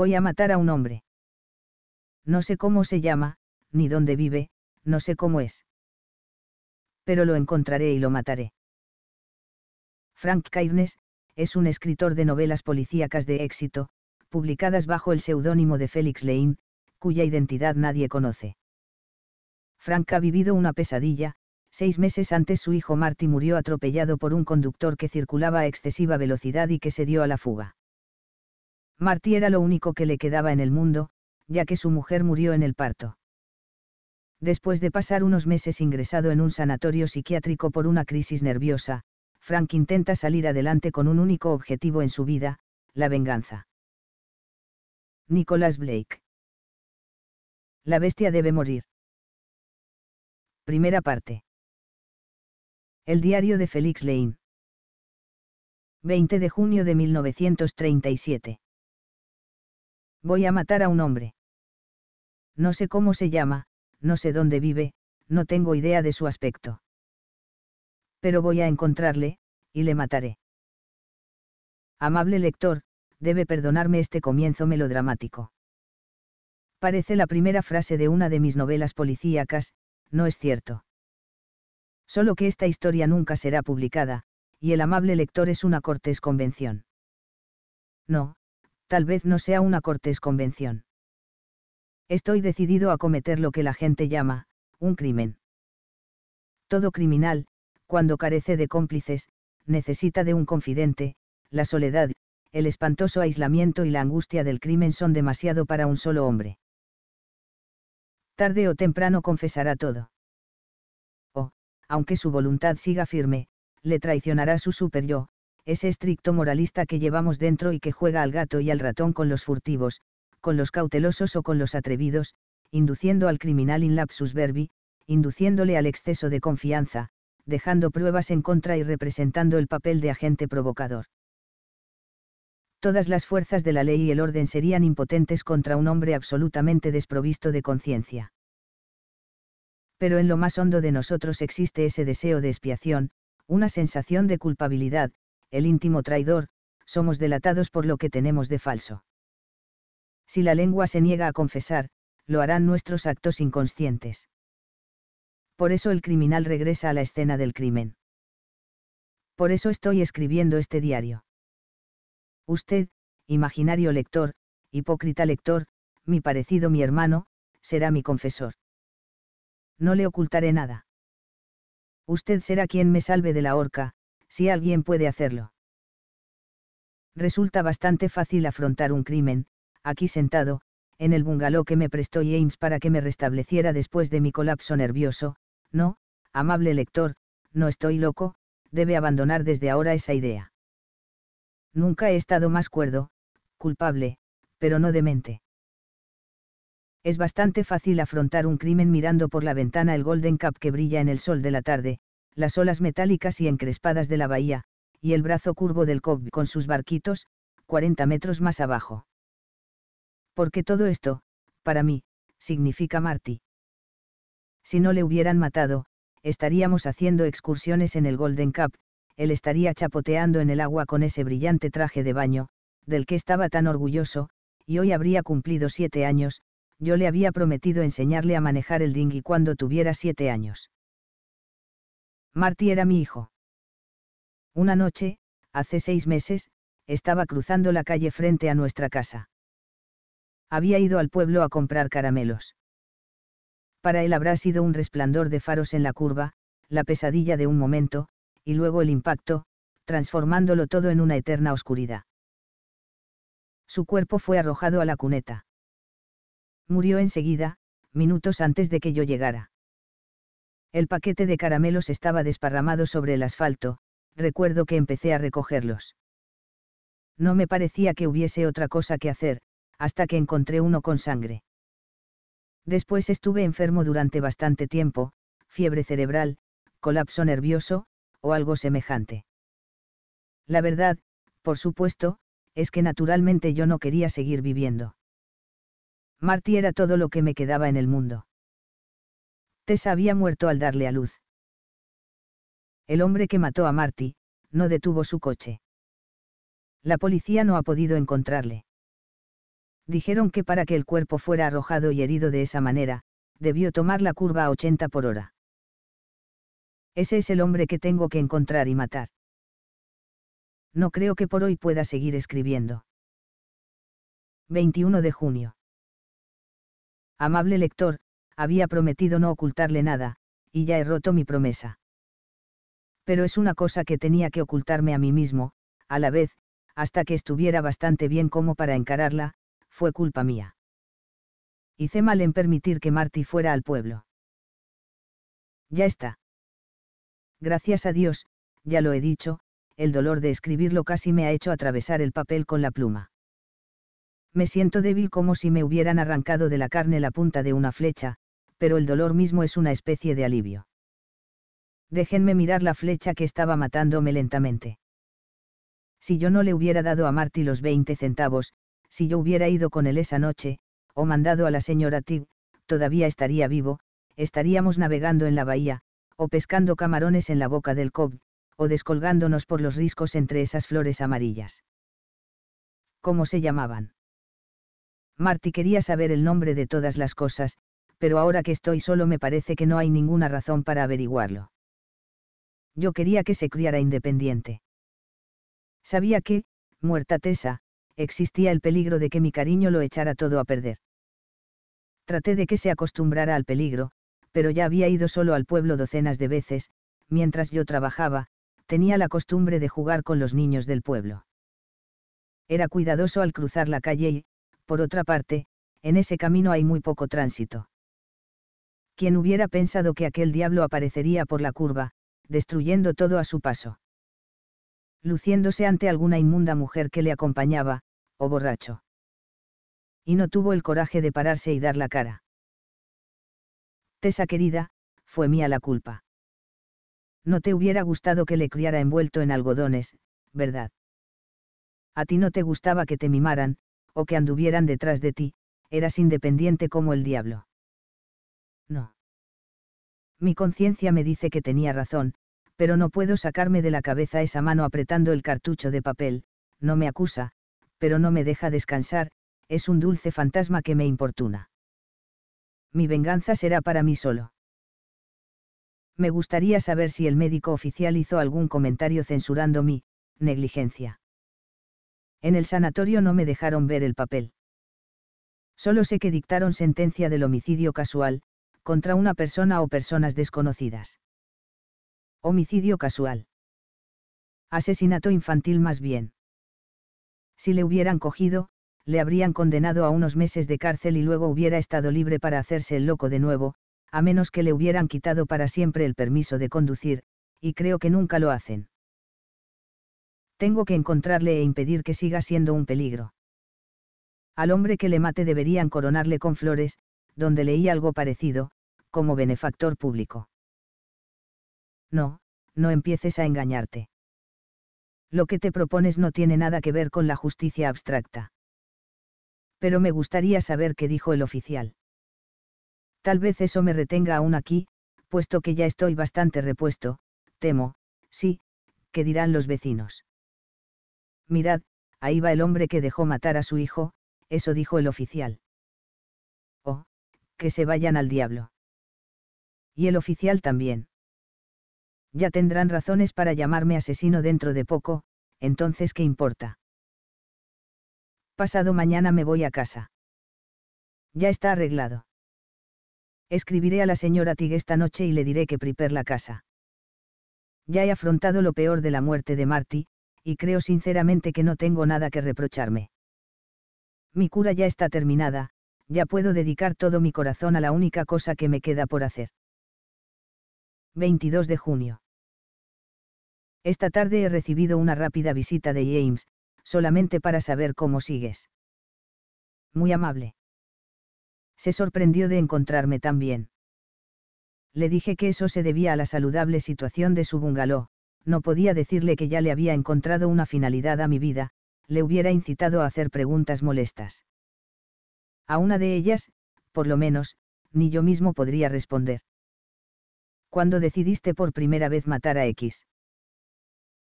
Voy a matar a un hombre. No sé cómo se llama, ni dónde vive, no sé cómo es. Pero lo encontraré y lo mataré. Frank Cairnes, es un escritor de novelas policíacas de éxito, publicadas bajo el seudónimo de Félix Lane, cuya identidad nadie conoce. Frank ha vivido una pesadilla, seis meses antes su hijo Marty murió atropellado por un conductor que circulaba a excesiva velocidad y que se dio a la fuga. Marty era lo único que le quedaba en el mundo, ya que su mujer murió en el parto. Después de pasar unos meses ingresado en un sanatorio psiquiátrico por una crisis nerviosa, Frank intenta salir adelante con un único objetivo en su vida, la venganza. Nicholas Blake. La bestia debe morir. Primera parte. El diario de Felix Lane. 20 de junio de 1937. Voy a matar a un hombre. No sé cómo se llama, no sé dónde vive, no tengo idea de su aspecto. Pero voy a encontrarle, y le mataré. Amable lector, debe perdonarme este comienzo melodramático. Parece la primera frase de una de mis novelas policíacas, no es cierto. Solo que esta historia nunca será publicada, y el amable lector es una cortés convención. No, tal vez no sea una cortés convención. Estoy decidido a cometer lo que la gente llama, un crimen. Todo criminal, cuando carece de cómplices, necesita de un confidente, la soledad, el espantoso aislamiento y la angustia del crimen son demasiado para un solo hombre. Tarde o temprano confesará todo. O, oh, aunque su voluntad siga firme, le traicionará su super-yo, ese estricto moralista que llevamos dentro y que juega al gato y al ratón con los furtivos, con los cautelosos o con los atrevidos, induciendo al criminal in lapsus verbi, induciéndole al exceso de confianza, dejando pruebas en contra y representando el papel de agente provocador. Todas las fuerzas de la ley y el orden serían impotentes contra un hombre absolutamente desprovisto de conciencia. Pero en lo más hondo de nosotros existe ese deseo de expiación, una sensación de culpabilidad, el íntimo traidor, somos delatados por lo que tenemos de falso. Si la lengua se niega a confesar, lo harán nuestros actos inconscientes. Por eso el criminal regresa a la escena del crimen. Por eso estoy escribiendo este diario. Usted, imaginario lector, hipócrita lector, mi parecido mi hermano, será mi confesor. No le ocultaré nada. Usted será quien me salve de la horca, si alguien puede hacerlo. Resulta bastante fácil afrontar un crimen, aquí sentado, en el bungalow que me prestó James para que me restableciera después de mi colapso nervioso, no, amable lector, no estoy loco, debe abandonar desde ahora esa idea. Nunca he estado más cuerdo, culpable, pero no demente. Es bastante fácil afrontar un crimen mirando por la ventana el Golden Cup que brilla en el sol de la tarde, las olas metálicas y encrespadas de la bahía, y el brazo curvo del Cobb con sus barquitos, 40 metros más abajo. Porque todo esto, para mí, significa Marty. Si no le hubieran matado, estaríamos haciendo excursiones en el Golden Cup, él estaría chapoteando en el agua con ese brillante traje de baño, del que estaba tan orgulloso, y hoy habría cumplido siete años, yo le había prometido enseñarle a manejar el dinghy cuando tuviera siete años. Marty era mi hijo. Una noche, hace seis meses, estaba cruzando la calle frente a nuestra casa. Había ido al pueblo a comprar caramelos. Para él habrá sido un resplandor de faros en la curva, la pesadilla de un momento, y luego el impacto, transformándolo todo en una eterna oscuridad. Su cuerpo fue arrojado a la cuneta. Murió enseguida, minutos antes de que yo llegara. El paquete de caramelos estaba desparramado sobre el asfalto, recuerdo que empecé a recogerlos. No me parecía que hubiese otra cosa que hacer, hasta que encontré uno con sangre. Después estuve enfermo durante bastante tiempo, fiebre cerebral, colapso nervioso, o algo semejante. La verdad, por supuesto, es que naturalmente yo no quería seguir viviendo. Marty era todo lo que me quedaba en el mundo. Tessa había muerto al darle a luz. El hombre que mató a Marty, no detuvo su coche. La policía no ha podido encontrarle. Dijeron que para que el cuerpo fuera arrojado y herido de esa manera, debió tomar la curva a 80 por hora. Ese es el hombre que tengo que encontrar y matar. No creo que por hoy pueda seguir escribiendo. 21 de junio. Amable lector, había prometido no ocultarle nada, y ya he roto mi promesa. Pero es una cosa que tenía que ocultarme a mí mismo, a la vez, hasta que estuviera bastante bien como para encararla, fue culpa mía. Hice mal en permitir que Marty fuera al pueblo. Ya está. Gracias a Dios, ya lo he dicho, el dolor de escribirlo casi me ha hecho atravesar el papel con la pluma. Me siento débil como si me hubieran arrancado de la carne la punta de una flecha, pero el dolor mismo es una especie de alivio. Déjenme mirar la flecha que estaba matándome lentamente. Si yo no le hubiera dado a Marty los 20 centavos, si yo hubiera ido con él esa noche, o mandado a la señora Tig, todavía estaría vivo, estaríamos navegando en la bahía, o pescando camarones en la boca del cob, o descolgándonos por los riscos entre esas flores amarillas. ¿Cómo se llamaban? Marty quería saber el nombre de todas las cosas, pero ahora que estoy solo me parece que no hay ninguna razón para averiguarlo. Yo quería que se criara independiente. Sabía que, muerta Tesa, existía el peligro de que mi cariño lo echara todo a perder. Traté de que se acostumbrara al peligro, pero ya había ido solo al pueblo docenas de veces, mientras yo trabajaba, tenía la costumbre de jugar con los niños del pueblo. Era cuidadoso al cruzar la calle y, por otra parte, en ese camino hay muy poco tránsito quien hubiera pensado que aquel diablo aparecería por la curva, destruyendo todo a su paso. Luciéndose ante alguna inmunda mujer que le acompañaba, o borracho. Y no tuvo el coraje de pararse y dar la cara. Tesa querida, fue mía la culpa. No te hubiera gustado que le criara envuelto en algodones, ¿verdad? A ti no te gustaba que te mimaran, o que anduvieran detrás de ti, eras independiente como el diablo. No. Mi conciencia me dice que tenía razón, pero no puedo sacarme de la cabeza esa mano apretando el cartucho de papel, no me acusa, pero no me deja descansar, es un dulce fantasma que me importuna. Mi venganza será para mí solo. Me gustaría saber si el médico oficial hizo algún comentario censurando mi negligencia. En el sanatorio no me dejaron ver el papel. Solo sé que dictaron sentencia del homicidio casual, contra una persona o personas desconocidas. Homicidio casual. Asesinato infantil más bien. Si le hubieran cogido, le habrían condenado a unos meses de cárcel y luego hubiera estado libre para hacerse el loco de nuevo, a menos que le hubieran quitado para siempre el permiso de conducir, y creo que nunca lo hacen. Tengo que encontrarle e impedir que siga siendo un peligro. Al hombre que le mate deberían coronarle con flores, donde leí algo parecido, como benefactor público. No, no empieces a engañarte. Lo que te propones no tiene nada que ver con la justicia abstracta. Pero me gustaría saber qué dijo el oficial. Tal vez eso me retenga aún aquí, puesto que ya estoy bastante repuesto, temo, sí, que dirán los vecinos. Mirad, ahí va el hombre que dejó matar a su hijo, eso dijo el oficial. Oh, que se vayan al diablo y el oficial también. Ya tendrán razones para llamarme asesino dentro de poco, entonces ¿qué importa? Pasado mañana me voy a casa. Ya está arreglado. Escribiré a la señora Tig esta noche y le diré que priper la casa. Ya he afrontado lo peor de la muerte de Marty, y creo sinceramente que no tengo nada que reprocharme. Mi cura ya está terminada, ya puedo dedicar todo mi corazón a la única cosa que me queda por hacer. 22 de junio. Esta tarde he recibido una rápida visita de James, solamente para saber cómo sigues. Muy amable. Se sorprendió de encontrarme tan bien. Le dije que eso se debía a la saludable situación de su bungalow, no podía decirle que ya le había encontrado una finalidad a mi vida, le hubiera incitado a hacer preguntas molestas. A una de ellas, por lo menos, ni yo mismo podría responder cuando decidiste por primera vez matar a X?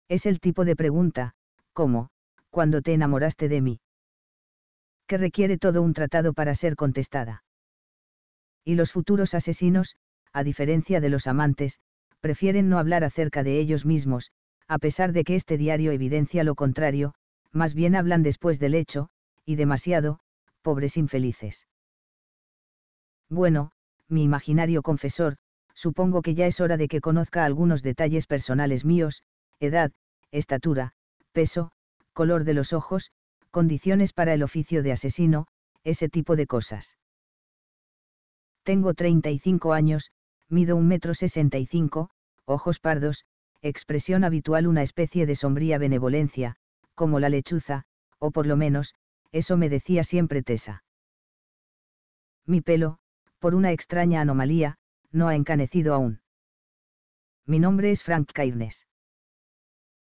Es el tipo de pregunta, ¿Cómo? cuando te enamoraste de mí? Que requiere todo un tratado para ser contestada. Y los futuros asesinos, a diferencia de los amantes, prefieren no hablar acerca de ellos mismos, a pesar de que este diario evidencia lo contrario, más bien hablan después del hecho, y demasiado, pobres infelices. Bueno, mi imaginario confesor, supongo que ya es hora de que conozca algunos detalles personales míos, edad, estatura, peso, color de los ojos, condiciones para el oficio de asesino, ese tipo de cosas. Tengo 35 años, mido 1,65 metro ojos pardos, expresión habitual una especie de sombría benevolencia, como la lechuza, o por lo menos, eso me decía siempre Tesa. Mi pelo, por una extraña anomalía, no ha encanecido aún. Mi nombre es Frank Cairnes.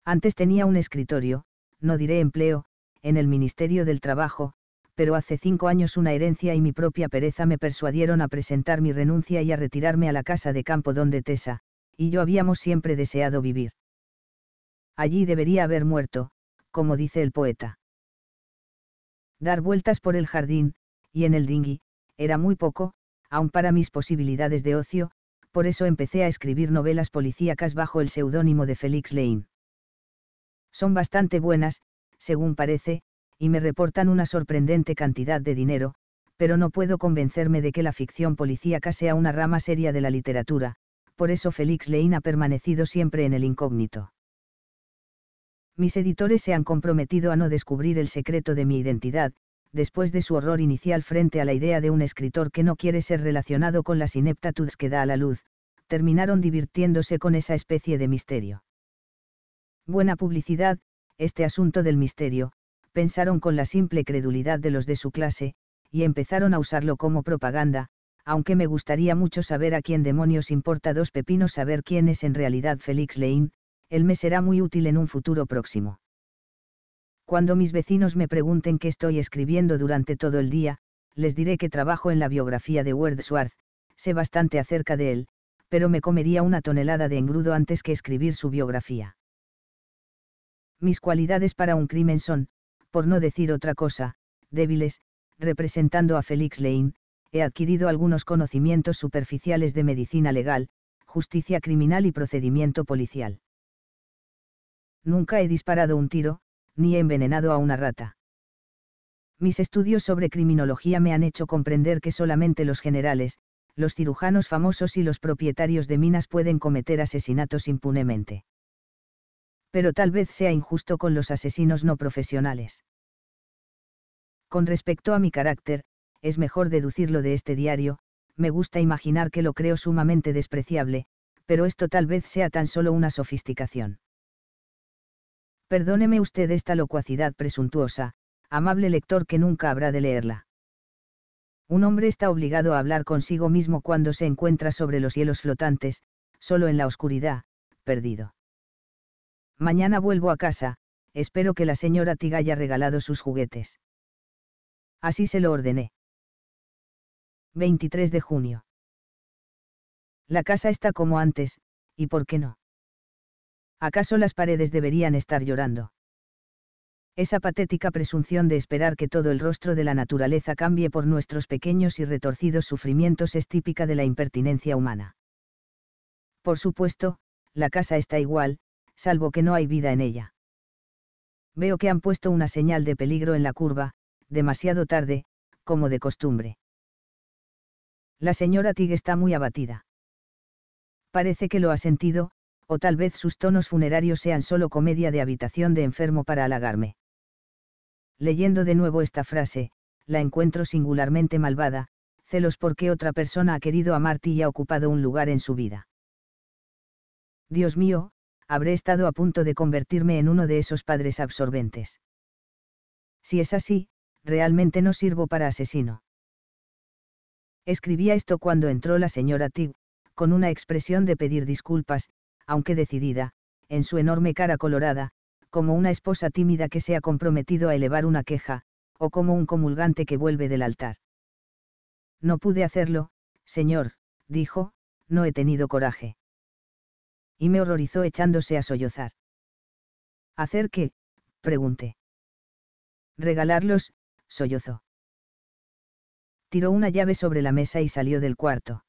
Antes tenía un escritorio, no diré empleo, en el Ministerio del Trabajo, pero hace cinco años una herencia y mi propia pereza me persuadieron a presentar mi renuncia y a retirarme a la casa de campo donde Tessa, y yo habíamos siempre deseado vivir. Allí debería haber muerto, como dice el poeta. Dar vueltas por el jardín, y en el dinghy, era muy poco, aun para mis posibilidades de ocio, por eso empecé a escribir novelas policíacas bajo el seudónimo de Félix Lane. Son bastante buenas, según parece, y me reportan una sorprendente cantidad de dinero, pero no puedo convencerme de que la ficción policíaca sea una rama seria de la literatura, por eso Félix Lane ha permanecido siempre en el incógnito. Mis editores se han comprometido a no descubrir el secreto de mi identidad, después de su horror inicial frente a la idea de un escritor que no quiere ser relacionado con las ineptitudes que da a la luz, terminaron divirtiéndose con esa especie de misterio. Buena publicidad, este asunto del misterio, pensaron con la simple credulidad de los de su clase, y empezaron a usarlo como propaganda, aunque me gustaría mucho saber a quién demonios importa dos pepinos saber quién es en realidad Félix Lane, él me será muy útil en un futuro próximo. Cuando mis vecinos me pregunten qué estoy escribiendo durante todo el día, les diré que trabajo en la biografía de Wordsworth, sé bastante acerca de él, pero me comería una tonelada de engrudo antes que escribir su biografía. Mis cualidades para un crimen son, por no decir otra cosa, débiles, representando a Felix Lane, he adquirido algunos conocimientos superficiales de medicina legal, justicia criminal y procedimiento policial. Nunca he disparado un tiro, ni envenenado a una rata. Mis estudios sobre criminología me han hecho comprender que solamente los generales, los cirujanos famosos y los propietarios de minas pueden cometer asesinatos impunemente. Pero tal vez sea injusto con los asesinos no profesionales. Con respecto a mi carácter, es mejor deducirlo de este diario, me gusta imaginar que lo creo sumamente despreciable, pero esto tal vez sea tan solo una sofisticación. Perdóneme usted esta locuacidad presuntuosa, amable lector que nunca habrá de leerla. Un hombre está obligado a hablar consigo mismo cuando se encuentra sobre los hielos flotantes, solo en la oscuridad, perdido. Mañana vuelvo a casa, espero que la señora Tiga haya regalado sus juguetes. Así se lo ordené. 23 de junio. La casa está como antes, ¿y por qué no? ¿Acaso las paredes deberían estar llorando? Esa patética presunción de esperar que todo el rostro de la naturaleza cambie por nuestros pequeños y retorcidos sufrimientos es típica de la impertinencia humana. Por supuesto, la casa está igual, salvo que no hay vida en ella. Veo que han puesto una señal de peligro en la curva, demasiado tarde, como de costumbre. La señora Tig está muy abatida. Parece que lo ha sentido, o tal vez sus tonos funerarios sean solo comedia de habitación de enfermo para halagarme. Leyendo de nuevo esta frase, la encuentro singularmente malvada, celos porque otra persona ha querido amarte y ha ocupado un lugar en su vida. Dios mío, habré estado a punto de convertirme en uno de esos padres absorbentes. Si es así, realmente no sirvo para asesino. Escribía esto cuando entró la señora Tig, con una expresión de pedir disculpas, aunque decidida, en su enorme cara colorada, como una esposa tímida que se ha comprometido a elevar una queja, o como un comulgante que vuelve del altar. No pude hacerlo, señor, dijo, no he tenido coraje. Y me horrorizó echándose a sollozar. ¿Hacer qué? pregunté. Regalarlos, sollozó. Tiró una llave sobre la mesa y salió del cuarto.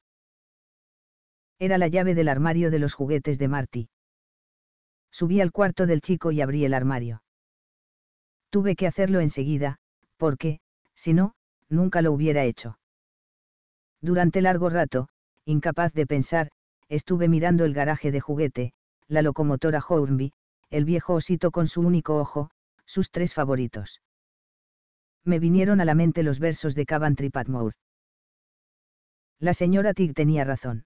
Era la llave del armario de los juguetes de Marty. Subí al cuarto del chico y abrí el armario. Tuve que hacerlo enseguida, porque, si no, nunca lo hubiera hecho. Durante largo rato, incapaz de pensar, estuve mirando el garaje de juguete, la locomotora Hornby, el viejo osito con su único ojo, sus tres favoritos. Me vinieron a la mente los versos de Cavantry Patmore. La señora Tig tenía razón.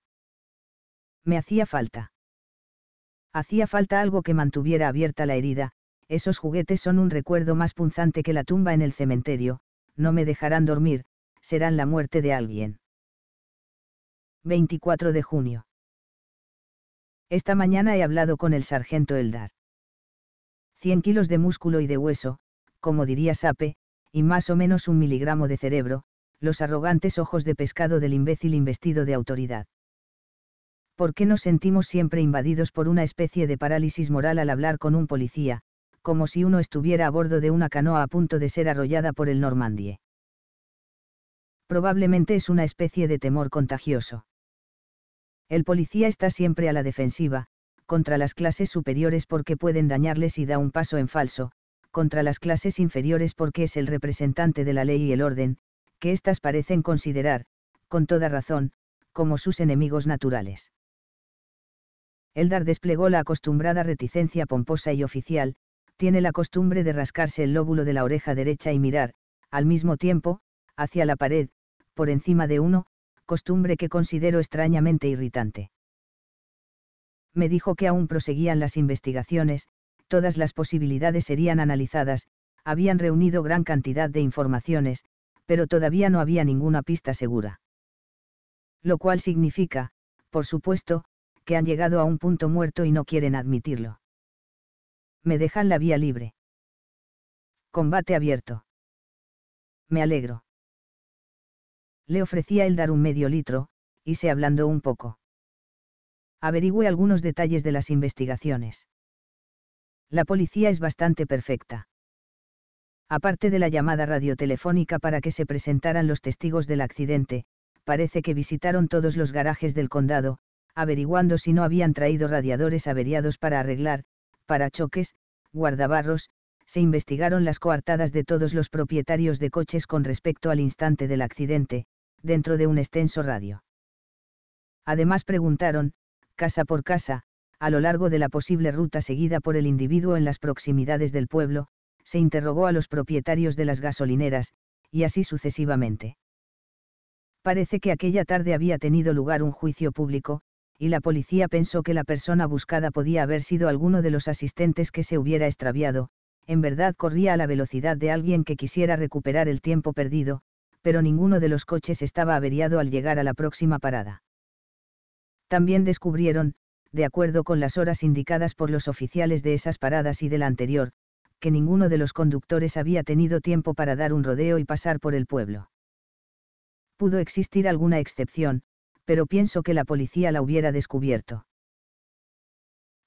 Me hacía falta. Hacía falta algo que mantuviera abierta la herida, esos juguetes son un recuerdo más punzante que la tumba en el cementerio, no me dejarán dormir, serán la muerte de alguien. 24 de junio. Esta mañana he hablado con el sargento Eldar. 100 kilos de músculo y de hueso, como diría Sape, y más o menos un miligramo de cerebro, los arrogantes ojos de pescado del imbécil investido de autoridad. ¿por qué nos sentimos siempre invadidos por una especie de parálisis moral al hablar con un policía, como si uno estuviera a bordo de una canoa a punto de ser arrollada por el Normandie? Probablemente es una especie de temor contagioso. El policía está siempre a la defensiva, contra las clases superiores porque pueden dañarles y da un paso en falso, contra las clases inferiores porque es el representante de la ley y el orden, que éstas parecen considerar, con toda razón, como sus enemigos naturales. Eldar desplegó la acostumbrada reticencia pomposa y oficial, tiene la costumbre de rascarse el lóbulo de la oreja derecha y mirar, al mismo tiempo, hacia la pared, por encima de uno, costumbre que considero extrañamente irritante. Me dijo que aún proseguían las investigaciones, todas las posibilidades serían analizadas, habían reunido gran cantidad de informaciones, pero todavía no había ninguna pista segura. Lo cual significa, por supuesto, que han llegado a un punto muerto y no quieren admitirlo. Me dejan la vía libre. Combate abierto. Me alegro. Le ofrecía el dar un medio litro, y se ablandó un poco. Averigüe algunos detalles de las investigaciones. La policía es bastante perfecta aparte de la llamada radiotelefónica para que se presentaran los testigos del accidente, parece que visitaron todos los garajes del condado, averiguando si no habían traído radiadores averiados para arreglar, para choques, guardabarros, se investigaron las coartadas de todos los propietarios de coches con respecto al instante del accidente, dentro de un extenso radio. Además preguntaron, casa por casa, a lo largo de la posible ruta seguida por el individuo en las proximidades del pueblo, se interrogó a los propietarios de las gasolineras, y así sucesivamente. Parece que aquella tarde había tenido lugar un juicio público, y la policía pensó que la persona buscada podía haber sido alguno de los asistentes que se hubiera extraviado, en verdad corría a la velocidad de alguien que quisiera recuperar el tiempo perdido, pero ninguno de los coches estaba averiado al llegar a la próxima parada. También descubrieron, de acuerdo con las horas indicadas por los oficiales de esas paradas y de la anterior, que ninguno de los conductores había tenido tiempo para dar un rodeo y pasar por el pueblo. Pudo existir alguna excepción, pero pienso que la policía la hubiera descubierto.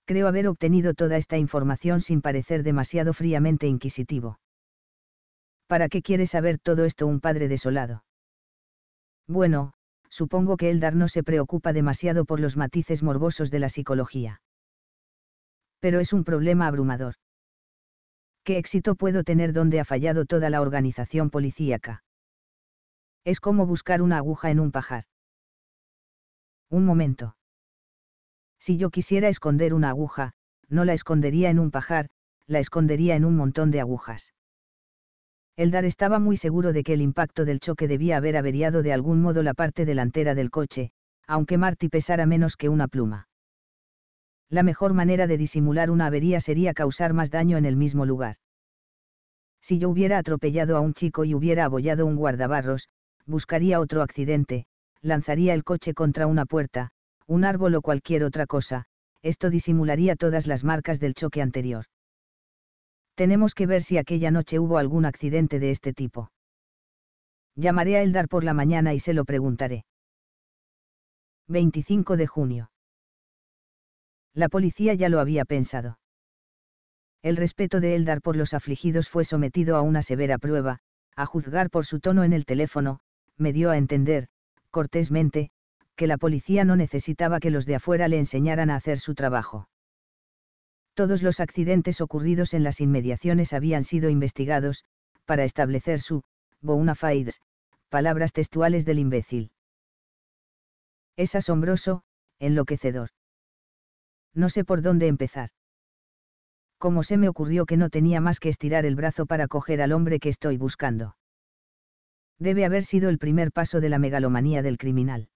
Creo haber obtenido toda esta información sin parecer demasiado fríamente inquisitivo. ¿Para qué quiere saber todo esto un padre desolado? Bueno, supongo que Eldar no se preocupa demasiado por los matices morbosos de la psicología. Pero es un problema abrumador. ¿Qué éxito puedo tener donde ha fallado toda la organización policíaca? Es como buscar una aguja en un pajar. Un momento. Si yo quisiera esconder una aguja, no la escondería en un pajar, la escondería en un montón de agujas. Eldar estaba muy seguro de que el impacto del choque debía haber averiado de algún modo la parte delantera del coche, aunque Marty pesara menos que una pluma. La mejor manera de disimular una avería sería causar más daño en el mismo lugar. Si yo hubiera atropellado a un chico y hubiera abollado un guardabarros, buscaría otro accidente, lanzaría el coche contra una puerta, un árbol o cualquier otra cosa, esto disimularía todas las marcas del choque anterior. Tenemos que ver si aquella noche hubo algún accidente de este tipo. Llamaré a Eldar por la mañana y se lo preguntaré. 25 de junio. La policía ya lo había pensado. El respeto de Eldar por los afligidos fue sometido a una severa prueba, a juzgar por su tono en el teléfono, me dio a entender, cortésmente, que la policía no necesitaba que los de afuera le enseñaran a hacer su trabajo. Todos los accidentes ocurridos en las inmediaciones habían sido investigados, para establecer su bona fides, palabras textuales del imbécil. Es asombroso, enloquecedor. No sé por dónde empezar. Como se me ocurrió que no tenía más que estirar el brazo para coger al hombre que estoy buscando debe haber sido el primer paso de la megalomanía del criminal.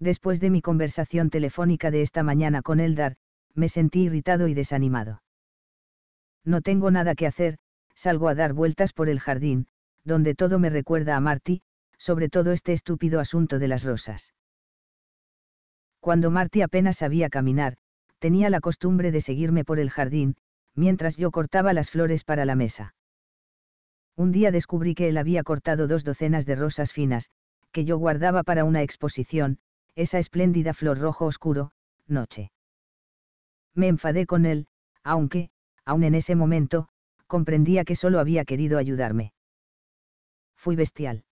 Después de mi conversación telefónica de esta mañana con Eldar, me sentí irritado y desanimado. No tengo nada que hacer, salgo a dar vueltas por el jardín, donde todo me recuerda a Marty, sobre todo este estúpido asunto de las rosas. Cuando Marty apenas sabía caminar, tenía la costumbre de seguirme por el jardín, mientras yo cortaba las flores para la mesa. Un día descubrí que él había cortado dos docenas de rosas finas, que yo guardaba para una exposición, esa espléndida flor rojo oscuro, noche. Me enfadé con él, aunque, aun en ese momento, comprendía que solo había querido ayudarme. Fui bestial.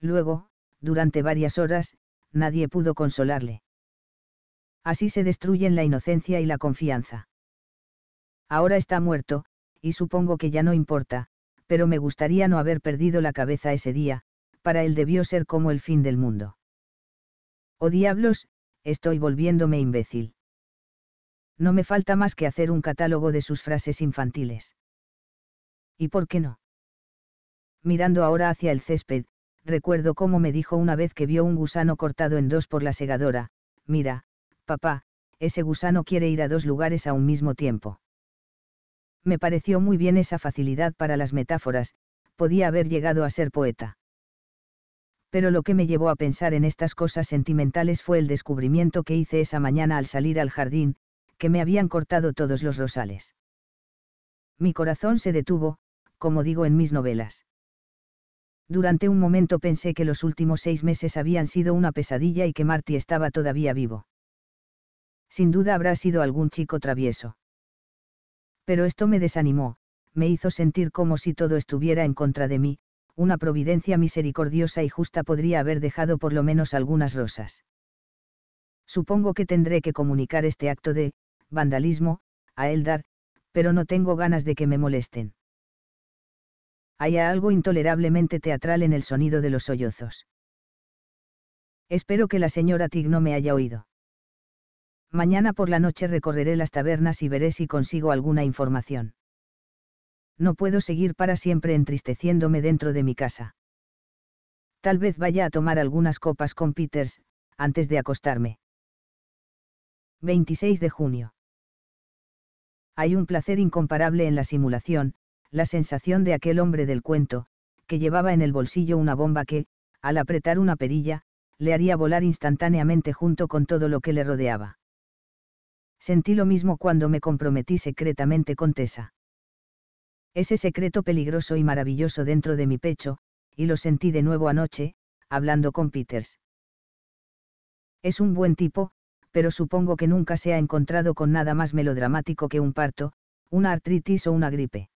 Luego, durante varias horas, nadie pudo consolarle. Así se destruyen la inocencia y la confianza. Ahora está muerto, y supongo que ya no importa, pero me gustaría no haber perdido la cabeza ese día, para él debió ser como el fin del mundo. Oh diablos, estoy volviéndome imbécil. No me falta más que hacer un catálogo de sus frases infantiles. ¿Y por qué no? Mirando ahora hacia el césped, recuerdo cómo me dijo una vez que vio un gusano cortado en dos por la segadora, mira, papá, ese gusano quiere ir a dos lugares a un mismo tiempo me pareció muy bien esa facilidad para las metáforas, podía haber llegado a ser poeta. Pero lo que me llevó a pensar en estas cosas sentimentales fue el descubrimiento que hice esa mañana al salir al jardín, que me habían cortado todos los rosales. Mi corazón se detuvo, como digo en mis novelas. Durante un momento pensé que los últimos seis meses habían sido una pesadilla y que Marty estaba todavía vivo. Sin duda habrá sido algún chico travieso pero esto me desanimó, me hizo sentir como si todo estuviera en contra de mí, una providencia misericordiosa y justa podría haber dejado por lo menos algunas rosas. Supongo que tendré que comunicar este acto de vandalismo a Eldar, pero no tengo ganas de que me molesten. Hay algo intolerablemente teatral en el sonido de los sollozos. Espero que la señora Tig no me haya oído. Mañana por la noche recorreré las tabernas y veré si consigo alguna información. No puedo seguir para siempre entristeciéndome dentro de mi casa. Tal vez vaya a tomar algunas copas con Peters, antes de acostarme. 26 de junio. Hay un placer incomparable en la simulación, la sensación de aquel hombre del cuento, que llevaba en el bolsillo una bomba que, al apretar una perilla, le haría volar instantáneamente junto con todo lo que le rodeaba sentí lo mismo cuando me comprometí secretamente con Tessa. Ese secreto peligroso y maravilloso dentro de mi pecho, y lo sentí de nuevo anoche, hablando con Peters. Es un buen tipo, pero supongo que nunca se ha encontrado con nada más melodramático que un parto, una artritis o una gripe.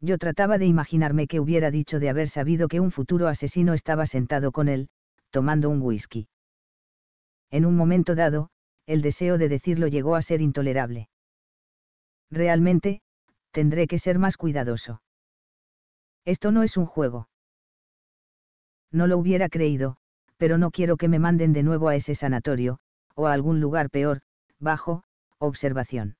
Yo trataba de imaginarme que hubiera dicho de haber sabido que un futuro asesino estaba sentado con él, tomando un whisky. En un momento dado, el deseo de decirlo llegó a ser intolerable. Realmente, tendré que ser más cuidadoso. Esto no es un juego. No lo hubiera creído, pero no quiero que me manden de nuevo a ese sanatorio, o a algún lugar peor, bajo, observación.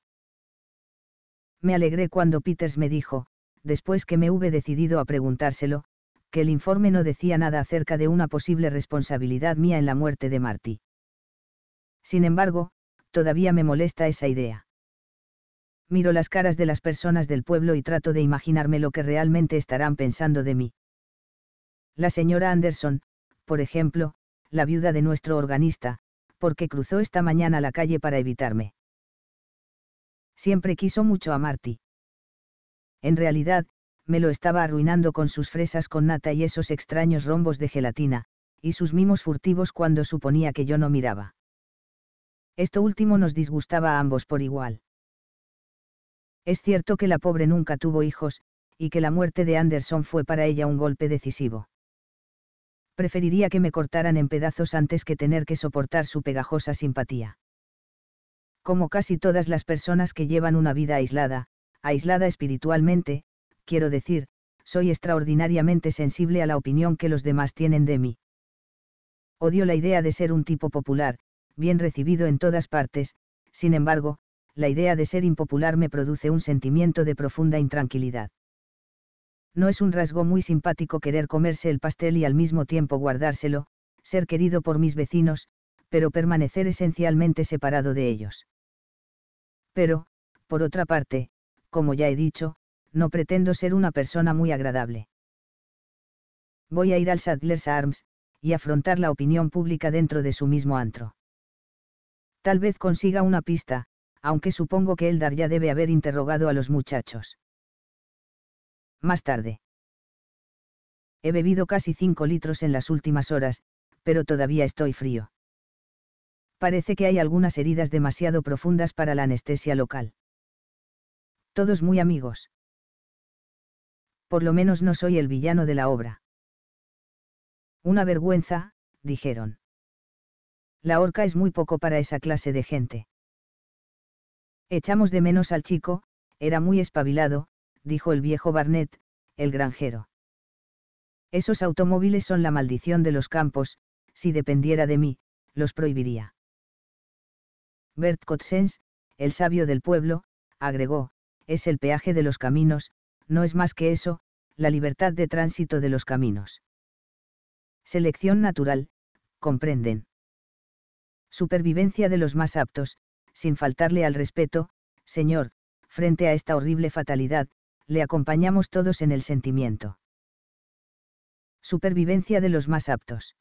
Me alegré cuando Peters me dijo, después que me hube decidido a preguntárselo, que el informe no decía nada acerca de una posible responsabilidad mía en la muerte de Marty. Sin embargo, todavía me molesta esa idea. Miro las caras de las personas del pueblo y trato de imaginarme lo que realmente estarán pensando de mí. La señora Anderson, por ejemplo, la viuda de nuestro organista, porque cruzó esta mañana la calle para evitarme. Siempre quiso mucho a Marty. En realidad, me lo estaba arruinando con sus fresas con nata y esos extraños rombos de gelatina, y sus mimos furtivos cuando suponía que yo no miraba. Esto último nos disgustaba a ambos por igual. Es cierto que la pobre nunca tuvo hijos, y que la muerte de Anderson fue para ella un golpe decisivo. Preferiría que me cortaran en pedazos antes que tener que soportar su pegajosa simpatía. Como casi todas las personas que llevan una vida aislada, aislada espiritualmente, quiero decir, soy extraordinariamente sensible a la opinión que los demás tienen de mí. Odio la idea de ser un tipo popular, bien recibido en todas partes, sin embargo, la idea de ser impopular me produce un sentimiento de profunda intranquilidad. No es un rasgo muy simpático querer comerse el pastel y al mismo tiempo guardárselo, ser querido por mis vecinos, pero permanecer esencialmente separado de ellos. Pero, por otra parte, como ya he dicho, no pretendo ser una persona muy agradable. Voy a ir al Sadler's Arms, y afrontar la opinión pública dentro de su mismo antro. Tal vez consiga una pista, aunque supongo que Eldar ya debe haber interrogado a los muchachos. Más tarde. He bebido casi 5 litros en las últimas horas, pero todavía estoy frío. Parece que hay algunas heridas demasiado profundas para la anestesia local. Todos muy amigos. Por lo menos no soy el villano de la obra. Una vergüenza, dijeron la horca es muy poco para esa clase de gente. Echamos de menos al chico, era muy espabilado, dijo el viejo Barnett, el granjero. Esos automóviles son la maldición de los campos, si dependiera de mí, los prohibiría. Bert Cotsens, el sabio del pueblo, agregó, es el peaje de los caminos, no es más que eso, la libertad de tránsito de los caminos. Selección natural, comprenden supervivencia de los más aptos, sin faltarle al respeto, Señor, frente a esta horrible fatalidad, le acompañamos todos en el sentimiento. Supervivencia de los más aptos.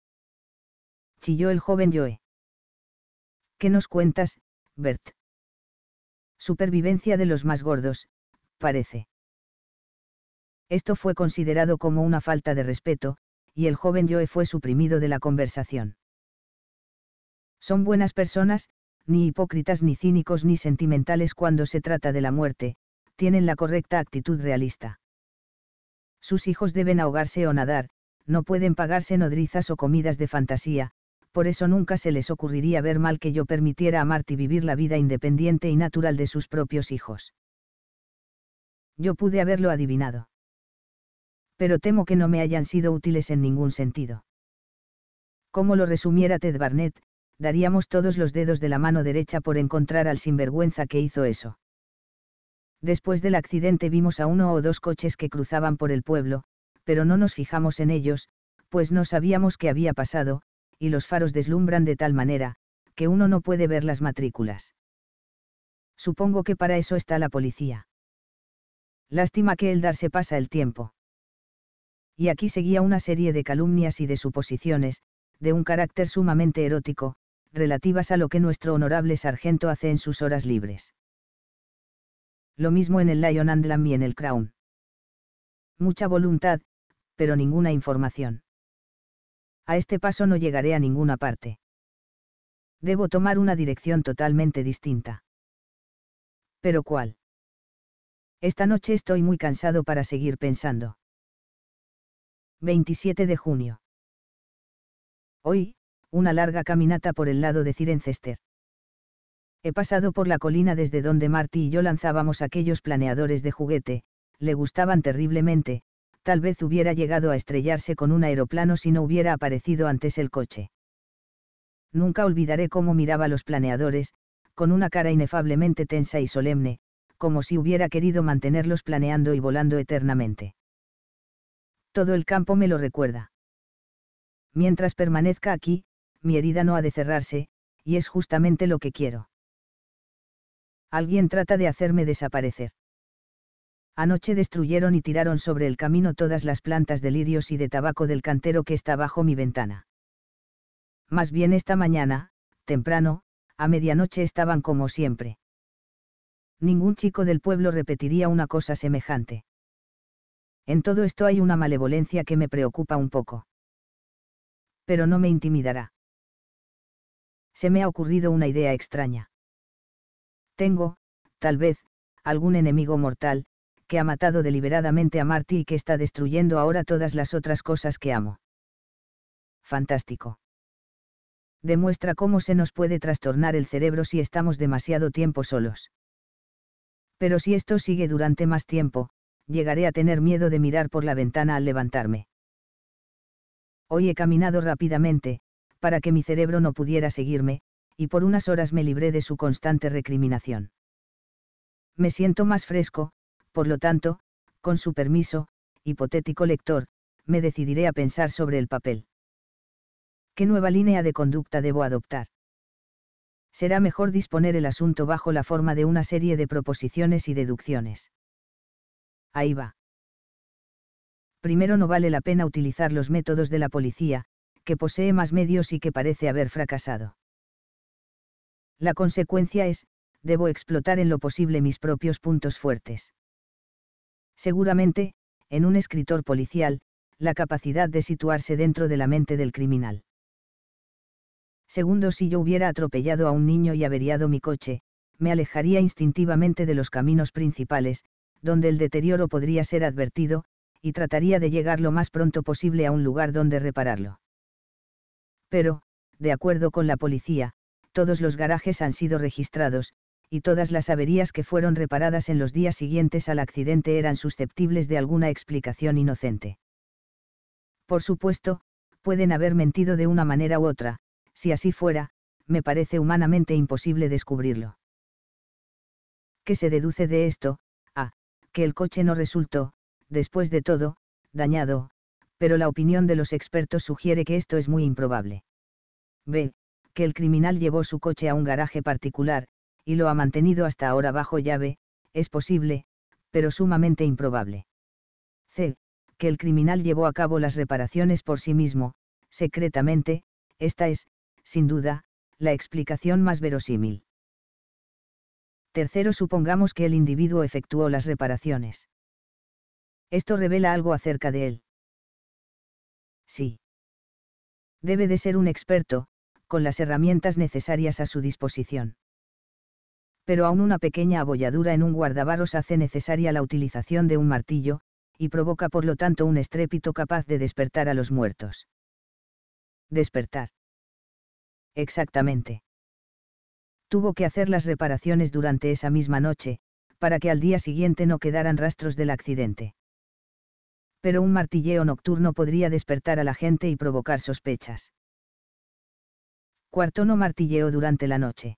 Chilló el joven Joe. ¿Qué nos cuentas, Bert? Supervivencia de los más gordos, parece. Esto fue considerado como una falta de respeto, y el joven Joe fue suprimido de la conversación. Son buenas personas, ni hipócritas ni cínicos ni sentimentales cuando se trata de la muerte, tienen la correcta actitud realista. Sus hijos deben ahogarse o nadar, no pueden pagarse nodrizas o comidas de fantasía, por eso nunca se les ocurriría ver mal que yo permitiera a Marty vivir la vida independiente y natural de sus propios hijos. Yo pude haberlo adivinado. Pero temo que no me hayan sido útiles en ningún sentido. Como lo resumiera Ted Barnett, daríamos todos los dedos de la mano derecha por encontrar al sinvergüenza que hizo eso. Después del accidente vimos a uno o dos coches que cruzaban por el pueblo, pero no nos fijamos en ellos, pues no sabíamos qué había pasado, y los faros deslumbran de tal manera, que uno no puede ver las matrículas. Supongo que para eso está la policía. Lástima que el se pasa el tiempo. Y aquí seguía una serie de calumnias y de suposiciones, de un carácter sumamente erótico, relativas a lo que nuestro honorable sargento hace en sus horas libres. Lo mismo en el Lion and Lamb y en el Crown. Mucha voluntad, pero ninguna información. A este paso no llegaré a ninguna parte. Debo tomar una dirección totalmente distinta. ¿Pero cuál? Esta noche estoy muy cansado para seguir pensando. 27 de junio. Hoy, una larga caminata por el lado de Cirencester. He pasado por la colina desde donde Marty y yo lanzábamos aquellos planeadores de juguete, le gustaban terriblemente, tal vez hubiera llegado a estrellarse con un aeroplano si no hubiera aparecido antes el coche. Nunca olvidaré cómo miraba los planeadores, con una cara inefablemente tensa y solemne, como si hubiera querido mantenerlos planeando y volando eternamente. Todo el campo me lo recuerda. Mientras permanezca aquí, mi herida no ha de cerrarse, y es justamente lo que quiero. Alguien trata de hacerme desaparecer. Anoche destruyeron y tiraron sobre el camino todas las plantas de lirios y de tabaco del cantero que está bajo mi ventana. Más bien esta mañana, temprano, a medianoche estaban como siempre. Ningún chico del pueblo repetiría una cosa semejante. En todo esto hay una malevolencia que me preocupa un poco. Pero no me intimidará se me ha ocurrido una idea extraña. Tengo, tal vez, algún enemigo mortal, que ha matado deliberadamente a Marty y que está destruyendo ahora todas las otras cosas que amo. Fantástico. Demuestra cómo se nos puede trastornar el cerebro si estamos demasiado tiempo solos. Pero si esto sigue durante más tiempo, llegaré a tener miedo de mirar por la ventana al levantarme. Hoy he caminado rápidamente, para que mi cerebro no pudiera seguirme, y por unas horas me libré de su constante recriminación. Me siento más fresco, por lo tanto, con su permiso, hipotético lector, me decidiré a pensar sobre el papel. ¿Qué nueva línea de conducta debo adoptar? Será mejor disponer el asunto bajo la forma de una serie de proposiciones y deducciones. Ahí va. Primero no vale la pena utilizar los métodos de la policía, que posee más medios y que parece haber fracasado. La consecuencia es, debo explotar en lo posible mis propios puntos fuertes. Seguramente, en un escritor policial, la capacidad de situarse dentro de la mente del criminal. Segundo, si yo hubiera atropellado a un niño y averiado mi coche, me alejaría instintivamente de los caminos principales, donde el deterioro podría ser advertido, y trataría de llegar lo más pronto posible a un lugar donde repararlo pero, de acuerdo con la policía, todos los garajes han sido registrados, y todas las averías que fueron reparadas en los días siguientes al accidente eran susceptibles de alguna explicación inocente. Por supuesto, pueden haber mentido de una manera u otra, si así fuera, me parece humanamente imposible descubrirlo. ¿Qué se deduce de esto? A. Que el coche no resultó, después de todo, dañado, pero la opinión de los expertos sugiere que esto es muy improbable. B. Que el criminal llevó su coche a un garaje particular, y lo ha mantenido hasta ahora bajo llave, es posible, pero sumamente improbable. C. Que el criminal llevó a cabo las reparaciones por sí mismo, secretamente, esta es, sin duda, la explicación más verosímil. Tercero, supongamos que el individuo efectuó las reparaciones. Esto revela algo acerca de él sí. Debe de ser un experto, con las herramientas necesarias a su disposición. Pero aún una pequeña abolladura en un guardabarros hace necesaria la utilización de un martillo, y provoca por lo tanto un estrépito capaz de despertar a los muertos. Despertar. Exactamente. Tuvo que hacer las reparaciones durante esa misma noche, para que al día siguiente no quedaran rastros del accidente pero un martilleo nocturno podría despertar a la gente y provocar sospechas. Cuarto no martilleo durante la noche.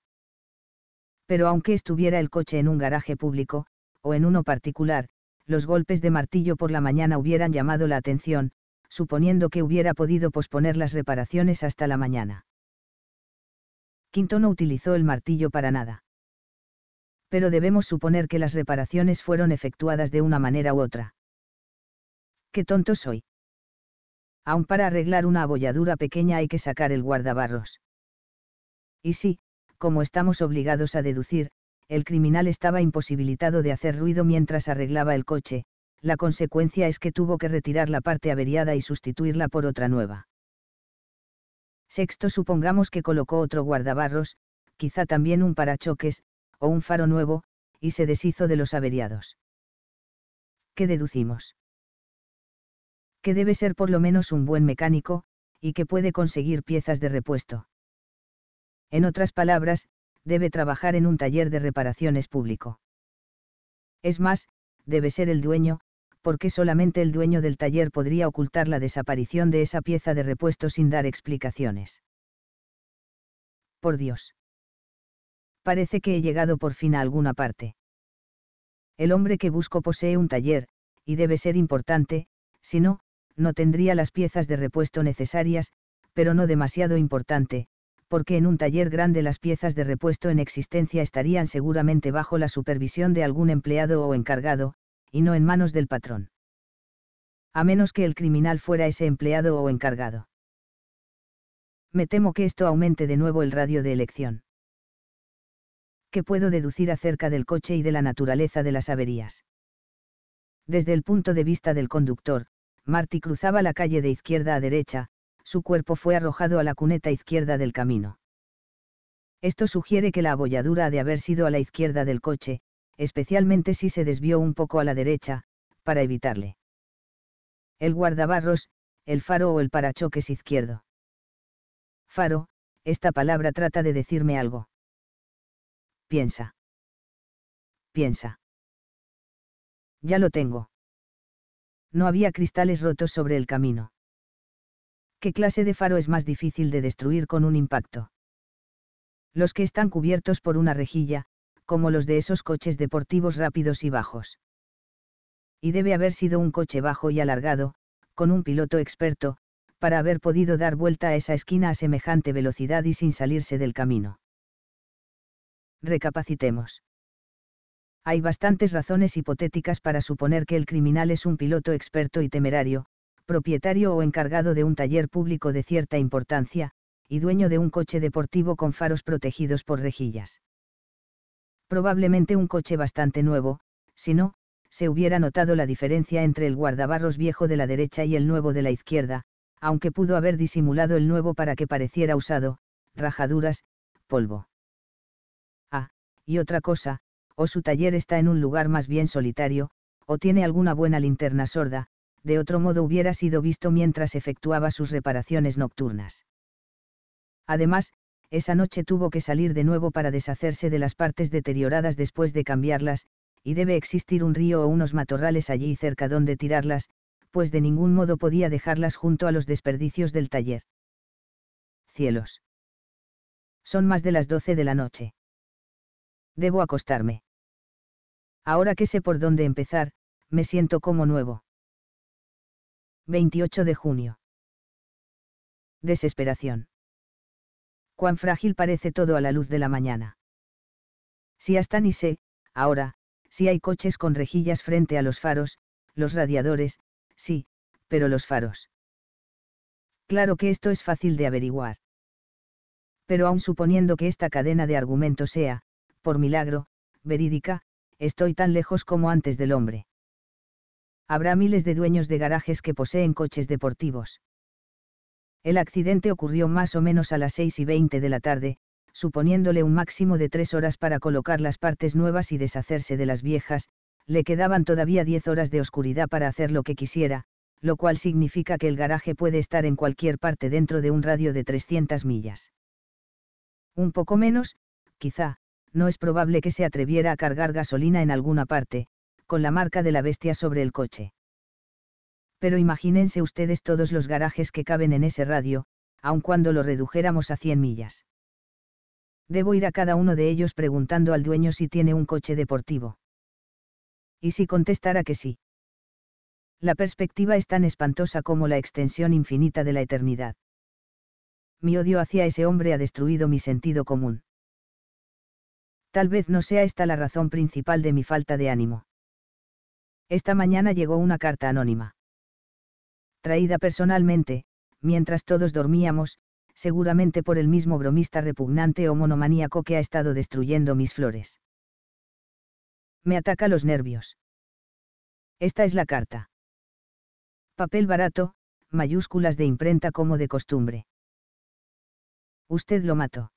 Pero aunque estuviera el coche en un garaje público, o en uno particular, los golpes de martillo por la mañana hubieran llamado la atención, suponiendo que hubiera podido posponer las reparaciones hasta la mañana. Quinto no utilizó el martillo para nada. Pero debemos suponer que las reparaciones fueron efectuadas de una manera u otra qué tonto soy. Aún para arreglar una abolladura pequeña hay que sacar el guardabarros. Y sí, como estamos obligados a deducir, el criminal estaba imposibilitado de hacer ruido mientras arreglaba el coche, la consecuencia es que tuvo que retirar la parte averiada y sustituirla por otra nueva. Sexto, supongamos que colocó otro guardabarros, quizá también un parachoques, o un faro nuevo, y se deshizo de los averiados. ¿Qué deducimos? debe ser por lo menos un buen mecánico, y que puede conseguir piezas de repuesto. En otras palabras, debe trabajar en un taller de reparaciones público. Es más, debe ser el dueño, porque solamente el dueño del taller podría ocultar la desaparición de esa pieza de repuesto sin dar explicaciones. Por Dios. Parece que he llegado por fin a alguna parte. El hombre que busco posee un taller, y debe ser importante, si no, no tendría las piezas de repuesto necesarias, pero no demasiado importante, porque en un taller grande las piezas de repuesto en existencia estarían seguramente bajo la supervisión de algún empleado o encargado, y no en manos del patrón. A menos que el criminal fuera ese empleado o encargado. Me temo que esto aumente de nuevo el radio de elección. ¿Qué puedo deducir acerca del coche y de la naturaleza de las averías? Desde el punto de vista del conductor, Marty cruzaba la calle de izquierda a derecha, su cuerpo fue arrojado a la cuneta izquierda del camino. Esto sugiere que la abolladura ha de haber sido a la izquierda del coche, especialmente si se desvió un poco a la derecha, para evitarle. El guardabarros, el faro o el parachoques izquierdo. Faro, esta palabra trata de decirme algo. Piensa. Piensa. Ya lo tengo no había cristales rotos sobre el camino. ¿Qué clase de faro es más difícil de destruir con un impacto? Los que están cubiertos por una rejilla, como los de esos coches deportivos rápidos y bajos. Y debe haber sido un coche bajo y alargado, con un piloto experto, para haber podido dar vuelta a esa esquina a semejante velocidad y sin salirse del camino. Recapacitemos hay bastantes razones hipotéticas para suponer que el criminal es un piloto experto y temerario, propietario o encargado de un taller público de cierta importancia, y dueño de un coche deportivo con faros protegidos por rejillas. Probablemente un coche bastante nuevo, si no, se hubiera notado la diferencia entre el guardabarros viejo de la derecha y el nuevo de la izquierda, aunque pudo haber disimulado el nuevo para que pareciera usado, rajaduras, polvo. Ah, y otra cosa, o su taller está en un lugar más bien solitario, o tiene alguna buena linterna sorda, de otro modo hubiera sido visto mientras efectuaba sus reparaciones nocturnas. Además, esa noche tuvo que salir de nuevo para deshacerse de las partes deterioradas después de cambiarlas, y debe existir un río o unos matorrales allí cerca donde tirarlas, pues de ningún modo podía dejarlas junto a los desperdicios del taller. Cielos. Son más de las doce de la noche. Debo acostarme. Ahora que sé por dónde empezar, me siento como nuevo. 28 de junio. Desesperación. Cuán frágil parece todo a la luz de la mañana. Si hasta ni sé, ahora, si hay coches con rejillas frente a los faros, los radiadores, sí, pero los faros. Claro que esto es fácil de averiguar. Pero aun suponiendo que esta cadena de argumentos sea, por milagro, verídica, estoy tan lejos como antes del hombre. Habrá miles de dueños de garajes que poseen coches deportivos. El accidente ocurrió más o menos a las 6 y 20 de la tarde, suponiéndole un máximo de tres horas para colocar las partes nuevas y deshacerse de las viejas, le quedaban todavía 10 horas de oscuridad para hacer lo que quisiera, lo cual significa que el garaje puede estar en cualquier parte dentro de un radio de 300 millas. Un poco menos, quizá, no es probable que se atreviera a cargar gasolina en alguna parte, con la marca de la bestia sobre el coche. Pero imagínense ustedes todos los garajes que caben en ese radio, aun cuando lo redujéramos a 100 millas. Debo ir a cada uno de ellos preguntando al dueño si tiene un coche deportivo. Y si contestara que sí. La perspectiva es tan espantosa como la extensión infinita de la eternidad. Mi odio hacia ese hombre ha destruido mi sentido común. Tal vez no sea esta la razón principal de mi falta de ánimo. Esta mañana llegó una carta anónima. Traída personalmente, mientras todos dormíamos, seguramente por el mismo bromista repugnante o monomaníaco que ha estado destruyendo mis flores. Me ataca los nervios. Esta es la carta. Papel barato, mayúsculas de imprenta como de costumbre. Usted lo mató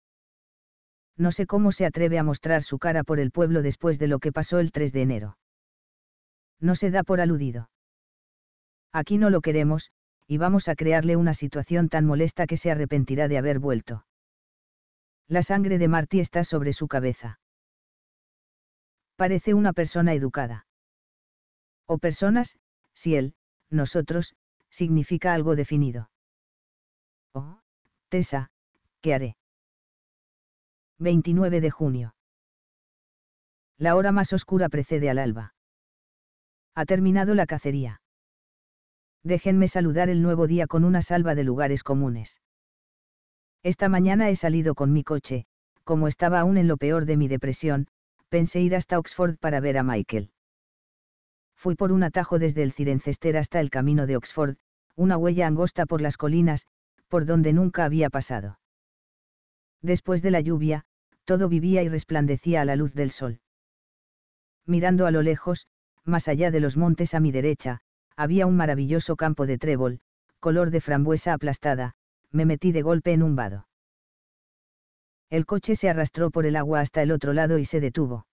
no sé cómo se atreve a mostrar su cara por el pueblo después de lo que pasó el 3 de enero. No se da por aludido. Aquí no lo queremos, y vamos a crearle una situación tan molesta que se arrepentirá de haber vuelto. La sangre de Marty está sobre su cabeza. Parece una persona educada. O personas, si él, nosotros, significa algo definido. Oh, Tessa, ¿qué haré? 29 de junio. La hora más oscura precede al alba. Ha terminado la cacería. Déjenme saludar el nuevo día con una salva de lugares comunes. Esta mañana he salido con mi coche, como estaba aún en lo peor de mi depresión, pensé ir hasta Oxford para ver a Michael. Fui por un atajo desde el Cirencester hasta el camino de Oxford, una huella angosta por las colinas, por donde nunca había pasado. Después de la lluvia, todo vivía y resplandecía a la luz del sol. Mirando a lo lejos, más allá de los montes a mi derecha, había un maravilloso campo de trébol, color de frambuesa aplastada, me metí de golpe en un vado. El coche se arrastró por el agua hasta el otro lado y se detuvo.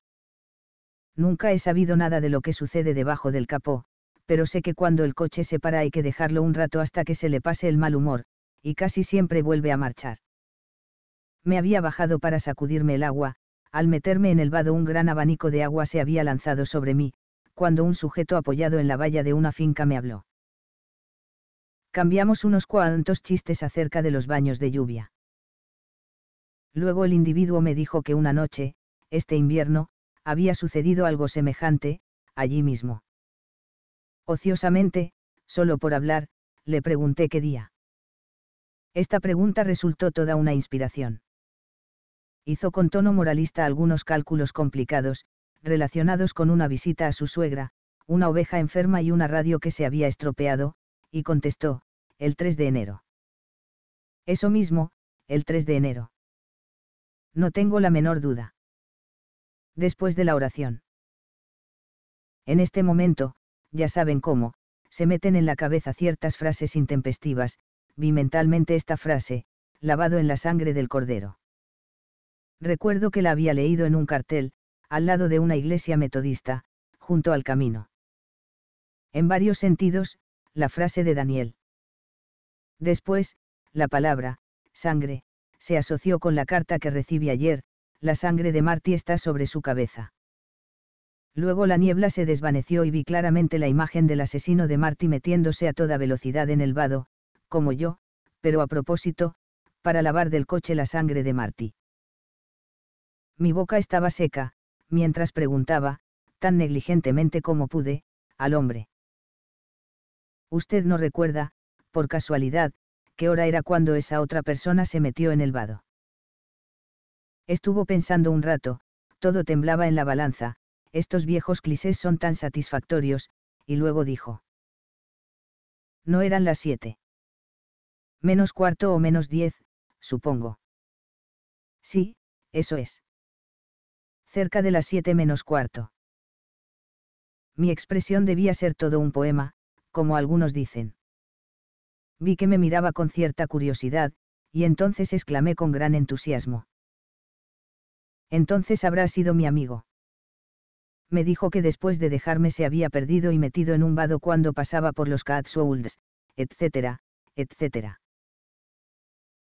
Nunca he sabido nada de lo que sucede debajo del capó, pero sé que cuando el coche se para hay que dejarlo un rato hasta que se le pase el mal humor, y casi siempre vuelve a marchar me había bajado para sacudirme el agua, al meterme en el vado un gran abanico de agua se había lanzado sobre mí, cuando un sujeto apoyado en la valla de una finca me habló. Cambiamos unos cuantos chistes acerca de los baños de lluvia. Luego el individuo me dijo que una noche, este invierno, había sucedido algo semejante, allí mismo. Ociosamente, solo por hablar, le pregunté qué día. Esta pregunta resultó toda una inspiración hizo con tono moralista algunos cálculos complicados, relacionados con una visita a su suegra, una oveja enferma y una radio que se había estropeado, y contestó, el 3 de enero. Eso mismo, el 3 de enero. No tengo la menor duda. Después de la oración. En este momento, ya saben cómo, se meten en la cabeza ciertas frases intempestivas, vi mentalmente esta frase, lavado en la sangre del cordero. Recuerdo que la había leído en un cartel, al lado de una iglesia metodista, junto al camino. En varios sentidos, la frase de Daniel. Después, la palabra, sangre, se asoció con la carta que recibí ayer, la sangre de Marty está sobre su cabeza. Luego la niebla se desvaneció y vi claramente la imagen del asesino de Marty metiéndose a toda velocidad en el vado, como yo, pero a propósito, para lavar del coche la sangre de Marty. Mi boca estaba seca, mientras preguntaba, tan negligentemente como pude, al hombre. Usted no recuerda, por casualidad, qué hora era cuando esa otra persona se metió en el vado. Estuvo pensando un rato, todo temblaba en la balanza, estos viejos clisés son tan satisfactorios, y luego dijo. No eran las siete. Menos cuarto o menos diez, supongo. Sí, eso es cerca de las siete menos cuarto. Mi expresión debía ser todo un poema, como algunos dicen. Vi que me miraba con cierta curiosidad, y entonces exclamé con gran entusiasmo. Entonces habrá sido mi amigo. Me dijo que después de dejarme se había perdido y metido en un vado cuando pasaba por los Catswolds, etcétera, etcétera.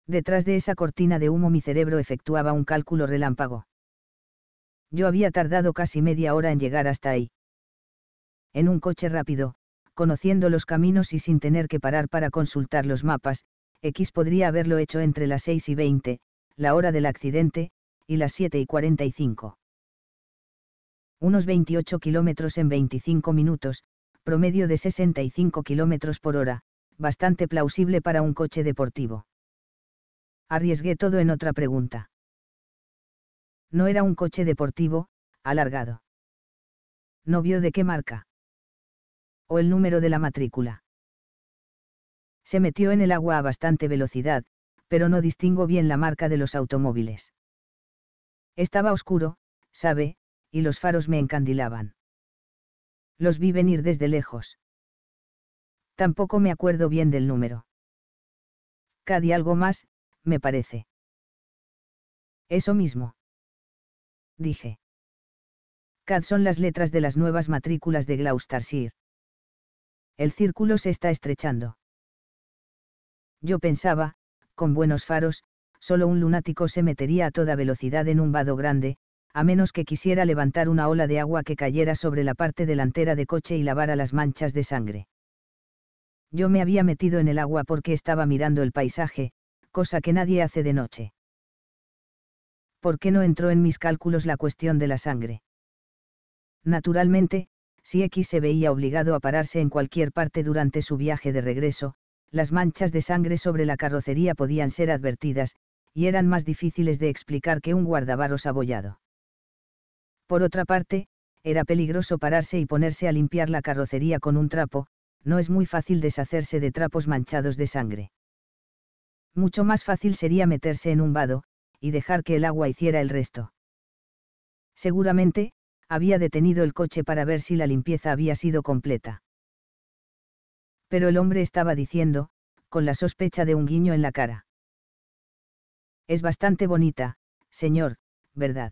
Detrás de esa cortina de humo mi cerebro efectuaba un cálculo relámpago. Yo había tardado casi media hora en llegar hasta ahí. En un coche rápido, conociendo los caminos y sin tener que parar para consultar los mapas, X podría haberlo hecho entre las 6 y 20, la hora del accidente, y las 7 y 45. Unos 28 kilómetros en 25 minutos, promedio de 65 kilómetros por hora, bastante plausible para un coche deportivo. Arriesgué todo en otra pregunta. No era un coche deportivo, alargado. No vio de qué marca. O el número de la matrícula. Se metió en el agua a bastante velocidad, pero no distingo bien la marca de los automóviles. Estaba oscuro, sabe, y los faros me encandilaban. Los vi venir desde lejos. Tampoco me acuerdo bien del número. Cadi algo más, me parece. Eso mismo dije. CAD son las letras de las nuevas matrículas de Gloucestershire. El círculo se está estrechando. Yo pensaba, con buenos faros, solo un lunático se metería a toda velocidad en un vado grande, a menos que quisiera levantar una ola de agua que cayera sobre la parte delantera de coche y lavara las manchas de sangre. Yo me había metido en el agua porque estaba mirando el paisaje, cosa que nadie hace de noche. ¿por qué no entró en mis cálculos la cuestión de la sangre? Naturalmente, si X se veía obligado a pararse en cualquier parte durante su viaje de regreso, las manchas de sangre sobre la carrocería podían ser advertidas, y eran más difíciles de explicar que un guardabarros abollado. Por otra parte, era peligroso pararse y ponerse a limpiar la carrocería con un trapo, no es muy fácil deshacerse de trapos manchados de sangre. Mucho más fácil sería meterse en un vado, y dejar que el agua hiciera el resto. Seguramente, había detenido el coche para ver si la limpieza había sido completa. Pero el hombre estaba diciendo, con la sospecha de un guiño en la cara. Es bastante bonita, señor, ¿verdad?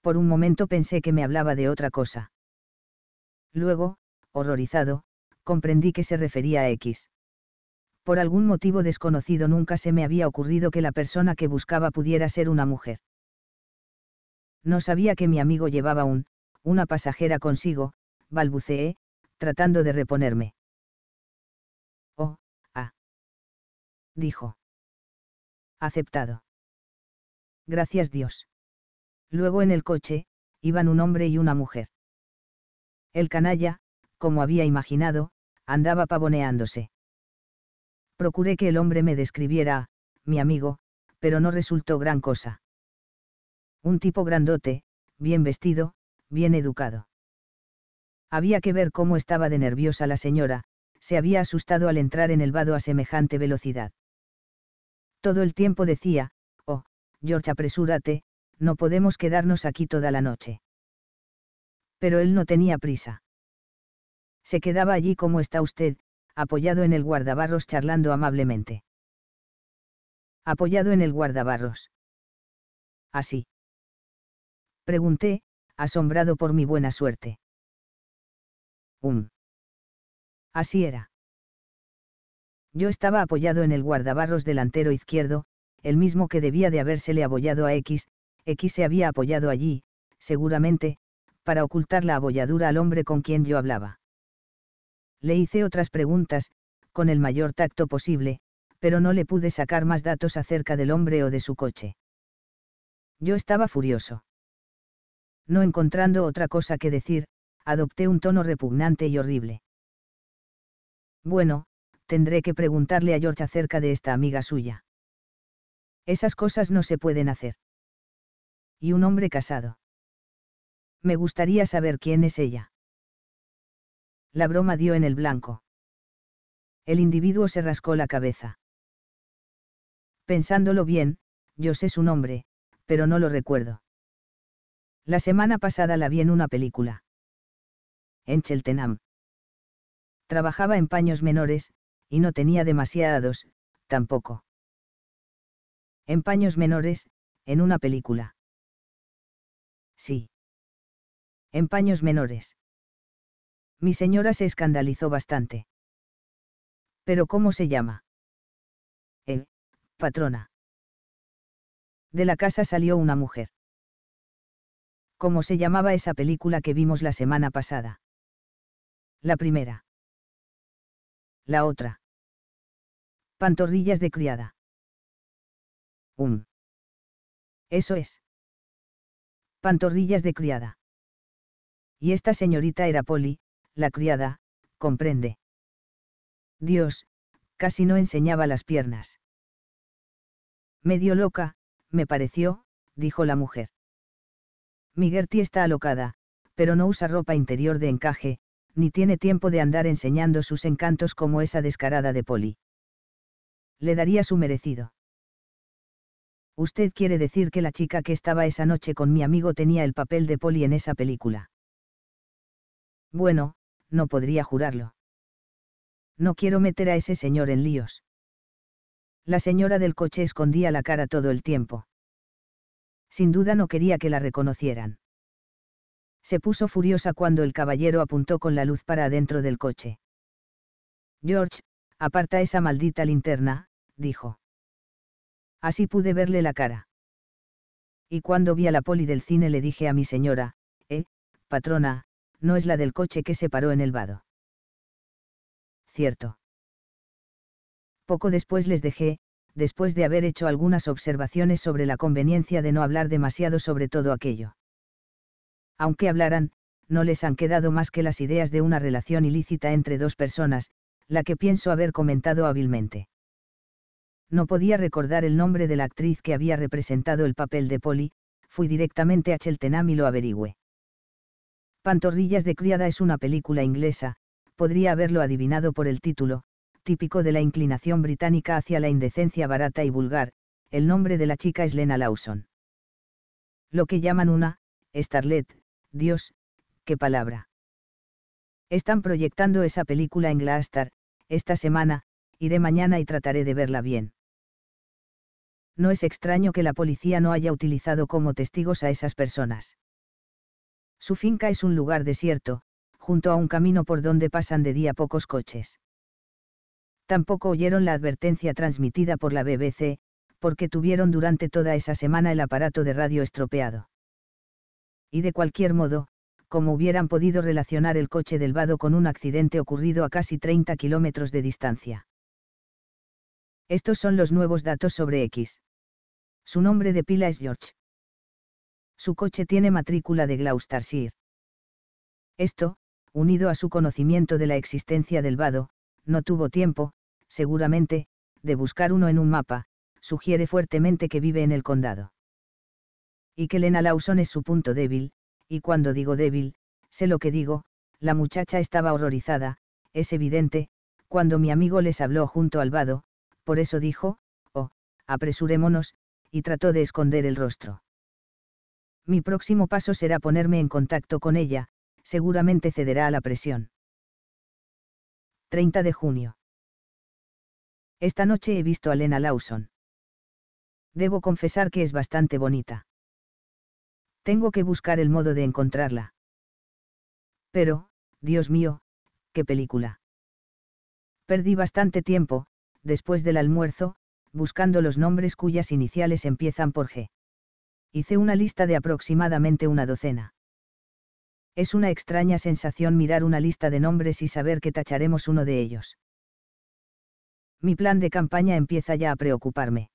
Por un momento pensé que me hablaba de otra cosa. Luego, horrorizado, comprendí que se refería a X por algún motivo desconocido nunca se me había ocurrido que la persona que buscaba pudiera ser una mujer. No sabía que mi amigo llevaba un, una pasajera consigo, balbuceé, tratando de reponerme. Oh, ah. Dijo. Aceptado. Gracias Dios. Luego en el coche, iban un hombre y una mujer. El canalla, como había imaginado, andaba pavoneándose. Procuré que el hombre me describiera, mi amigo, pero no resultó gran cosa. Un tipo grandote, bien vestido, bien educado. Había que ver cómo estaba de nerviosa la señora, se había asustado al entrar en el vado a semejante velocidad. Todo el tiempo decía, oh, George, apresúrate, no podemos quedarnos aquí toda la noche. Pero él no tenía prisa. Se quedaba allí como está usted, apoyado en el guardabarros charlando amablemente. Apoyado en el guardabarros. Así. Pregunté, asombrado por mi buena suerte. Um. Así era. Yo estaba apoyado en el guardabarros delantero izquierdo, el mismo que debía de habérsele abollado a X, X se había apoyado allí, seguramente, para ocultar la abolladura al hombre con quien yo hablaba. Le hice otras preguntas, con el mayor tacto posible, pero no le pude sacar más datos acerca del hombre o de su coche. Yo estaba furioso. No encontrando otra cosa que decir, adopté un tono repugnante y horrible. Bueno, tendré que preguntarle a George acerca de esta amiga suya. Esas cosas no se pueden hacer. Y un hombre casado. Me gustaría saber quién es ella la broma dio en el blanco. El individuo se rascó la cabeza. Pensándolo bien, yo sé su nombre, pero no lo recuerdo. La semana pasada la vi en una película. En Cheltenham. Trabajaba en paños menores, y no tenía demasiados, tampoco. En paños menores, en una película. Sí. En paños menores. Mi señora se escandalizó bastante. ¿Pero cómo se llama? Eh, patrona. De la casa salió una mujer. ¿Cómo se llamaba esa película que vimos la semana pasada? La primera. La otra. Pantorrillas de criada. Um. Eso es. Pantorrillas de criada. Y esta señorita era Polly, la criada, comprende. Dios, casi no enseñaba las piernas. Medio loca, me pareció, dijo la mujer. Migerti está alocada, pero no usa ropa interior de encaje, ni tiene tiempo de andar enseñando sus encantos como esa descarada de Poli. Le daría su merecido. Usted quiere decir que la chica que estaba esa noche con mi amigo tenía el papel de Poli en esa película. Bueno, no podría jurarlo. No quiero meter a ese señor en líos. La señora del coche escondía la cara todo el tiempo. Sin duda no quería que la reconocieran. Se puso furiosa cuando el caballero apuntó con la luz para adentro del coche. George, aparta esa maldita linterna, dijo. Así pude verle la cara. Y cuando vi a la poli del cine le dije a mi señora, eh, patrona, no es la del coche que se paró en el vado. Cierto. Poco después les dejé, después de haber hecho algunas observaciones sobre la conveniencia de no hablar demasiado sobre todo aquello. Aunque hablaran, no les han quedado más que las ideas de una relación ilícita entre dos personas, la que pienso haber comentado hábilmente. No podía recordar el nombre de la actriz que había representado el papel de Polly, fui directamente a Cheltenham y lo averigüé. Pantorrillas de criada es una película inglesa, podría haberlo adivinado por el título, típico de la inclinación británica hacia la indecencia barata y vulgar, el nombre de la chica es Lena Lawson. Lo que llaman una, Starlet, Dios, qué palabra. Están proyectando esa película en Glastar, esta semana, iré mañana y trataré de verla bien. No es extraño que la policía no haya utilizado como testigos a esas personas. Su finca es un lugar desierto, junto a un camino por donde pasan de día pocos coches. Tampoco oyeron la advertencia transmitida por la BBC, porque tuvieron durante toda esa semana el aparato de radio estropeado. Y de cualquier modo, como hubieran podido relacionar el coche del vado con un accidente ocurrido a casi 30 kilómetros de distancia. Estos son los nuevos datos sobre X. Su nombre de pila es George. Su coche tiene matrícula de Gloucestershire. Esto, unido a su conocimiento de la existencia del vado, no tuvo tiempo, seguramente, de buscar uno en un mapa, sugiere fuertemente que vive en el condado. Y que Lena Lawson es su punto débil, y cuando digo débil, sé lo que digo, la muchacha estaba horrorizada, es evidente, cuando mi amigo les habló junto al vado, por eso dijo, oh, apresurémonos, y trató de esconder el rostro mi próximo paso será ponerme en contacto con ella, seguramente cederá a la presión. 30 de junio. Esta noche he visto a Lena Lawson. Debo confesar que es bastante bonita. Tengo que buscar el modo de encontrarla. Pero, Dios mío, qué película. Perdí bastante tiempo, después del almuerzo, buscando los nombres cuyas iniciales empiezan por G hice una lista de aproximadamente una docena. Es una extraña sensación mirar una lista de nombres y saber que tacharemos uno de ellos. Mi plan de campaña empieza ya a preocuparme.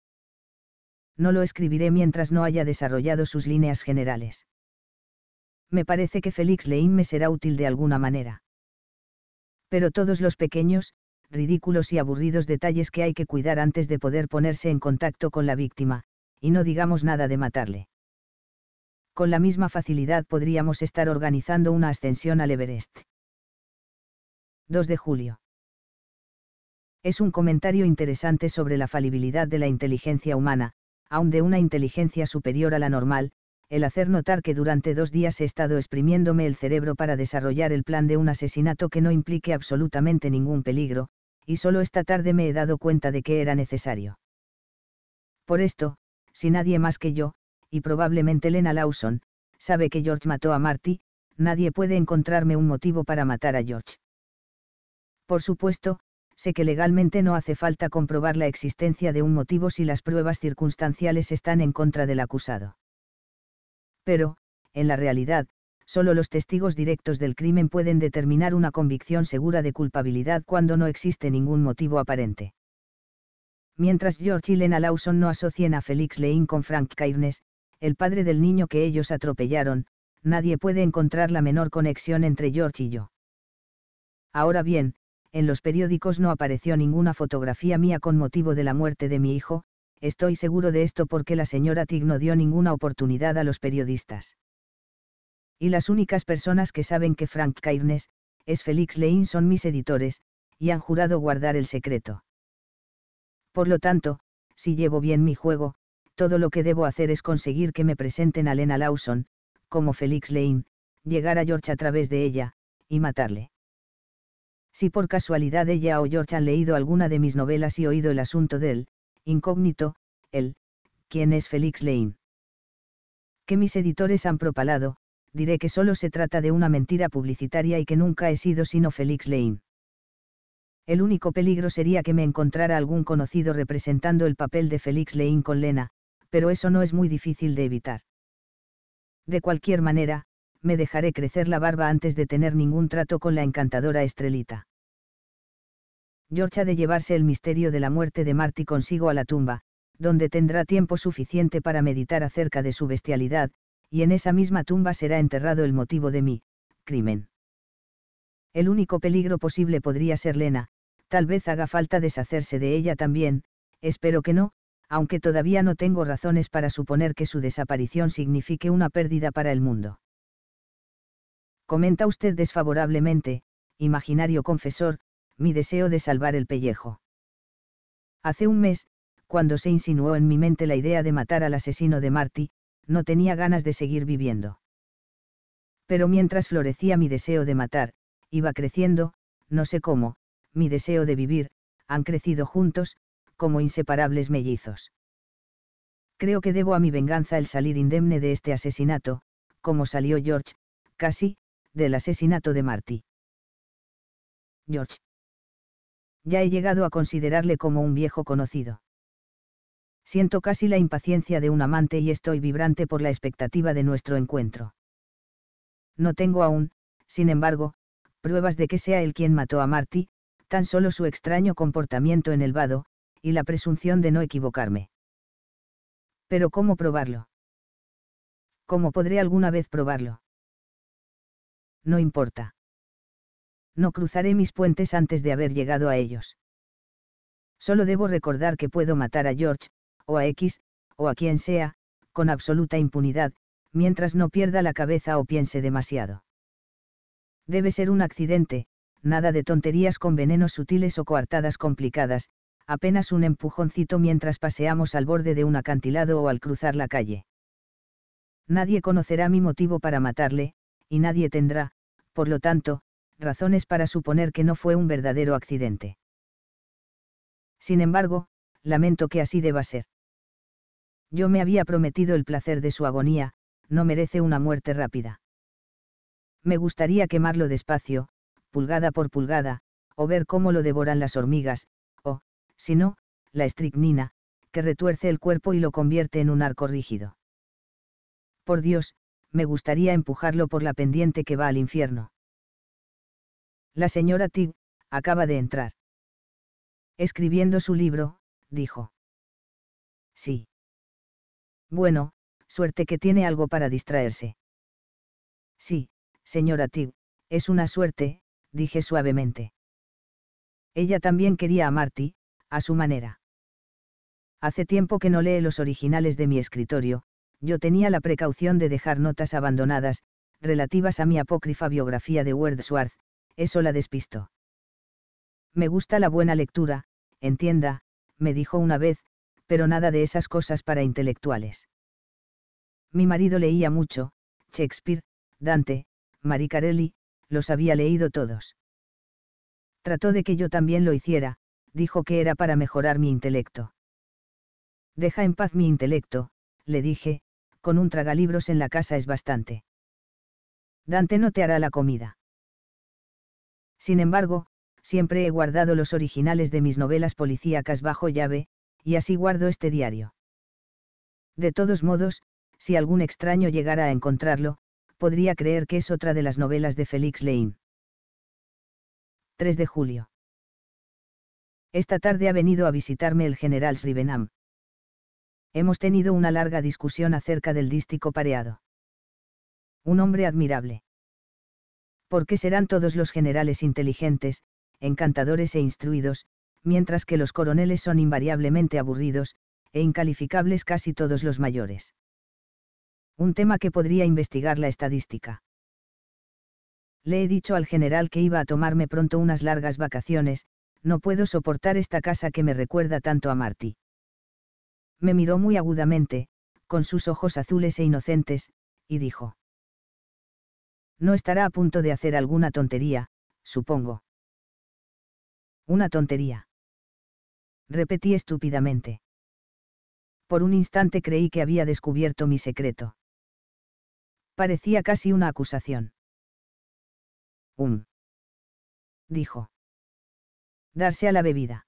No lo escribiré mientras no haya desarrollado sus líneas generales. Me parece que Félix Lein me será útil de alguna manera. Pero todos los pequeños, ridículos y aburridos detalles que hay que cuidar antes de poder ponerse en contacto con la víctima, y no digamos nada de matarle. Con la misma facilidad podríamos estar organizando una ascensión al Everest. 2 de julio. Es un comentario interesante sobre la falibilidad de la inteligencia humana, aun de una inteligencia superior a la normal, el hacer notar que durante dos días he estado exprimiéndome el cerebro para desarrollar el plan de un asesinato que no implique absolutamente ningún peligro, y solo esta tarde me he dado cuenta de que era necesario. Por esto, si nadie más que yo, y probablemente Lena Lawson, sabe que George mató a Marty, nadie puede encontrarme un motivo para matar a George. Por supuesto, sé que legalmente no hace falta comprobar la existencia de un motivo si las pruebas circunstanciales están en contra del acusado. Pero, en la realidad, solo los testigos directos del crimen pueden determinar una convicción segura de culpabilidad cuando no existe ningún motivo aparente. Mientras George y Lena Lawson no asocien a Felix Lane con Frank Cairnes, el padre del niño que ellos atropellaron, nadie puede encontrar la menor conexión entre George y yo. Ahora bien, en los periódicos no apareció ninguna fotografía mía con motivo de la muerte de mi hijo, estoy seguro de esto porque la señora Tig no dio ninguna oportunidad a los periodistas. Y las únicas personas que saben que Frank Cairnes, es Felix Lane son mis editores, y han jurado guardar el secreto. Por lo tanto, si llevo bien mi juego, todo lo que debo hacer es conseguir que me presenten a Lena Lawson, como Felix Lane, llegar a George a través de ella, y matarle. Si por casualidad ella o George han leído alguna de mis novelas y oído el asunto del, incógnito, el, ¿quién es Felix Lane? Que mis editores han propalado, diré que solo se trata de una mentira publicitaria y que nunca he sido sino Felix Lane. El único peligro sería que me encontrara algún conocido representando el papel de Félix Lein con Lena, pero eso no es muy difícil de evitar. De cualquier manera, me dejaré crecer la barba antes de tener ningún trato con la encantadora Estrelita. George ha de llevarse el misterio de la muerte de Marty consigo a la tumba, donde tendrá tiempo suficiente para meditar acerca de su bestialidad, y en esa misma tumba será enterrado el motivo de mi crimen. El único peligro posible podría ser Lena, tal vez haga falta deshacerse de ella también, espero que no, aunque todavía no tengo razones para suponer que su desaparición signifique una pérdida para el mundo. Comenta usted desfavorablemente, imaginario confesor, mi deseo de salvar el pellejo. Hace un mes, cuando se insinuó en mi mente la idea de matar al asesino de Marty, no tenía ganas de seguir viviendo. Pero mientras florecía mi deseo de matar, iba creciendo, no sé cómo, mi deseo de vivir, han crecido juntos, como inseparables mellizos. Creo que debo a mi venganza el salir indemne de este asesinato, como salió George, casi, del asesinato de Marty. George. Ya he llegado a considerarle como un viejo conocido. Siento casi la impaciencia de un amante y estoy vibrante por la expectativa de nuestro encuentro. No tengo aún, sin embargo, pruebas de que sea él quien mató a Marty, tan solo su extraño comportamiento en el vado, y la presunción de no equivocarme. Pero ¿cómo probarlo? ¿Cómo podré alguna vez probarlo? No importa. No cruzaré mis puentes antes de haber llegado a ellos. Solo debo recordar que puedo matar a George, o a X, o a quien sea, con absoluta impunidad, mientras no pierda la cabeza o piense demasiado. Debe ser un accidente, nada de tonterías con venenos sutiles o coartadas complicadas, apenas un empujoncito mientras paseamos al borde de un acantilado o al cruzar la calle. Nadie conocerá mi motivo para matarle, y nadie tendrá, por lo tanto, razones para suponer que no fue un verdadero accidente. Sin embargo, lamento que así deba ser. Yo me había prometido el placer de su agonía, no merece una muerte rápida. Me gustaría quemarlo despacio, pulgada por pulgada, o ver cómo lo devoran las hormigas, o, si no, la estricnina, que retuerce el cuerpo y lo convierte en un arco rígido. Por Dios, me gustaría empujarlo por la pendiente que va al infierno. La señora Tig, acaba de entrar. Escribiendo su libro, dijo. Sí. Bueno, suerte que tiene algo para distraerse. Sí, señora Tig, es una suerte, dije suavemente. Ella también quería a Marty, a su manera. Hace tiempo que no lee los originales de mi escritorio, yo tenía la precaución de dejar notas abandonadas, relativas a mi apócrifa biografía de Wordsworth, eso la despistó. Me gusta la buena lectura, entienda, me dijo una vez, pero nada de esas cosas para intelectuales. Mi marido leía mucho, Shakespeare, Dante, Maricarelli, los había leído todos. Trató de que yo también lo hiciera, dijo que era para mejorar mi intelecto. Deja en paz mi intelecto, le dije, con un tragalibros en la casa es bastante. Dante no te hará la comida. Sin embargo, siempre he guardado los originales de mis novelas policíacas bajo llave, y así guardo este diario. De todos modos, si algún extraño llegara a encontrarlo, podría creer que es otra de las novelas de Félix Lane. 3 de julio. Esta tarde ha venido a visitarme el general Srivenam. Hemos tenido una larga discusión acerca del dístico pareado. Un hombre admirable. ¿Por qué serán todos los generales inteligentes, encantadores e instruidos, mientras que los coroneles son invariablemente aburridos, e incalificables casi todos los mayores? Un tema que podría investigar la estadística. Le he dicho al general que iba a tomarme pronto unas largas vacaciones, no puedo soportar esta casa que me recuerda tanto a Marty. Me miró muy agudamente, con sus ojos azules e inocentes, y dijo. No estará a punto de hacer alguna tontería, supongo. Una tontería. Repetí estúpidamente. Por un instante creí que había descubierto mi secreto. Parecía casi una acusación. Um. Dijo. Darse a la bebida.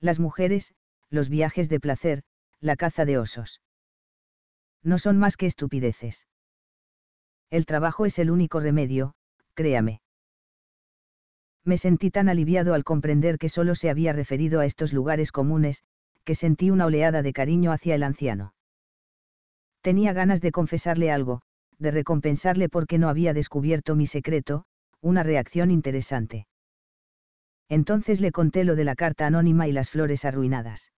Las mujeres, los viajes de placer, la caza de osos. No son más que estupideces. El trabajo es el único remedio, créame. Me sentí tan aliviado al comprender que solo se había referido a estos lugares comunes, que sentí una oleada de cariño hacia el anciano tenía ganas de confesarle algo, de recompensarle porque no había descubierto mi secreto, una reacción interesante. Entonces le conté lo de la carta anónima y las flores arruinadas.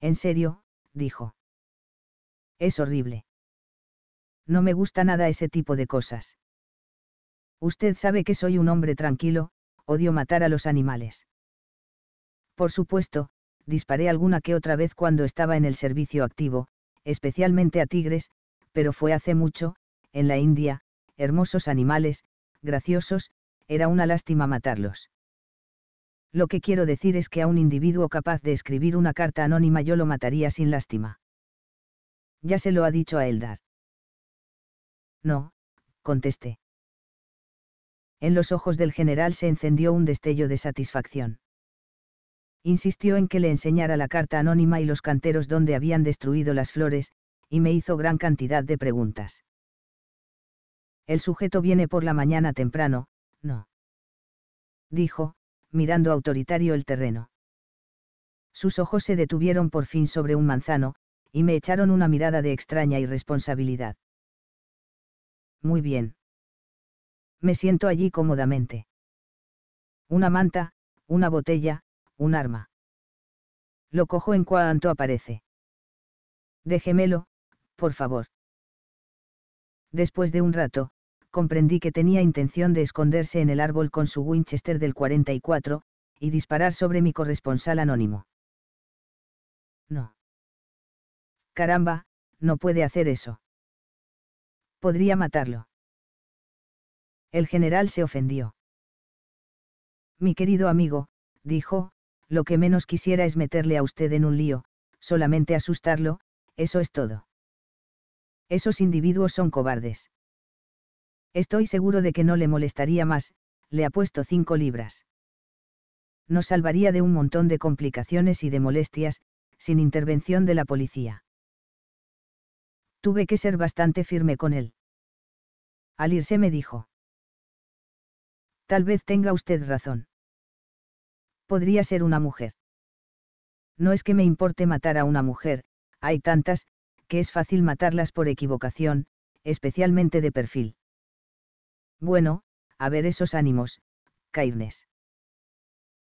En serio, dijo. Es horrible. No me gusta nada ese tipo de cosas. Usted sabe que soy un hombre tranquilo, odio matar a los animales. Por supuesto, disparé alguna que otra vez cuando estaba en el servicio activo, especialmente a tigres, pero fue hace mucho, en la India, hermosos animales, graciosos, era una lástima matarlos. Lo que quiero decir es que a un individuo capaz de escribir una carta anónima yo lo mataría sin lástima. Ya se lo ha dicho a Eldar. No, contesté. En los ojos del general se encendió un destello de satisfacción insistió en que le enseñara la carta anónima y los canteros donde habían destruido las flores, y me hizo gran cantidad de preguntas. El sujeto viene por la mañana temprano, no. Dijo, mirando autoritario el terreno. Sus ojos se detuvieron por fin sobre un manzano, y me echaron una mirada de extraña irresponsabilidad. Muy bien. Me siento allí cómodamente. Una manta, una botella, un arma. Lo cojo en cuanto aparece. Déjemelo, por favor. Después de un rato, comprendí que tenía intención de esconderse en el árbol con su Winchester del 44, y disparar sobre mi corresponsal anónimo. No. Caramba, no puede hacer eso. Podría matarlo. El general se ofendió. Mi querido amigo, dijo, lo que menos quisiera es meterle a usted en un lío, solamente asustarlo, eso es todo. Esos individuos son cobardes. Estoy seguro de que no le molestaría más, le apuesto cinco libras. Nos salvaría de un montón de complicaciones y de molestias, sin intervención de la policía. Tuve que ser bastante firme con él. Al irse me dijo. Tal vez tenga usted razón podría ser una mujer. No es que me importe matar a una mujer, hay tantas, que es fácil matarlas por equivocación, especialmente de perfil. Bueno, a ver esos ánimos, Cairnes.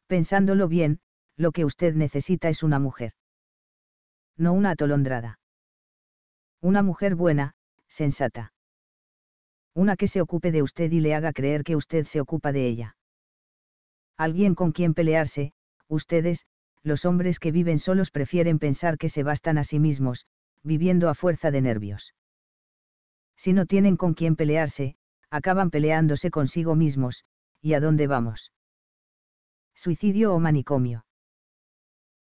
Pensándolo bien, lo que usted necesita es una mujer. No una atolondrada. Una mujer buena, sensata. Una que se ocupe de usted y le haga creer que usted se ocupa de ella alguien con quien pelearse, ustedes, los hombres que viven solos prefieren pensar que se bastan a sí mismos, viviendo a fuerza de nervios. Si no tienen con quien pelearse, acaban peleándose consigo mismos, ¿y a dónde vamos? Suicidio o manicomio.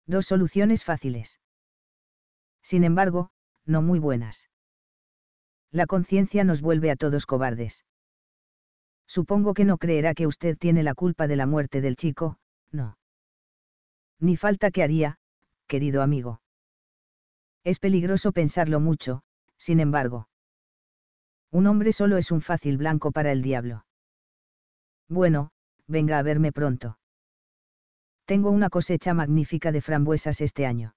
Dos soluciones fáciles. Sin embargo, no muy buenas. La conciencia nos vuelve a todos cobardes. Supongo que no creerá que usted tiene la culpa de la muerte del chico, no. Ni falta que haría, querido amigo. Es peligroso pensarlo mucho, sin embargo. Un hombre solo es un fácil blanco para el diablo. Bueno, venga a verme pronto. Tengo una cosecha magnífica de frambuesas este año.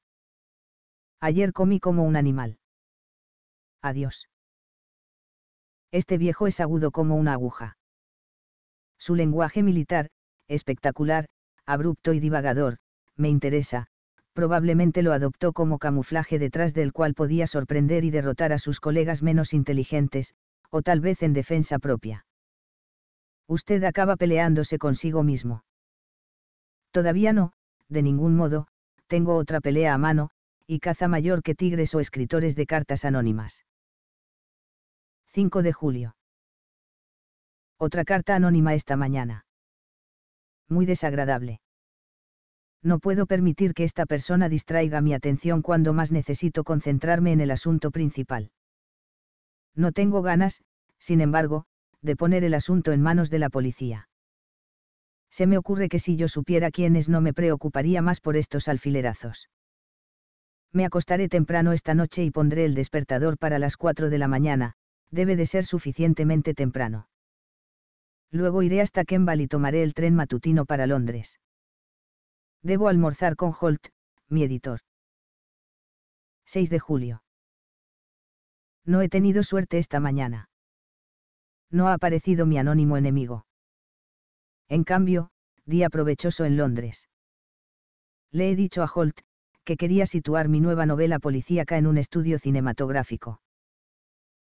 Ayer comí como un animal. Adiós. Este viejo es agudo como una aguja. Su lenguaje militar, espectacular, abrupto y divagador, me interesa, probablemente lo adoptó como camuflaje detrás del cual podía sorprender y derrotar a sus colegas menos inteligentes, o tal vez en defensa propia. Usted acaba peleándose consigo mismo. Todavía no, de ningún modo, tengo otra pelea a mano, y caza mayor que tigres o escritores de cartas anónimas. 5 de julio. Otra carta anónima esta mañana. Muy desagradable. No puedo permitir que esta persona distraiga mi atención cuando más necesito concentrarme en el asunto principal. No tengo ganas, sin embargo, de poner el asunto en manos de la policía. Se me ocurre que si yo supiera quiénes no me preocuparía más por estos alfilerazos. Me acostaré temprano esta noche y pondré el despertador para las 4 de la mañana, debe de ser suficientemente temprano. Luego iré hasta Kembal y tomaré el tren matutino para Londres. Debo almorzar con Holt, mi editor. 6 de julio. No he tenido suerte esta mañana. No ha aparecido mi anónimo enemigo. En cambio, día provechoso en Londres. Le he dicho a Holt, que quería situar mi nueva novela policíaca en un estudio cinematográfico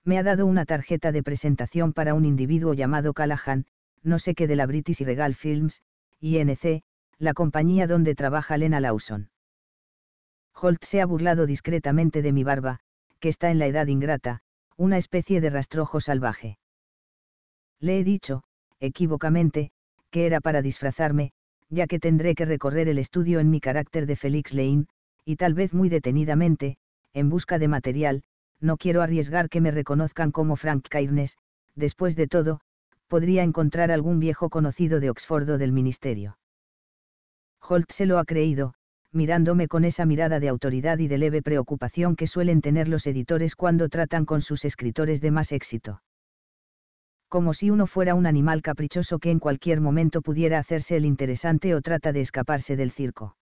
me ha dado una tarjeta de presentación para un individuo llamado Callahan, no sé qué de la British Regal Films, INC, la compañía donde trabaja Lena Lawson. Holt se ha burlado discretamente de mi barba, que está en la edad ingrata, una especie de rastrojo salvaje. Le he dicho, equívocamente, que era para disfrazarme, ya que tendré que recorrer el estudio en mi carácter de Félix Lane, y tal vez muy detenidamente, en busca de material, no quiero arriesgar que me reconozcan como Frank Cairnes, después de todo, podría encontrar algún viejo conocido de Oxford o del Ministerio. Holt se lo ha creído, mirándome con esa mirada de autoridad y de leve preocupación que suelen tener los editores cuando tratan con sus escritores de más éxito. Como si uno fuera un animal caprichoso que en cualquier momento pudiera hacerse el interesante o trata de escaparse del circo.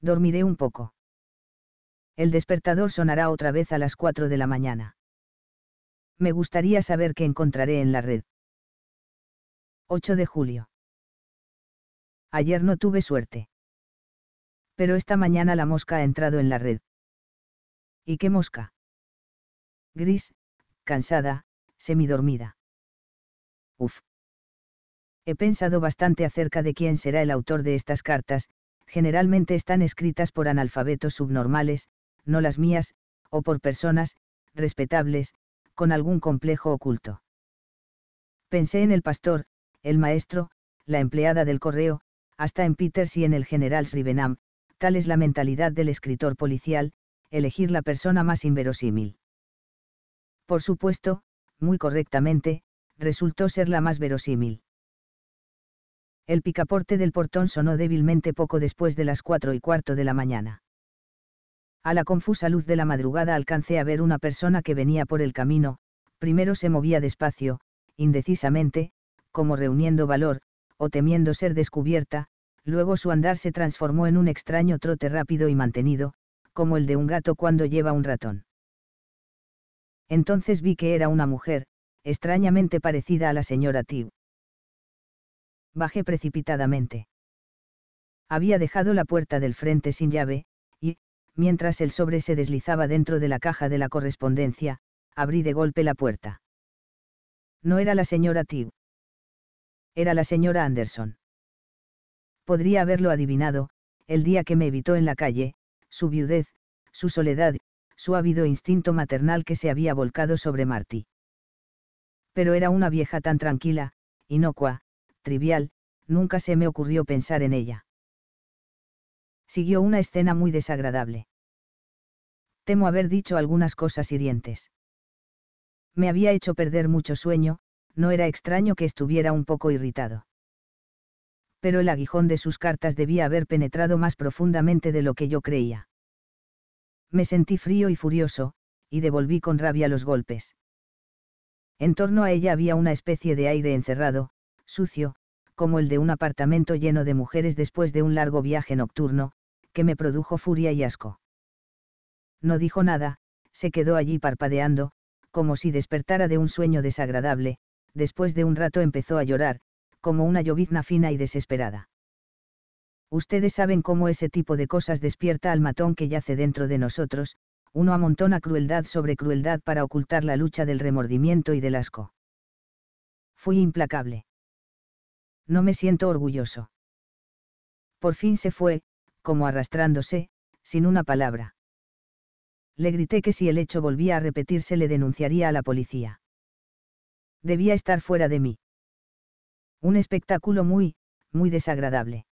Dormiré un poco el despertador sonará otra vez a las 4 de la mañana. Me gustaría saber qué encontraré en la red. 8 de julio. Ayer no tuve suerte. Pero esta mañana la mosca ha entrado en la red. ¿Y qué mosca? Gris, cansada, semidormida. Uf. He pensado bastante acerca de quién será el autor de estas cartas, generalmente están escritas por analfabetos subnormales, no las mías, o por personas, respetables, con algún complejo oculto. Pensé en el pastor, el maestro, la empleada del correo, hasta en Peters y en el general Srivenam, tal es la mentalidad del escritor policial, elegir la persona más inverosímil. Por supuesto, muy correctamente, resultó ser la más verosímil. El picaporte del portón sonó débilmente poco después de las cuatro y cuarto de la mañana. A la confusa luz de la madrugada alcancé a ver una persona que venía por el camino, primero se movía despacio, indecisamente, como reuniendo valor, o temiendo ser descubierta, luego su andar se transformó en un extraño trote rápido y mantenido, como el de un gato cuando lleva un ratón. Entonces vi que era una mujer, extrañamente parecida a la señora Tiu. Bajé precipitadamente. Había dejado la puerta del frente sin llave, mientras el sobre se deslizaba dentro de la caja de la correspondencia, abrí de golpe la puerta. No era la señora Tew. Era la señora Anderson. Podría haberlo adivinado, el día que me evitó en la calle, su viudez, su soledad, su ávido instinto maternal que se había volcado sobre Marty. Pero era una vieja tan tranquila, inocua, trivial, nunca se me ocurrió pensar en ella siguió una escena muy desagradable. Temo haber dicho algunas cosas hirientes. Me había hecho perder mucho sueño, no era extraño que estuviera un poco irritado. Pero el aguijón de sus cartas debía haber penetrado más profundamente de lo que yo creía. Me sentí frío y furioso, y devolví con rabia los golpes. En torno a ella había una especie de aire encerrado, sucio, como el de un apartamento lleno de mujeres después de un largo viaje nocturno, que me produjo furia y asco. No dijo nada, se quedó allí parpadeando, como si despertara de un sueño desagradable, después de un rato empezó a llorar, como una llovizna fina y desesperada. Ustedes saben cómo ese tipo de cosas despierta al matón que yace dentro de nosotros, uno amontona crueldad sobre crueldad para ocultar la lucha del remordimiento y del asco. Fui implacable. No me siento orgulloso. Por fin se fue, como arrastrándose, sin una palabra. Le grité que si el hecho volvía a repetirse le denunciaría a la policía. Debía estar fuera de mí. Un espectáculo muy, muy desagradable.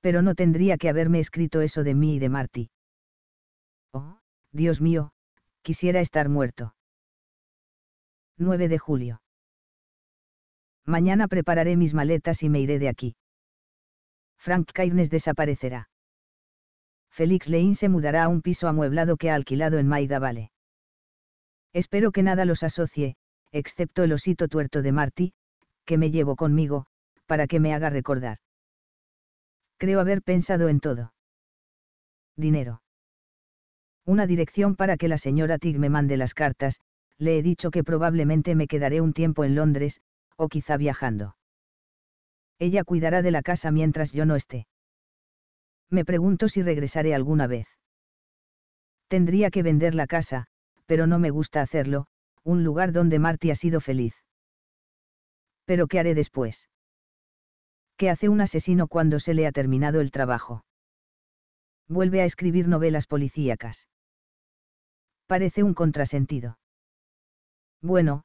Pero no tendría que haberme escrito eso de mí y de Marty. Oh, Dios mío, quisiera estar muerto. 9 de julio. Mañana prepararé mis maletas y me iré de aquí. Frank Cairnes desaparecerá. Félix Lein se mudará a un piso amueblado que ha alquilado en Maida Vale. Espero que nada los asocie, excepto el osito tuerto de Marty, que me llevo conmigo, para que me haga recordar. Creo haber pensado en todo. Dinero. Una dirección para que la señora Tig me mande las cartas, le he dicho que probablemente me quedaré un tiempo en Londres, o quizá viajando. Ella cuidará de la casa mientras yo no esté. Me pregunto si regresaré alguna vez. Tendría que vender la casa, pero no me gusta hacerlo, un lugar donde Marty ha sido feliz. Pero ¿qué haré después? ¿Qué hace un asesino cuando se le ha terminado el trabajo? Vuelve a escribir novelas policíacas. Parece un contrasentido. Bueno,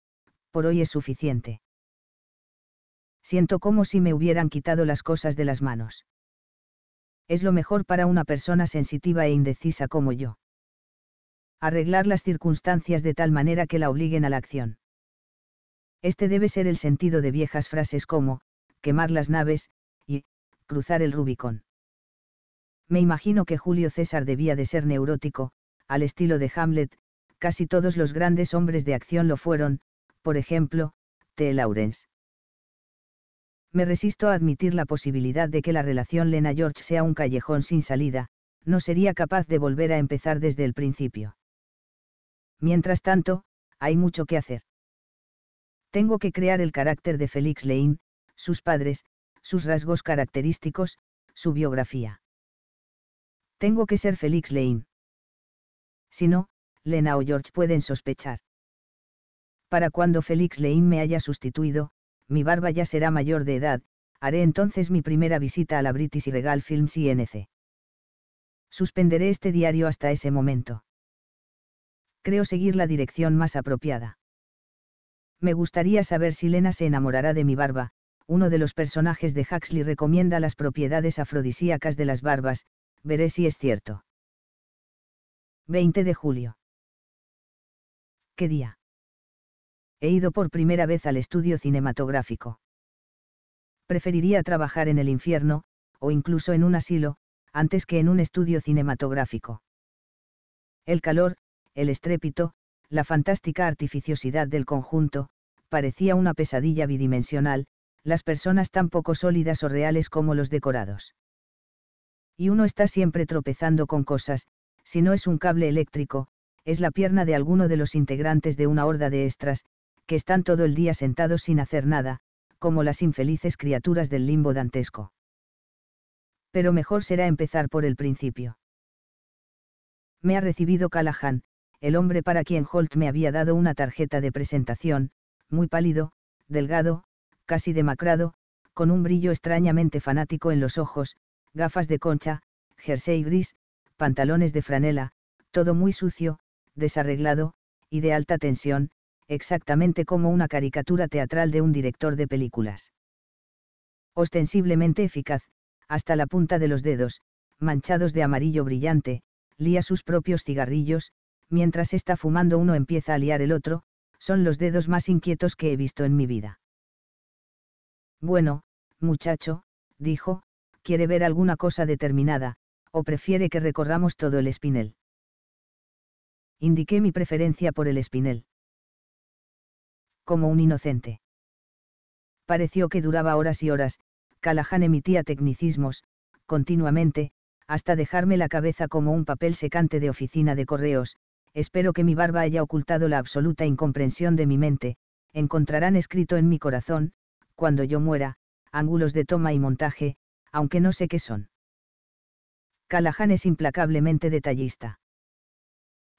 por hoy es suficiente. Siento como si me hubieran quitado las cosas de las manos. Es lo mejor para una persona sensitiva e indecisa como yo. Arreglar las circunstancias de tal manera que la obliguen a la acción. Este debe ser el sentido de viejas frases como, quemar las naves, y, cruzar el Rubicón. Me imagino que Julio César debía de ser neurótico, al estilo de Hamlet, casi todos los grandes hombres de acción lo fueron, por ejemplo, T. Lawrence me resisto a admitir la posibilidad de que la relación Lena-George sea un callejón sin salida, no sería capaz de volver a empezar desde el principio. Mientras tanto, hay mucho que hacer. Tengo que crear el carácter de Félix Lane, sus padres, sus rasgos característicos, su biografía. Tengo que ser Félix Lane. Si no, Lena o George pueden sospechar. Para cuando Félix Lane me haya sustituido, mi barba ya será mayor de edad, haré entonces mi primera visita a la British Regal Films INC. Suspenderé este diario hasta ese momento. Creo seguir la dirección más apropiada. Me gustaría saber si Lena se enamorará de mi barba, uno de los personajes de Huxley recomienda las propiedades afrodisíacas de las barbas, veré si es cierto. 20 de julio. ¿Qué día? He ido por primera vez al estudio cinematográfico. Preferiría trabajar en el infierno, o incluso en un asilo, antes que en un estudio cinematográfico. El calor, el estrépito, la fantástica artificiosidad del conjunto, parecía una pesadilla bidimensional, las personas tan poco sólidas o reales como los decorados. Y uno está siempre tropezando con cosas, si no es un cable eléctrico, es la pierna de alguno de los integrantes de una horda de extras, que están todo el día sentados sin hacer nada, como las infelices criaturas del limbo dantesco. Pero mejor será empezar por el principio. Me ha recibido Callahan, el hombre para quien Holt me había dado una tarjeta de presentación, muy pálido, delgado, casi demacrado, con un brillo extrañamente fanático en los ojos, gafas de concha, jersey gris, pantalones de franela, todo muy sucio, desarreglado, y de alta tensión, exactamente como una caricatura teatral de un director de películas. Ostensiblemente eficaz, hasta la punta de los dedos, manchados de amarillo brillante, lía sus propios cigarrillos, mientras está fumando uno empieza a liar el otro, son los dedos más inquietos que he visto en mi vida. Bueno, muchacho, dijo, quiere ver alguna cosa determinada, o prefiere que recorramos todo el espinel. Indiqué mi preferencia por el espinel como un inocente. Pareció que duraba horas y horas, Callahan emitía tecnicismos, continuamente, hasta dejarme la cabeza como un papel secante de oficina de correos, espero que mi barba haya ocultado la absoluta incomprensión de mi mente, encontrarán escrito en mi corazón, cuando yo muera, ángulos de toma y montaje, aunque no sé qué son. Callahan es implacablemente detallista.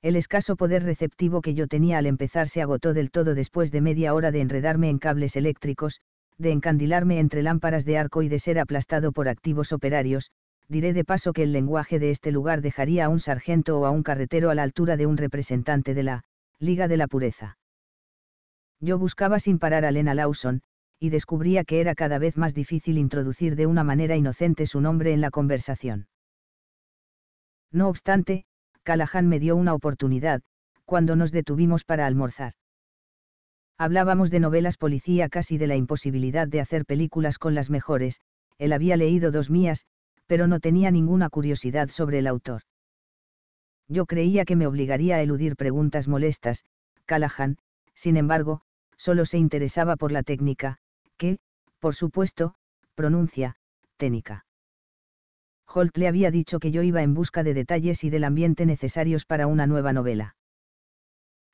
El escaso poder receptivo que yo tenía al empezar se agotó del todo después de media hora de enredarme en cables eléctricos, de encandilarme entre lámparas de arco y de ser aplastado por activos operarios, diré de paso que el lenguaje de este lugar dejaría a un sargento o a un carretero a la altura de un representante de la Liga de la Pureza. Yo buscaba sin parar a Lena Lawson, y descubría que era cada vez más difícil introducir de una manera inocente su nombre en la conversación. No obstante, Callahan me dio una oportunidad, cuando nos detuvimos para almorzar. Hablábamos de novelas policíacas y de la imposibilidad de hacer películas con las mejores, él había leído dos mías, pero no tenía ninguna curiosidad sobre el autor. Yo creía que me obligaría a eludir preguntas molestas, Callahan, sin embargo, solo se interesaba por la técnica, que, por supuesto, pronuncia, técnica. Holt le había dicho que yo iba en busca de detalles y del ambiente necesarios para una nueva novela.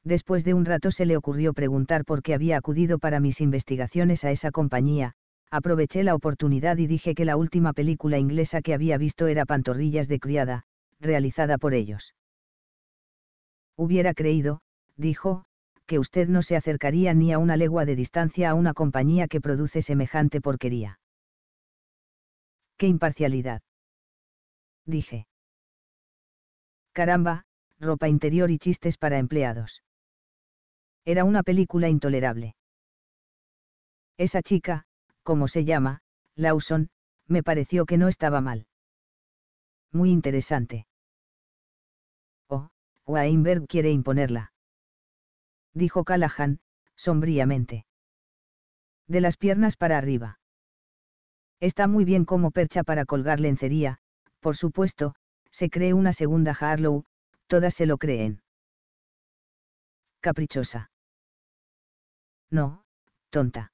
Después de un rato se le ocurrió preguntar por qué había acudido para mis investigaciones a esa compañía, aproveché la oportunidad y dije que la última película inglesa que había visto era Pantorrillas de criada, realizada por ellos. Hubiera creído, dijo, que usted no se acercaría ni a una legua de distancia a una compañía que produce semejante porquería. ¡Qué imparcialidad! dije. Caramba, ropa interior y chistes para empleados. Era una película intolerable. Esa chica, como se llama, Lawson, me pareció que no estaba mal. Muy interesante. Oh, Weinberg quiere imponerla. Dijo Callahan, sombríamente. De las piernas para arriba. Está muy bien como percha para colgar lencería, por supuesto, se cree una segunda Harlow, todas se lo creen. Caprichosa. No, tonta.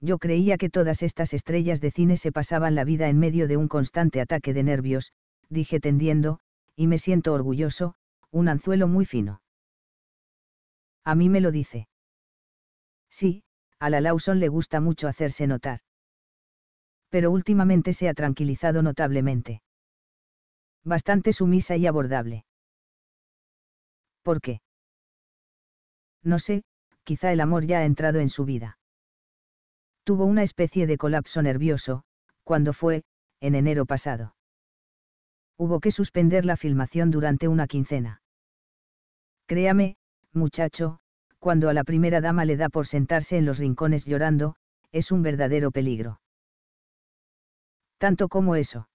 Yo creía que todas estas estrellas de cine se pasaban la vida en medio de un constante ataque de nervios, dije tendiendo, y me siento orgulloso, un anzuelo muy fino. A mí me lo dice. Sí, a la Lawson le gusta mucho hacerse notar pero últimamente se ha tranquilizado notablemente. Bastante sumisa y abordable. ¿Por qué? No sé, quizá el amor ya ha entrado en su vida. Tuvo una especie de colapso nervioso, cuando fue, en enero pasado. Hubo que suspender la filmación durante una quincena. Créame, muchacho, cuando a la primera dama le da por sentarse en los rincones llorando, es un verdadero peligro tanto como eso.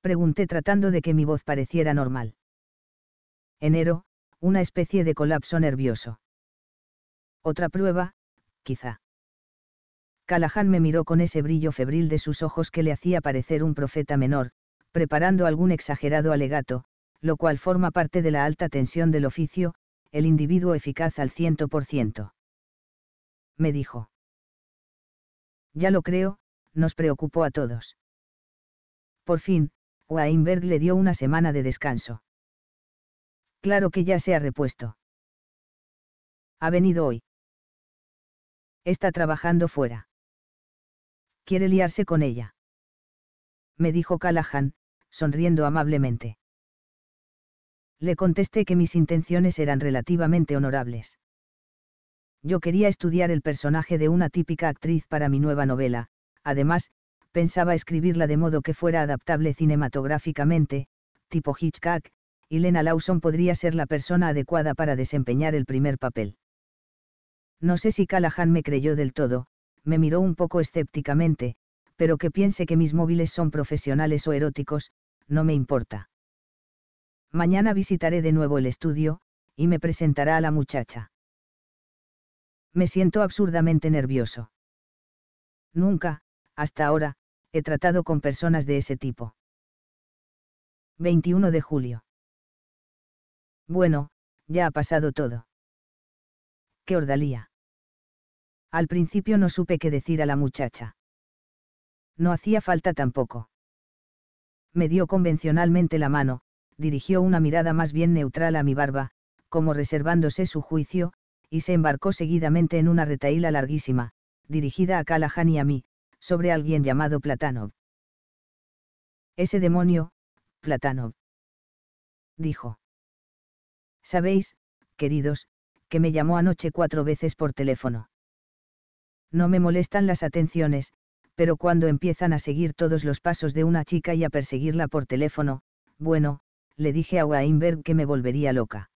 Pregunté tratando de que mi voz pareciera normal. Enero, una especie de colapso nervioso. Otra prueba, quizá. Callahan me miró con ese brillo febril de sus ojos que le hacía parecer un profeta menor, preparando algún exagerado alegato, lo cual forma parte de la alta tensión del oficio, el individuo eficaz al ciento por ciento. Me dijo. Ya lo creo, nos preocupó a todos. Por fin, Weinberg le dio una semana de descanso. Claro que ya se ha repuesto. Ha venido hoy. Está trabajando fuera. Quiere liarse con ella. Me dijo Callahan, sonriendo amablemente. Le contesté que mis intenciones eran relativamente honorables. Yo quería estudiar el personaje de una típica actriz para mi nueva novela, Además, pensaba escribirla de modo que fuera adaptable cinematográficamente, tipo Hitchcock, y Lena Lawson podría ser la persona adecuada para desempeñar el primer papel. No sé si Callahan me creyó del todo, me miró un poco escépticamente, pero que piense que mis móviles son profesionales o eróticos, no me importa. Mañana visitaré de nuevo el estudio, y me presentará a la muchacha. Me siento absurdamente nervioso. Nunca, hasta ahora, he tratado con personas de ese tipo. 21 de julio. Bueno, ya ha pasado todo. ¡Qué ordalía! Al principio no supe qué decir a la muchacha. No hacía falta tampoco. Me dio convencionalmente la mano, dirigió una mirada más bien neutral a mi barba, como reservándose su juicio, y se embarcó seguidamente en una retaíla larguísima, dirigida a Callahan y a mí, sobre alguien llamado Platanov. Ese demonio, Platanov. Dijo. Sabéis, queridos, que me llamó anoche cuatro veces por teléfono. No me molestan las atenciones, pero cuando empiezan a seguir todos los pasos de una chica y a perseguirla por teléfono, bueno, le dije a Weinberg que me volvería loca.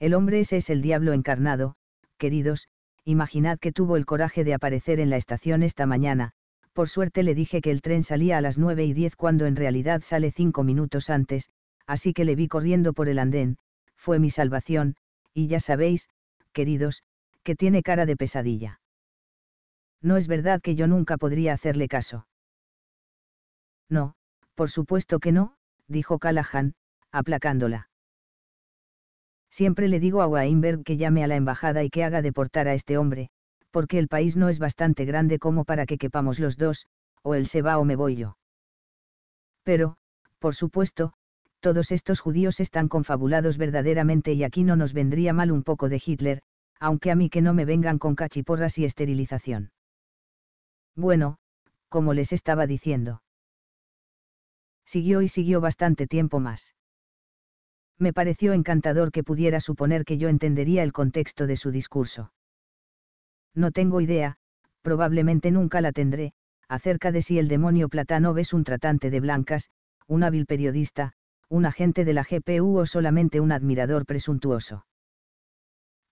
El hombre ese es el diablo encarnado, queridos, imaginad que tuvo el coraje de aparecer en la estación esta mañana, por suerte le dije que el tren salía a las 9 y 10 cuando en realidad sale cinco minutos antes, así que le vi corriendo por el andén, fue mi salvación, y ya sabéis, queridos, que tiene cara de pesadilla. No es verdad que yo nunca podría hacerle caso. No, por supuesto que no, dijo Callahan, aplacándola. Siempre le digo a Weinberg que llame a la embajada y que haga deportar a este hombre, porque el país no es bastante grande como para que quepamos los dos, o él se va o me voy yo. Pero, por supuesto, todos estos judíos están confabulados verdaderamente y aquí no nos vendría mal un poco de Hitler, aunque a mí que no me vengan con cachiporras y esterilización. Bueno, como les estaba diciendo. Siguió y siguió bastante tiempo más me pareció encantador que pudiera suponer que yo entendería el contexto de su discurso. No tengo idea, probablemente nunca la tendré, acerca de si el demonio Platano es un tratante de blancas, un hábil periodista, un agente de la GPU o solamente un admirador presuntuoso.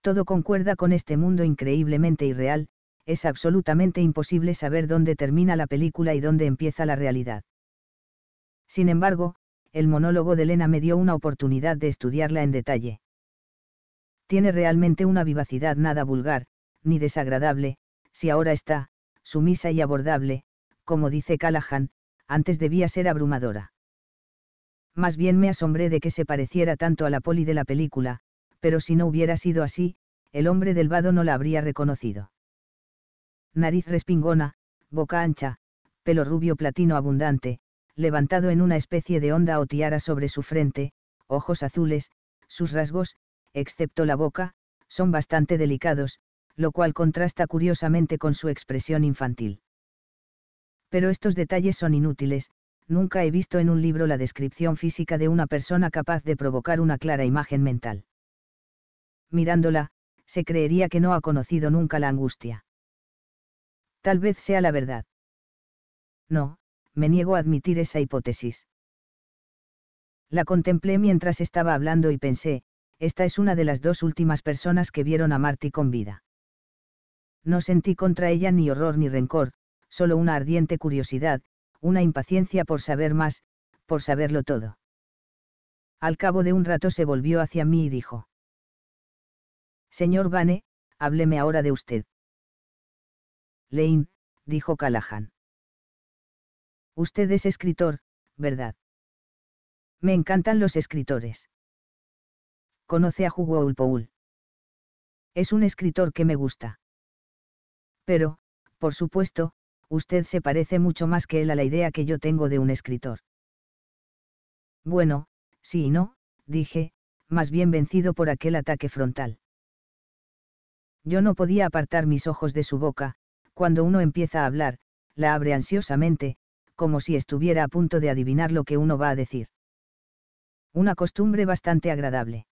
Todo concuerda con este mundo increíblemente irreal, es absolutamente imposible saber dónde termina la película y dónde empieza la realidad. Sin embargo, el monólogo de Elena me dio una oportunidad de estudiarla en detalle. Tiene realmente una vivacidad nada vulgar, ni desagradable, si ahora está, sumisa y abordable, como dice Callahan, antes debía ser abrumadora. Más bien me asombré de que se pareciera tanto a la poli de la película, pero si no hubiera sido así, el hombre del vado no la habría reconocido. Nariz respingona, boca ancha, pelo rubio platino abundante, levantado en una especie de onda o tiara sobre su frente, ojos azules, sus rasgos, excepto la boca, son bastante delicados, lo cual contrasta curiosamente con su expresión infantil. Pero estos detalles son inútiles, nunca he visto en un libro la descripción física de una persona capaz de provocar una clara imagen mental. Mirándola, se creería que no ha conocido nunca la angustia. Tal vez sea la verdad. No, me niego a admitir esa hipótesis. La contemplé mientras estaba hablando y pensé, esta es una de las dos últimas personas que vieron a Marty con vida. No sentí contra ella ni horror ni rencor, solo una ardiente curiosidad, una impaciencia por saber más, por saberlo todo. Al cabo de un rato se volvió hacia mí y dijo. Señor Vane, hábleme ahora de usted. Lane, dijo Callahan. Usted es escritor, ¿verdad? Me encantan los escritores. Conoce a Hugo Poul. Es un escritor que me gusta. Pero, por supuesto, usted se parece mucho más que él a la idea que yo tengo de un escritor. Bueno, sí y no, dije, más bien vencido por aquel ataque frontal. Yo no podía apartar mis ojos de su boca, cuando uno empieza a hablar, la abre ansiosamente, como si estuviera a punto de adivinar lo que uno va a decir. Una costumbre bastante agradable.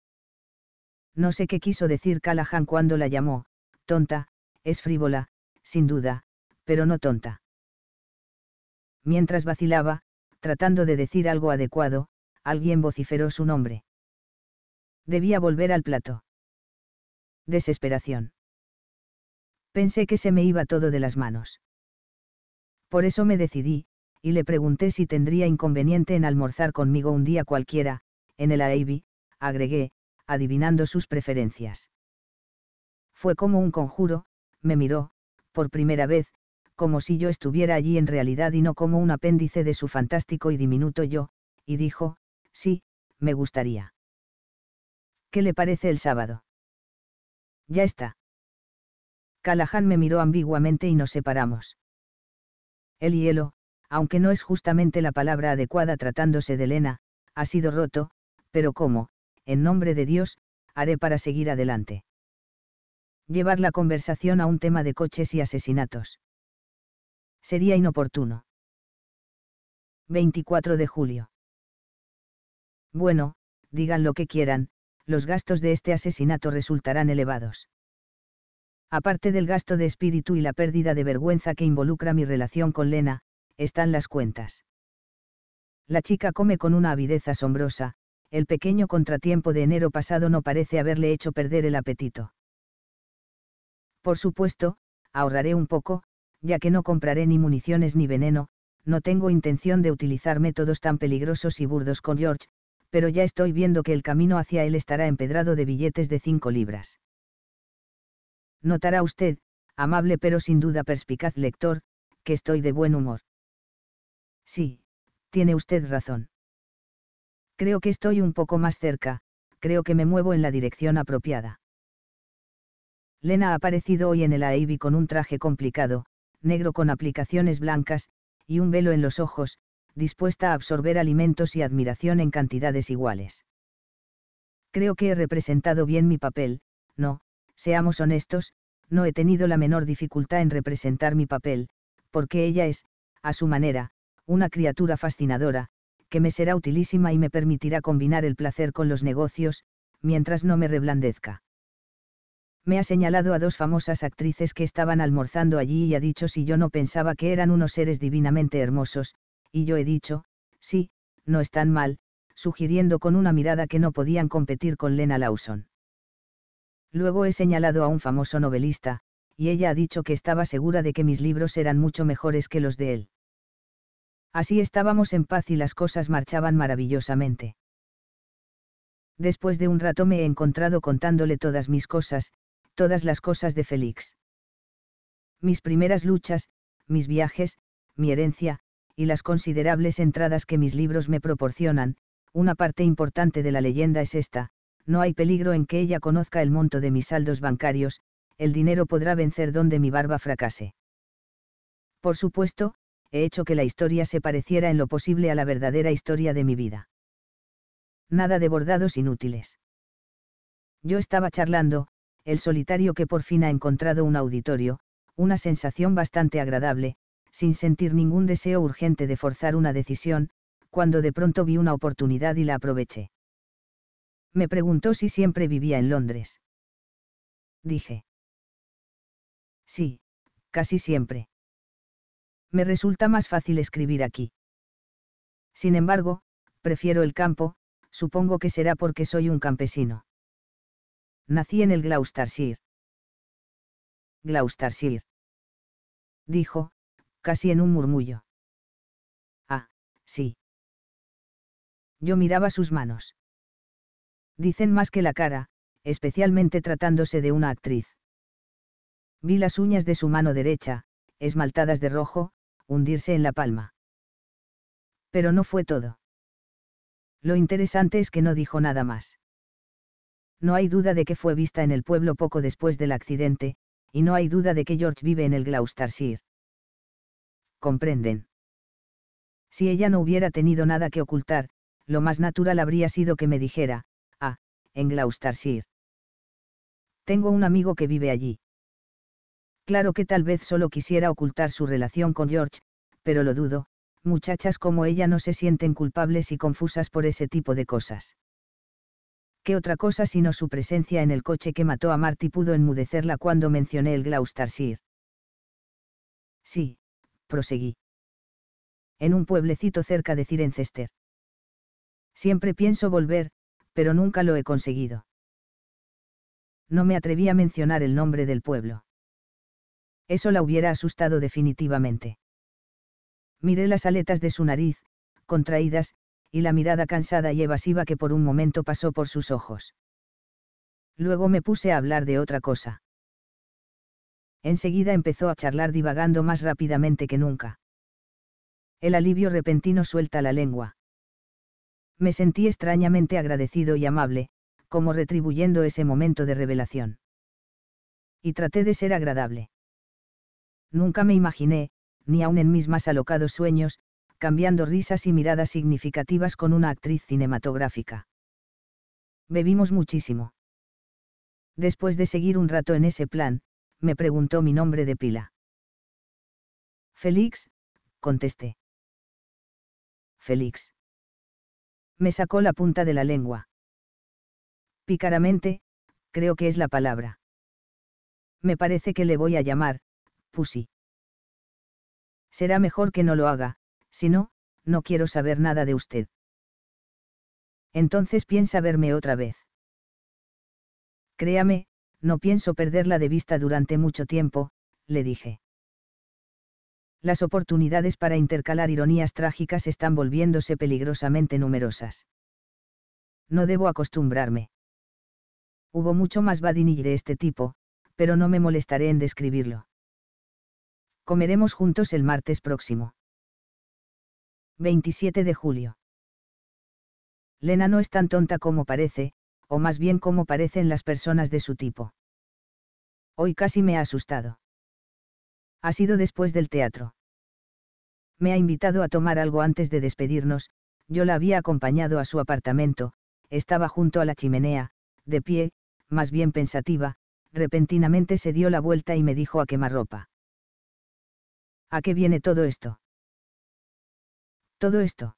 No sé qué quiso decir Callahan cuando la llamó, tonta, es frívola, sin duda, pero no tonta. Mientras vacilaba, tratando de decir algo adecuado, alguien vociferó su nombre. Debía volver al plato. Desesperación. Pensé que se me iba todo de las manos. Por eso me decidí, y le pregunté si tendría inconveniente en almorzar conmigo un día cualquiera, en el Abbey, agregué, adivinando sus preferencias. Fue como un conjuro, me miró, por primera vez, como si yo estuviera allí en realidad y no como un apéndice de su fantástico y diminuto yo, y dijo, sí, me gustaría. ¿Qué le parece el sábado? Ya está. Callahan me miró ambiguamente y nos separamos. El hielo, aunque no es justamente la palabra adecuada tratándose de Lena, ha sido roto, pero ¿cómo, en nombre de Dios, haré para seguir adelante? Llevar la conversación a un tema de coches y asesinatos. Sería inoportuno. 24 de julio. Bueno, digan lo que quieran, los gastos de este asesinato resultarán elevados. Aparte del gasto de espíritu y la pérdida de vergüenza que involucra mi relación con Lena, están las cuentas. La chica come con una avidez asombrosa, el pequeño contratiempo de enero pasado no parece haberle hecho perder el apetito. Por supuesto, ahorraré un poco, ya que no compraré ni municiones ni veneno, no tengo intención de utilizar métodos tan peligrosos y burdos con George, pero ya estoy viendo que el camino hacia él estará empedrado de billetes de cinco libras. Notará usted, amable pero sin duda perspicaz lector, que estoy de buen humor. Sí, tiene usted razón. Creo que estoy un poco más cerca, creo que me muevo en la dirección apropiada. Lena ha aparecido hoy en el AIB con un traje complicado, negro con aplicaciones blancas, y un velo en los ojos, dispuesta a absorber alimentos y admiración en cantidades iguales. Creo que he representado bien mi papel, no, seamos honestos, no he tenido la menor dificultad en representar mi papel, porque ella es, a su manera, una criatura fascinadora, que me será utilísima y me permitirá combinar el placer con los negocios, mientras no me reblandezca. Me ha señalado a dos famosas actrices que estaban almorzando allí y ha dicho si yo no pensaba que eran unos seres divinamente hermosos, y yo he dicho, sí, no están mal, sugiriendo con una mirada que no podían competir con Lena Lawson. Luego he señalado a un famoso novelista, y ella ha dicho que estaba segura de que mis libros eran mucho mejores que los de él. Así estábamos en paz y las cosas marchaban maravillosamente. Después de un rato me he encontrado contándole todas mis cosas, todas las cosas de Félix. Mis primeras luchas, mis viajes, mi herencia, y las considerables entradas que mis libros me proporcionan, una parte importante de la leyenda es esta, no hay peligro en que ella conozca el monto de mis saldos bancarios, el dinero podrá vencer donde mi barba fracase. Por supuesto, hecho que la historia se pareciera en lo posible a la verdadera historia de mi vida. Nada de bordados inútiles. Yo estaba charlando, el solitario que por fin ha encontrado un auditorio, una sensación bastante agradable, sin sentir ningún deseo urgente de forzar una decisión, cuando de pronto vi una oportunidad y la aproveché. Me preguntó si siempre vivía en Londres. Dije. Sí, casi siempre me resulta más fácil escribir aquí. Sin embargo, prefiero el campo, supongo que será porque soy un campesino. Nací en el Gloucestershire. Gloucestershire. Dijo, casi en un murmullo. Ah, sí. Yo miraba sus manos. Dicen más que la cara, especialmente tratándose de una actriz. Vi las uñas de su mano derecha, esmaltadas de rojo, hundirse en la palma. Pero no fue todo. Lo interesante es que no dijo nada más. No hay duda de que fue vista en el pueblo poco después del accidente, y no hay duda de que George vive en el Gloucestershire. ¿Comprenden? Si ella no hubiera tenido nada que ocultar, lo más natural habría sido que me dijera, ah, en Gloucestershire. Tengo un amigo que vive allí. Claro que tal vez solo quisiera ocultar su relación con George, pero lo dudo, muchachas como ella no se sienten culpables y confusas por ese tipo de cosas. ¿Qué otra cosa sino su presencia en el coche que mató a Marty pudo enmudecerla cuando mencioné el Gloucestershire? Sí, proseguí. En un pueblecito cerca de Cirencester. Siempre pienso volver, pero nunca lo he conseguido. No me atreví a mencionar el nombre del pueblo eso la hubiera asustado definitivamente. Miré las aletas de su nariz, contraídas, y la mirada cansada y evasiva que por un momento pasó por sus ojos. Luego me puse a hablar de otra cosa. Enseguida empezó a charlar divagando más rápidamente que nunca. El alivio repentino suelta la lengua. Me sentí extrañamente agradecido y amable, como retribuyendo ese momento de revelación. Y traté de ser agradable. Nunca me imaginé, ni aun en mis más alocados sueños, cambiando risas y miradas significativas con una actriz cinematográfica. Bebimos muchísimo. Después de seguir un rato en ese plan, me preguntó mi nombre de pila. Félix, contesté. Félix. Me sacó la punta de la lengua. Pícaramente, creo que es la palabra. Me parece que le voy a llamar, Será mejor que no lo haga, si no, no quiero saber nada de usted. Entonces piensa verme otra vez. Créame, no pienso perderla de vista durante mucho tiempo, le dije. Las oportunidades para intercalar ironías trágicas están volviéndose peligrosamente numerosas. No debo acostumbrarme. Hubo mucho más badinille de este tipo, pero no me molestaré en describirlo. Comeremos juntos el martes próximo. 27 de julio. Lena no es tan tonta como parece, o más bien como parecen las personas de su tipo. Hoy casi me ha asustado. Ha sido después del teatro. Me ha invitado a tomar algo antes de despedirnos, yo la había acompañado a su apartamento, estaba junto a la chimenea, de pie, más bien pensativa, repentinamente se dio la vuelta y me dijo a ropa. ¿A qué viene todo esto? Todo esto.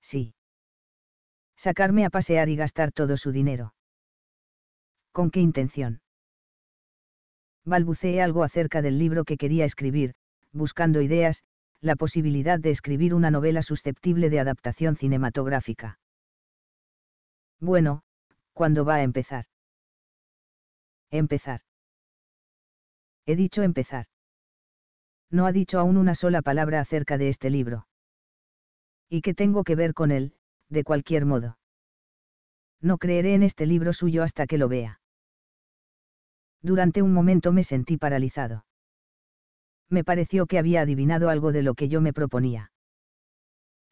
Sí. Sacarme a pasear y gastar todo su dinero. ¿Con qué intención? Balbuceé algo acerca del libro que quería escribir, buscando ideas, la posibilidad de escribir una novela susceptible de adaptación cinematográfica. Bueno, ¿cuándo va a empezar? Empezar. He dicho empezar no ha dicho aún una sola palabra acerca de este libro. ¿Y qué tengo que ver con él, de cualquier modo? No creeré en este libro suyo hasta que lo vea. Durante un momento me sentí paralizado. Me pareció que había adivinado algo de lo que yo me proponía.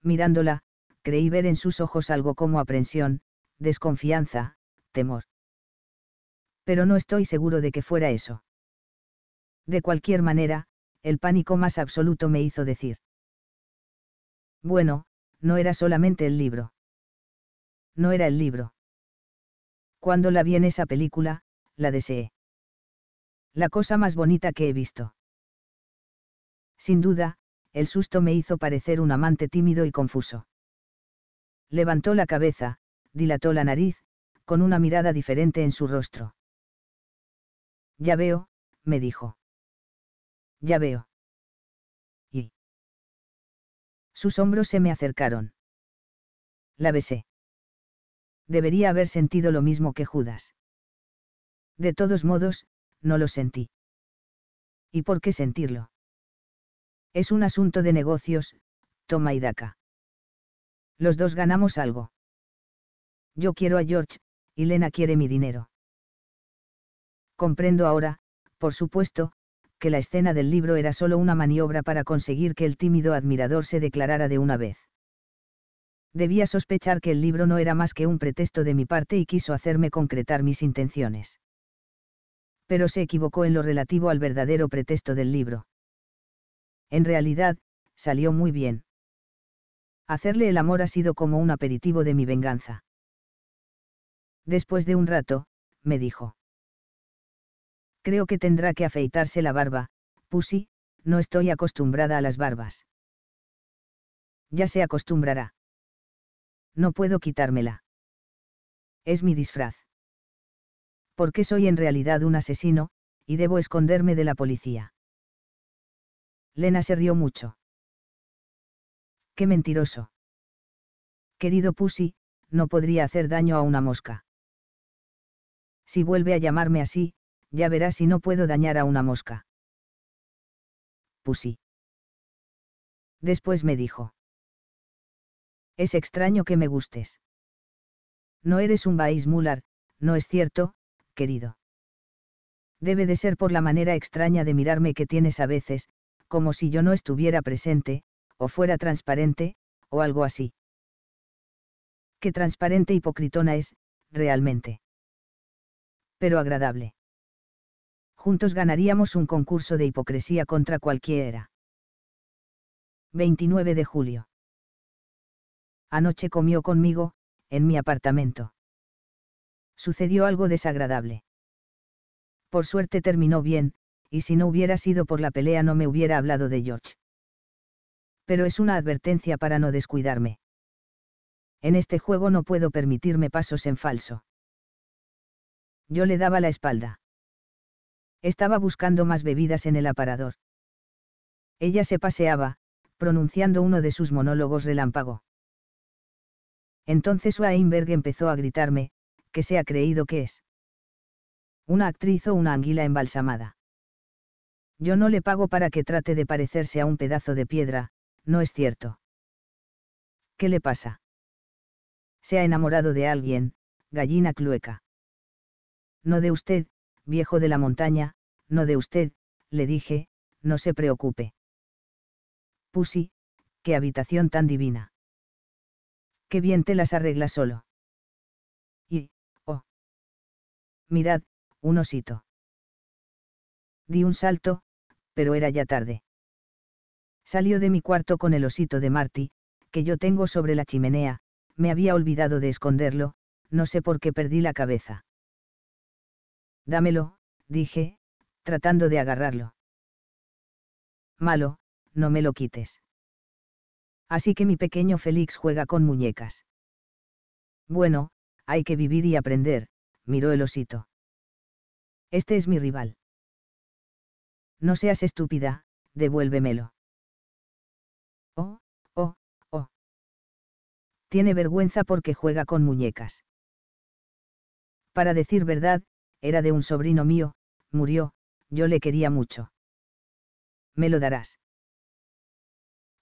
Mirándola, creí ver en sus ojos algo como aprensión, desconfianza, temor. Pero no estoy seguro de que fuera eso. De cualquier manera, el pánico más absoluto me hizo decir. Bueno, no era solamente el libro. No era el libro. Cuando la vi en esa película, la deseé. La cosa más bonita que he visto. Sin duda, el susto me hizo parecer un amante tímido y confuso. Levantó la cabeza, dilató la nariz, con una mirada diferente en su rostro. Ya veo, me dijo ya veo. Y... Sus hombros se me acercaron. La besé. Debería haber sentido lo mismo que Judas. De todos modos, no lo sentí. ¿Y por qué sentirlo? Es un asunto de negocios, toma y daca. Los dos ganamos algo. Yo quiero a George, y Lena quiere mi dinero. Comprendo ahora, por supuesto, que la escena del libro era solo una maniobra para conseguir que el tímido admirador se declarara de una vez. Debía sospechar que el libro no era más que un pretexto de mi parte y quiso hacerme concretar mis intenciones. Pero se equivocó en lo relativo al verdadero pretexto del libro. En realidad, salió muy bien. Hacerle el amor ha sido como un aperitivo de mi venganza. Después de un rato, me dijo. Creo que tendrá que afeitarse la barba, Pussy, no estoy acostumbrada a las barbas. Ya se acostumbrará. No puedo quitármela. Es mi disfraz. Porque soy en realidad un asesino, y debo esconderme de la policía. Lena se rió mucho. Qué mentiroso. Querido Pussy, no podría hacer daño a una mosca. Si vuelve a llamarme así, ya verás si no puedo dañar a una mosca. Pusí. Después me dijo. Es extraño que me gustes. No eres un mular, no es cierto, querido. Debe de ser por la manera extraña de mirarme que tienes a veces, como si yo no estuviera presente, o fuera transparente, o algo así. Qué transparente hipocritona es, realmente. Pero agradable juntos ganaríamos un concurso de hipocresía contra cualquiera. 29 de julio. Anoche comió conmigo, en mi apartamento. Sucedió algo desagradable. Por suerte terminó bien, y si no hubiera sido por la pelea no me hubiera hablado de George. Pero es una advertencia para no descuidarme. En este juego no puedo permitirme pasos en falso. Yo le daba la espalda estaba buscando más bebidas en el aparador. Ella se paseaba, pronunciando uno de sus monólogos relámpago. Entonces Weinberg empezó a gritarme, que se ha creído que es? ¿Una actriz o una anguila embalsamada? Yo no le pago para que trate de parecerse a un pedazo de piedra, no es cierto. ¿Qué le pasa? Se ha enamorado de alguien, gallina clueca. No de usted, viejo de la montaña, no de usted, le dije, no se preocupe. Pussy, qué habitación tan divina. Qué bien te las arregla solo. Y, oh. Mirad, un osito. Di un salto, pero era ya tarde. Salió de mi cuarto con el osito de Marty, que yo tengo sobre la chimenea, me había olvidado de esconderlo, no sé por qué perdí la cabeza. Dámelo, dije, tratando de agarrarlo. Malo, no me lo quites. Así que mi pequeño Félix juega con muñecas. Bueno, hay que vivir y aprender, miró el osito. Este es mi rival. No seas estúpida, devuélvemelo. Oh, oh, oh. Tiene vergüenza porque juega con muñecas. Para decir verdad, era de un sobrino mío, murió, yo le quería mucho. ¿Me lo darás?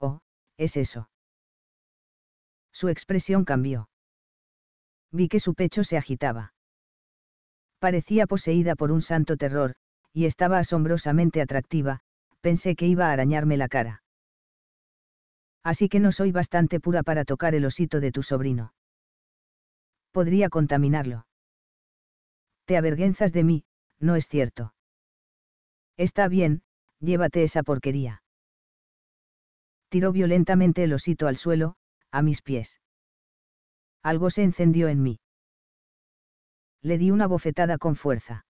Oh, es eso. Su expresión cambió. Vi que su pecho se agitaba. Parecía poseída por un santo terror, y estaba asombrosamente atractiva, pensé que iba a arañarme la cara. Así que no soy bastante pura para tocar el osito de tu sobrino. Podría contaminarlo. Te avergüenzas de mí, no es cierto. Está bien, llévate esa porquería. Tiró violentamente el osito al suelo, a mis pies. Algo se encendió en mí. Le di una bofetada con fuerza.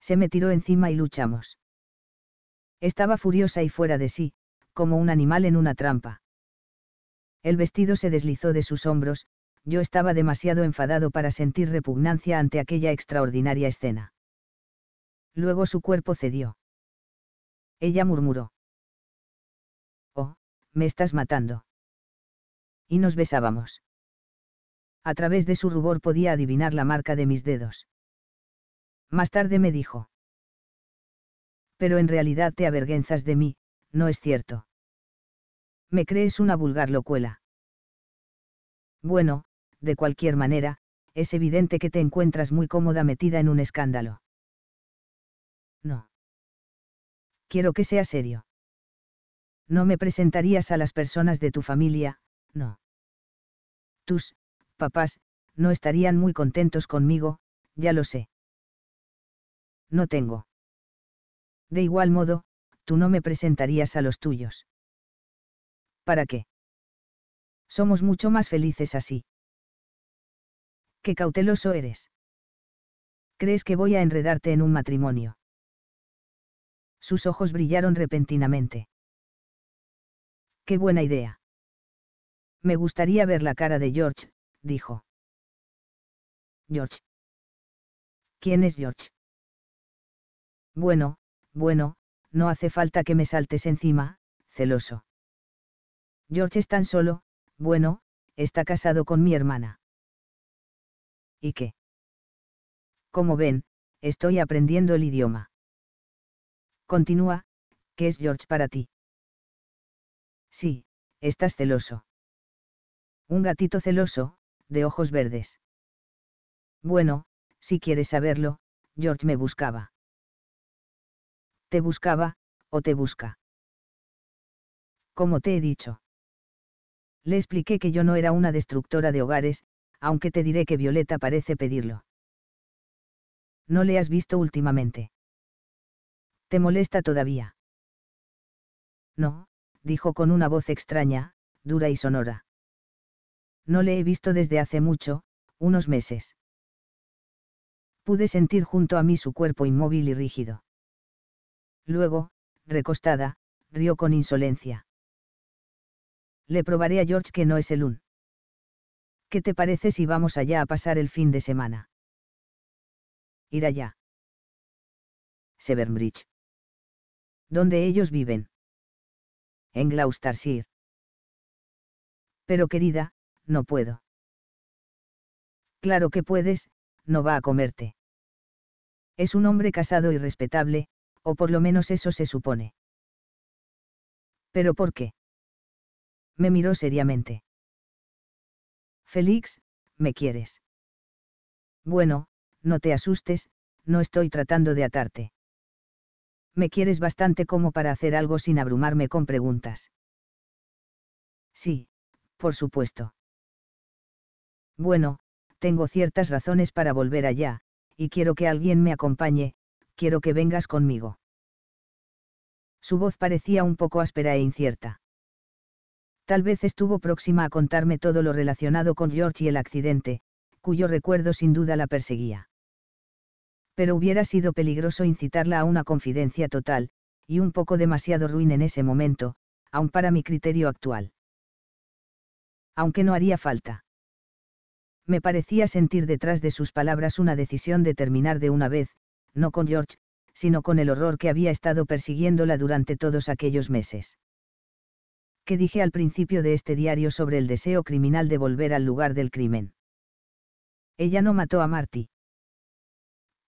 Se me tiró encima y luchamos. Estaba furiosa y fuera de sí, como un animal en una trampa. El vestido se deslizó de sus hombros, yo estaba demasiado enfadado para sentir repugnancia ante aquella extraordinaria escena. Luego su cuerpo cedió. Ella murmuró. Oh, me estás matando. Y nos besábamos. A través de su rubor podía adivinar la marca de mis dedos. Más tarde me dijo. Pero en realidad te avergüenzas de mí, no es cierto. Me crees una vulgar locuela. Bueno, de cualquier manera, es evidente que te encuentras muy cómoda metida en un escándalo. No. Quiero que sea serio. No me presentarías a las personas de tu familia, no. Tus, papás, no estarían muy contentos conmigo, ya lo sé. No tengo. De igual modo, tú no me presentarías a los tuyos. ¿Para qué? Somos mucho más felices así. Qué cauteloso eres. ¿Crees que voy a enredarte en un matrimonio? Sus ojos brillaron repentinamente. Qué buena idea. Me gustaría ver la cara de George, dijo. George. ¿Quién es George? Bueno, bueno, no hace falta que me saltes encima, celoso. George es tan solo, bueno, está casado con mi hermana. ¿Y qué? Como ven, estoy aprendiendo el idioma. Continúa, ¿qué es George para ti? Sí, estás celoso. Un gatito celoso, de ojos verdes. Bueno, si quieres saberlo, George me buscaba. ¿Te buscaba, o te busca? Como te he dicho. Le expliqué que yo no era una destructora de hogares, aunque te diré que Violeta parece pedirlo. No le has visto últimamente. ¿Te molesta todavía? No, dijo con una voz extraña, dura y sonora. No le he visto desde hace mucho, unos meses. Pude sentir junto a mí su cuerpo inmóvil y rígido. Luego, recostada, rió con insolencia. Le probaré a George que no es el un. ¿Qué te parece si vamos allá a pasar el fin de semana? Ir allá. Severnbridge donde ellos viven. En Gloucestershire. Pero querida, no puedo. Claro que puedes, no va a comerte. Es un hombre casado y respetable, o por lo menos eso se supone. ¿Pero por qué? Me miró seriamente. Félix, ¿me quieres? Bueno, no te asustes, no estoy tratando de atarte me quieres bastante como para hacer algo sin abrumarme con preguntas. Sí, por supuesto. Bueno, tengo ciertas razones para volver allá, y quiero que alguien me acompañe, quiero que vengas conmigo. Su voz parecía un poco áspera e incierta. Tal vez estuvo próxima a contarme todo lo relacionado con George y el accidente, cuyo recuerdo sin duda la perseguía pero hubiera sido peligroso incitarla a una confidencia total, y un poco demasiado ruin en ese momento, aun para mi criterio actual. Aunque no haría falta. Me parecía sentir detrás de sus palabras una decisión de terminar de una vez, no con George, sino con el horror que había estado persiguiéndola durante todos aquellos meses. ¿Qué dije al principio de este diario sobre el deseo criminal de volver al lugar del crimen? Ella no mató a Marty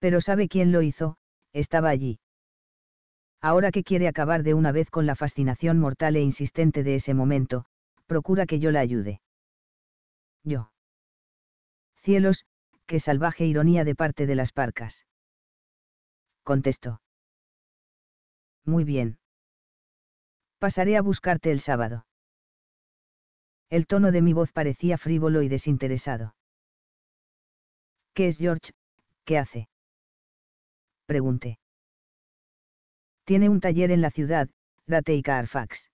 pero sabe quién lo hizo, estaba allí. Ahora que quiere acabar de una vez con la fascinación mortal e insistente de ese momento, procura que yo la ayude. Yo. Cielos, qué salvaje ironía de parte de las parcas. Contestó. Muy bien. Pasaré a buscarte el sábado. El tono de mi voz parecía frívolo y desinteresado. ¿Qué es George? ¿Qué hace? pregunté. Tiene un taller en la ciudad, Ratey Carfax.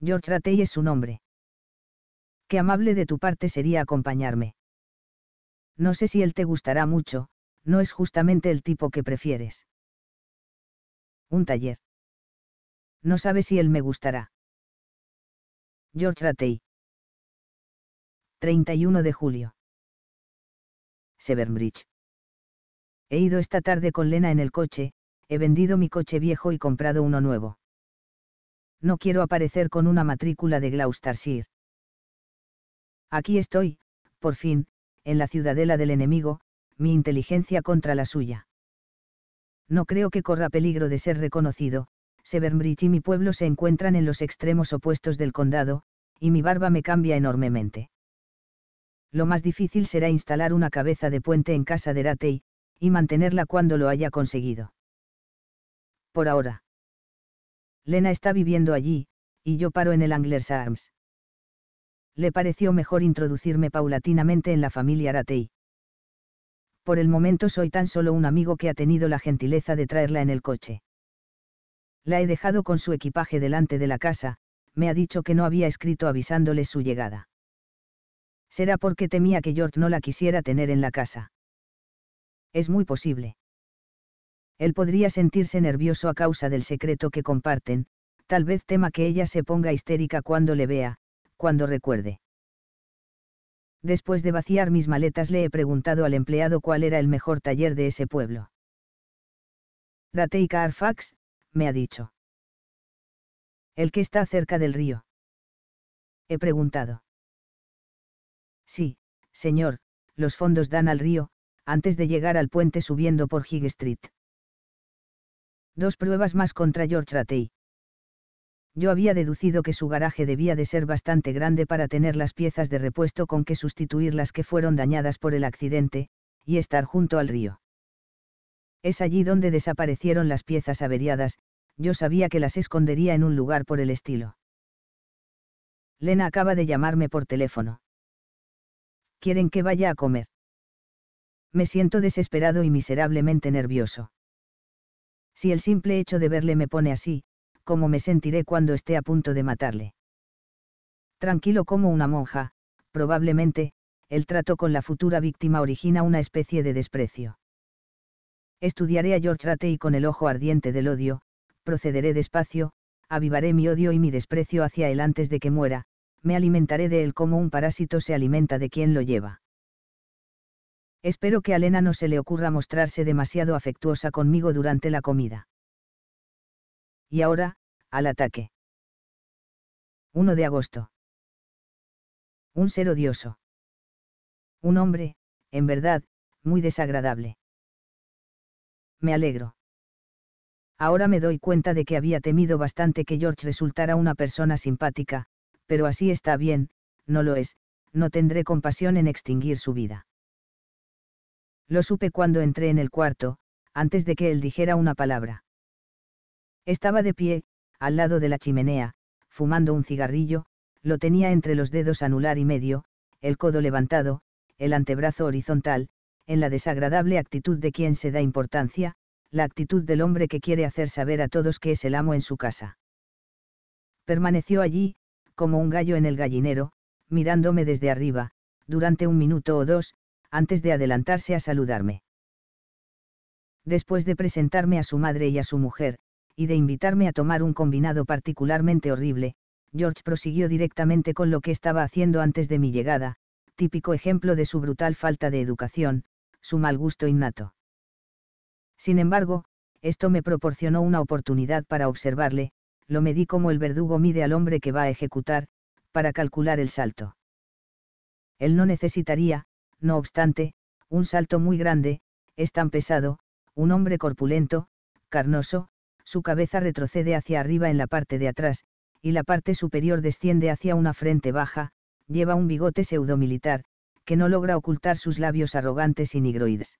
George Ratey es su nombre. Qué amable de tu parte sería acompañarme. No sé si él te gustará mucho, no es justamente el tipo que prefieres. Un taller. No sabe si él me gustará. George Ratey. 31 de julio. Severnbridge. He ido esta tarde con Lena en el coche, he vendido mi coche viejo y comprado uno nuevo. No quiero aparecer con una matrícula de Gloucestershire. Aquí estoy, por fin, en la ciudadela del enemigo, mi inteligencia contra la suya. No creo que corra peligro de ser reconocido, Severnbridge y mi pueblo se encuentran en los extremos opuestos del condado, y mi barba me cambia enormemente. Lo más difícil será instalar una cabeza de puente en casa de Ratey, y mantenerla cuando lo haya conseguido. Por ahora. Lena está viviendo allí, y yo paro en el Anglers Arms. Le pareció mejor introducirme paulatinamente en la familia Aratei. Por el momento soy tan solo un amigo que ha tenido la gentileza de traerla en el coche. La he dejado con su equipaje delante de la casa, me ha dicho que no había escrito avisándole su llegada. Será porque temía que George no la quisiera tener en la casa. Es muy posible. Él podría sentirse nervioso a causa del secreto que comparten, tal vez tema que ella se ponga histérica cuando le vea, cuando recuerde. Después de vaciar mis maletas le he preguntado al empleado cuál era el mejor taller de ese pueblo. Rateica Carfax, me ha dicho. El que está cerca del río. He preguntado. Sí, señor, los fondos dan al río, antes de llegar al puente subiendo por Higg Street. Dos pruebas más contra George Ratey. Yo había deducido que su garaje debía de ser bastante grande para tener las piezas de repuesto con que sustituir las que fueron dañadas por el accidente, y estar junto al río. Es allí donde desaparecieron las piezas averiadas, yo sabía que las escondería en un lugar por el estilo. Lena acaba de llamarme por teléfono. Quieren que vaya a comer me siento desesperado y miserablemente nervioso. Si el simple hecho de verle me pone así, ¿cómo me sentiré cuando esté a punto de matarle? Tranquilo como una monja, probablemente, el trato con la futura víctima origina una especie de desprecio. Estudiaré a George y con el ojo ardiente del odio, procederé despacio, avivaré mi odio y mi desprecio hacia él antes de que muera, me alimentaré de él como un parásito se alimenta de quien lo lleva. Espero que a no se le ocurra mostrarse demasiado afectuosa conmigo durante la comida. Y ahora, al ataque. 1 de agosto. Un ser odioso. Un hombre, en verdad, muy desagradable. Me alegro. Ahora me doy cuenta de que había temido bastante que George resultara una persona simpática, pero así está bien, no lo es, no tendré compasión en extinguir su vida. Lo supe cuando entré en el cuarto, antes de que él dijera una palabra. Estaba de pie, al lado de la chimenea, fumando un cigarrillo, lo tenía entre los dedos anular y medio, el codo levantado, el antebrazo horizontal, en la desagradable actitud de quien se da importancia, la actitud del hombre que quiere hacer saber a todos que es el amo en su casa. Permaneció allí, como un gallo en el gallinero, mirándome desde arriba, durante un minuto o dos, antes de adelantarse a saludarme. Después de presentarme a su madre y a su mujer, y de invitarme a tomar un combinado particularmente horrible, George prosiguió directamente con lo que estaba haciendo antes de mi llegada, típico ejemplo de su brutal falta de educación, su mal gusto innato. Sin embargo, esto me proporcionó una oportunidad para observarle, lo medí como el verdugo mide al hombre que va a ejecutar, para calcular el salto. Él no necesitaría, no obstante, un salto muy grande, es tan pesado, un hombre corpulento, carnoso, su cabeza retrocede hacia arriba en la parte de atrás, y la parte superior desciende hacia una frente baja, lleva un bigote pseudo militar que no logra ocultar sus labios arrogantes y nigroides.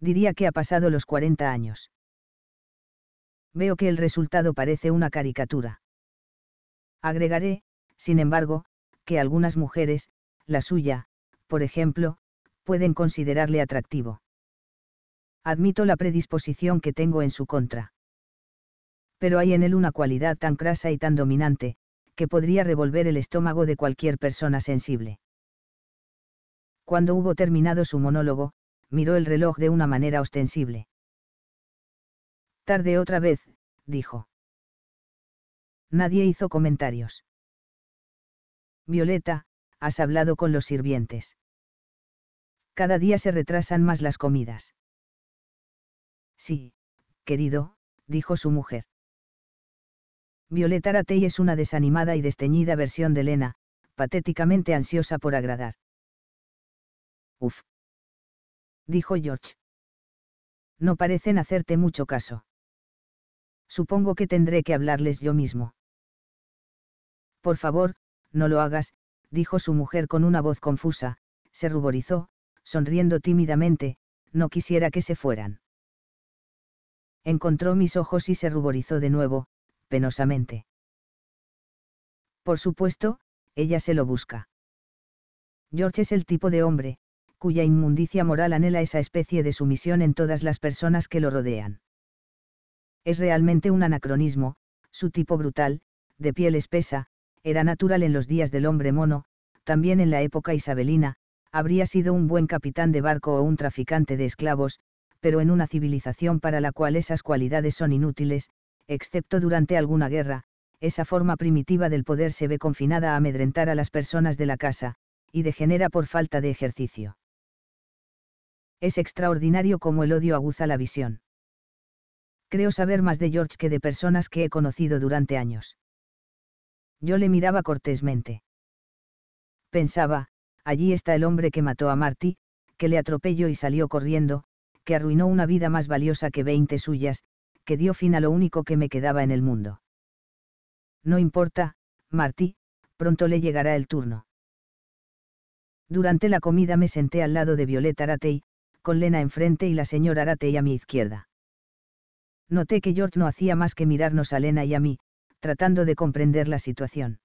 Diría que ha pasado los 40 años. Veo que el resultado parece una caricatura. Agregaré, sin embargo, que algunas mujeres, la suya, por ejemplo, pueden considerarle atractivo. Admito la predisposición que tengo en su contra. Pero hay en él una cualidad tan crasa y tan dominante, que podría revolver el estómago de cualquier persona sensible. Cuando hubo terminado su monólogo, miró el reloj de una manera ostensible. Tarde otra vez, dijo. Nadie hizo comentarios. Violeta, has hablado con los sirvientes cada día se retrasan más las comidas. Sí, querido, dijo su mujer. Violeta Ratey es una desanimada y desteñida versión de Elena, patéticamente ansiosa por agradar. Uf. Dijo George. No parecen hacerte mucho caso. Supongo que tendré que hablarles yo mismo. Por favor, no lo hagas, dijo su mujer con una voz confusa, se ruborizó, sonriendo tímidamente, no quisiera que se fueran. Encontró mis ojos y se ruborizó de nuevo, penosamente. Por supuesto, ella se lo busca. George es el tipo de hombre, cuya inmundicia moral anhela esa especie de sumisión en todas las personas que lo rodean. Es realmente un anacronismo, su tipo brutal, de piel espesa, era natural en los días del hombre mono, también en la época isabelina, habría sido un buen capitán de barco o un traficante de esclavos, pero en una civilización para la cual esas cualidades son inútiles, excepto durante alguna guerra, esa forma primitiva del poder se ve confinada a amedrentar a las personas de la casa, y degenera por falta de ejercicio. Es extraordinario cómo el odio aguza la visión. Creo saber más de George que de personas que he conocido durante años. Yo le miraba cortésmente. Pensaba, allí está el hombre que mató a Marty, que le atropelló y salió corriendo, que arruinó una vida más valiosa que veinte suyas, que dio fin a lo único que me quedaba en el mundo. No importa, Marty, pronto le llegará el turno. Durante la comida me senté al lado de Violet Aratey, con Lena enfrente y la señora Aratey a mi izquierda. Noté que George no hacía más que mirarnos a Lena y a mí, tratando de comprender la situación.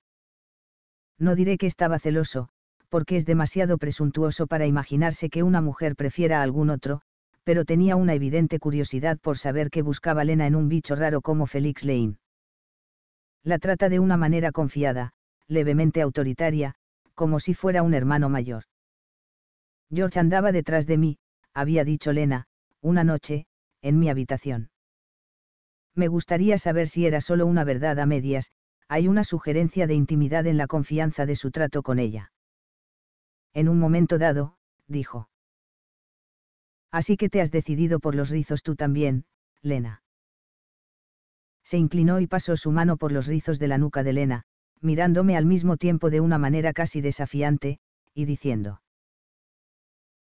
No diré que estaba celoso, porque es demasiado presuntuoso para imaginarse que una mujer prefiera a algún otro, pero tenía una evidente curiosidad por saber qué buscaba Lena en un bicho raro como Felix Lane. La trata de una manera confiada, levemente autoritaria, como si fuera un hermano mayor. George andaba detrás de mí, había dicho Lena, una noche, en mi habitación. Me gustaría saber si era solo una verdad a medias, hay una sugerencia de intimidad en la confianza de su trato con ella. En un momento dado, dijo. Así que te has decidido por los rizos tú también, Lena. Se inclinó y pasó su mano por los rizos de la nuca de Lena, mirándome al mismo tiempo de una manera casi desafiante, y diciendo.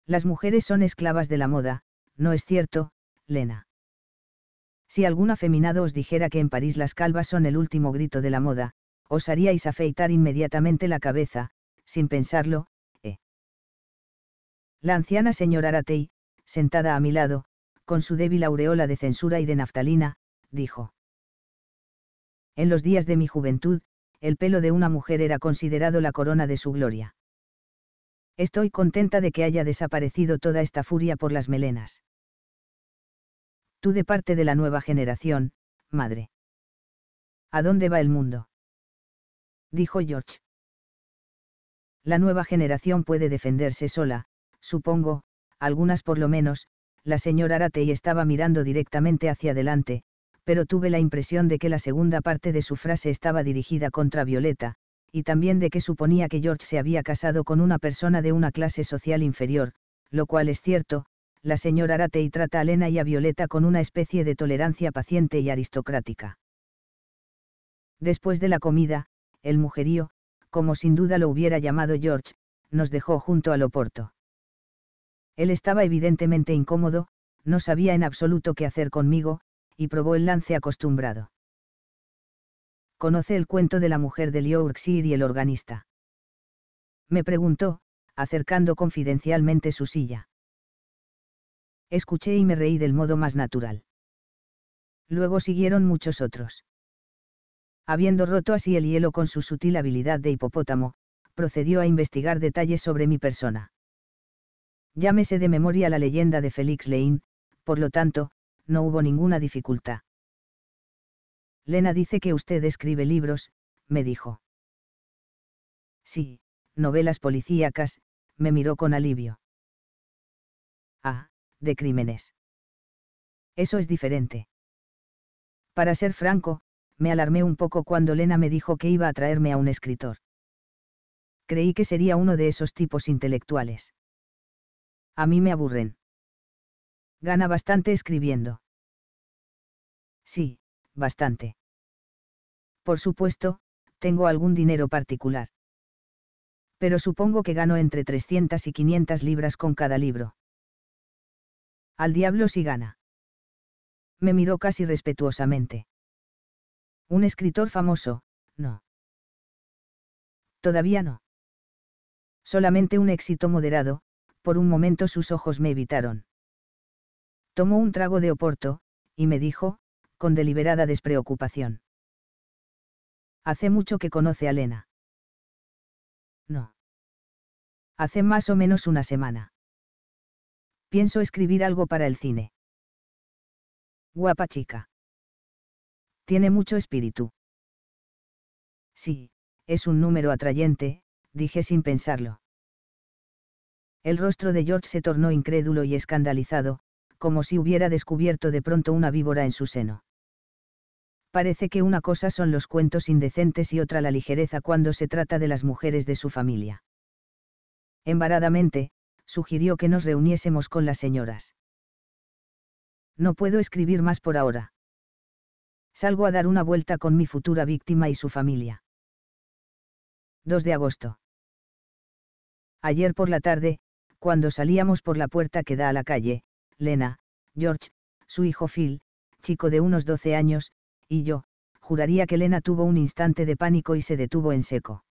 Las mujeres son esclavas de la moda, ¿no es cierto, Lena? Si algún afeminado os dijera que en París las calvas son el último grito de la moda, os haríais afeitar inmediatamente la cabeza, sin pensarlo, la anciana señora Aratei, sentada a mi lado, con su débil aureola de censura y de naftalina, dijo. En los días de mi juventud, el pelo de una mujer era considerado la corona de su gloria. Estoy contenta de que haya desaparecido toda esta furia por las melenas. Tú de parte de la nueva generación, madre. ¿A dónde va el mundo? Dijo George. La nueva generación puede defenderse sola, supongo, algunas por lo menos, la señora Aratey estaba mirando directamente hacia adelante, pero tuve la impresión de que la segunda parte de su frase estaba dirigida contra Violeta, y también de que suponía que George se había casado con una persona de una clase social inferior, lo cual es cierto, la señora Aratei trata a Lena y a Violeta con una especie de tolerancia paciente y aristocrática. Después de la comida, el mujerío, como sin duda lo hubiera llamado George, nos dejó junto al oporto. Él estaba evidentemente incómodo, no sabía en absoluto qué hacer conmigo, y probó el lance acostumbrado. Conoce el cuento de la mujer de Liourxir y el organista. Me preguntó, acercando confidencialmente su silla. Escuché y me reí del modo más natural. Luego siguieron muchos otros. Habiendo roto así el hielo con su sutil habilidad de hipopótamo, procedió a investigar detalles sobre mi persona. Llámese de memoria la leyenda de Félix Lane, por lo tanto, no hubo ninguna dificultad. Lena dice que usted escribe libros, me dijo. Sí, novelas policíacas, me miró con alivio. Ah, de crímenes. Eso es diferente. Para ser franco, me alarmé un poco cuando Lena me dijo que iba a traerme a un escritor. Creí que sería uno de esos tipos intelectuales a mí me aburren. Gana bastante escribiendo. Sí, bastante. Por supuesto, tengo algún dinero particular. Pero supongo que gano entre 300 y 500 libras con cada libro. Al diablo si gana. Me miró casi respetuosamente. Un escritor famoso, no. Todavía no. Solamente un éxito moderado, por un momento sus ojos me evitaron. Tomó un trago de oporto, y me dijo, con deliberada despreocupación. Hace mucho que conoce a Lena. No. Hace más o menos una semana. Pienso escribir algo para el cine. Guapa chica. Tiene mucho espíritu. Sí, es un número atrayente, dije sin pensarlo. El rostro de George se tornó incrédulo y escandalizado, como si hubiera descubierto de pronto una víbora en su seno. Parece que una cosa son los cuentos indecentes y otra la ligereza cuando se trata de las mujeres de su familia. Embaradamente, sugirió que nos reuniésemos con las señoras. No puedo escribir más por ahora. Salgo a dar una vuelta con mi futura víctima y su familia. 2 de agosto. Ayer por la tarde, cuando salíamos por la puerta que da a la calle, Lena, George, su hijo Phil, chico de unos 12 años, y yo, juraría que Lena tuvo un instante de pánico y se detuvo en seco.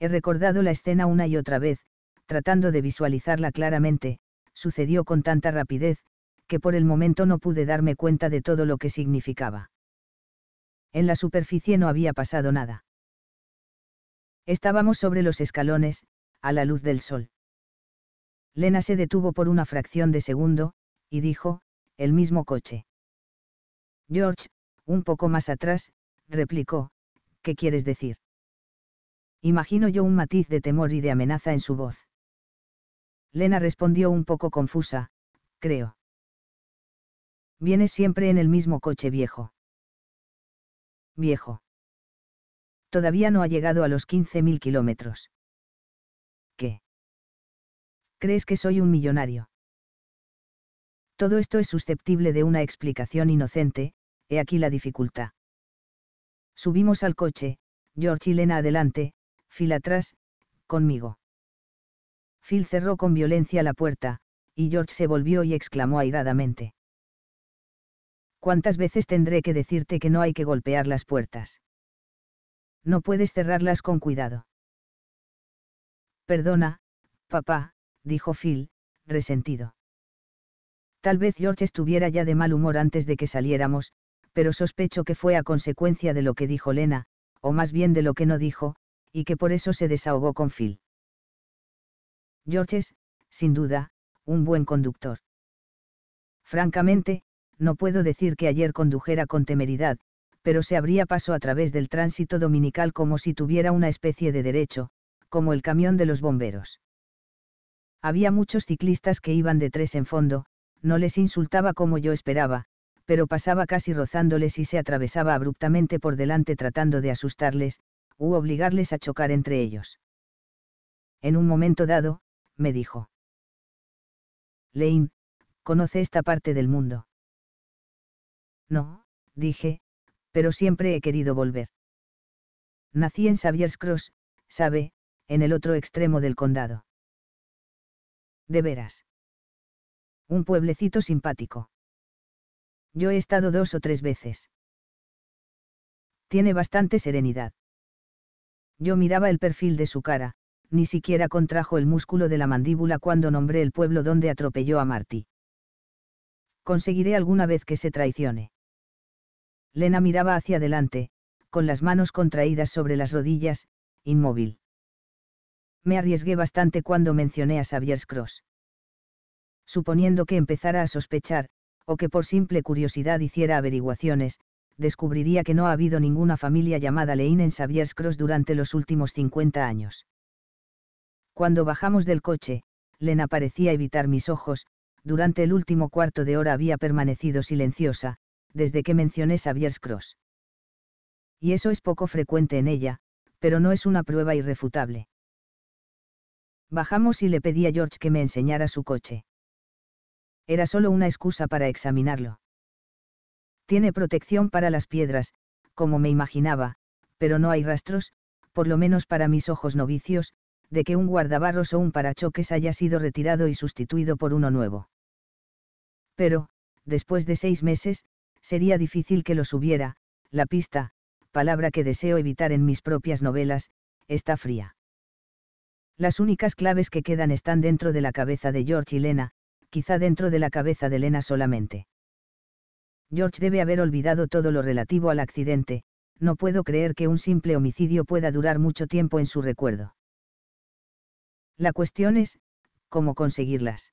He recordado la escena una y otra vez, tratando de visualizarla claramente, sucedió con tanta rapidez, que por el momento no pude darme cuenta de todo lo que significaba. En la superficie no había pasado nada. Estábamos sobre los escalones, a la luz del sol. Lena se detuvo por una fracción de segundo, y dijo, el mismo coche. George, un poco más atrás, replicó, ¿qué quieres decir? Imagino yo un matiz de temor y de amenaza en su voz. Lena respondió un poco confusa, creo. Vienes siempre en el mismo coche viejo. Viejo. Todavía no ha llegado a los 15.000 kilómetros. ¿Crees que soy un millonario? Todo esto es susceptible de una explicación inocente, he aquí la dificultad. Subimos al coche, George y Lena adelante, Phil atrás, conmigo. Phil cerró con violencia la puerta, y George se volvió y exclamó airadamente. ¿Cuántas veces tendré que decirte que no hay que golpear las puertas? No puedes cerrarlas con cuidado. Perdona, papá, dijo Phil, resentido. Tal vez George estuviera ya de mal humor antes de que saliéramos, pero sospecho que fue a consecuencia de lo que dijo Lena, o más bien de lo que no dijo, y que por eso se desahogó con Phil. George es, sin duda, un buen conductor. Francamente, no puedo decir que ayer condujera con temeridad, pero se abría paso a través del tránsito dominical como si tuviera una especie de derecho, como el camión de los bomberos. Había muchos ciclistas que iban de tres en fondo, no les insultaba como yo esperaba, pero pasaba casi rozándoles y se atravesaba abruptamente por delante tratando de asustarles, u obligarles a chocar entre ellos. En un momento dado, me dijo. Lane, ¿conoce esta parte del mundo? No, dije, pero siempre he querido volver. Nací en Xavier's Cross, sabe, en el otro extremo del condado de veras. Un pueblecito simpático. Yo he estado dos o tres veces. Tiene bastante serenidad. Yo miraba el perfil de su cara, ni siquiera contrajo el músculo de la mandíbula cuando nombré el pueblo donde atropelló a Marty. Conseguiré alguna vez que se traicione. Lena miraba hacia adelante, con las manos contraídas sobre las rodillas, inmóvil me arriesgué bastante cuando mencioné a Xavier Cross. Suponiendo que empezara a sospechar, o que por simple curiosidad hiciera averiguaciones, descubriría que no ha habido ninguna familia llamada Lein en Xavier Cross durante los últimos 50 años. Cuando bajamos del coche, Lena parecía evitar mis ojos, durante el último cuarto de hora había permanecido silenciosa, desde que mencioné Xavier Cross. Y eso es poco frecuente en ella, pero no es una prueba irrefutable. Bajamos y le pedí a George que me enseñara su coche. Era solo una excusa para examinarlo. Tiene protección para las piedras, como me imaginaba, pero no hay rastros, por lo menos para mis ojos novicios, de que un guardabarros o un parachoques haya sido retirado y sustituido por uno nuevo. Pero, después de seis meses, sería difícil que lo subiera, la pista, palabra que deseo evitar en mis propias novelas, está fría. Las únicas claves que quedan están dentro de la cabeza de George y Lena, quizá dentro de la cabeza de Lena solamente. George debe haber olvidado todo lo relativo al accidente, no puedo creer que un simple homicidio pueda durar mucho tiempo en su recuerdo. La cuestión es, ¿cómo conseguirlas?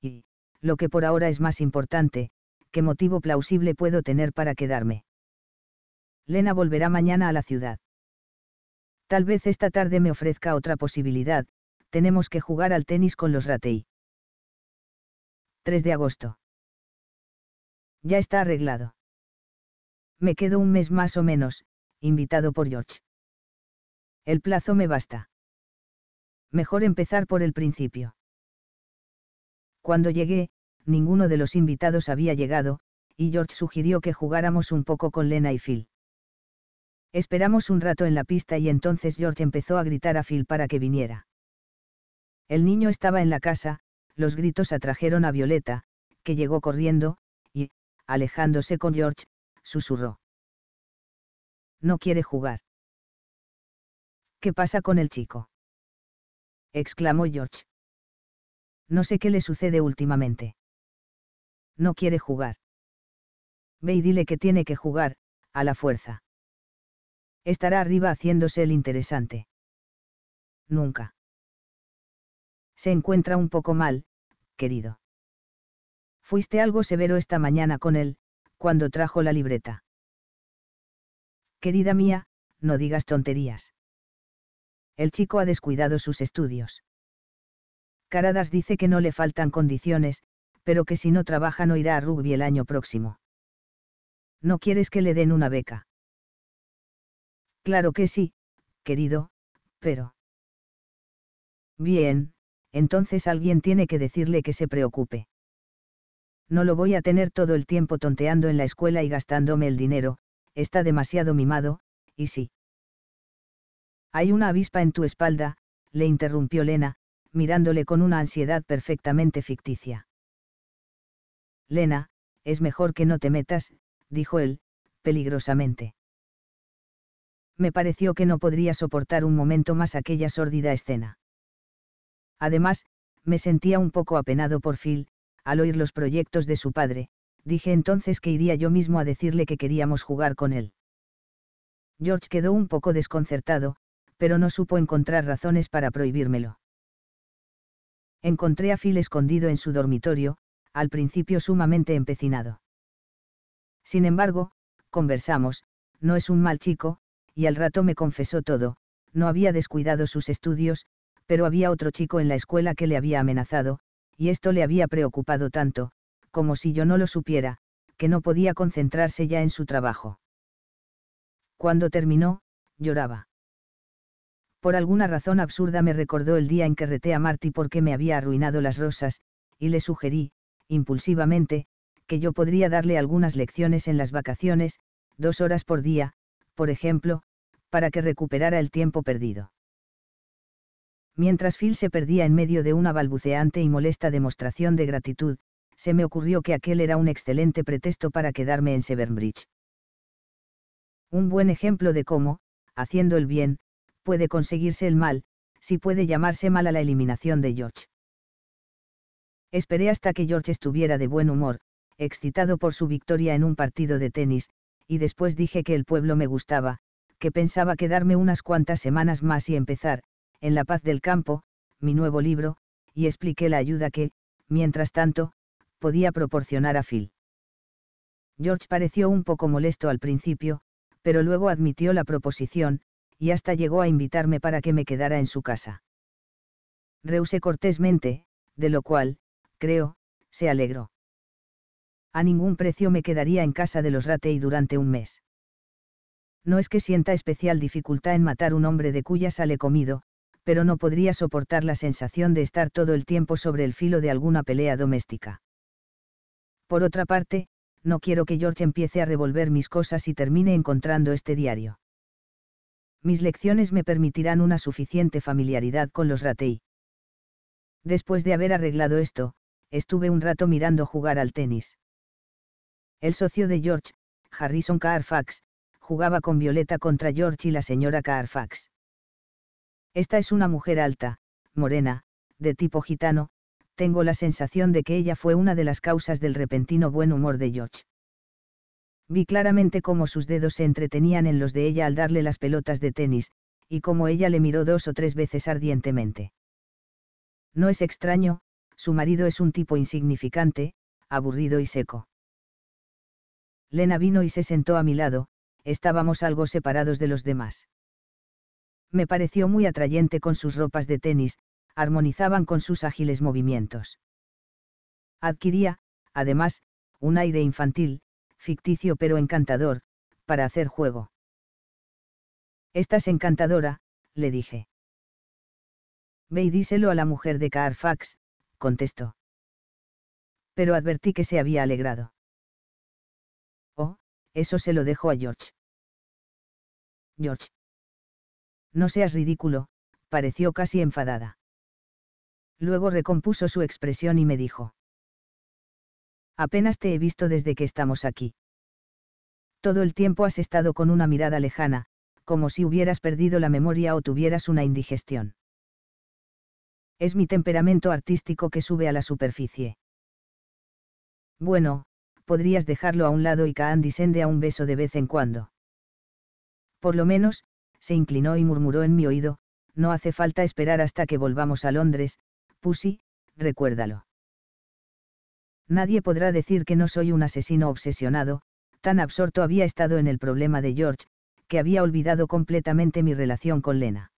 Y, lo que por ahora es más importante, ¿qué motivo plausible puedo tener para quedarme? Lena volverá mañana a la ciudad. Tal vez esta tarde me ofrezca otra posibilidad, tenemos que jugar al tenis con los Ratei. 3 de agosto. Ya está arreglado. Me quedo un mes más o menos, invitado por George. El plazo me basta. Mejor empezar por el principio. Cuando llegué, ninguno de los invitados había llegado, y George sugirió que jugáramos un poco con Lena y Phil. Esperamos un rato en la pista y entonces George empezó a gritar a Phil para que viniera. El niño estaba en la casa, los gritos atrajeron a Violeta, que llegó corriendo, y, alejándose con George, susurró. No quiere jugar. ¿Qué pasa con el chico? exclamó George. No sé qué le sucede últimamente. No quiere jugar. Ve y dile que tiene que jugar, a la fuerza. Estará arriba haciéndose el interesante. Nunca. Se encuentra un poco mal, querido. Fuiste algo severo esta mañana con él, cuando trajo la libreta. Querida mía, no digas tonterías. El chico ha descuidado sus estudios. Caradas dice que no le faltan condiciones, pero que si no trabaja no irá a rugby el año próximo. ¿No quieres que le den una beca? Claro que sí, querido, pero... Bien, entonces alguien tiene que decirle que se preocupe. No lo voy a tener todo el tiempo tonteando en la escuela y gastándome el dinero, está demasiado mimado, y sí. Hay una avispa en tu espalda, le interrumpió Lena, mirándole con una ansiedad perfectamente ficticia. Lena, es mejor que no te metas, dijo él, peligrosamente me pareció que no podría soportar un momento más aquella sórdida escena. Además, me sentía un poco apenado por Phil, al oír los proyectos de su padre, dije entonces que iría yo mismo a decirle que queríamos jugar con él. George quedó un poco desconcertado, pero no supo encontrar razones para prohibírmelo. Encontré a Phil escondido en su dormitorio, al principio sumamente empecinado. Sin embargo, conversamos, no es un mal chico, y al rato me confesó todo, no había descuidado sus estudios, pero había otro chico en la escuela que le había amenazado, y esto le había preocupado tanto, como si yo no lo supiera, que no podía concentrarse ya en su trabajo. Cuando terminó, lloraba. Por alguna razón absurda me recordó el día en que reté a Marty porque me había arruinado las rosas, y le sugerí, impulsivamente, que yo podría darle algunas lecciones en las vacaciones, dos horas por día, por ejemplo, para que recuperara el tiempo perdido. Mientras Phil se perdía en medio de una balbuceante y molesta demostración de gratitud, se me ocurrió que aquel era un excelente pretexto para quedarme en Severnbridge. Un buen ejemplo de cómo, haciendo el bien, puede conseguirse el mal, si puede llamarse mal a la eliminación de George. Esperé hasta que George estuviera de buen humor, excitado por su victoria en un partido de tenis, y después dije que el pueblo me gustaba, que pensaba quedarme unas cuantas semanas más y empezar, en La paz del campo, mi nuevo libro, y expliqué la ayuda que, mientras tanto, podía proporcionar a Phil. George pareció un poco molesto al principio, pero luego admitió la proposición, y hasta llegó a invitarme para que me quedara en su casa. Rehusé cortésmente, de lo cual, creo, se alegró. A ningún precio me quedaría en casa de los Ratey durante un mes. No es que sienta especial dificultad en matar un hombre de cuya sale comido, pero no podría soportar la sensación de estar todo el tiempo sobre el filo de alguna pelea doméstica. Por otra parte, no quiero que George empiece a revolver mis cosas y termine encontrando este diario. Mis lecciones me permitirán una suficiente familiaridad con los Ratei. Después de haber arreglado esto, estuve un rato mirando jugar al tenis. El socio de George, Harrison Carfax, jugaba con Violeta contra George y la señora Carfax. Esta es una mujer alta, morena, de tipo gitano, tengo la sensación de que ella fue una de las causas del repentino buen humor de George. Vi claramente cómo sus dedos se entretenían en los de ella al darle las pelotas de tenis, y cómo ella le miró dos o tres veces ardientemente. No es extraño, su marido es un tipo insignificante, aburrido y seco. Lena vino y se sentó a mi lado, estábamos algo separados de los demás. Me pareció muy atrayente con sus ropas de tenis, armonizaban con sus ágiles movimientos. Adquiría, además, un aire infantil, ficticio pero encantador, para hacer juego. Estás encantadora, le dije. Ve y díselo a la mujer de Carfax, contestó. Pero advertí que se había alegrado. Oh, eso se lo dejo a George. George. No seas ridículo, pareció casi enfadada. Luego recompuso su expresión y me dijo. Apenas te he visto desde que estamos aquí. Todo el tiempo has estado con una mirada lejana, como si hubieras perdido la memoria o tuvieras una indigestión. Es mi temperamento artístico que sube a la superficie. Bueno, podrías dejarlo a un lado y Kaan disende a un beso de vez en cuando por lo menos, se inclinó y murmuró en mi oído, no hace falta esperar hasta que volvamos a Londres, Pussy, recuérdalo. Nadie podrá decir que no soy un asesino obsesionado, tan absorto había estado en el problema de George, que había olvidado completamente mi relación con Lena.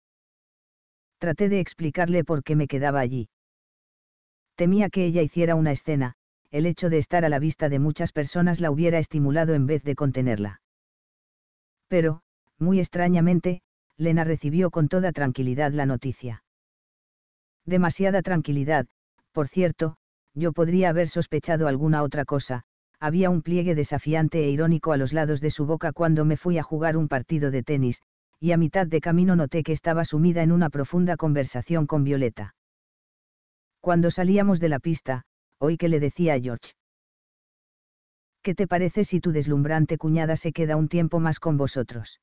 Traté de explicarle por qué me quedaba allí. Temía que ella hiciera una escena, el hecho de estar a la vista de muchas personas la hubiera estimulado en vez de contenerla. Pero, muy extrañamente, Lena recibió con toda tranquilidad la noticia. Demasiada tranquilidad, por cierto, yo podría haber sospechado alguna otra cosa, había un pliegue desafiante e irónico a los lados de su boca cuando me fui a jugar un partido de tenis, y a mitad de camino noté que estaba sumida en una profunda conversación con Violeta. Cuando salíamos de la pista, oí que le decía a George. ¿Qué te parece si tu deslumbrante cuñada se queda un tiempo más con vosotros?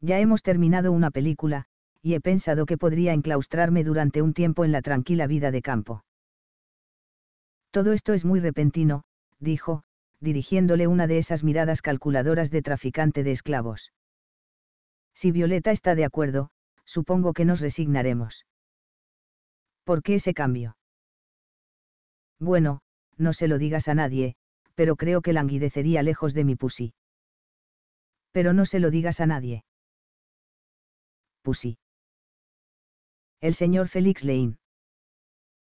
Ya hemos terminado una película, y he pensado que podría enclaustrarme durante un tiempo en la tranquila vida de campo. Todo esto es muy repentino, dijo, dirigiéndole una de esas miradas calculadoras de traficante de esclavos. Si Violeta está de acuerdo, supongo que nos resignaremos. ¿Por qué ese cambio? Bueno, no se lo digas a nadie, pero creo que languidecería lejos de mi pussy. Pero no se lo digas a nadie. Pussy. El señor Félix Lane.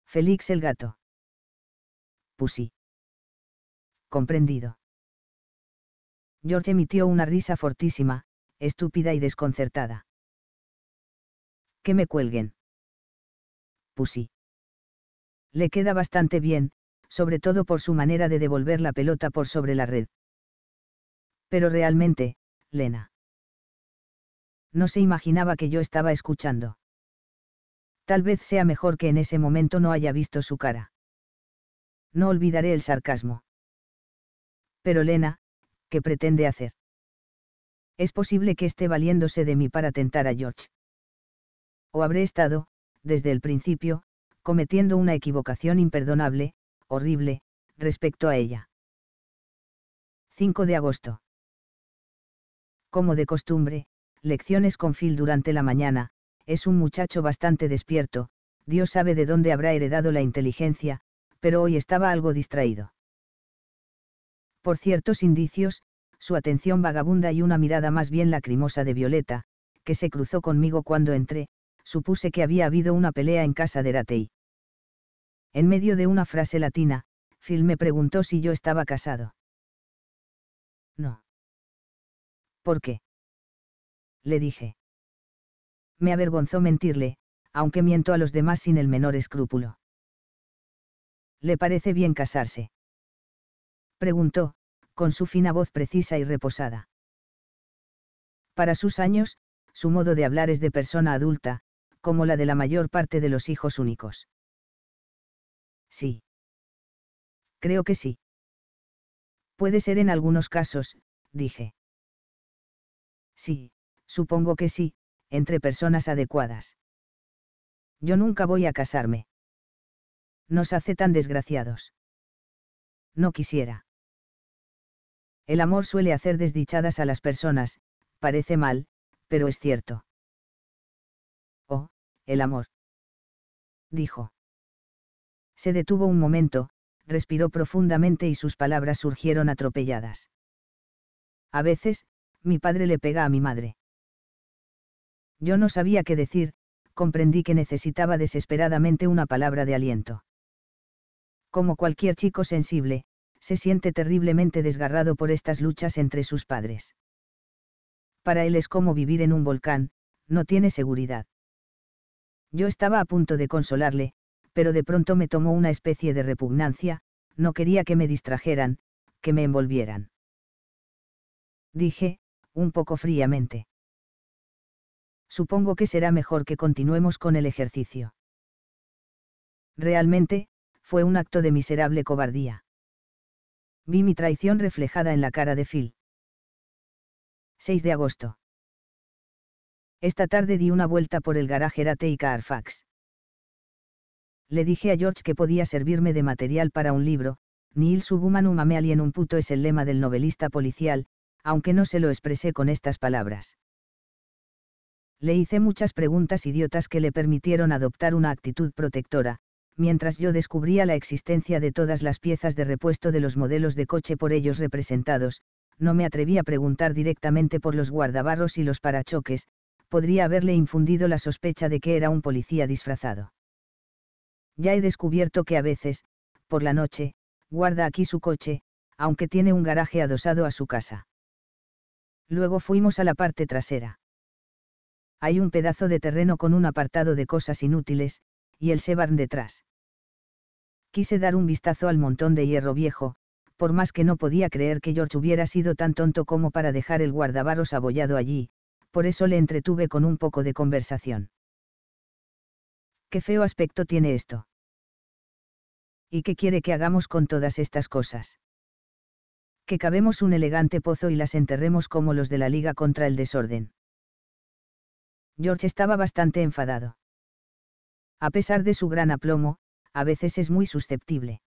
Félix el gato. Pussy. Comprendido. George emitió una risa fortísima, estúpida y desconcertada. Que me cuelguen. Pussy. Le queda bastante bien, sobre todo por su manera de devolver la pelota por sobre la red. Pero realmente, Lena no se imaginaba que yo estaba escuchando. Tal vez sea mejor que en ese momento no haya visto su cara. No olvidaré el sarcasmo. Pero Lena, ¿qué pretende hacer? Es posible que esté valiéndose de mí para tentar a George. O habré estado, desde el principio, cometiendo una equivocación imperdonable, horrible, respecto a ella. 5 de agosto. Como de costumbre, lecciones con Phil durante la mañana, es un muchacho bastante despierto, Dios sabe de dónde habrá heredado la inteligencia, pero hoy estaba algo distraído. Por ciertos indicios, su atención vagabunda y una mirada más bien lacrimosa de Violeta, que se cruzó conmigo cuando entré, supuse que había habido una pelea en casa de Ratey. En medio de una frase latina, Phil me preguntó si yo estaba casado. No. ¿Por qué? le dije. Me avergonzó mentirle, aunque miento a los demás sin el menor escrúpulo. ¿Le parece bien casarse? Preguntó, con su fina voz precisa y reposada. Para sus años, su modo de hablar es de persona adulta, como la de la mayor parte de los hijos únicos. Sí. Creo que sí. Puede ser en algunos casos, dije. Sí, Supongo que sí, entre personas adecuadas. Yo nunca voy a casarme. Nos hace tan desgraciados. No quisiera. El amor suele hacer desdichadas a las personas, parece mal, pero es cierto. Oh, el amor. Dijo. Se detuvo un momento, respiró profundamente y sus palabras surgieron atropelladas. A veces, mi padre le pega a mi madre. Yo no sabía qué decir, comprendí que necesitaba desesperadamente una palabra de aliento. Como cualquier chico sensible, se siente terriblemente desgarrado por estas luchas entre sus padres. Para él es como vivir en un volcán, no tiene seguridad. Yo estaba a punto de consolarle, pero de pronto me tomó una especie de repugnancia, no quería que me distrajeran, que me envolvieran. Dije, un poco fríamente supongo que será mejor que continuemos con el ejercicio. Realmente, fue un acto de miserable cobardía. Vi mi traición reflejada en la cara de Phil. 6 de agosto. Esta tarde di una vuelta por el garaje Rate y Carfax. Le dije a George que podía servirme de material para un libro, Nihil Subumanum alien un puto es el lema del novelista policial, aunque no se lo expresé con estas palabras le hice muchas preguntas idiotas que le permitieron adoptar una actitud protectora, mientras yo descubría la existencia de todas las piezas de repuesto de los modelos de coche por ellos representados, no me atreví a preguntar directamente por los guardabarros y los parachoques, podría haberle infundido la sospecha de que era un policía disfrazado. Ya he descubierto que a veces, por la noche, guarda aquí su coche, aunque tiene un garaje adosado a su casa. Luego fuimos a la parte trasera hay un pedazo de terreno con un apartado de cosas inútiles, y el Sebarn detrás. Quise dar un vistazo al montón de hierro viejo, por más que no podía creer que George hubiera sido tan tonto como para dejar el guardabarros abollado allí, por eso le entretuve con un poco de conversación. Qué feo aspecto tiene esto. ¿Y qué quiere que hagamos con todas estas cosas? Que cabemos un elegante pozo y las enterremos como los de la Liga contra el Desorden. George estaba bastante enfadado. A pesar de su gran aplomo, a veces es muy susceptible.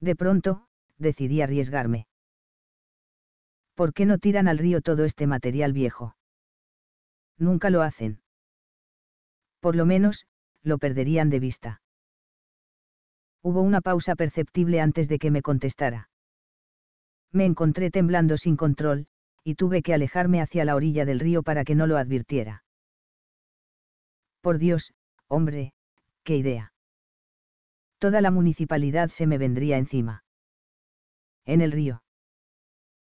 De pronto, decidí arriesgarme. ¿Por qué no tiran al río todo este material viejo? Nunca lo hacen. Por lo menos, lo perderían de vista. Hubo una pausa perceptible antes de que me contestara. Me encontré temblando sin control, y tuve que alejarme hacia la orilla del río para que no lo advirtiera. Por Dios, hombre, qué idea. Toda la municipalidad se me vendría encima. En el río.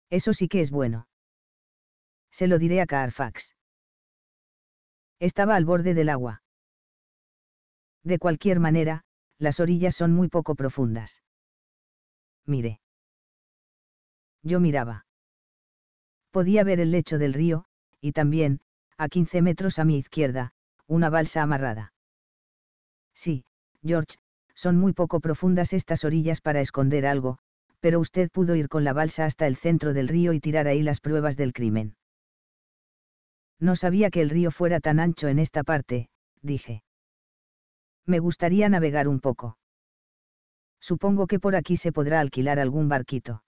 Eso sí que es bueno. Se lo diré a Carfax. Estaba al borde del agua. De cualquier manera, las orillas son muy poco profundas. Mire. Yo miraba. Podía ver el lecho del río, y también, a 15 metros a mi izquierda, una balsa amarrada. Sí, George, son muy poco profundas estas orillas para esconder algo, pero usted pudo ir con la balsa hasta el centro del río y tirar ahí las pruebas del crimen. No sabía que el río fuera tan ancho en esta parte, dije. Me gustaría navegar un poco. Supongo que por aquí se podrá alquilar algún barquito.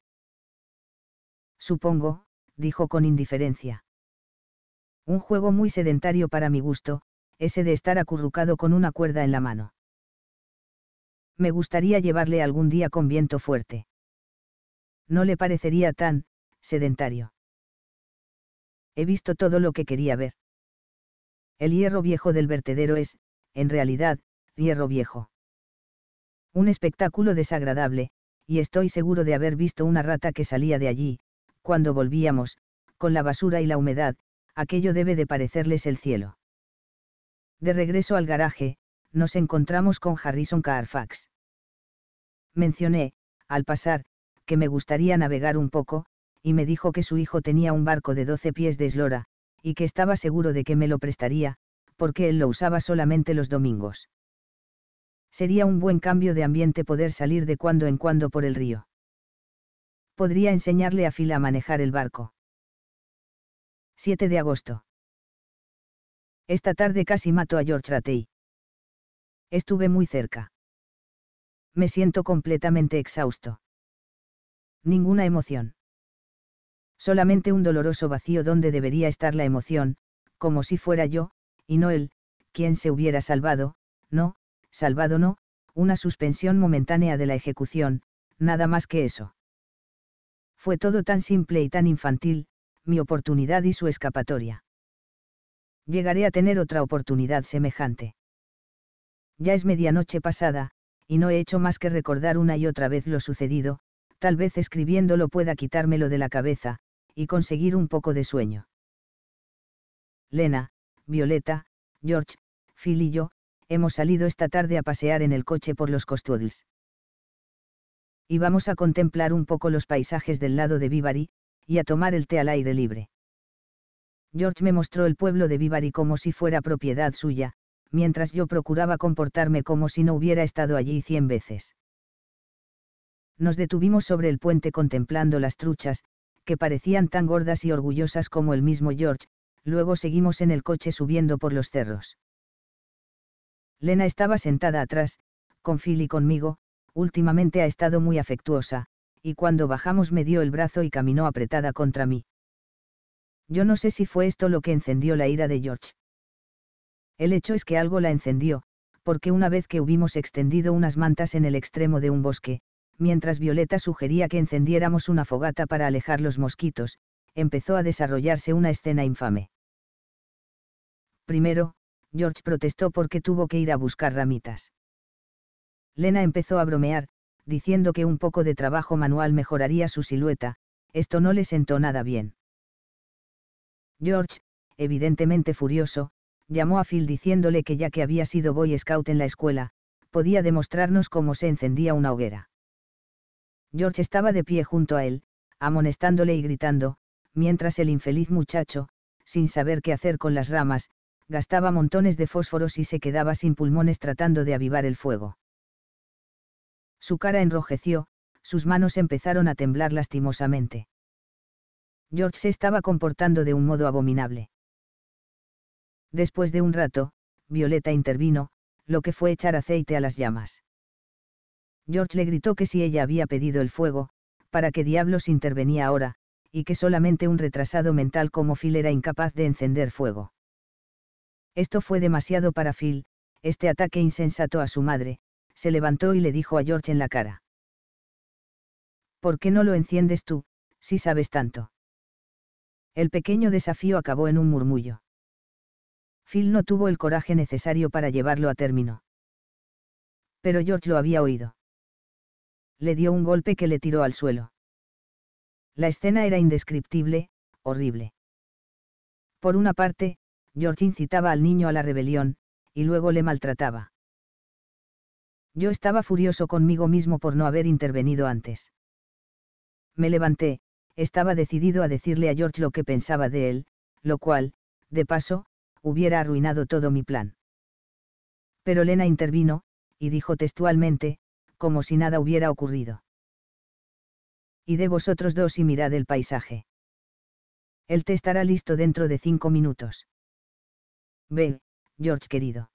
Supongo, dijo con indiferencia. Un juego muy sedentario para mi gusto, ese de estar acurrucado con una cuerda en la mano. Me gustaría llevarle algún día con viento fuerte. No le parecería tan, sedentario. He visto todo lo que quería ver. El hierro viejo del vertedero es, en realidad, hierro viejo. Un espectáculo desagradable, y estoy seguro de haber visto una rata que salía de allí, cuando volvíamos, con la basura y la humedad, aquello debe de parecerles el cielo. De regreso al garaje, nos encontramos con Harrison Carfax. Mencioné, al pasar, que me gustaría navegar un poco, y me dijo que su hijo tenía un barco de 12 pies de eslora, y que estaba seguro de que me lo prestaría, porque él lo usaba solamente los domingos. Sería un buen cambio de ambiente poder salir de cuando en cuando por el río podría enseñarle a Phil a manejar el barco. 7 de agosto. Esta tarde casi mato a George Ratey. Estuve muy cerca. Me siento completamente exhausto. Ninguna emoción. Solamente un doloroso vacío donde debería estar la emoción, como si fuera yo, y no él, quien se hubiera salvado, no, salvado no, una suspensión momentánea de la ejecución, nada más que eso. Fue todo tan simple y tan infantil, mi oportunidad y su escapatoria. Llegaré a tener otra oportunidad semejante. Ya es medianoche pasada, y no he hecho más que recordar una y otra vez lo sucedido, tal vez escribiéndolo pueda quitármelo de la cabeza, y conseguir un poco de sueño. Lena, Violeta, George, Phil y yo, hemos salido esta tarde a pasear en el coche por los Costuodles y vamos a contemplar un poco los paisajes del lado de Vivari, y a tomar el té al aire libre. George me mostró el pueblo de Vivari como si fuera propiedad suya, mientras yo procuraba comportarme como si no hubiera estado allí cien veces. Nos detuvimos sobre el puente contemplando las truchas, que parecían tan gordas y orgullosas como el mismo George, luego seguimos en el coche subiendo por los cerros. Lena estaba sentada atrás, con Phil y conmigo, últimamente ha estado muy afectuosa, y cuando bajamos me dio el brazo y caminó apretada contra mí. Yo no sé si fue esto lo que encendió la ira de George. El hecho es que algo la encendió, porque una vez que hubimos extendido unas mantas en el extremo de un bosque, mientras Violeta sugería que encendiéramos una fogata para alejar los mosquitos, empezó a desarrollarse una escena infame. Primero, George protestó porque tuvo que ir a buscar ramitas. Lena empezó a bromear, diciendo que un poco de trabajo manual mejoraría su silueta, esto no le sentó nada bien. George, evidentemente furioso, llamó a Phil diciéndole que ya que había sido Boy Scout en la escuela, podía demostrarnos cómo se encendía una hoguera. George estaba de pie junto a él, amonestándole y gritando, mientras el infeliz muchacho, sin saber qué hacer con las ramas, gastaba montones de fósforos y se quedaba sin pulmones tratando de avivar el fuego. Su cara enrojeció, sus manos empezaron a temblar lastimosamente. George se estaba comportando de un modo abominable. Después de un rato, Violeta intervino, lo que fue echar aceite a las llamas. George le gritó que si ella había pedido el fuego, para qué diablos intervenía ahora, y que solamente un retrasado mental como Phil era incapaz de encender fuego. Esto fue demasiado para Phil, este ataque insensato a su madre, se levantó y le dijo a George en la cara. ¿Por qué no lo enciendes tú, si sabes tanto? El pequeño desafío acabó en un murmullo. Phil no tuvo el coraje necesario para llevarlo a término. Pero George lo había oído. Le dio un golpe que le tiró al suelo. La escena era indescriptible, horrible. Por una parte, George incitaba al niño a la rebelión, y luego le maltrataba. Yo estaba furioso conmigo mismo por no haber intervenido antes. Me levanté, estaba decidido a decirle a George lo que pensaba de él, lo cual, de paso, hubiera arruinado todo mi plan. Pero Lena intervino, y dijo textualmente, como si nada hubiera ocurrido. Y de vosotros dos y mirad el paisaje. Él te estará listo dentro de cinco minutos. Ve, George querido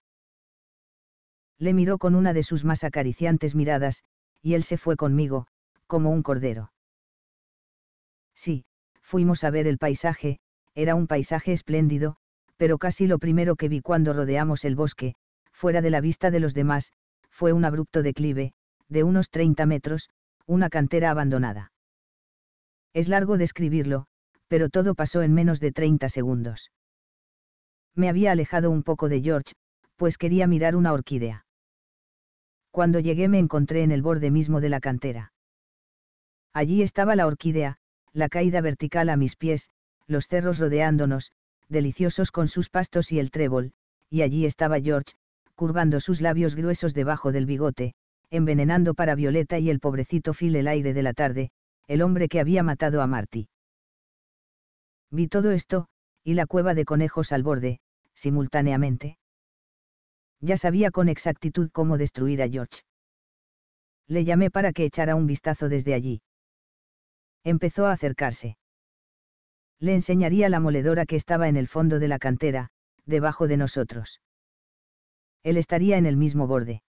le miró con una de sus más acariciantes miradas, y él se fue conmigo, como un cordero. Sí, fuimos a ver el paisaje, era un paisaje espléndido, pero casi lo primero que vi cuando rodeamos el bosque, fuera de la vista de los demás, fue un abrupto declive, de unos 30 metros, una cantera abandonada. Es largo describirlo, pero todo pasó en menos de 30 segundos. Me había alejado un poco de George, pues quería mirar una orquídea. Cuando llegué me encontré en el borde mismo de la cantera. Allí estaba la orquídea, la caída vertical a mis pies, los cerros rodeándonos, deliciosos con sus pastos y el trébol, y allí estaba George, curvando sus labios gruesos debajo del bigote, envenenando para Violeta y el pobrecito Phil el aire de la tarde, el hombre que había matado a Marty. Vi todo esto, y la cueva de conejos al borde, simultáneamente. Ya sabía con exactitud cómo destruir a George. Le llamé para que echara un vistazo desde allí. Empezó a acercarse. Le enseñaría la moledora que estaba en el fondo de la cantera, debajo de nosotros. Él estaría en el mismo borde.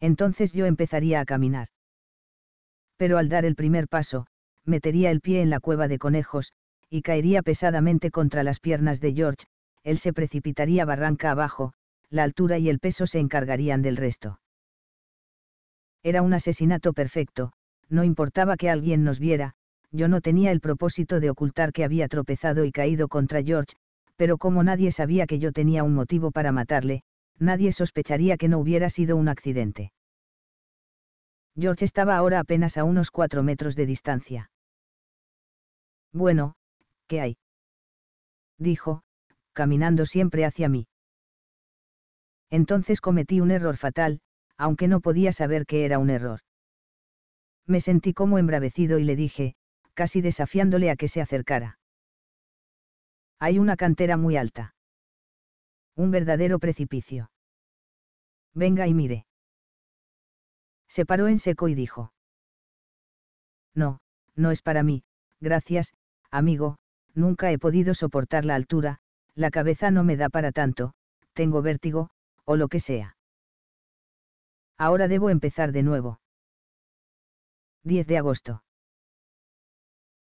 Entonces yo empezaría a caminar. Pero al dar el primer paso, metería el pie en la cueva de conejos, y caería pesadamente contra las piernas de George, él se precipitaría barranca abajo, la altura y el peso se encargarían del resto. Era un asesinato perfecto, no importaba que alguien nos viera, yo no tenía el propósito de ocultar que había tropezado y caído contra George, pero como nadie sabía que yo tenía un motivo para matarle, nadie sospecharía que no hubiera sido un accidente. George estaba ahora apenas a unos cuatro metros de distancia. Bueno, ¿qué hay? dijo, caminando siempre hacia mí. Entonces cometí un error fatal, aunque no podía saber que era un error. Me sentí como embravecido y le dije, casi desafiándole a que se acercara. Hay una cantera muy alta. Un verdadero precipicio. Venga y mire. Se paró en seco y dijo. No, no es para mí, gracias, amigo, nunca he podido soportar la altura, la cabeza no me da para tanto, tengo vértigo, o lo que sea. Ahora debo empezar de nuevo. 10 de agosto.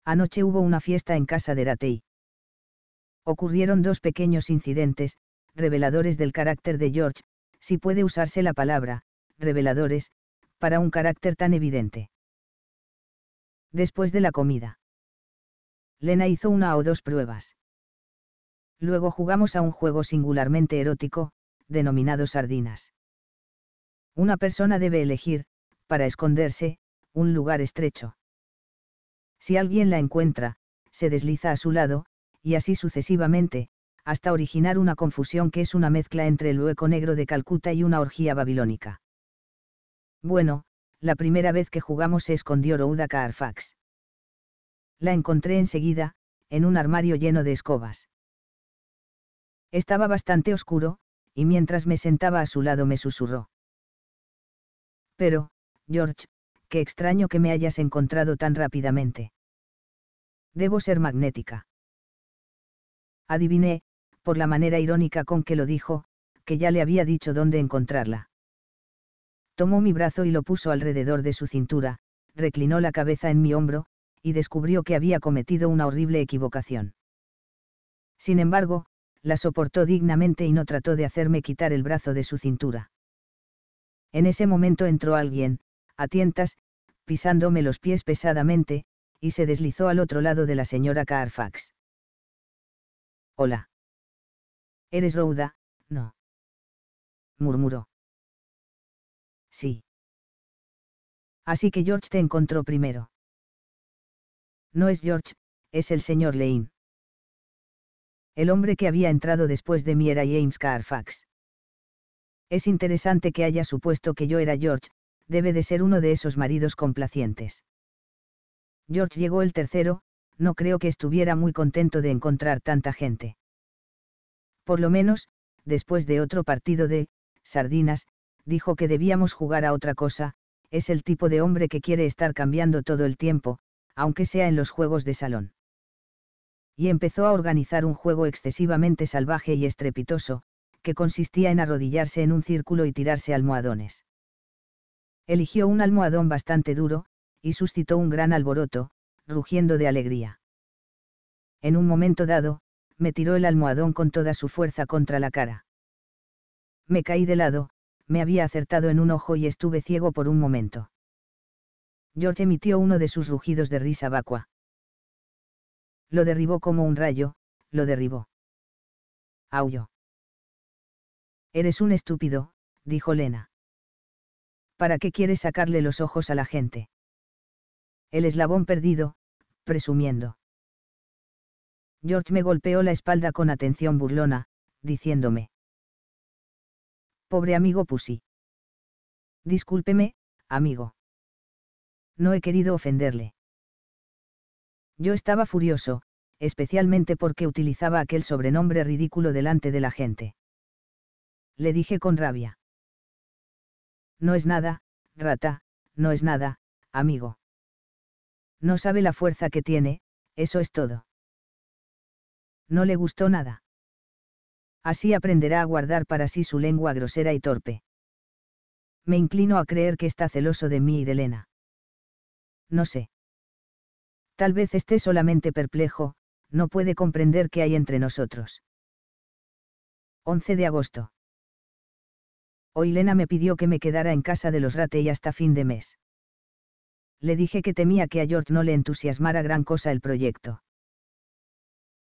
Anoche hubo una fiesta en casa de Ratey. Ocurrieron dos pequeños incidentes, reveladores del carácter de George, si puede usarse la palabra, reveladores, para un carácter tan evidente. Después de la comida. Lena hizo una o dos pruebas. Luego jugamos a un juego singularmente erótico, denominados sardinas. Una persona debe elegir, para esconderse, un lugar estrecho. Si alguien la encuentra, se desliza a su lado, y así sucesivamente, hasta originar una confusión que es una mezcla entre el hueco negro de Calcuta y una orgía babilónica. Bueno, la primera vez que jugamos se escondió Rouda Carfax. La encontré enseguida, en un armario lleno de escobas. Estaba bastante oscuro, y mientras me sentaba a su lado me susurró. Pero, George, qué extraño que me hayas encontrado tan rápidamente. Debo ser magnética. Adiviné, por la manera irónica con que lo dijo, que ya le había dicho dónde encontrarla. Tomó mi brazo y lo puso alrededor de su cintura, reclinó la cabeza en mi hombro, y descubrió que había cometido una horrible equivocación. Sin embargo, la soportó dignamente y no trató de hacerme quitar el brazo de su cintura. En ese momento entró alguien, a tientas, pisándome los pies pesadamente, y se deslizó al otro lado de la señora Carfax. Hola. ¿Eres Rouda? No. murmuró. Sí. Así que George te encontró primero. No es George, es el señor Lane. El hombre que había entrado después de mí era James Carfax. Es interesante que haya supuesto que yo era George, debe de ser uno de esos maridos complacientes. George llegó el tercero, no creo que estuviera muy contento de encontrar tanta gente. Por lo menos, después de otro partido de, sardinas, dijo que debíamos jugar a otra cosa, es el tipo de hombre que quiere estar cambiando todo el tiempo, aunque sea en los juegos de salón y empezó a organizar un juego excesivamente salvaje y estrepitoso, que consistía en arrodillarse en un círculo y tirarse almohadones. Eligió un almohadón bastante duro, y suscitó un gran alboroto, rugiendo de alegría. En un momento dado, me tiró el almohadón con toda su fuerza contra la cara. Me caí de lado, me había acertado en un ojo y estuve ciego por un momento. George emitió uno de sus rugidos de risa vacua. Lo derribó como un rayo, lo derribó. Aulló. Eres un estúpido, dijo Lena. ¿Para qué quieres sacarle los ojos a la gente? El eslabón perdido, presumiendo. George me golpeó la espalda con atención burlona, diciéndome. Pobre amigo Pussy. Discúlpeme, amigo. No he querido ofenderle. Yo estaba furioso, especialmente porque utilizaba aquel sobrenombre ridículo delante de la gente. Le dije con rabia. No es nada, rata, no es nada, amigo. No sabe la fuerza que tiene, eso es todo. No le gustó nada. Así aprenderá a guardar para sí su lengua grosera y torpe. Me inclino a creer que está celoso de mí y de Elena. No sé. Tal vez esté solamente perplejo, no puede comprender qué hay entre nosotros. 11 de agosto. Hoy Lena me pidió que me quedara en casa de los Ratey hasta fin de mes. Le dije que temía que a George no le entusiasmara gran cosa el proyecto.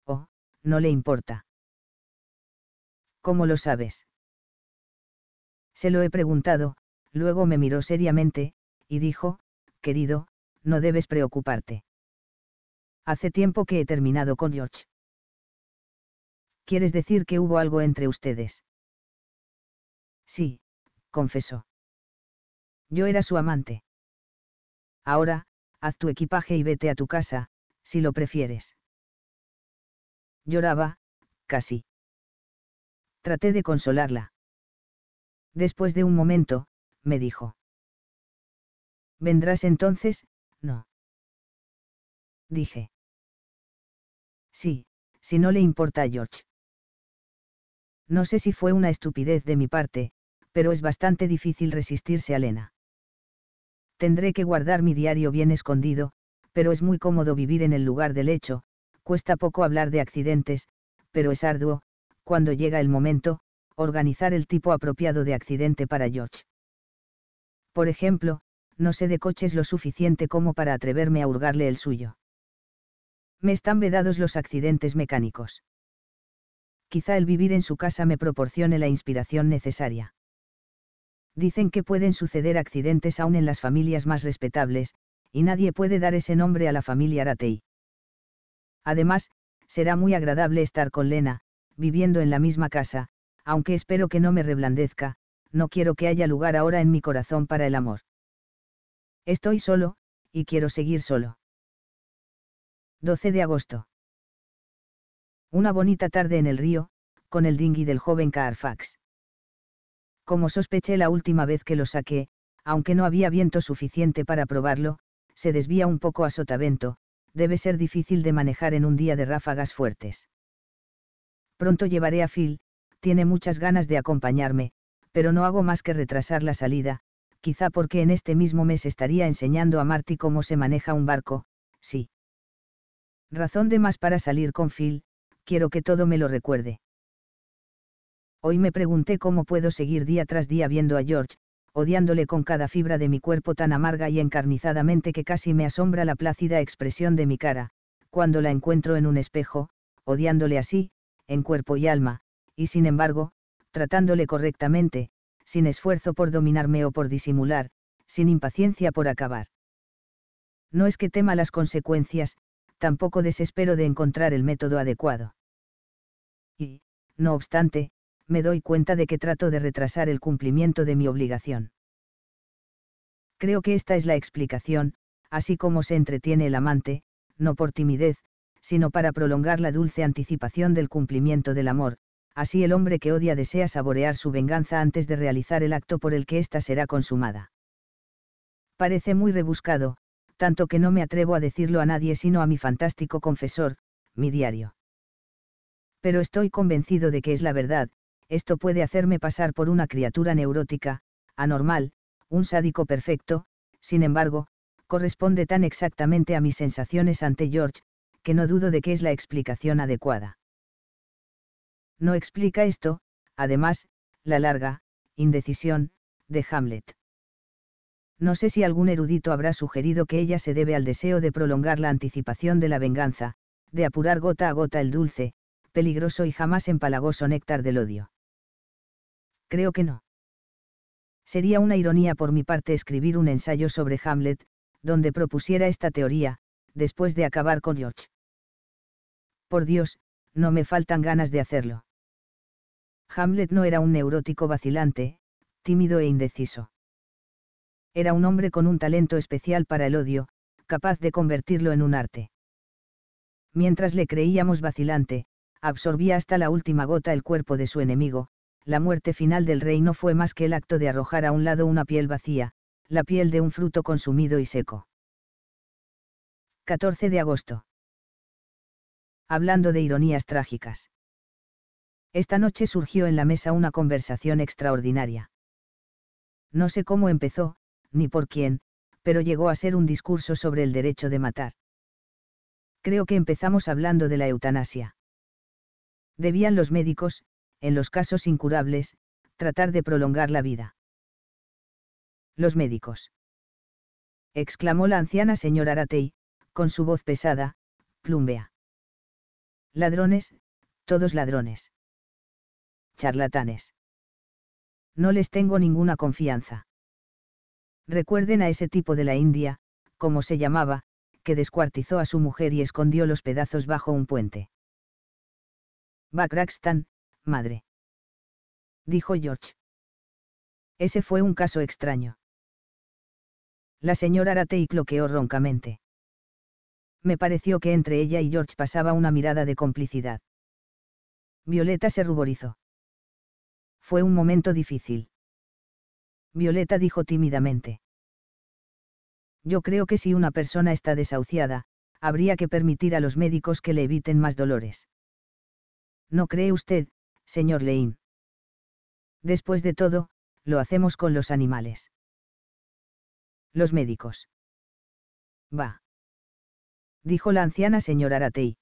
Oh, no le importa. ¿Cómo lo sabes? Se lo he preguntado, luego me miró seriamente, y dijo, querido, no debes preocuparte hace tiempo que he terminado con George. ¿Quieres decir que hubo algo entre ustedes? Sí, confesó. Yo era su amante. Ahora, haz tu equipaje y vete a tu casa, si lo prefieres. Lloraba, casi. Traté de consolarla. Después de un momento, me dijo. ¿Vendrás entonces? No. Dije. Sí, si no le importa a George. No sé si fue una estupidez de mi parte, pero es bastante difícil resistirse a Lena. Tendré que guardar mi diario bien escondido, pero es muy cómodo vivir en el lugar del hecho, cuesta poco hablar de accidentes, pero es arduo, cuando llega el momento, organizar el tipo apropiado de accidente para George. Por ejemplo, no sé de coches lo suficiente como para atreverme a hurgarle el suyo. Me están vedados los accidentes mecánicos. Quizá el vivir en su casa me proporcione la inspiración necesaria. Dicen que pueden suceder accidentes aún en las familias más respetables, y nadie puede dar ese nombre a la familia Aratei. Además, será muy agradable estar con Lena, viviendo en la misma casa, aunque espero que no me reblandezca, no quiero que haya lugar ahora en mi corazón para el amor. Estoy solo, y quiero seguir solo. 12 de agosto. Una bonita tarde en el río, con el dinghy del joven Carfax. Como sospeché la última vez que lo saqué, aunque no había viento suficiente para probarlo, se desvía un poco a sotavento, debe ser difícil de manejar en un día de ráfagas fuertes. Pronto llevaré a Phil, tiene muchas ganas de acompañarme, pero no hago más que retrasar la salida, quizá porque en este mismo mes estaría enseñando a Marty cómo se maneja un barco, sí. Razón de más para salir con Phil, quiero que todo me lo recuerde. Hoy me pregunté cómo puedo seguir día tras día viendo a George, odiándole con cada fibra de mi cuerpo tan amarga y encarnizadamente que casi me asombra la plácida expresión de mi cara, cuando la encuentro en un espejo, odiándole así, en cuerpo y alma, y sin embargo, tratándole correctamente, sin esfuerzo por dominarme o por disimular, sin impaciencia por acabar. No es que tema las consecuencias, tampoco desespero de encontrar el método adecuado. Y, no obstante, me doy cuenta de que trato de retrasar el cumplimiento de mi obligación. Creo que esta es la explicación, así como se entretiene el amante, no por timidez, sino para prolongar la dulce anticipación del cumplimiento del amor, así el hombre que odia desea saborear su venganza antes de realizar el acto por el que ésta será consumada. Parece muy rebuscado, tanto que no me atrevo a decirlo a nadie sino a mi fantástico confesor, mi diario. Pero estoy convencido de que es la verdad, esto puede hacerme pasar por una criatura neurótica, anormal, un sádico perfecto, sin embargo, corresponde tan exactamente a mis sensaciones ante George, que no dudo de que es la explicación adecuada. No explica esto, además, la larga, indecisión, de Hamlet no sé si algún erudito habrá sugerido que ella se debe al deseo de prolongar la anticipación de la venganza, de apurar gota a gota el dulce, peligroso y jamás empalagoso néctar del odio. Creo que no. Sería una ironía por mi parte escribir un ensayo sobre Hamlet, donde propusiera esta teoría, después de acabar con George. Por Dios, no me faltan ganas de hacerlo. Hamlet no era un neurótico vacilante, tímido e indeciso era un hombre con un talento especial para el odio, capaz de convertirlo en un arte. Mientras le creíamos vacilante, absorbía hasta la última gota el cuerpo de su enemigo, la muerte final del rey no fue más que el acto de arrojar a un lado una piel vacía, la piel de un fruto consumido y seco. 14 de agosto. Hablando de ironías trágicas. Esta noche surgió en la mesa una conversación extraordinaria. No sé cómo empezó, ni por quién, pero llegó a ser un discurso sobre el derecho de matar. Creo que empezamos hablando de la eutanasia. Debían los médicos, en los casos incurables, tratar de prolongar la vida. Los médicos. exclamó la anciana señora Aratey, con su voz pesada, plumbea. Ladrones, todos ladrones. Charlatanes. No les tengo ninguna confianza. Recuerden a ese tipo de la India, como se llamaba, que descuartizó a su mujer y escondió los pedazos bajo un puente. Bakrakstan, madre. Dijo George. Ese fue un caso extraño. La señora Aratei cloqueó roncamente. Me pareció que entre ella y George pasaba una mirada de complicidad. Violeta se ruborizó. Fue un momento difícil. Violeta dijo tímidamente. Yo creo que si una persona está desahuciada, habría que permitir a los médicos que le eviten más dolores. ¿No cree usted, señor Lein? Después de todo, lo hacemos con los animales. Los médicos. Va. Dijo la anciana señora Aratey.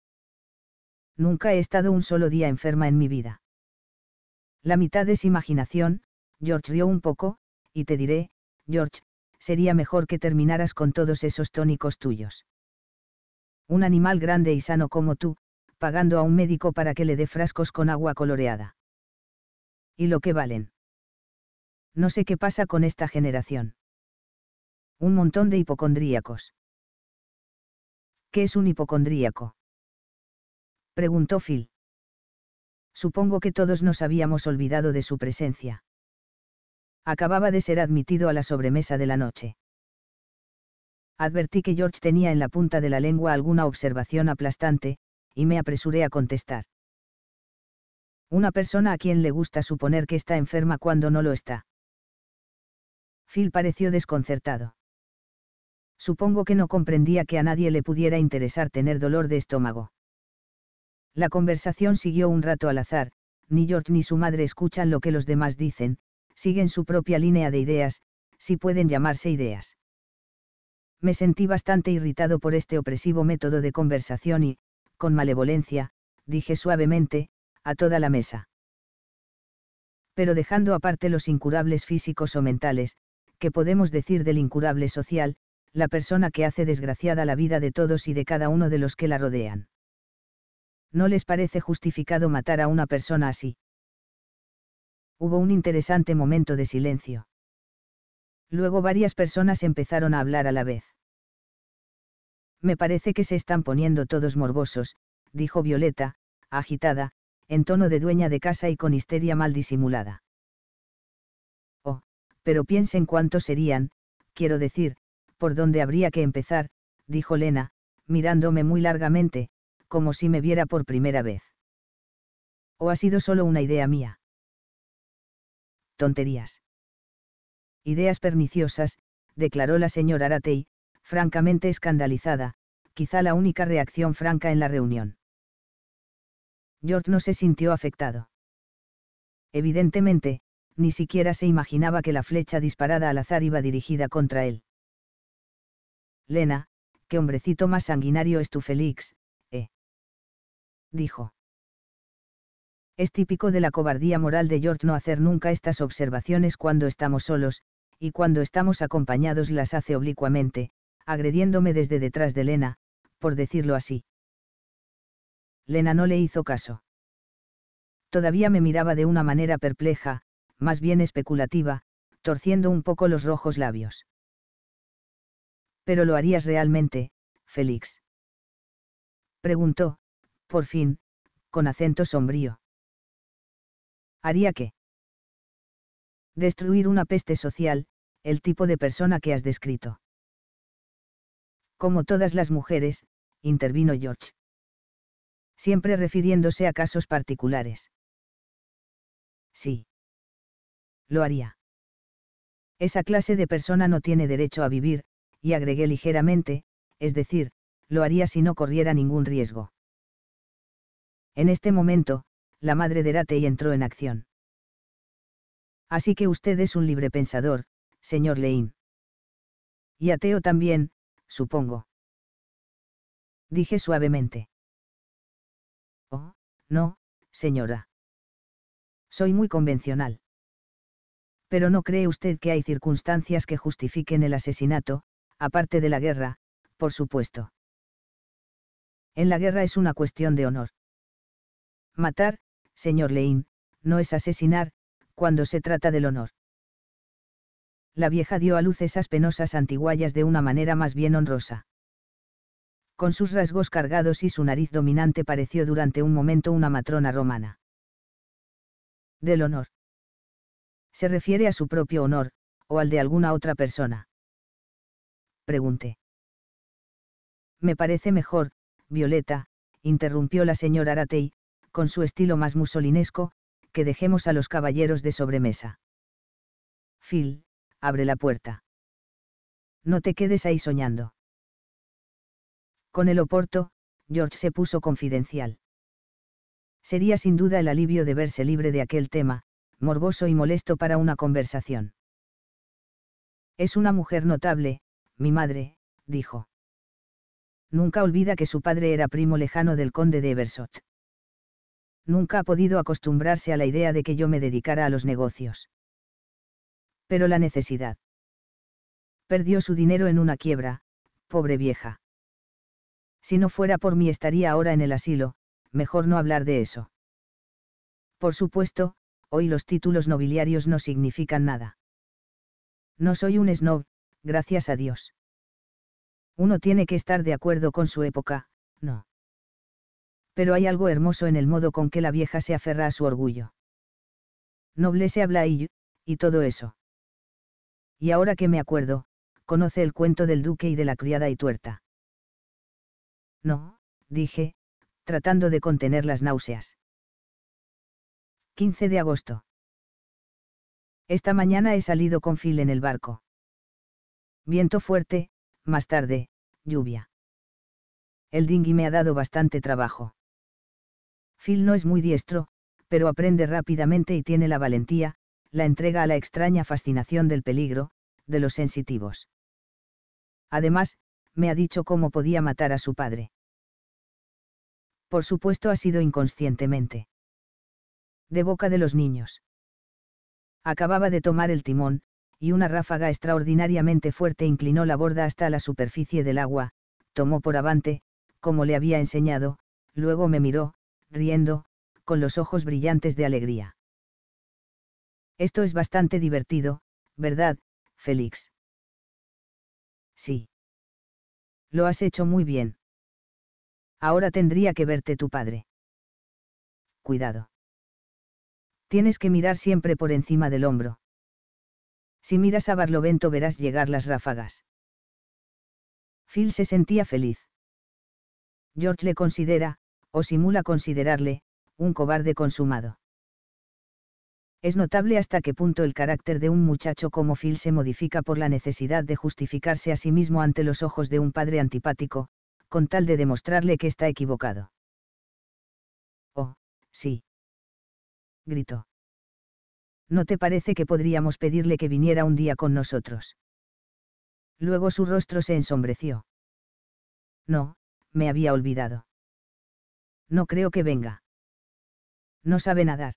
Nunca he estado un solo día enferma en mi vida. La mitad es imaginación, George rió un poco, y te diré, George, sería mejor que terminaras con todos esos tónicos tuyos. Un animal grande y sano como tú, pagando a un médico para que le dé frascos con agua coloreada. ¿Y lo que valen? No sé qué pasa con esta generación. Un montón de hipocondríacos. ¿Qué es un hipocondríaco? Preguntó Phil. Supongo que todos nos habíamos olvidado de su presencia acababa de ser admitido a la sobremesa de la noche. Advertí que George tenía en la punta de la lengua alguna observación aplastante, y me apresuré a contestar. Una persona a quien le gusta suponer que está enferma cuando no lo está. Phil pareció desconcertado. Supongo que no comprendía que a nadie le pudiera interesar tener dolor de estómago. La conversación siguió un rato al azar, ni George ni su madre escuchan lo que los demás dicen, siguen su propia línea de ideas, si pueden llamarse ideas. Me sentí bastante irritado por este opresivo método de conversación y, con malevolencia, dije suavemente, a toda la mesa. Pero dejando aparte los incurables físicos o mentales, ¿qué podemos decir del incurable social, la persona que hace desgraciada la vida de todos y de cada uno de los que la rodean. ¿No les parece justificado matar a una persona así? Hubo un interesante momento de silencio. Luego varias personas empezaron a hablar a la vez. Me parece que se están poniendo todos morbosos, dijo Violeta, agitada, en tono de dueña de casa y con histeria mal disimulada. Oh, pero piensen cuántos serían, quiero decir, por dónde habría que empezar, dijo Lena, mirándome muy largamente, como si me viera por primera vez. ¿O oh, ha sido solo una idea mía? tonterías. Ideas perniciosas, declaró la señora Aratey, francamente escandalizada, quizá la única reacción franca en la reunión. George no se sintió afectado. Evidentemente, ni siquiera se imaginaba que la flecha disparada al azar iba dirigida contra él. Lena, qué hombrecito más sanguinario es tu Félix, ¿eh? Dijo. Es típico de la cobardía moral de George no hacer nunca estas observaciones cuando estamos solos, y cuando estamos acompañados las hace oblicuamente, agrediéndome desde detrás de Lena, por decirlo así. Lena no le hizo caso. Todavía me miraba de una manera perpleja, más bien especulativa, torciendo un poco los rojos labios. ¿Pero lo harías realmente, Félix? Preguntó, por fin, con acento sombrío haría que destruir una peste social, el tipo de persona que has descrito. Como todas las mujeres, intervino George. Siempre refiriéndose a casos particulares. Sí. Lo haría. Esa clase de persona no tiene derecho a vivir, y agregué ligeramente, es decir, lo haría si no corriera ningún riesgo. En este momento, la madre de y entró en acción. Así que usted es un libre pensador, señor Leín. Y ateo también, supongo. Dije suavemente. Oh, no, señora. Soy muy convencional. Pero no cree usted que hay circunstancias que justifiquen el asesinato, aparte de la guerra, por supuesto. En la guerra es una cuestión de honor. Matar, señor Lane, no es asesinar, cuando se trata del honor. La vieja dio a luz esas penosas antiguallas de una manera más bien honrosa. Con sus rasgos cargados y su nariz dominante pareció durante un momento una matrona romana. Del honor. ¿Se refiere a su propio honor, o al de alguna otra persona? Pregunté. Me parece mejor, Violeta, interrumpió la señora Aratey, con su estilo más musolinesco, que dejemos a los caballeros de sobremesa. Phil, abre la puerta. No te quedes ahí soñando. Con el oporto, George se puso confidencial. Sería sin duda el alivio de verse libre de aquel tema, morboso y molesto para una conversación. Es una mujer notable, mi madre, dijo. Nunca olvida que su padre era primo lejano del conde de Eversot nunca ha podido acostumbrarse a la idea de que yo me dedicara a los negocios. Pero la necesidad. Perdió su dinero en una quiebra, pobre vieja. Si no fuera por mí estaría ahora en el asilo, mejor no hablar de eso. Por supuesto, hoy los títulos nobiliarios no significan nada. No soy un snob, gracias a Dios. Uno tiene que estar de acuerdo con su época, no pero hay algo hermoso en el modo con que la vieja se aferra a su orgullo. se habla y, y todo eso. Y ahora que me acuerdo, conoce el cuento del duque y de la criada y tuerta. No, dije, tratando de contener las náuseas. 15 de agosto. Esta mañana he salido con Phil en el barco. Viento fuerte, más tarde, lluvia. El dinghy me ha dado bastante trabajo. Phil no es muy diestro, pero aprende rápidamente y tiene la valentía, la entrega a la extraña fascinación del peligro, de los sensitivos. Además, me ha dicho cómo podía matar a su padre. Por supuesto ha sido inconscientemente. De boca de los niños. Acababa de tomar el timón, y una ráfaga extraordinariamente fuerte inclinó la borda hasta la superficie del agua, tomó por avante, como le había enseñado, luego me miró, riendo, con los ojos brillantes de alegría. Esto es bastante divertido, ¿verdad, Félix? Sí. Lo has hecho muy bien. Ahora tendría que verte tu padre. Cuidado. Tienes que mirar siempre por encima del hombro. Si miras a Barlovento verás llegar las ráfagas. Phil se sentía feliz. George le considera, o simula considerarle, un cobarde consumado. Es notable hasta qué punto el carácter de un muchacho como Phil se modifica por la necesidad de justificarse a sí mismo ante los ojos de un padre antipático, con tal de demostrarle que está equivocado. Oh, sí. Gritó. ¿No te parece que podríamos pedirle que viniera un día con nosotros? Luego su rostro se ensombreció. No, me había olvidado. No creo que venga. No sabe nadar.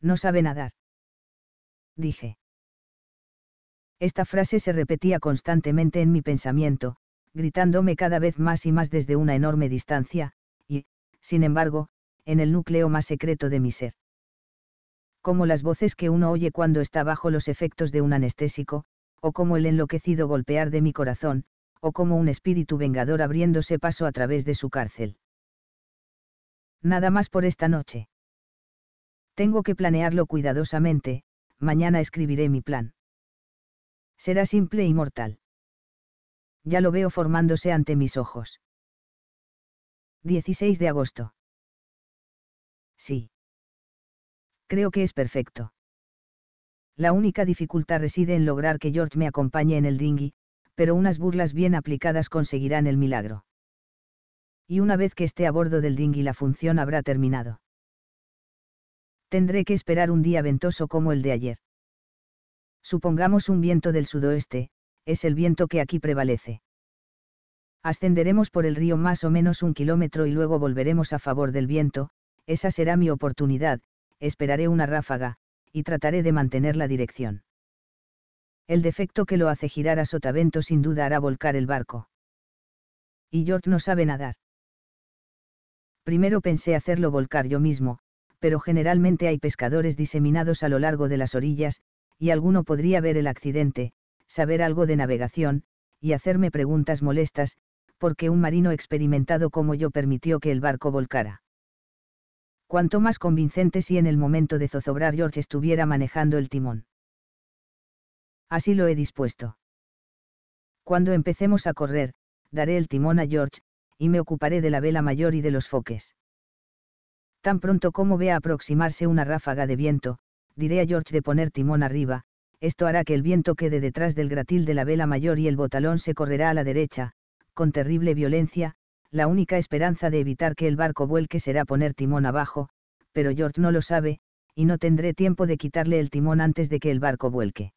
No sabe nadar. Dije. Esta frase se repetía constantemente en mi pensamiento, gritándome cada vez más y más desde una enorme distancia, y, sin embargo, en el núcleo más secreto de mi ser. Como las voces que uno oye cuando está bajo los efectos de un anestésico, o como el enloquecido golpear de mi corazón, o como un espíritu vengador abriéndose paso a través de su cárcel. Nada más por esta noche. Tengo que planearlo cuidadosamente, mañana escribiré mi plan. Será simple y mortal. Ya lo veo formándose ante mis ojos. 16 de agosto. Sí. Creo que es perfecto. La única dificultad reside en lograr que George me acompañe en el dinghy, pero unas burlas bien aplicadas conseguirán el milagro y una vez que esté a bordo del dinghy la función habrá terminado. Tendré que esperar un día ventoso como el de ayer. Supongamos un viento del sudoeste, es el viento que aquí prevalece. Ascenderemos por el río más o menos un kilómetro y luego volveremos a favor del viento, esa será mi oportunidad, esperaré una ráfaga, y trataré de mantener la dirección. El defecto que lo hace girar a sotavento sin duda hará volcar el barco. Y George no sabe nadar. Primero pensé hacerlo volcar yo mismo, pero generalmente hay pescadores diseminados a lo largo de las orillas, y alguno podría ver el accidente, saber algo de navegación, y hacerme preguntas molestas, porque un marino experimentado como yo permitió que el barco volcara. Cuanto más convincente si en el momento de zozobrar George estuviera manejando el timón. Así lo he dispuesto. Cuando empecemos a correr, daré el timón a George, y me ocuparé de la vela mayor y de los foques. Tan pronto como vea aproximarse una ráfaga de viento, diré a George de poner timón arriba, esto hará que el viento quede detrás del gratil de la vela mayor y el botalón se correrá a la derecha, con terrible violencia, la única esperanza de evitar que el barco vuelque será poner timón abajo, pero George no lo sabe, y no tendré tiempo de quitarle el timón antes de que el barco vuelque.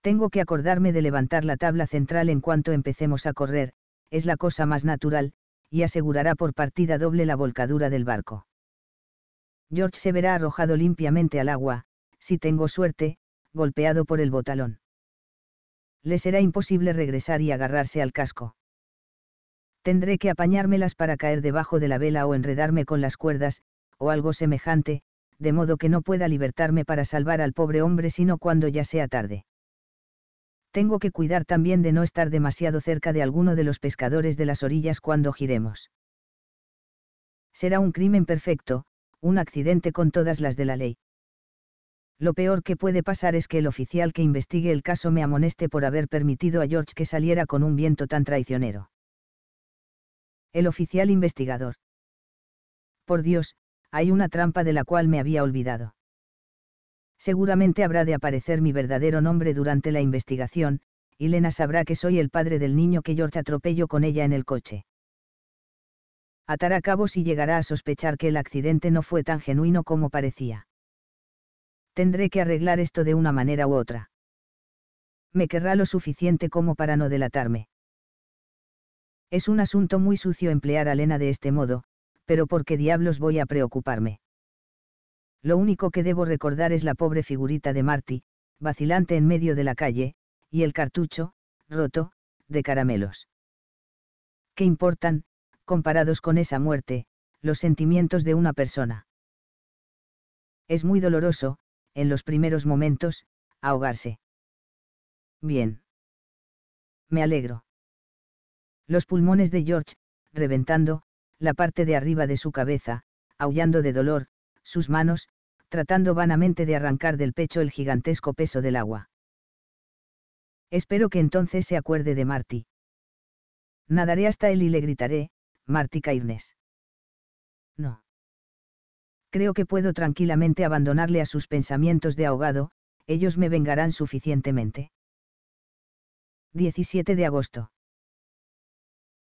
Tengo que acordarme de levantar la tabla central en cuanto empecemos a correr, es la cosa más natural, y asegurará por partida doble la volcadura del barco. George se verá arrojado limpiamente al agua, si tengo suerte, golpeado por el botalón. Le será imposible regresar y agarrarse al casco. Tendré que apañármelas para caer debajo de la vela o enredarme con las cuerdas, o algo semejante, de modo que no pueda libertarme para salvar al pobre hombre sino cuando ya sea tarde tengo que cuidar también de no estar demasiado cerca de alguno de los pescadores de las orillas cuando giremos. Será un crimen perfecto, un accidente con todas las de la ley. Lo peor que puede pasar es que el oficial que investigue el caso me amoneste por haber permitido a George que saliera con un viento tan traicionero. El oficial investigador. Por Dios, hay una trampa de la cual me había olvidado seguramente habrá de aparecer mi verdadero nombre durante la investigación, y Lena sabrá que soy el padre del niño que George atropello con ella en el coche. Atará cabos y llegará a sospechar que el accidente no fue tan genuino como parecía. Tendré que arreglar esto de una manera u otra. Me querrá lo suficiente como para no delatarme. Es un asunto muy sucio emplear a Lena de este modo, pero ¿por qué diablos voy a preocuparme? Lo único que debo recordar es la pobre figurita de Marty, vacilante en medio de la calle, y el cartucho, roto, de caramelos. ¿Qué importan, comparados con esa muerte, los sentimientos de una persona? Es muy doloroso, en los primeros momentos, ahogarse. Bien. Me alegro. Los pulmones de George, reventando, la parte de arriba de su cabeza, aullando de dolor, sus manos, tratando vanamente de arrancar del pecho el gigantesco peso del agua. Espero que entonces se acuerde de Marty. Nadaré hasta él y le gritaré, Marty Cairnes. No. Creo que puedo tranquilamente abandonarle a sus pensamientos de ahogado, ellos me vengarán suficientemente. 17 de agosto.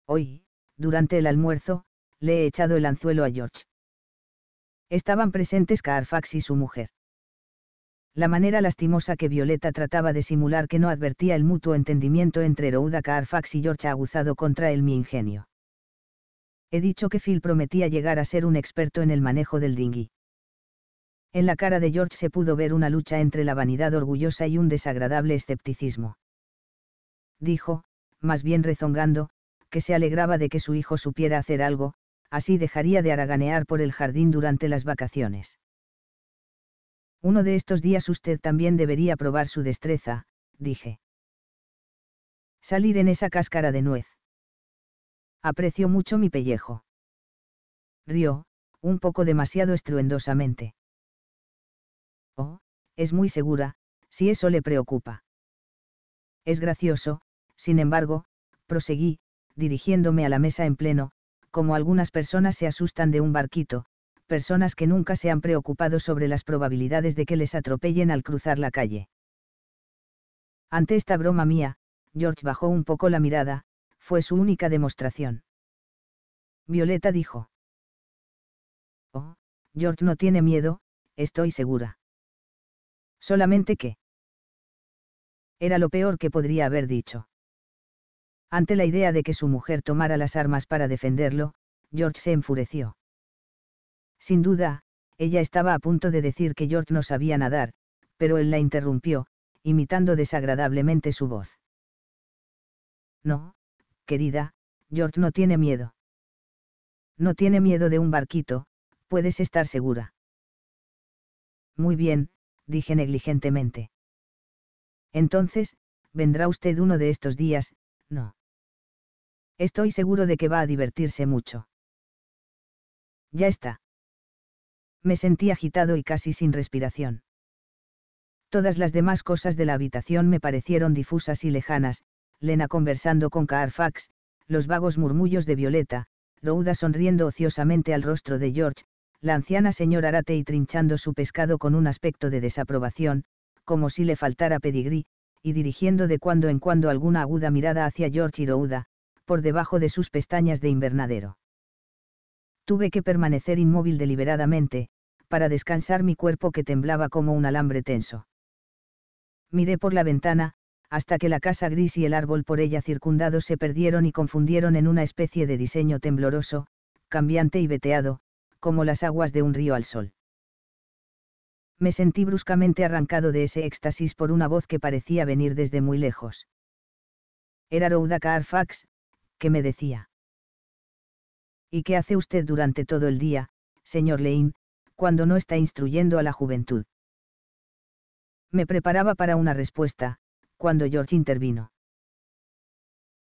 Hoy, durante el almuerzo, le he echado el anzuelo a George estaban presentes Carfax y su mujer. La manera lastimosa que Violeta trataba de simular que no advertía el mutuo entendimiento entre Rouda Carfax y George ha aguzado contra él mi ingenio. He dicho que Phil prometía llegar a ser un experto en el manejo del dinghy. En la cara de George se pudo ver una lucha entre la vanidad orgullosa y un desagradable escepticismo. Dijo, más bien rezongando, que se alegraba de que su hijo supiera hacer algo, así dejaría de haraganear por el jardín durante las vacaciones. Uno de estos días usted también debería probar su destreza, dije. Salir en esa cáscara de nuez. Aprecio mucho mi pellejo. Rió, un poco demasiado estruendosamente. Oh, es muy segura, si eso le preocupa. Es gracioso, sin embargo, proseguí, dirigiéndome a la mesa en pleno, como algunas personas se asustan de un barquito, personas que nunca se han preocupado sobre las probabilidades de que les atropellen al cruzar la calle. Ante esta broma mía, George bajó un poco la mirada, fue su única demostración. Violeta dijo. Oh, George no tiene miedo, estoy segura. Solamente que... Era lo peor que podría haber dicho. Ante la idea de que su mujer tomara las armas para defenderlo, George se enfureció. Sin duda, ella estaba a punto de decir que George no sabía nadar, pero él la interrumpió, imitando desagradablemente su voz. No, querida, George no tiene miedo. No tiene miedo de un barquito, puedes estar segura. Muy bien, dije negligentemente. Entonces, vendrá usted uno de estos días, no. Estoy seguro de que va a divertirse mucho. Ya está. Me sentí agitado y casi sin respiración. Todas las demás cosas de la habitación me parecieron difusas y lejanas, Lena conversando con Carfax, los vagos murmullos de Violeta, Rouda sonriendo ociosamente al rostro de George, la anciana señora y trinchando su pescado con un aspecto de desaprobación, como si le faltara pedigrí, y dirigiendo de cuando en cuando alguna aguda mirada hacia George y Rouda, por debajo de sus pestañas de invernadero. Tuve que permanecer inmóvil deliberadamente, para descansar mi cuerpo que temblaba como un alambre tenso. Miré por la ventana, hasta que la casa gris y el árbol por ella circundado se perdieron y confundieron en una especie de diseño tembloroso, cambiante y veteado, como las aguas de un río al sol. Me sentí bruscamente arrancado de ese éxtasis por una voz que parecía venir desde muy lejos. Era Rouda que me decía. ¿Y qué hace usted durante todo el día, señor Lane, cuando no está instruyendo a la juventud? Me preparaba para una respuesta, cuando George intervino.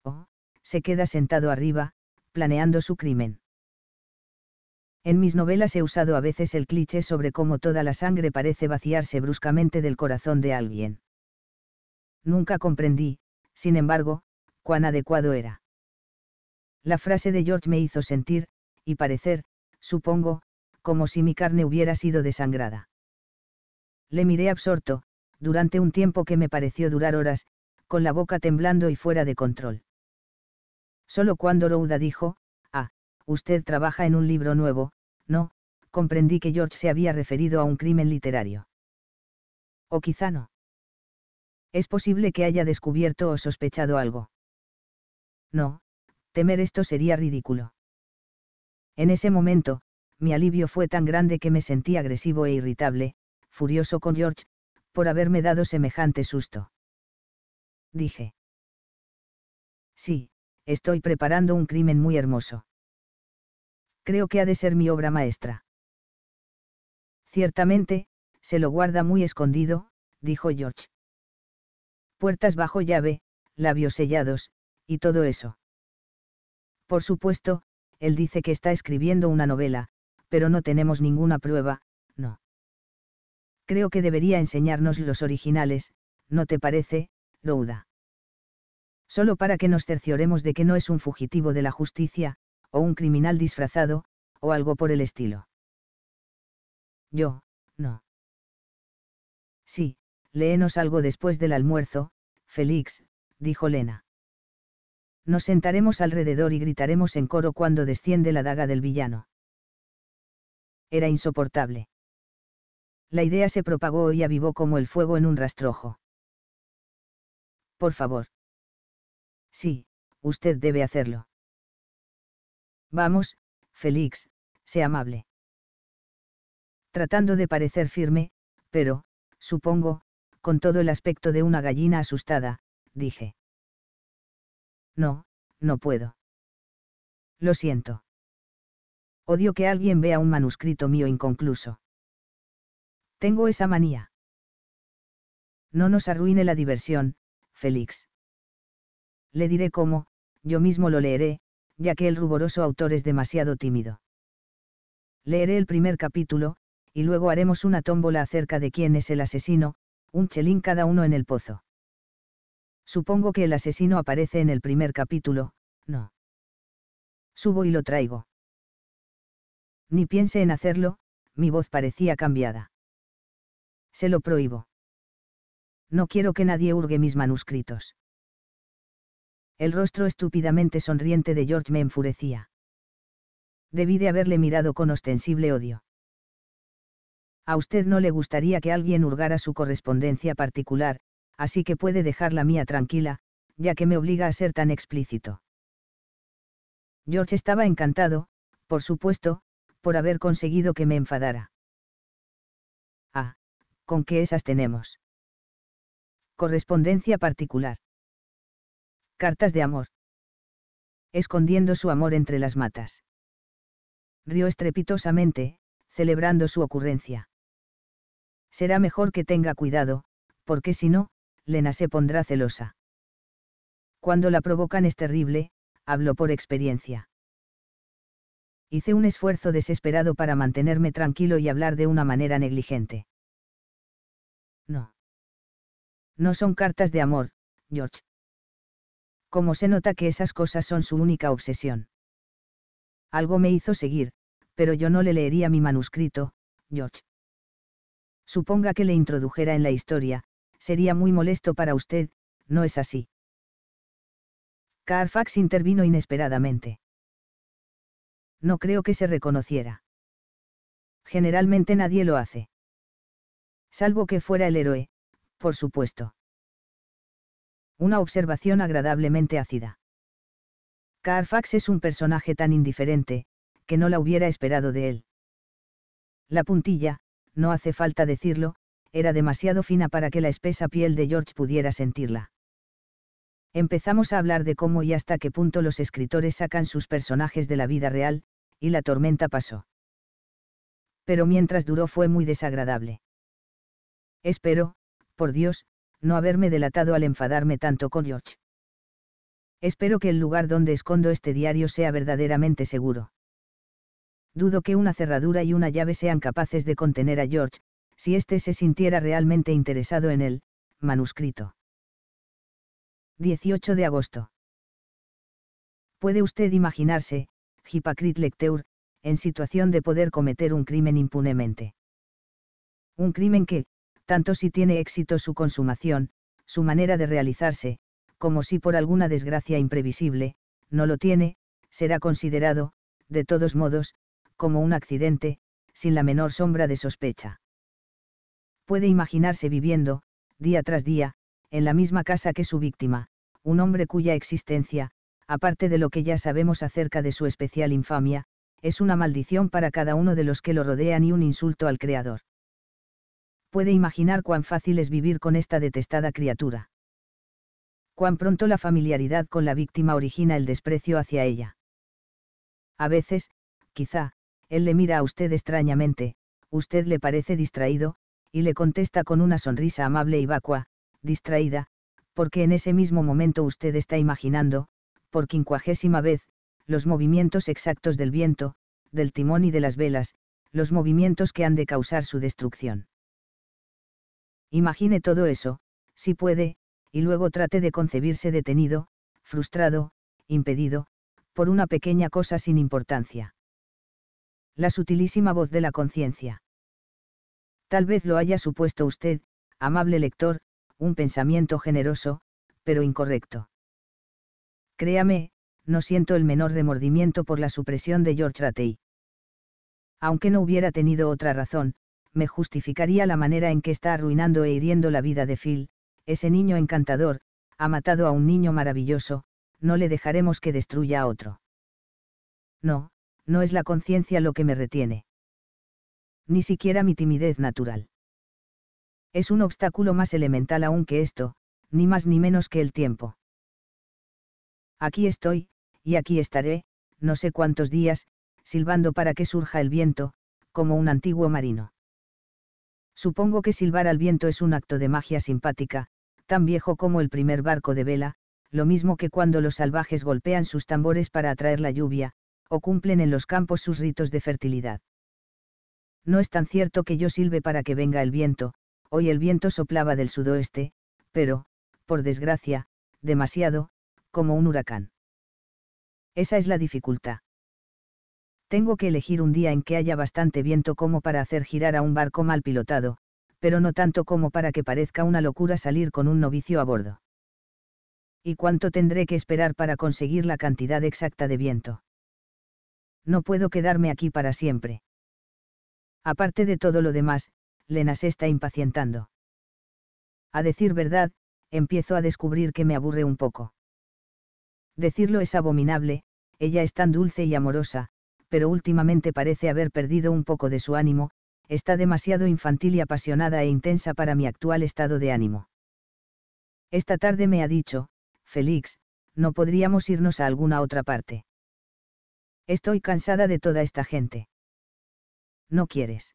Oh, se queda sentado arriba, planeando su crimen. En mis novelas he usado a veces el cliché sobre cómo toda la sangre parece vaciarse bruscamente del corazón de alguien. Nunca comprendí, sin embargo, cuán adecuado era. La frase de George me hizo sentir, y parecer, supongo, como si mi carne hubiera sido desangrada. Le miré absorto, durante un tiempo que me pareció durar horas, con la boca temblando y fuera de control. Solo cuando Rouda dijo, ah, usted trabaja en un libro nuevo, no, comprendí que George se había referido a un crimen literario. O quizá no. Es posible que haya descubierto o sospechado algo. No, temer esto sería ridículo. En ese momento, mi alivio fue tan grande que me sentí agresivo e irritable, furioso con George, por haberme dado semejante susto. Dije. Sí, estoy preparando un crimen muy hermoso. Creo que ha de ser mi obra maestra. Ciertamente, se lo guarda muy escondido, dijo George. Puertas bajo llave, labios sellados, y todo eso. Por supuesto, él dice que está escribiendo una novela, pero no tenemos ninguna prueba, no. Creo que debería enseñarnos los originales, ¿no te parece, Louda? Solo para que nos cercioremos de que no es un fugitivo de la justicia, o un criminal disfrazado, o algo por el estilo. Yo, no. Sí, léenos algo después del almuerzo, Félix, dijo Lena nos sentaremos alrededor y gritaremos en coro cuando desciende la daga del villano. Era insoportable. La idea se propagó y avivó como el fuego en un rastrojo. Por favor. Sí, usted debe hacerlo. Vamos, Félix, sé amable. Tratando de parecer firme, pero, supongo, con todo el aspecto de una gallina asustada, dije. No, no puedo. Lo siento. Odio que alguien vea un manuscrito mío inconcluso. Tengo esa manía. No nos arruine la diversión, Félix. Le diré cómo, yo mismo lo leeré, ya que el ruboroso autor es demasiado tímido. Leeré el primer capítulo, y luego haremos una tómbola acerca de quién es el asesino, un chelín cada uno en el pozo. Supongo que el asesino aparece en el primer capítulo, no. Subo y lo traigo. Ni piense en hacerlo, mi voz parecía cambiada. Se lo prohíbo. No quiero que nadie hurgue mis manuscritos. El rostro estúpidamente sonriente de George me enfurecía. Debí de haberle mirado con ostensible odio. A usted no le gustaría que alguien hurgara su correspondencia particular, así que puede dejar la mía tranquila, ya que me obliga a ser tan explícito. George estaba encantado, por supuesto, por haber conseguido que me enfadara. Ah, ¿con qué esas tenemos? Correspondencia particular. Cartas de amor. Escondiendo su amor entre las matas. Rió estrepitosamente, celebrando su ocurrencia. Será mejor que tenga cuidado, porque si no, Lena se pondrá celosa. Cuando la provocan es terrible, hablo por experiencia. Hice un esfuerzo desesperado para mantenerme tranquilo y hablar de una manera negligente. No. No son cartas de amor, George. Como se nota que esas cosas son su única obsesión. Algo me hizo seguir, pero yo no le leería mi manuscrito, George. Suponga que le introdujera en la historia, sería muy molesto para usted, ¿no es así? Carfax intervino inesperadamente. No creo que se reconociera. Generalmente nadie lo hace. Salvo que fuera el héroe, por supuesto. Una observación agradablemente ácida. Carfax es un personaje tan indiferente, que no la hubiera esperado de él. La puntilla, no hace falta decirlo, era demasiado fina para que la espesa piel de George pudiera sentirla. Empezamos a hablar de cómo y hasta qué punto los escritores sacan sus personajes de la vida real, y la tormenta pasó. Pero mientras duró fue muy desagradable. Espero, por Dios, no haberme delatado al enfadarme tanto con George. Espero que el lugar donde escondo este diario sea verdaderamente seguro. Dudo que una cerradura y una llave sean capaces de contener a George, si éste se sintiera realmente interesado en el manuscrito. 18 de agosto. Puede usted imaginarse, Hipacrit Lecteur, en situación de poder cometer un crimen impunemente. Un crimen que, tanto si tiene éxito su consumación, su manera de realizarse, como si por alguna desgracia imprevisible, no lo tiene, será considerado, de todos modos, como un accidente, sin la menor sombra de sospecha puede imaginarse viviendo, día tras día, en la misma casa que su víctima, un hombre cuya existencia, aparte de lo que ya sabemos acerca de su especial infamia, es una maldición para cada uno de los que lo rodean y un insulto al Creador. Puede imaginar cuán fácil es vivir con esta detestada criatura. Cuán pronto la familiaridad con la víctima origina el desprecio hacia ella. A veces, quizá, él le mira a usted extrañamente, usted le parece distraído, y le contesta con una sonrisa amable y vacua, distraída, porque en ese mismo momento usted está imaginando, por quincuagésima vez, los movimientos exactos del viento, del timón y de las velas, los movimientos que han de causar su destrucción. Imagine todo eso, si puede, y luego trate de concebirse detenido, frustrado, impedido, por una pequeña cosa sin importancia. La sutilísima voz de la conciencia. Tal vez lo haya supuesto usted, amable lector, un pensamiento generoso, pero incorrecto. Créame, no siento el menor remordimiento por la supresión de George Ratey. Aunque no hubiera tenido otra razón, me justificaría la manera en que está arruinando e hiriendo la vida de Phil, ese niño encantador, ha matado a un niño maravilloso, no le dejaremos que destruya a otro. No, no es la conciencia lo que me retiene ni siquiera mi timidez natural. Es un obstáculo más elemental aún que esto, ni más ni menos que el tiempo. Aquí estoy, y aquí estaré, no sé cuántos días, silbando para que surja el viento, como un antiguo marino. Supongo que silbar al viento es un acto de magia simpática, tan viejo como el primer barco de vela, lo mismo que cuando los salvajes golpean sus tambores para atraer la lluvia, o cumplen en los campos sus ritos de fertilidad. No es tan cierto que yo silbe para que venga el viento, hoy el viento soplaba del sudoeste, pero, por desgracia, demasiado, como un huracán. Esa es la dificultad. Tengo que elegir un día en que haya bastante viento como para hacer girar a un barco mal pilotado, pero no tanto como para que parezca una locura salir con un novicio a bordo. ¿Y cuánto tendré que esperar para conseguir la cantidad exacta de viento? No puedo quedarme aquí para siempre. Aparte de todo lo demás, Lena se está impacientando. A decir verdad, empiezo a descubrir que me aburre un poco. Decirlo es abominable, ella es tan dulce y amorosa, pero últimamente parece haber perdido un poco de su ánimo, está demasiado infantil y apasionada e intensa para mi actual estado de ánimo. Esta tarde me ha dicho, Félix, no podríamos irnos a alguna otra parte. Estoy cansada de toda esta gente no quieres.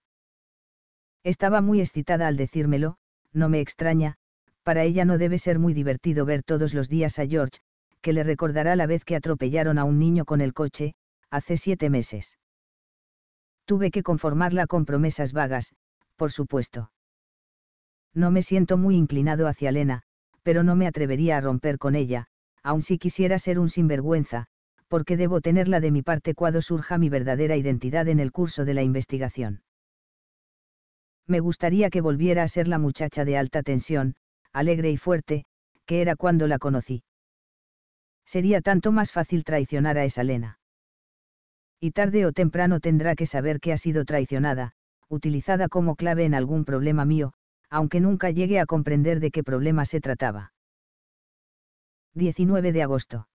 Estaba muy excitada al decírmelo, no me extraña, para ella no debe ser muy divertido ver todos los días a George, que le recordará la vez que atropellaron a un niño con el coche, hace siete meses. Tuve que conformarla con promesas vagas, por supuesto. No me siento muy inclinado hacia Elena, pero no me atrevería a romper con ella, aun si quisiera ser un sinvergüenza, porque debo tenerla de mi parte cuando surja mi verdadera identidad en el curso de la investigación. Me gustaría que volviera a ser la muchacha de alta tensión, alegre y fuerte, que era cuando la conocí. Sería tanto más fácil traicionar a esa Lena. Y tarde o temprano tendrá que saber que ha sido traicionada, utilizada como clave en algún problema mío, aunque nunca llegue a comprender de qué problema se trataba. 19 de agosto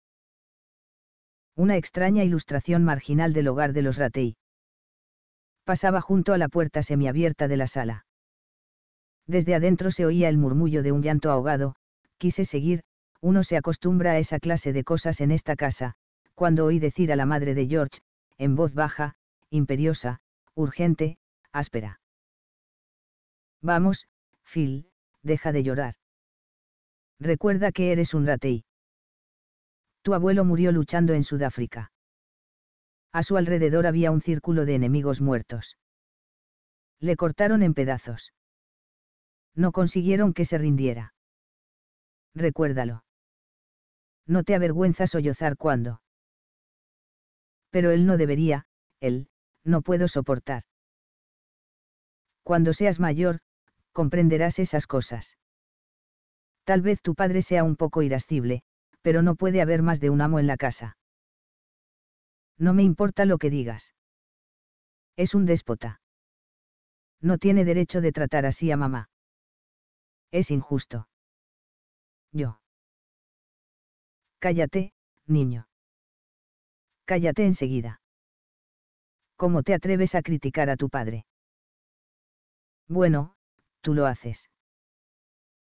una extraña ilustración marginal del hogar de los Ratey. Pasaba junto a la puerta semiabierta de la sala. Desde adentro se oía el murmullo de un llanto ahogado, quise seguir, uno se acostumbra a esa clase de cosas en esta casa, cuando oí decir a la madre de George, en voz baja, imperiosa, urgente, áspera. Vamos, Phil, deja de llorar. Recuerda que eres un ratey tu abuelo murió luchando en Sudáfrica. A su alrededor había un círculo de enemigos muertos. Le cortaron en pedazos. No consiguieron que se rindiera. Recuérdalo. No te avergüenzas sollozar cuando. Pero él no debería, él, no puedo soportar. Cuando seas mayor, comprenderás esas cosas. Tal vez tu padre sea un poco irascible, pero no puede haber más de un amo en la casa. No me importa lo que digas. Es un déspota. No tiene derecho de tratar así a mamá. Es injusto. Yo. Cállate, niño. Cállate enseguida. ¿Cómo te atreves a criticar a tu padre? Bueno, tú lo haces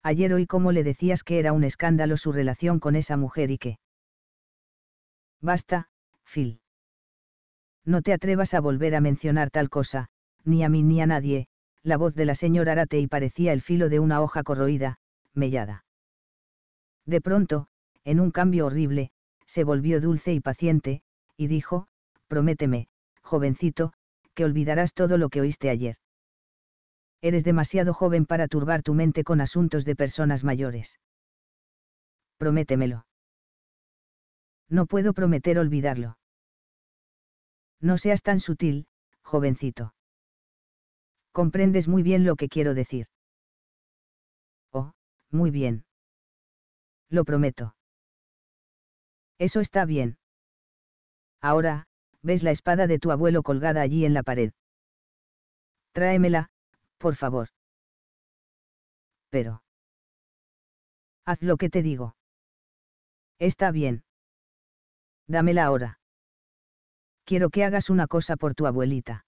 ayer hoy cómo le decías que era un escándalo su relación con esa mujer y que... Basta, Phil. No te atrevas a volver a mencionar tal cosa, ni a mí ni a nadie, la voz de la señora Arate y parecía el filo de una hoja corroída, mellada. De pronto, en un cambio horrible, se volvió dulce y paciente, y dijo, prométeme, jovencito, que olvidarás todo lo que oíste ayer eres demasiado joven para turbar tu mente con asuntos de personas mayores. Prométemelo. No puedo prometer olvidarlo. No seas tan sutil, jovencito. Comprendes muy bien lo que quiero decir. Oh, muy bien. Lo prometo. Eso está bien. Ahora, ves la espada de tu abuelo colgada allí en la pared. Tráemela, por favor. Pero. Haz lo que te digo. Está bien. Dámela ahora. Quiero que hagas una cosa por tu abuelita.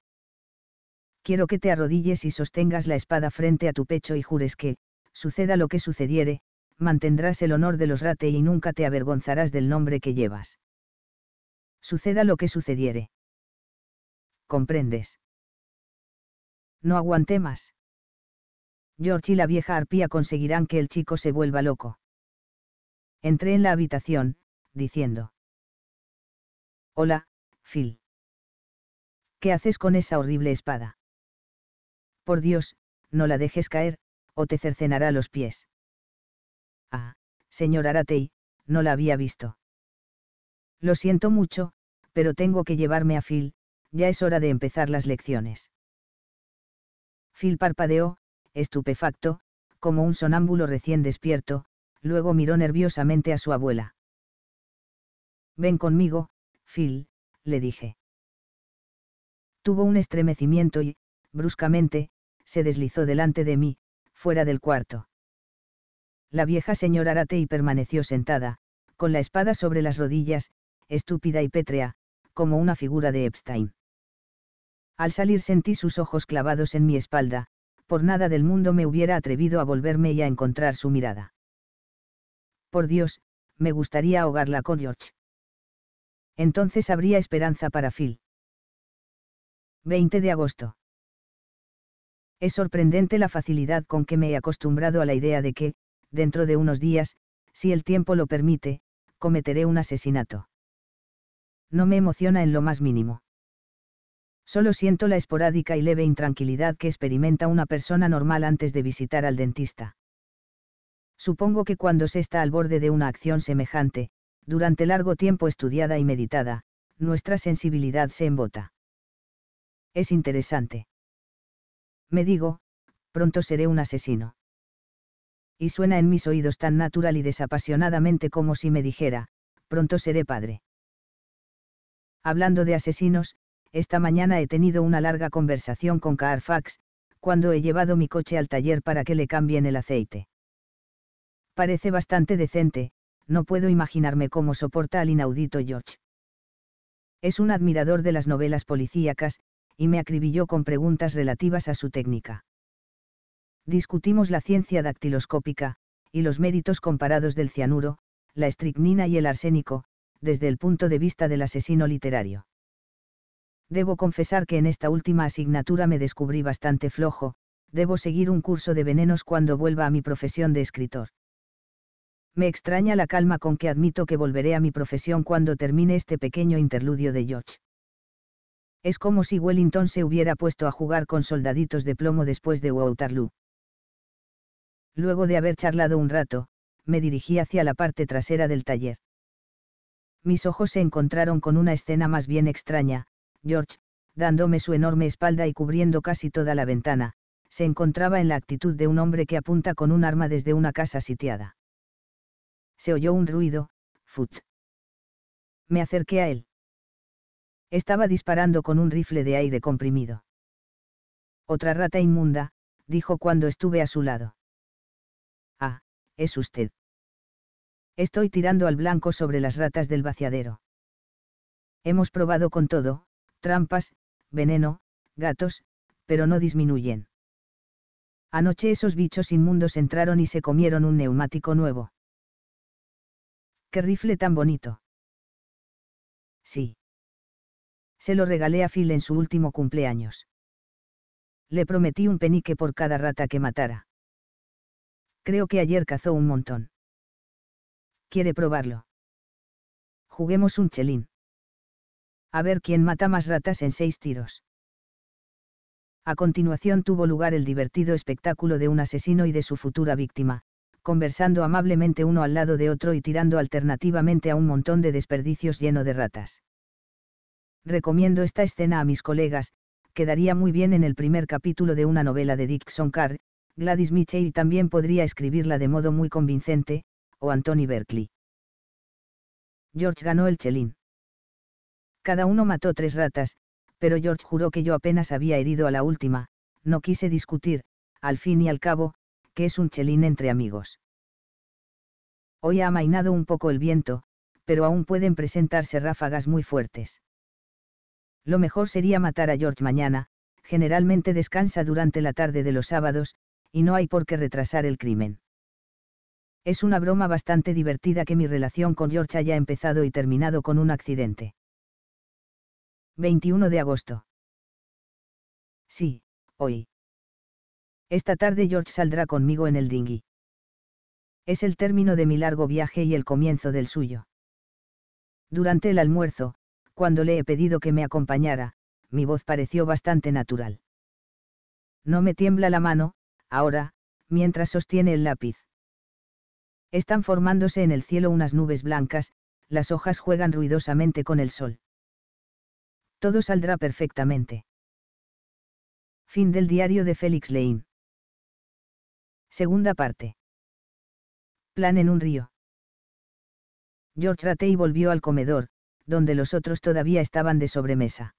Quiero que te arrodilles y sostengas la espada frente a tu pecho y jures que, suceda lo que sucediere, mantendrás el honor de los Rate y nunca te avergonzarás del nombre que llevas. Suceda lo que sucediere. ¿Comprendes? No aguanté más. George y la vieja arpía conseguirán que el chico se vuelva loco. Entré en la habitación, diciendo. Hola, Phil. ¿Qué haces con esa horrible espada? Por Dios, no la dejes caer, o te cercenará los pies. Ah, señor Aratei, no la había visto. Lo siento mucho, pero tengo que llevarme a Phil, ya es hora de empezar las lecciones. Phil parpadeó, estupefacto, como un sonámbulo recién despierto, luego miró nerviosamente a su abuela. Ven conmigo, Phil, le dije. Tuvo un estremecimiento y, bruscamente, se deslizó delante de mí, fuera del cuarto. La vieja señora y permaneció sentada, con la espada sobre las rodillas, estúpida y pétrea, como una figura de Epstein. Al salir sentí sus ojos clavados en mi espalda, por nada del mundo me hubiera atrevido a volverme y a encontrar su mirada. Por Dios, me gustaría ahogarla con George. Entonces habría esperanza para Phil. 20 de agosto. Es sorprendente la facilidad con que me he acostumbrado a la idea de que, dentro de unos días, si el tiempo lo permite, cometeré un asesinato. No me emociona en lo más mínimo. Solo siento la esporádica y leve intranquilidad que experimenta una persona normal antes de visitar al dentista. Supongo que cuando se está al borde de una acción semejante, durante largo tiempo estudiada y meditada, nuestra sensibilidad se embota. Es interesante. Me digo, pronto seré un asesino. Y suena en mis oídos tan natural y desapasionadamente como si me dijera, pronto seré padre. Hablando de asesinos, esta mañana he tenido una larga conversación con Carfax, cuando he llevado mi coche al taller para que le cambien el aceite. Parece bastante decente, no puedo imaginarme cómo soporta al inaudito George. Es un admirador de las novelas policíacas, y me acribilló con preguntas relativas a su técnica. Discutimos la ciencia dactiloscópica, y los méritos comparados del cianuro, la estricnina y el arsénico, desde el punto de vista del asesino literario. Debo confesar que en esta última asignatura me descubrí bastante flojo, debo seguir un curso de venenos cuando vuelva a mi profesión de escritor. Me extraña la calma con que admito que volveré a mi profesión cuando termine este pequeño interludio de George. Es como si Wellington se hubiera puesto a jugar con soldaditos de plomo después de Waterloo. Luego de haber charlado un rato, me dirigí hacia la parte trasera del taller. Mis ojos se encontraron con una escena más bien extraña, George, dándome su enorme espalda y cubriendo casi toda la ventana, se encontraba en la actitud de un hombre que apunta con un arma desde una casa sitiada. Se oyó un ruido, foot. Me acerqué a él. Estaba disparando con un rifle de aire comprimido. Otra rata inmunda, dijo cuando estuve a su lado. Ah, es usted. Estoy tirando al blanco sobre las ratas del vaciadero. Hemos probado con todo, trampas, veneno, gatos, pero no disminuyen. Anoche esos bichos inmundos entraron y se comieron un neumático nuevo. ¡Qué rifle tan bonito! Sí. Se lo regalé a Phil en su último cumpleaños. Le prometí un penique por cada rata que matara. Creo que ayer cazó un montón. ¿Quiere probarlo? Juguemos un chelín a ver quién mata más ratas en seis tiros. A continuación tuvo lugar el divertido espectáculo de un asesino y de su futura víctima, conversando amablemente uno al lado de otro y tirando alternativamente a un montón de desperdicios lleno de ratas. Recomiendo esta escena a mis colegas, quedaría muy bien en el primer capítulo de una novela de Dickson Carr, Gladys Mitchell también podría escribirla de modo muy convincente, o Anthony Berkeley. George ganó el chelín. Cada uno mató tres ratas, pero George juró que yo apenas había herido a la última, no quise discutir, al fin y al cabo, que es un chelín entre amigos. Hoy ha amainado un poco el viento, pero aún pueden presentarse ráfagas muy fuertes. Lo mejor sería matar a George mañana, generalmente descansa durante la tarde de los sábados, y no hay por qué retrasar el crimen. Es una broma bastante divertida que mi relación con George haya empezado y terminado con un accidente. 21 de agosto. Sí, hoy. Esta tarde George saldrá conmigo en el dinghy. Es el término de mi largo viaje y el comienzo del suyo. Durante el almuerzo, cuando le he pedido que me acompañara, mi voz pareció bastante natural. No me tiembla la mano, ahora, mientras sostiene el lápiz. Están formándose en el cielo unas nubes blancas, las hojas juegan ruidosamente con el sol. Todo saldrá perfectamente. Fin del diario de Félix Lane. Segunda parte. Plan en un río. George Ratey volvió al comedor, donde los otros todavía estaban de sobremesa.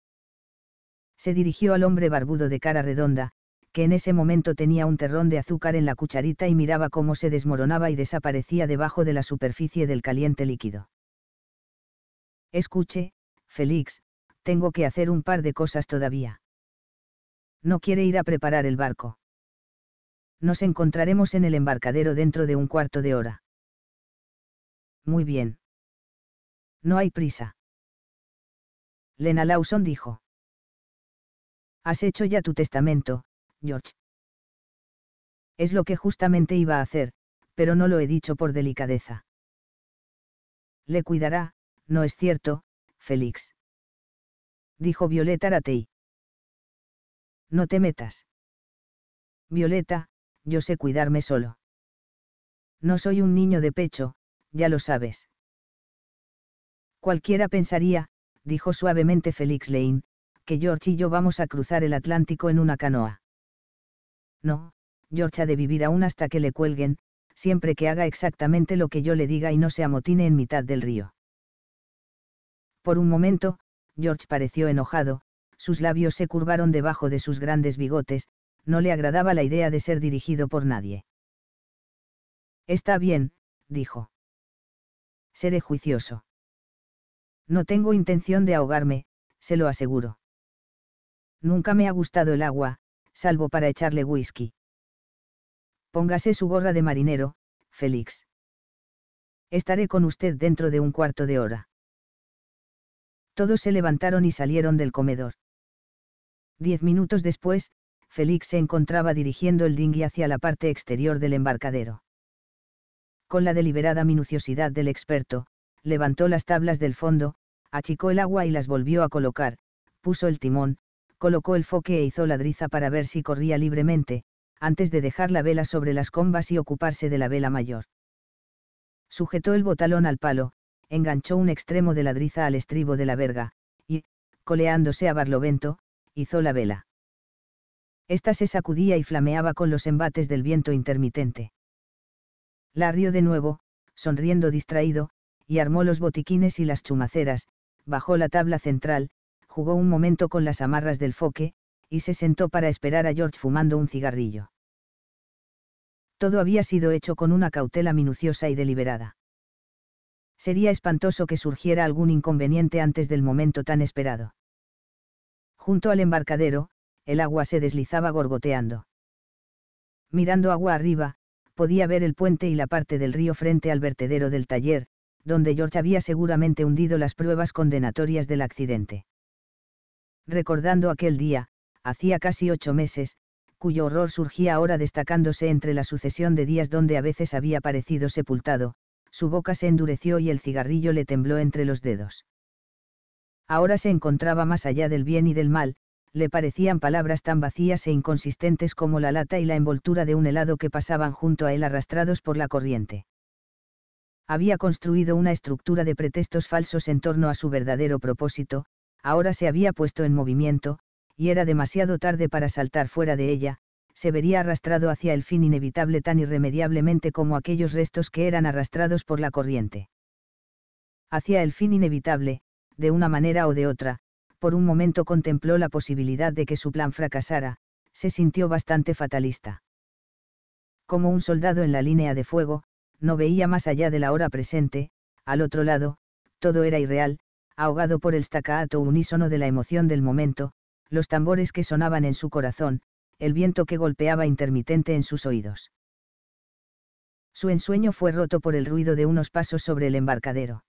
Se dirigió al hombre barbudo de cara redonda, que en ese momento tenía un terrón de azúcar en la cucharita y miraba cómo se desmoronaba y desaparecía debajo de la superficie del caliente líquido. Escuche, Félix, tengo que hacer un par de cosas todavía. No quiere ir a preparar el barco. Nos encontraremos en el embarcadero dentro de un cuarto de hora. Muy bien. No hay prisa. Lena Lawson dijo. Has hecho ya tu testamento, George. Es lo que justamente iba a hacer, pero no lo he dicho por delicadeza. Le cuidará, ¿no es cierto, Félix? dijo Violeta Aratei. No te metas. Violeta, yo sé cuidarme solo. No soy un niño de pecho, ya lo sabes. Cualquiera pensaría, dijo suavemente Félix Lane, que George y yo vamos a cruzar el Atlántico en una canoa. No, George ha de vivir aún hasta que le cuelguen, siempre que haga exactamente lo que yo le diga y no se amotine en mitad del río. Por un momento, George pareció enojado, sus labios se curvaron debajo de sus grandes bigotes, no le agradaba la idea de ser dirigido por nadie. Está bien, dijo. Seré juicioso. No tengo intención de ahogarme, se lo aseguro. Nunca me ha gustado el agua, salvo para echarle whisky. Póngase su gorra de marinero, Félix. Estaré con usted dentro de un cuarto de hora. Todos se levantaron y salieron del comedor. Diez minutos después, Félix se encontraba dirigiendo el dinghy hacia la parte exterior del embarcadero. Con la deliberada minuciosidad del experto, levantó las tablas del fondo, achicó el agua y las volvió a colocar, puso el timón, colocó el foque e hizo la driza para ver si corría libremente, antes de dejar la vela sobre las combas y ocuparse de la vela mayor. Sujetó el botalón al palo, enganchó un extremo de ladriza al estribo de la verga, y, coleándose a Barlovento, hizo la vela. Esta se sacudía y flameaba con los embates del viento intermitente. La rió de nuevo, sonriendo distraído, y armó los botiquines y las chumaceras, bajó la tabla central, jugó un momento con las amarras del foque, y se sentó para esperar a George fumando un cigarrillo. Todo había sido hecho con una cautela minuciosa y deliberada sería espantoso que surgiera algún inconveniente antes del momento tan esperado. Junto al embarcadero, el agua se deslizaba gorgoteando. Mirando agua arriba, podía ver el puente y la parte del río frente al vertedero del taller, donde George había seguramente hundido las pruebas condenatorias del accidente. Recordando aquel día, hacía casi ocho meses, cuyo horror surgía ahora destacándose entre la sucesión de días donde a veces había parecido sepultado, su boca se endureció y el cigarrillo le tembló entre los dedos. Ahora se encontraba más allá del bien y del mal, le parecían palabras tan vacías e inconsistentes como la lata y la envoltura de un helado que pasaban junto a él arrastrados por la corriente. Había construido una estructura de pretextos falsos en torno a su verdadero propósito, ahora se había puesto en movimiento, y era demasiado tarde para saltar fuera de ella, se vería arrastrado hacia el fin inevitable tan irremediablemente como aquellos restos que eran arrastrados por la corriente. Hacia el fin inevitable, de una manera o de otra, por un momento contempló la posibilidad de que su plan fracasara, se sintió bastante fatalista. Como un soldado en la línea de fuego, no veía más allá de la hora presente, al otro lado, todo era irreal, ahogado por el staccato unísono de la emoción del momento, los tambores que sonaban en su corazón, el viento que golpeaba intermitente en sus oídos. Su ensueño fue roto por el ruido de unos pasos sobre el embarcadero.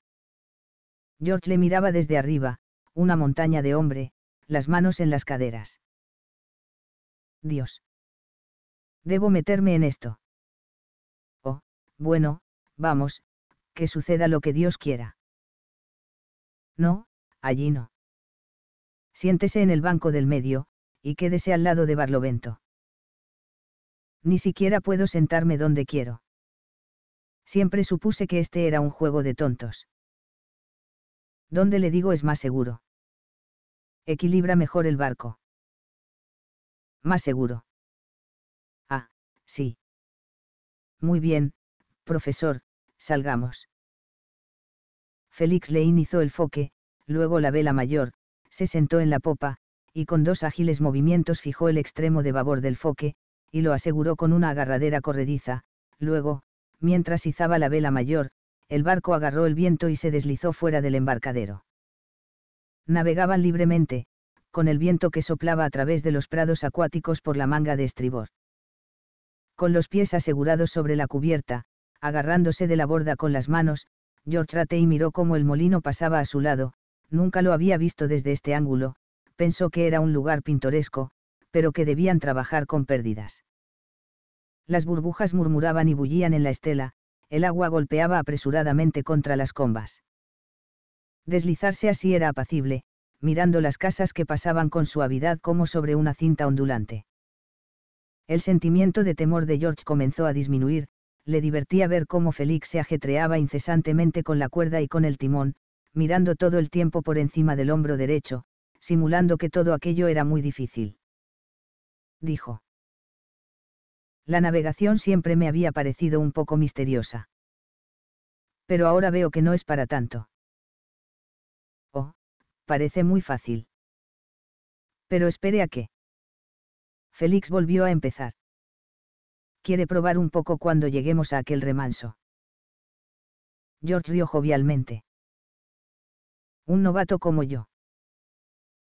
George le miraba desde arriba, una montaña de hombre, las manos en las caderas. Dios. Debo meterme en esto. Oh, bueno, vamos, que suceda lo que Dios quiera. No, allí no. Siéntese en el banco del medio, y quédese al lado de Barlovento. Ni siquiera puedo sentarme donde quiero. Siempre supuse que este era un juego de tontos. ¿Dónde le digo es más seguro? Equilibra mejor el barco. Más seguro. Ah, sí. Muy bien, profesor, salgamos. Félix le hizo el foque, luego la vela mayor, se sentó en la popa, y con dos ágiles movimientos fijó el extremo de babor del foque, y lo aseguró con una agarradera corrediza, luego, mientras izaba la vela mayor, el barco agarró el viento y se deslizó fuera del embarcadero. Navegaban libremente, con el viento que soplaba a través de los prados acuáticos por la manga de estribor. Con los pies asegurados sobre la cubierta, agarrándose de la borda con las manos, George Ratey miró cómo el molino pasaba a su lado, nunca lo había visto desde este ángulo, pensó que era un lugar pintoresco, pero que debían trabajar con pérdidas. Las burbujas murmuraban y bullían en la estela, el agua golpeaba apresuradamente contra las combas. Deslizarse así era apacible, mirando las casas que pasaban con suavidad como sobre una cinta ondulante. El sentimiento de temor de George comenzó a disminuir, le divertía ver cómo Félix se ajetreaba incesantemente con la cuerda y con el timón, mirando todo el tiempo por encima del hombro derecho, simulando que todo aquello era muy difícil. Dijo. La navegación siempre me había parecido un poco misteriosa. Pero ahora veo que no es para tanto. Oh, parece muy fácil. Pero espere a qué. Félix volvió a empezar. Quiere probar un poco cuando lleguemos a aquel remanso. George rió jovialmente. Un novato como yo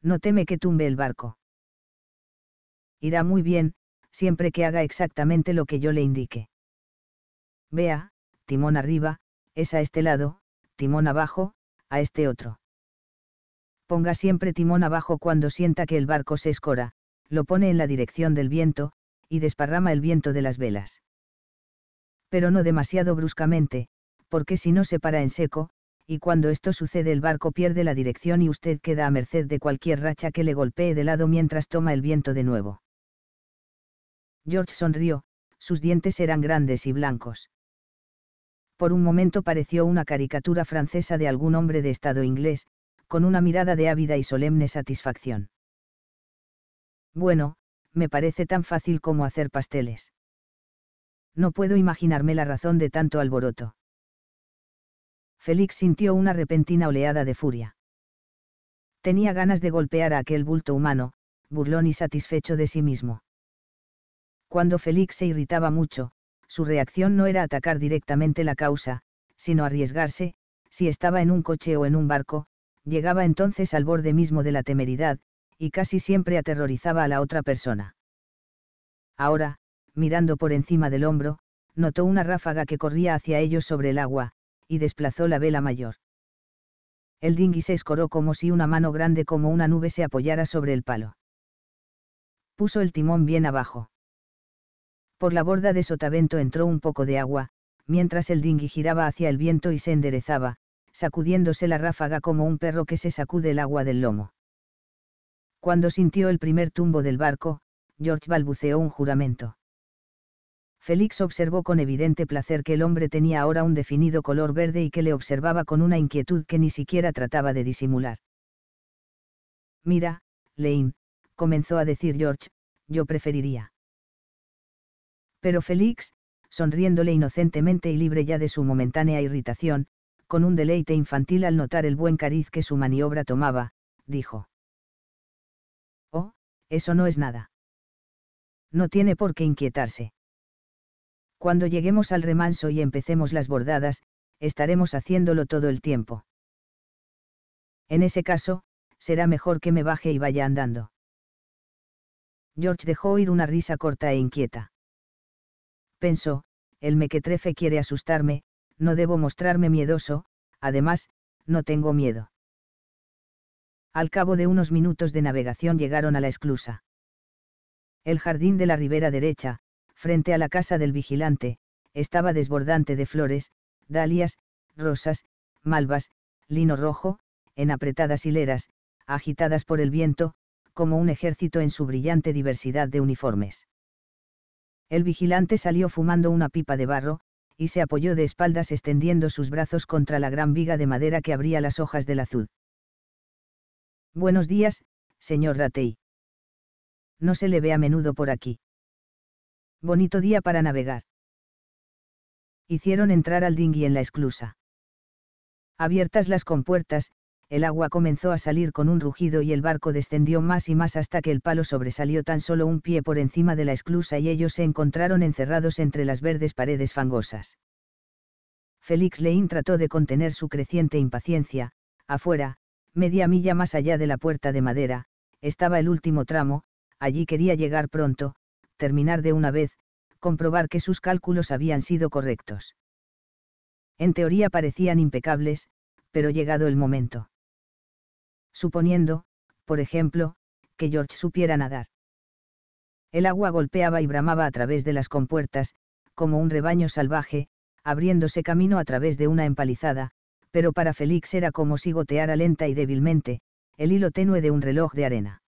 no teme que tumbe el barco. Irá muy bien, siempre que haga exactamente lo que yo le indique. Vea, timón arriba, es a este lado, timón abajo, a este otro. Ponga siempre timón abajo cuando sienta que el barco se escora, lo pone en la dirección del viento, y desparrama el viento de las velas. Pero no demasiado bruscamente, porque si no se para en seco, y cuando esto sucede el barco pierde la dirección y usted queda a merced de cualquier racha que le golpee de lado mientras toma el viento de nuevo. George sonrió, sus dientes eran grandes y blancos. Por un momento pareció una caricatura francesa de algún hombre de estado inglés, con una mirada de ávida y solemne satisfacción. Bueno, me parece tan fácil como hacer pasteles. No puedo imaginarme la razón de tanto alboroto. Félix sintió una repentina oleada de furia. Tenía ganas de golpear a aquel bulto humano, burlón y satisfecho de sí mismo. Cuando Félix se irritaba mucho, su reacción no era atacar directamente la causa, sino arriesgarse, si estaba en un coche o en un barco, llegaba entonces al borde mismo de la temeridad, y casi siempre aterrorizaba a la otra persona. Ahora, mirando por encima del hombro, notó una ráfaga que corría hacia ellos sobre el agua, y desplazó la vela mayor. El dinghy se escoró como si una mano grande como una nube se apoyara sobre el palo. Puso el timón bien abajo. Por la borda de sotavento entró un poco de agua, mientras el dinghy giraba hacia el viento y se enderezaba, sacudiéndose la ráfaga como un perro que se sacude el agua del lomo. Cuando sintió el primer tumbo del barco, George balbuceó un juramento. Félix observó con evidente placer que el hombre tenía ahora un definido color verde y que le observaba con una inquietud que ni siquiera trataba de disimular. Mira, Lane, comenzó a decir George, yo preferiría. Pero Félix, sonriéndole inocentemente y libre ya de su momentánea irritación, con un deleite infantil al notar el buen cariz que su maniobra tomaba, dijo. Oh, eso no es nada. No tiene por qué inquietarse. Cuando lleguemos al remanso y empecemos las bordadas, estaremos haciéndolo todo el tiempo. En ese caso, será mejor que me baje y vaya andando. George dejó oír una risa corta e inquieta. Pensó, el mequetrefe quiere asustarme, no debo mostrarme miedoso, además, no tengo miedo. Al cabo de unos minutos de navegación llegaron a la esclusa. El jardín de la ribera derecha, Frente a la casa del vigilante, estaba desbordante de flores, dalias, rosas, malvas, lino rojo, en apretadas hileras, agitadas por el viento, como un ejército en su brillante diversidad de uniformes. El vigilante salió fumando una pipa de barro, y se apoyó de espaldas extendiendo sus brazos contra la gran viga de madera que abría las hojas del azud. Buenos días, señor Ratey. No se le ve a menudo por aquí. Bonito día para navegar. Hicieron entrar al dinghy en la esclusa. Abiertas las compuertas, el agua comenzó a salir con un rugido y el barco descendió más y más hasta que el palo sobresalió tan solo un pie por encima de la esclusa y ellos se encontraron encerrados entre las verdes paredes fangosas. Félix Leín trató de contener su creciente impaciencia, afuera, media milla más allá de la puerta de madera, estaba el último tramo, allí quería llegar pronto, terminar de una vez, comprobar que sus cálculos habían sido correctos. En teoría parecían impecables, pero llegado el momento. Suponiendo, por ejemplo, que George supiera nadar. El agua golpeaba y bramaba a través de las compuertas, como un rebaño salvaje, abriéndose camino a través de una empalizada, pero para Félix era como si goteara lenta y débilmente, el hilo tenue de un reloj de arena.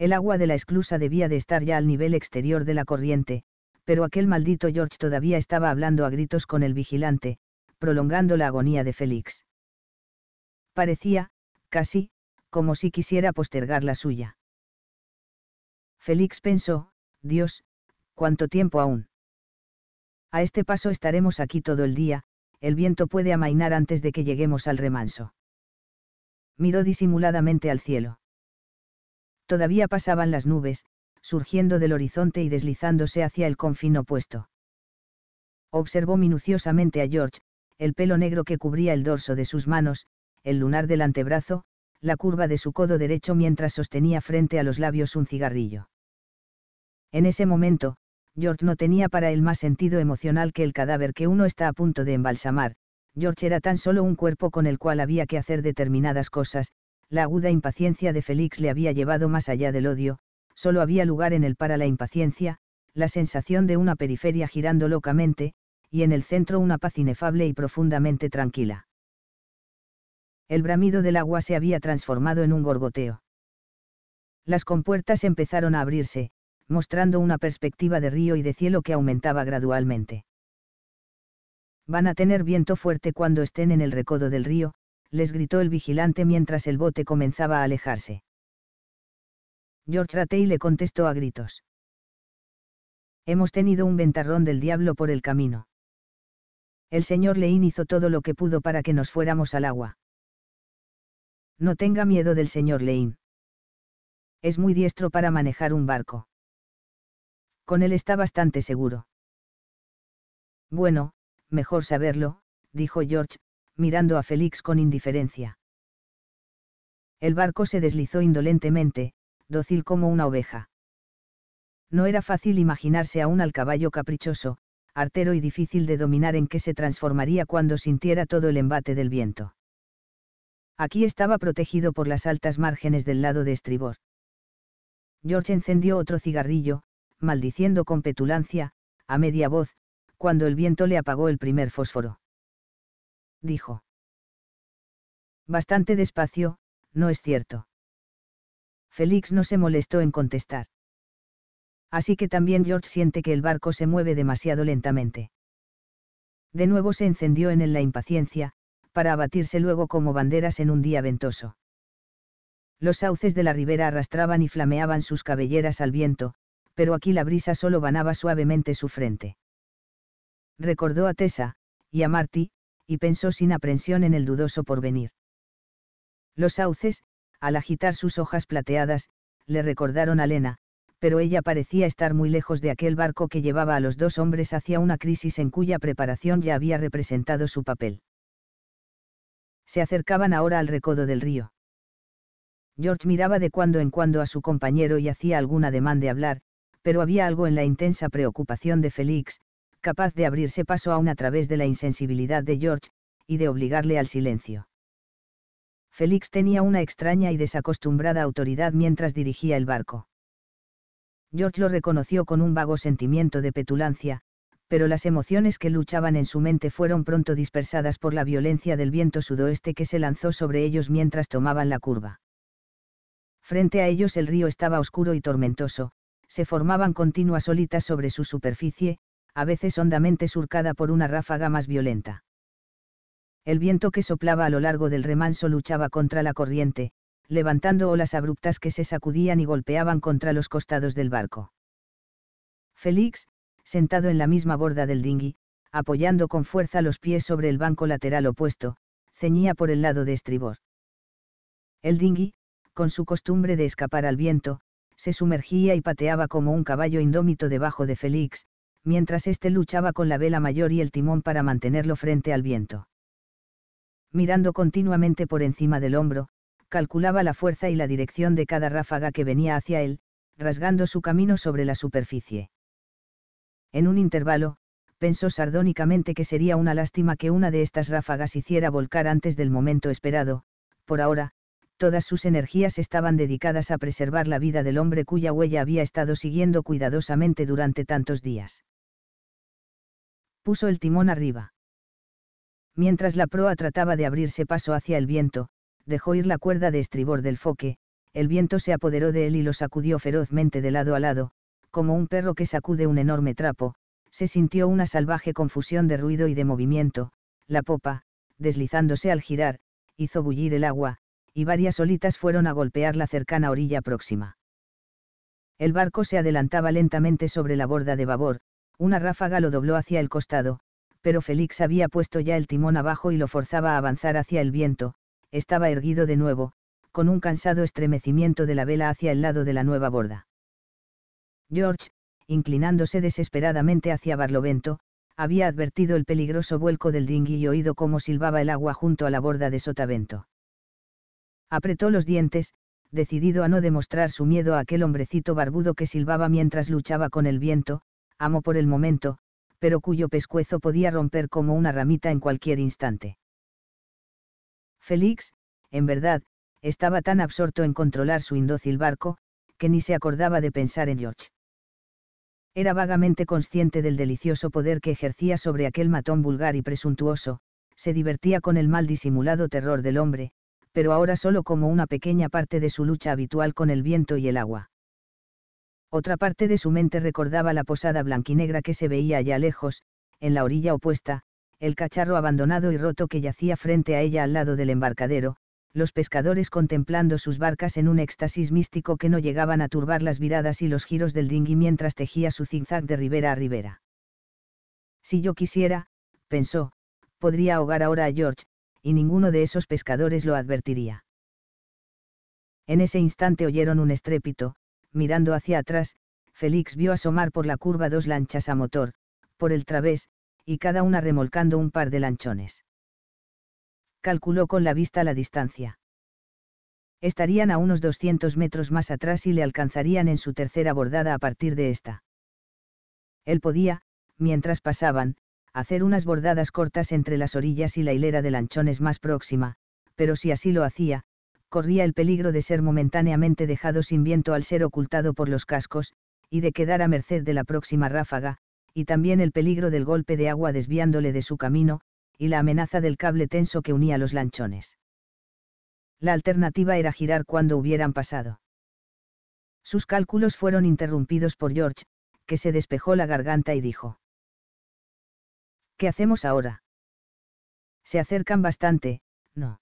El agua de la esclusa debía de estar ya al nivel exterior de la corriente, pero aquel maldito George todavía estaba hablando a gritos con el vigilante, prolongando la agonía de Félix. Parecía, casi, como si quisiera postergar la suya. Félix pensó, Dios, ¿cuánto tiempo aún? A este paso estaremos aquí todo el día, el viento puede amainar antes de que lleguemos al remanso. Miró disimuladamente al cielo todavía pasaban las nubes, surgiendo del horizonte y deslizándose hacia el confín opuesto. Observó minuciosamente a George, el pelo negro que cubría el dorso de sus manos, el lunar del antebrazo, la curva de su codo derecho mientras sostenía frente a los labios un cigarrillo. En ese momento, George no tenía para él más sentido emocional que el cadáver que uno está a punto de embalsamar, George era tan solo un cuerpo con el cual había que hacer determinadas cosas, la aguda impaciencia de Félix le había llevado más allá del odio, solo había lugar en él para la impaciencia, la sensación de una periferia girando locamente, y en el centro una paz inefable y profundamente tranquila. El bramido del agua se había transformado en un gorgoteo. Las compuertas empezaron a abrirse, mostrando una perspectiva de río y de cielo que aumentaba gradualmente. Van a tener viento fuerte cuando estén en el recodo del río, les gritó el vigilante mientras el bote comenzaba a alejarse. George Ratey le contestó a gritos. Hemos tenido un ventarrón del diablo por el camino. El señor Lane hizo todo lo que pudo para que nos fuéramos al agua. No tenga miedo del señor Lane. Es muy diestro para manejar un barco. Con él está bastante seguro. Bueno, mejor saberlo, dijo George, mirando a Félix con indiferencia. El barco se deslizó indolentemente, dócil como una oveja. No era fácil imaginarse aún al caballo caprichoso, artero y difícil de dominar en qué se transformaría cuando sintiera todo el embate del viento. Aquí estaba protegido por las altas márgenes del lado de estribor. George encendió otro cigarrillo, maldiciendo con petulancia, a media voz, cuando el viento le apagó el primer fósforo dijo. Bastante despacio, no es cierto. Félix no se molestó en contestar. Así que también George siente que el barco se mueve demasiado lentamente. De nuevo se encendió en él la impaciencia, para abatirse luego como banderas en un día ventoso. Los sauces de la ribera arrastraban y flameaban sus cabelleras al viento, pero aquí la brisa solo banaba suavemente su frente. Recordó a Tessa, y a Marty, y pensó sin aprensión en el dudoso porvenir. Los sauces, al agitar sus hojas plateadas, le recordaron a Lena, pero ella parecía estar muy lejos de aquel barco que llevaba a los dos hombres hacia una crisis en cuya preparación ya había representado su papel. Se acercaban ahora al recodo del río. George miraba de cuando en cuando a su compañero y hacía algún ademán de hablar, pero había algo en la intensa preocupación de Félix, capaz de abrirse paso aún a través de la insensibilidad de George, y de obligarle al silencio. Félix tenía una extraña y desacostumbrada autoridad mientras dirigía el barco. George lo reconoció con un vago sentimiento de petulancia, pero las emociones que luchaban en su mente fueron pronto dispersadas por la violencia del viento sudoeste que se lanzó sobre ellos mientras tomaban la curva. Frente a ellos el río estaba oscuro y tormentoso, se formaban continuas olitas sobre su superficie, a veces hondamente surcada por una ráfaga más violenta. El viento que soplaba a lo largo del remanso luchaba contra la corriente, levantando olas abruptas que se sacudían y golpeaban contra los costados del barco. Félix, sentado en la misma borda del dinghy, apoyando con fuerza los pies sobre el banco lateral opuesto, ceñía por el lado de estribor. El dinghy, con su costumbre de escapar al viento, se sumergía y pateaba como un caballo indómito debajo de Félix, mientras éste luchaba con la vela mayor y el timón para mantenerlo frente al viento. Mirando continuamente por encima del hombro, calculaba la fuerza y la dirección de cada ráfaga que venía hacia él, rasgando su camino sobre la superficie. En un intervalo, pensó sardónicamente que sería una lástima que una de estas ráfagas hiciera volcar antes del momento esperado, por ahora, todas sus energías estaban dedicadas a preservar la vida del hombre cuya huella había estado siguiendo cuidadosamente durante tantos días puso el timón arriba. Mientras la proa trataba de abrirse paso hacia el viento, dejó ir la cuerda de estribor del foque, el viento se apoderó de él y lo sacudió ferozmente de lado a lado, como un perro que sacude un enorme trapo, se sintió una salvaje confusión de ruido y de movimiento, la popa, deslizándose al girar, hizo bullir el agua, y varias olitas fueron a golpear la cercana orilla próxima. El barco se adelantaba lentamente sobre la borda de babor, una ráfaga lo dobló hacia el costado, pero Félix había puesto ya el timón abajo y lo forzaba a avanzar hacia el viento, estaba erguido de nuevo, con un cansado estremecimiento de la vela hacia el lado de la nueva borda. George, inclinándose desesperadamente hacia Barlovento, había advertido el peligroso vuelco del dinghy y oído cómo silbaba el agua junto a la borda de Sotavento. Apretó los dientes, decidido a no demostrar su miedo a aquel hombrecito barbudo que silbaba mientras luchaba con el viento, amo por el momento, pero cuyo pescuezo podía romper como una ramita en cualquier instante. Félix, en verdad, estaba tan absorto en controlar su indócil barco, que ni se acordaba de pensar en George. Era vagamente consciente del delicioso poder que ejercía sobre aquel matón vulgar y presuntuoso, se divertía con el mal disimulado terror del hombre, pero ahora solo como una pequeña parte de su lucha habitual con el viento y el agua. Otra parte de su mente recordaba la posada blanquinegra que se veía allá lejos, en la orilla opuesta, el cacharro abandonado y roto que yacía frente a ella al lado del embarcadero, los pescadores contemplando sus barcas en un éxtasis místico que no llegaban a turbar las viradas y los giros del dinghy mientras tejía su zigzag de ribera a ribera. Si yo quisiera, pensó, podría ahogar ahora a George, y ninguno de esos pescadores lo advertiría. En ese instante oyeron un estrépito, mirando hacia atrás, Félix vio asomar por la curva dos lanchas a motor, por el través, y cada una remolcando un par de lanchones. Calculó con la vista la distancia. Estarían a unos 200 metros más atrás y le alcanzarían en su tercera bordada a partir de esta. Él podía, mientras pasaban, hacer unas bordadas cortas entre las orillas y la hilera de lanchones más próxima, pero si así lo hacía, corría el peligro de ser momentáneamente dejado sin viento al ser ocultado por los cascos, y de quedar a merced de la próxima ráfaga, y también el peligro del golpe de agua desviándole de su camino, y la amenaza del cable tenso que unía los lanchones. La alternativa era girar cuando hubieran pasado. Sus cálculos fueron interrumpidos por George, que se despejó la garganta y dijo. ¿Qué hacemos ahora? Se acercan bastante, ¿no?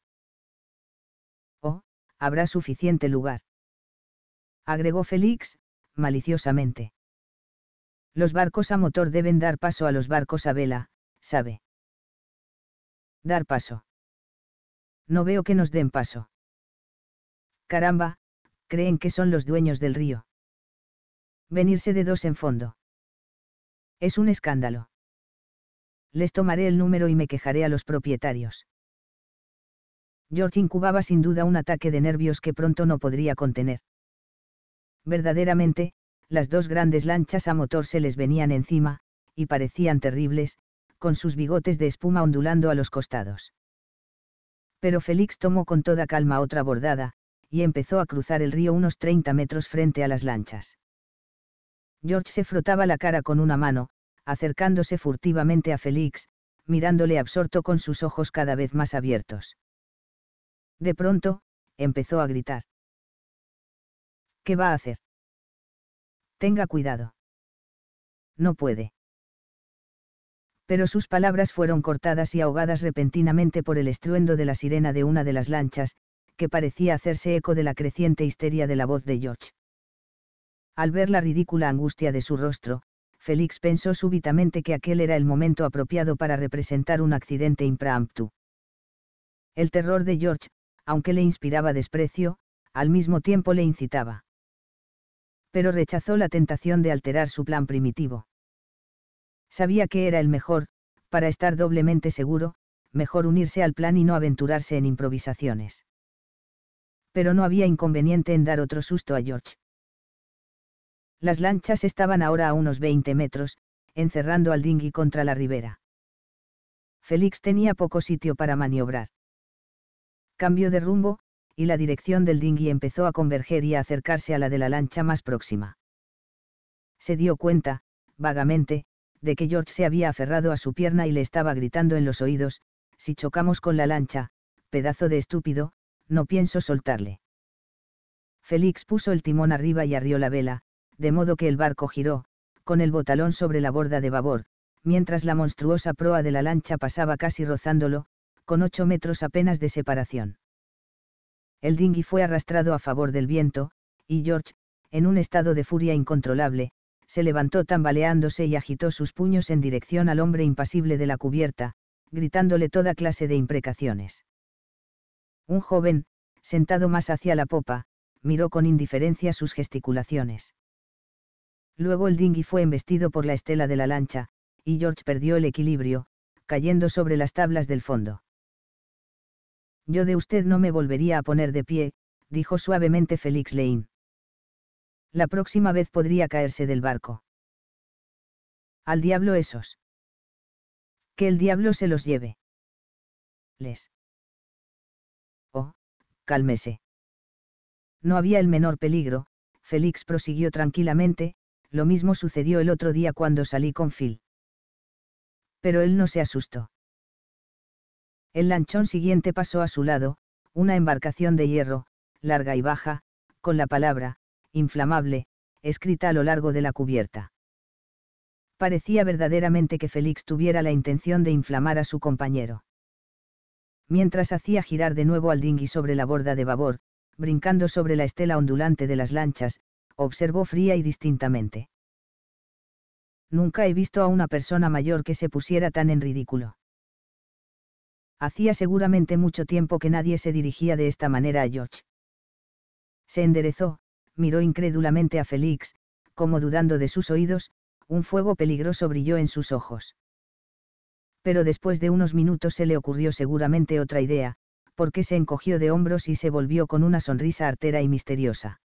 habrá suficiente lugar. Agregó Félix, maliciosamente. Los barcos a motor deben dar paso a los barcos a vela, sabe. Dar paso. No veo que nos den paso. Caramba, creen que son los dueños del río. Venirse de dos en fondo. Es un escándalo. Les tomaré el número y me quejaré a los propietarios. George incubaba sin duda un ataque de nervios que pronto no podría contener. Verdaderamente, las dos grandes lanchas a motor se les venían encima, y parecían terribles, con sus bigotes de espuma ondulando a los costados. Pero Félix tomó con toda calma otra bordada, y empezó a cruzar el río unos 30 metros frente a las lanchas. George se frotaba la cara con una mano, acercándose furtivamente a Félix, mirándole absorto con sus ojos cada vez más abiertos. De pronto, empezó a gritar. ¿Qué va a hacer? Tenga cuidado. No puede. Pero sus palabras fueron cortadas y ahogadas repentinamente por el estruendo de la sirena de una de las lanchas, que parecía hacerse eco de la creciente histeria de la voz de George. Al ver la ridícula angustia de su rostro, Félix pensó súbitamente que aquel era el momento apropiado para representar un accidente impramptu. El terror de George, aunque le inspiraba desprecio, al mismo tiempo le incitaba. Pero rechazó la tentación de alterar su plan primitivo. Sabía que era el mejor, para estar doblemente seguro, mejor unirse al plan y no aventurarse en improvisaciones. Pero no había inconveniente en dar otro susto a George. Las lanchas estaban ahora a unos 20 metros, encerrando al dinghy contra la ribera. Félix tenía poco sitio para maniobrar cambió de rumbo, y la dirección del dinghy empezó a converger y a acercarse a la de la lancha más próxima. Se dio cuenta, vagamente, de que George se había aferrado a su pierna y le estaba gritando en los oídos, si chocamos con la lancha, pedazo de estúpido, no pienso soltarle. Félix puso el timón arriba y arrió la vela, de modo que el barco giró, con el botalón sobre la borda de babor, mientras la monstruosa proa de la lancha pasaba casi rozándolo, con ocho metros apenas de separación. El dinghy fue arrastrado a favor del viento, y George, en un estado de furia incontrolable, se levantó tambaleándose y agitó sus puños en dirección al hombre impasible de la cubierta, gritándole toda clase de imprecaciones. Un joven, sentado más hacia la popa, miró con indiferencia sus gesticulaciones. Luego el dinghy fue embestido por la estela de la lancha, y George perdió el equilibrio, cayendo sobre las tablas del fondo. Yo de usted no me volvería a poner de pie, dijo suavemente Félix Lane. La próxima vez podría caerse del barco. Al diablo esos. Que el diablo se los lleve. Les. Oh, cálmese. No había el menor peligro, Félix prosiguió tranquilamente, lo mismo sucedió el otro día cuando salí con Phil. Pero él no se asustó. El lanchón siguiente pasó a su lado, una embarcación de hierro, larga y baja, con la palabra, inflamable, escrita a lo largo de la cubierta. Parecía verdaderamente que Félix tuviera la intención de inflamar a su compañero. Mientras hacía girar de nuevo al dinghy sobre la borda de babor, brincando sobre la estela ondulante de las lanchas, observó fría y distintamente. Nunca he visto a una persona mayor que se pusiera tan en ridículo hacía seguramente mucho tiempo que nadie se dirigía de esta manera a George. Se enderezó, miró incrédulamente a Félix, como dudando de sus oídos, un fuego peligroso brilló en sus ojos. Pero después de unos minutos se le ocurrió seguramente otra idea, porque se encogió de hombros y se volvió con una sonrisa artera y misteriosa.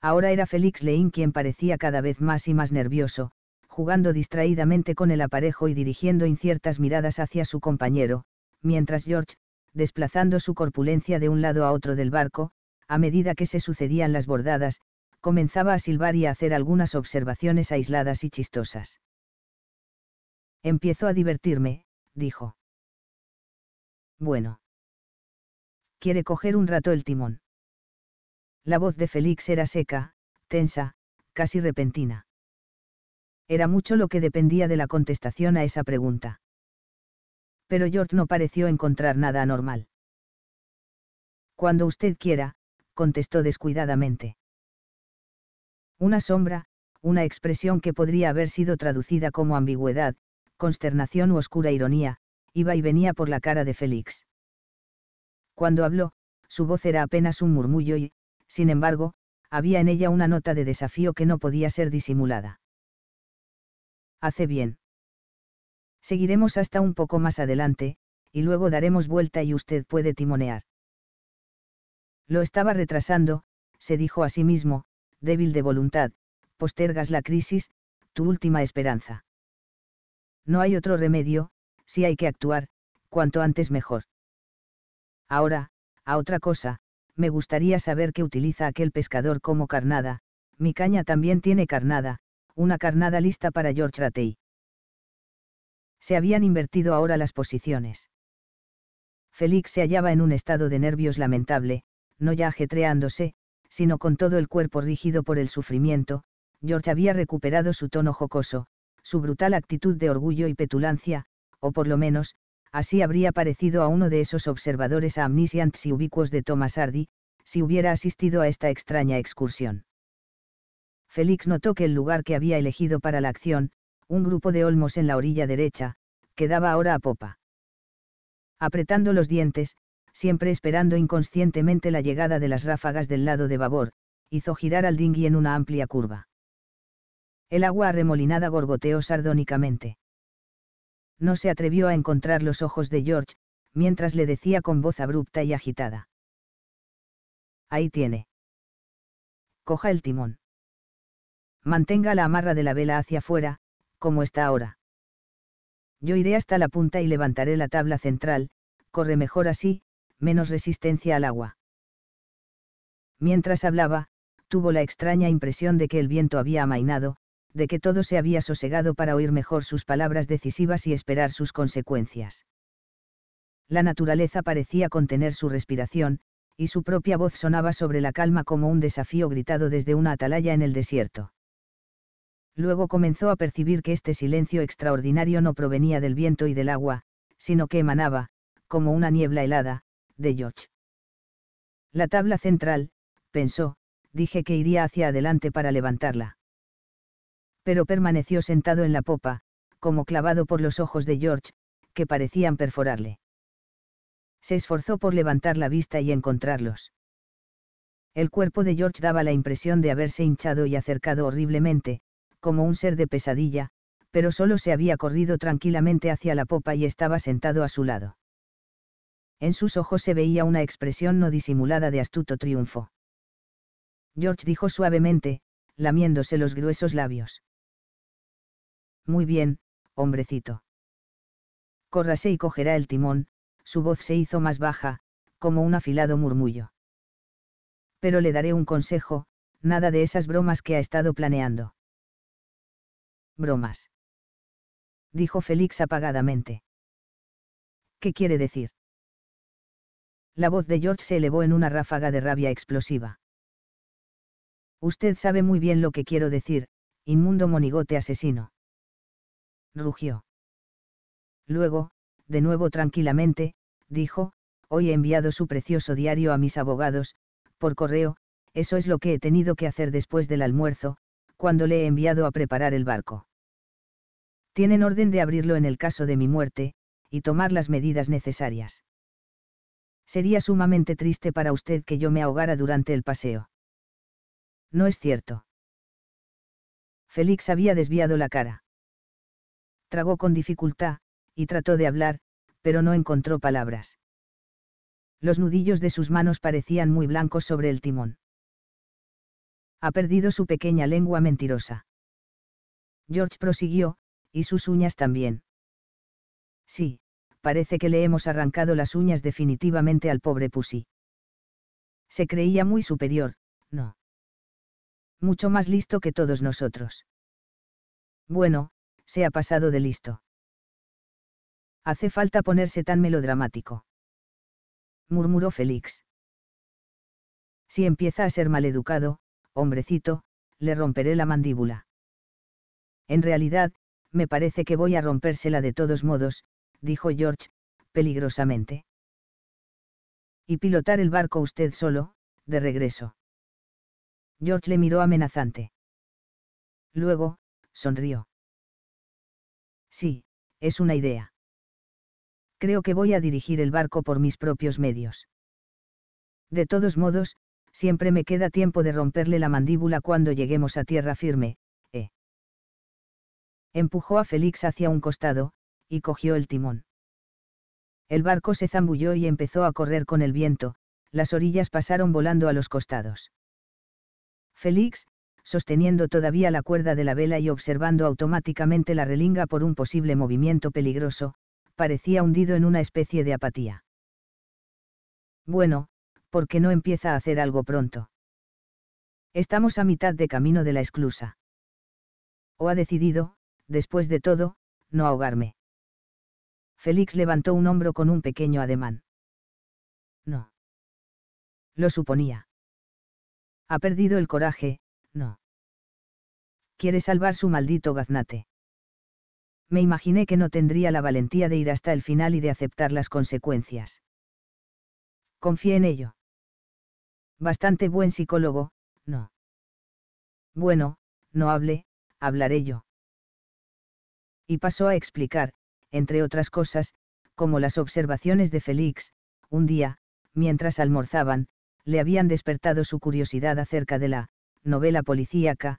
Ahora era Félix Leín quien parecía cada vez más y más nervioso, jugando distraídamente con el aparejo y dirigiendo inciertas miradas hacia su compañero, mientras George, desplazando su corpulencia de un lado a otro del barco, a medida que se sucedían las bordadas, comenzaba a silbar y a hacer algunas observaciones aisladas y chistosas. Empiezo a divertirme, dijo. Bueno. Quiere coger un rato el timón. La voz de Félix era seca, tensa, casi repentina era mucho lo que dependía de la contestación a esa pregunta. Pero George no pareció encontrar nada anormal. Cuando usted quiera, contestó descuidadamente. Una sombra, una expresión que podría haber sido traducida como ambigüedad, consternación u oscura ironía, iba y venía por la cara de Félix. Cuando habló, su voz era apenas un murmullo y, sin embargo, había en ella una nota de desafío que no podía ser disimulada hace bien. Seguiremos hasta un poco más adelante, y luego daremos vuelta y usted puede timonear. Lo estaba retrasando, se dijo a sí mismo, débil de voluntad, postergas la crisis, tu última esperanza. No hay otro remedio, si hay que actuar, cuanto antes mejor. Ahora, a otra cosa, me gustaría saber qué utiliza aquel pescador como carnada, mi caña también tiene carnada, una carnada lista para George Ratey. Se habían invertido ahora las posiciones. Félix se hallaba en un estado de nervios lamentable, no ya ajetreándose, sino con todo el cuerpo rígido por el sufrimiento, George había recuperado su tono jocoso, su brutal actitud de orgullo y petulancia, o por lo menos, así habría parecido a uno de esos observadores amnisiantes y ubicuos de Thomas Hardy, si hubiera asistido a esta extraña excursión. Félix notó que el lugar que había elegido para la acción, un grupo de olmos en la orilla derecha, quedaba ahora a popa. Apretando los dientes, siempre esperando inconscientemente la llegada de las ráfagas del lado de babor, hizo girar al dinghy en una amplia curva. El agua arremolinada gorgoteó sardónicamente. No se atrevió a encontrar los ojos de George, mientras le decía con voz abrupta y agitada. Ahí tiene. Coja el timón mantenga la amarra de la vela hacia afuera, como está ahora. Yo iré hasta la punta y levantaré la tabla central, corre mejor así, menos resistencia al agua. Mientras hablaba, tuvo la extraña impresión de que el viento había amainado, de que todo se había sosegado para oír mejor sus palabras decisivas y esperar sus consecuencias. La naturaleza parecía contener su respiración, y su propia voz sonaba sobre la calma como un desafío gritado desde una atalaya en el desierto. Luego comenzó a percibir que este silencio extraordinario no provenía del viento y del agua, sino que emanaba, como una niebla helada, de George. La tabla central, pensó, dije que iría hacia adelante para levantarla. Pero permaneció sentado en la popa, como clavado por los ojos de George, que parecían perforarle. Se esforzó por levantar la vista y encontrarlos. El cuerpo de George daba la impresión de haberse hinchado y acercado horriblemente, como un ser de pesadilla, pero solo se había corrido tranquilamente hacia la popa y estaba sentado a su lado. En sus ojos se veía una expresión no disimulada de astuto triunfo. George dijo suavemente, lamiéndose los gruesos labios. Muy bien, hombrecito. Córrase y cogerá el timón, su voz se hizo más baja, como un afilado murmullo. Pero le daré un consejo, nada de esas bromas que ha estado planeando. Bromas. Dijo Félix apagadamente. ¿Qué quiere decir? La voz de George se elevó en una ráfaga de rabia explosiva. Usted sabe muy bien lo que quiero decir, inmundo monigote asesino. Rugió. Luego, de nuevo tranquilamente, dijo, hoy he enviado su precioso diario a mis abogados, por correo, eso es lo que he tenido que hacer después del almuerzo, cuando le he enviado a preparar el barco tienen orden de abrirlo en el caso de mi muerte, y tomar las medidas necesarias. Sería sumamente triste para usted que yo me ahogara durante el paseo. No es cierto. Félix había desviado la cara. Tragó con dificultad, y trató de hablar, pero no encontró palabras. Los nudillos de sus manos parecían muy blancos sobre el timón. Ha perdido su pequeña lengua mentirosa. George prosiguió, y sus uñas también. Sí, parece que le hemos arrancado las uñas definitivamente al pobre Pussy. Se creía muy superior, ¿no? Mucho más listo que todos nosotros. Bueno, se ha pasado de listo. Hace falta ponerse tan melodramático. Murmuró Félix. Si empieza a ser maleducado, hombrecito, le romperé la mandíbula. En realidad, me parece que voy a rompérsela de todos modos, dijo George, peligrosamente. Y pilotar el barco usted solo, de regreso. George le miró amenazante. Luego, sonrió. Sí, es una idea. Creo que voy a dirigir el barco por mis propios medios. De todos modos, siempre me queda tiempo de romperle la mandíbula cuando lleguemos a tierra firme, empujó a Félix hacia un costado, y cogió el timón. El barco se zambulló y empezó a correr con el viento, las orillas pasaron volando a los costados. Félix, sosteniendo todavía la cuerda de la vela y observando automáticamente la relinga por un posible movimiento peligroso, parecía hundido en una especie de apatía. Bueno, ¿por qué no empieza a hacer algo pronto? Estamos a mitad de camino de la esclusa. O ha decidido, después de todo, no ahogarme. Félix levantó un hombro con un pequeño ademán. No. Lo suponía. Ha perdido el coraje, no. Quiere salvar su maldito gaznate. Me imaginé que no tendría la valentía de ir hasta el final y de aceptar las consecuencias. Confié en ello. Bastante buen psicólogo, no. Bueno, no hable, hablaré yo y pasó a explicar, entre otras cosas, como las observaciones de Félix, un día, mientras almorzaban, le habían despertado su curiosidad acerca de la novela policíaca,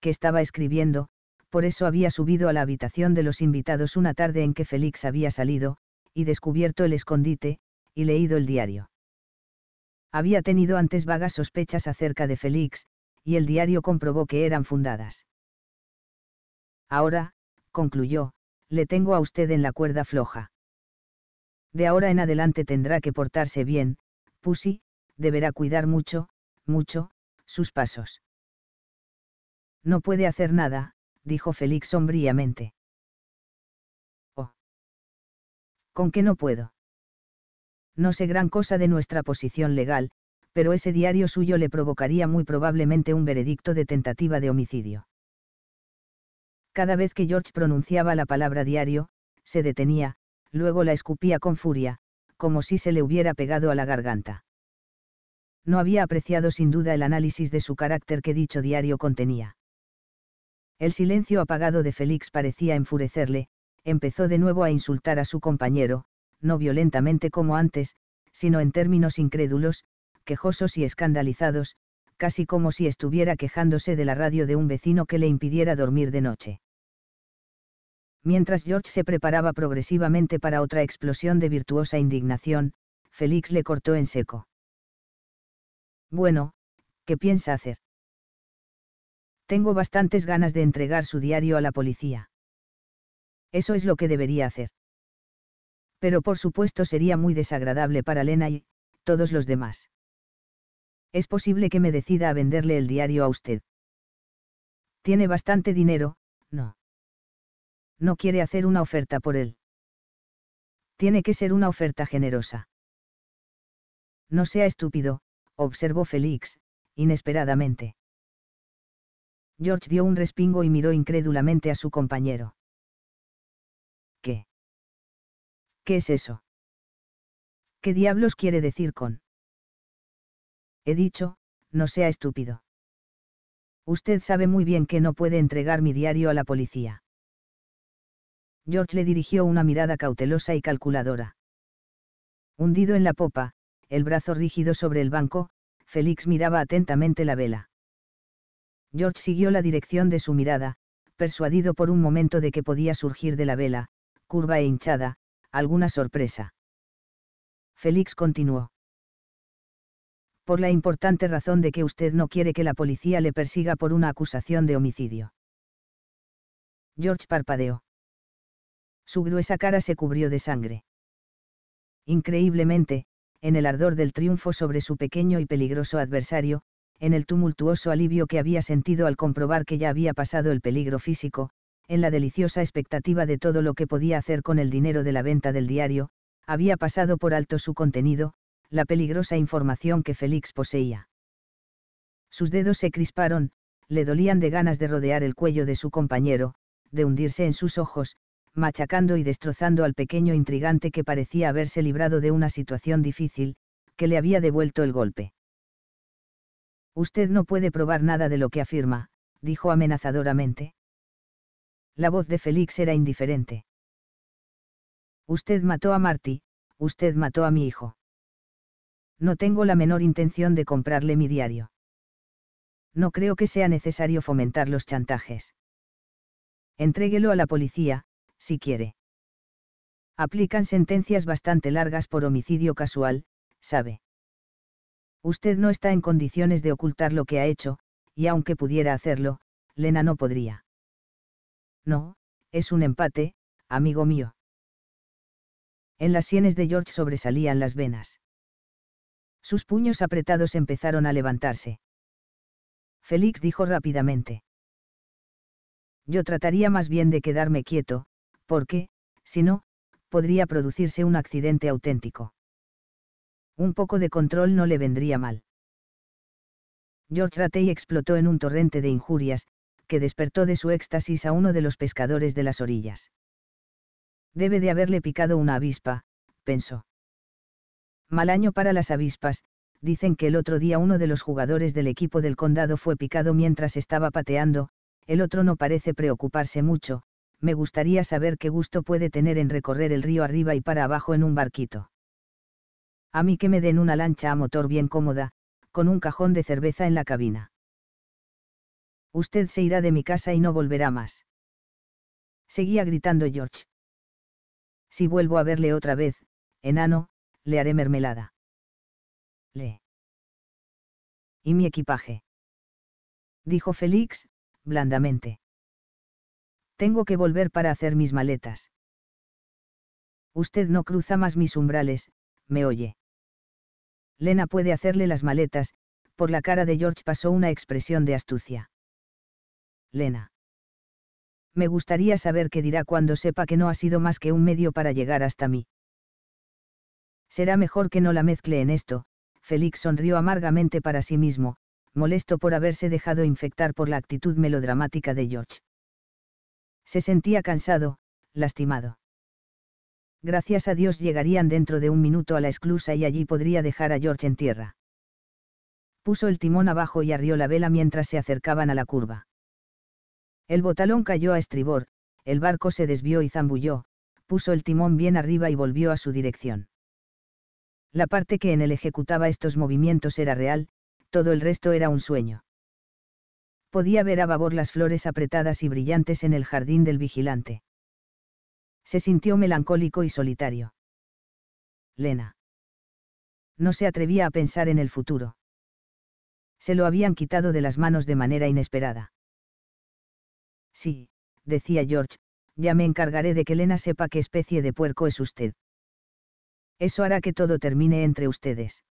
que estaba escribiendo, por eso había subido a la habitación de los invitados una tarde en que Félix había salido, y descubierto el escondite, y leído el diario. Había tenido antes vagas sospechas acerca de Félix, y el diario comprobó que eran fundadas. Ahora, concluyó, le tengo a usted en la cuerda floja. De ahora en adelante tendrá que portarse bien, Pussy, deberá cuidar mucho, mucho, sus pasos. No puede hacer nada, dijo Félix sombríamente. Oh. ¿Con qué no puedo? No sé gran cosa de nuestra posición legal, pero ese diario suyo le provocaría muy probablemente un veredicto de tentativa de homicidio. Cada vez que George pronunciaba la palabra diario, se detenía, luego la escupía con furia, como si se le hubiera pegado a la garganta. No había apreciado sin duda el análisis de su carácter que dicho diario contenía. El silencio apagado de Félix parecía enfurecerle, empezó de nuevo a insultar a su compañero, no violentamente como antes, sino en términos incrédulos, quejosos y escandalizados, casi como si estuviera quejándose de la radio de un vecino que le impidiera dormir de noche. Mientras George se preparaba progresivamente para otra explosión de virtuosa indignación, Félix le cortó en seco. Bueno, ¿qué piensa hacer? Tengo bastantes ganas de entregar su diario a la policía. Eso es lo que debería hacer. Pero por supuesto sería muy desagradable para Lena y todos los demás. Es posible que me decida a venderle el diario a usted. Tiene bastante dinero, no. No quiere hacer una oferta por él. Tiene que ser una oferta generosa. No sea estúpido, observó Félix, inesperadamente. George dio un respingo y miró incrédulamente a su compañero. ¿Qué? ¿Qué es eso? ¿Qué diablos quiere decir con? he dicho, no sea estúpido. Usted sabe muy bien que no puede entregar mi diario a la policía. George le dirigió una mirada cautelosa y calculadora. Hundido en la popa, el brazo rígido sobre el banco, Félix miraba atentamente la vela. George siguió la dirección de su mirada, persuadido por un momento de que podía surgir de la vela, curva e hinchada, alguna sorpresa. Félix continuó por la importante razón de que usted no quiere que la policía le persiga por una acusación de homicidio. George parpadeó. Su gruesa cara se cubrió de sangre. Increíblemente, en el ardor del triunfo sobre su pequeño y peligroso adversario, en el tumultuoso alivio que había sentido al comprobar que ya había pasado el peligro físico, en la deliciosa expectativa de todo lo que podía hacer con el dinero de la venta del diario, había pasado por alto su contenido, la peligrosa información que Félix poseía. Sus dedos se crisparon, le dolían de ganas de rodear el cuello de su compañero, de hundirse en sus ojos, machacando y destrozando al pequeño intrigante que parecía haberse librado de una situación difícil, que le había devuelto el golpe. Usted no puede probar nada de lo que afirma, dijo amenazadoramente. La voz de Félix era indiferente. Usted mató a Marty, usted mató a mi hijo. No tengo la menor intención de comprarle mi diario. No creo que sea necesario fomentar los chantajes. Entréguelo a la policía, si quiere. Aplican sentencias bastante largas por homicidio casual, sabe. Usted no está en condiciones de ocultar lo que ha hecho, y aunque pudiera hacerlo, Lena no podría. No, es un empate, amigo mío. En las sienes de George sobresalían las venas. Sus puños apretados empezaron a levantarse. Félix dijo rápidamente. Yo trataría más bien de quedarme quieto, porque, si no, podría producirse un accidente auténtico. Un poco de control no le vendría mal. George Ratey explotó en un torrente de injurias, que despertó de su éxtasis a uno de los pescadores de las orillas. Debe de haberle picado una avispa, pensó. Mal año para las avispas, dicen que el otro día uno de los jugadores del equipo del condado fue picado mientras estaba pateando, el otro no parece preocuparse mucho, me gustaría saber qué gusto puede tener en recorrer el río arriba y para abajo en un barquito. A mí que me den una lancha a motor bien cómoda, con un cajón de cerveza en la cabina. Usted se irá de mi casa y no volverá más. Seguía gritando George. Si vuelvo a verle otra vez, enano, le haré mermelada. Le. ¿Y mi equipaje? Dijo Félix, blandamente. Tengo que volver para hacer mis maletas. Usted no cruza más mis umbrales, me oye. Lena puede hacerle las maletas, por la cara de George pasó una expresión de astucia. Lena. Me gustaría saber qué dirá cuando sepa que no ha sido más que un medio para llegar hasta mí. Será mejor que no la mezcle en esto, Félix sonrió amargamente para sí mismo, molesto por haberse dejado infectar por la actitud melodramática de George. Se sentía cansado, lastimado. Gracias a Dios llegarían dentro de un minuto a la esclusa y allí podría dejar a George en tierra. Puso el timón abajo y arrió la vela mientras se acercaban a la curva. El botalón cayó a estribor, el barco se desvió y zambulló, puso el timón bien arriba y volvió a su dirección la parte que en él ejecutaba estos movimientos era real, todo el resto era un sueño. Podía ver a babor las flores apretadas y brillantes en el jardín del vigilante. Se sintió melancólico y solitario. Lena. No se atrevía a pensar en el futuro. Se lo habían quitado de las manos de manera inesperada. Sí, decía George, ya me encargaré de que Lena sepa qué especie de puerco es usted. Eso hará que todo termine entre ustedes.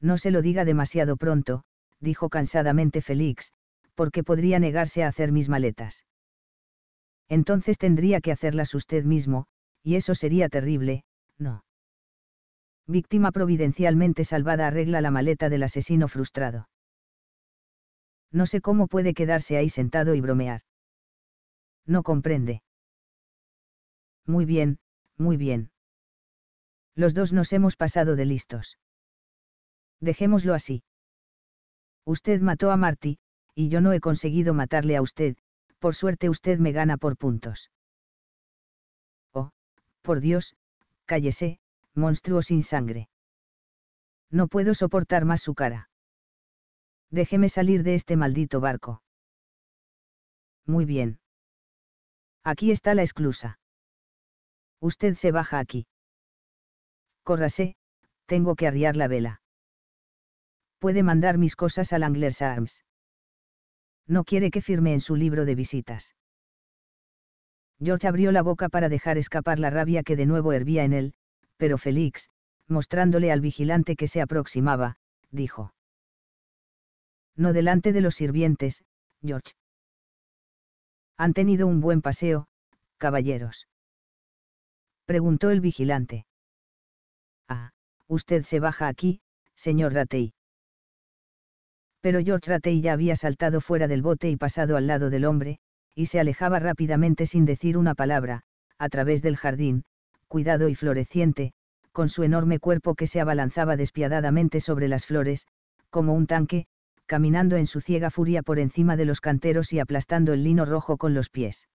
No se lo diga demasiado pronto, dijo cansadamente Félix, porque podría negarse a hacer mis maletas. Entonces tendría que hacerlas usted mismo, y eso sería terrible, ¿no? Víctima providencialmente salvada arregla la maleta del asesino frustrado. No sé cómo puede quedarse ahí sentado y bromear. No comprende. Muy bien, muy bien. Los dos nos hemos pasado de listos. Dejémoslo así. Usted mató a Marty, y yo no he conseguido matarle a usted, por suerte usted me gana por puntos. Oh, por Dios, cállese, monstruo sin sangre. No puedo soportar más su cara. Déjeme salir de este maldito barco. Muy bien. Aquí está la esclusa. Usted se baja aquí córrase, tengo que arriar la vela. Puede mandar mis cosas al Anglers Arms. No quiere que firme en su libro de visitas. George abrió la boca para dejar escapar la rabia que de nuevo hervía en él, pero Félix, mostrándole al vigilante que se aproximaba, dijo. No delante de los sirvientes, George. Han tenido un buen paseo, caballeros. Preguntó el vigilante. Ah, usted se baja aquí, señor Ratey. Pero George Ratey ya había saltado fuera del bote y pasado al lado del hombre, y se alejaba rápidamente sin decir una palabra, a través del jardín, cuidado y floreciente, con su enorme cuerpo que se abalanzaba despiadadamente sobre las flores, como un tanque, caminando en su ciega furia por encima de los canteros y aplastando el lino rojo con los pies.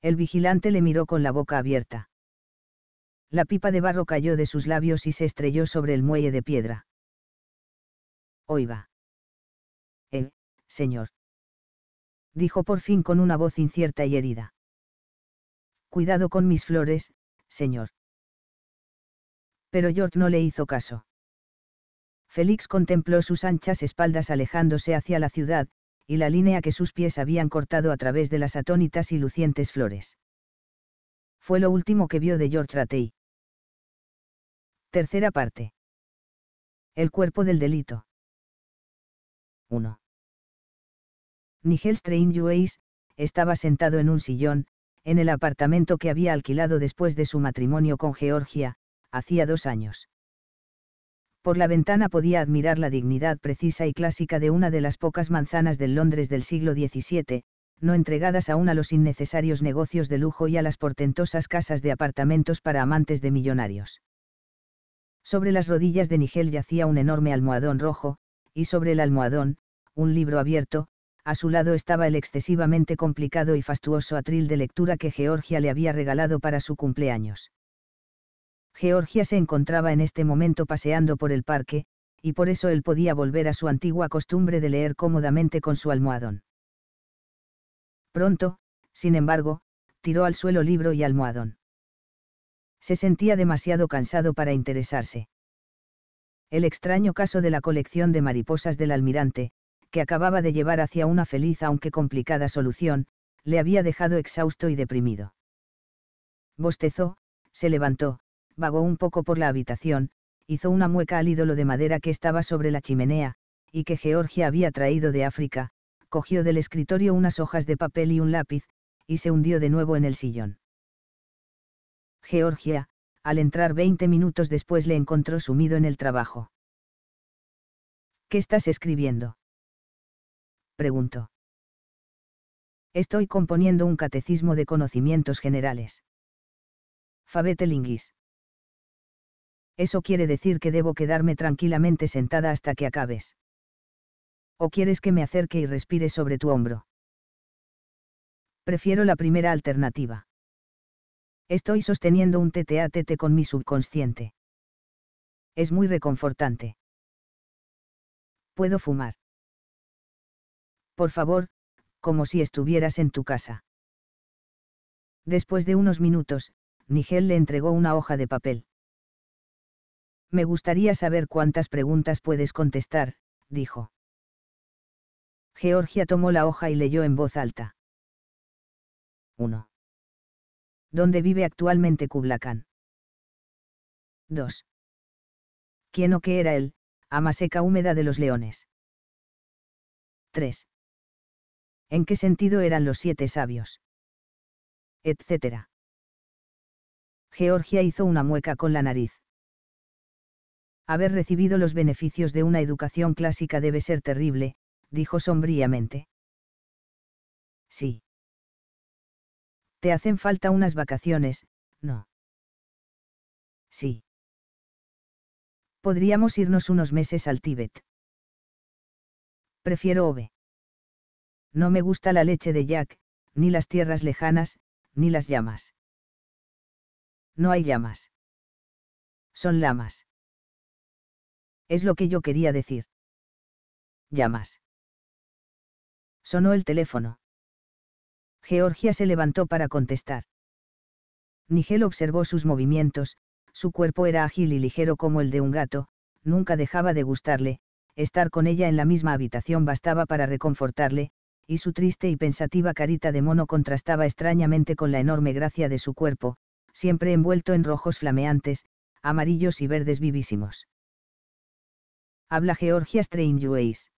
El vigilante le miró con la boca abierta la pipa de barro cayó de sus labios y se estrelló sobre el muelle de piedra. Oiga. Eh, señor. Dijo por fin con una voz incierta y herida. Cuidado con mis flores, señor. Pero George no le hizo caso. Félix contempló sus anchas espaldas alejándose hacia la ciudad, y la línea que sus pies habían cortado a través de las atónitas y lucientes flores. Fue lo último que vio de George Ratey. Tercera parte. El cuerpo del delito. 1. Nigel Strainways estaba sentado en un sillón, en el apartamento que había alquilado después de su matrimonio con Georgia, hacía dos años. Por la ventana podía admirar la dignidad precisa y clásica de una de las pocas manzanas del Londres del siglo XVII, no entregadas aún a los innecesarios negocios de lujo y a las portentosas casas de apartamentos para amantes de millonarios. Sobre las rodillas de Nigel yacía un enorme almohadón rojo, y sobre el almohadón, un libro abierto, a su lado estaba el excesivamente complicado y fastuoso atril de lectura que Georgia le había regalado para su cumpleaños. Georgia se encontraba en este momento paseando por el parque, y por eso él podía volver a su antigua costumbre de leer cómodamente con su almohadón. Pronto, sin embargo, tiró al suelo libro y almohadón se sentía demasiado cansado para interesarse. El extraño caso de la colección de mariposas del almirante, que acababa de llevar hacia una feliz aunque complicada solución, le había dejado exhausto y deprimido. Bostezó, se levantó, vagó un poco por la habitación, hizo una mueca al ídolo de madera que estaba sobre la chimenea, y que Georgia había traído de África, cogió del escritorio unas hojas de papel y un lápiz, y se hundió de nuevo en el sillón. Georgia, al entrar 20 minutos después le encontró sumido en el trabajo. ¿Qué estás escribiendo? Preguntó. Estoy componiendo un catecismo de conocimientos generales. Fabete Linguis. Eso quiere decir que debo quedarme tranquilamente sentada hasta que acabes. ¿O quieres que me acerque y respire sobre tu hombro? Prefiero la primera alternativa. Estoy sosteniendo un tete a con mi subconsciente. Es muy reconfortante. Puedo fumar. Por favor, como si estuvieras en tu casa. Después de unos minutos, Nigel le entregó una hoja de papel. Me gustaría saber cuántas preguntas puedes contestar, dijo. Georgia tomó la hoja y leyó en voz alta. Uno. Dónde vive actualmente Kublacán. 2. ¿Quién o qué era él, ama seca húmeda de los leones? 3. ¿En qué sentido eran los siete sabios? Etcétera. Georgia hizo una mueca con la nariz. Haber recibido los beneficios de una educación clásica debe ser terrible, dijo sombríamente. Sí. Te hacen falta unas vacaciones, ¿no? Sí. Podríamos irnos unos meses al Tíbet. Prefiero Ove. No me gusta la leche de Jack, ni las tierras lejanas, ni las llamas. No hay llamas. Son lamas. Es lo que yo quería decir. Llamas. Sonó el teléfono. Georgia se levantó para contestar. Nigel observó sus movimientos, su cuerpo era ágil y ligero como el de un gato, nunca dejaba de gustarle, estar con ella en la misma habitación bastaba para reconfortarle, y su triste y pensativa carita de mono contrastaba extrañamente con la enorme gracia de su cuerpo, siempre envuelto en rojos flameantes, amarillos y verdes vivísimos. Habla Georgia Strangeways.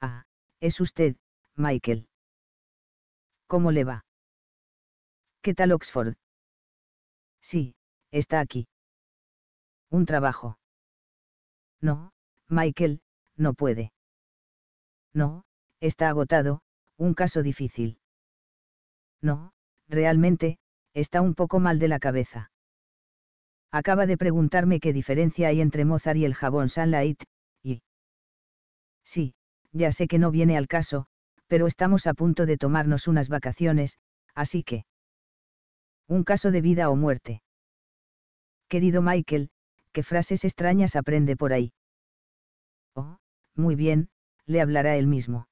Ah, es usted, Michael. ¿Cómo le va? ¿Qué tal Oxford? Sí, está aquí. Un trabajo. No, Michael, no puede. No, está agotado, un caso difícil. No, realmente, está un poco mal de la cabeza. Acaba de preguntarme qué diferencia hay entre Mozart y el jabón Sunlight, y... Sí, ya sé que no viene al caso, pero estamos a punto de tomarnos unas vacaciones, así que... Un caso de vida o muerte. Querido Michael, ¿qué frases extrañas aprende por ahí? Oh, muy bien, le hablará él mismo.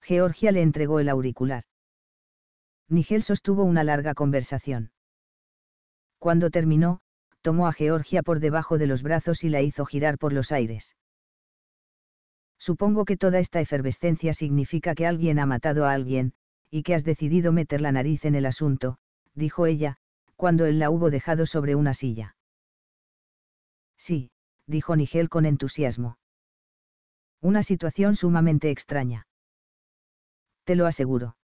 Georgia le entregó el auricular. Nigel sostuvo una larga conversación. Cuando terminó, tomó a Georgia por debajo de los brazos y la hizo girar por los aires. Supongo que toda esta efervescencia significa que alguien ha matado a alguien, y que has decidido meter la nariz en el asunto, dijo ella, cuando él la hubo dejado sobre una silla. Sí, dijo Nigel con entusiasmo. Una situación sumamente extraña. Te lo aseguro.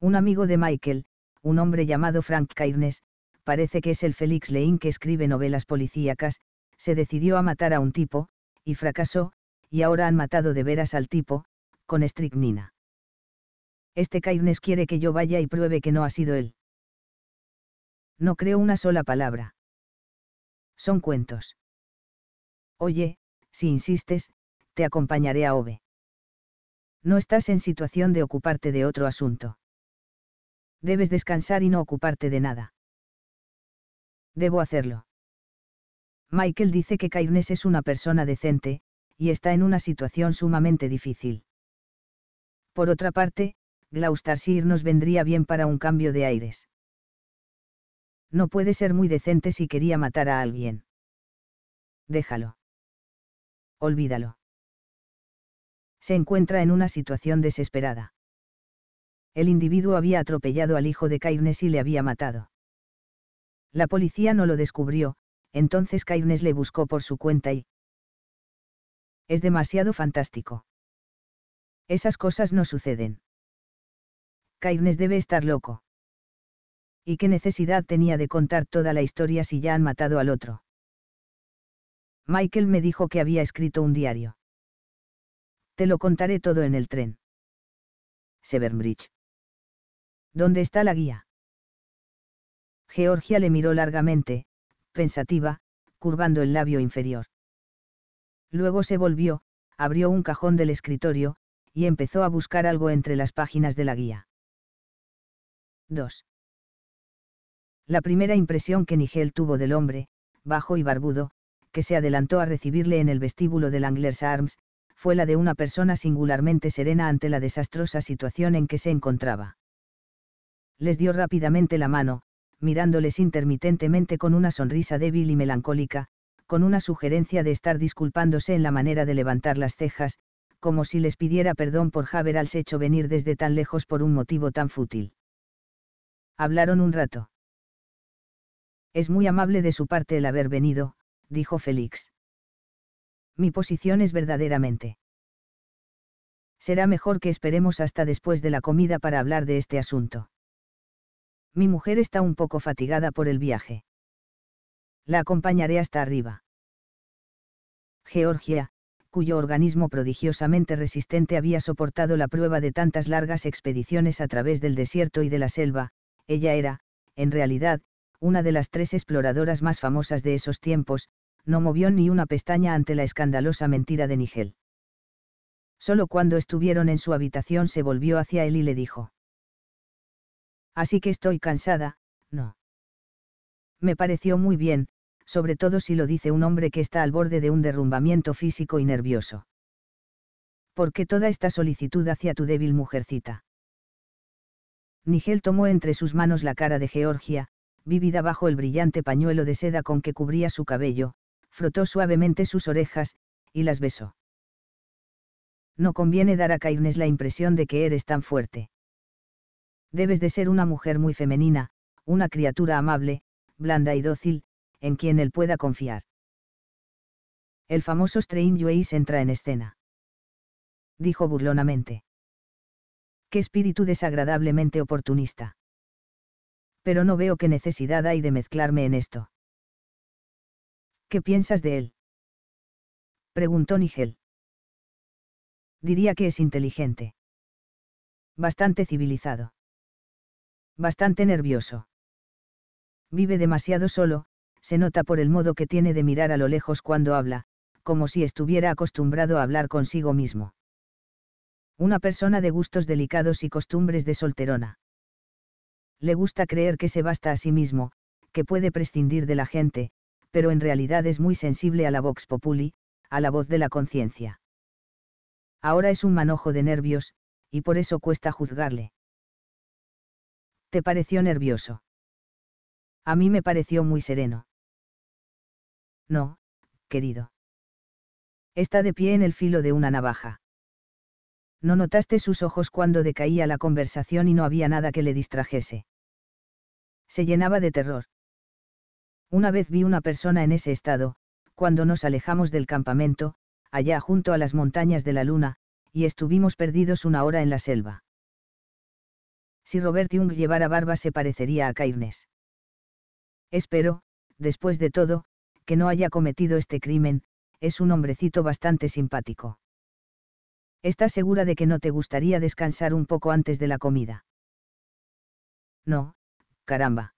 Un amigo de Michael, un hombre llamado Frank Cairnes, parece que es el Félix Lane que escribe novelas policíacas, se decidió a matar a un tipo, y fracasó, y ahora han matado de veras al tipo, con estricnina. Este Cairnes quiere que yo vaya y pruebe que no ha sido él. No creo una sola palabra. Son cuentos. Oye, si insistes, te acompañaré a Ove. No estás en situación de ocuparte de otro asunto. Debes descansar y no ocuparte de nada. Debo hacerlo. Michael dice que Cairnes es una persona decente, y está en una situación sumamente difícil. Por otra parte, Gloucestershire nos vendría bien para un cambio de aires. No puede ser muy decente si quería matar a alguien. Déjalo. Olvídalo. Se encuentra en una situación desesperada. El individuo había atropellado al hijo de Cairnes y le había matado. La policía no lo descubrió, entonces Cairnes le buscó por su cuenta y, es demasiado fantástico. Esas cosas no suceden. Cairnes debe estar loco. ¿Y qué necesidad tenía de contar toda la historia si ya han matado al otro? Michael me dijo que había escrito un diario. Te lo contaré todo en el tren. Severnbridge. ¿Dónde está la guía? Georgia le miró largamente, pensativa, curvando el labio inferior. Luego se volvió, abrió un cajón del escritorio, y empezó a buscar algo entre las páginas de la guía. 2. La primera impresión que Nigel tuvo del hombre, bajo y barbudo, que se adelantó a recibirle en el vestíbulo del Anglers Arms, fue la de una persona singularmente serena ante la desastrosa situación en que se encontraba. Les dio rápidamente la mano, mirándoles intermitentemente con una sonrisa débil y melancólica, con una sugerencia de estar disculpándose en la manera de levantar las cejas, como si les pidiera perdón por haberles hecho venir desde tan lejos por un motivo tan fútil. Hablaron un rato. Es muy amable de su parte el haber venido, dijo Félix. Mi posición es verdaderamente. Será mejor que esperemos hasta después de la comida para hablar de este asunto. Mi mujer está un poco fatigada por el viaje la acompañaré hasta arriba. Georgia, cuyo organismo prodigiosamente resistente había soportado la prueba de tantas largas expediciones a través del desierto y de la selva, ella era, en realidad, una de las tres exploradoras más famosas de esos tiempos, no movió ni una pestaña ante la escandalosa mentira de Nigel. Solo cuando estuvieron en su habitación se volvió hacia él y le dijo. Así que estoy cansada, no. Me pareció muy bien, sobre todo si lo dice un hombre que está al borde de un derrumbamiento físico y nervioso. ¿Por qué toda esta solicitud hacia tu débil mujercita? Nigel tomó entre sus manos la cara de Georgia, vívida bajo el brillante pañuelo de seda con que cubría su cabello, frotó suavemente sus orejas, y las besó. No conviene dar a Cairnes la impresión de que eres tan fuerte. Debes de ser una mujer muy femenina, una criatura amable, blanda y dócil, en quien él pueda confiar. El famoso Strain entra en escena. Dijo burlonamente. Qué espíritu desagradablemente oportunista. Pero no veo qué necesidad hay de mezclarme en esto. ¿Qué piensas de él? Preguntó Nigel. Diría que es inteligente. Bastante civilizado. Bastante nervioso. Vive demasiado solo, se nota por el modo que tiene de mirar a lo lejos cuando habla, como si estuviera acostumbrado a hablar consigo mismo. Una persona de gustos delicados y costumbres de solterona. Le gusta creer que se basta a sí mismo, que puede prescindir de la gente, pero en realidad es muy sensible a la vox populi, a la voz de la conciencia. Ahora es un manojo de nervios, y por eso cuesta juzgarle. ¿Te pareció nervioso? A mí me pareció muy sereno. No, querido. Está de pie en el filo de una navaja. No notaste sus ojos cuando decaía la conversación y no había nada que le distrajese. Se llenaba de terror. Una vez vi una persona en ese estado, cuando nos alejamos del campamento, allá junto a las montañas de la luna, y estuvimos perdidos una hora en la selva. Si Robert Jung llevara barba se parecería a Cairnes. Espero, después de todo, que no haya cometido este crimen, es un hombrecito bastante simpático. ¿Estás segura de que no te gustaría descansar un poco antes de la comida? No, caramba.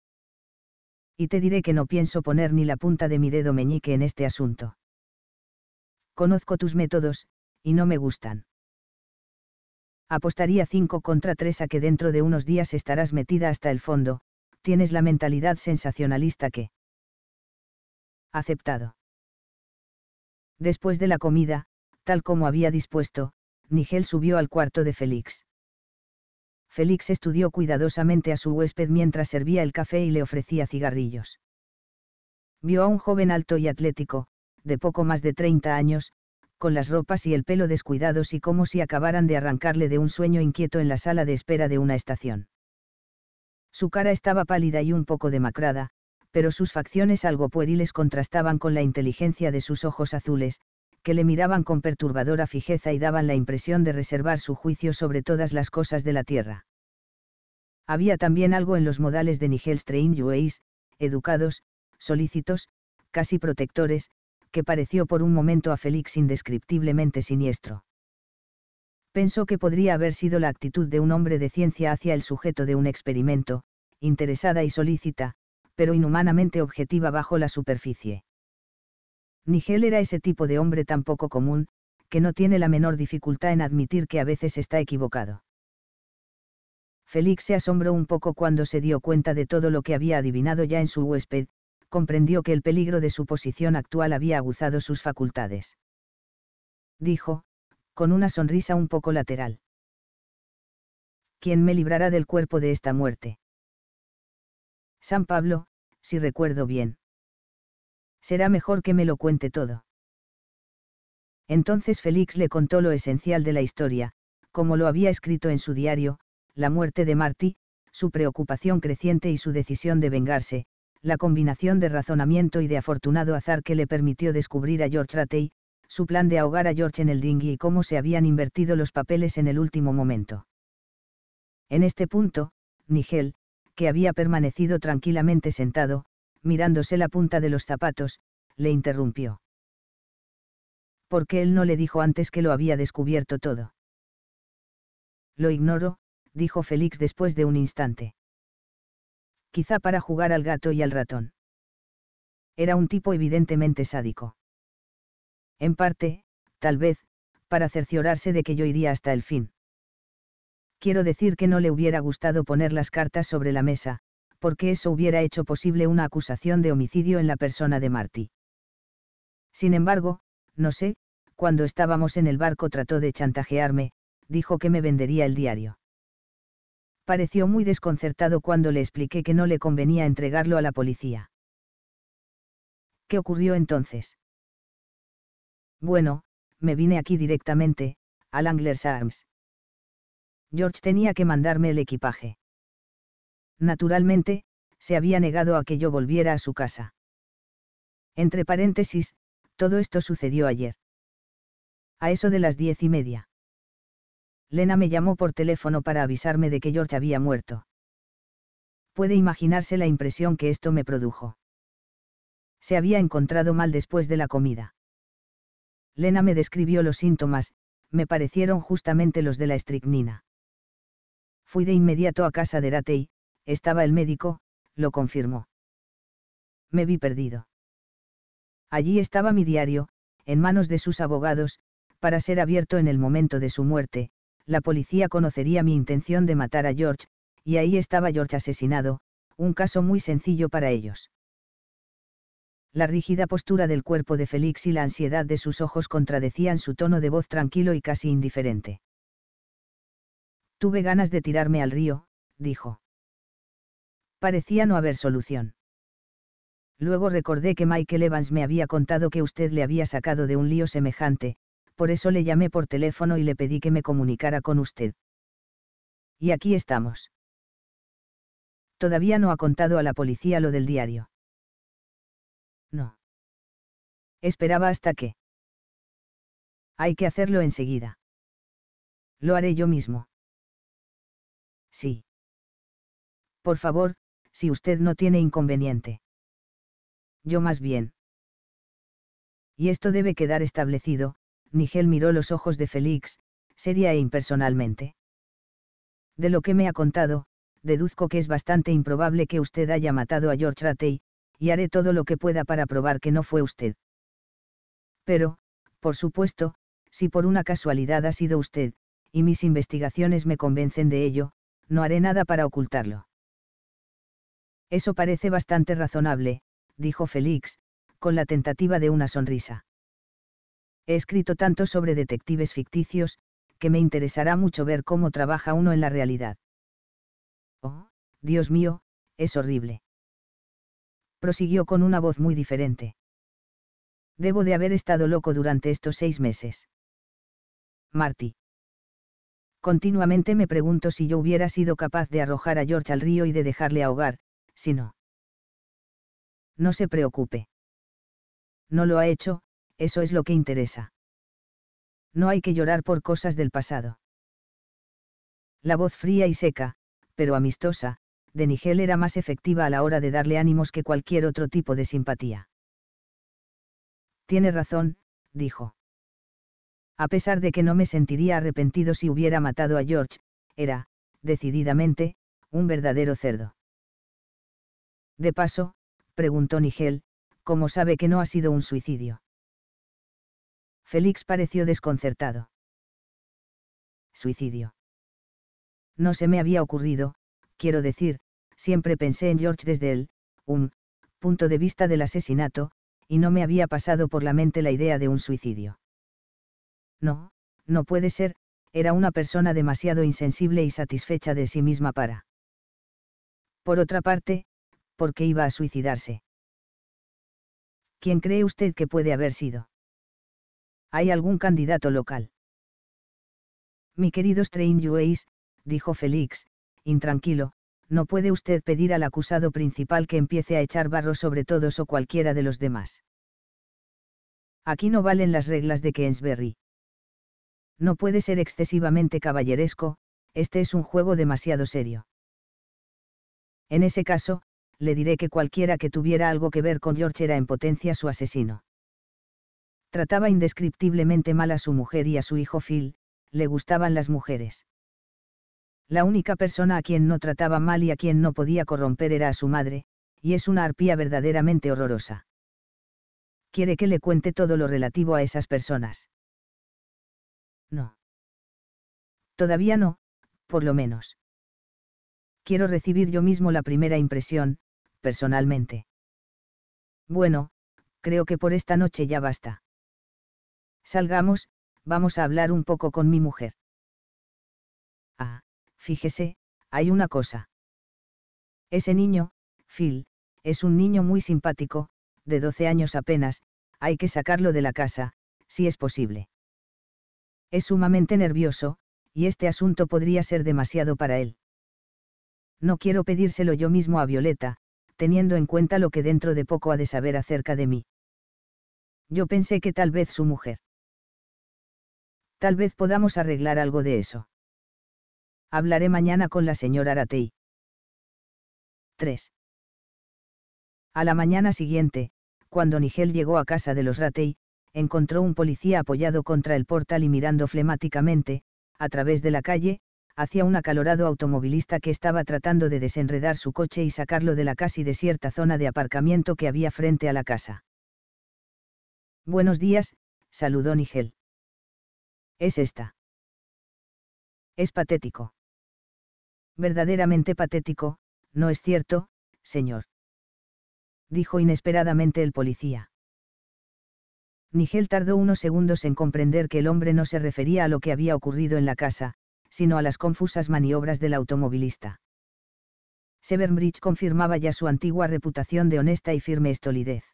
Y te diré que no pienso poner ni la punta de mi dedo meñique en este asunto. Conozco tus métodos, y no me gustan. Apostaría 5 contra 3 a que dentro de unos días estarás metida hasta el fondo, tienes la mentalidad sensacionalista que aceptado. Después de la comida, tal como había dispuesto, Nigel subió al cuarto de Félix. Félix estudió cuidadosamente a su huésped mientras servía el café y le ofrecía cigarrillos. Vio a un joven alto y atlético, de poco más de 30 años, con las ropas y el pelo descuidados y como si acabaran de arrancarle de un sueño inquieto en la sala de espera de una estación. Su cara estaba pálida y un poco demacrada, pero sus facciones algo pueriles contrastaban con la inteligencia de sus ojos azules, que le miraban con perturbadora fijeza y daban la impresión de reservar su juicio sobre todas las cosas de la tierra. Había también algo en los modales de Nigel Strain educados, solícitos, casi protectores, que pareció por un momento a Félix indescriptiblemente siniestro. Pensó que podría haber sido la actitud de un hombre de ciencia hacia el sujeto de un experimento, interesada y solícita, pero inhumanamente objetiva bajo la superficie. Nigel era ese tipo de hombre tan poco común, que no tiene la menor dificultad en admitir que a veces está equivocado. Félix se asombró un poco cuando se dio cuenta de todo lo que había adivinado ya en su huésped, comprendió que el peligro de su posición actual había aguzado sus facultades. Dijo, con una sonrisa un poco lateral. ¿Quién me librará del cuerpo de esta muerte? San Pablo, si recuerdo bien. Será mejor que me lo cuente todo. Entonces Félix le contó lo esencial de la historia, como lo había escrito en su diario, la muerte de Marty, su preocupación creciente y su decisión de vengarse, la combinación de razonamiento y de afortunado azar que le permitió descubrir a George Ratey, su plan de ahogar a George en el dinghy y cómo se habían invertido los papeles en el último momento. En este punto, Nigel, que había permanecido tranquilamente sentado, mirándose la punta de los zapatos, le interrumpió. Porque él no le dijo antes que lo había descubierto todo? Lo ignoro, dijo Félix después de un instante. Quizá para jugar al gato y al ratón. Era un tipo evidentemente sádico. En parte, tal vez, para cerciorarse de que yo iría hasta el fin quiero decir que no le hubiera gustado poner las cartas sobre la mesa, porque eso hubiera hecho posible una acusación de homicidio en la persona de Marty. Sin embargo, no sé, cuando estábamos en el barco trató de chantajearme, dijo que me vendería el diario. Pareció muy desconcertado cuando le expliqué que no le convenía entregarlo a la policía. ¿Qué ocurrió entonces? Bueno, me vine aquí directamente, al Anglers Arms. George tenía que mandarme el equipaje. Naturalmente, se había negado a que yo volviera a su casa. Entre paréntesis, todo esto sucedió ayer. A eso de las diez y media. Lena me llamó por teléfono para avisarme de que George había muerto. Puede imaginarse la impresión que esto me produjo. Se había encontrado mal después de la comida. Lena me describió los síntomas, me parecieron justamente los de la estricnina. Fui de inmediato a casa de Ratey, estaba el médico, lo confirmó. Me vi perdido. Allí estaba mi diario, en manos de sus abogados, para ser abierto en el momento de su muerte, la policía conocería mi intención de matar a George, y ahí estaba George asesinado, un caso muy sencillo para ellos. La rígida postura del cuerpo de Félix y la ansiedad de sus ojos contradecían su tono de voz tranquilo y casi indiferente. Tuve ganas de tirarme al río, dijo. Parecía no haber solución. Luego recordé que Michael Evans me había contado que usted le había sacado de un lío semejante, por eso le llamé por teléfono y le pedí que me comunicara con usted. Y aquí estamos. Todavía no ha contado a la policía lo del diario. No. Esperaba hasta que. Hay que hacerlo enseguida. Lo haré yo mismo. Sí. Por favor, si usted no tiene inconveniente. Yo más bien. Y esto debe quedar establecido, Nigel miró los ojos de Félix, seria e impersonalmente. De lo que me ha contado, deduzco que es bastante improbable que usted haya matado a George Ratey, y haré todo lo que pueda para probar que no fue usted. Pero, por supuesto, si por una casualidad ha sido usted, y mis investigaciones me convencen de ello, no haré nada para ocultarlo. Eso parece bastante razonable, dijo Félix, con la tentativa de una sonrisa. He escrito tanto sobre detectives ficticios, que me interesará mucho ver cómo trabaja uno en la realidad. Oh, Dios mío, es horrible. Prosiguió con una voz muy diferente. Debo de haber estado loco durante estos seis meses. Marty. Continuamente me pregunto si yo hubiera sido capaz de arrojar a George al río y de dejarle ahogar, si no. No se preocupe. No lo ha hecho, eso es lo que interesa. No hay que llorar por cosas del pasado. La voz fría y seca, pero amistosa, de Nigel era más efectiva a la hora de darle ánimos que cualquier otro tipo de simpatía. Tiene razón, dijo a pesar de que no me sentiría arrepentido si hubiera matado a George, era, decididamente, un verdadero cerdo. De paso, preguntó Nigel, ¿cómo sabe que no ha sido un suicidio? Félix pareció desconcertado. Suicidio. No se me había ocurrido, quiero decir, siempre pensé en George desde el, un, um, punto de vista del asesinato, y no me había pasado por la mente la idea de un suicidio. No, no puede ser, era una persona demasiado insensible y satisfecha de sí misma para. Por otra parte, ¿por qué iba a suicidarse? ¿Quién cree usted que puede haber sido? ¿Hay algún candidato local? Mi querido Strangeways, dijo Félix, intranquilo, no puede usted pedir al acusado principal que empiece a echar barro sobre todos o cualquiera de los demás. Aquí no valen las reglas de Kensberry. No puede ser excesivamente caballeresco, este es un juego demasiado serio. En ese caso, le diré que cualquiera que tuviera algo que ver con George era en potencia su asesino. Trataba indescriptiblemente mal a su mujer y a su hijo Phil, le gustaban las mujeres. La única persona a quien no trataba mal y a quien no podía corromper era a su madre, y es una arpía verdaderamente horrorosa. Quiere que le cuente todo lo relativo a esas personas. No. Todavía no, por lo menos. Quiero recibir yo mismo la primera impresión, personalmente. Bueno, creo que por esta noche ya basta. Salgamos, vamos a hablar un poco con mi mujer. Ah, fíjese, hay una cosa. Ese niño, Phil, es un niño muy simpático, de 12 años apenas, hay que sacarlo de la casa, si es posible. Es sumamente nervioso, y este asunto podría ser demasiado para él. No quiero pedírselo yo mismo a Violeta, teniendo en cuenta lo que dentro de poco ha de saber acerca de mí. Yo pensé que tal vez su mujer. Tal vez podamos arreglar algo de eso. Hablaré mañana con la señora Ratey. 3. A la mañana siguiente, cuando Nigel llegó a casa de los Ratey, encontró un policía apoyado contra el portal y mirando flemáticamente, a través de la calle, hacia un acalorado automovilista que estaba tratando de desenredar su coche y sacarlo de la casi desierta zona de aparcamiento que había frente a la casa. Buenos días, saludó Nigel. Es esta. Es patético. Verdaderamente patético, ¿no es cierto, señor? dijo inesperadamente el policía. Nigel tardó unos segundos en comprender que el hombre no se refería a lo que había ocurrido en la casa, sino a las confusas maniobras del automovilista. Severnbridge confirmaba ya su antigua reputación de honesta y firme estolidez.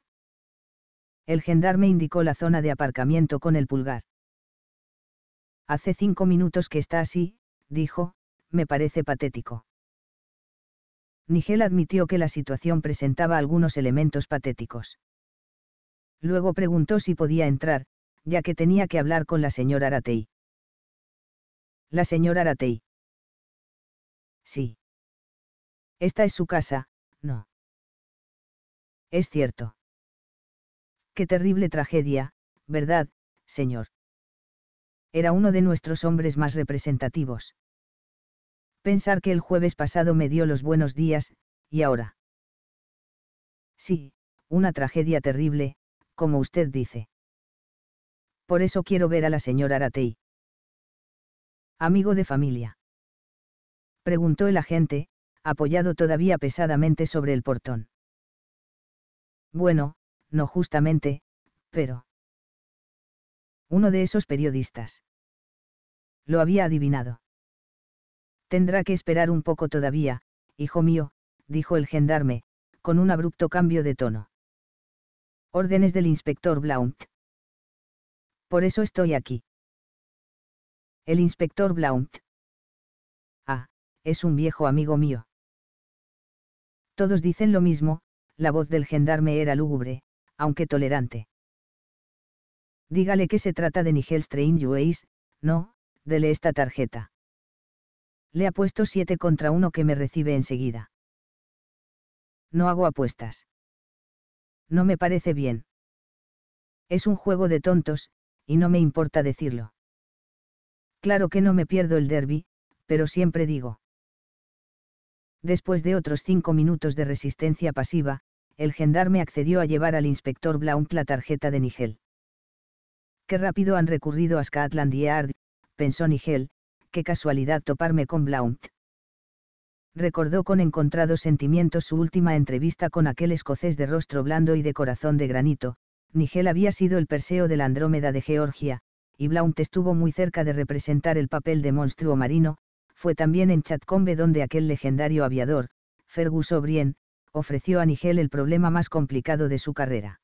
El gendarme indicó la zona de aparcamiento con el pulgar. Hace cinco minutos que está así, dijo, me parece patético. Nigel admitió que la situación presentaba algunos elementos patéticos. Luego preguntó si podía entrar, ya que tenía que hablar con la señora Aratei. La señora Aratei. Sí. Esta es su casa, no. Es cierto. Qué terrible tragedia, ¿verdad, señor? Era uno de nuestros hombres más representativos. Pensar que el jueves pasado me dio los buenos días, y ahora. Sí, una tragedia terrible, como usted dice. Por eso quiero ver a la señora Aratei. Amigo de familia. Preguntó el agente, apoyado todavía pesadamente sobre el portón. Bueno, no justamente, pero... Uno de esos periodistas. Lo había adivinado. Tendrá que esperar un poco todavía, hijo mío, dijo el gendarme, con un abrupto cambio de tono órdenes del inspector Blount. Por eso estoy aquí. El inspector Blount. Ah, es un viejo amigo mío. Todos dicen lo mismo, la voz del gendarme era lúgubre, aunque tolerante. Dígale que se trata de Nigel strain no, dele esta tarjeta. Le apuesto siete contra uno que me recibe enseguida. No hago apuestas no me parece bien. Es un juego de tontos, y no me importa decirlo. Claro que no me pierdo el derby, pero siempre digo. Después de otros cinco minutos de resistencia pasiva, el gendarme accedió a llevar al inspector Blount la tarjeta de Nigel. Qué rápido han recurrido a Scotland Yard, pensó Nigel, qué casualidad toparme con Blount recordó con encontrados sentimientos su última entrevista con aquel escocés de rostro blando y de corazón de granito, Nigel había sido el Perseo de la Andrómeda de Georgia, y Blount estuvo muy cerca de representar el papel de monstruo marino, fue también en Chatcombe donde aquel legendario aviador, Fergus O'Brien, ofreció a Nigel el problema más complicado de su carrera.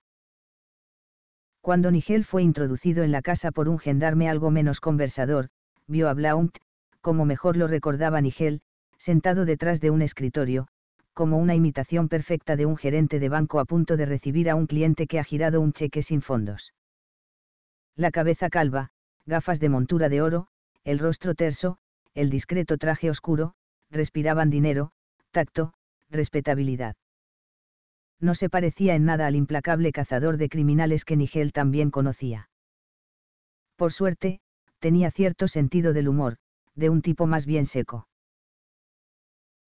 Cuando Nigel fue introducido en la casa por un gendarme algo menos conversador, vio a Blount, como mejor lo recordaba Nigel, sentado detrás de un escritorio, como una imitación perfecta de un gerente de banco a punto de recibir a un cliente que ha girado un cheque sin fondos. La cabeza calva, gafas de montura de oro, el rostro terso, el discreto traje oscuro, respiraban dinero, tacto, respetabilidad. No se parecía en nada al implacable cazador de criminales que Nigel también conocía. Por suerte, tenía cierto sentido del humor, de un tipo más bien seco.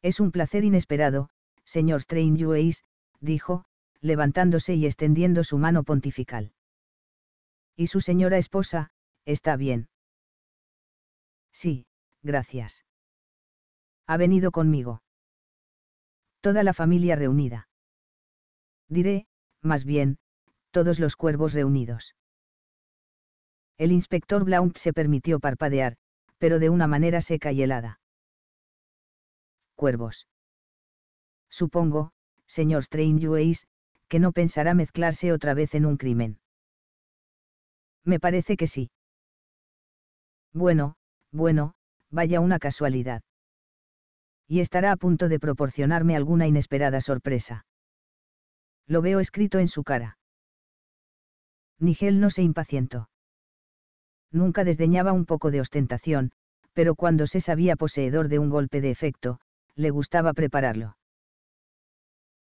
Es un placer inesperado, señor Strangeways, dijo, levantándose y extendiendo su mano pontifical. ¿Y su señora esposa, está bien? Sí, gracias. Ha venido conmigo. Toda la familia reunida. Diré, más bien, todos los cuervos reunidos. El inspector Blount se permitió parpadear, pero de una manera seca y helada cuervos. Supongo, señor Strangeways, que no pensará mezclarse otra vez en un crimen. Me parece que sí. Bueno, bueno, vaya una casualidad. Y estará a punto de proporcionarme alguna inesperada sorpresa. Lo veo escrito en su cara. Nigel no se impacientó. Nunca desdeñaba un poco de ostentación, pero cuando se sabía poseedor de un golpe de efecto, le gustaba prepararlo.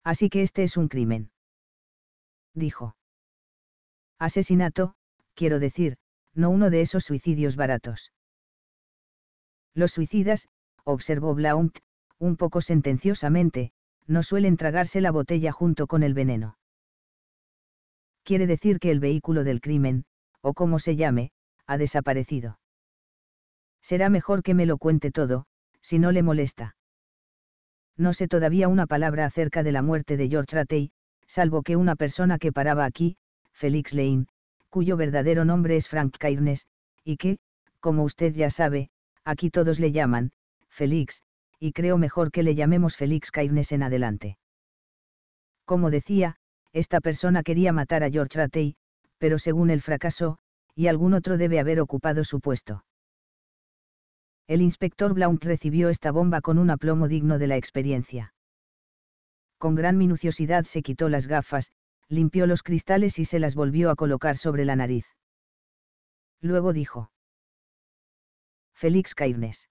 Así que este es un crimen. Dijo. Asesinato, quiero decir, no uno de esos suicidios baratos. Los suicidas, observó Blount, un poco sentenciosamente, no suelen tragarse la botella junto con el veneno. Quiere decir que el vehículo del crimen, o como se llame, ha desaparecido. Será mejor que me lo cuente todo, si no le molesta no sé todavía una palabra acerca de la muerte de George Ratey, salvo que una persona que paraba aquí, Felix Lane, cuyo verdadero nombre es Frank Cairnes, y que, como usted ya sabe, aquí todos le llaman, Félix, y creo mejor que le llamemos Félix Cairnes en adelante. Como decía, esta persona quería matar a George Ratey, pero según el fracaso, y algún otro debe haber ocupado su puesto. El inspector Blount recibió esta bomba con un aplomo digno de la experiencia. Con gran minuciosidad se quitó las gafas, limpió los cristales y se las volvió a colocar sobre la nariz. Luego dijo. Félix Cairnes.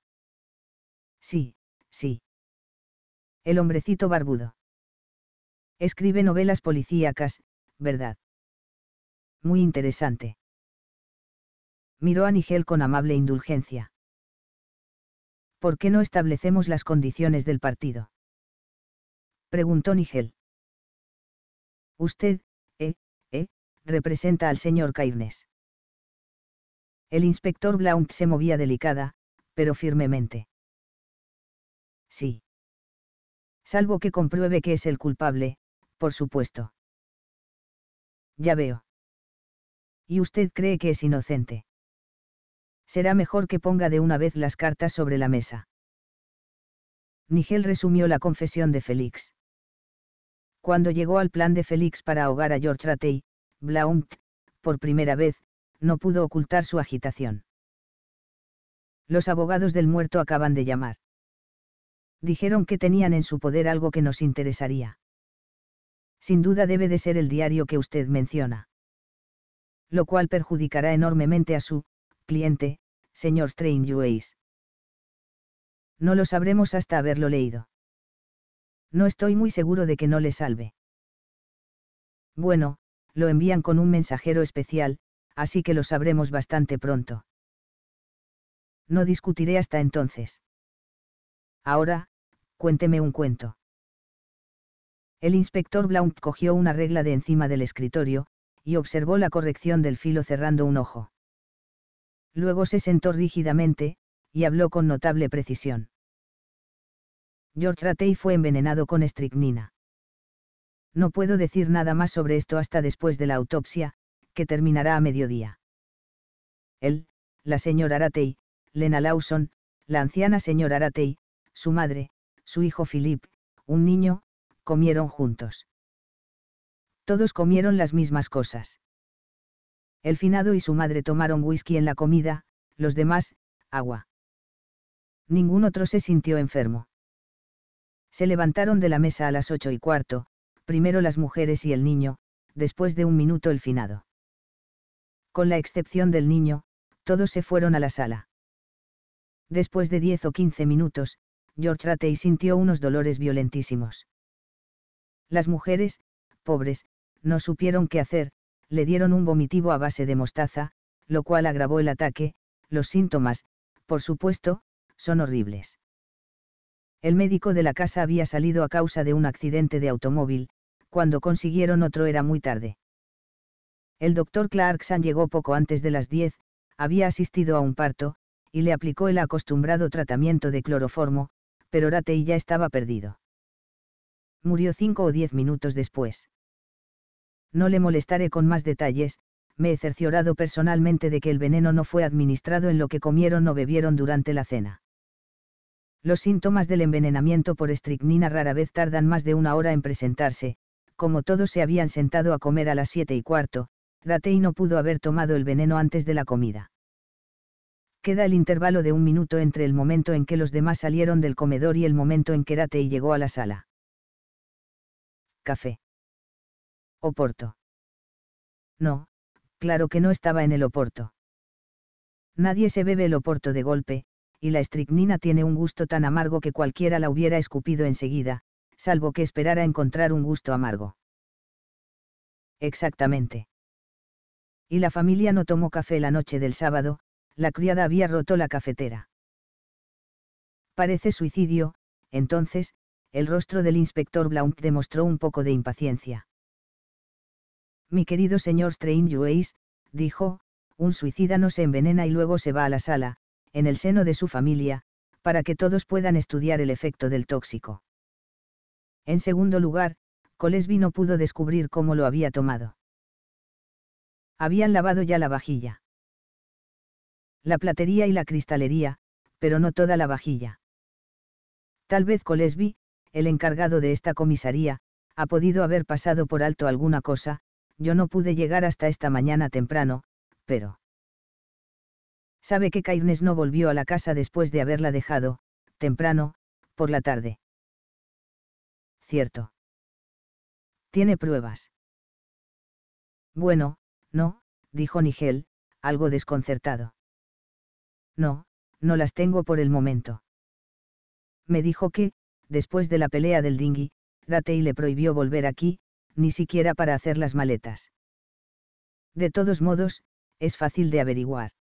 Sí, sí. El hombrecito barbudo. Escribe novelas policíacas, ¿verdad? Muy interesante. Miró a Nigel con amable indulgencia. ¿por qué no establecemos las condiciones del partido? Preguntó Nigel. Usted, eh, eh, representa al señor Cairnes. El inspector Blount se movía delicada, pero firmemente. Sí. Salvo que compruebe que es el culpable, por supuesto. Ya veo. ¿Y usted cree que es inocente? será mejor que ponga de una vez las cartas sobre la mesa. Nigel resumió la confesión de Félix. Cuando llegó al plan de Félix para ahogar a George Ratey, Blaum, por primera vez, no pudo ocultar su agitación. Los abogados del muerto acaban de llamar. Dijeron que tenían en su poder algo que nos interesaría. Sin duda debe de ser el diario que usted menciona. Lo cual perjudicará enormemente a su cliente, señor Strangeways. No lo sabremos hasta haberlo leído. No estoy muy seguro de que no le salve. Bueno, lo envían con un mensajero especial, así que lo sabremos bastante pronto. No discutiré hasta entonces. Ahora, cuénteme un cuento. El inspector Blount cogió una regla de encima del escritorio, y observó la corrección del filo cerrando un ojo. Luego se sentó rígidamente, y habló con notable precisión. George Ratey fue envenenado con estricnina. No puedo decir nada más sobre esto hasta después de la autopsia, que terminará a mediodía. Él, la señora Ratey, Lena Lawson, la anciana señora Ratey, su madre, su hijo Philip, un niño, comieron juntos. Todos comieron las mismas cosas. El finado y su madre tomaron whisky en la comida, los demás, agua. Ningún otro se sintió enfermo. Se levantaron de la mesa a las ocho y cuarto, primero las mujeres y el niño, después de un minuto el finado. Con la excepción del niño, todos se fueron a la sala. Después de diez o quince minutos, George Ratey sintió unos dolores violentísimos. Las mujeres, pobres, no supieron qué hacer, le dieron un vomitivo a base de mostaza, lo cual agravó el ataque, los síntomas, por supuesto, son horribles. El médico de la casa había salido a causa de un accidente de automóvil, cuando consiguieron otro era muy tarde. El doctor Clarkson llegó poco antes de las 10, había asistido a un parto, y le aplicó el acostumbrado tratamiento de cloroformo, pero Ratey ya estaba perdido. Murió cinco o diez minutos después no le molestaré con más detalles, me he cerciorado personalmente de que el veneno no fue administrado en lo que comieron o bebieron durante la cena. Los síntomas del envenenamiento por estricnina rara vez tardan más de una hora en presentarse, como todos se habían sentado a comer a las 7 y cuarto, Ratey no pudo haber tomado el veneno antes de la comida. Queda el intervalo de un minuto entre el momento en que los demás salieron del comedor y el momento en que Ratei llegó a la sala. Café. Oporto. No, claro que no estaba en el Oporto. Nadie se bebe el Oporto de golpe, y la estricnina tiene un gusto tan amargo que cualquiera la hubiera escupido enseguida, salvo que esperara encontrar un gusto amargo. Exactamente. Y la familia no tomó café la noche del sábado, la criada había roto la cafetera. Parece suicidio, entonces, el rostro del inspector Blount demostró un poco de impaciencia. Mi querido señor Strangeways, dijo, un suicida no se envenena y luego se va a la sala, en el seno de su familia, para que todos puedan estudiar el efecto del tóxico. En segundo lugar, Colesby no pudo descubrir cómo lo había tomado. Habían lavado ya la vajilla. La platería y la cristalería, pero no toda la vajilla. Tal vez Colesby, el encargado de esta comisaría, ha podido haber pasado por alto alguna cosa, yo no pude llegar hasta esta mañana temprano, pero... Sabe que Cairnes no volvió a la casa después de haberla dejado, temprano, por la tarde. Cierto. Tiene pruebas. Bueno, no, dijo Nigel, algo desconcertado. No, no las tengo por el momento. Me dijo que, después de la pelea del dinghy, y le prohibió volver aquí, ni siquiera para hacer las maletas. De todos modos, es fácil de averiguar.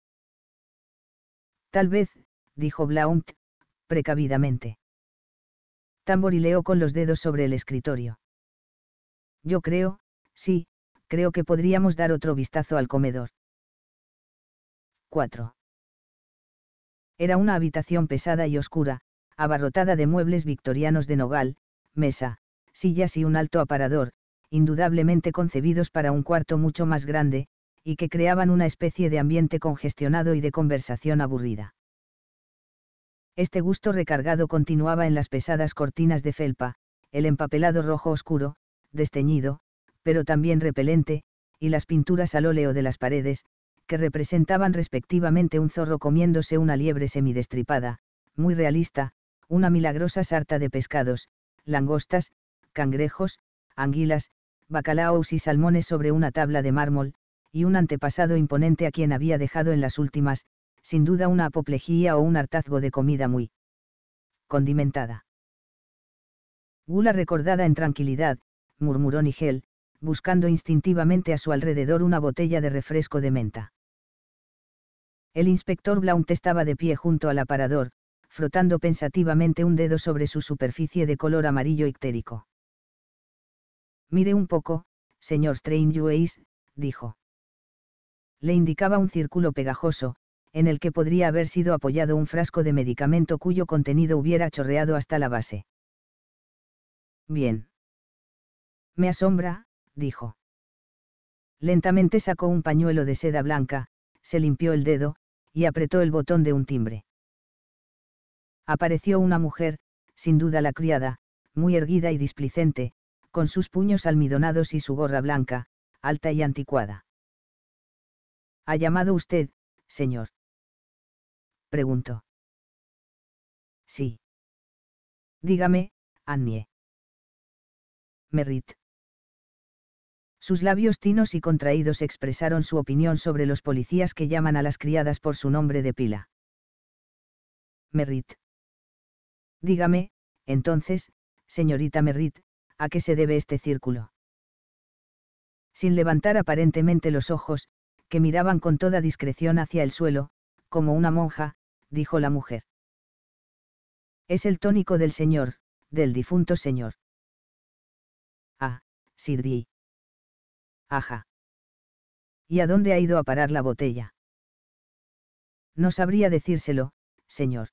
Tal vez, dijo Blount, precavidamente. Tamborileó con los dedos sobre el escritorio. Yo creo, sí, creo que podríamos dar otro vistazo al comedor. 4. Era una habitación pesada y oscura, abarrotada de muebles victorianos de nogal, mesa, sillas y un alto aparador, indudablemente concebidos para un cuarto mucho más grande, y que creaban una especie de ambiente congestionado y de conversación aburrida. Este gusto recargado continuaba en las pesadas cortinas de felpa, el empapelado rojo oscuro, desteñido, pero también repelente, y las pinturas al óleo de las paredes, que representaban respectivamente un zorro comiéndose una liebre semidestripada, muy realista, una milagrosa sarta de pescados, langostas, cangrejos, anguilas, bacalaos y salmones sobre una tabla de mármol, y un antepasado imponente a quien había dejado en las últimas, sin duda una apoplejía o un hartazgo de comida muy condimentada. Gula recordada en tranquilidad, murmuró Nigel, buscando instintivamente a su alrededor una botella de refresco de menta. El inspector Blount estaba de pie junto al aparador, frotando pensativamente un dedo sobre su superficie de color amarillo ictérico. Mire un poco, señor Strangeways, dijo. Le indicaba un círculo pegajoso, en el que podría haber sido apoyado un frasco de medicamento cuyo contenido hubiera chorreado hasta la base. Bien. Me asombra, dijo. Lentamente sacó un pañuelo de seda blanca, se limpió el dedo, y apretó el botón de un timbre. Apareció una mujer, sin duda la criada, muy erguida y displicente, con sus puños almidonados y su gorra blanca, alta y anticuada. ¿Ha llamado usted, señor? Preguntó. Sí. Dígame, Annie. —Merritt. Sus labios tinos y contraídos expresaron su opinión sobre los policías que llaman a las criadas por su nombre de pila. —Merritt. Dígame, entonces, señorita Merritt. ¿a qué se debe este círculo? Sin levantar aparentemente los ojos, que miraban con toda discreción hacia el suelo, como una monja, dijo la mujer. Es el tónico del señor, del difunto señor. Ah, Sidri. —Aja. ¿Y a dónde ha ido a parar la botella? No sabría decírselo, señor.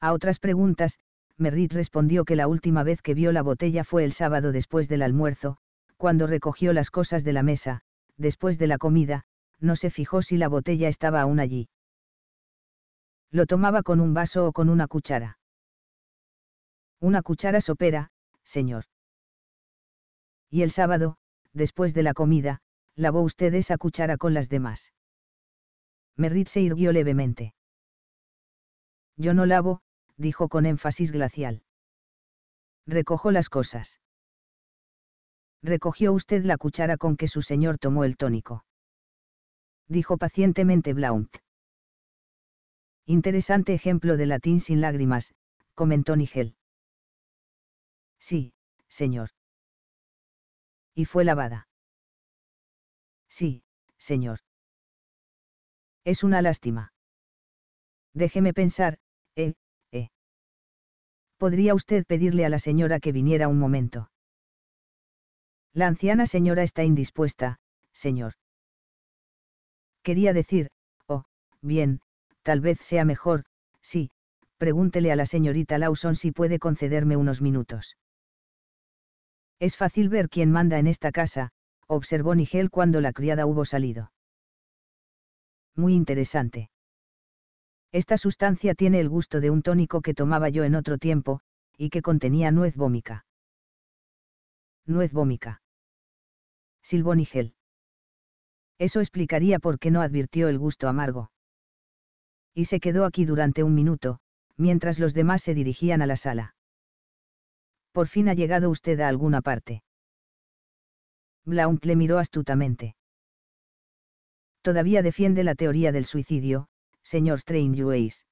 A otras preguntas, Merritt respondió que la última vez que vio la botella fue el sábado después del almuerzo, cuando recogió las cosas de la mesa, después de la comida, no se fijó si la botella estaba aún allí. Lo tomaba con un vaso o con una cuchara. Una cuchara sopera, señor. Y el sábado, después de la comida, lavó usted esa cuchara con las demás. Merritt se irguió levemente. Yo no lavo, dijo con énfasis glacial. Recojo las cosas. Recogió usted la cuchara con que su señor tomó el tónico. Dijo pacientemente Blount. Interesante ejemplo de latín sin lágrimas, comentó Nigel. Sí, señor. Y fue lavada. Sí, señor. Es una lástima. Déjeme pensar, eh, ¿Podría usted pedirle a la señora que viniera un momento? La anciana señora está indispuesta, señor. Quería decir, oh, bien, tal vez sea mejor, sí, pregúntele a la señorita Lawson si puede concederme unos minutos. Es fácil ver quién manda en esta casa, observó Nigel cuando la criada hubo salido. Muy interesante. Esta sustancia tiene el gusto de un tónico que tomaba yo en otro tiempo, y que contenía nuez vómica. Nuez vómica. Silbonigel. Eso explicaría por qué no advirtió el gusto amargo. Y se quedó aquí durante un minuto, mientras los demás se dirigían a la sala. Por fin ha llegado usted a alguna parte. Blount le miró astutamente. Todavía defiende la teoría del suicidio, señor Strangeways.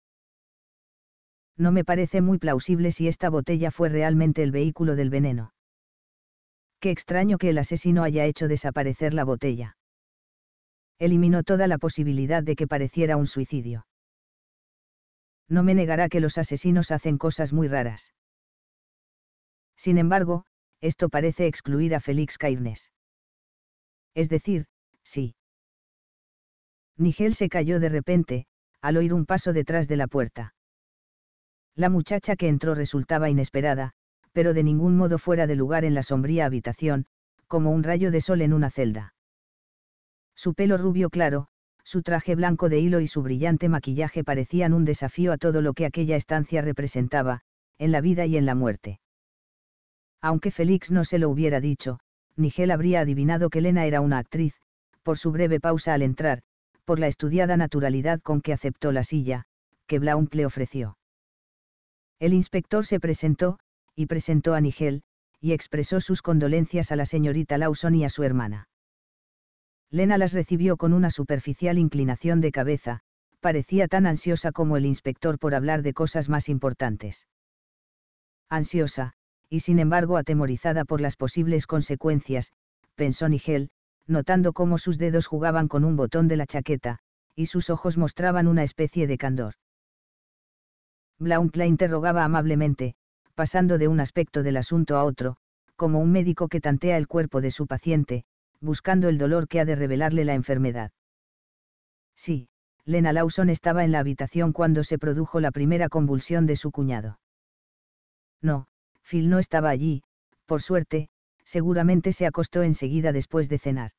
No me parece muy plausible si esta botella fue realmente el vehículo del veneno. Qué extraño que el asesino haya hecho desaparecer la botella. Eliminó toda la posibilidad de que pareciera un suicidio. No me negará que los asesinos hacen cosas muy raras. Sin embargo, esto parece excluir a Félix Cairnes. Es decir, sí. Nigel se cayó de repente, al oír un paso detrás de la puerta. La muchacha que entró resultaba inesperada, pero de ningún modo fuera de lugar en la sombría habitación, como un rayo de sol en una celda. Su pelo rubio claro, su traje blanco de hilo y su brillante maquillaje parecían un desafío a todo lo que aquella estancia representaba, en la vida y en la muerte. Aunque Félix no se lo hubiera dicho, Nigel habría adivinado que Elena era una actriz, por su breve pausa al entrar, por la estudiada naturalidad con que aceptó la silla, que Blount le ofreció. El inspector se presentó, y presentó a Nigel, y expresó sus condolencias a la señorita Lawson y a su hermana. Lena las recibió con una superficial inclinación de cabeza, parecía tan ansiosa como el inspector por hablar de cosas más importantes. Ansiosa, y sin embargo atemorizada por las posibles consecuencias, pensó Nigel, notando cómo sus dedos jugaban con un botón de la chaqueta, y sus ojos mostraban una especie de candor. Blount la interrogaba amablemente, pasando de un aspecto del asunto a otro, como un médico que tantea el cuerpo de su paciente, buscando el dolor que ha de revelarle la enfermedad. Sí, Lena Lawson estaba en la habitación cuando se produjo la primera convulsión de su cuñado. No, Phil no estaba allí, por suerte, seguramente se acostó enseguida después de cenar.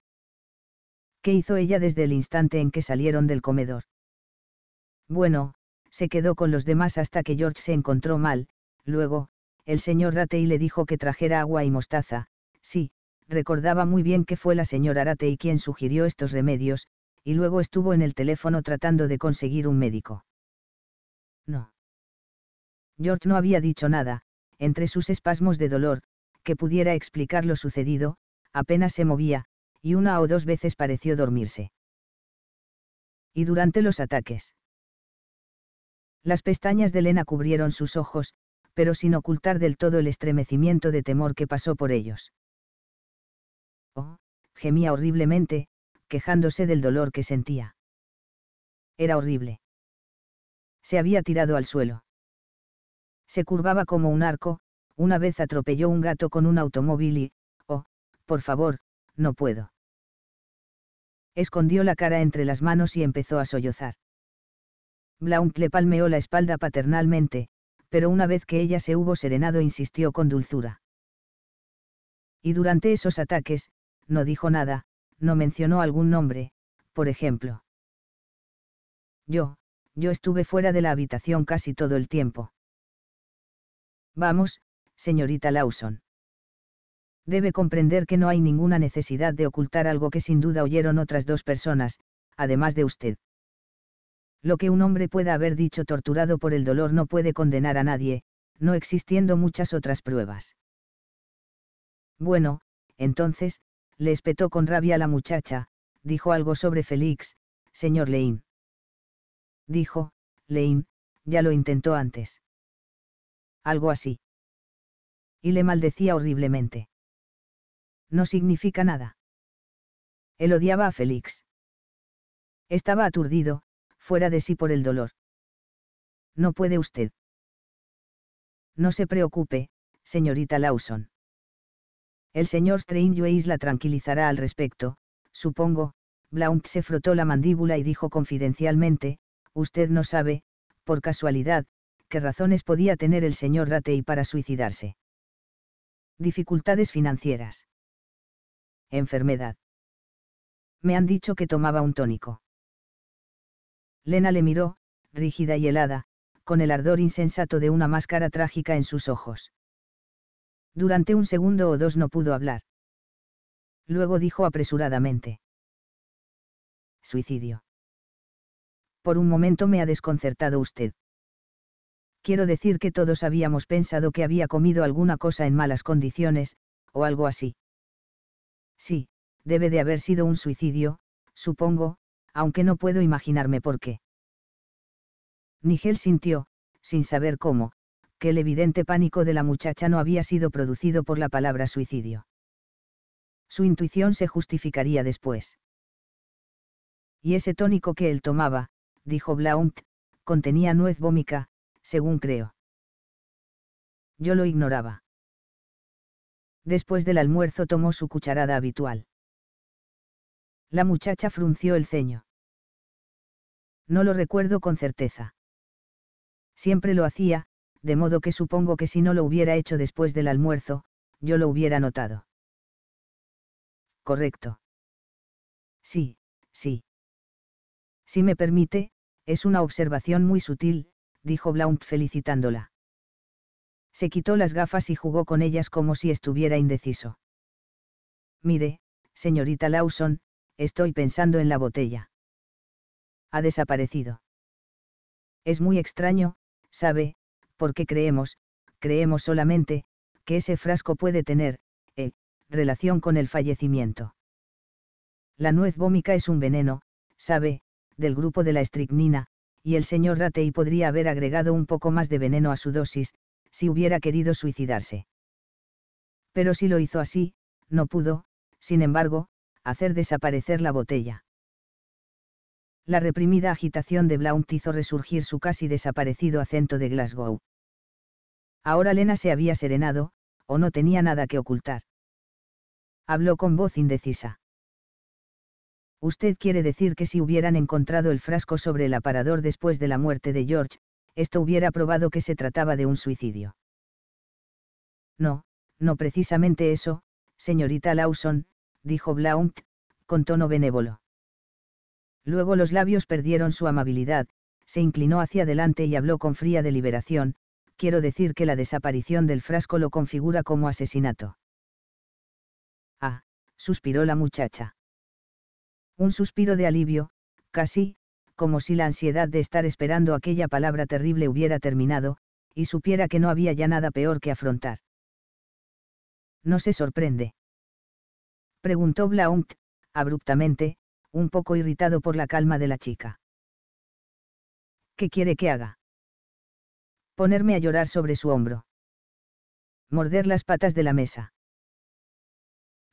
¿Qué hizo ella desde el instante en que salieron del comedor? Bueno, se quedó con los demás hasta que George se encontró mal, luego, el señor Ratey le dijo que trajera agua y mostaza, sí, recordaba muy bien que fue la señora Ratey quien sugirió estos remedios, y luego estuvo en el teléfono tratando de conseguir un médico. No. George no había dicho nada, entre sus espasmos de dolor, que pudiera explicar lo sucedido, apenas se movía, y una o dos veces pareció dormirse. Y durante los ataques. Las pestañas de Lena cubrieron sus ojos, pero sin ocultar del todo el estremecimiento de temor que pasó por ellos. Oh, gemía horriblemente, quejándose del dolor que sentía. Era horrible. Se había tirado al suelo. Se curvaba como un arco, una vez atropelló un gato con un automóvil y, oh, por favor, no puedo. Escondió la cara entre las manos y empezó a sollozar. Blount le palmeó la espalda paternalmente, pero una vez que ella se hubo serenado insistió con dulzura. Y durante esos ataques, no dijo nada, no mencionó algún nombre, por ejemplo. Yo, yo estuve fuera de la habitación casi todo el tiempo. Vamos, señorita Lawson. Debe comprender que no hay ninguna necesidad de ocultar algo que sin duda oyeron otras dos personas, además de usted. Lo que un hombre pueda haber dicho torturado por el dolor no puede condenar a nadie, no existiendo muchas otras pruebas. Bueno, entonces, le espetó con rabia la muchacha, dijo algo sobre Félix, señor Lane. Dijo, Lane, ya lo intentó antes. Algo así y le maldecía horriblemente. No significa nada. Él odiaba a Félix. Estaba aturdido, fuera de sí por el dolor. No puede usted. No se preocupe, señorita Lawson. El señor Strangeways la tranquilizará al respecto, supongo, Blount se frotó la mandíbula y dijo confidencialmente, usted no sabe, por casualidad, qué razones podía tener el señor Ratey para suicidarse dificultades financieras. Enfermedad. Me han dicho que tomaba un tónico. Lena le miró, rígida y helada, con el ardor insensato de una máscara trágica en sus ojos. Durante un segundo o dos no pudo hablar. Luego dijo apresuradamente. Suicidio. Por un momento me ha desconcertado usted quiero decir que todos habíamos pensado que había comido alguna cosa en malas condiciones, o algo así. Sí, debe de haber sido un suicidio, supongo, aunque no puedo imaginarme por qué. Nigel sintió, sin saber cómo, que el evidente pánico de la muchacha no había sido producido por la palabra suicidio. Su intuición se justificaría después. Y ese tónico que él tomaba, dijo Blount, contenía nuez vómica, según creo. Yo lo ignoraba. Después del almuerzo tomó su cucharada habitual. La muchacha frunció el ceño. No lo recuerdo con certeza. Siempre lo hacía, de modo que supongo que si no lo hubiera hecho después del almuerzo, yo lo hubiera notado. Correcto. Sí, sí. Si me permite, es una observación muy sutil, dijo Blount felicitándola. Se quitó las gafas y jugó con ellas como si estuviera indeciso. Mire, señorita Lawson, estoy pensando en la botella. Ha desaparecido. Es muy extraño, sabe, porque creemos, creemos solamente, que ese frasco puede tener, eh, relación con el fallecimiento. La nuez vómica es un veneno, sabe, del grupo de la estricnina, y el señor Ratey podría haber agregado un poco más de veneno a su dosis, si hubiera querido suicidarse. Pero si lo hizo así, no pudo, sin embargo, hacer desaparecer la botella. La reprimida agitación de Blount hizo resurgir su casi desaparecido acento de Glasgow. Ahora Lena se había serenado, o no tenía nada que ocultar. Habló con voz indecisa. Usted quiere decir que si hubieran encontrado el frasco sobre el aparador después de la muerte de George, esto hubiera probado que se trataba de un suicidio. No, no precisamente eso, señorita Lawson, dijo Blount, con tono benévolo. Luego los labios perdieron su amabilidad, se inclinó hacia adelante y habló con fría deliberación, quiero decir que la desaparición del frasco lo configura como asesinato. Ah, suspiró la muchacha. Un suspiro de alivio, casi, como si la ansiedad de estar esperando aquella palabra terrible hubiera terminado, y supiera que no había ya nada peor que afrontar. No se sorprende. Preguntó Blount, abruptamente, un poco irritado por la calma de la chica. ¿Qué quiere que haga? Ponerme a llorar sobre su hombro. Morder las patas de la mesa.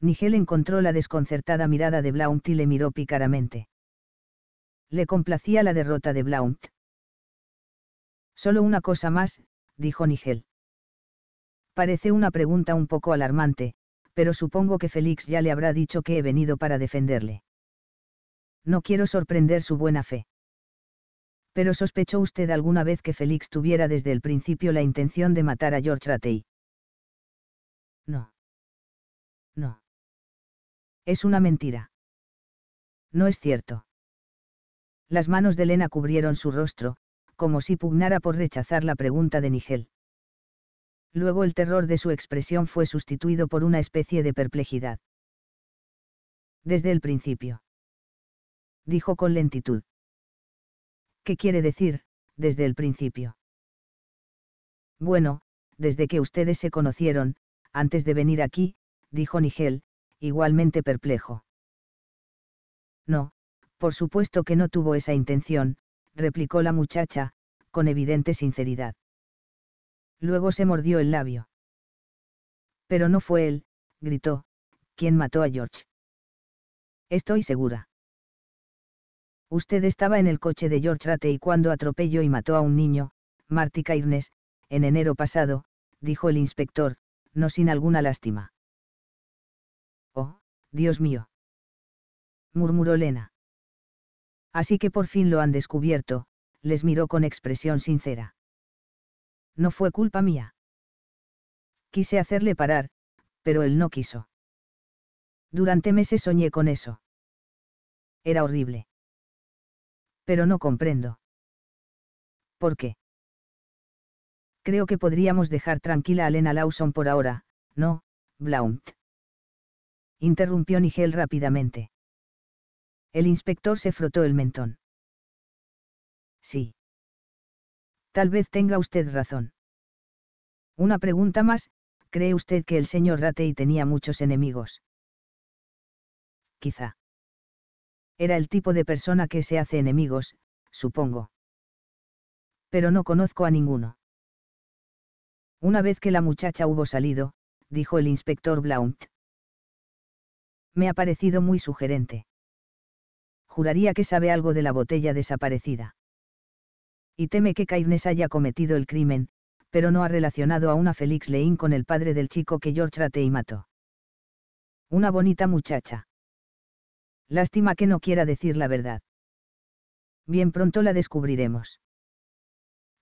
Nigel encontró la desconcertada mirada de Blount y le miró picaramente. Le complacía la derrota de Blount. Solo una cosa más, dijo Nigel. Parece una pregunta un poco alarmante, pero supongo que Félix ya le habrá dicho que he venido para defenderle. No quiero sorprender su buena fe. Pero sospechó usted alguna vez que Félix tuviera desde el principio la intención de matar a George Ratey. No. Es una mentira. No es cierto. Las manos de Elena cubrieron su rostro, como si pugnara por rechazar la pregunta de Nigel. Luego el terror de su expresión fue sustituido por una especie de perplejidad. Desde el principio. Dijo con lentitud. ¿Qué quiere decir, desde el principio? Bueno, desde que ustedes se conocieron, antes de venir aquí, dijo Nigel, igualmente perplejo. No, por supuesto que no tuvo esa intención, replicó la muchacha, con evidente sinceridad. Luego se mordió el labio. Pero no fue él, gritó, quien mató a George. Estoy segura. Usted estaba en el coche de George y cuando atropelló y mató a un niño, Marty Cairnes, en enero pasado, dijo el inspector, no sin alguna lástima. Dios mío. murmuró Lena. Así que por fin lo han descubierto, les miró con expresión sincera. No fue culpa mía. Quise hacerle parar, pero él no quiso. Durante meses soñé con eso. Era horrible. Pero no comprendo. ¿Por qué? Creo que podríamos dejar tranquila a Lena Lawson por ahora, ¿no, Blount? interrumpió Nigel rápidamente. El inspector se frotó el mentón. Sí. Tal vez tenga usted razón. Una pregunta más, ¿cree usted que el señor Ratey tenía muchos enemigos? Quizá. Era el tipo de persona que se hace enemigos, supongo. Pero no conozco a ninguno. Una vez que la muchacha hubo salido, dijo el inspector Blount, me ha parecido muy sugerente. Juraría que sabe algo de la botella desaparecida. Y teme que Cairnes haya cometido el crimen, pero no ha relacionado a una Félix Leín con el padre del chico que George y mató. Una bonita muchacha. Lástima que no quiera decir la verdad. Bien pronto la descubriremos.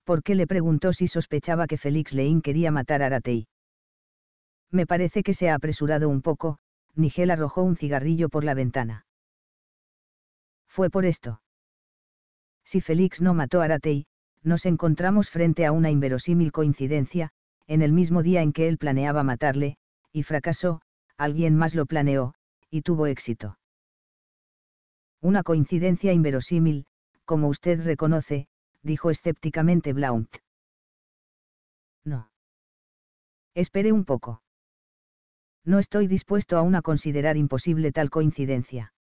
¿Por qué le preguntó si sospechaba que Félix Leín quería matar a Ratey? Me parece que se ha apresurado un poco, Nigel arrojó un cigarrillo por la ventana. Fue por esto. Si Félix no mató a Aratei, nos encontramos frente a una inverosímil coincidencia, en el mismo día en que él planeaba matarle, y fracasó, alguien más lo planeó, y tuvo éxito. Una coincidencia inverosímil, como usted reconoce, dijo escépticamente Blount. No. Espere un poco. No estoy dispuesto aún a considerar imposible tal coincidencia.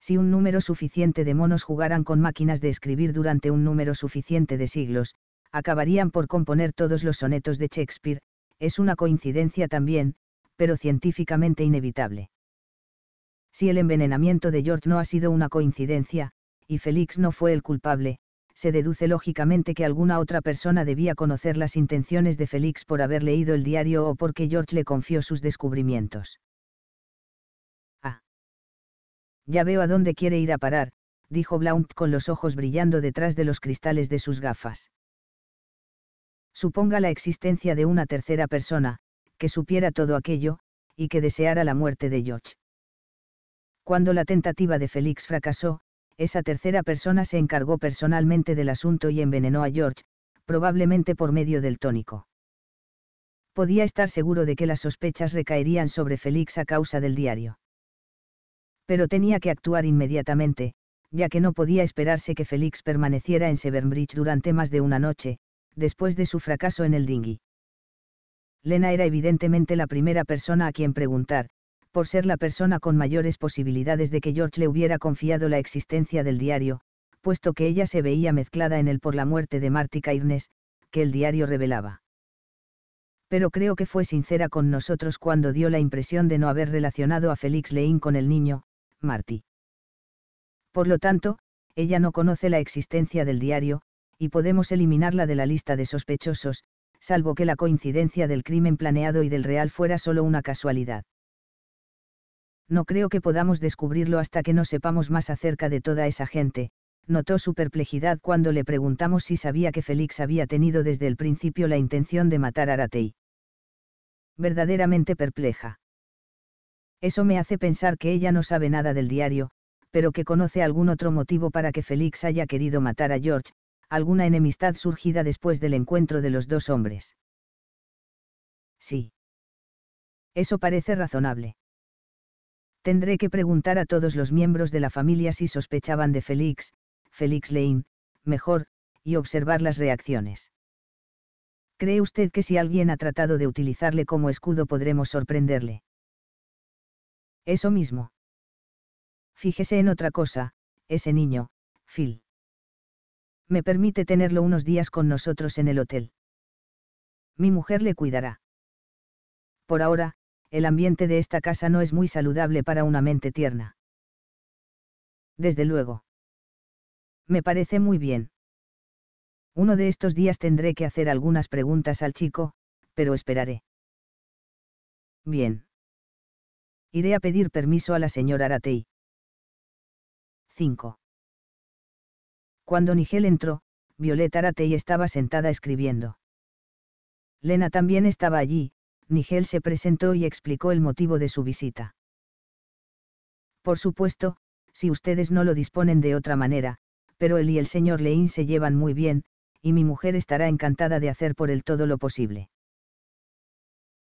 Si un número suficiente de monos jugaran con máquinas de escribir durante un número suficiente de siglos, acabarían por componer todos los sonetos de Shakespeare, es una coincidencia también, pero científicamente inevitable. Si el envenenamiento de George no ha sido una coincidencia, y Félix no fue el culpable, se deduce lógicamente que alguna otra persona debía conocer las intenciones de Félix por haber leído el diario o porque George le confió sus descubrimientos. Ah. Ya veo a dónde quiere ir a parar, dijo Blount con los ojos brillando detrás de los cristales de sus gafas. Suponga la existencia de una tercera persona, que supiera todo aquello, y que deseara la muerte de George. Cuando la tentativa de Félix fracasó, esa tercera persona se encargó personalmente del asunto y envenenó a George, probablemente por medio del tónico. Podía estar seguro de que las sospechas recaerían sobre Félix a causa del diario. Pero tenía que actuar inmediatamente, ya que no podía esperarse que Félix permaneciera en Severnbridge durante más de una noche, después de su fracaso en el dinghy. Lena era evidentemente la primera persona a quien preguntar, por ser la persona con mayores posibilidades de que George le hubiera confiado la existencia del diario, puesto que ella se veía mezclada en él por la muerte de Marty Cairnes, que el diario revelaba. Pero creo que fue sincera con nosotros cuando dio la impresión de no haber relacionado a Félix Leín con el niño, Marty. Por lo tanto, ella no conoce la existencia del diario, y podemos eliminarla de la lista de sospechosos, salvo que la coincidencia del crimen planeado y del real fuera solo una casualidad no creo que podamos descubrirlo hasta que no sepamos más acerca de toda esa gente, notó su perplejidad cuando le preguntamos si sabía que Félix había tenido desde el principio la intención de matar a Aratei. Verdaderamente perpleja. Eso me hace pensar que ella no sabe nada del diario, pero que conoce algún otro motivo para que Félix haya querido matar a George, alguna enemistad surgida después del encuentro de los dos hombres. Sí. Eso parece razonable. Tendré que preguntar a todos los miembros de la familia si sospechaban de Félix, Félix Lane, mejor, y observar las reacciones. ¿Cree usted que si alguien ha tratado de utilizarle como escudo podremos sorprenderle? Eso mismo. Fíjese en otra cosa, ese niño, Phil. Me permite tenerlo unos días con nosotros en el hotel. Mi mujer le cuidará. Por ahora, el ambiente de esta casa no es muy saludable para una mente tierna. Desde luego. Me parece muy bien. Uno de estos días tendré que hacer algunas preguntas al chico, pero esperaré. Bien. Iré a pedir permiso a la señora Aratei. 5. Cuando Nigel entró, Violeta Aratei estaba sentada escribiendo. Lena también estaba allí, Nigel se presentó y explicó el motivo de su visita. Por supuesto, si ustedes no lo disponen de otra manera, pero él y el señor Lein se llevan muy bien, y mi mujer estará encantada de hacer por él todo lo posible.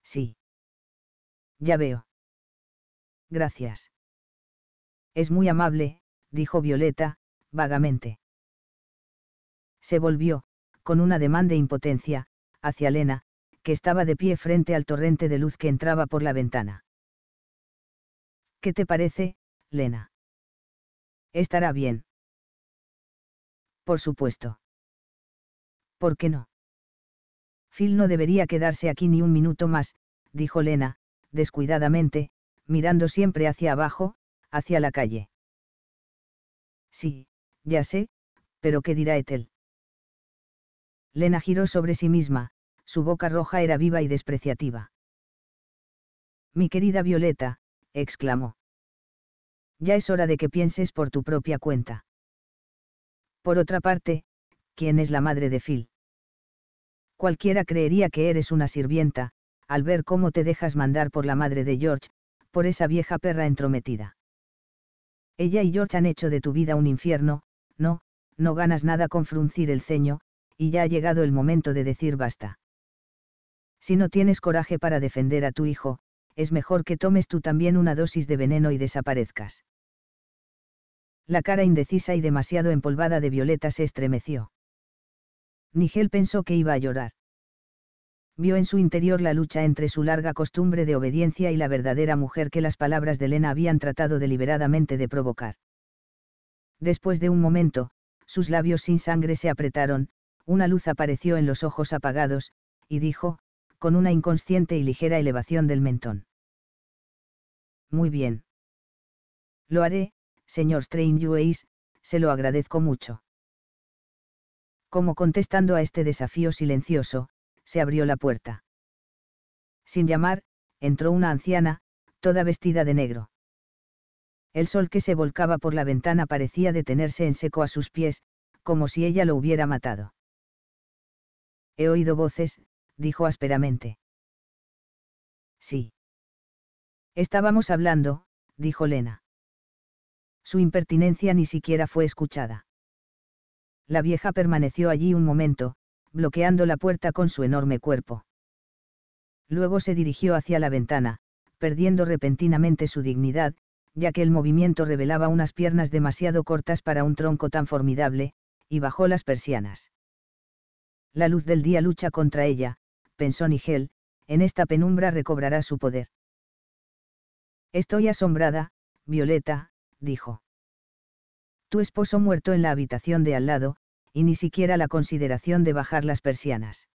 Sí. Ya veo. Gracias. Es muy amable, dijo Violeta, vagamente. Se volvió, con un ademán de impotencia, hacia Lena, que estaba de pie frente al torrente de luz que entraba por la ventana. ¿Qué te parece, Lena? Estará bien. Por supuesto. ¿Por qué no? Phil no debería quedarse aquí ni un minuto más, dijo Lena, descuidadamente, mirando siempre hacia abajo, hacia la calle. Sí, ya sé, pero ¿qué dirá Ethel? Lena giró sobre sí misma, su boca roja era viva y despreciativa. Mi querida Violeta, exclamó. Ya es hora de que pienses por tu propia cuenta. Por otra parte, ¿quién es la madre de Phil? Cualquiera creería que eres una sirvienta, al ver cómo te dejas mandar por la madre de George, por esa vieja perra entrometida. Ella y George han hecho de tu vida un infierno, no, no ganas nada con fruncir el ceño, y ya ha llegado el momento de decir basta. Si no tienes coraje para defender a tu hijo, es mejor que tomes tú también una dosis de veneno y desaparezcas. La cara indecisa y demasiado empolvada de Violeta se estremeció. Nigel pensó que iba a llorar. Vio en su interior la lucha entre su larga costumbre de obediencia y la verdadera mujer que las palabras de Lena habían tratado deliberadamente de provocar. Después de un momento, sus labios sin sangre se apretaron, una luz apareció en los ojos apagados, y dijo, con una inconsciente y ligera elevación del mentón. Muy bien. Lo haré, señor Strangeways, se lo agradezco mucho. Como contestando a este desafío silencioso, se abrió la puerta. Sin llamar, entró una anciana, toda vestida de negro. El sol que se volcaba por la ventana parecía detenerse en seco a sus pies, como si ella lo hubiera matado. He oído voces, dijo ásperamente. Sí. Estábamos hablando, dijo Lena. Su impertinencia ni siquiera fue escuchada. La vieja permaneció allí un momento, bloqueando la puerta con su enorme cuerpo. Luego se dirigió hacia la ventana, perdiendo repentinamente su dignidad, ya que el movimiento revelaba unas piernas demasiado cortas para un tronco tan formidable, y bajó las persianas. La luz del día lucha contra ella, pensó Nigel, en esta penumbra recobrará su poder. Estoy asombrada, Violeta, dijo. Tu esposo muerto en la habitación de al lado, y ni siquiera la consideración de bajar las persianas.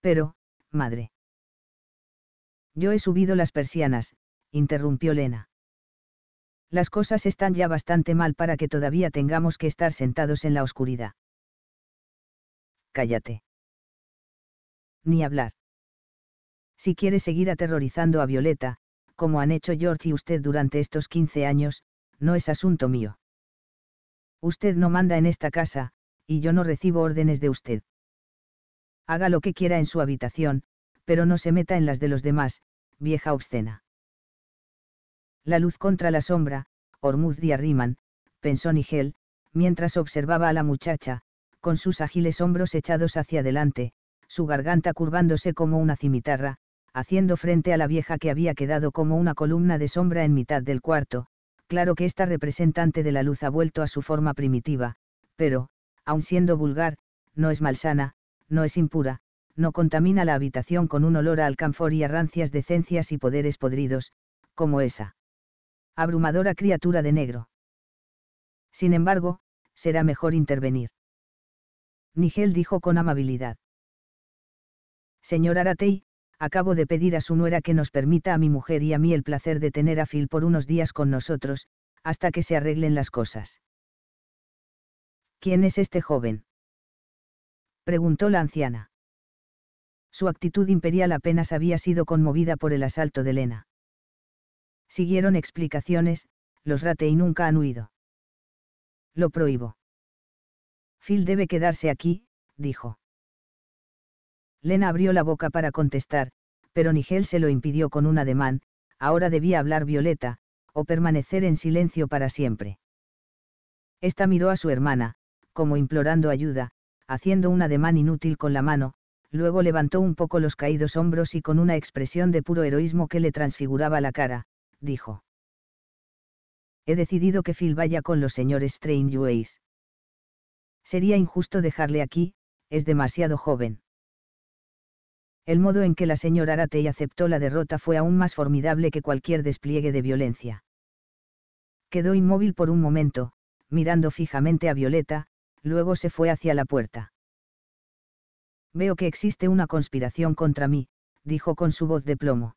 Pero, madre. Yo he subido las persianas, interrumpió Lena. Las cosas están ya bastante mal para que todavía tengamos que estar sentados en la oscuridad. Cállate ni hablar. Si quiere seguir aterrorizando a Violeta, como han hecho George y usted durante estos 15 años, no es asunto mío. Usted no manda en esta casa, y yo no recibo órdenes de usted. Haga lo que quiera en su habitación, pero no se meta en las de los demás, vieja obscena. La luz contra la sombra, Hormuz y Arriman, pensó Nigel, mientras observaba a la muchacha, con sus ágiles hombros echados hacia adelante, su garganta curvándose como una cimitarra, haciendo frente a la vieja que había quedado como una columna de sombra en mitad del cuarto, claro que esta representante de la luz ha vuelto a su forma primitiva, pero, aun siendo vulgar, no es malsana, no es impura, no contamina la habitación con un olor a alcanfor y a rancias decencias y poderes podridos, como esa abrumadora criatura de negro. Sin embargo, será mejor intervenir. Nigel dijo con amabilidad. Señor Aratey, acabo de pedir a su nuera que nos permita a mi mujer y a mí el placer de tener a Phil por unos días con nosotros, hasta que se arreglen las cosas. ¿Quién es este joven? preguntó la anciana. Su actitud imperial apenas había sido conmovida por el asalto de Lena. Siguieron explicaciones, los Ratey nunca han huido. Lo prohíbo. Phil debe quedarse aquí, dijo. Lena abrió la boca para contestar, pero Nigel se lo impidió con un ademán, ahora debía hablar Violeta, o permanecer en silencio para siempre. Esta miró a su hermana, como implorando ayuda, haciendo un ademán inútil con la mano, luego levantó un poco los caídos hombros y con una expresión de puro heroísmo que le transfiguraba la cara, dijo. He decidido que Phil vaya con los señores Strangeways. Sería injusto dejarle aquí, es demasiado joven el modo en que la señora Aratey aceptó la derrota fue aún más formidable que cualquier despliegue de violencia. Quedó inmóvil por un momento, mirando fijamente a Violeta, luego se fue hacia la puerta. Veo que existe una conspiración contra mí, dijo con su voz de plomo.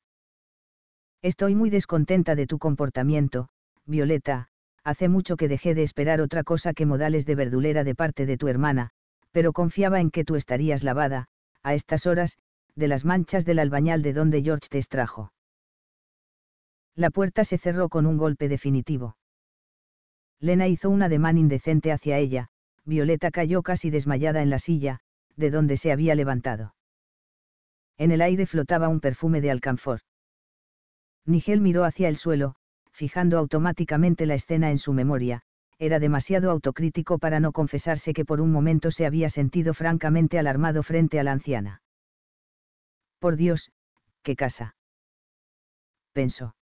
Estoy muy descontenta de tu comportamiento, Violeta, hace mucho que dejé de esperar otra cosa que modales de verdulera de parte de tu hermana, pero confiaba en que tú estarías lavada, a estas horas, de las manchas del albañal de donde George te extrajo. La puerta se cerró con un golpe definitivo. Lena hizo un ademán indecente hacia ella, Violeta cayó casi desmayada en la silla, de donde se había levantado. En el aire flotaba un perfume de alcanfor. Nigel miró hacia el suelo, fijando automáticamente la escena en su memoria, era demasiado autocrítico para no confesarse que por un momento se había sentido francamente alarmado frente a la anciana. Por Dios, qué casa. Pensó.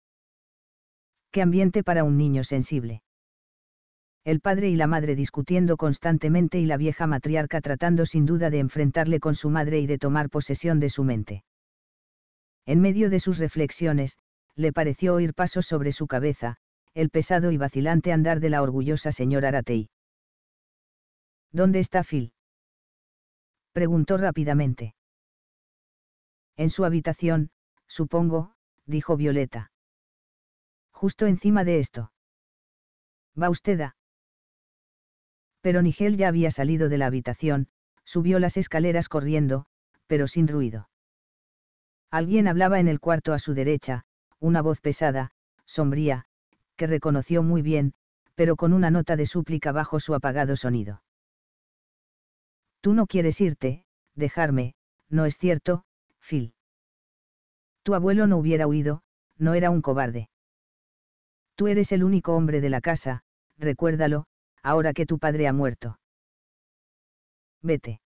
Qué ambiente para un niño sensible. El padre y la madre discutiendo constantemente y la vieja matriarca tratando sin duda de enfrentarle con su madre y de tomar posesión de su mente. En medio de sus reflexiones, le pareció oír pasos sobre su cabeza, el pesado y vacilante andar de la orgullosa señora Aratei. ¿Dónde está Phil? preguntó rápidamente. En su habitación, supongo, dijo Violeta. Justo encima de esto. Va usted a. Pero Nigel ya había salido de la habitación, subió las escaleras corriendo, pero sin ruido. Alguien hablaba en el cuarto a su derecha, una voz pesada, sombría, que reconoció muy bien, pero con una nota de súplica bajo su apagado sonido. Tú no quieres irte, dejarme, ¿no es cierto? Phil. Tu abuelo no hubiera huido, no era un cobarde. Tú eres el único hombre de la casa, recuérdalo, ahora que tu padre ha muerto. Vete.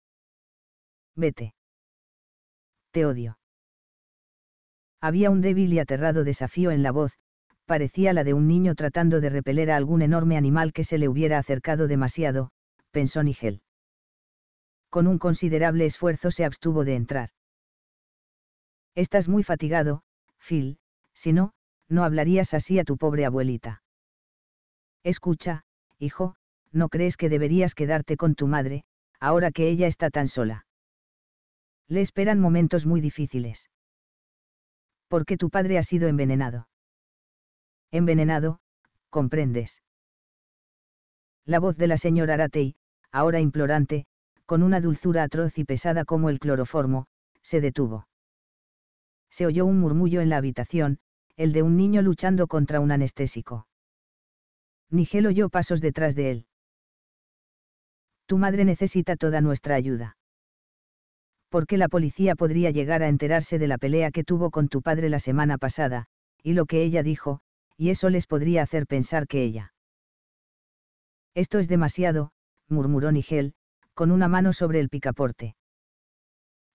Vete. Te odio. Había un débil y aterrado desafío en la voz, parecía la de un niño tratando de repeler a algún enorme animal que se le hubiera acercado demasiado, pensó Nigel. Con un considerable esfuerzo se abstuvo de entrar. Estás muy fatigado, Phil, si no, no hablarías así a tu pobre abuelita. Escucha, hijo, ¿no crees que deberías quedarte con tu madre, ahora que ella está tan sola? Le esperan momentos muy difíciles. Porque tu padre ha sido envenenado. Envenenado, comprendes. La voz de la señora Aratey, ahora implorante, con una dulzura atroz y pesada como el cloroformo, se detuvo se oyó un murmullo en la habitación, el de un niño luchando contra un anestésico. Nigel oyó pasos detrás de él. Tu madre necesita toda nuestra ayuda. Porque la policía podría llegar a enterarse de la pelea que tuvo con tu padre la semana pasada, y lo que ella dijo, y eso les podría hacer pensar que ella. Esto es demasiado, murmuró Nigel, con una mano sobre el picaporte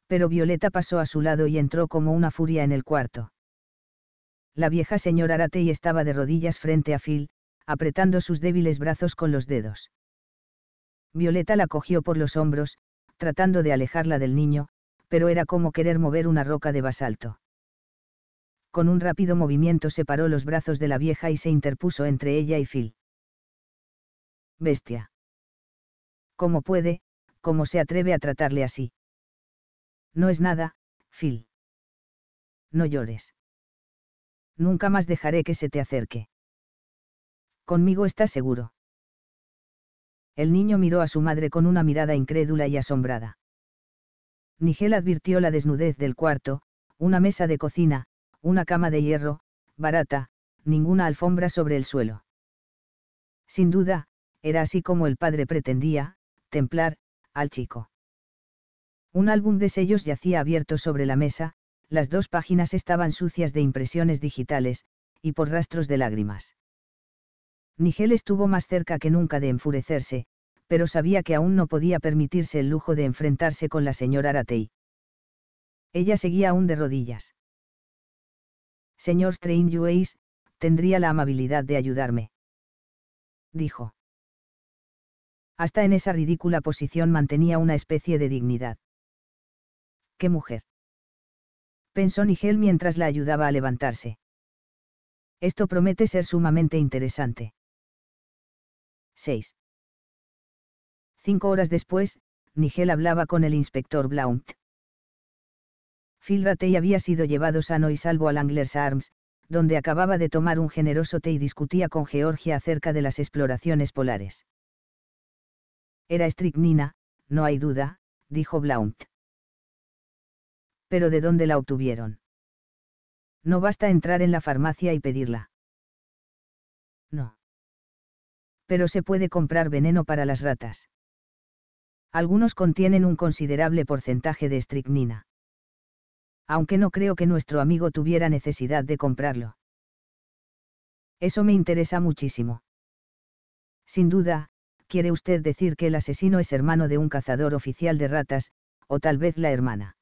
pero Violeta pasó a su lado y entró como una furia en el cuarto. La vieja señora y estaba de rodillas frente a Phil, apretando sus débiles brazos con los dedos. Violeta la cogió por los hombros, tratando de alejarla del niño, pero era como querer mover una roca de basalto. Con un rápido movimiento separó los brazos de la vieja y se interpuso entre ella y Phil. Bestia. ¿Cómo puede, cómo se atreve a tratarle así? No es nada, Phil. No llores. Nunca más dejaré que se te acerque. Conmigo estás seguro. El niño miró a su madre con una mirada incrédula y asombrada. Nigel advirtió la desnudez del cuarto, una mesa de cocina, una cama de hierro, barata, ninguna alfombra sobre el suelo. Sin duda, era así como el padre pretendía, templar, al chico. Un álbum de sellos yacía abierto sobre la mesa, las dos páginas estaban sucias de impresiones digitales, y por rastros de lágrimas. Nigel estuvo más cerca que nunca de enfurecerse, pero sabía que aún no podía permitirse el lujo de enfrentarse con la señora Aratey. Ella seguía aún de rodillas. Señor Strangeways, tendría la amabilidad de ayudarme. Dijo. Hasta en esa ridícula posición mantenía una especie de dignidad qué mujer. Pensó Nigel mientras la ayudaba a levantarse. Esto promete ser sumamente interesante. 6. Cinco horas después, Nigel hablaba con el inspector Blount. Phil había sido llevado sano y salvo al Anglers Arms, donde acababa de tomar un generoso té y discutía con Georgia acerca de las exploraciones polares. Era estricnina, no hay duda, dijo Blount pero ¿de dónde la obtuvieron? No basta entrar en la farmacia y pedirla. No. Pero se puede comprar veneno para las ratas. Algunos contienen un considerable porcentaje de estricnina. Aunque no creo que nuestro amigo tuviera necesidad de comprarlo. Eso me interesa muchísimo. Sin duda, quiere usted decir que el asesino es hermano de un cazador oficial de ratas, o tal vez la hermana.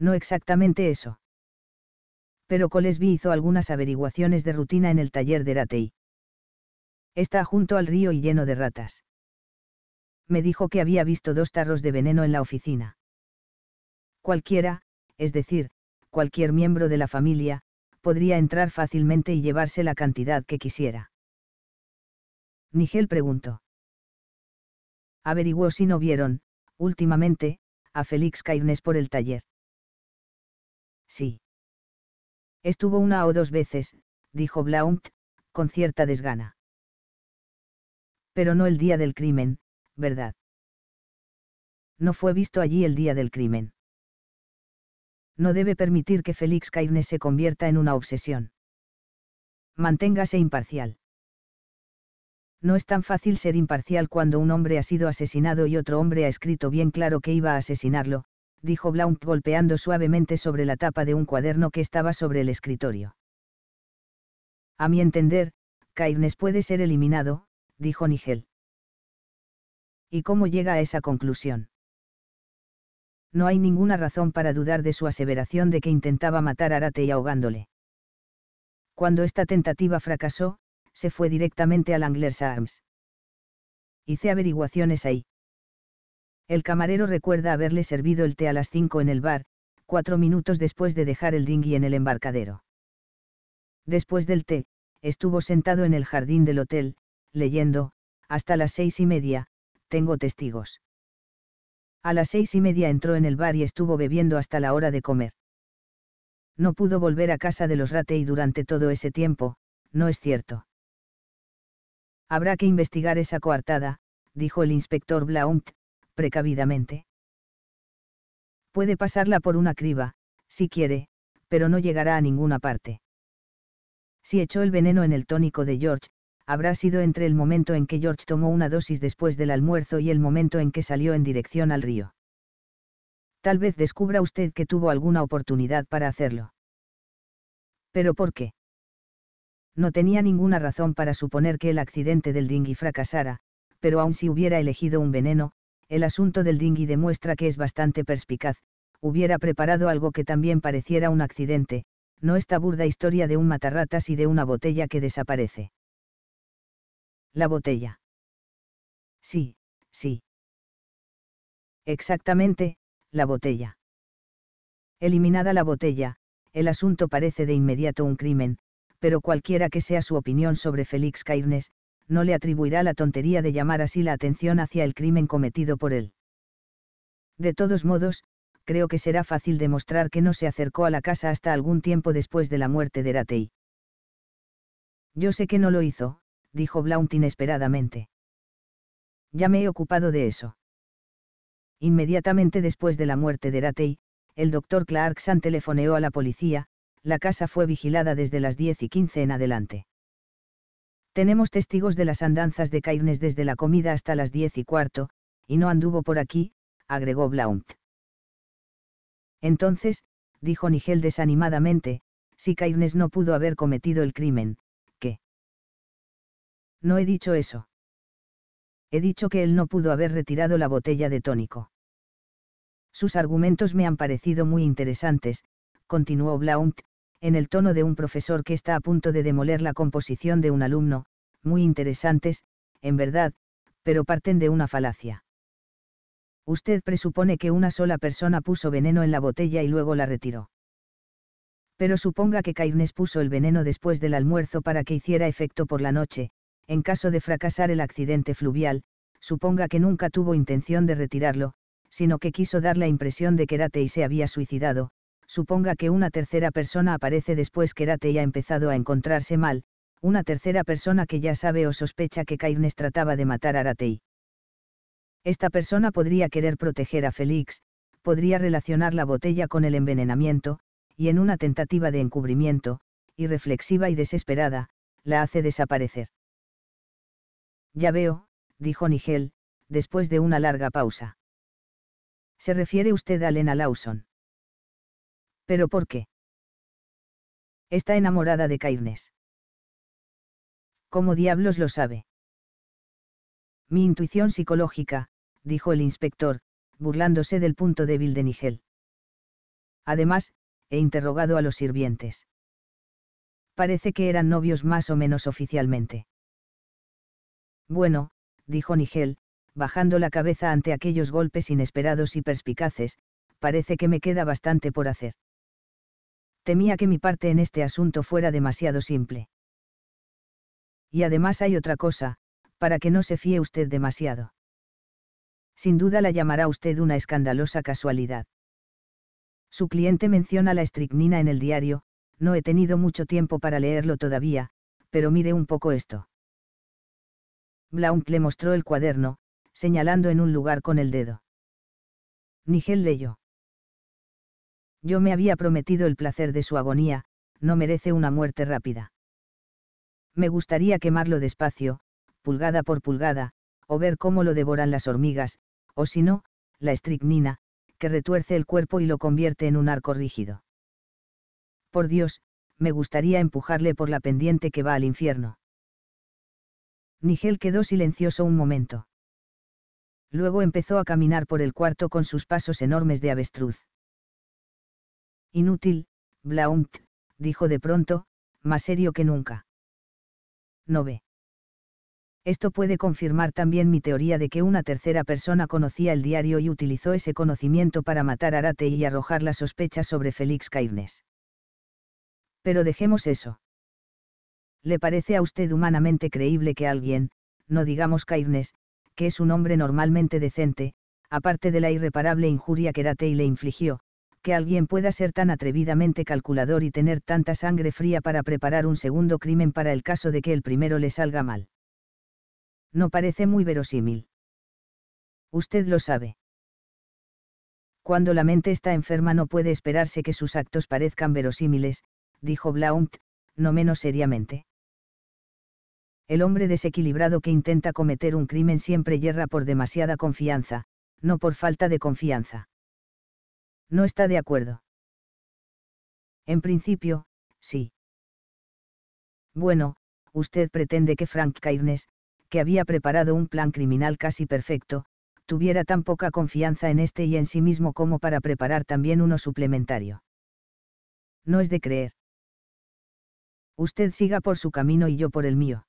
No exactamente eso. Pero Colesby hizo algunas averiguaciones de rutina en el taller de Ratey. Está junto al río y lleno de ratas. Me dijo que había visto dos tarros de veneno en la oficina. Cualquiera, es decir, cualquier miembro de la familia, podría entrar fácilmente y llevarse la cantidad que quisiera. Nigel preguntó. Averiguó si no vieron, últimamente, a Félix Cairnes por el taller. Sí. Estuvo una o dos veces, dijo Blount, con cierta desgana. Pero no el día del crimen, ¿verdad? No fue visto allí el día del crimen. No debe permitir que Félix Cairnes se convierta en una obsesión. Manténgase imparcial. No es tan fácil ser imparcial cuando un hombre ha sido asesinado y otro hombre ha escrito bien claro que iba a asesinarlo, dijo Blount golpeando suavemente sobre la tapa de un cuaderno que estaba sobre el escritorio. A mi entender, Cairnes puede ser eliminado, dijo Nigel. ¿Y cómo llega a esa conclusión? No hay ninguna razón para dudar de su aseveración de que intentaba matar a Arate y ahogándole. Cuando esta tentativa fracasó, se fue directamente al Anglers Arms. Hice averiguaciones ahí. El camarero recuerda haberle servido el té a las cinco en el bar, cuatro minutos después de dejar el dinghy en el embarcadero. Después del té, estuvo sentado en el jardín del hotel, leyendo, hasta las seis y media, tengo testigos. A las seis y media entró en el bar y estuvo bebiendo hasta la hora de comer. No pudo volver a casa de los y durante todo ese tiempo, no es cierto. Habrá que investigar esa coartada, dijo el inspector Blaumt precavidamente. Puede pasarla por una criba, si quiere, pero no llegará a ninguna parte. Si echó el veneno en el tónico de George, habrá sido entre el momento en que George tomó una dosis después del almuerzo y el momento en que salió en dirección al río. Tal vez descubra usted que tuvo alguna oportunidad para hacerlo. ¿Pero por qué? No tenía ninguna razón para suponer que el accidente del dinghy fracasara, pero aun si hubiera elegido un veneno, el asunto del dinghy demuestra que es bastante perspicaz, hubiera preparado algo que también pareciera un accidente, no esta burda historia de un matarratas y de una botella que desaparece. La botella. Sí, sí. Exactamente, la botella. Eliminada la botella, el asunto parece de inmediato un crimen, pero cualquiera que sea su opinión sobre Félix Cairnes, no le atribuirá la tontería de llamar así la atención hacia el crimen cometido por él. De todos modos, creo que será fácil demostrar que no se acercó a la casa hasta algún tiempo después de la muerte de Ratey. Yo sé que no lo hizo, dijo Blount inesperadamente. Ya me he ocupado de eso. Inmediatamente después de la muerte de Ratey, el doctor Clarkson telefoneó a la policía, la casa fue vigilada desde las 10 y 15 en adelante. Tenemos testigos de las andanzas de Cairnes desde la comida hasta las diez y cuarto, y no anduvo por aquí, agregó Blount. Entonces, dijo Nigel desanimadamente, si Cairnes no pudo haber cometido el crimen, ¿qué? No he dicho eso. He dicho que él no pudo haber retirado la botella de tónico. Sus argumentos me han parecido muy interesantes, continuó Blount, en el tono de un profesor que está a punto de demoler la composición de un alumno, muy interesantes, en verdad, pero parten de una falacia. Usted presupone que una sola persona puso veneno en la botella y luego la retiró. Pero suponga que Cairnes puso el veneno después del almuerzo para que hiciera efecto por la noche, en caso de fracasar el accidente fluvial, suponga que nunca tuvo intención de retirarlo, sino que quiso dar la impresión de que Rate y se había suicidado, suponga que una tercera persona aparece después que Rate ha empezado a encontrarse mal, una tercera persona que ya sabe o sospecha que Kairnes trataba de matar a Ratei. Esta persona podría querer proteger a Félix, podría relacionar la botella con el envenenamiento, y en una tentativa de encubrimiento, irreflexiva y desesperada, la hace desaparecer. Ya veo, dijo Nigel, después de una larga pausa. ¿Se refiere usted a Lena Lawson? ¿Pero por qué? Está enamorada de Cairnes. ¿Cómo diablos lo sabe? Mi intuición psicológica, dijo el inspector, burlándose del punto débil de Nigel. Además, he interrogado a los sirvientes. Parece que eran novios más o menos oficialmente. Bueno, dijo Nigel, bajando la cabeza ante aquellos golpes inesperados y perspicaces, parece que me queda bastante por hacer temía que mi parte en este asunto fuera demasiado simple. Y además hay otra cosa, para que no se fíe usted demasiado. Sin duda la llamará usted una escandalosa casualidad. Su cliente menciona la estricnina en el diario, no he tenido mucho tiempo para leerlo todavía, pero mire un poco esto. Blount le mostró el cuaderno, señalando en un lugar con el dedo. Nigel leyó yo me había prometido el placer de su agonía, no merece una muerte rápida. Me gustaría quemarlo despacio, pulgada por pulgada, o ver cómo lo devoran las hormigas, o si no, la estricnina, que retuerce el cuerpo y lo convierte en un arco rígido. Por Dios, me gustaría empujarle por la pendiente que va al infierno. Nigel quedó silencioso un momento. Luego empezó a caminar por el cuarto con sus pasos enormes de avestruz. Inútil, Blount, dijo de pronto, más serio que nunca. 9. Esto puede confirmar también mi teoría de que una tercera persona conocía el diario y utilizó ese conocimiento para matar a Arate y arrojar la sospecha sobre Félix Cairnes. Pero dejemos eso. ¿Le parece a usted humanamente creíble que alguien, no digamos Cairnes, que es un hombre normalmente decente, aparte de la irreparable injuria que Arate le infligió, que alguien pueda ser tan atrevidamente calculador y tener tanta sangre fría para preparar un segundo crimen para el caso de que el primero le salga mal. No parece muy verosímil. Usted lo sabe. Cuando la mente está enferma no puede esperarse que sus actos parezcan verosímiles, dijo Blount, no menos seriamente. El hombre desequilibrado que intenta cometer un crimen siempre yerra por demasiada confianza, no por falta de confianza. No está de acuerdo. En principio, sí. Bueno, usted pretende que Frank Cairnes, que había preparado un plan criminal casi perfecto, tuviera tan poca confianza en este y en sí mismo como para preparar también uno suplementario. No es de creer. Usted siga por su camino y yo por el mío.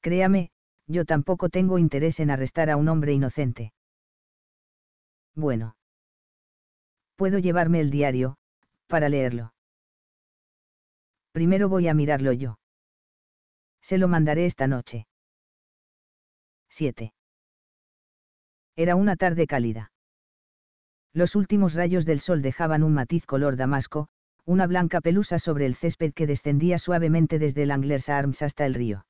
Créame, yo tampoco tengo interés en arrestar a un hombre inocente. Bueno puedo llevarme el diario, para leerlo. Primero voy a mirarlo yo. Se lo mandaré esta noche. 7. Era una tarde cálida. Los últimos rayos del sol dejaban un matiz color damasco, una blanca pelusa sobre el césped que descendía suavemente desde el Anglers Arms hasta el río.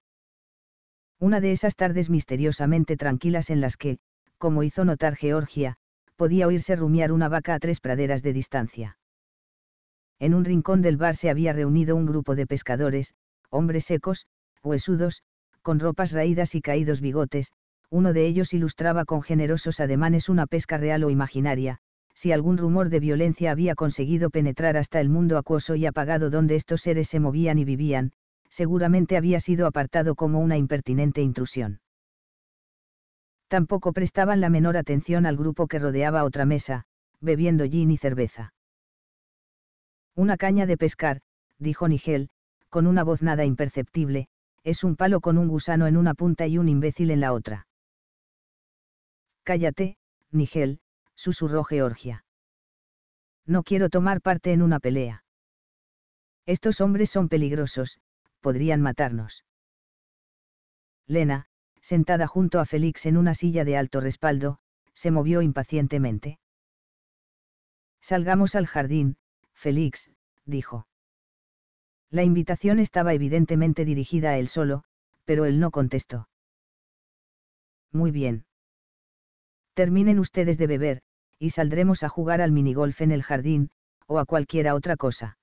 Una de esas tardes misteriosamente tranquilas en las que, como hizo notar Georgia, podía oírse rumiar una vaca a tres praderas de distancia. En un rincón del bar se había reunido un grupo de pescadores, hombres secos, huesudos, con ropas raídas y caídos bigotes, uno de ellos ilustraba con generosos ademanes una pesca real o imaginaria, si algún rumor de violencia había conseguido penetrar hasta el mundo acuoso y apagado donde estos seres se movían y vivían, seguramente había sido apartado como una impertinente intrusión tampoco prestaban la menor atención al grupo que rodeaba otra mesa, bebiendo gin y cerveza. Una caña de pescar, dijo Nigel, con una voz nada imperceptible, es un palo con un gusano en una punta y un imbécil en la otra. Cállate, Nigel, susurró Georgia. No quiero tomar parte en una pelea. Estos hombres son peligrosos, podrían matarnos. Lena, sentada junto a Félix en una silla de alto respaldo, se movió impacientemente. Salgamos al jardín, Félix, dijo. La invitación estaba evidentemente dirigida a él solo, pero él no contestó. Muy bien. Terminen ustedes de beber, y saldremos a jugar al minigolf en el jardín, o a cualquiera otra cosa.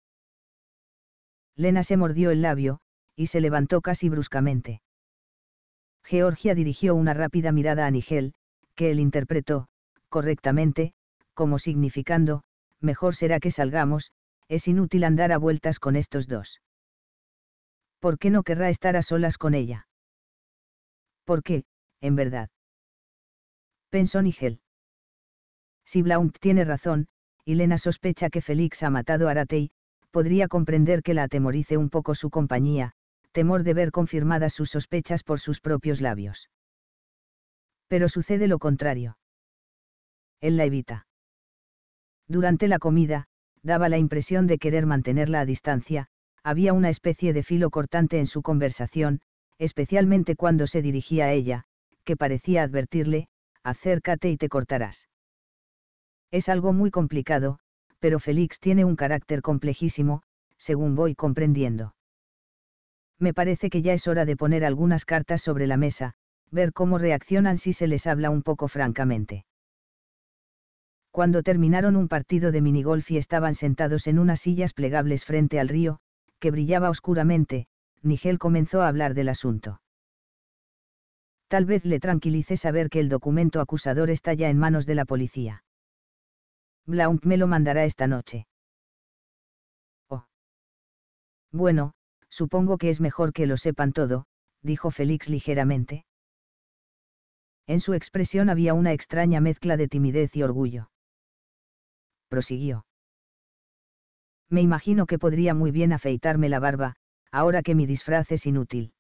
Lena se mordió el labio, y se levantó casi bruscamente. Georgia dirigió una rápida mirada a Nigel, que él interpretó, correctamente, como significando, mejor será que salgamos, es inútil andar a vueltas con estos dos. ¿Por qué no querrá estar a solas con ella? ¿Por qué, en verdad? Pensó Nigel. Si Blount tiene razón, y Lena sospecha que Félix ha matado a Aratei, podría comprender que la atemorice un poco su compañía, temor de ver confirmadas sus sospechas por sus propios labios. Pero sucede lo contrario. Él la evita. Durante la comida, daba la impresión de querer mantenerla a distancia, había una especie de filo cortante en su conversación, especialmente cuando se dirigía a ella, que parecía advertirle, acércate y te cortarás. Es algo muy complicado, pero Félix tiene un carácter complejísimo, según voy comprendiendo me parece que ya es hora de poner algunas cartas sobre la mesa, ver cómo reaccionan si se les habla un poco francamente. Cuando terminaron un partido de minigolf y estaban sentados en unas sillas plegables frente al río, que brillaba oscuramente, Nigel comenzó a hablar del asunto. Tal vez le tranquilice saber que el documento acusador está ya en manos de la policía. Blount me lo mandará esta noche. Oh. Bueno, Supongo que es mejor que lo sepan todo, dijo Félix ligeramente. En su expresión había una extraña mezcla de timidez y orgullo. Prosiguió. Me imagino que podría muy bien afeitarme la barba, ahora que mi disfraz es inútil.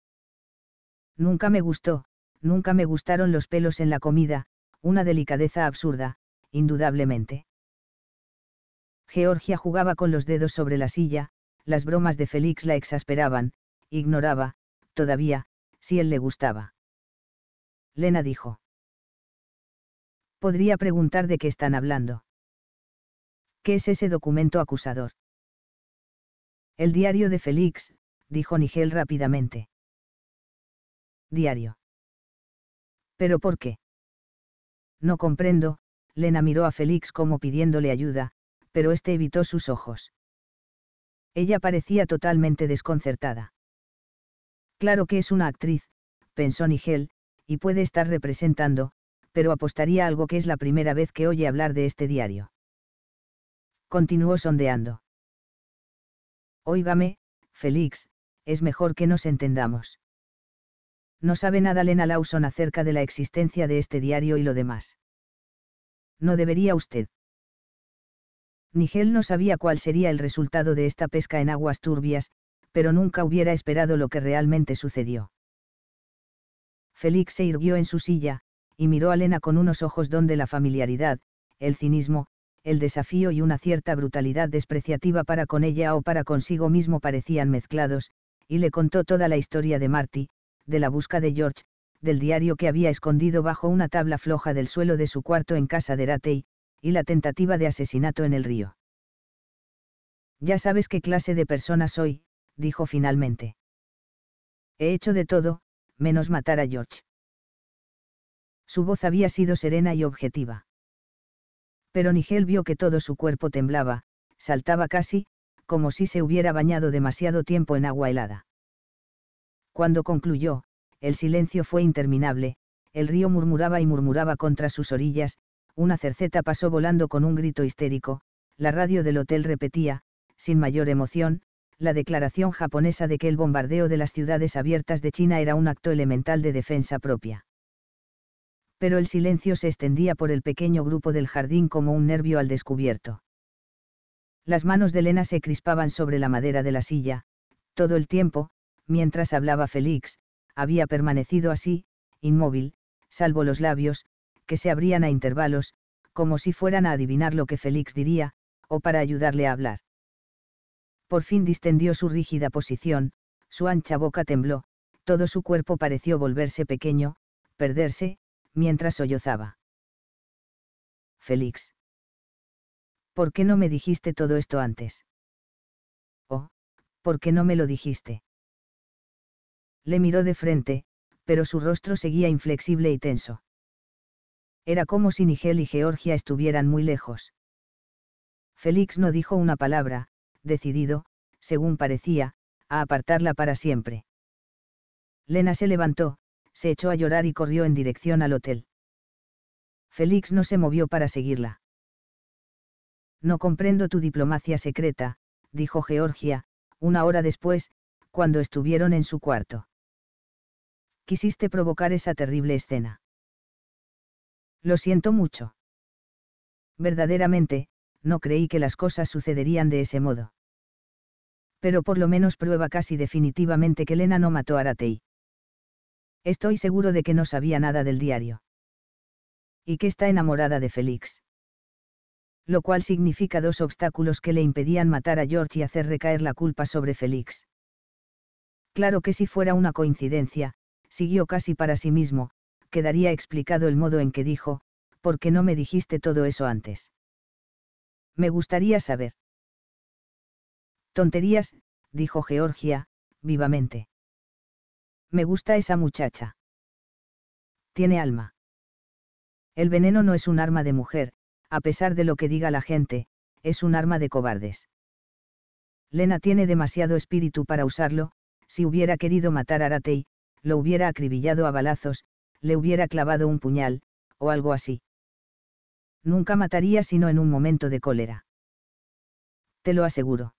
Nunca me gustó, nunca me gustaron los pelos en la comida, una delicadeza absurda, indudablemente. Georgia jugaba con los dedos sobre la silla, las bromas de Félix la exasperaban, ignoraba, todavía, si él le gustaba. Lena dijo. Podría preguntar de qué están hablando. ¿Qué es ese documento acusador? El diario de Félix, dijo Nigel rápidamente. Diario. ¿Pero por qué? No comprendo, Lena miró a Félix como pidiéndole ayuda, pero este evitó sus ojos. Ella parecía totalmente desconcertada. Claro que es una actriz, pensó Nigel, y puede estar representando, pero apostaría algo que es la primera vez que oye hablar de este diario. Continuó sondeando. Óigame, Félix, es mejor que nos entendamos. No sabe nada Lena Lawson acerca de la existencia de este diario y lo demás. No debería usted. Nigel no sabía cuál sería el resultado de esta pesca en aguas turbias, pero nunca hubiera esperado lo que realmente sucedió. Félix se irguió en su silla, y miró a Lena con unos ojos donde la familiaridad, el cinismo, el desafío y una cierta brutalidad despreciativa para con ella o para consigo mismo parecían mezclados, y le contó toda la historia de Marty, de la busca de George, del diario que había escondido bajo una tabla floja del suelo de su cuarto en casa de Ratey, y la tentativa de asesinato en el río. Ya sabes qué clase de persona soy, dijo finalmente. He hecho de todo, menos matar a George. Su voz había sido serena y objetiva. Pero Nigel vio que todo su cuerpo temblaba, saltaba casi, como si se hubiera bañado demasiado tiempo en agua helada. Cuando concluyó, el silencio fue interminable, el río murmuraba y murmuraba contra sus orillas, una cerceta pasó volando con un grito histérico, la radio del hotel repetía, sin mayor emoción, la declaración japonesa de que el bombardeo de las ciudades abiertas de China era un acto elemental de defensa propia. Pero el silencio se extendía por el pequeño grupo del jardín como un nervio al descubierto. Las manos de Elena se crispaban sobre la madera de la silla, todo el tiempo, mientras hablaba Félix, había permanecido así, inmóvil, salvo los labios, que se abrían a intervalos, como si fueran a adivinar lo que Félix diría, o para ayudarle a hablar. Por fin distendió su rígida posición, su ancha boca tembló, todo su cuerpo pareció volverse pequeño, perderse, mientras sollozaba. Félix. ¿Por qué no me dijiste todo esto antes? Oh, ¿por qué no me lo dijiste? Le miró de frente, pero su rostro seguía inflexible y tenso. Era como si Nigel y Georgia estuvieran muy lejos. Félix no dijo una palabra, decidido, según parecía, a apartarla para siempre. Lena se levantó, se echó a llorar y corrió en dirección al hotel. Félix no se movió para seguirla. No comprendo tu diplomacia secreta, dijo Georgia, una hora después, cuando estuvieron en su cuarto. Quisiste provocar esa terrible escena. Lo siento mucho. Verdaderamente, no creí que las cosas sucederían de ese modo. Pero por lo menos prueba casi definitivamente que Lena no mató a Aratei. Estoy seguro de que no sabía nada del diario. Y que está enamorada de Félix. Lo cual significa dos obstáculos que le impedían matar a George y hacer recaer la culpa sobre Félix. Claro que si fuera una coincidencia, siguió casi para sí mismo, quedaría explicado el modo en que dijo, ¿por qué no me dijiste todo eso antes? Me gustaría saber. Tonterías, dijo Georgia, vivamente. Me gusta esa muchacha. Tiene alma. El veneno no es un arma de mujer, a pesar de lo que diga la gente, es un arma de cobardes. Lena tiene demasiado espíritu para usarlo, si hubiera querido matar a Aratei, lo hubiera acribillado a balazos, le hubiera clavado un puñal, o algo así. Nunca mataría sino en un momento de cólera. Te lo aseguro.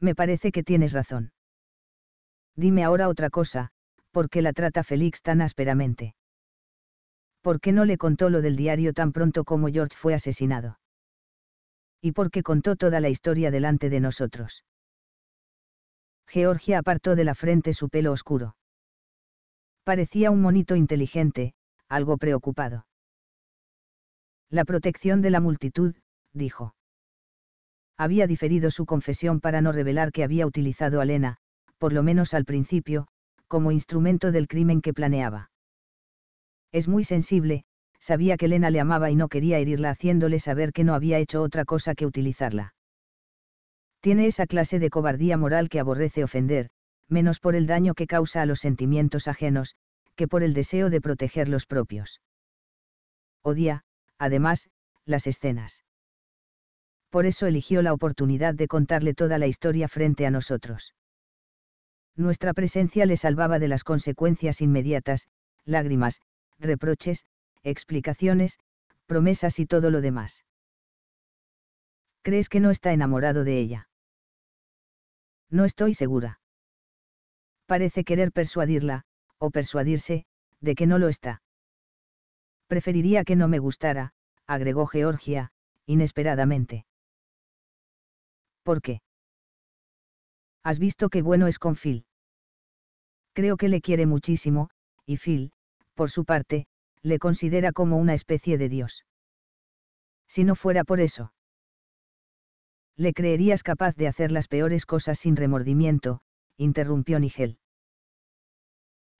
Me parece que tienes razón. Dime ahora otra cosa, ¿por qué la trata Félix tan ásperamente? ¿Por qué no le contó lo del diario tan pronto como George fue asesinado? ¿Y por qué contó toda la historia delante de nosotros? Georgia apartó de la frente su pelo oscuro. Parecía un monito inteligente, algo preocupado. La protección de la multitud, dijo. Había diferido su confesión para no revelar que había utilizado a Lena, por lo menos al principio, como instrumento del crimen que planeaba. Es muy sensible, sabía que Lena le amaba y no quería herirla haciéndole saber que no había hecho otra cosa que utilizarla. Tiene esa clase de cobardía moral que aborrece ofender, menos por el daño que causa a los sentimientos ajenos, que por el deseo de proteger los propios. Odia, además, las escenas. Por eso eligió la oportunidad de contarle toda la historia frente a nosotros. Nuestra presencia le salvaba de las consecuencias inmediatas, lágrimas, reproches, explicaciones, promesas y todo lo demás. ¿Crees que no está enamorado de ella? No estoy segura parece querer persuadirla, o persuadirse, de que no lo está. Preferiría que no me gustara, agregó Georgia, inesperadamente. ¿Por qué? ¿Has visto qué bueno es con Phil? Creo que le quiere muchísimo, y Phil, por su parte, le considera como una especie de dios. Si no fuera por eso, le creerías capaz de hacer las peores cosas sin remordimiento, interrumpió Nigel.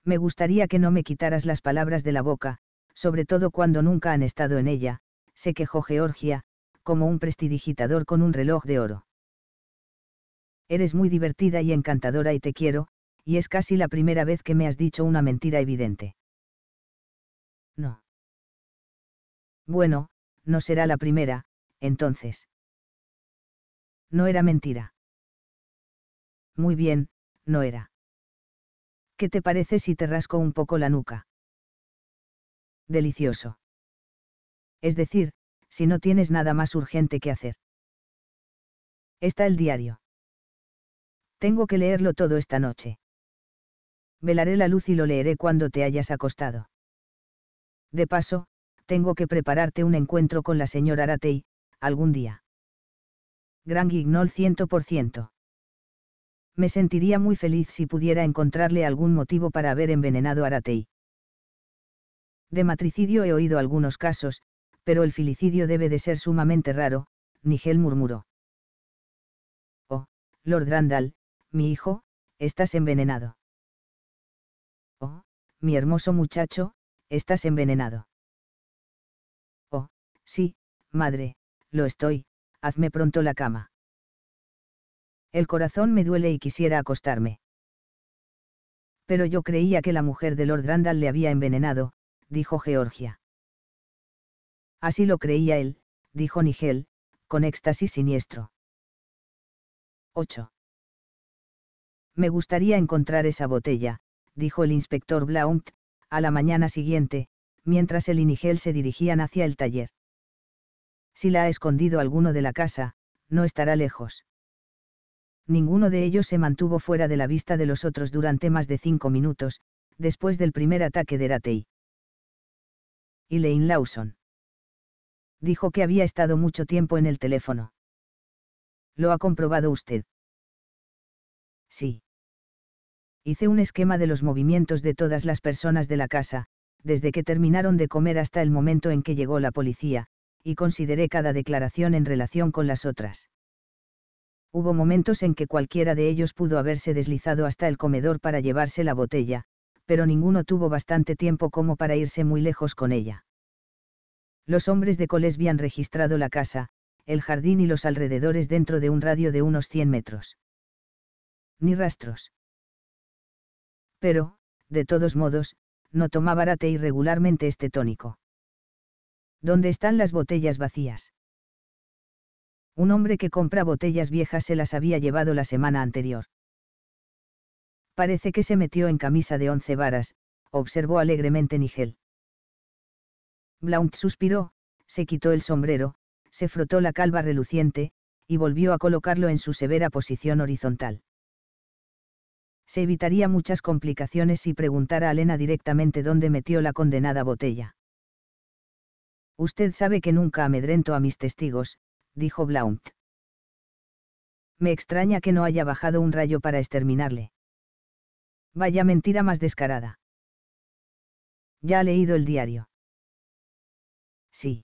Me gustaría que no me quitaras las palabras de la boca, sobre todo cuando nunca han estado en ella, se quejó Georgia, como un prestidigitador con un reloj de oro. Eres muy divertida y encantadora y te quiero, y es casi la primera vez que me has dicho una mentira evidente. No. Bueno, no será la primera, entonces. No era mentira. Muy bien, no era. ¿Qué te parece si te rasco un poco la nuca? Delicioso. Es decir, si no tienes nada más urgente que hacer. Está el diario. Tengo que leerlo todo esta noche. Velaré la luz y lo leeré cuando te hayas acostado. De paso, tengo que prepararte un encuentro con la señora Aratey, algún día. Gran Guignol 100% me sentiría muy feliz si pudiera encontrarle algún motivo para haber envenenado a Aratei. De matricidio he oído algunos casos, pero el filicidio debe de ser sumamente raro, Nigel murmuró. Oh, Lord Randall, mi hijo, estás envenenado. Oh, mi hermoso muchacho, estás envenenado. Oh, sí, madre, lo estoy, hazme pronto la cama. El corazón me duele y quisiera acostarme. Pero yo creía que la mujer de Lord Randall le había envenenado, dijo Georgia. Así lo creía él, dijo Nigel, con éxtasis siniestro. 8. Me gustaría encontrar esa botella, dijo el inspector Blount, a la mañana siguiente, mientras él y Nigel se dirigían hacia el taller. Si la ha escondido alguno de la casa, no estará lejos ninguno de ellos se mantuvo fuera de la vista de los otros durante más de cinco minutos, después del primer ataque de Ratey. Elaine Lawson. Dijo que había estado mucho tiempo en el teléfono. ¿Lo ha comprobado usted? Sí. Hice un esquema de los movimientos de todas las personas de la casa, desde que terminaron de comer hasta el momento en que llegó la policía, y consideré cada declaración en relación con las otras. Hubo momentos en que cualquiera de ellos pudo haberse deslizado hasta el comedor para llevarse la botella, pero ninguno tuvo bastante tiempo como para irse muy lejos con ella. Los hombres de Coles habían registrado la casa, el jardín y los alrededores dentro de un radio de unos 100 metros. Ni rastros. Pero, de todos modos, no tomaba rate irregularmente este tónico. ¿Dónde están las botellas vacías? Un hombre que compra botellas viejas se las había llevado la semana anterior. Parece que se metió en camisa de once varas, observó alegremente Nigel. Blount suspiró, se quitó el sombrero, se frotó la calva reluciente, y volvió a colocarlo en su severa posición horizontal. Se evitaría muchas complicaciones si preguntara a Elena directamente dónde metió la condenada botella. Usted sabe que nunca amedrento a mis testigos, dijo Blount. Me extraña que no haya bajado un rayo para exterminarle. Vaya mentira más descarada. ¿Ya ha leído el diario? Sí.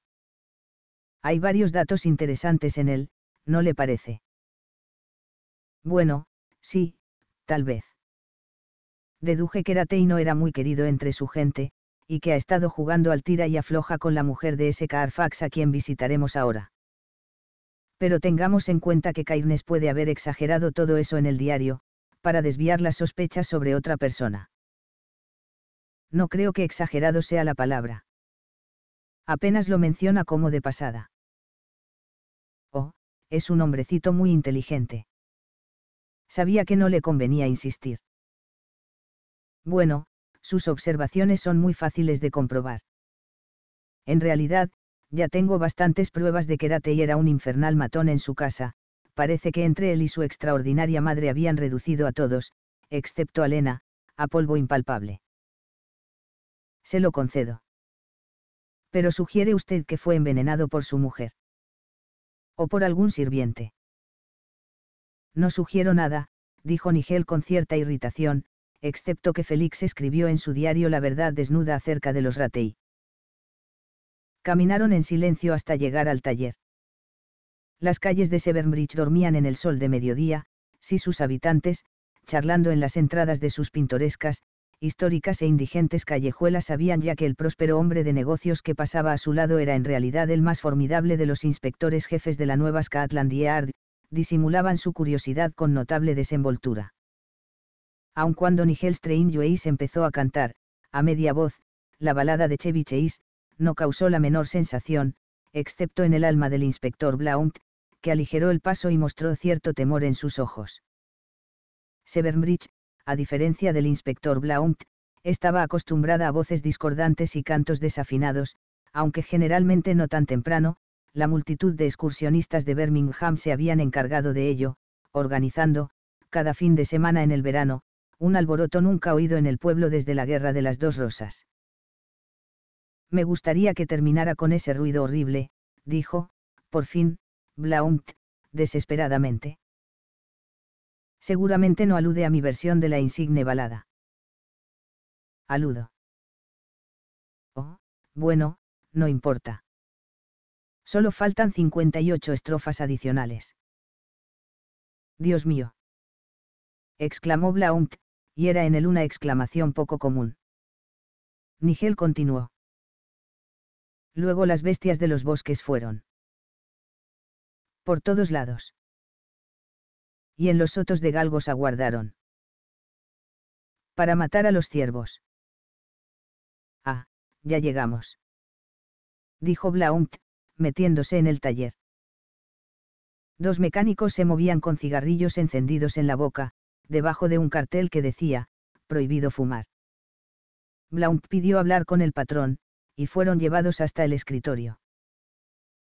Hay varios datos interesantes en él, ¿no le parece? Bueno, sí, tal vez. Deduje que era no era muy querido entre su gente, y que ha estado jugando al tira y afloja con la mujer de ese Carfax a quien visitaremos ahora pero tengamos en cuenta que Cairnes puede haber exagerado todo eso en el diario, para desviar las sospechas sobre otra persona. No creo que exagerado sea la palabra. Apenas lo menciona como de pasada. Oh, es un hombrecito muy inteligente. Sabía que no le convenía insistir. Bueno, sus observaciones son muy fáciles de comprobar. En realidad, ya tengo bastantes pruebas de que Ratey era un infernal matón en su casa, parece que entre él y su extraordinaria madre habían reducido a todos, excepto a Lena, a polvo impalpable. Se lo concedo. Pero sugiere usted que fue envenenado por su mujer. O por algún sirviente. No sugiero nada, dijo Nigel con cierta irritación, excepto que Félix escribió en su diario la verdad desnuda acerca de los Ratey caminaron en silencio hasta llegar al taller. Las calles de Severnbridge dormían en el sol de mediodía, si sus habitantes, charlando en las entradas de sus pintorescas, históricas e indigentes callejuelas sabían ya que el próspero hombre de negocios que pasaba a su lado era en realidad el más formidable de los inspectores jefes de la nueva Scotland Yard, disimulaban su curiosidad con notable desenvoltura. Aun cuando Nigel Strain jueis empezó a cantar, a media voz, la balada de Chevy Chase, no causó la menor sensación, excepto en el alma del inspector Blount, que aligeró el paso y mostró cierto temor en sus ojos. Severnbridge, a diferencia del inspector Blount, estaba acostumbrada a voces discordantes y cantos desafinados, aunque generalmente no tan temprano, la multitud de excursionistas de Birmingham se habían encargado de ello, organizando, cada fin de semana en el verano, un alboroto nunca oído en el pueblo desde la Guerra de las Dos Rosas. Me gustaría que terminara con ese ruido horrible, dijo, por fin, Blount, desesperadamente. Seguramente no alude a mi versión de la insigne balada. Aludo. Oh, bueno, no importa. Solo faltan 58 estrofas adicionales. Dios mío. exclamó Blount, y era en él una exclamación poco común. Nigel continuó. Luego las bestias de los bosques fueron. Por todos lados. Y en los sotos de galgos aguardaron. Para matar a los ciervos. Ah, ya llegamos. Dijo Blount, metiéndose en el taller. Dos mecánicos se movían con cigarrillos encendidos en la boca, debajo de un cartel que decía, prohibido fumar. Blount pidió hablar con el patrón, y fueron llevados hasta el escritorio.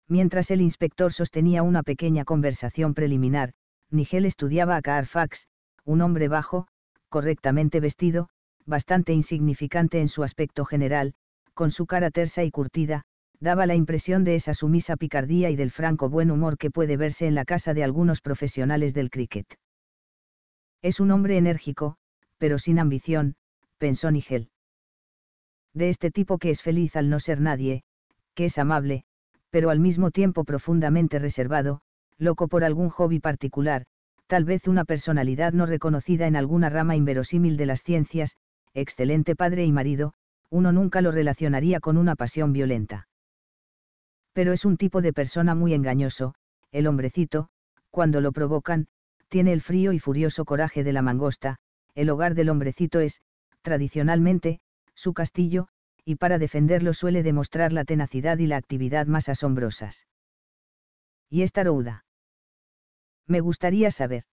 Mientras el inspector sostenía una pequeña conversación preliminar, Nigel estudiaba a Carfax, un hombre bajo, correctamente vestido, bastante insignificante en su aspecto general, con su cara tersa y curtida, daba la impresión de esa sumisa picardía y del franco buen humor que puede verse en la casa de algunos profesionales del cricket. Es un hombre enérgico, pero sin ambición, pensó Nigel de este tipo que es feliz al no ser nadie, que es amable, pero al mismo tiempo profundamente reservado, loco por algún hobby particular, tal vez una personalidad no reconocida en alguna rama inverosímil de las ciencias, excelente padre y marido, uno nunca lo relacionaría con una pasión violenta. Pero es un tipo de persona muy engañoso, el hombrecito, cuando lo provocan, tiene el frío y furioso coraje de la mangosta, el hogar del hombrecito es, tradicionalmente, su castillo, y para defenderlo suele demostrar la tenacidad y la actividad más asombrosas. ¿Y esta rouda? Me gustaría saber.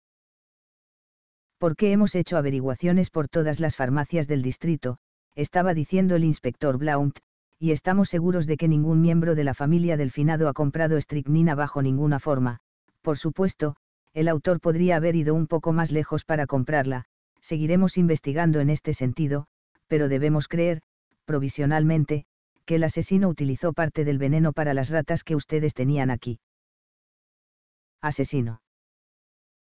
¿Por qué hemos hecho averiguaciones por todas las farmacias del distrito, estaba diciendo el inspector Blount, y estamos seguros de que ningún miembro de la familia del finado ha comprado estricnina bajo ninguna forma. Por supuesto, el autor podría haber ido un poco más lejos para comprarla, seguiremos investigando en este sentido, pero debemos creer, provisionalmente, que el asesino utilizó parte del veneno para las ratas que ustedes tenían aquí. Asesino.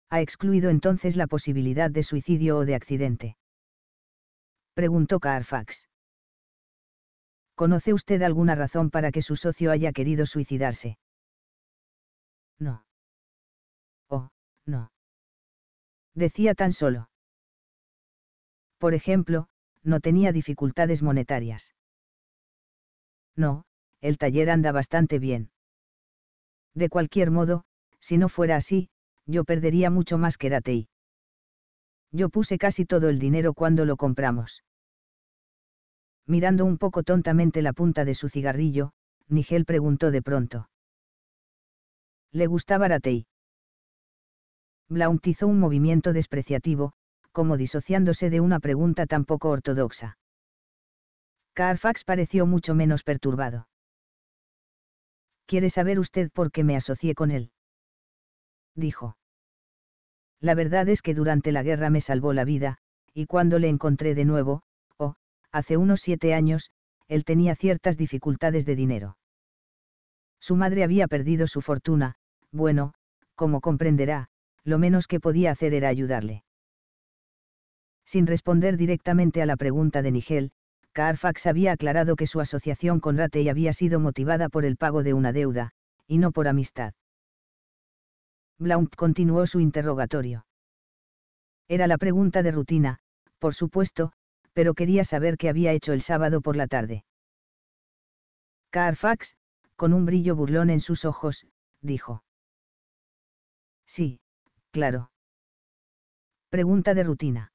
¿Ha excluido entonces la posibilidad de suicidio o de accidente? Preguntó Carfax. ¿Conoce usted alguna razón para que su socio haya querido suicidarse? No. Oh, no. Decía tan solo. Por ejemplo, no tenía dificultades monetarias. No, el taller anda bastante bien. De cualquier modo, si no fuera así, yo perdería mucho más que Ratei. Yo puse casi todo el dinero cuando lo compramos. Mirando un poco tontamente la punta de su cigarrillo, Nigel preguntó de pronto. ¿Le gustaba Ratei? Blount hizo un movimiento despreciativo, como disociándose de una pregunta tan poco ortodoxa. Carfax pareció mucho menos perturbado. ¿Quiere saber usted por qué me asocié con él? dijo. La verdad es que durante la guerra me salvó la vida, y cuando le encontré de nuevo, o, oh, hace unos siete años, él tenía ciertas dificultades de dinero. Su madre había perdido su fortuna, bueno, como comprenderá, lo menos que podía hacer era ayudarle. Sin responder directamente a la pregunta de Nigel, Carfax había aclarado que su asociación con Ratey había sido motivada por el pago de una deuda, y no por amistad. Blount continuó su interrogatorio. Era la pregunta de rutina, por supuesto, pero quería saber qué había hecho el sábado por la tarde. Carfax, con un brillo burlón en sus ojos, dijo. Sí, claro. Pregunta de rutina.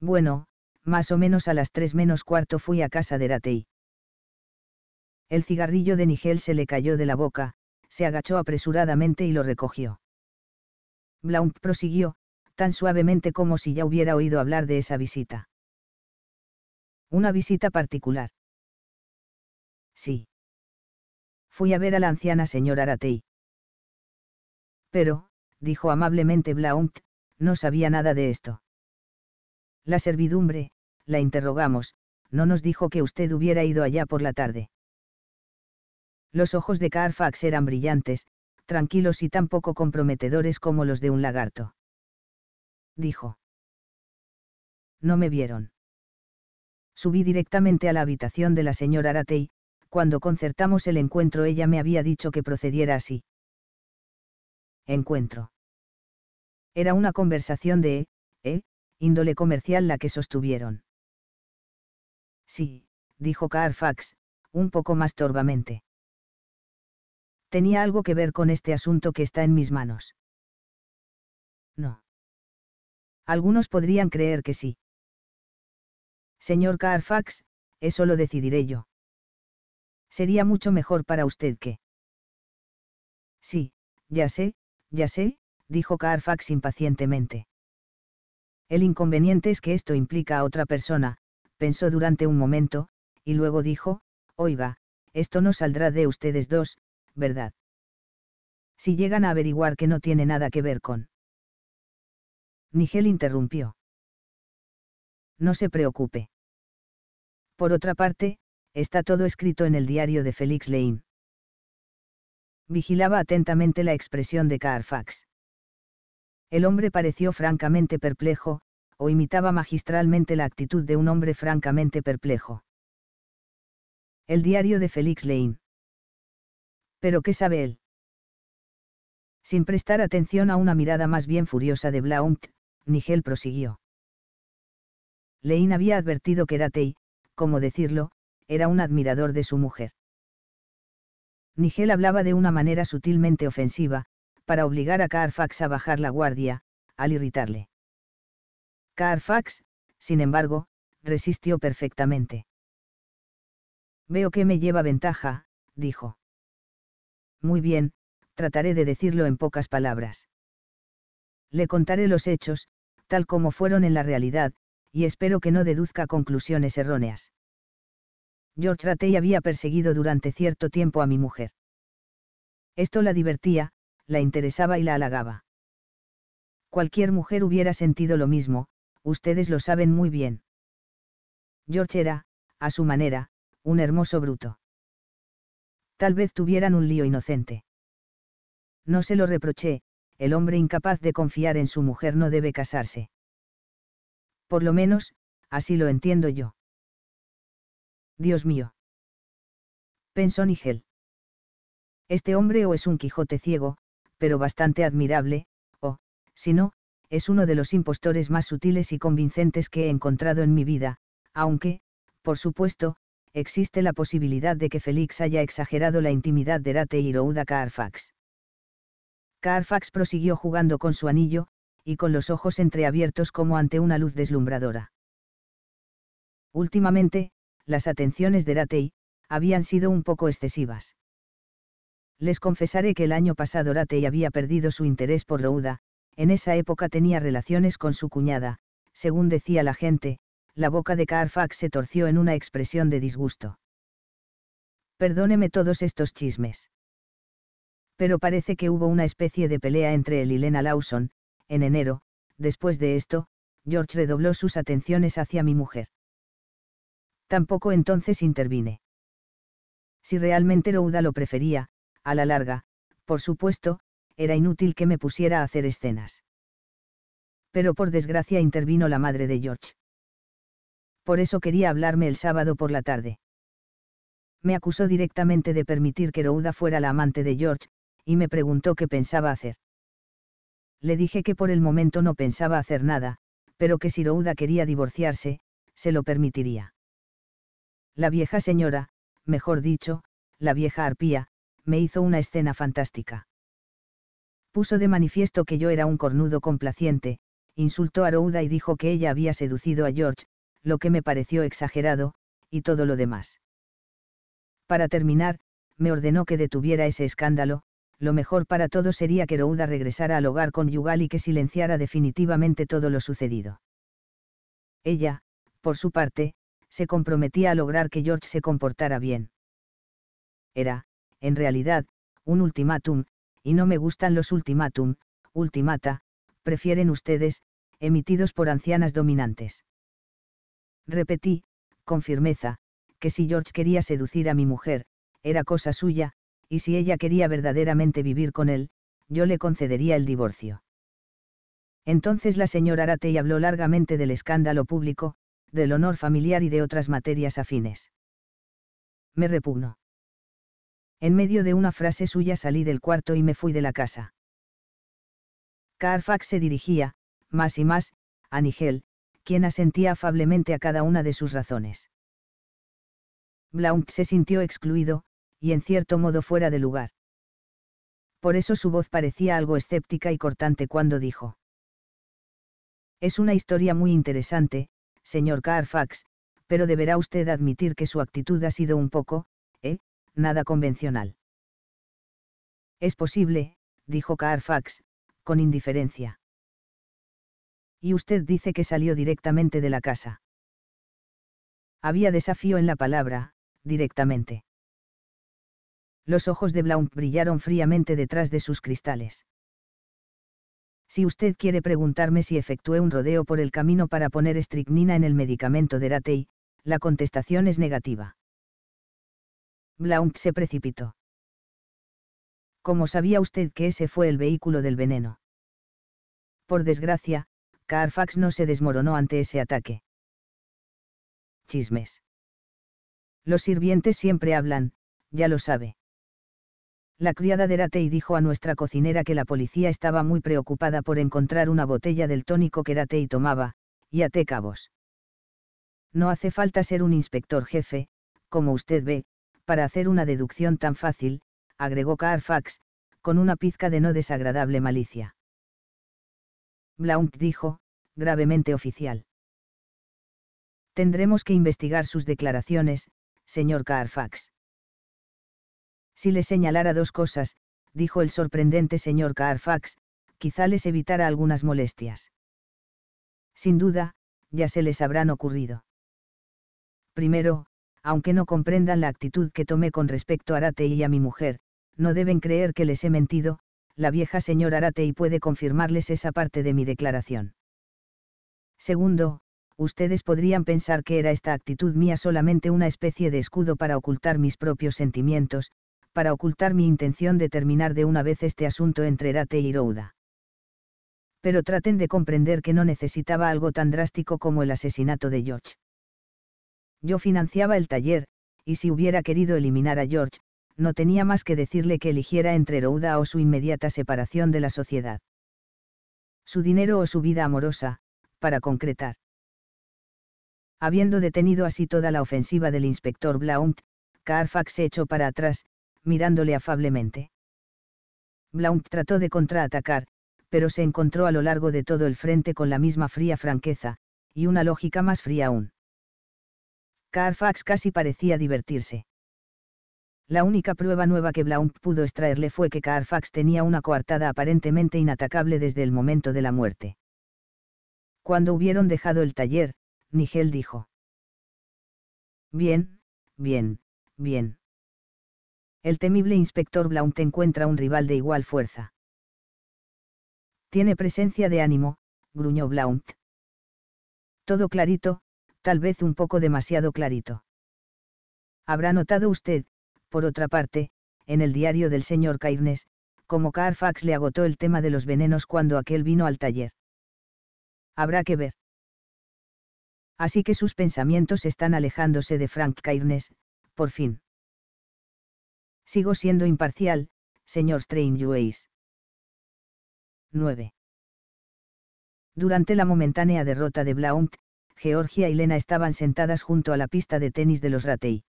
Bueno, más o menos a las tres menos cuarto fui a casa de Aratey. El cigarrillo de Nigel se le cayó de la boca, se agachó apresuradamente y lo recogió. Blount prosiguió, tan suavemente como si ya hubiera oído hablar de esa visita. Una visita particular. Sí. Fui a ver a la anciana señora Aratey. Pero, dijo amablemente Blount, no sabía nada de esto. La servidumbre, la interrogamos, no nos dijo que usted hubiera ido allá por la tarde. Los ojos de Carfax eran brillantes, tranquilos y tan poco comprometedores como los de un lagarto. Dijo. No me vieron. Subí directamente a la habitación de la señora Aratey, cuando concertamos el encuentro ella me había dicho que procediera así. Encuentro. Era una conversación de, ¿eh? índole comercial la que sostuvieron. Sí, dijo Carfax, un poco más torvamente. Tenía algo que ver con este asunto que está en mis manos. No. Algunos podrían creer que sí. Señor Carfax, eso lo decidiré yo. Sería mucho mejor para usted que... Sí, ya sé, ya sé, dijo Carfax impacientemente. El inconveniente es que esto implica a otra persona, pensó durante un momento, y luego dijo, oiga, esto no saldrá de ustedes dos, ¿verdad? Si llegan a averiguar que no tiene nada que ver con... Nigel interrumpió. No se preocupe. Por otra parte, está todo escrito en el diario de Félix Lane. Vigilaba atentamente la expresión de Carfax. El hombre pareció francamente perplejo, o imitaba magistralmente la actitud de un hombre francamente perplejo. El diario de Félix Lane. ¿Pero qué sabe él? Sin prestar atención a una mirada más bien furiosa de Blount, Nigel prosiguió. Lane había advertido que Ratey, como decirlo, era un admirador de su mujer. Nigel hablaba de una manera sutilmente ofensiva, para obligar a Carfax a bajar la guardia, al irritarle. Carfax, sin embargo, resistió perfectamente. Veo que me lleva ventaja, dijo. Muy bien, trataré de decirlo en pocas palabras. Le contaré los hechos, tal como fueron en la realidad, y espero que no deduzca conclusiones erróneas. George Ratey había perseguido durante cierto tiempo a mi mujer. Esto la divertía, la interesaba y la halagaba. Cualquier mujer hubiera sentido lo mismo, ustedes lo saben muy bien. George era, a su manera, un hermoso bruto. Tal vez tuvieran un lío inocente. No se lo reproché, el hombre incapaz de confiar en su mujer no debe casarse. Por lo menos, así lo entiendo yo. Dios mío. Pensó Nigel. Este hombre o es un Quijote ciego, pero bastante admirable, o, si no, es uno de los impostores más sutiles y convincentes que he encontrado en mi vida, aunque, por supuesto, existe la posibilidad de que Félix haya exagerado la intimidad de Rate y Rouda Carfax. Carfax prosiguió jugando con su anillo, y con los ojos entreabiertos como ante una luz deslumbradora. Últimamente, las atenciones de Ratei habían sido un poco excesivas les confesaré que el año pasado Ratey había perdido su interés por Rouda, en esa época tenía relaciones con su cuñada, según decía la gente, la boca de Carfax se torció en una expresión de disgusto. Perdóneme todos estos chismes. Pero parece que hubo una especie de pelea entre él y Lena Lawson, en enero, después de esto, George redobló sus atenciones hacia mi mujer. Tampoco entonces intervine. Si realmente Rouda lo prefería, a la larga, por supuesto, era inútil que me pusiera a hacer escenas. Pero por desgracia intervino la madre de George. Por eso quería hablarme el sábado por la tarde. Me acusó directamente de permitir que Rouda fuera la amante de George, y me preguntó qué pensaba hacer. Le dije que por el momento no pensaba hacer nada, pero que si Rouda quería divorciarse, se lo permitiría. La vieja señora, mejor dicho, la vieja arpía, me hizo una escena fantástica. Puso de manifiesto que yo era un cornudo complaciente, insultó a Rouda y dijo que ella había seducido a George, lo que me pareció exagerado, y todo lo demás. Para terminar, me ordenó que detuviera ese escándalo, lo mejor para todo sería que Rouda regresara al hogar conyugal y que silenciara definitivamente todo lo sucedido. Ella, por su parte, se comprometía a lograr que George se comportara bien. Era, en realidad, un ultimátum, y no me gustan los ultimátum, ultimata, prefieren ustedes, emitidos por ancianas dominantes. Repetí, con firmeza, que si George quería seducir a mi mujer, era cosa suya, y si ella quería verdaderamente vivir con él, yo le concedería el divorcio. Entonces la señora Aratey habló largamente del escándalo público, del honor familiar y de otras materias afines. Me repugno. En medio de una frase suya salí del cuarto y me fui de la casa. Carfax se dirigía, más y más, a Nigel, quien asentía afablemente a cada una de sus razones. Blount se sintió excluido, y en cierto modo fuera de lugar. Por eso su voz parecía algo escéptica y cortante cuando dijo. Es una historia muy interesante, señor Carfax, pero deberá usted admitir que su actitud ha sido un poco, ¿eh? nada convencional. Es posible, dijo Carfax, con indiferencia. Y usted dice que salió directamente de la casa. Había desafío en la palabra, directamente. Los ojos de Blount brillaron fríamente detrás de sus cristales. Si usted quiere preguntarme si efectué un rodeo por el camino para poner estricnina en el medicamento de Ratey, la contestación es negativa. Blount se precipitó. ¿Cómo sabía usted que ese fue el vehículo del veneno? Por desgracia, Carfax no se desmoronó ante ese ataque. Chismes. Los sirvientes siempre hablan, ya lo sabe. La criada de Ratey dijo a nuestra cocinera que la policía estaba muy preocupada por encontrar una botella del tónico que Ratey tomaba, y té cabos. No hace falta ser un inspector jefe, como usted ve, para hacer una deducción tan fácil, agregó Carfax, con una pizca de no desagradable malicia. Blount dijo, gravemente oficial. Tendremos que investigar sus declaraciones, señor Carfax. Si le señalara dos cosas, dijo el sorprendente señor Carfax, quizá les evitara algunas molestias. Sin duda, ya se les habrán ocurrido. Primero, aunque no comprendan la actitud que tomé con respecto a Arate y a mi mujer, no deben creer que les he mentido, la vieja señora y puede confirmarles esa parte de mi declaración. Segundo, ustedes podrían pensar que era esta actitud mía solamente una especie de escudo para ocultar mis propios sentimientos, para ocultar mi intención de terminar de una vez este asunto entre Arate y Rouda. Pero traten de comprender que no necesitaba algo tan drástico como el asesinato de George. Yo financiaba el taller, y si hubiera querido eliminar a George, no tenía más que decirle que eligiera entre Rouda o su inmediata separación de la sociedad. Su dinero o su vida amorosa, para concretar. Habiendo detenido así toda la ofensiva del inspector Blount, Carfax se echó para atrás, mirándole afablemente. Blount trató de contraatacar, pero se encontró a lo largo de todo el frente con la misma fría franqueza, y una lógica más fría aún. Carfax casi parecía divertirse. La única prueba nueva que Blount pudo extraerle fue que Carfax tenía una coartada aparentemente inatacable desde el momento de la muerte. Cuando hubieron dejado el taller, Nigel dijo. Bien, bien, bien. El temible inspector Blount encuentra un rival de igual fuerza. Tiene presencia de ánimo, gruñó Blount. Todo clarito, tal vez un poco demasiado clarito. Habrá notado usted, por otra parte, en el diario del señor Cairnes, cómo Carfax le agotó el tema de los venenos cuando aquel vino al taller. Habrá que ver. Así que sus pensamientos están alejándose de Frank Cairnes, por fin. Sigo siendo imparcial, señor Strangeways. 9. Durante la momentánea derrota de Blount, Georgia y Lena estaban sentadas junto a la pista de tenis de los Ratey.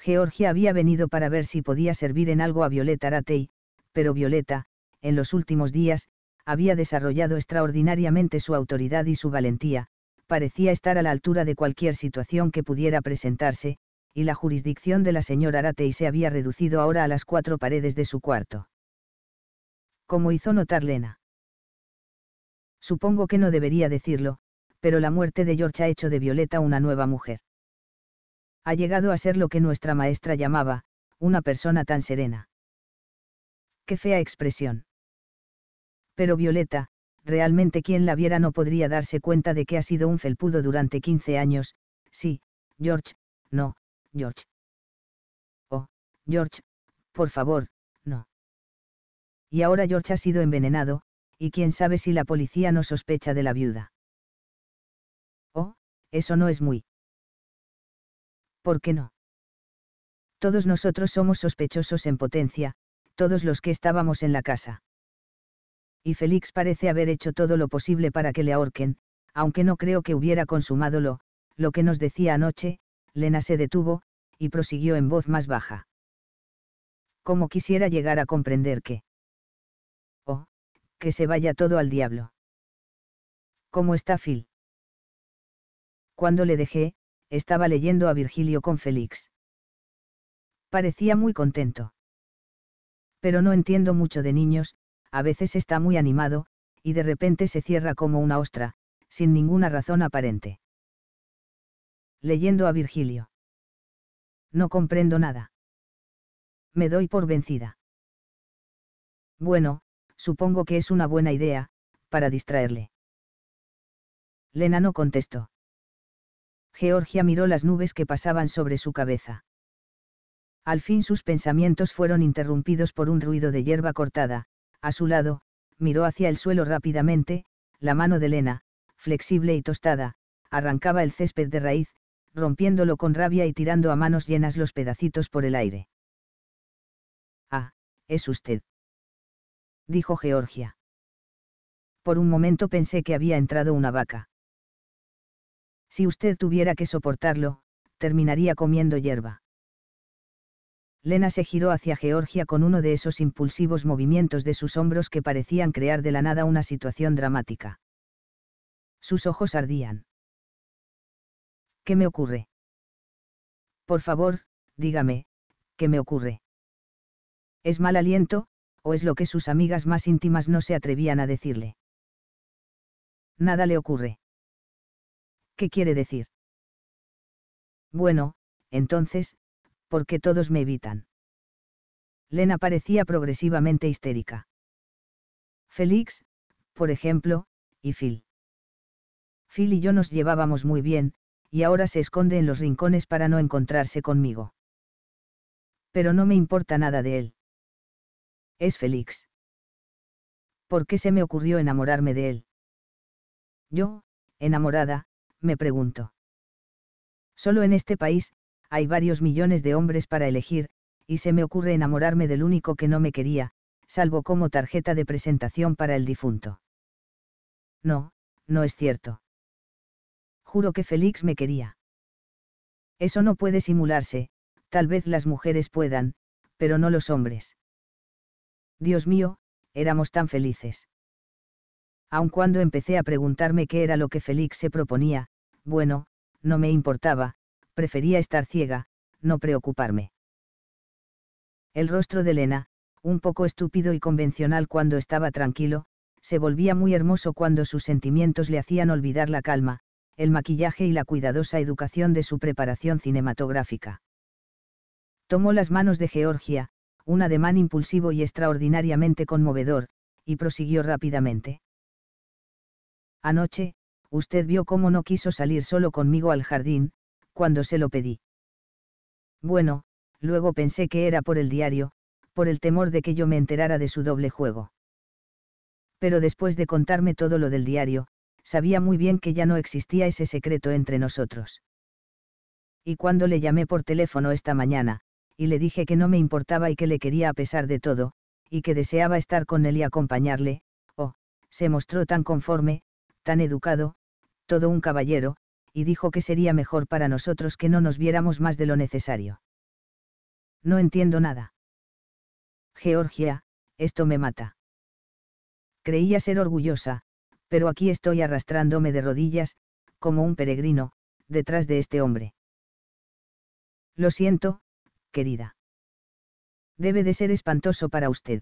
Georgia había venido para ver si podía servir en algo a Violeta Ratei, pero Violeta, en los últimos días, había desarrollado extraordinariamente su autoridad y su valentía, parecía estar a la altura de cualquier situación que pudiera presentarse, y la jurisdicción de la señora Ratey se había reducido ahora a las cuatro paredes de su cuarto. Como hizo notar Lena. Supongo que no debería decirlo, pero la muerte de George ha hecho de Violeta una nueva mujer. Ha llegado a ser lo que nuestra maestra llamaba, una persona tan serena. Qué fea expresión. Pero Violeta, realmente quien la viera no podría darse cuenta de que ha sido un felpudo durante 15 años, sí, George, no, George. Oh, George, por favor, no. Y ahora George ha sido envenenado, y quién sabe si la policía no sospecha de la viuda. Eso no es muy. ¿Por qué no? Todos nosotros somos sospechosos en potencia, todos los que estábamos en la casa. Y Félix parece haber hecho todo lo posible para que le ahorquen, aunque no creo que hubiera consumado lo, lo que nos decía anoche, Lena se detuvo, y prosiguió en voz más baja. Como quisiera llegar a comprender que... Oh, que se vaya todo al diablo. ¿Cómo está Phil? Cuando le dejé, estaba leyendo a Virgilio con Félix. Parecía muy contento. Pero no entiendo mucho de niños, a veces está muy animado, y de repente se cierra como una ostra, sin ninguna razón aparente. Leyendo a Virgilio. No comprendo nada. Me doy por vencida. Bueno, supongo que es una buena idea, para distraerle. Lena no contestó. Georgia miró las nubes que pasaban sobre su cabeza. Al fin sus pensamientos fueron interrumpidos por un ruido de hierba cortada, a su lado, miró hacia el suelo rápidamente, la mano de Lena, flexible y tostada, arrancaba el césped de raíz, rompiéndolo con rabia y tirando a manos llenas los pedacitos por el aire. Ah, es usted. Dijo Georgia. Por un momento pensé que había entrado una vaca. Si usted tuviera que soportarlo, terminaría comiendo hierba. Lena se giró hacia Georgia con uno de esos impulsivos movimientos de sus hombros que parecían crear de la nada una situación dramática. Sus ojos ardían. ¿Qué me ocurre? Por favor, dígame, ¿qué me ocurre? ¿Es mal aliento, o es lo que sus amigas más íntimas no se atrevían a decirle? Nada le ocurre. ¿Qué quiere decir? Bueno, entonces, ¿por qué todos me evitan? Lena parecía progresivamente histérica. Félix, por ejemplo, y Phil. Phil y yo nos llevábamos muy bien, y ahora se esconde en los rincones para no encontrarse conmigo. Pero no me importa nada de él. Es Félix. ¿Por qué se me ocurrió enamorarme de él? Yo, enamorada, me pregunto. Solo en este país, hay varios millones de hombres para elegir, y se me ocurre enamorarme del único que no me quería, salvo como tarjeta de presentación para el difunto. No, no es cierto. Juro que Félix me quería. Eso no puede simularse, tal vez las mujeres puedan, pero no los hombres. Dios mío, éramos tan felices aun cuando empecé a preguntarme qué era lo que Félix se proponía, bueno, no me importaba, prefería estar ciega, no preocuparme. El rostro de Lena, un poco estúpido y convencional cuando estaba tranquilo, se volvía muy hermoso cuando sus sentimientos le hacían olvidar la calma, el maquillaje y la cuidadosa educación de su preparación cinematográfica. Tomó las manos de Georgia, un ademán impulsivo y extraordinariamente conmovedor, y prosiguió rápidamente. Anoche, usted vio cómo no quiso salir solo conmigo al jardín, cuando se lo pedí. Bueno, luego pensé que era por el diario, por el temor de que yo me enterara de su doble juego. Pero después de contarme todo lo del diario, sabía muy bien que ya no existía ese secreto entre nosotros. Y cuando le llamé por teléfono esta mañana, y le dije que no me importaba y que le quería a pesar de todo, y que deseaba estar con él y acompañarle, oh, se mostró tan conforme, tan educado, todo un caballero, y dijo que sería mejor para nosotros que no nos viéramos más de lo necesario. No entiendo nada. Georgia, esto me mata. Creía ser orgullosa, pero aquí estoy arrastrándome de rodillas, como un peregrino, detrás de este hombre. Lo siento, querida. Debe de ser espantoso para usted.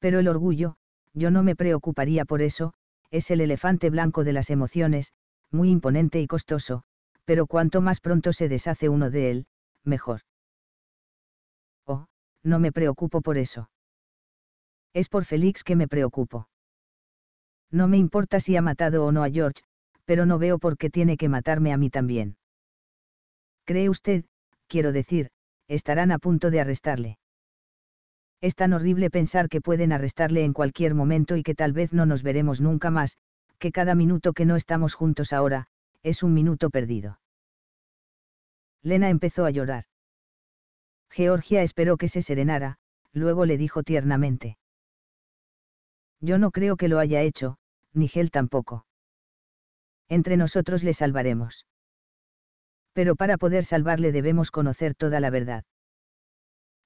Pero el orgullo, yo no me preocuparía por eso, es el elefante blanco de las emociones, muy imponente y costoso, pero cuanto más pronto se deshace uno de él, mejor. Oh, no me preocupo por eso. Es por Félix que me preocupo. No me importa si ha matado o no a George, pero no veo por qué tiene que matarme a mí también. ¿Cree usted, quiero decir, estarán a punto de arrestarle? es tan horrible pensar que pueden arrestarle en cualquier momento y que tal vez no nos veremos nunca más, que cada minuto que no estamos juntos ahora, es un minuto perdido. Lena empezó a llorar. Georgia esperó que se serenara, luego le dijo tiernamente. Yo no creo que lo haya hecho, ni Gel tampoco. Entre nosotros le salvaremos. Pero para poder salvarle debemos conocer toda la verdad.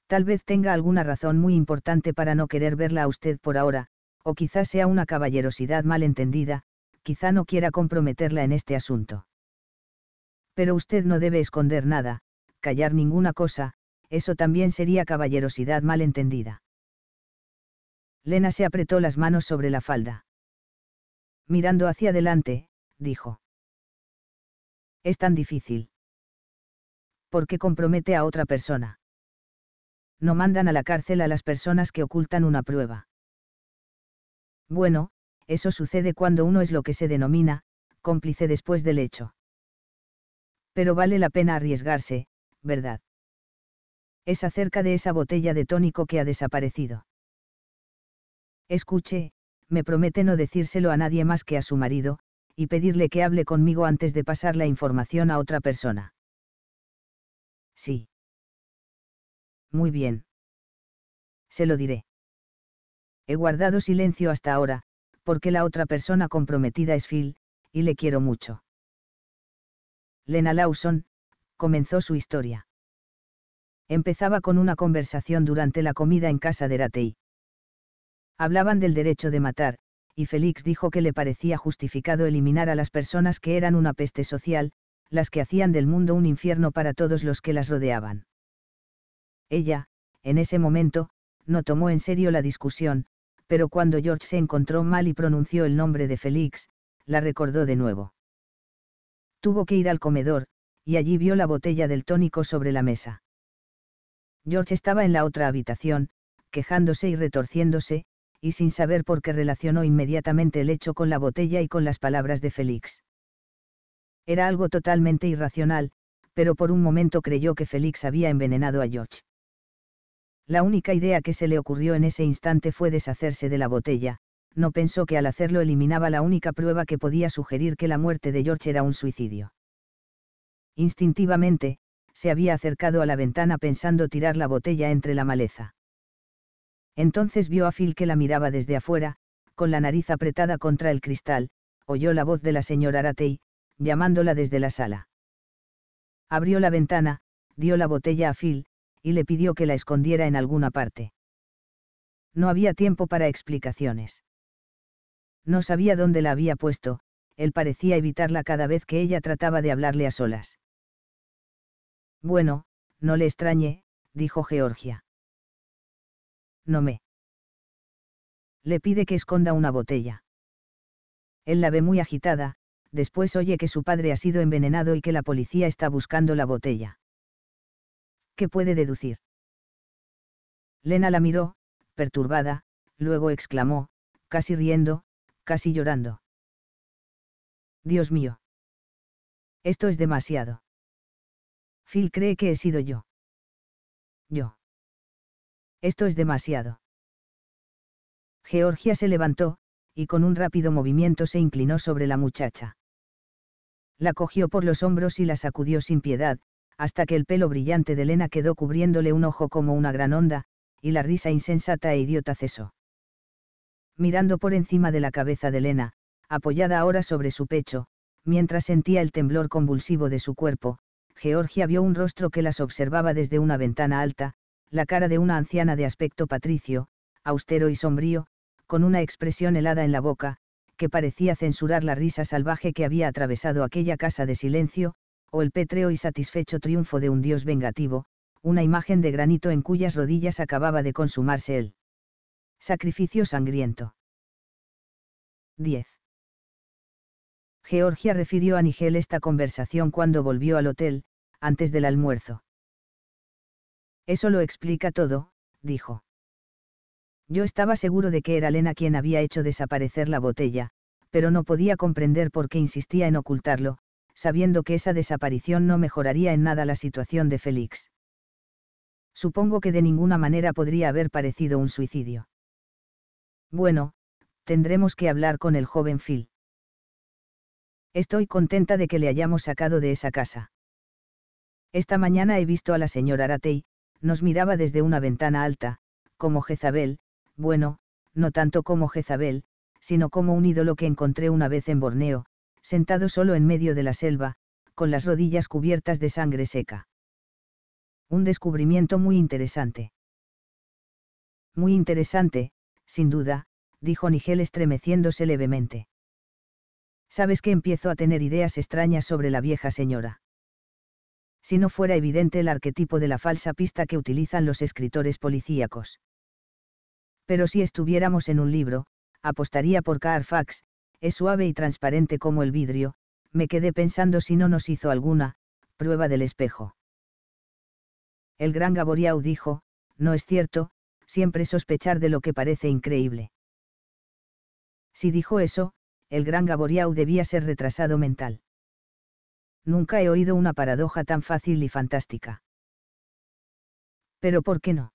Tal vez tenga alguna razón muy importante para no querer verla a usted por ahora, o quizás sea una caballerosidad mal entendida, quizá no quiera comprometerla en este asunto. Pero usted no debe esconder nada, callar ninguna cosa, eso también sería caballerosidad mal entendida. Lena se apretó las manos sobre la falda. Mirando hacia adelante, dijo. Es tan difícil. Porque compromete a otra persona no mandan a la cárcel a las personas que ocultan una prueba. Bueno, eso sucede cuando uno es lo que se denomina, cómplice después del hecho. Pero vale la pena arriesgarse, ¿verdad? Es acerca de esa botella de tónico que ha desaparecido. Escuche, me promete no decírselo a nadie más que a su marido, y pedirle que hable conmigo antes de pasar la información a otra persona. Sí muy bien. Se lo diré. He guardado silencio hasta ahora, porque la otra persona comprometida es Phil, y le quiero mucho. Lena Lawson, comenzó su historia. Empezaba con una conversación durante la comida en casa de Ratey. Hablaban del derecho de matar, y Félix dijo que le parecía justificado eliminar a las personas que eran una peste social, las que hacían del mundo un infierno para todos los que las rodeaban. Ella, en ese momento, no tomó en serio la discusión, pero cuando George se encontró mal y pronunció el nombre de Félix, la recordó de nuevo. Tuvo que ir al comedor, y allí vio la botella del tónico sobre la mesa. George estaba en la otra habitación, quejándose y retorciéndose, y sin saber por qué relacionó inmediatamente el hecho con la botella y con las palabras de Félix. Era algo totalmente irracional, pero por un momento creyó que Félix había envenenado a George. La única idea que se le ocurrió en ese instante fue deshacerse de la botella, no pensó que al hacerlo eliminaba la única prueba que podía sugerir que la muerte de George era un suicidio. Instintivamente, se había acercado a la ventana pensando tirar la botella entre la maleza. Entonces vio a Phil que la miraba desde afuera, con la nariz apretada contra el cristal, oyó la voz de la señora Aratey, llamándola desde la sala. Abrió la ventana, dio la botella a Phil, y le pidió que la escondiera en alguna parte. No había tiempo para explicaciones. No sabía dónde la había puesto, él parecía evitarla cada vez que ella trataba de hablarle a solas. Bueno, no le extrañe, dijo Georgia. No me. Le pide que esconda una botella. Él la ve muy agitada, después oye que su padre ha sido envenenado y que la policía está buscando la botella. Que puede deducir? Lena la miró, perturbada, luego exclamó, casi riendo, casi llorando. Dios mío. Esto es demasiado. Phil cree que he sido yo. Yo. Esto es demasiado. Georgia se levantó, y con un rápido movimiento se inclinó sobre la muchacha. La cogió por los hombros y la sacudió sin piedad, hasta que el pelo brillante de Lena quedó cubriéndole un ojo como una gran onda, y la risa insensata e idiota cesó. Mirando por encima de la cabeza de Lena, apoyada ahora sobre su pecho, mientras sentía el temblor convulsivo de su cuerpo, Georgia vio un rostro que las observaba desde una ventana alta, la cara de una anciana de aspecto patricio, austero y sombrío, con una expresión helada en la boca, que parecía censurar la risa salvaje que había atravesado aquella casa de silencio, o el pétreo y satisfecho triunfo de un dios vengativo, una imagen de granito en cuyas rodillas acababa de consumarse el sacrificio sangriento. 10. Georgia refirió a Nigel esta conversación cuando volvió al hotel, antes del almuerzo. Eso lo explica todo, dijo. Yo estaba seguro de que era Lena quien había hecho desaparecer la botella, pero no podía comprender por qué insistía en ocultarlo, sabiendo que esa desaparición no mejoraría en nada la situación de Félix. Supongo que de ninguna manera podría haber parecido un suicidio. Bueno, tendremos que hablar con el joven Phil. Estoy contenta de que le hayamos sacado de esa casa. Esta mañana he visto a la señora Aratey, nos miraba desde una ventana alta, como Jezabel, bueno, no tanto como Jezabel, sino como un ídolo que encontré una vez en Borneo, sentado solo en medio de la selva, con las rodillas cubiertas de sangre seca. Un descubrimiento muy interesante. Muy interesante, sin duda, dijo Nigel estremeciéndose levemente. Sabes que empiezo a tener ideas extrañas sobre la vieja señora. Si no fuera evidente el arquetipo de la falsa pista que utilizan los escritores policíacos. Pero si estuviéramos en un libro, apostaría por Carfax, es suave y transparente como el vidrio, me quedé pensando si no nos hizo alguna, prueba del espejo. El gran Gaboriau dijo, no es cierto, siempre sospechar de lo que parece increíble. Si dijo eso, el gran Gaboriau debía ser retrasado mental. Nunca he oído una paradoja tan fácil y fantástica. Pero ¿por qué no?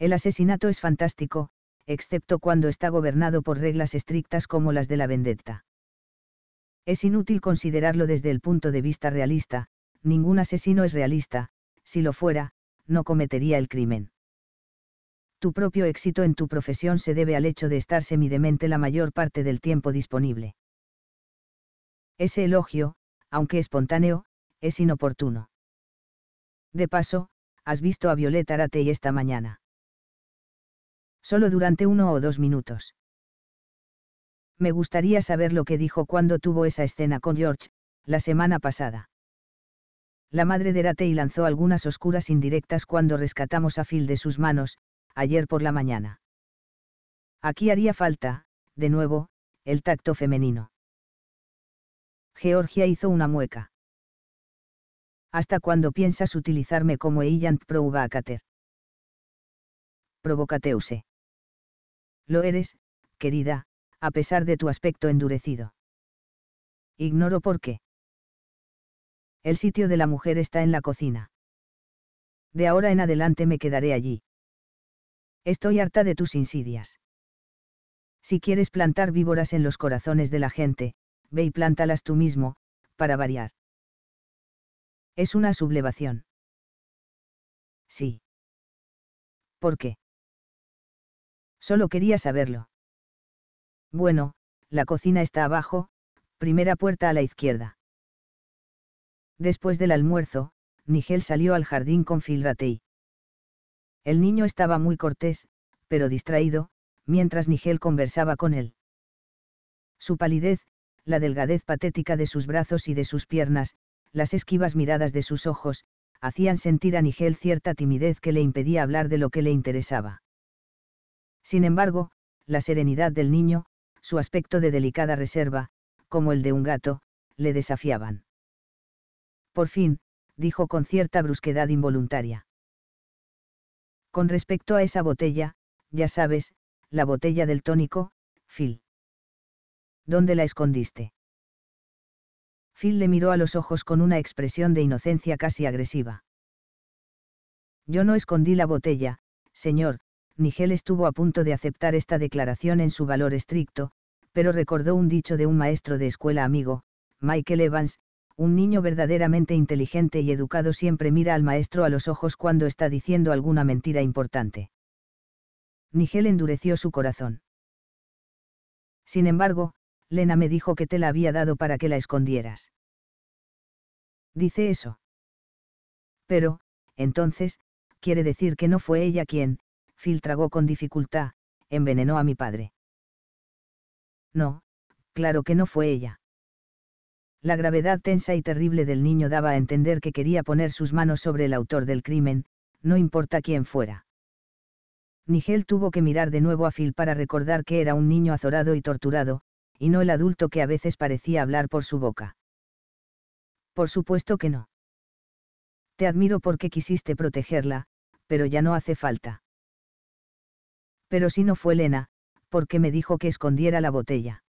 El asesinato es fantástico, excepto cuando está gobernado por reglas estrictas como las de la vendetta. Es inútil considerarlo desde el punto de vista realista, ningún asesino es realista, si lo fuera, no cometería el crimen. Tu propio éxito en tu profesión se debe al hecho de estar semidemente la mayor parte del tiempo disponible. Ese elogio, aunque espontáneo, es inoportuno. De paso, has visto a Violeta Arate esta mañana. Solo durante uno o dos minutos. Me gustaría saber lo que dijo cuando tuvo esa escena con George, la semana pasada. La madre de Ratey lanzó algunas oscuras indirectas cuando rescatamos a Phil de sus manos, ayer por la mañana. Aquí haría falta, de nuevo, el tacto femenino. Georgia hizo una mueca. ¿Hasta cuándo piensas utilizarme como agent provocateur? Provocateuse. Lo eres, querida, a pesar de tu aspecto endurecido. Ignoro por qué. El sitio de la mujer está en la cocina. De ahora en adelante me quedaré allí. Estoy harta de tus insidias. Si quieres plantar víboras en los corazones de la gente, ve y plántalas tú mismo, para variar. Es una sublevación. Sí. ¿Por qué? Solo quería saberlo. Bueno, la cocina está abajo, primera puerta a la izquierda. Después del almuerzo, Nigel salió al jardín con Filratei. El niño estaba muy cortés, pero distraído, mientras Nigel conversaba con él. Su palidez, la delgadez patética de sus brazos y de sus piernas, las esquivas miradas de sus ojos, hacían sentir a Nigel cierta timidez que le impedía hablar de lo que le interesaba. Sin embargo, la serenidad del niño, su aspecto de delicada reserva, como el de un gato, le desafiaban. Por fin, dijo con cierta brusquedad involuntaria. Con respecto a esa botella, ya sabes, la botella del tónico, Phil. ¿Dónde la escondiste? Phil le miró a los ojos con una expresión de inocencia casi agresiva. Yo no escondí la botella, señor, Nigel estuvo a punto de aceptar esta declaración en su valor estricto, pero recordó un dicho de un maestro de escuela amigo, Michael Evans, un niño verdaderamente inteligente y educado siempre mira al maestro a los ojos cuando está diciendo alguna mentira importante. Nigel endureció su corazón. Sin embargo, Lena me dijo que te la había dado para que la escondieras. Dice eso. Pero, entonces, quiere decir que no fue ella quien, tragó con dificultad, envenenó a mi padre. No, claro que no fue ella. La gravedad tensa y terrible del niño daba a entender que quería poner sus manos sobre el autor del crimen, no importa quién fuera. Nigel tuvo que mirar de nuevo a Phil para recordar que era un niño azorado y torturado, y no el adulto que a veces parecía hablar por su boca. Por supuesto que no. Te admiro porque quisiste protegerla, pero ya no hace falta. Pero si no fue Lena, ¿por qué me dijo que escondiera la botella?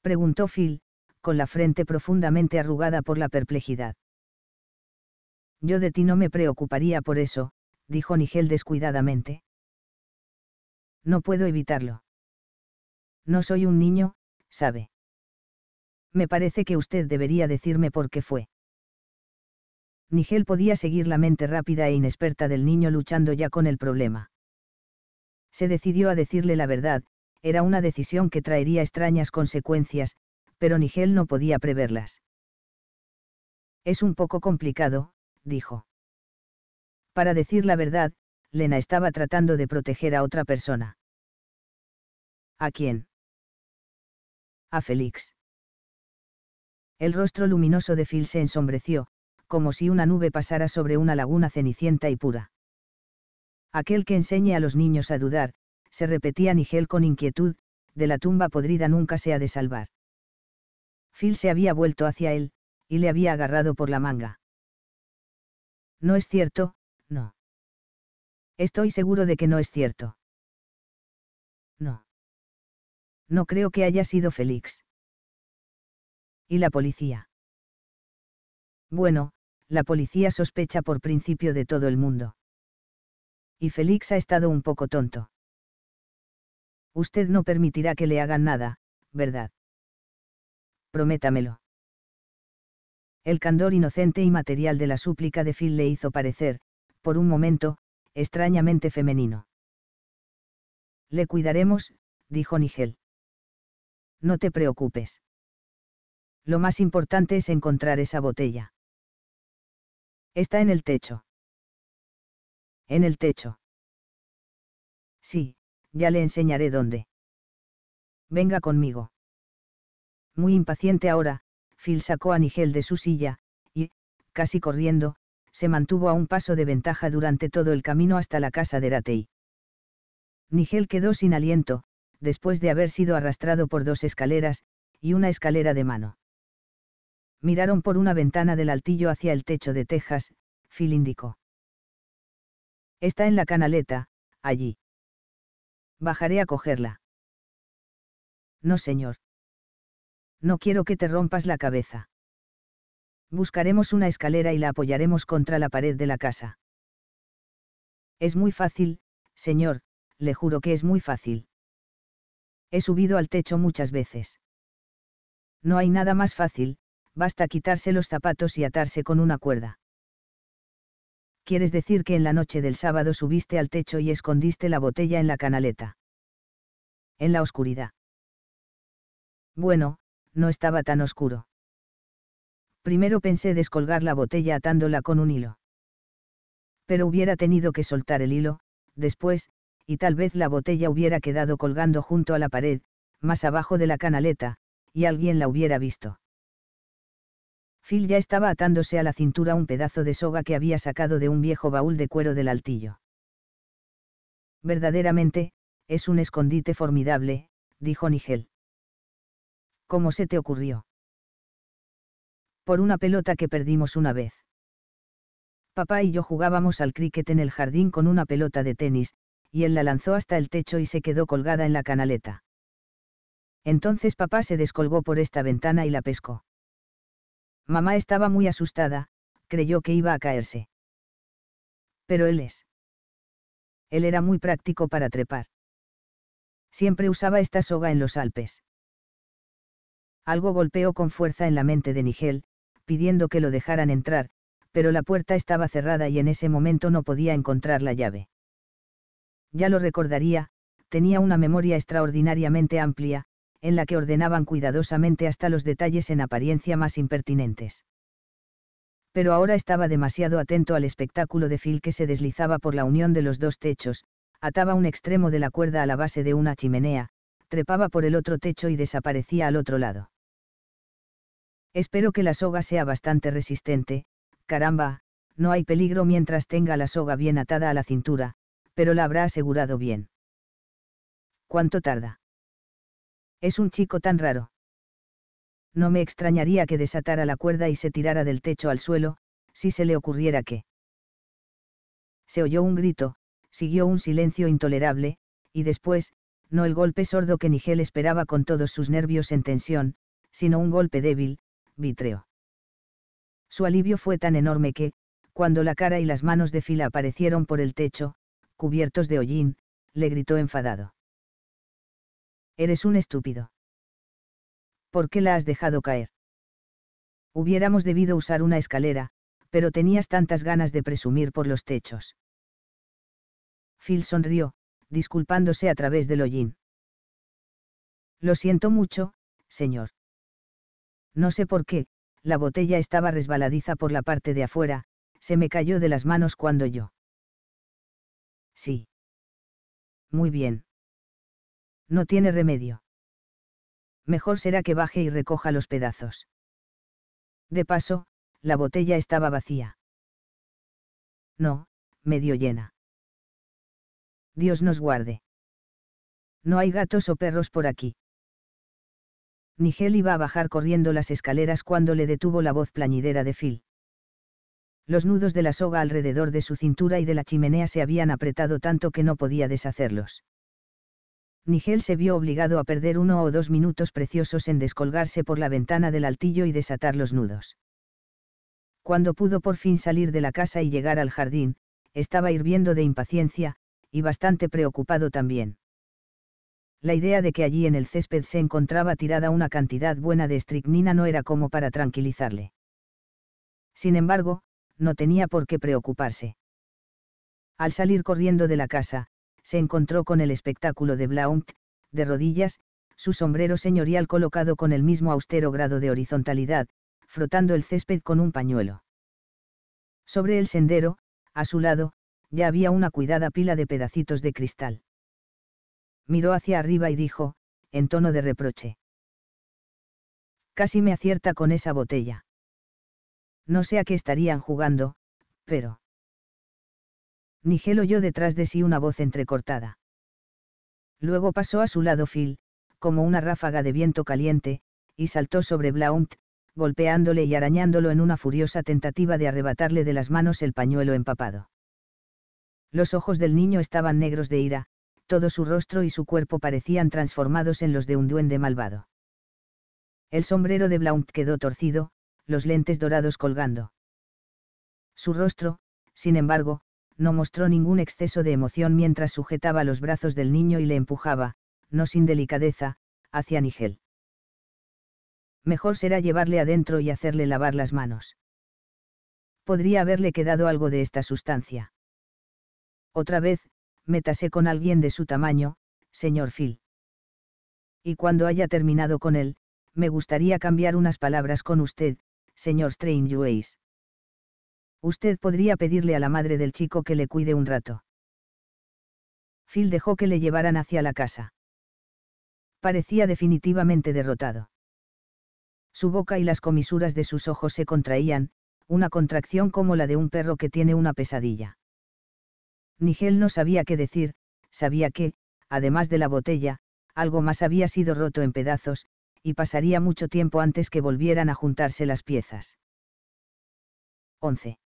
Preguntó Phil, con la frente profundamente arrugada por la perplejidad. Yo de ti no me preocuparía por eso, dijo Nigel descuidadamente. No puedo evitarlo. No soy un niño, sabe. Me parece que usted debería decirme por qué fue. Nigel podía seguir la mente rápida e inexperta del niño luchando ya con el problema se decidió a decirle la verdad, era una decisión que traería extrañas consecuencias, pero Nigel no podía preverlas. Es un poco complicado, dijo. Para decir la verdad, Lena estaba tratando de proteger a otra persona. ¿A quién? A Félix. El rostro luminoso de Phil se ensombreció, como si una nube pasara sobre una laguna cenicienta y pura. Aquel que enseñe a los niños a dudar, se repetía Nigel con inquietud, de la tumba podrida nunca se ha de salvar. Phil se había vuelto hacia él, y le había agarrado por la manga. No es cierto, no. Estoy seguro de que no es cierto. No. No creo que haya sido Félix. ¿Y la policía? Bueno, la policía sospecha por principio de todo el mundo y Félix ha estado un poco tonto. Usted no permitirá que le hagan nada, ¿verdad? Prométamelo. El candor inocente y material de la súplica de Phil le hizo parecer, por un momento, extrañamente femenino. Le cuidaremos, dijo Nigel. No te preocupes. Lo más importante es encontrar esa botella. Está en el techo. En el techo. Sí, ya le enseñaré dónde. Venga conmigo. Muy impaciente ahora, Phil sacó a Nigel de su silla, y, casi corriendo, se mantuvo a un paso de ventaja durante todo el camino hasta la casa de Ratey. Nigel quedó sin aliento, después de haber sido arrastrado por dos escaleras, y una escalera de mano. Miraron por una ventana del altillo hacia el techo de Texas, Phil indicó. Está en la canaleta, allí. Bajaré a cogerla. No, señor. No quiero que te rompas la cabeza. Buscaremos una escalera y la apoyaremos contra la pared de la casa. Es muy fácil, señor, le juro que es muy fácil. He subido al techo muchas veces. No hay nada más fácil, basta quitarse los zapatos y atarse con una cuerda. ¿quieres decir que en la noche del sábado subiste al techo y escondiste la botella en la canaleta? En la oscuridad. Bueno, no estaba tan oscuro. Primero pensé descolgar la botella atándola con un hilo. Pero hubiera tenido que soltar el hilo, después, y tal vez la botella hubiera quedado colgando junto a la pared, más abajo de la canaleta, y alguien la hubiera visto. Phil ya estaba atándose a la cintura un pedazo de soga que había sacado de un viejo baúl de cuero del altillo. Verdaderamente, es un escondite formidable, dijo Nigel. ¿Cómo se te ocurrió? Por una pelota que perdimos una vez. Papá y yo jugábamos al críquet en el jardín con una pelota de tenis, y él la lanzó hasta el techo y se quedó colgada en la canaleta. Entonces papá se descolgó por esta ventana y la pescó. Mamá estaba muy asustada, creyó que iba a caerse. Pero él es. Él era muy práctico para trepar. Siempre usaba esta soga en los Alpes. Algo golpeó con fuerza en la mente de Nigel, pidiendo que lo dejaran entrar, pero la puerta estaba cerrada y en ese momento no podía encontrar la llave. Ya lo recordaría, tenía una memoria extraordinariamente amplia, en la que ordenaban cuidadosamente hasta los detalles en apariencia más impertinentes. Pero ahora estaba demasiado atento al espectáculo de Phil que se deslizaba por la unión de los dos techos, ataba un extremo de la cuerda a la base de una chimenea, trepaba por el otro techo y desaparecía al otro lado. Espero que la soga sea bastante resistente, caramba, no hay peligro mientras tenga la soga bien atada a la cintura, pero la habrá asegurado bien. ¿Cuánto tarda? Es un chico tan raro. No me extrañaría que desatara la cuerda y se tirara del techo al suelo, si se le ocurriera que. Se oyó un grito, siguió un silencio intolerable, y después, no el golpe sordo que Nigel esperaba con todos sus nervios en tensión, sino un golpe débil, vitreo. Su alivio fue tan enorme que, cuando la cara y las manos de fila aparecieron por el techo, cubiertos de hollín, le gritó enfadado. Eres un estúpido. ¿Por qué la has dejado caer? Hubiéramos debido usar una escalera, pero tenías tantas ganas de presumir por los techos. Phil sonrió, disculpándose a través del hollín. Lo siento mucho, señor. No sé por qué, la botella estaba resbaladiza por la parte de afuera, se me cayó de las manos cuando yo. Sí. Muy bien. No tiene remedio. Mejor será que baje y recoja los pedazos. De paso, la botella estaba vacía. No, medio llena. Dios nos guarde. No hay gatos o perros por aquí. Nigel iba a bajar corriendo las escaleras cuando le detuvo la voz plañidera de Phil. Los nudos de la soga alrededor de su cintura y de la chimenea se habían apretado tanto que no podía deshacerlos. Nigel se vio obligado a perder uno o dos minutos preciosos en descolgarse por la ventana del altillo y desatar los nudos. Cuando pudo por fin salir de la casa y llegar al jardín, estaba hirviendo de impaciencia, y bastante preocupado también. La idea de que allí en el césped se encontraba tirada una cantidad buena de estricnina no era como para tranquilizarle. Sin embargo, no tenía por qué preocuparse. Al salir corriendo de la casa, se encontró con el espectáculo de Blount, de rodillas, su sombrero señorial colocado con el mismo austero grado de horizontalidad, frotando el césped con un pañuelo. Sobre el sendero, a su lado, ya había una cuidada pila de pedacitos de cristal. Miró hacia arriba y dijo, en tono de reproche. Casi me acierta con esa botella. No sé a qué estarían jugando, pero... Nigel oyó detrás de sí una voz entrecortada. Luego pasó a su lado Phil, como una ráfaga de viento caliente, y saltó sobre Blount, golpeándole y arañándolo en una furiosa tentativa de arrebatarle de las manos el pañuelo empapado. Los ojos del niño estaban negros de ira, todo su rostro y su cuerpo parecían transformados en los de un duende malvado. El sombrero de Blount quedó torcido, los lentes dorados colgando. Su rostro, sin embargo, no mostró ningún exceso de emoción mientras sujetaba los brazos del niño y le empujaba, no sin delicadeza, hacia Nigel. Mejor será llevarle adentro y hacerle lavar las manos. Podría haberle quedado algo de esta sustancia. Otra vez, métase con alguien de su tamaño, señor Phil. Y cuando haya terminado con él, me gustaría cambiar unas palabras con usted, señor Strangeways. Usted podría pedirle a la madre del chico que le cuide un rato. Phil dejó que le llevaran hacia la casa. Parecía definitivamente derrotado. Su boca y las comisuras de sus ojos se contraían, una contracción como la de un perro que tiene una pesadilla. Nigel no sabía qué decir, sabía que, además de la botella, algo más había sido roto en pedazos, y pasaría mucho tiempo antes que volvieran a juntarse las piezas. 11.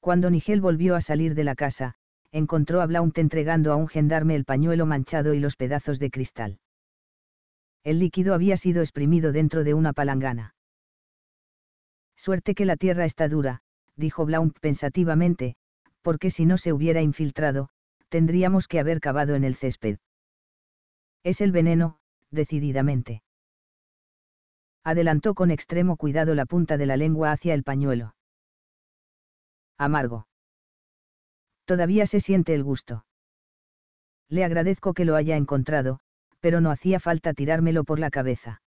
Cuando Nigel volvió a salir de la casa, encontró a Blount entregando a un gendarme el pañuelo manchado y los pedazos de cristal. El líquido había sido exprimido dentro de una palangana. Suerte que la tierra está dura, dijo Blount pensativamente, porque si no se hubiera infiltrado, tendríamos que haber cavado en el césped. Es el veneno, decididamente. Adelantó con extremo cuidado la punta de la lengua hacia el pañuelo amargo. Todavía se siente el gusto. Le agradezco que lo haya encontrado, pero no hacía falta tirármelo por la cabeza.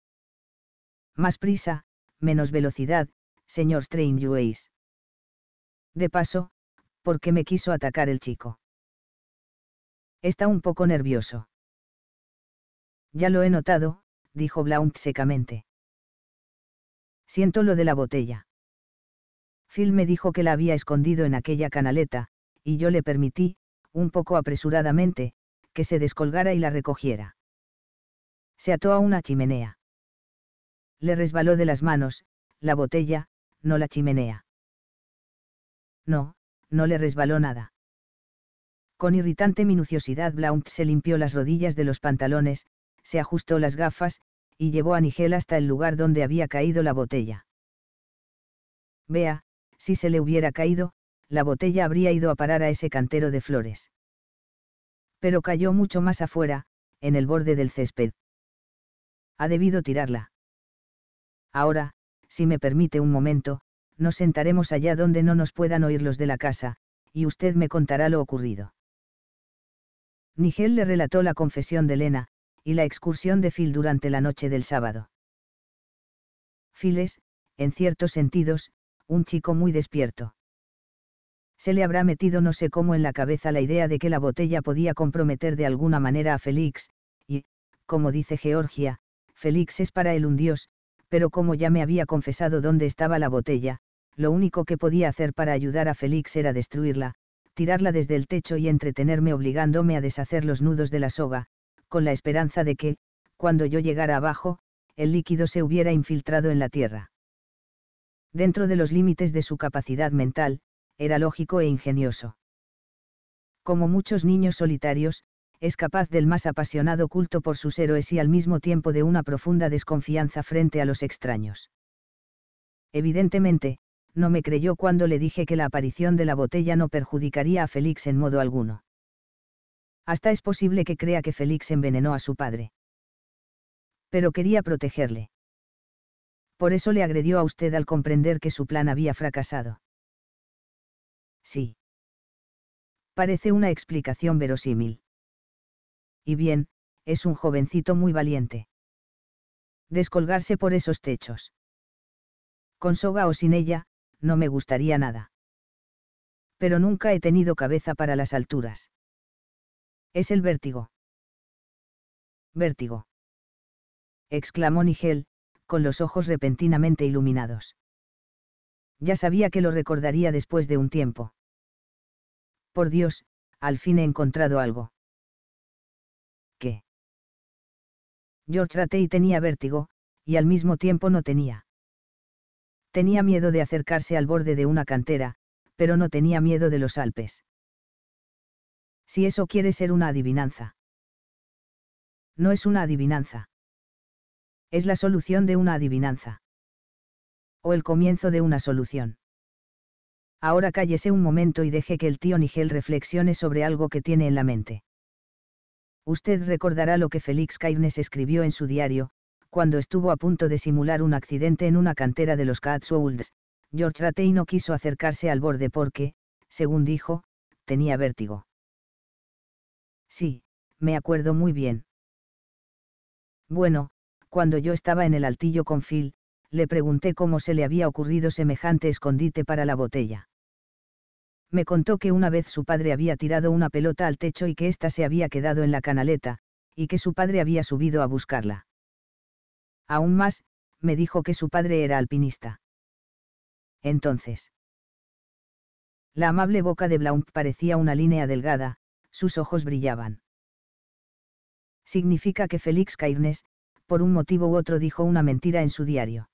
Más prisa, menos velocidad, señor Strangeways. De paso, porque me quiso atacar el chico. Está un poco nervioso. Ya lo he notado, dijo Blount secamente. Siento lo de la botella. Phil me dijo que la había escondido en aquella canaleta, y yo le permití, un poco apresuradamente, que se descolgara y la recogiera. Se ató a una chimenea. Le resbaló de las manos, la botella, no la chimenea. No, no le resbaló nada. Con irritante minuciosidad Blount se limpió las rodillas de los pantalones, se ajustó las gafas, y llevó a Nigel hasta el lugar donde había caído la botella. Vea, si se le hubiera caído, la botella habría ido a parar a ese cantero de flores. Pero cayó mucho más afuera, en el borde del césped. Ha debido tirarla. Ahora, si me permite un momento, nos sentaremos allá donde no nos puedan oír los de la casa, y usted me contará lo ocurrido. Nigel le relató la confesión de Elena, y la excursión de Phil durante la noche del sábado. Phil en ciertos sentidos, un chico muy despierto. Se le habrá metido no sé cómo en la cabeza la idea de que la botella podía comprometer de alguna manera a Félix, y, como dice Georgia, Félix es para él un dios, pero como ya me había confesado dónde estaba la botella, lo único que podía hacer para ayudar a Félix era destruirla, tirarla desde el techo y entretenerme obligándome a deshacer los nudos de la soga, con la esperanza de que, cuando yo llegara abajo, el líquido se hubiera infiltrado en la tierra dentro de los límites de su capacidad mental, era lógico e ingenioso. Como muchos niños solitarios, es capaz del más apasionado culto por sus héroes y al mismo tiempo de una profunda desconfianza frente a los extraños. Evidentemente, no me creyó cuando le dije que la aparición de la botella no perjudicaría a Félix en modo alguno. Hasta es posible que crea que Félix envenenó a su padre. Pero quería protegerle. Por eso le agredió a usted al comprender que su plan había fracasado. Sí. Parece una explicación verosímil. Y bien, es un jovencito muy valiente. Descolgarse por esos techos. Con soga o sin ella, no me gustaría nada. Pero nunca he tenido cabeza para las alturas. Es el vértigo. Vértigo. Exclamó Nigel, con los ojos repentinamente iluminados. Ya sabía que lo recordaría después de un tiempo. Por Dios, al fin he encontrado algo. ¿Qué? George y tenía vértigo, y al mismo tiempo no tenía. Tenía miedo de acercarse al borde de una cantera, pero no tenía miedo de los Alpes. Si eso quiere ser una adivinanza. No es una adivinanza es la solución de una adivinanza. O el comienzo de una solución. Ahora cállese un momento y deje que el tío Nigel reflexione sobre algo que tiene en la mente. Usted recordará lo que Félix Cairnes escribió en su diario, cuando estuvo a punto de simular un accidente en una cantera de los Catswolds, George Ratey no quiso acercarse al borde porque, según dijo, tenía vértigo. Sí, me acuerdo muy bien. Bueno, cuando yo estaba en el altillo con Phil, le pregunté cómo se le había ocurrido semejante escondite para la botella. Me contó que una vez su padre había tirado una pelota al techo y que ésta se había quedado en la canaleta, y que su padre había subido a buscarla. Aún más, me dijo que su padre era alpinista. Entonces. La amable boca de Blount parecía una línea delgada, sus ojos brillaban. Significa que Félix Cairnes, por un motivo u otro dijo una mentira en su diario.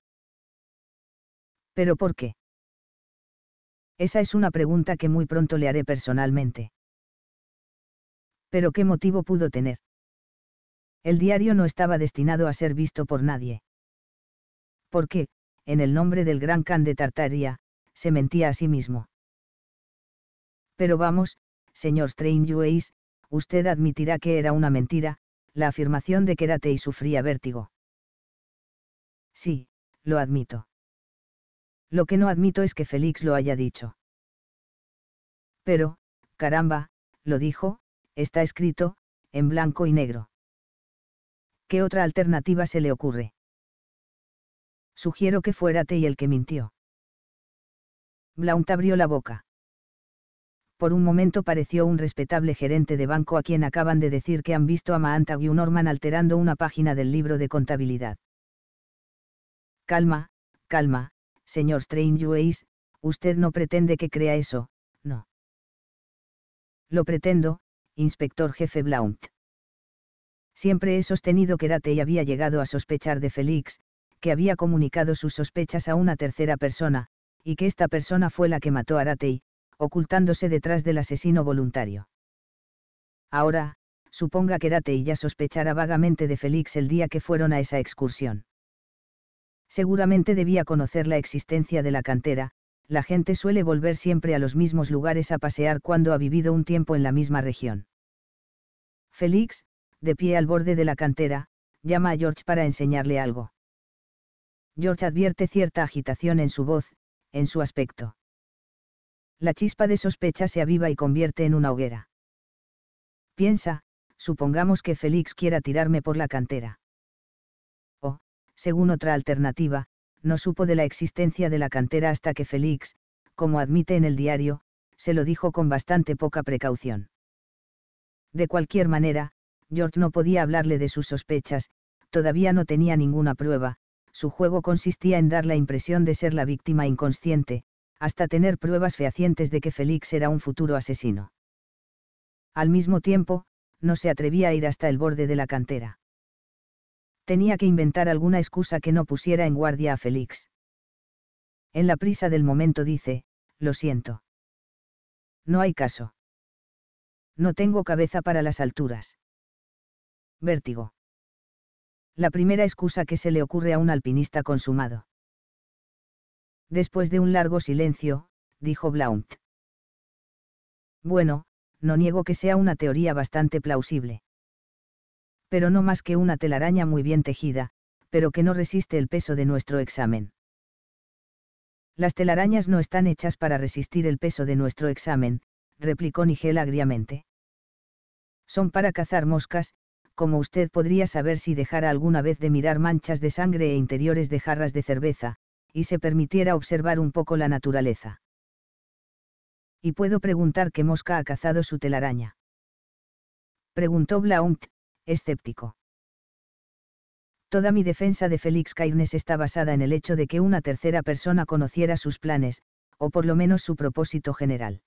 ¿Pero por qué? Esa es una pregunta que muy pronto le haré personalmente. ¿Pero qué motivo pudo tener? El diario no estaba destinado a ser visto por nadie. ¿Por qué, en el nombre del gran Khan de Tartaria, se mentía a sí mismo. Pero vamos, señor Strangeways, usted admitirá que era una mentira, la afirmación de que era y sufría vértigo. Sí, lo admito. Lo que no admito es que Félix lo haya dicho. Pero, caramba, lo dijo, está escrito, en blanco y negro. ¿Qué otra alternativa se le ocurre? Sugiero que fuera y el que mintió. Blount abrió la boca por un momento pareció un respetable gerente de banco a quien acaban de decir que han visto a un Norman alterando una página del libro de contabilidad. Calma, calma, señor Strangeways, usted no pretende que crea eso, no. Lo pretendo, inspector jefe Blount. Siempre he sostenido que Ratey había llegado a sospechar de Félix, que había comunicado sus sospechas a una tercera persona, y que esta persona fue la que mató a Ratey, ocultándose detrás del asesino voluntario. Ahora, suponga que Rate y ya sospechara vagamente de Félix el día que fueron a esa excursión. Seguramente debía conocer la existencia de la cantera, la gente suele volver siempre a los mismos lugares a pasear cuando ha vivido un tiempo en la misma región. Félix, de pie al borde de la cantera, llama a George para enseñarle algo. George advierte cierta agitación en su voz, en su aspecto la chispa de sospecha se aviva y convierte en una hoguera. Piensa, supongamos que Félix quiera tirarme por la cantera. O, según otra alternativa, no supo de la existencia de la cantera hasta que Félix, como admite en el diario, se lo dijo con bastante poca precaución. De cualquier manera, George no podía hablarle de sus sospechas, todavía no tenía ninguna prueba, su juego consistía en dar la impresión de ser la víctima inconsciente, hasta tener pruebas fehacientes de que Félix era un futuro asesino. Al mismo tiempo, no se atrevía a ir hasta el borde de la cantera. Tenía que inventar alguna excusa que no pusiera en guardia a Félix. En la prisa del momento dice, lo siento. No hay caso. No tengo cabeza para las alturas. Vértigo. La primera excusa que se le ocurre a un alpinista consumado. Después de un largo silencio, dijo Blount. Bueno, no niego que sea una teoría bastante plausible. Pero no más que una telaraña muy bien tejida, pero que no resiste el peso de nuestro examen. Las telarañas no están hechas para resistir el peso de nuestro examen, replicó Nigel agriamente. Son para cazar moscas, como usted podría saber si dejara alguna vez de mirar manchas de sangre e interiores de jarras de cerveza, y se permitiera observar un poco la naturaleza. Y puedo preguntar qué mosca ha cazado su telaraña. Preguntó Blount, escéptico. Toda mi defensa de Félix Cairnes está basada en el hecho de que una tercera persona conociera sus planes, o por lo menos su propósito general.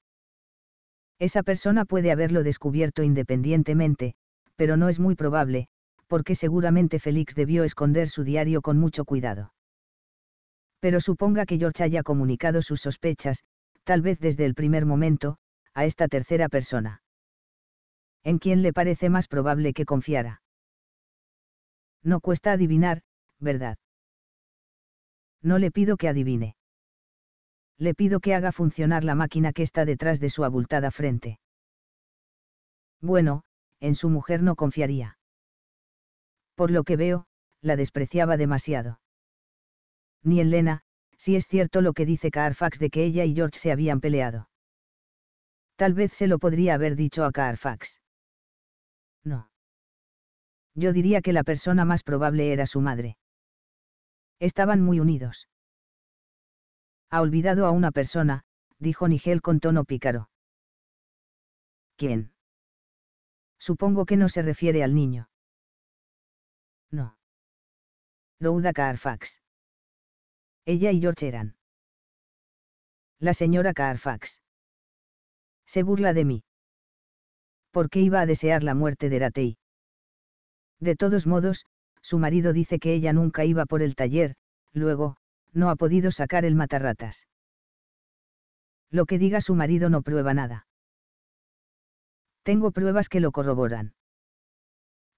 Esa persona puede haberlo descubierto independientemente, pero no es muy probable, porque seguramente Félix debió esconder su diario con mucho cuidado pero suponga que George haya comunicado sus sospechas, tal vez desde el primer momento, a esta tercera persona. ¿En quién le parece más probable que confiara? No cuesta adivinar, ¿verdad? No le pido que adivine. Le pido que haga funcionar la máquina que está detrás de su abultada frente. Bueno, en su mujer no confiaría. Por lo que veo, la despreciaba demasiado ni en Lena, si es cierto lo que dice Carfax de que ella y George se habían peleado. Tal vez se lo podría haber dicho a Carfax. No. Yo diría que la persona más probable era su madre. Estaban muy unidos. Ha olvidado a una persona, dijo Nigel con tono pícaro. ¿Quién? Supongo que no se refiere al niño. No. Louda Carfax. Ella y George eran. La señora Carfax. Se burla de mí. ¿Por qué iba a desear la muerte de Ratey? De todos modos, su marido dice que ella nunca iba por el taller, luego, no ha podido sacar el matarratas. Lo que diga su marido no prueba nada. Tengo pruebas que lo corroboran.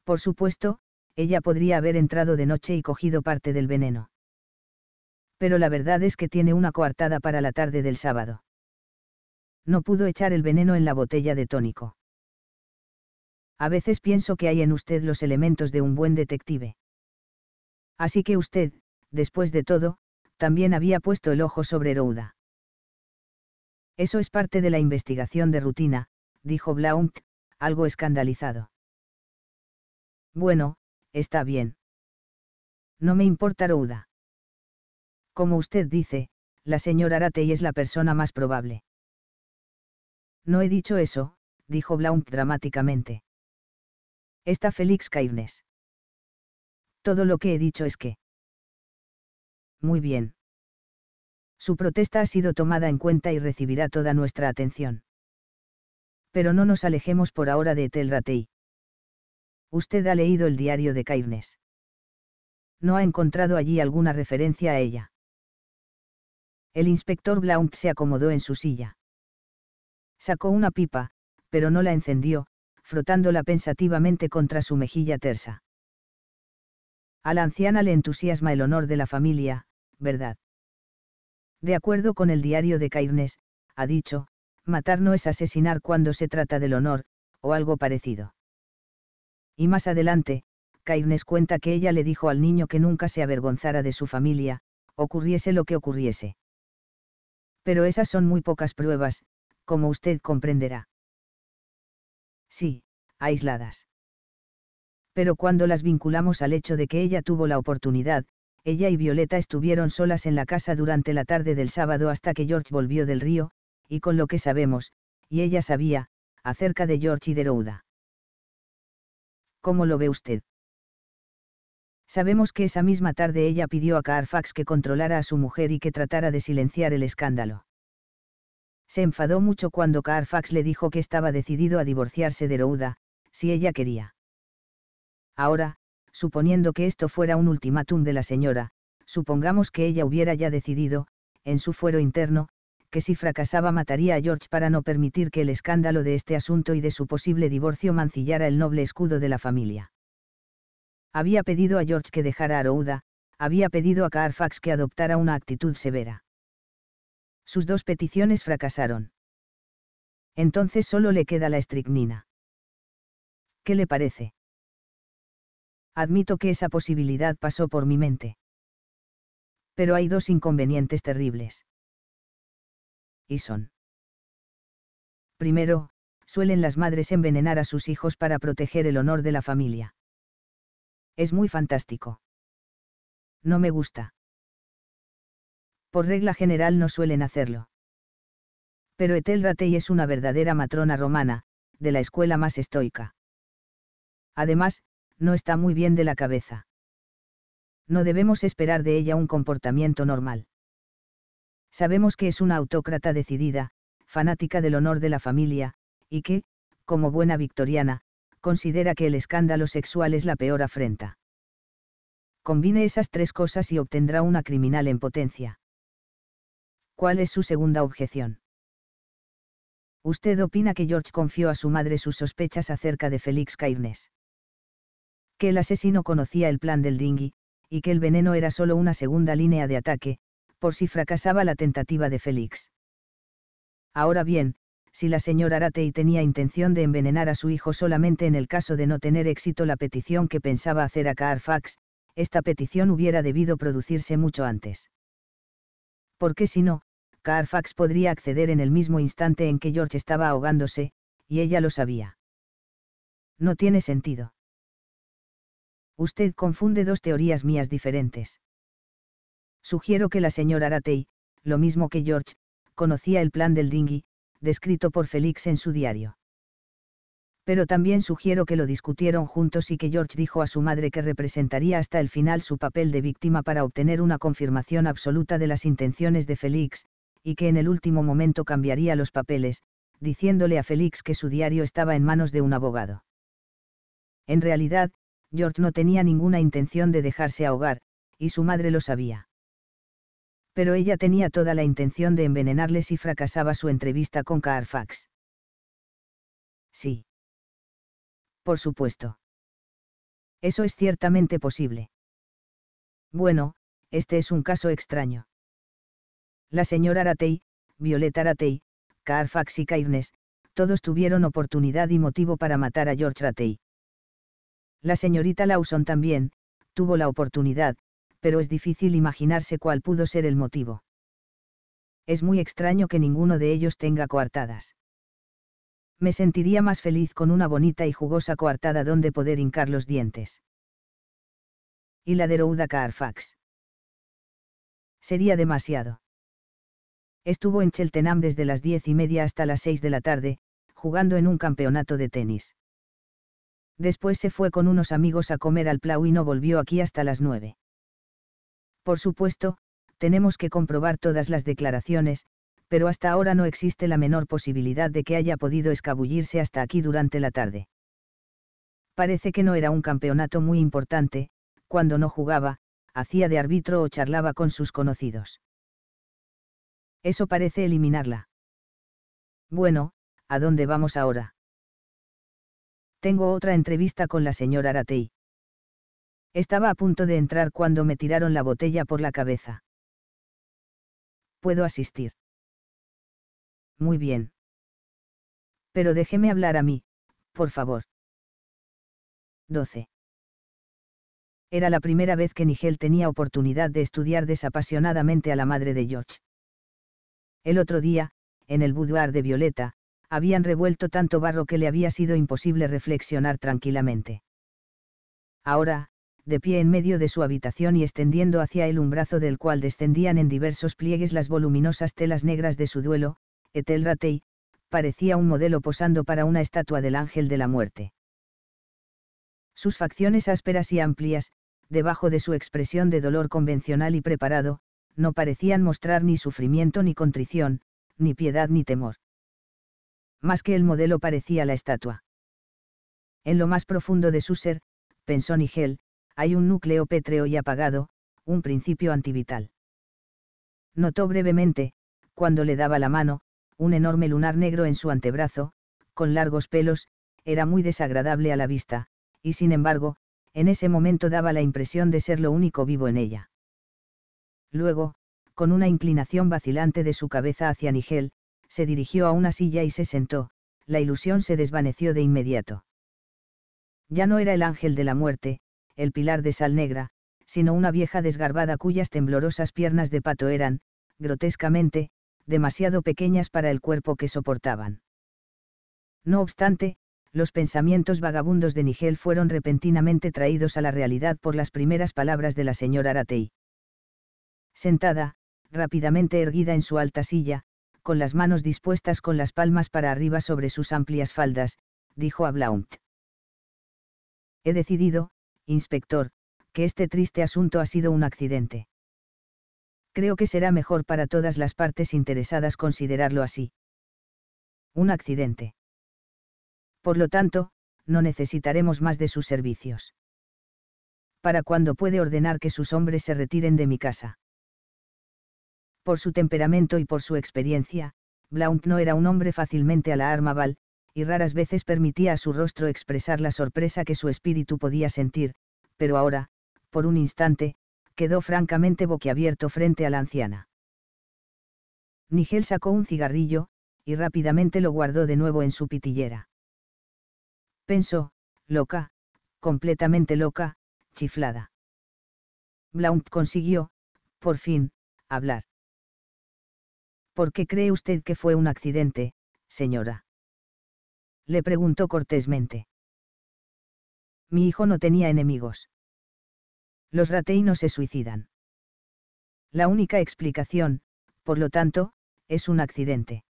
Por supuesto, ella podría haber entrado de noche y cogido parte del veneno pero la verdad es que tiene una coartada para la tarde del sábado. No pudo echar el veneno en la botella de tónico. A veces pienso que hay en usted los elementos de un buen detective. Así que usted, después de todo, también había puesto el ojo sobre Rouda. Eso es parte de la investigación de rutina, dijo Blount, algo escandalizado. Bueno, está bien. No me importa Rouda. Como usted dice, la señora Aratey es la persona más probable. No he dicho eso, dijo Blount dramáticamente. Está Félix Cairnes. Todo lo que he dicho es que. Muy bien. Su protesta ha sido tomada en cuenta y recibirá toda nuestra atención. Pero no nos alejemos por ahora de Etel Ratey. Usted ha leído el diario de Cairnes. ¿No ha encontrado allí alguna referencia a ella? El inspector Blount se acomodó en su silla. Sacó una pipa, pero no la encendió, frotándola pensativamente contra su mejilla tersa. A la anciana le entusiasma el honor de la familia, ¿verdad? De acuerdo con el diario de Cairnes, ha dicho, matar no es asesinar cuando se trata del honor, o algo parecido. Y más adelante, Cairnes cuenta que ella le dijo al niño que nunca se avergonzara de su familia, ocurriese lo que ocurriese pero esas son muy pocas pruebas, como usted comprenderá. Sí, aisladas. Pero cuando las vinculamos al hecho de que ella tuvo la oportunidad, ella y Violeta estuvieron solas en la casa durante la tarde del sábado hasta que George volvió del río, y con lo que sabemos, y ella sabía, acerca de George y de Rouda. ¿Cómo lo ve usted? Sabemos que esa misma tarde ella pidió a Carfax que controlara a su mujer y que tratara de silenciar el escándalo. Se enfadó mucho cuando Carfax le dijo que estaba decidido a divorciarse de Rouda, si ella quería. Ahora, suponiendo que esto fuera un ultimátum de la señora, supongamos que ella hubiera ya decidido, en su fuero interno, que si fracasaba mataría a George para no permitir que el escándalo de este asunto y de su posible divorcio mancillara el noble escudo de la familia había pedido a George que dejara a Rouda, había pedido a Carfax que adoptara una actitud severa. Sus dos peticiones fracasaron. Entonces solo le queda la estricnina. ¿Qué le parece? Admito que esa posibilidad pasó por mi mente. Pero hay dos inconvenientes terribles. Y son. Primero, suelen las madres envenenar a sus hijos para proteger el honor de la familia. Es muy fantástico. No me gusta. Por regla general no suelen hacerlo. Pero Etel es una verdadera matrona romana, de la escuela más estoica. Además, no está muy bien de la cabeza. No debemos esperar de ella un comportamiento normal. Sabemos que es una autócrata decidida, fanática del honor de la familia, y que, como buena victoriana, considera que el escándalo sexual es la peor afrenta. Combine esas tres cosas y obtendrá una criminal en potencia. ¿Cuál es su segunda objeción? Usted opina que George confió a su madre sus sospechas acerca de Félix Cairnes. Que el asesino conocía el plan del dinghy, y que el veneno era solo una segunda línea de ataque, por si fracasaba la tentativa de Félix. Ahora bien, si la señora Aratey tenía intención de envenenar a su hijo solamente en el caso de no tener éxito la petición que pensaba hacer a Carfax, esta petición hubiera debido producirse mucho antes. Porque si no, Carfax podría acceder en el mismo instante en que George estaba ahogándose, y ella lo sabía. No tiene sentido. Usted confunde dos teorías mías diferentes. Sugiero que la señora Aratey, lo mismo que George, conocía el plan del dinghy, descrito por Félix en su diario. Pero también sugiero que lo discutieron juntos y que George dijo a su madre que representaría hasta el final su papel de víctima para obtener una confirmación absoluta de las intenciones de Félix, y que en el último momento cambiaría los papeles, diciéndole a Félix que su diario estaba en manos de un abogado. En realidad, George no tenía ninguna intención de dejarse ahogar, y su madre lo sabía pero ella tenía toda la intención de envenenarle si fracasaba su entrevista con Carfax. Sí. Por supuesto. Eso es ciertamente posible. Bueno, este es un caso extraño. La señora Aratey, Violeta Aratey, Carfax y Cairnes, todos tuvieron oportunidad y motivo para matar a George Ratey. La señorita Lawson también, tuvo la oportunidad, pero es difícil imaginarse cuál pudo ser el motivo. Es muy extraño que ninguno de ellos tenga coartadas. Me sentiría más feliz con una bonita y jugosa coartada donde poder hincar los dientes. Y la de Rouda Carfax. Sería demasiado. Estuvo en Cheltenham desde las diez y media hasta las seis de la tarde, jugando en un campeonato de tenis. Después se fue con unos amigos a comer al Plau y no volvió aquí hasta las nueve. Por supuesto, tenemos que comprobar todas las declaraciones, pero hasta ahora no existe la menor posibilidad de que haya podido escabullirse hasta aquí durante la tarde. Parece que no era un campeonato muy importante, cuando no jugaba, hacía de árbitro o charlaba con sus conocidos. Eso parece eliminarla. Bueno, ¿a dónde vamos ahora? Tengo otra entrevista con la señora Aratei. Estaba a punto de entrar cuando me tiraron la botella por la cabeza. ¿Puedo asistir? Muy bien. Pero déjeme hablar a mí, por favor. 12. Era la primera vez que Nigel tenía oportunidad de estudiar desapasionadamente a la madre de George. El otro día, en el boudoir de Violeta, habían revuelto tanto barro que le había sido imposible reflexionar tranquilamente. Ahora, de pie en medio de su habitación y extendiendo hacia él un brazo del cual descendían en diversos pliegues las voluminosas telas negras de su duelo, Etel Ratei, parecía un modelo posando para una estatua del ángel de la muerte. Sus facciones ásperas y amplias, debajo de su expresión de dolor convencional y preparado, no parecían mostrar ni sufrimiento ni contrición, ni piedad ni temor. Más que el modelo parecía la estatua. En lo más profundo de su ser, pensó Nigel, hay un núcleo pétreo y apagado, un principio antivital. Notó brevemente, cuando le daba la mano, un enorme lunar negro en su antebrazo, con largos pelos, era muy desagradable a la vista, y sin embargo, en ese momento daba la impresión de ser lo único vivo en ella. Luego, con una inclinación vacilante de su cabeza hacia Nigel, se dirigió a una silla y se sentó, la ilusión se desvaneció de inmediato. Ya no era el ángel de la muerte, el pilar de sal negra, sino una vieja desgarbada cuyas temblorosas piernas de pato eran, grotescamente, demasiado pequeñas para el cuerpo que soportaban. No obstante, los pensamientos vagabundos de Nigel fueron repentinamente traídos a la realidad por las primeras palabras de la señora Aratey, Sentada, rápidamente erguida en su alta silla, con las manos dispuestas con las palmas para arriba sobre sus amplias faldas, dijo a Blount. He decidido, inspector, que este triste asunto ha sido un accidente. Creo que será mejor para todas las partes interesadas considerarlo así. Un accidente. Por lo tanto, no necesitaremos más de sus servicios. ¿Para cuándo puede ordenar que sus hombres se retiren de mi casa? Por su temperamento y por su experiencia, Blount no era un hombre fácilmente a la arma val, y raras veces permitía a su rostro expresar la sorpresa que su espíritu podía sentir, pero ahora, por un instante, quedó francamente boquiabierto frente a la anciana. Nigel sacó un cigarrillo, y rápidamente lo guardó de nuevo en su pitillera. Pensó, loca, completamente loca, chiflada. Blount consiguió, por fin, hablar. ¿Por qué cree usted que fue un accidente, señora? le preguntó cortésmente. Mi hijo no tenía enemigos. Los rateinos se suicidan. La única explicación, por lo tanto, es un accidente.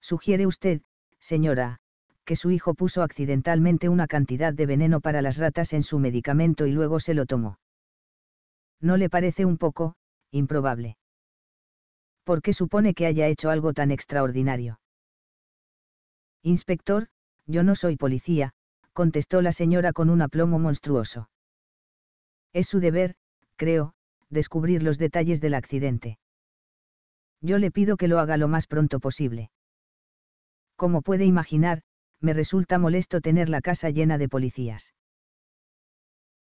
Sugiere usted, señora, que su hijo puso accidentalmente una cantidad de veneno para las ratas en su medicamento y luego se lo tomó. ¿No le parece un poco, improbable? ¿Por qué supone que haya hecho algo tan extraordinario? Inspector, yo no soy policía, contestó la señora con un aplomo monstruoso. Es su deber, creo, descubrir los detalles del accidente. Yo le pido que lo haga lo más pronto posible. Como puede imaginar, me resulta molesto tener la casa llena de policías.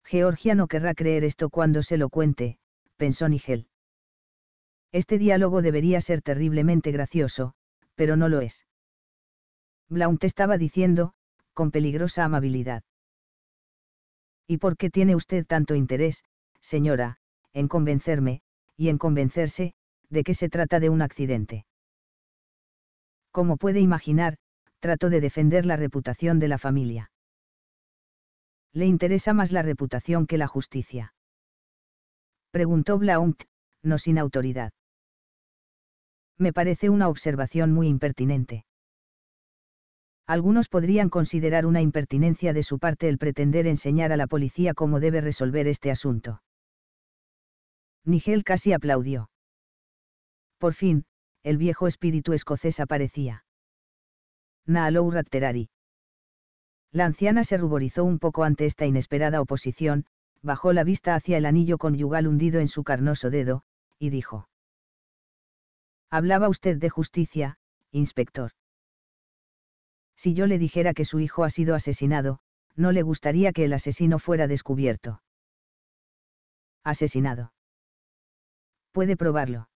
Georgia no querrá creer esto cuando se lo cuente, pensó Nigel. Este diálogo debería ser terriblemente gracioso, pero no lo es. Blount estaba diciendo, con peligrosa amabilidad. ¿Y por qué tiene usted tanto interés, señora, en convencerme, y en convencerse, de que se trata de un accidente? Como puede imaginar, trato de defender la reputación de la familia. Le interesa más la reputación que la justicia. Preguntó Blount, no sin autoridad. Me parece una observación muy impertinente algunos podrían considerar una impertinencia de su parte el pretender enseñar a la policía cómo debe resolver este asunto. Nigel casi aplaudió. Por fin, el viejo espíritu escocés aparecía. Naalou Ratterari. La anciana se ruborizó un poco ante esta inesperada oposición, bajó la vista hacia el anillo conyugal hundido en su carnoso dedo, y dijo. Hablaba usted de justicia, inspector si yo le dijera que su hijo ha sido asesinado, no le gustaría que el asesino fuera descubierto. Asesinado. Puede probarlo.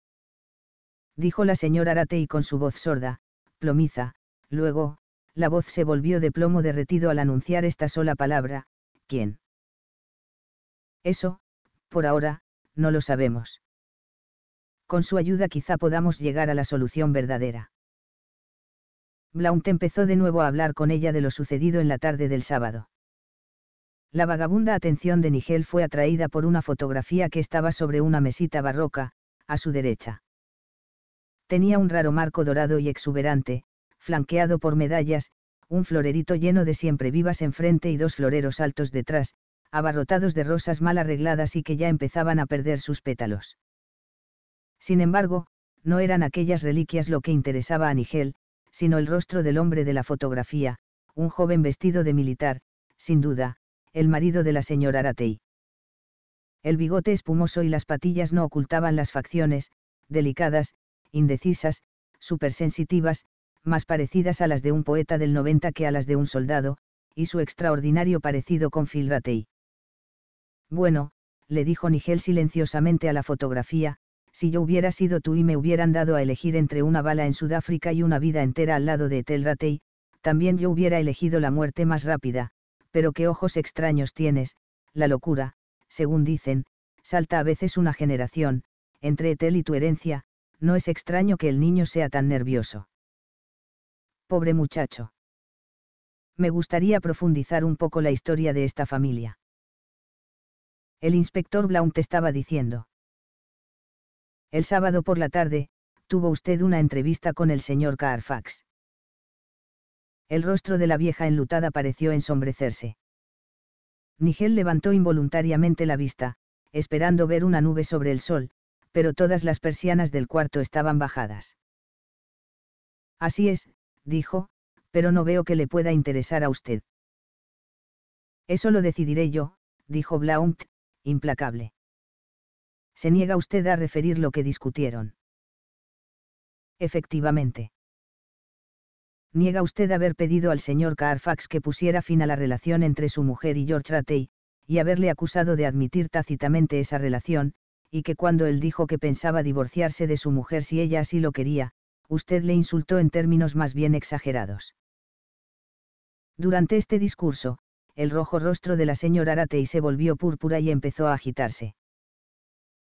Dijo la señora Arate y con su voz sorda, plomiza, luego, la voz se volvió de plomo derretido al anunciar esta sola palabra, ¿quién? Eso, por ahora, no lo sabemos. Con su ayuda quizá podamos llegar a la solución verdadera. Blount empezó de nuevo a hablar con ella de lo sucedido en la tarde del sábado. La vagabunda atención de Nigel fue atraída por una fotografía que estaba sobre una mesita barroca, a su derecha. Tenía un raro marco dorado y exuberante, flanqueado por medallas, un florerito lleno de siempre vivas enfrente y dos floreros altos detrás, abarrotados de rosas mal arregladas y que ya empezaban a perder sus pétalos. Sin embargo, no eran aquellas reliquias lo que interesaba a Nigel, sino el rostro del hombre de la fotografía, un joven vestido de militar, sin duda, el marido de la señora Aratei. El bigote espumoso y las patillas no ocultaban las facciones, delicadas, indecisas, supersensitivas, más parecidas a las de un poeta del 90 que a las de un soldado, y su extraordinario parecido con Phil Bueno, le dijo Nigel silenciosamente a la fotografía, si yo hubiera sido tú y me hubieran dado a elegir entre una bala en Sudáfrica y una vida entera al lado de Etel también yo hubiera elegido la muerte más rápida, pero qué ojos extraños tienes, la locura, según dicen, salta a veces una generación, entre Etel y tu herencia, no es extraño que el niño sea tan nervioso. Pobre muchacho. Me gustaría profundizar un poco la historia de esta familia. El inspector Blount estaba diciendo. El sábado por la tarde, tuvo usted una entrevista con el señor Carfax. El rostro de la vieja enlutada pareció ensombrecerse. Nigel levantó involuntariamente la vista, esperando ver una nube sobre el sol, pero todas las persianas del cuarto estaban bajadas. Así es, dijo, pero no veo que le pueda interesar a usted. Eso lo decidiré yo, dijo Blount, implacable se niega usted a referir lo que discutieron. Efectivamente. Niega usted haber pedido al señor Carfax que pusiera fin a la relación entre su mujer y George Ratey, y haberle acusado de admitir tácitamente esa relación, y que cuando él dijo que pensaba divorciarse de su mujer si ella así lo quería, usted le insultó en términos más bien exagerados. Durante este discurso, el rojo rostro de la señora Ratey se volvió púrpura y empezó a agitarse.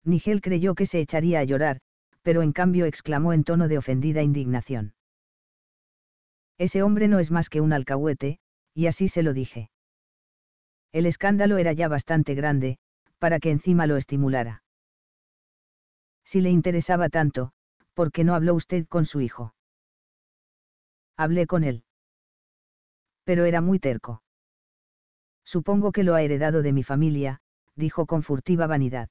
Nigel creyó que se echaría a llorar, pero en cambio exclamó en tono de ofendida indignación. Ese hombre no es más que un alcahuete, y así se lo dije. El escándalo era ya bastante grande, para que encima lo estimulara. Si le interesaba tanto, ¿por qué no habló usted con su hijo? Hablé con él. Pero era muy terco. Supongo que lo ha heredado de mi familia, dijo con furtiva vanidad.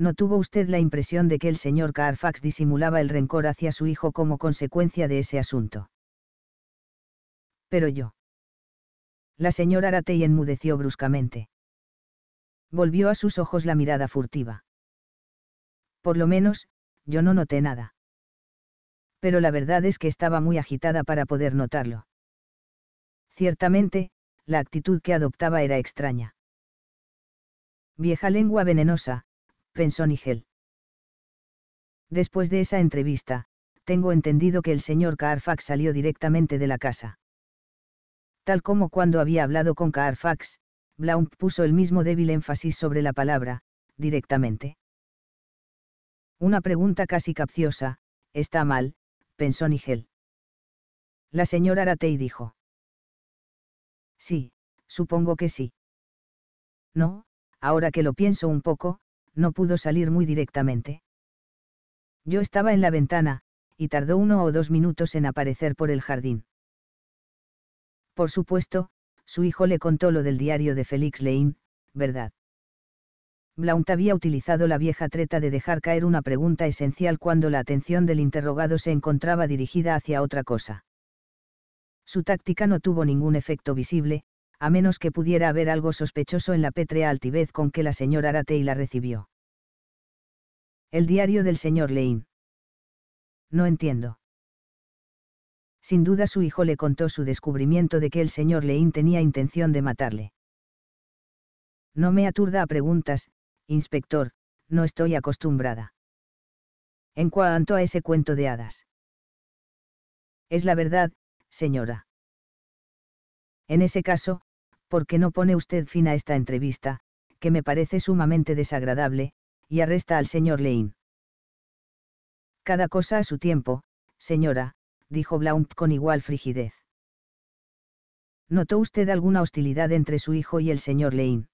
¿No tuvo usted la impresión de que el señor Carfax disimulaba el rencor hacia su hijo como consecuencia de ese asunto? Pero yo. La señora Aratey enmudeció bruscamente. Volvió a sus ojos la mirada furtiva. Por lo menos, yo no noté nada. Pero la verdad es que estaba muy agitada para poder notarlo. Ciertamente, la actitud que adoptaba era extraña. Vieja lengua venenosa, pensó Nigel. Después de esa entrevista, tengo entendido que el señor Carfax salió directamente de la casa. Tal como cuando había hablado con Carfax, Blount puso el mismo débil énfasis sobre la palabra, directamente. Una pregunta casi capciosa, está mal, pensó Nigel. La señora Aratey dijo. Sí, supongo que sí. No, ahora que lo pienso un poco, no pudo salir muy directamente. Yo estaba en la ventana, y tardó uno o dos minutos en aparecer por el jardín. Por supuesto, su hijo le contó lo del diario de Félix Lane, ¿verdad? Blount había utilizado la vieja treta de dejar caer una pregunta esencial cuando la atención del interrogado se encontraba dirigida hacia otra cosa. Su táctica no tuvo ningún efecto visible, a menos que pudiera haber algo sospechoso en la pétrea altivez con que la señora Aratey la recibió. El diario del señor Lane. No entiendo. Sin duda su hijo le contó su descubrimiento de que el señor Lane tenía intención de matarle. No me aturda a preguntas, inspector, no estoy acostumbrada. En cuanto a ese cuento de hadas. Es la verdad, señora. En ese caso, ¿por qué no pone usted fin a esta entrevista, que me parece sumamente desagradable, y arresta al señor Lane? Cada cosa a su tiempo, señora, dijo Blount con igual frigidez. ¿Notó usted alguna hostilidad entre su hijo y el señor Lane?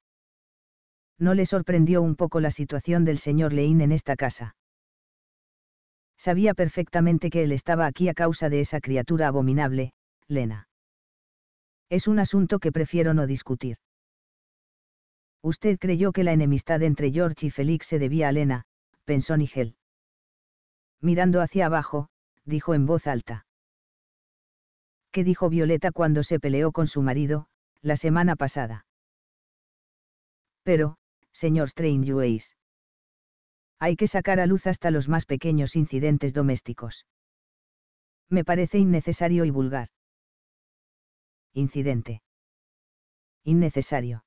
¿No le sorprendió un poco la situación del señor Lane en esta casa? Sabía perfectamente que él estaba aquí a causa de esa criatura abominable, Lena. Es un asunto que prefiero no discutir. Usted creyó que la enemistad entre George y Félix se debía a Lena, pensó Nigel. Mirando hacia abajo, dijo en voz alta. ¿Qué dijo Violeta cuando se peleó con su marido, la semana pasada? Pero, señor Strangeways. Hay que sacar a luz hasta los más pequeños incidentes domésticos. Me parece innecesario y vulgar incidente. Innecesario.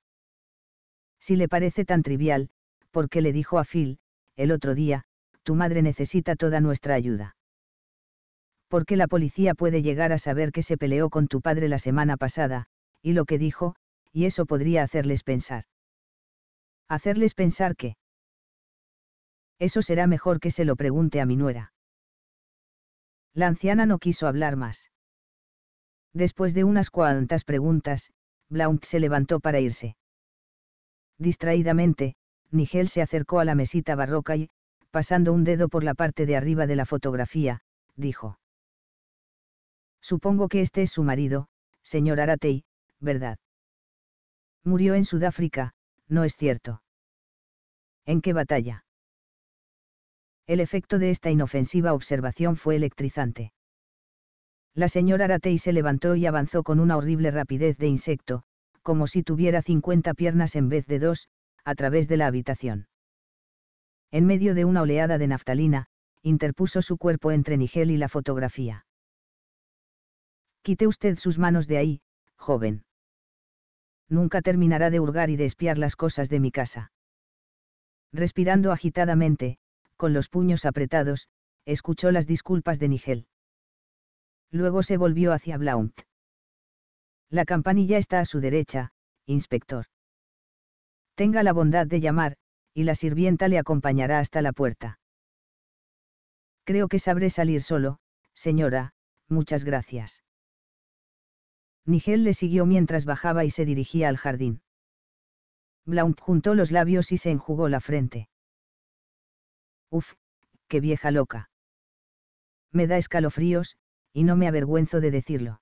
Si le parece tan trivial, ¿por qué le dijo a Phil, el otro día, tu madre necesita toda nuestra ayuda? Porque la policía puede llegar a saber que se peleó con tu padre la semana pasada, y lo que dijo, y eso podría hacerles pensar. Hacerles pensar que... Eso será mejor que se lo pregunte a mi nuera. La anciana no quiso hablar más. Después de unas cuantas preguntas, Blount se levantó para irse. Distraídamente, Nigel se acercó a la mesita barroca y, pasando un dedo por la parte de arriba de la fotografía, dijo. Supongo que este es su marido, señor Aratey, ¿verdad? Murió en Sudáfrica, no es cierto. ¿En qué batalla? El efecto de esta inofensiva observación fue electrizante. La señora Aratei se levantó y avanzó con una horrible rapidez de insecto, como si tuviera cincuenta piernas en vez de dos, a través de la habitación. En medio de una oleada de naftalina, interpuso su cuerpo entre Nigel y la fotografía. Quite usted sus manos de ahí, joven. Nunca terminará de hurgar y de espiar las cosas de mi casa. Respirando agitadamente, con los puños apretados, escuchó las disculpas de Nigel. Luego se volvió hacia Blount. La campanilla está a su derecha, inspector. Tenga la bondad de llamar, y la sirvienta le acompañará hasta la puerta. Creo que sabré salir solo, señora, muchas gracias. Nigel le siguió mientras bajaba y se dirigía al jardín. Blount juntó los labios y se enjugó la frente. Uf, qué vieja loca. Me da escalofríos, y no me avergüenzo de decirlo.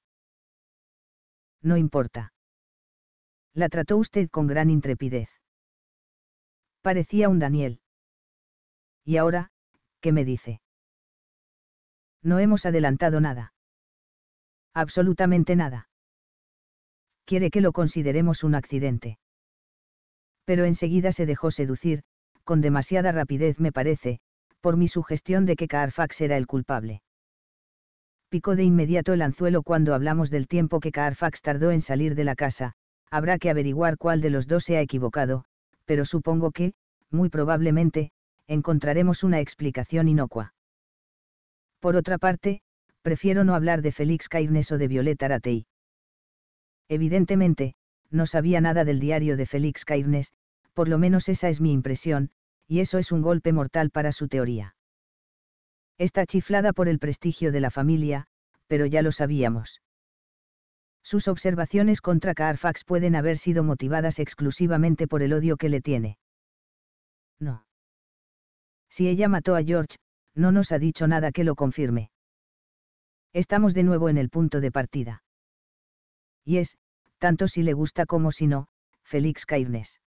No importa. La trató usted con gran intrepidez. Parecía un Daniel. ¿Y ahora, qué me dice? No hemos adelantado nada. Absolutamente nada. Quiere que lo consideremos un accidente. Pero enseguida se dejó seducir, con demasiada rapidez me parece, por mi sugestión de que Carfax era el culpable picó de inmediato el anzuelo cuando hablamos del tiempo que Carfax tardó en salir de la casa, habrá que averiguar cuál de los dos se ha equivocado, pero supongo que, muy probablemente, encontraremos una explicación inocua. Por otra parte, prefiero no hablar de Félix Cairnes o de Violeta Aratei. Evidentemente, no sabía nada del diario de Félix Cairnes, por lo menos esa es mi impresión, y eso es un golpe mortal para su teoría. Está chiflada por el prestigio de la familia, pero ya lo sabíamos. Sus observaciones contra Carfax pueden haber sido motivadas exclusivamente por el odio que le tiene. No. Si ella mató a George, no nos ha dicho nada que lo confirme. Estamos de nuevo en el punto de partida. Y es, tanto si le gusta como si no, Félix Cairnes.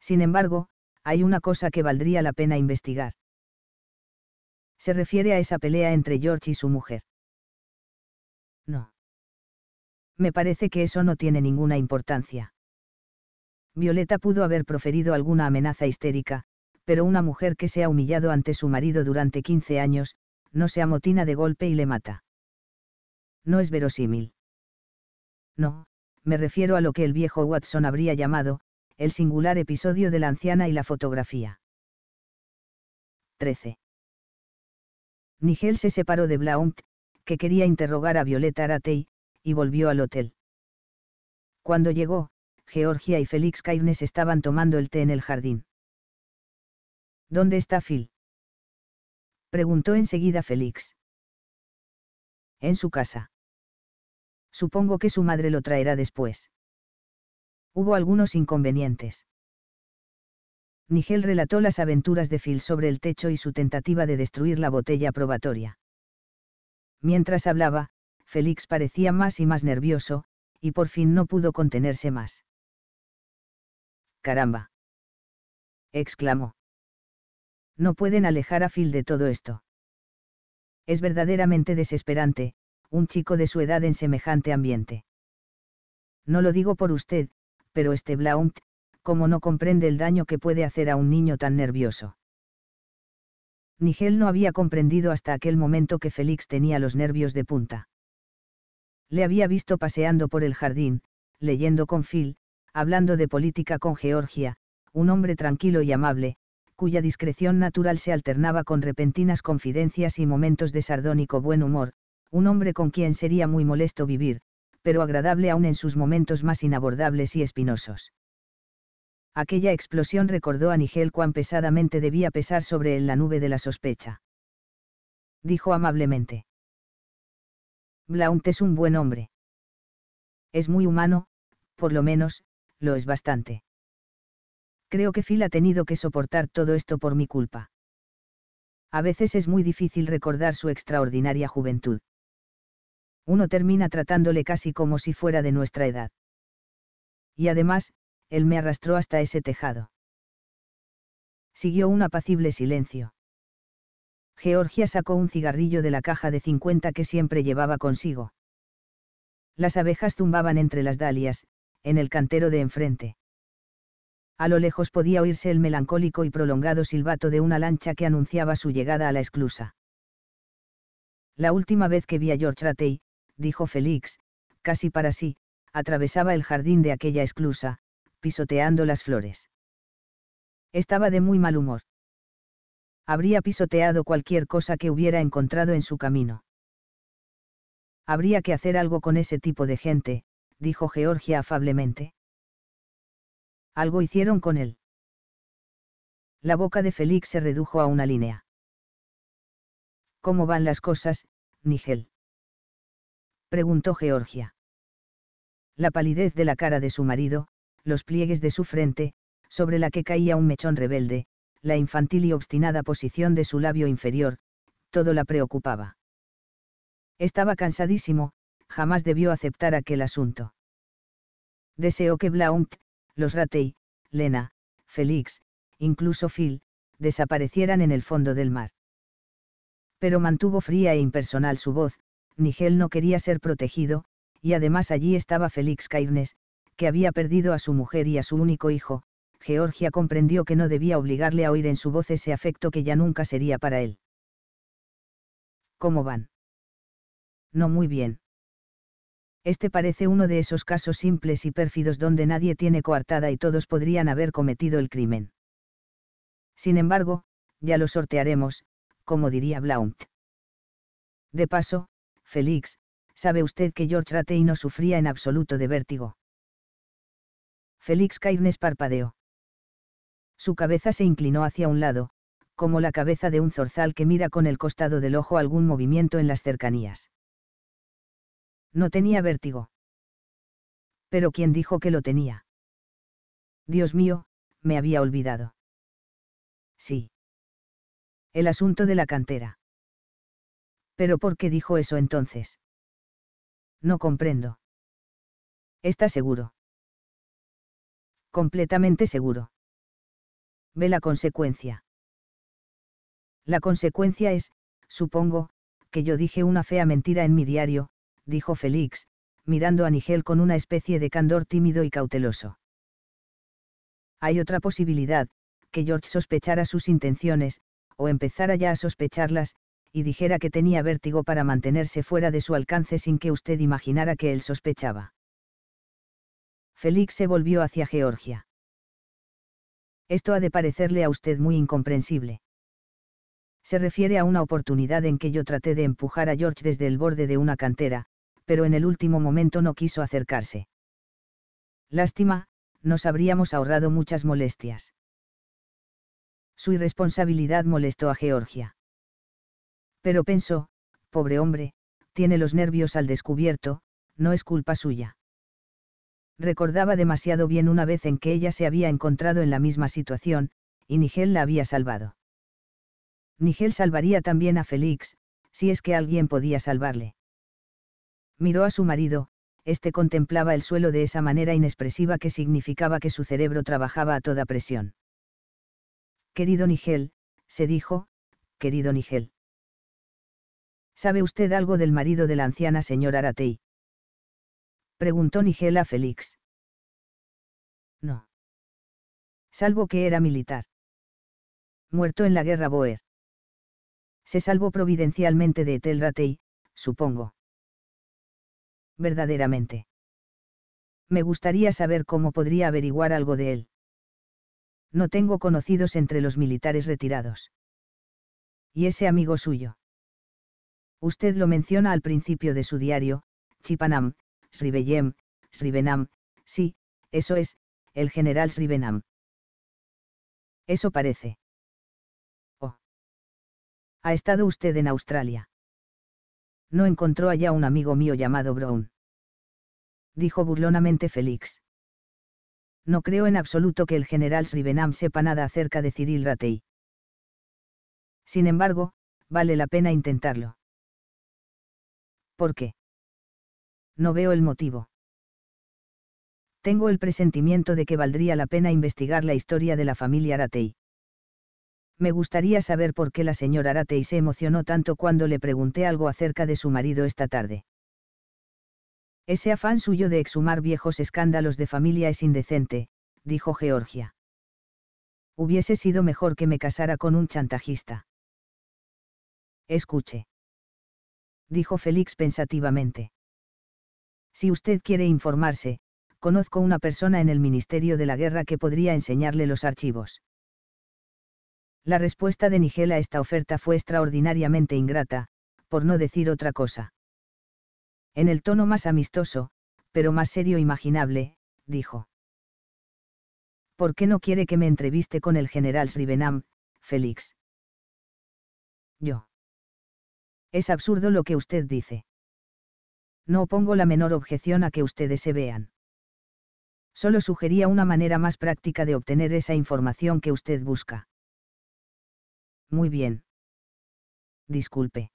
Sin embargo, hay una cosa que valdría la pena investigar se refiere a esa pelea entre George y su mujer. No. Me parece que eso no tiene ninguna importancia. Violeta pudo haber proferido alguna amenaza histérica, pero una mujer que se ha humillado ante su marido durante 15 años, no se amotina de golpe y le mata. No es verosímil. No, me refiero a lo que el viejo Watson habría llamado, el singular episodio de la anciana y la fotografía. 13. Nigel se separó de Blount, que quería interrogar a Violeta Aratey, y volvió al hotel. Cuando llegó, Georgia y Félix Cairnes estaban tomando el té en el jardín. ¿Dónde está Phil? Preguntó enseguida Félix. En su casa. Supongo que su madre lo traerá después. Hubo algunos inconvenientes. Nigel relató las aventuras de Phil sobre el techo y su tentativa de destruir la botella probatoria. Mientras hablaba, Félix parecía más y más nervioso, y por fin no pudo contenerse más. ¡Caramba! exclamó. No pueden alejar a Phil de todo esto. Es verdaderamente desesperante, un chico de su edad en semejante ambiente. No lo digo por usted, pero este Blount, como no comprende el daño que puede hacer a un niño tan nervioso. Nigel no había comprendido hasta aquel momento que Félix tenía los nervios de punta. Le había visto paseando por el jardín, leyendo con Phil, hablando de política con Georgia, un hombre tranquilo y amable, cuya discreción natural se alternaba con repentinas confidencias y momentos de sardónico buen humor, un hombre con quien sería muy molesto vivir, pero agradable aún en sus momentos más inabordables y espinosos aquella explosión recordó a Nigel cuán pesadamente debía pesar sobre él la nube de la sospecha. Dijo amablemente. Blount es un buen hombre. Es muy humano, por lo menos, lo es bastante. Creo que Phil ha tenido que soportar todo esto por mi culpa. A veces es muy difícil recordar su extraordinaria juventud. Uno termina tratándole casi como si fuera de nuestra edad. Y además, él me arrastró hasta ese tejado. Siguió un apacible silencio. Georgia sacó un cigarrillo de la caja de 50 que siempre llevaba consigo. Las abejas zumbaban entre las dalias, en el cantero de enfrente. A lo lejos podía oírse el melancólico y prolongado silbato de una lancha que anunciaba su llegada a la esclusa. La última vez que vi a George Ratey, dijo Félix, casi para sí, atravesaba el jardín de aquella esclusa, pisoteando las flores. Estaba de muy mal humor. Habría pisoteado cualquier cosa que hubiera encontrado en su camino. Habría que hacer algo con ese tipo de gente, dijo Georgia afablemente. Algo hicieron con él. La boca de Félix se redujo a una línea. ¿Cómo van las cosas, Nigel? preguntó Georgia. La palidez de la cara de su marido, los pliegues de su frente, sobre la que caía un mechón rebelde, la infantil y obstinada posición de su labio inferior, todo la preocupaba. Estaba cansadísimo, jamás debió aceptar aquel asunto. Deseó que Blount, los Ratey, Lena, Félix, incluso Phil, desaparecieran en el fondo del mar. Pero mantuvo fría e impersonal su voz, Nigel no quería ser protegido, y además allí estaba Félix Cairnes, que había perdido a su mujer y a su único hijo, Georgia comprendió que no debía obligarle a oír en su voz ese afecto que ya nunca sería para él. ¿Cómo van? No muy bien. Este parece uno de esos casos simples y pérfidos donde nadie tiene coartada y todos podrían haber cometido el crimen. Sin embargo, ya lo sortearemos, como diría Blount. De paso, Félix, sabe usted que George y no sufría en absoluto de vértigo. Félix Cairnes parpadeó. Su cabeza se inclinó hacia un lado, como la cabeza de un zorzal que mira con el costado del ojo algún movimiento en las cercanías. No tenía vértigo. Pero ¿quién dijo que lo tenía? Dios mío, me había olvidado. Sí. El asunto de la cantera. ¿Pero por qué dijo eso entonces? No comprendo. ¿Está seguro? completamente seguro. Ve la consecuencia. La consecuencia es, supongo, que yo dije una fea mentira en mi diario, dijo Félix, mirando a Nigel con una especie de candor tímido y cauteloso. Hay otra posibilidad, que George sospechara sus intenciones, o empezara ya a sospecharlas, y dijera que tenía vértigo para mantenerse fuera de su alcance sin que usted imaginara que él sospechaba. Félix se volvió hacia Georgia. Esto ha de parecerle a usted muy incomprensible. Se refiere a una oportunidad en que yo traté de empujar a George desde el borde de una cantera, pero en el último momento no quiso acercarse. Lástima, nos habríamos ahorrado muchas molestias. Su irresponsabilidad molestó a Georgia. Pero pensó, pobre hombre, tiene los nervios al descubierto, no es culpa suya. Recordaba demasiado bien una vez en que ella se había encontrado en la misma situación, y Nigel la había salvado. Nigel salvaría también a Félix, si es que alguien podía salvarle. Miró a su marido, este contemplaba el suelo de esa manera inexpresiva que significaba que su cerebro trabajaba a toda presión. Querido Nigel, se dijo, querido Nigel. ¿Sabe usted algo del marido de la anciana señora Aratey? preguntó Nigel a Félix. No. Salvo que era militar. Muerto en la guerra Boer. Se salvó providencialmente de Etel supongo. Verdaderamente. Me gustaría saber cómo podría averiguar algo de él. No tengo conocidos entre los militares retirados. ¿Y ese amigo suyo? Usted lo menciona al principio de su diario, Chipanam, Srivenam, sí, eso es, el general Srivenam. Eso parece. Oh. ¿Ha estado usted en Australia? No encontró allá un amigo mío llamado Brown. Dijo burlonamente Félix. No creo en absoluto que el general Srivenam sepa nada acerca de Cyril Ratey. Sin embargo, vale la pena intentarlo. ¿Por qué? no veo el motivo. Tengo el presentimiento de que valdría la pena investigar la historia de la familia Aratei. Me gustaría saber por qué la señora Aratey se emocionó tanto cuando le pregunté algo acerca de su marido esta tarde. Ese afán suyo de exhumar viejos escándalos de familia es indecente, dijo Georgia. Hubiese sido mejor que me casara con un chantajista. Escuche. Dijo Félix pensativamente. Si usted quiere informarse, conozco una persona en el Ministerio de la Guerra que podría enseñarle los archivos. La respuesta de Nigel a esta oferta fue extraordinariamente ingrata, por no decir otra cosa. En el tono más amistoso, pero más serio e imaginable, dijo. ¿Por qué no quiere que me entreviste con el general Srivenam, Félix? Yo. Es absurdo lo que usted dice no opongo la menor objeción a que ustedes se vean. Solo sugería una manera más práctica de obtener esa información que usted busca. Muy bien. Disculpe.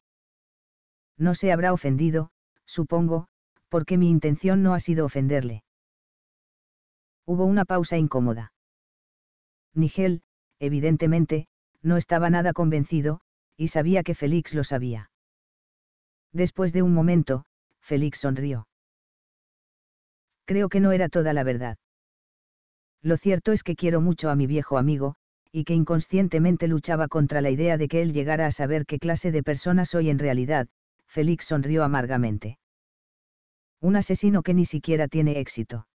No se habrá ofendido, supongo, porque mi intención no ha sido ofenderle. Hubo una pausa incómoda. Nigel, evidentemente, no estaba nada convencido, y sabía que Félix lo sabía. Después de un momento, Félix sonrió. Creo que no era toda la verdad. Lo cierto es que quiero mucho a mi viejo amigo, y que inconscientemente luchaba contra la idea de que él llegara a saber qué clase de persona soy en realidad, Félix sonrió amargamente. Un asesino que ni siquiera tiene éxito.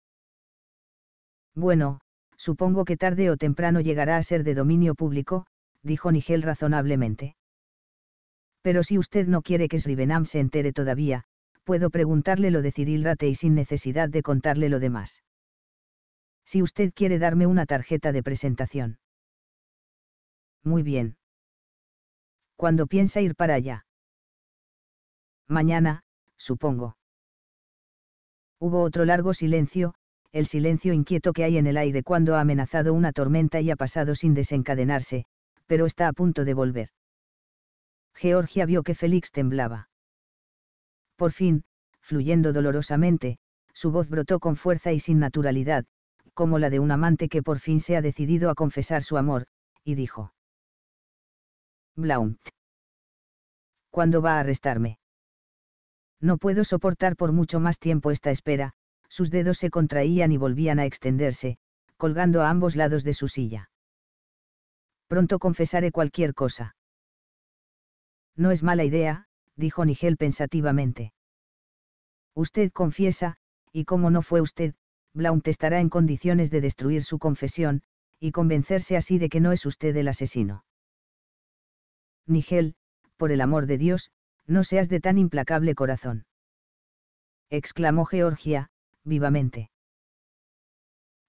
Bueno, supongo que tarde o temprano llegará a ser de dominio público, dijo Nigel razonablemente. Pero si usted no quiere que Srivenam se entere todavía, puedo preguntarle lo de Cyril y sin necesidad de contarle lo demás. Si usted quiere darme una tarjeta de presentación. Muy bien. ¿Cuándo piensa ir para allá? Mañana, supongo. Hubo otro largo silencio, el silencio inquieto que hay en el aire cuando ha amenazado una tormenta y ha pasado sin desencadenarse, pero está a punto de volver. Georgia vio que Félix temblaba. Por fin, fluyendo dolorosamente, su voz brotó con fuerza y sin naturalidad, como la de un amante que por fin se ha decidido a confesar su amor, y dijo. Blount. ¿Cuándo va a arrestarme? No puedo soportar por mucho más tiempo esta espera, sus dedos se contraían y volvían a extenderse, colgando a ambos lados de su silla. Pronto confesaré cualquier cosa. No es mala idea, dijo Nigel pensativamente. Usted confiesa, y como no fue usted, Blount estará en condiciones de destruir su confesión, y convencerse así de que no es usted el asesino. Nigel, por el amor de Dios, no seas de tan implacable corazón. exclamó Georgia, vivamente.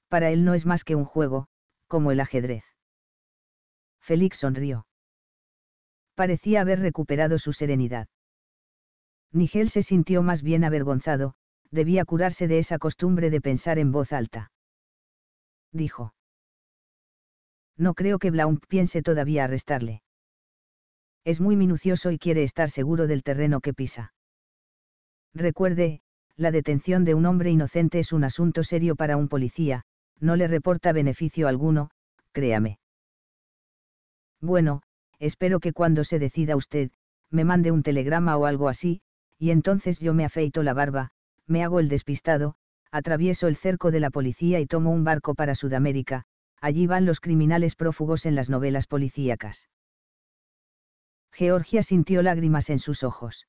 Para él no es más que un juego, como el ajedrez. Félix sonrió. Parecía haber recuperado su serenidad. Nigel se sintió más bien avergonzado, debía curarse de esa costumbre de pensar en voz alta. Dijo. No creo que Blount piense todavía arrestarle. Es muy minucioso y quiere estar seguro del terreno que pisa. Recuerde, la detención de un hombre inocente es un asunto serio para un policía, no le reporta beneficio alguno, créame. Bueno, espero que cuando se decida usted, me mande un telegrama o algo así, y entonces yo me afeito la barba, me hago el despistado, atravieso el cerco de la policía y tomo un barco para Sudamérica, allí van los criminales prófugos en las novelas policíacas. Georgia sintió lágrimas en sus ojos.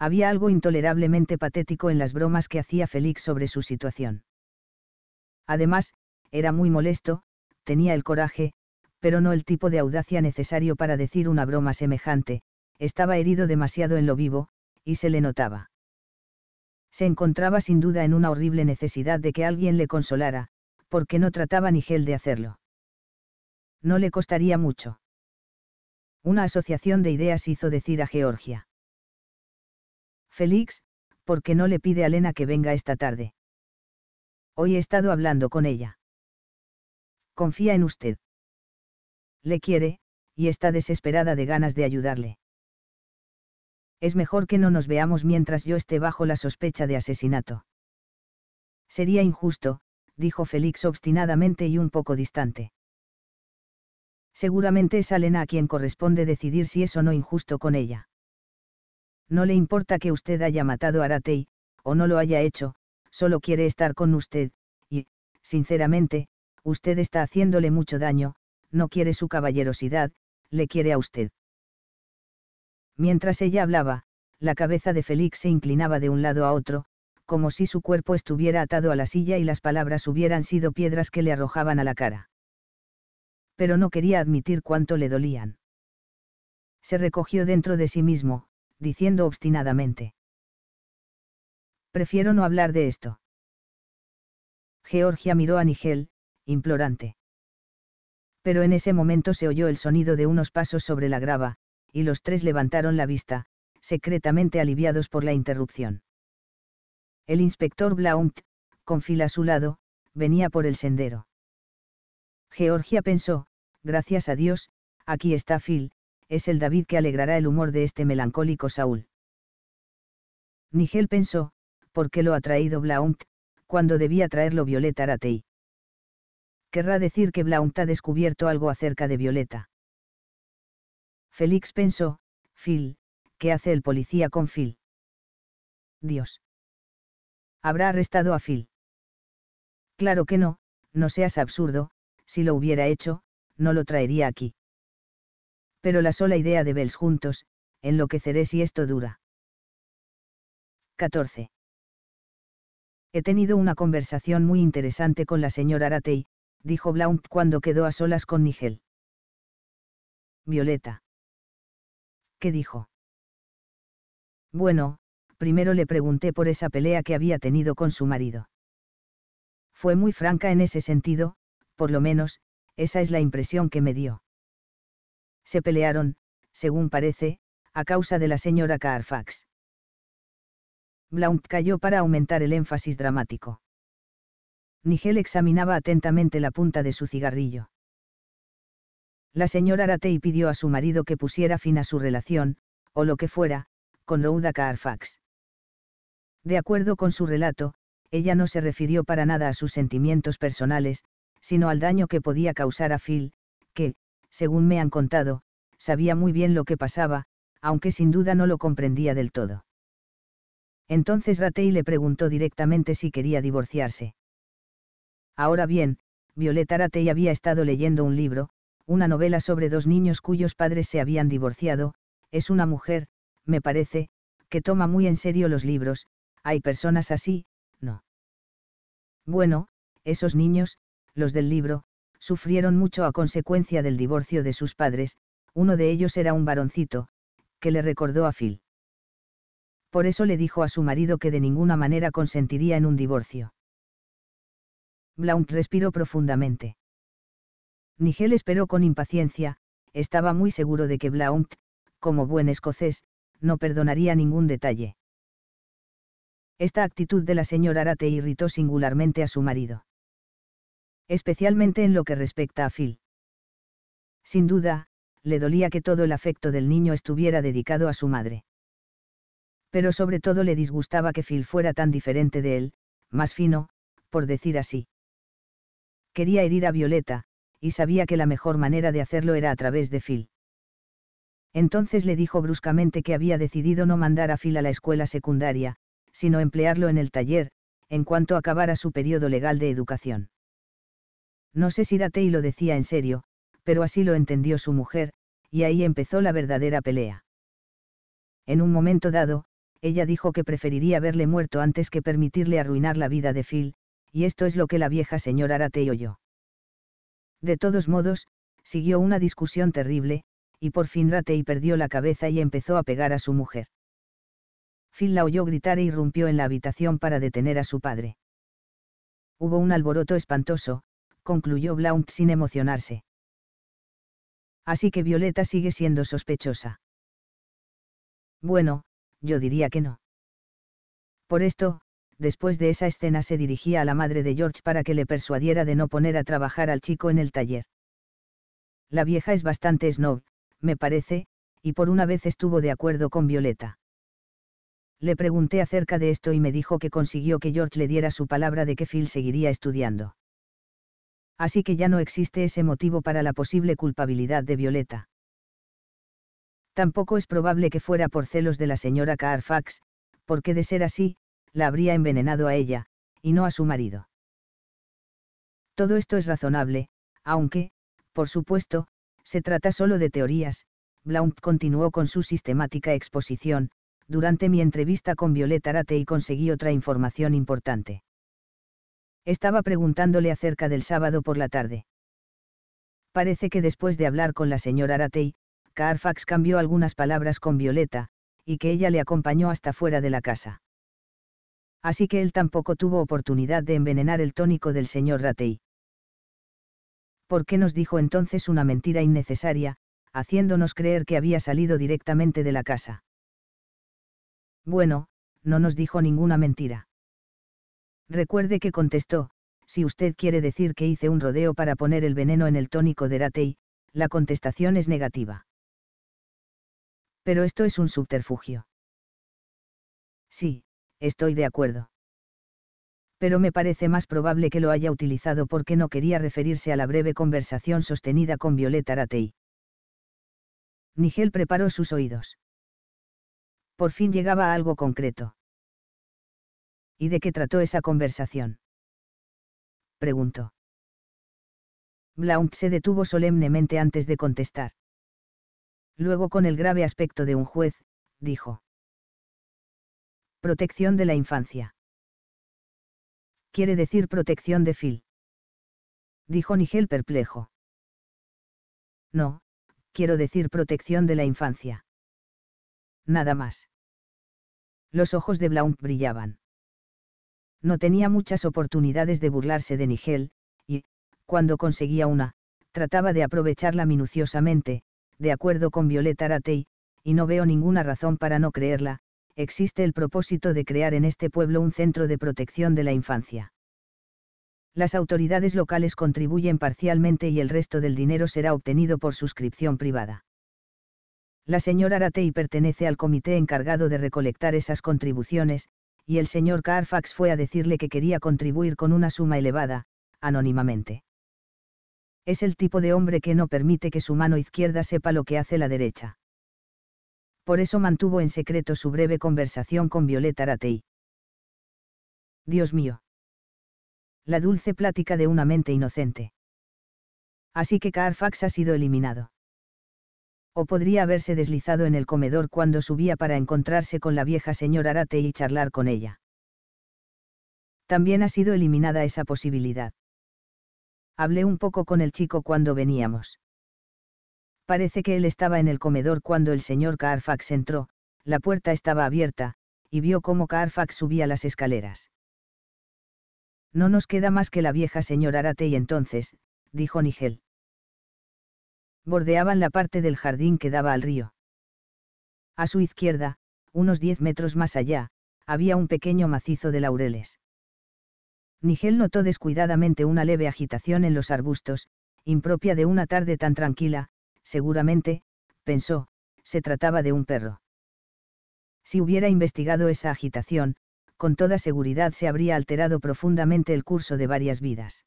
Había algo intolerablemente patético en las bromas que hacía Félix sobre su situación. Además, era muy molesto, tenía el coraje, pero no el tipo de audacia necesario para decir una broma semejante, estaba herido demasiado en lo vivo, y se le notaba. Se encontraba sin duda en una horrible necesidad de que alguien le consolara, porque no trataba ni Nigel de hacerlo. No le costaría mucho. Una asociación de ideas hizo decir a Georgia. Félix, ¿por qué no le pide a Lena que venga esta tarde? Hoy he estado hablando con ella. Confía en usted. Le quiere, y está desesperada de ganas de ayudarle. Es mejor que no nos veamos mientras yo esté bajo la sospecha de asesinato. Sería injusto, dijo Félix obstinadamente y un poco distante. Seguramente es Alena a quien corresponde decidir si es o no injusto con ella. No le importa que usted haya matado a Aratei, o no lo haya hecho, solo quiere estar con usted, y, sinceramente, usted está haciéndole mucho daño, no quiere su caballerosidad, le quiere a usted. Mientras ella hablaba, la cabeza de Félix se inclinaba de un lado a otro, como si su cuerpo estuviera atado a la silla y las palabras hubieran sido piedras que le arrojaban a la cara. Pero no quería admitir cuánto le dolían. Se recogió dentro de sí mismo, diciendo obstinadamente. Prefiero no hablar de esto. Georgia miró a Nigel, implorante. Pero en ese momento se oyó el sonido de unos pasos sobre la grava, y los tres levantaron la vista, secretamente aliviados por la interrupción. El inspector Blount, con Phil a su lado, venía por el sendero. Georgia pensó, gracias a Dios, aquí está Phil, es el David que alegrará el humor de este melancólico Saúl. Nigel pensó, ¿por qué lo ha traído Blount, cuando debía traerlo Violeta Aratei? Querrá decir que Blount ha descubierto algo acerca de Violeta. Félix pensó, Phil, ¿qué hace el policía con Phil? Dios. ¿Habrá arrestado a Phil? Claro que no, no seas absurdo, si lo hubiera hecho, no lo traería aquí. Pero la sola idea de Bells juntos, enloqueceré si esto dura. 14. He tenido una conversación muy interesante con la señora Aratey, dijo Blount cuando quedó a solas con Nigel. Violeta. ¿qué dijo? Bueno, primero le pregunté por esa pelea que había tenido con su marido. Fue muy franca en ese sentido, por lo menos, esa es la impresión que me dio. Se pelearon, según parece, a causa de la señora Carfax. Blount cayó para aumentar el énfasis dramático. Nigel examinaba atentamente la punta de su cigarrillo. La señora Ratey pidió a su marido que pusiera fin a su relación, o lo que fuera, con Rouda Carfax. De acuerdo con su relato, ella no se refirió para nada a sus sentimientos personales, sino al daño que podía causar a Phil, que, según me han contado, sabía muy bien lo que pasaba, aunque sin duda no lo comprendía del todo. Entonces Ratey le preguntó directamente si quería divorciarse. Ahora bien, Violeta Ratey había estado leyendo un libro, una novela sobre dos niños cuyos padres se habían divorciado, es una mujer, me parece, que toma muy en serio los libros, hay personas así, no. Bueno, esos niños, los del libro, sufrieron mucho a consecuencia del divorcio de sus padres, uno de ellos era un varoncito, que le recordó a Phil. Por eso le dijo a su marido que de ninguna manera consentiría en un divorcio. Blount respiró profundamente. Nigel esperó con impaciencia, estaba muy seguro de que Blount, como buen escocés, no perdonaría ningún detalle. Esta actitud de la señora Arate irritó singularmente a su marido. Especialmente en lo que respecta a Phil. Sin duda, le dolía que todo el afecto del niño estuviera dedicado a su madre. Pero sobre todo le disgustaba que Phil fuera tan diferente de él, más fino, por decir así. Quería herir a Violeta, y sabía que la mejor manera de hacerlo era a través de Phil. Entonces le dijo bruscamente que había decidido no mandar a Phil a la escuela secundaria, sino emplearlo en el taller, en cuanto acabara su periodo legal de educación. No sé si Ratey lo decía en serio, pero así lo entendió su mujer, y ahí empezó la verdadera pelea. En un momento dado, ella dijo que preferiría verle muerto antes que permitirle arruinar la vida de Phil, y esto es lo que la vieja señora Ratey oyó. De todos modos, siguió una discusión terrible, y por fin Ratey perdió la cabeza y empezó a pegar a su mujer. Phil la oyó gritar e irrumpió en la habitación para detener a su padre. Hubo un alboroto espantoso, concluyó Blount sin emocionarse. Así que Violeta sigue siendo sospechosa. Bueno, yo diría que no. Por esto, después de esa escena se dirigía a la madre de George para que le persuadiera de no poner a trabajar al chico en el taller. La vieja es bastante snob, me parece, y por una vez estuvo de acuerdo con Violeta. Le pregunté acerca de esto y me dijo que consiguió que George le diera su palabra de que Phil seguiría estudiando. Así que ya no existe ese motivo para la posible culpabilidad de Violeta. Tampoco es probable que fuera por celos de la señora Carfax, porque de ser así, la habría envenenado a ella, y no a su marido. Todo esto es razonable, aunque, por supuesto, se trata solo de teorías, Blount continuó con su sistemática exposición, durante mi entrevista con Violeta Arate y conseguí otra información importante. Estaba preguntándole acerca del sábado por la tarde. Parece que después de hablar con la señora Aratey, Carfax cambió algunas palabras con Violeta, y que ella le acompañó hasta fuera de la casa así que él tampoco tuvo oportunidad de envenenar el tónico del señor Ratey. ¿Por qué nos dijo entonces una mentira innecesaria, haciéndonos creer que había salido directamente de la casa? Bueno, no nos dijo ninguna mentira. Recuerde que contestó, si usted quiere decir que hice un rodeo para poner el veneno en el tónico de Ratey, la contestación es negativa. Pero esto es un subterfugio. Sí, estoy de acuerdo. Pero me parece más probable que lo haya utilizado porque no quería referirse a la breve conversación sostenida con Violeta Ratey. Nigel preparó sus oídos. Por fin llegaba a algo concreto. ¿Y de qué trató esa conversación? Preguntó. Blount se detuvo solemnemente antes de contestar. Luego con el grave aspecto de un juez, dijo. Protección de la infancia. Quiere decir protección de Phil. Dijo Nigel perplejo. No, quiero decir protección de la infancia. Nada más. Los ojos de Blount brillaban. No tenía muchas oportunidades de burlarse de Nigel, y, cuando conseguía una, trataba de aprovecharla minuciosamente, de acuerdo con Violeta Aratey, y no veo ninguna razón para no creerla, existe el propósito de crear en este pueblo un centro de protección de la infancia. Las autoridades locales contribuyen parcialmente y el resto del dinero será obtenido por suscripción privada. La señora Aratei pertenece al comité encargado de recolectar esas contribuciones, y el señor Carfax fue a decirle que quería contribuir con una suma elevada, anónimamente. Es el tipo de hombre que no permite que su mano izquierda sepa lo que hace la derecha por eso mantuvo en secreto su breve conversación con Violeta Aratei. Dios mío. La dulce plática de una mente inocente. Así que Carfax ha sido eliminado. O podría haberse deslizado en el comedor cuando subía para encontrarse con la vieja señora arate y charlar con ella. También ha sido eliminada esa posibilidad. Hablé un poco con el chico cuando veníamos. Parece que él estaba en el comedor cuando el señor Carfax entró, la puerta estaba abierta, y vio cómo Carfax subía las escaleras. No nos queda más que la vieja señora Arate y entonces, dijo Nigel. Bordeaban la parte del jardín que daba al río. A su izquierda, unos diez metros más allá, había un pequeño macizo de laureles. Nigel notó descuidadamente una leve agitación en los arbustos, impropia de una tarde tan tranquila, Seguramente, pensó, se trataba de un perro. Si hubiera investigado esa agitación, con toda seguridad se habría alterado profundamente el curso de varias vidas.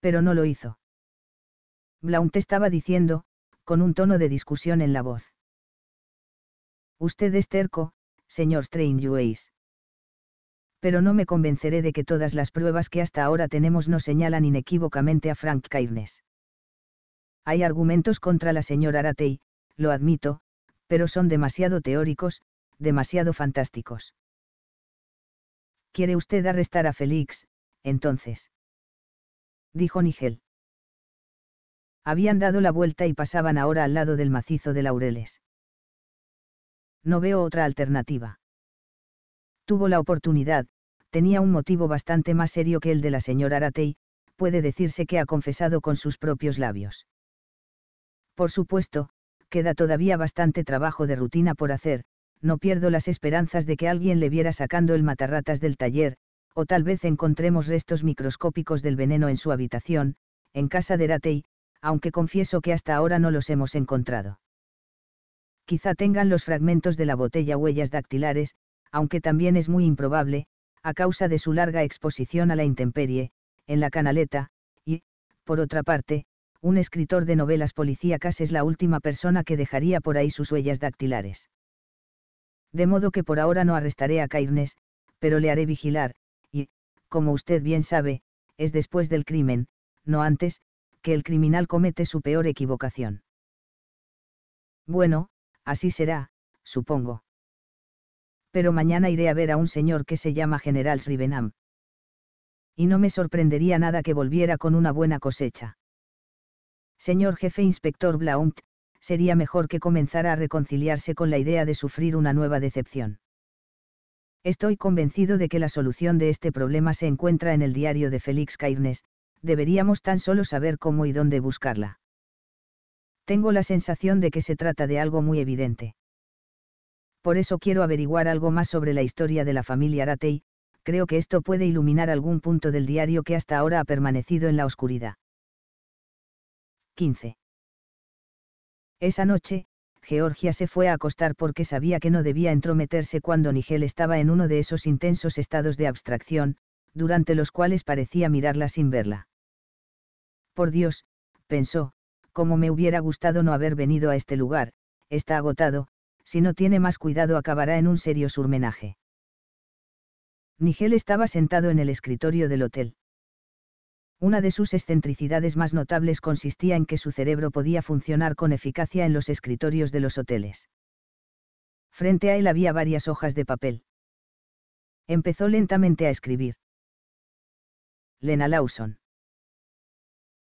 Pero no lo hizo. Blount estaba diciendo, con un tono de discusión en la voz. Usted es terco, señor Strangeways. Pero no me convenceré de que todas las pruebas que hasta ahora tenemos no señalan inequívocamente a Frank Cairnes. Hay argumentos contra la señora Aratey, lo admito, pero son demasiado teóricos, demasiado fantásticos. ¿Quiere usted arrestar a Félix, entonces? Dijo Nigel. Habían dado la vuelta y pasaban ahora al lado del macizo de laureles. No veo otra alternativa. Tuvo la oportunidad, tenía un motivo bastante más serio que el de la señora Aratey, puede decirse que ha confesado con sus propios labios. Por supuesto, queda todavía bastante trabajo de rutina por hacer, no pierdo las esperanzas de que alguien le viera sacando el matarratas del taller, o tal vez encontremos restos microscópicos del veneno en su habitación, en casa de Ratey, aunque confieso que hasta ahora no los hemos encontrado. Quizá tengan los fragmentos de la botella huellas dactilares, aunque también es muy improbable, a causa de su larga exposición a la intemperie, en la canaleta, y, por otra parte, un escritor de novelas policíacas es la última persona que dejaría por ahí sus huellas dactilares. De modo que por ahora no arrestaré a Cairnes, pero le haré vigilar, y, como usted bien sabe, es después del crimen, no antes, que el criminal comete su peor equivocación. Bueno, así será, supongo. Pero mañana iré a ver a un señor que se llama General Srivenam. Y no me sorprendería nada que volviera con una buena cosecha. Señor jefe inspector Blount, sería mejor que comenzara a reconciliarse con la idea de sufrir una nueva decepción. Estoy convencido de que la solución de este problema se encuentra en el diario de Félix Cairnes, deberíamos tan solo saber cómo y dónde buscarla. Tengo la sensación de que se trata de algo muy evidente. Por eso quiero averiguar algo más sobre la historia de la familia Aratey, creo que esto puede iluminar algún punto del diario que hasta ahora ha permanecido en la oscuridad. 15. Esa noche, Georgia se fue a acostar porque sabía que no debía entrometerse cuando Nigel estaba en uno de esos intensos estados de abstracción, durante los cuales parecía mirarla sin verla. Por Dios, pensó, como me hubiera gustado no haber venido a este lugar, está agotado, si no tiene más cuidado acabará en un serio surmenaje. Nigel estaba sentado en el escritorio del hotel. Una de sus excentricidades más notables consistía en que su cerebro podía funcionar con eficacia en los escritorios de los hoteles. Frente a él había varias hojas de papel. Empezó lentamente a escribir. Lena Lawson.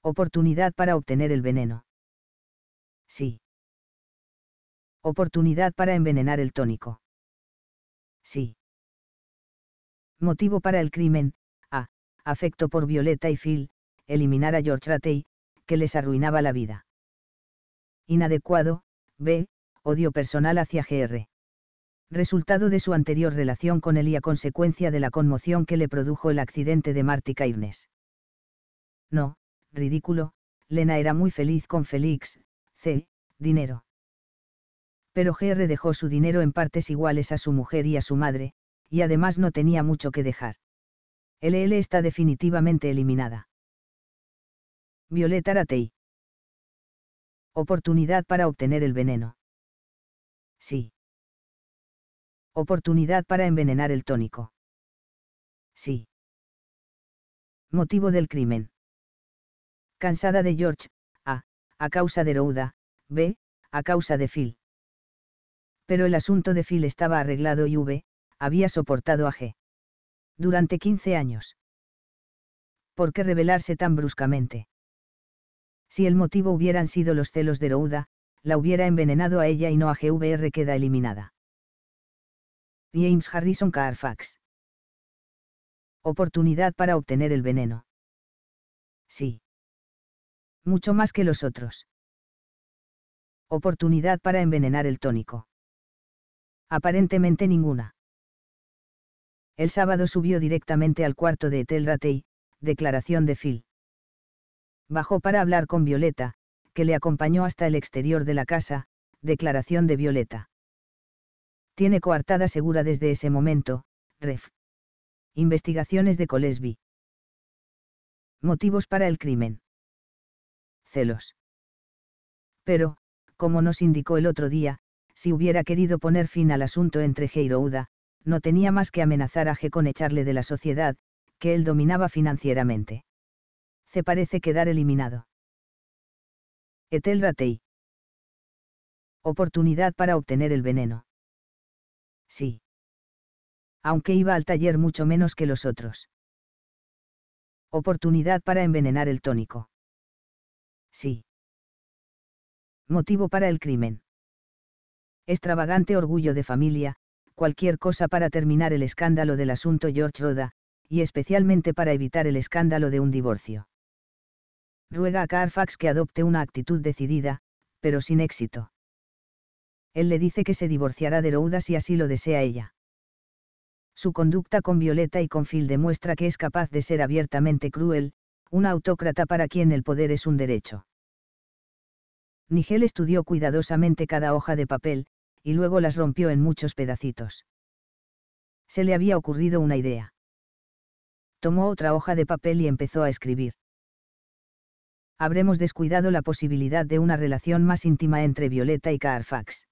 Oportunidad para obtener el veneno. Sí. Oportunidad para envenenar el tónico. Sí. Motivo para el crimen, afecto por Violeta y Phil, eliminar a George Ratey, que les arruinaba la vida. Inadecuado, B. Odio personal hacia GR. Resultado de su anterior relación con él y a consecuencia de la conmoción que le produjo el accidente de Marty Cairnes. No, ridículo, Lena era muy feliz con Félix, C. Dinero. Pero GR dejó su dinero en partes iguales a su mujer y a su madre, y además no tenía mucho que dejar. LL está definitivamente eliminada. Violeta Aratei. Oportunidad para obtener el veneno. Sí. Oportunidad para envenenar el tónico. Sí. Motivo del crimen. Cansada de George, A, a causa de Rouda, B, a causa de Phil. Pero el asunto de Phil estaba arreglado y V, había soportado a G durante 15 años. ¿Por qué revelarse tan bruscamente? Si el motivo hubieran sido los celos de Rouda, la hubiera envenenado a ella y no a GVR queda eliminada. James Harrison Carfax. Oportunidad para obtener el veneno. Sí. Mucho más que los otros. Oportunidad para envenenar el tónico. Aparentemente ninguna. El sábado subió directamente al cuarto de Etel declaración de Phil. Bajó para hablar con Violeta, que le acompañó hasta el exterior de la casa, declaración de Violeta. Tiene coartada segura desde ese momento, ref. Investigaciones de Colesby. Motivos para el crimen. Celos. Pero, como nos indicó el otro día, si hubiera querido poner fin al asunto entre Heirouda, no tenía más que amenazar a G con echarle de la sociedad, que él dominaba financieramente. Se parece quedar eliminado. Etel Ratei. Oportunidad para obtener el veneno. Sí. Aunque iba al taller mucho menos que los otros. Oportunidad para envenenar el tónico. Sí. Motivo para el crimen. Extravagante orgullo de familia, cualquier cosa para terminar el escándalo del asunto George Roda, y especialmente para evitar el escándalo de un divorcio. Ruega a Carfax que adopte una actitud decidida, pero sin éxito. Él le dice que se divorciará de Rouda si así lo desea ella. Su conducta con Violeta y con Phil demuestra que es capaz de ser abiertamente cruel, un autócrata para quien el poder es un derecho. Nigel estudió cuidadosamente cada hoja de papel, y luego las rompió en muchos pedacitos. Se le había ocurrido una idea. Tomó otra hoja de papel y empezó a escribir. Habremos descuidado la posibilidad de una relación más íntima entre Violeta y Carfax.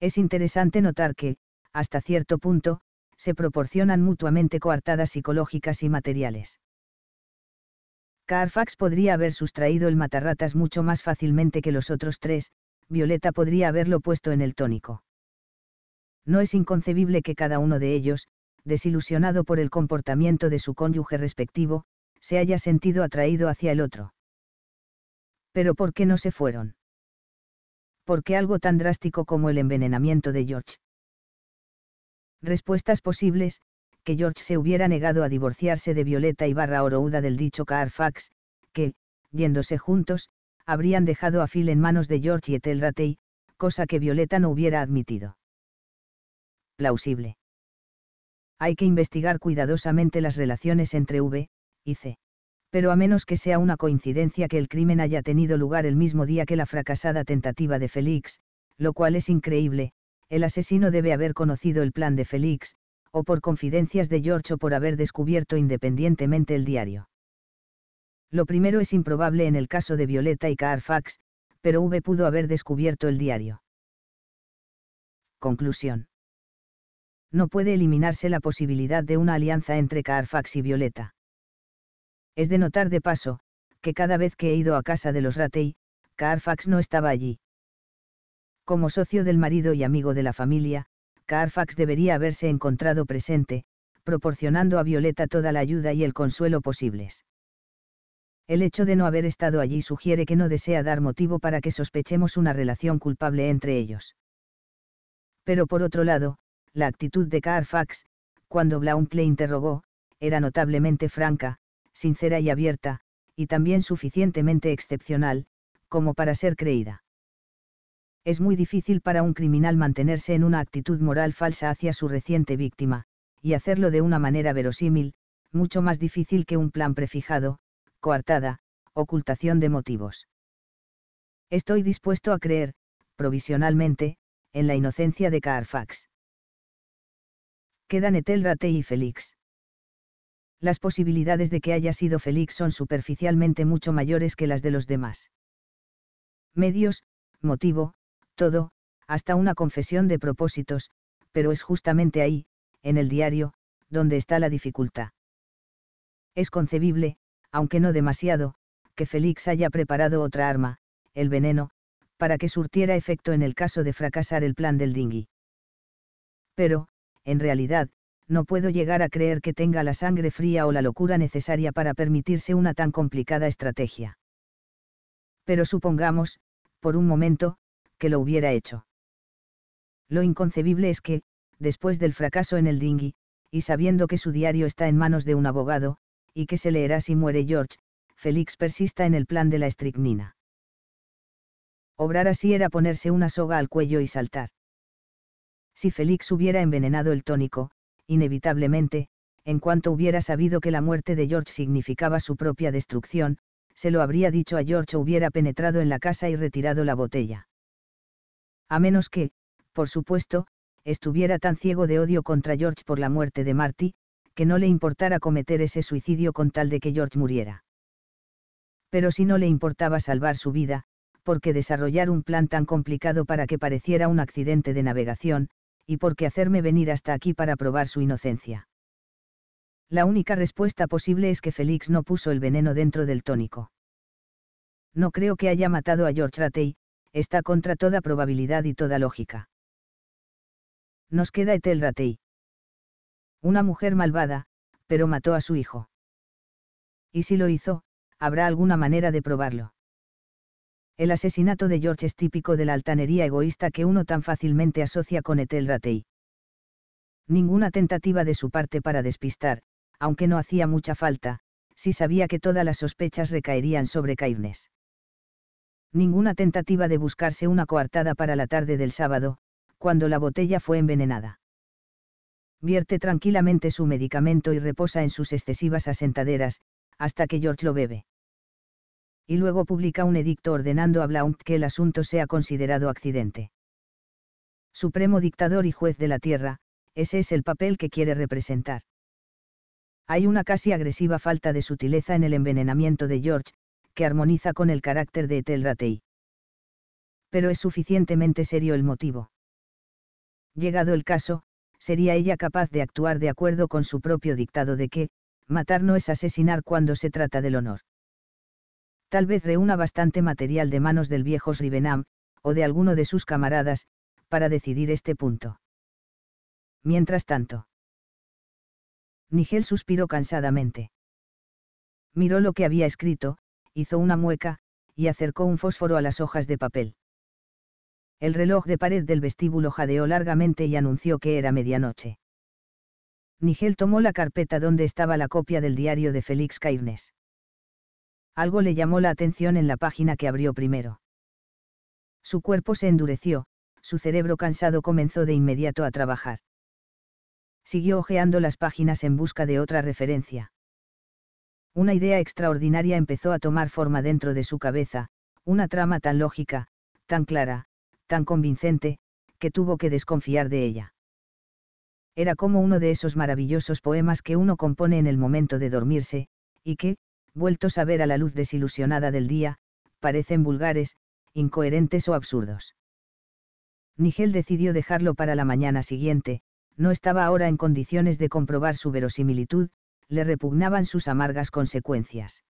Es interesante notar que, hasta cierto punto, se proporcionan mutuamente coartadas psicológicas y materiales. Carfax podría haber sustraído el matarratas mucho más fácilmente que los otros tres, Violeta podría haberlo puesto en el tónico. No es inconcebible que cada uno de ellos, desilusionado por el comportamiento de su cónyuge respectivo, se haya sentido atraído hacia el otro. Pero ¿por qué no se fueron? ¿Por qué algo tan drástico como el envenenamiento de George? Respuestas posibles, que George se hubiera negado a divorciarse de Violeta y Barra Orouda del dicho Carfax, que, yéndose juntos, habrían dejado a Phil en manos de George y Ethel Ratey, cosa que Violeta no hubiera admitido. Plausible. Hay que investigar cuidadosamente las relaciones entre V y C. Pero a menos que sea una coincidencia que el crimen haya tenido lugar el mismo día que la fracasada tentativa de Félix, lo cual es increíble, el asesino debe haber conocido el plan de Félix, o por confidencias de George o por haber descubierto independientemente el diario. Lo primero es improbable en el caso de Violeta y Carfax, pero V pudo haber descubierto el diario. Conclusión. No puede eliminarse la posibilidad de una alianza entre Carfax y Violeta. Es de notar de paso, que cada vez que he ido a casa de los Ratey, Carfax no estaba allí. Como socio del marido y amigo de la familia, Carfax debería haberse encontrado presente, proporcionando a Violeta toda la ayuda y el consuelo posibles. El hecho de no haber estado allí sugiere que no desea dar motivo para que sospechemos una relación culpable entre ellos. Pero por otro lado, la actitud de Carfax, cuando Blount le interrogó, era notablemente franca, sincera y abierta, y también suficientemente excepcional, como para ser creída. Es muy difícil para un criminal mantenerse en una actitud moral falsa hacia su reciente víctima, y hacerlo de una manera verosímil, mucho más difícil que un plan prefijado, coartada, ocultación de motivos. Estoy dispuesto a creer, provisionalmente, en la inocencia de Carfax. Quedan Etelrate y Félix. Las posibilidades de que haya sido Félix son superficialmente mucho mayores que las de los demás. Medios, motivo, todo, hasta una confesión de propósitos, pero es justamente ahí, en el diario, donde está la dificultad. Es concebible, aunque no demasiado, que Félix haya preparado otra arma, el veneno, para que surtiera efecto en el caso de fracasar el plan del dinghy. Pero, en realidad, no puedo llegar a creer que tenga la sangre fría o la locura necesaria para permitirse una tan complicada estrategia. Pero supongamos, por un momento, que lo hubiera hecho. Lo inconcebible es que, después del fracaso en el dinghy, y sabiendo que su diario está en manos de un abogado, y que se leerá si muere George, Félix persista en el plan de la estricnina. Obrar así era ponerse una soga al cuello y saltar. Si Félix hubiera envenenado el tónico, inevitablemente, en cuanto hubiera sabido que la muerte de George significaba su propia destrucción, se lo habría dicho a George o hubiera penetrado en la casa y retirado la botella. A menos que, por supuesto, estuviera tan ciego de odio contra George por la muerte de Marty, que no le importara cometer ese suicidio con tal de que George muriera. Pero si no le importaba salvar su vida, porque desarrollar un plan tan complicado para que pareciera un accidente de navegación, y por qué hacerme venir hasta aquí para probar su inocencia. La única respuesta posible es que Félix no puso el veneno dentro del tónico. No creo que haya matado a George Ratey, está contra toda probabilidad y toda lógica. Nos queda Ethel Ratey. Una mujer malvada, pero mató a su hijo. Y si lo hizo, habrá alguna manera de probarlo. El asesinato de George es típico de la altanería egoísta que uno tan fácilmente asocia con Ethel Ratey. Ninguna tentativa de su parte para despistar, aunque no hacía mucha falta, si sabía que todas las sospechas recaerían sobre Cairnes. Ninguna tentativa de buscarse una coartada para la tarde del sábado, cuando la botella fue envenenada vierte tranquilamente su medicamento y reposa en sus excesivas asentaderas, hasta que George lo bebe. Y luego publica un edicto ordenando a Blount que el asunto sea considerado accidente. Supremo dictador y juez de la tierra, ese es el papel que quiere representar. Hay una casi agresiva falta de sutileza en el envenenamiento de George, que armoniza con el carácter de Ethel Pero es suficientemente serio el motivo. Llegado el caso, sería ella capaz de actuar de acuerdo con su propio dictado de que, matar no es asesinar cuando se trata del honor. Tal vez reúna bastante material de manos del viejo Srivenam, o de alguno de sus camaradas, para decidir este punto. Mientras tanto, Nigel suspiró cansadamente. Miró lo que había escrito, hizo una mueca, y acercó un fósforo a las hojas de papel el reloj de pared del vestíbulo jadeó largamente y anunció que era medianoche. Nigel tomó la carpeta donde estaba la copia del diario de Félix Cairnes. Algo le llamó la atención en la página que abrió primero. Su cuerpo se endureció, su cerebro cansado comenzó de inmediato a trabajar. Siguió hojeando las páginas en busca de otra referencia. Una idea extraordinaria empezó a tomar forma dentro de su cabeza, una trama tan lógica, tan clara, tan convincente, que tuvo que desconfiar de ella. Era como uno de esos maravillosos poemas que uno compone en el momento de dormirse, y que, vueltos a ver a la luz desilusionada del día, parecen vulgares, incoherentes o absurdos. Nigel decidió dejarlo para la mañana siguiente, no estaba ahora en condiciones de comprobar su verosimilitud, le repugnaban sus amargas consecuencias.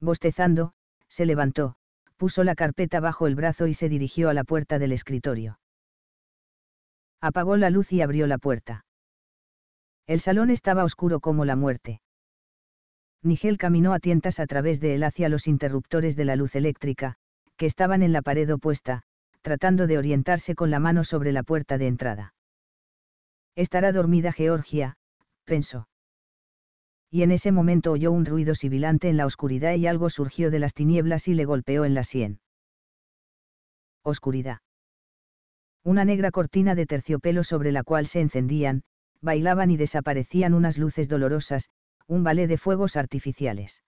Bostezando, se levantó, puso la carpeta bajo el brazo y se dirigió a la puerta del escritorio. Apagó la luz y abrió la puerta. El salón estaba oscuro como la muerte. Nigel caminó a tientas a través de él hacia los interruptores de la luz eléctrica, que estaban en la pared opuesta, tratando de orientarse con la mano sobre la puerta de entrada. Estará dormida Georgia, pensó y en ese momento oyó un ruido sibilante en la oscuridad y algo surgió de las tinieblas y le golpeó en la sien. Oscuridad. Una negra cortina de terciopelo sobre la cual se encendían, bailaban y desaparecían unas luces dolorosas, un ballet de fuegos artificiales.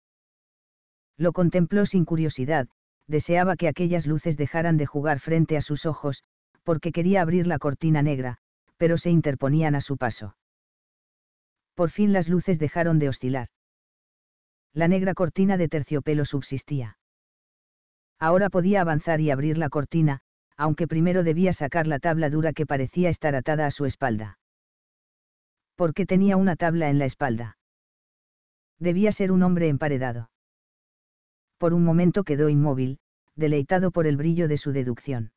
Lo contempló sin curiosidad, deseaba que aquellas luces dejaran de jugar frente a sus ojos, porque quería abrir la cortina negra, pero se interponían a su paso. Por fin las luces dejaron de oscilar. La negra cortina de terciopelo subsistía. Ahora podía avanzar y abrir la cortina, aunque primero debía sacar la tabla dura que parecía estar atada a su espalda. Porque tenía una tabla en la espalda. Debía ser un hombre emparedado. Por un momento quedó inmóvil, deleitado por el brillo de su deducción.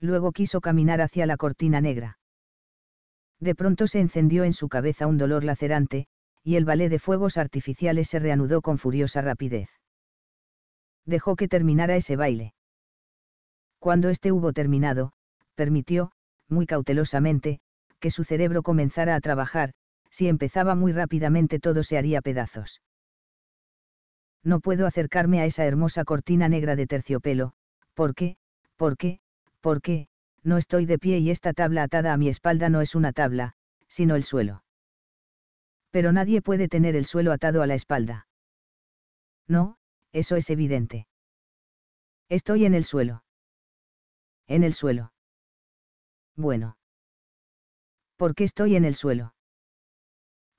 Luego quiso caminar hacia la cortina negra de pronto se encendió en su cabeza un dolor lacerante, y el ballet de fuegos artificiales se reanudó con furiosa rapidez. Dejó que terminara ese baile. Cuando este hubo terminado, permitió, muy cautelosamente, que su cerebro comenzara a trabajar, si empezaba muy rápidamente todo se haría pedazos. No puedo acercarme a esa hermosa cortina negra de terciopelo, ¿por por qué, qué, por qué? no estoy de pie y esta tabla atada a mi espalda no es una tabla, sino el suelo. Pero nadie puede tener el suelo atado a la espalda. No, eso es evidente. Estoy en el suelo. En el suelo. Bueno. ¿Por qué estoy en el suelo?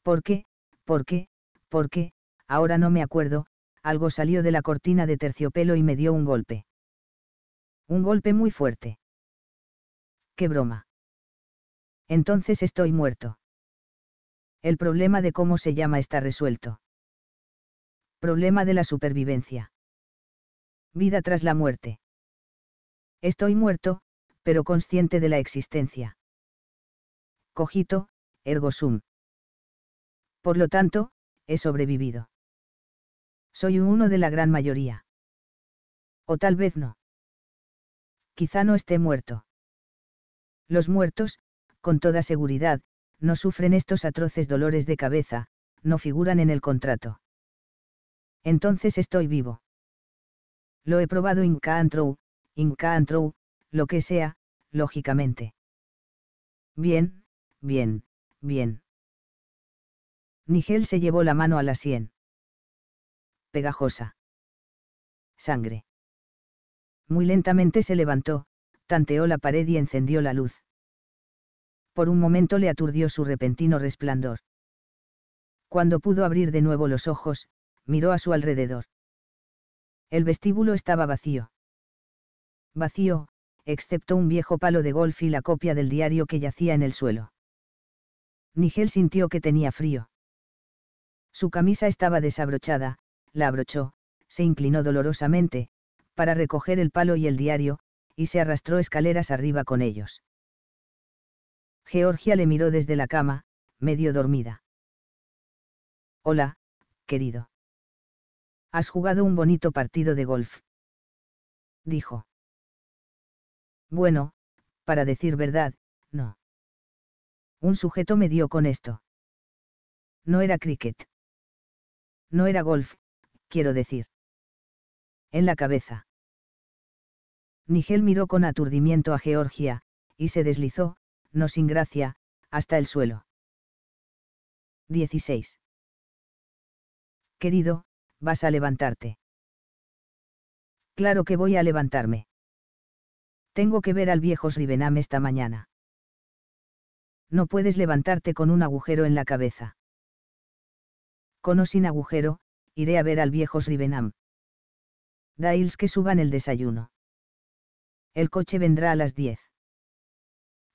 ¿Por qué? ¿Por qué? ¿Por qué? Ahora no me acuerdo, algo salió de la cortina de terciopelo y me dio un golpe. Un golpe muy fuerte. Qué broma. Entonces estoy muerto. El problema de cómo se llama está resuelto. Problema de la supervivencia. Vida tras la muerte. Estoy muerto, pero consciente de la existencia. Cogito, ergo sum. Por lo tanto, he sobrevivido. Soy uno de la gran mayoría. O tal vez no. Quizá no esté muerto. Los muertos, con toda seguridad, no sufren estos atroces dolores de cabeza, no figuran en el contrato. Entonces estoy vivo. Lo he probado in Cantrou, in Cantrou, lo que sea, lógicamente. Bien, bien, bien. Nigel se llevó la mano a la sien. Pegajosa. Sangre. Muy lentamente se levantó, tanteó la pared y encendió la luz. Por un momento le aturdió su repentino resplandor. Cuando pudo abrir de nuevo los ojos, miró a su alrededor. El vestíbulo estaba vacío. Vacío, excepto un viejo palo de golf y la copia del diario que yacía en el suelo. Nigel sintió que tenía frío. Su camisa estaba desabrochada, la abrochó, se inclinó dolorosamente, para recoger el palo y el diario, y se arrastró escaleras arriba con ellos. Georgia le miró desde la cama, medio dormida. Hola, querido. Has jugado un bonito partido de golf. Dijo. Bueno, para decir verdad, no. Un sujeto me dio con esto. No era cricket. No era golf, quiero decir. En la cabeza. Nigel miró con aturdimiento a Georgia, y se deslizó, no sin gracia, hasta el suelo. 16. Querido, vas a levantarte. Claro que voy a levantarme. Tengo que ver al viejo Srivenam esta mañana. No puedes levantarte con un agujero en la cabeza. Con o sin agujero, iré a ver al viejo Srivenam. dails que suban el desayuno. El coche vendrá a las 10.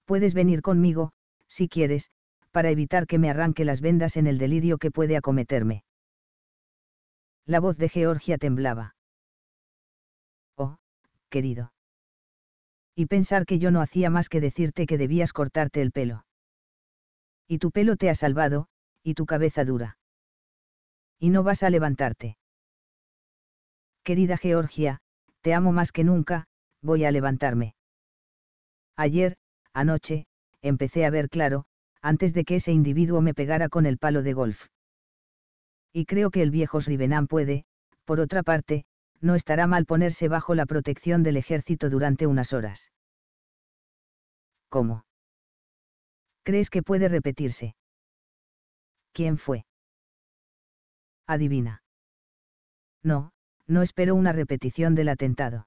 Puedes venir conmigo, si quieres, para evitar que me arranque las vendas en el delirio que puede acometerme. La voz de Georgia temblaba. Oh, querido. Y pensar que yo no hacía más que decirte que debías cortarte el pelo. Y tu pelo te ha salvado, y tu cabeza dura. Y no vas a levantarte. Querida Georgia, te amo más que nunca, voy a levantarme. Ayer, anoche, empecé a ver claro, antes de que ese individuo me pegara con el palo de golf. Y creo que el viejo Srivenam puede, por otra parte, no estará mal ponerse bajo la protección del ejército durante unas horas. ¿Cómo? ¿Crees que puede repetirse? ¿Quién fue? Adivina. No, no espero una repetición del atentado.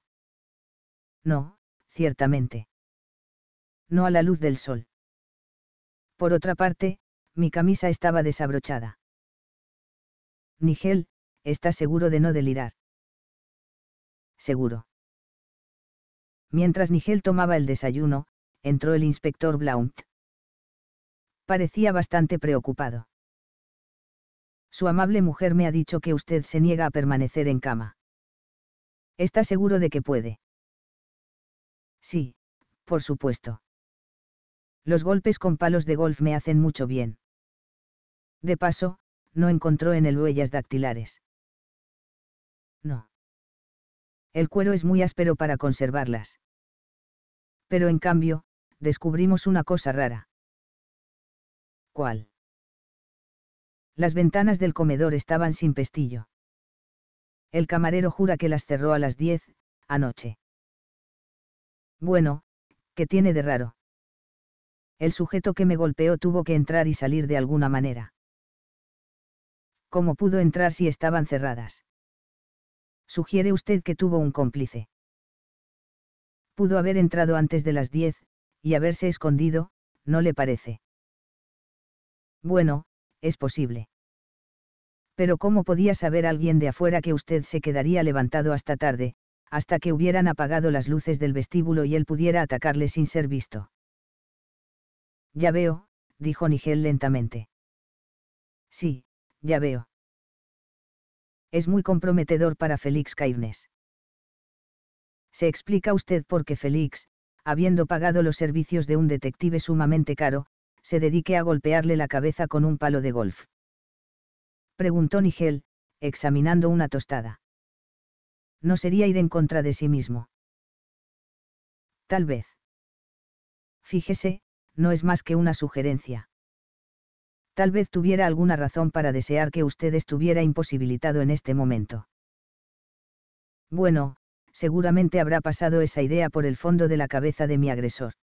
No, ciertamente. No a la luz del sol. Por otra parte, mi camisa estaba desabrochada. Nigel, ¿estás seguro de no delirar? Seguro. Mientras Nigel tomaba el desayuno, entró el inspector Blount. Parecía bastante preocupado. Su amable mujer me ha dicho que usted se niega a permanecer en cama. ¿Está seguro de que puede? Sí, por supuesto. Los golpes con palos de golf me hacen mucho bien. De paso, no encontró en el huellas dactilares. No. El cuero es muy áspero para conservarlas. Pero en cambio, descubrimos una cosa rara. ¿Cuál? Las ventanas del comedor estaban sin pestillo. El camarero jura que las cerró a las diez, anoche. Bueno, ¿qué tiene de raro? El sujeto que me golpeó tuvo que entrar y salir de alguna manera. ¿Cómo pudo entrar si estaban cerradas? Sugiere usted que tuvo un cómplice. Pudo haber entrado antes de las 10, y haberse escondido, ¿no le parece? Bueno, es posible. Pero ¿cómo podía saber alguien de afuera que usted se quedaría levantado hasta tarde, hasta que hubieran apagado las luces del vestíbulo y él pudiera atacarle sin ser visto. Ya veo, dijo Nigel lentamente. Sí, ya veo. Es muy comprometedor para Félix Cairnes. Se explica usted por qué Félix, habiendo pagado los servicios de un detective sumamente caro, se dedique a golpearle la cabeza con un palo de golf. Preguntó Nigel, examinando una tostada no sería ir en contra de sí mismo. Tal vez. Fíjese, no es más que una sugerencia. Tal vez tuviera alguna razón para desear que usted estuviera imposibilitado en este momento. Bueno, seguramente habrá pasado esa idea por el fondo de la cabeza de mi agresor.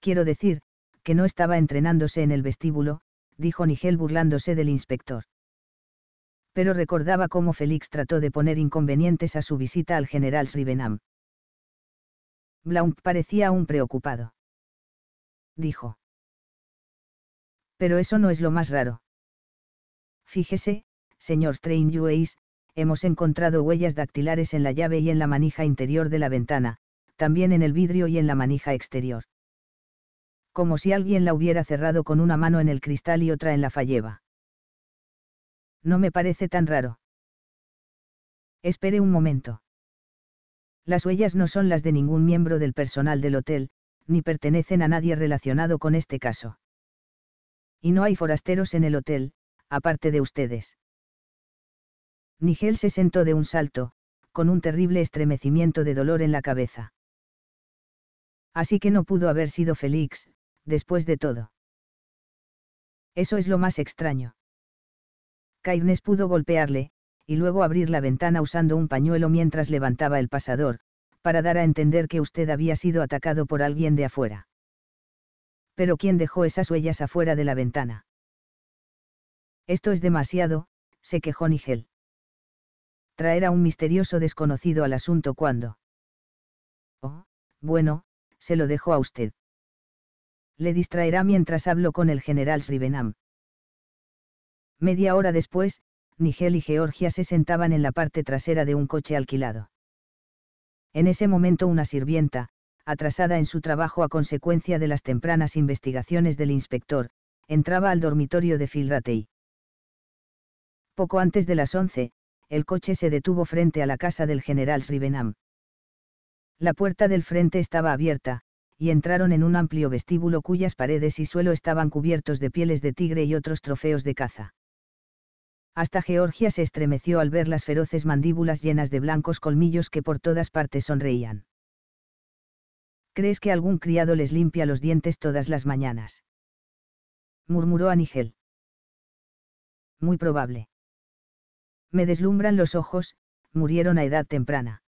Quiero decir, que no estaba entrenándose en el vestíbulo, dijo Nigel burlándose del inspector pero recordaba cómo Félix trató de poner inconvenientes a su visita al general Srivenam. Blount parecía aún preocupado. Dijo. Pero eso no es lo más raro. Fíjese, señor Strangeways, hemos encontrado huellas dactilares en la llave y en la manija interior de la ventana, también en el vidrio y en la manija exterior. Como si alguien la hubiera cerrado con una mano en el cristal y otra en la falleva no me parece tan raro. Espere un momento. Las huellas no son las de ningún miembro del personal del hotel, ni pertenecen a nadie relacionado con este caso. Y no hay forasteros en el hotel, aparte de ustedes. Nigel se sentó de un salto, con un terrible estremecimiento de dolor en la cabeza. Así que no pudo haber sido Félix, después de todo. Eso es lo más extraño. Cairnes pudo golpearle, y luego abrir la ventana usando un pañuelo mientras levantaba el pasador, para dar a entender que usted había sido atacado por alguien de afuera. Pero ¿quién dejó esas huellas afuera de la ventana? Esto es demasiado, se quejó Nigel. Traer a un misterioso desconocido al asunto cuando. Oh, bueno, se lo dejó a usted. Le distraerá mientras hablo con el general Srivenam. Media hora después, Nigel y Georgia se sentaban en la parte trasera de un coche alquilado. En ese momento una sirvienta, atrasada en su trabajo a consecuencia de las tempranas investigaciones del inspector, entraba al dormitorio de Filratey. Poco antes de las once, el coche se detuvo frente a la casa del general Srivenam. La puerta del frente estaba abierta, y entraron en un amplio vestíbulo cuyas paredes y suelo estaban cubiertos de pieles de tigre y otros trofeos de caza hasta Georgia se estremeció al ver las feroces mandíbulas llenas de blancos colmillos que por todas partes sonreían. ¿Crees que algún criado les limpia los dientes todas las mañanas? murmuró Anigel. Muy probable. Me deslumbran los ojos, murieron a edad temprana.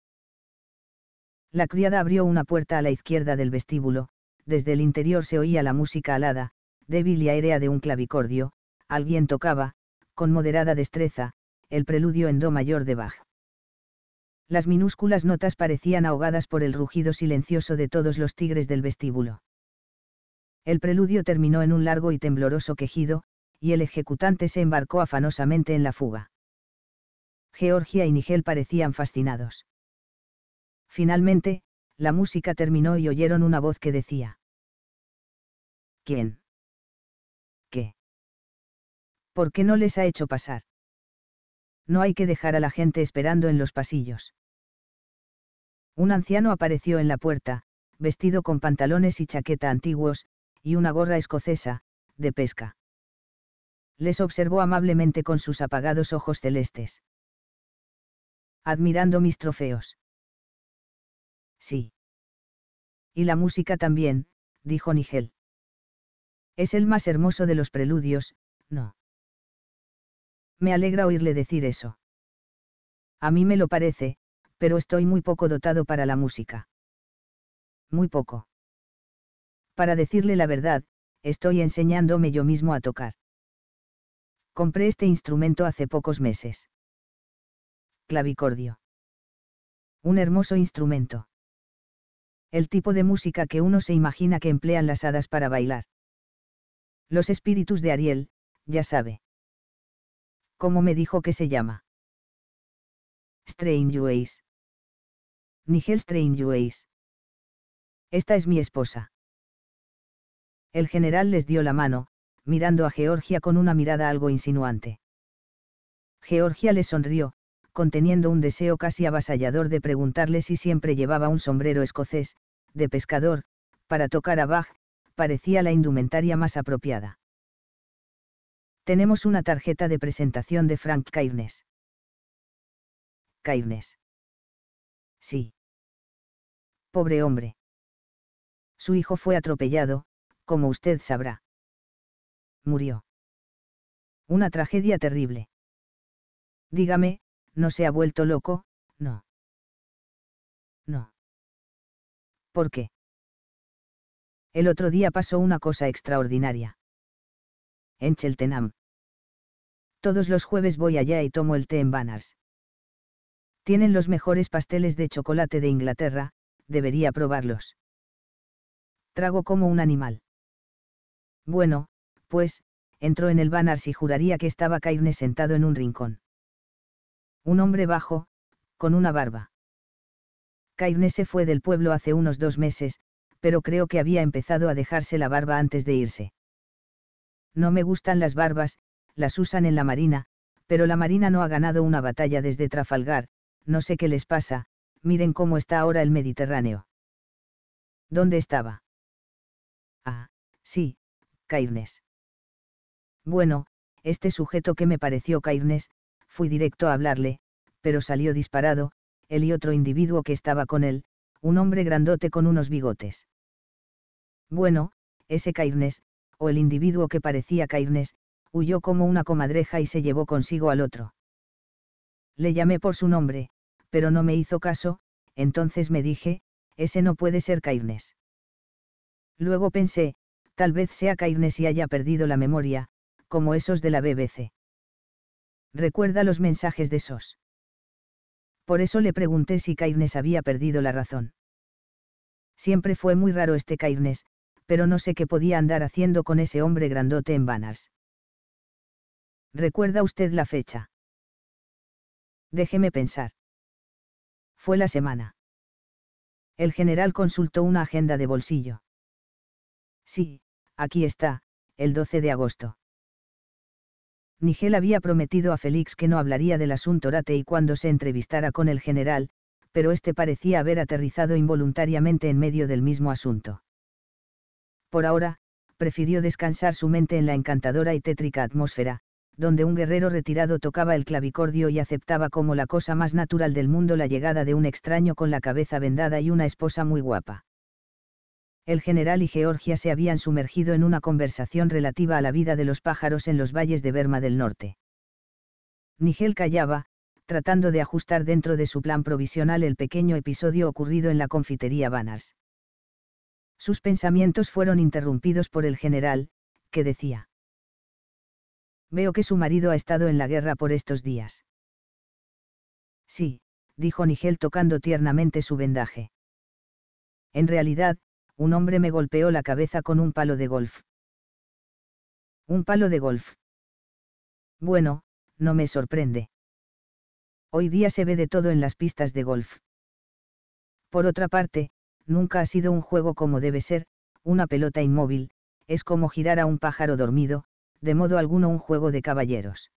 La criada abrió una puerta a la izquierda del vestíbulo, desde el interior se oía la música alada, débil y aérea de un clavicordio, alguien tocaba, con moderada destreza, el preludio en do mayor de Bach. Las minúsculas notas parecían ahogadas por el rugido silencioso de todos los tigres del vestíbulo. El preludio terminó en un largo y tembloroso quejido, y el ejecutante se embarcó afanosamente en la fuga. Georgia y Nigel parecían fascinados. Finalmente, la música terminó y oyeron una voz que decía. ¿Quién? ¿Por qué no les ha hecho pasar? No hay que dejar a la gente esperando en los pasillos. Un anciano apareció en la puerta, vestido con pantalones y chaqueta antiguos, y una gorra escocesa, de pesca. Les observó amablemente con sus apagados ojos celestes. Admirando mis trofeos. Sí. Y la música también, dijo Nigel. Es el más hermoso de los preludios, ¿no? me alegra oírle decir eso. A mí me lo parece, pero estoy muy poco dotado para la música. Muy poco. Para decirle la verdad, estoy enseñándome yo mismo a tocar. Compré este instrumento hace pocos meses. Clavicordio. Un hermoso instrumento. El tipo de música que uno se imagina que emplean las hadas para bailar. Los espíritus de Ariel, ya sabe. ¿Cómo me dijo que se llama? Strangeways. Nigel Strangeways. Esta es mi esposa. El general les dio la mano, mirando a Georgia con una mirada algo insinuante. Georgia le sonrió, conteniendo un deseo casi avasallador de preguntarle si siempre llevaba un sombrero escocés, de pescador, para tocar a Bach, parecía la indumentaria más apropiada. Tenemos una tarjeta de presentación de Frank Cairnes. Cairnes. Sí. Pobre hombre. Su hijo fue atropellado, como usted sabrá. Murió. Una tragedia terrible. Dígame, ¿no se ha vuelto loco? No. No. ¿Por qué? El otro día pasó una cosa extraordinaria en Cheltenham. Todos los jueves voy allá y tomo el té en Banners. Tienen los mejores pasteles de chocolate de Inglaterra, debería probarlos. Trago como un animal. Bueno, pues, entró en el Banners y juraría que estaba Cairne sentado en un rincón. Un hombre bajo, con una barba. Cairne se fue del pueblo hace unos dos meses, pero creo que había empezado a dejarse la barba antes de irse. No me gustan las barbas, las usan en la Marina, pero la Marina no ha ganado una batalla desde Trafalgar, no sé qué les pasa, miren cómo está ahora el Mediterráneo. ¿Dónde estaba? Ah, sí, Cairnes. Bueno, este sujeto que me pareció Cairnes, fui directo a hablarle, pero salió disparado, él y otro individuo que estaba con él, un hombre grandote con unos bigotes. Bueno, ese Cairnes, o el individuo que parecía Cairnes, huyó como una comadreja y se llevó consigo al otro. Le llamé por su nombre, pero no me hizo caso, entonces me dije, ese no puede ser Cairnes. Luego pensé, tal vez sea Cairnes y haya perdido la memoria, como esos de la BBC. Recuerda los mensajes de SOS. Por eso le pregunté si Cairnes había perdido la razón. Siempre fue muy raro este Cairnes, pero no sé qué podía andar haciendo con ese hombre grandote en Banners. ¿Recuerda usted la fecha? Déjeme pensar. Fue la semana. El general consultó una agenda de bolsillo. Sí, aquí está, el 12 de agosto. Nigel había prometido a Félix que no hablaría del asunto Rate y cuando se entrevistara con el general, pero este parecía haber aterrizado involuntariamente en medio del mismo asunto. Por ahora, prefirió descansar su mente en la encantadora y tétrica atmósfera, donde un guerrero retirado tocaba el clavicordio y aceptaba como la cosa más natural del mundo la llegada de un extraño con la cabeza vendada y una esposa muy guapa. El general y Georgia se habían sumergido en una conversación relativa a la vida de los pájaros en los valles de Berma del Norte. Nigel callaba, tratando de ajustar dentro de su plan provisional el pequeño episodio ocurrido en la confitería Banners. Sus pensamientos fueron interrumpidos por el general, que decía. Veo que su marido ha estado en la guerra por estos días. Sí, dijo Nigel tocando tiernamente su vendaje. En realidad, un hombre me golpeó la cabeza con un palo de golf. Un palo de golf. Bueno, no me sorprende. Hoy día se ve de todo en las pistas de golf. Por otra parte, nunca ha sido un juego como debe ser, una pelota inmóvil, es como girar a un pájaro dormido, de modo alguno un juego de caballeros.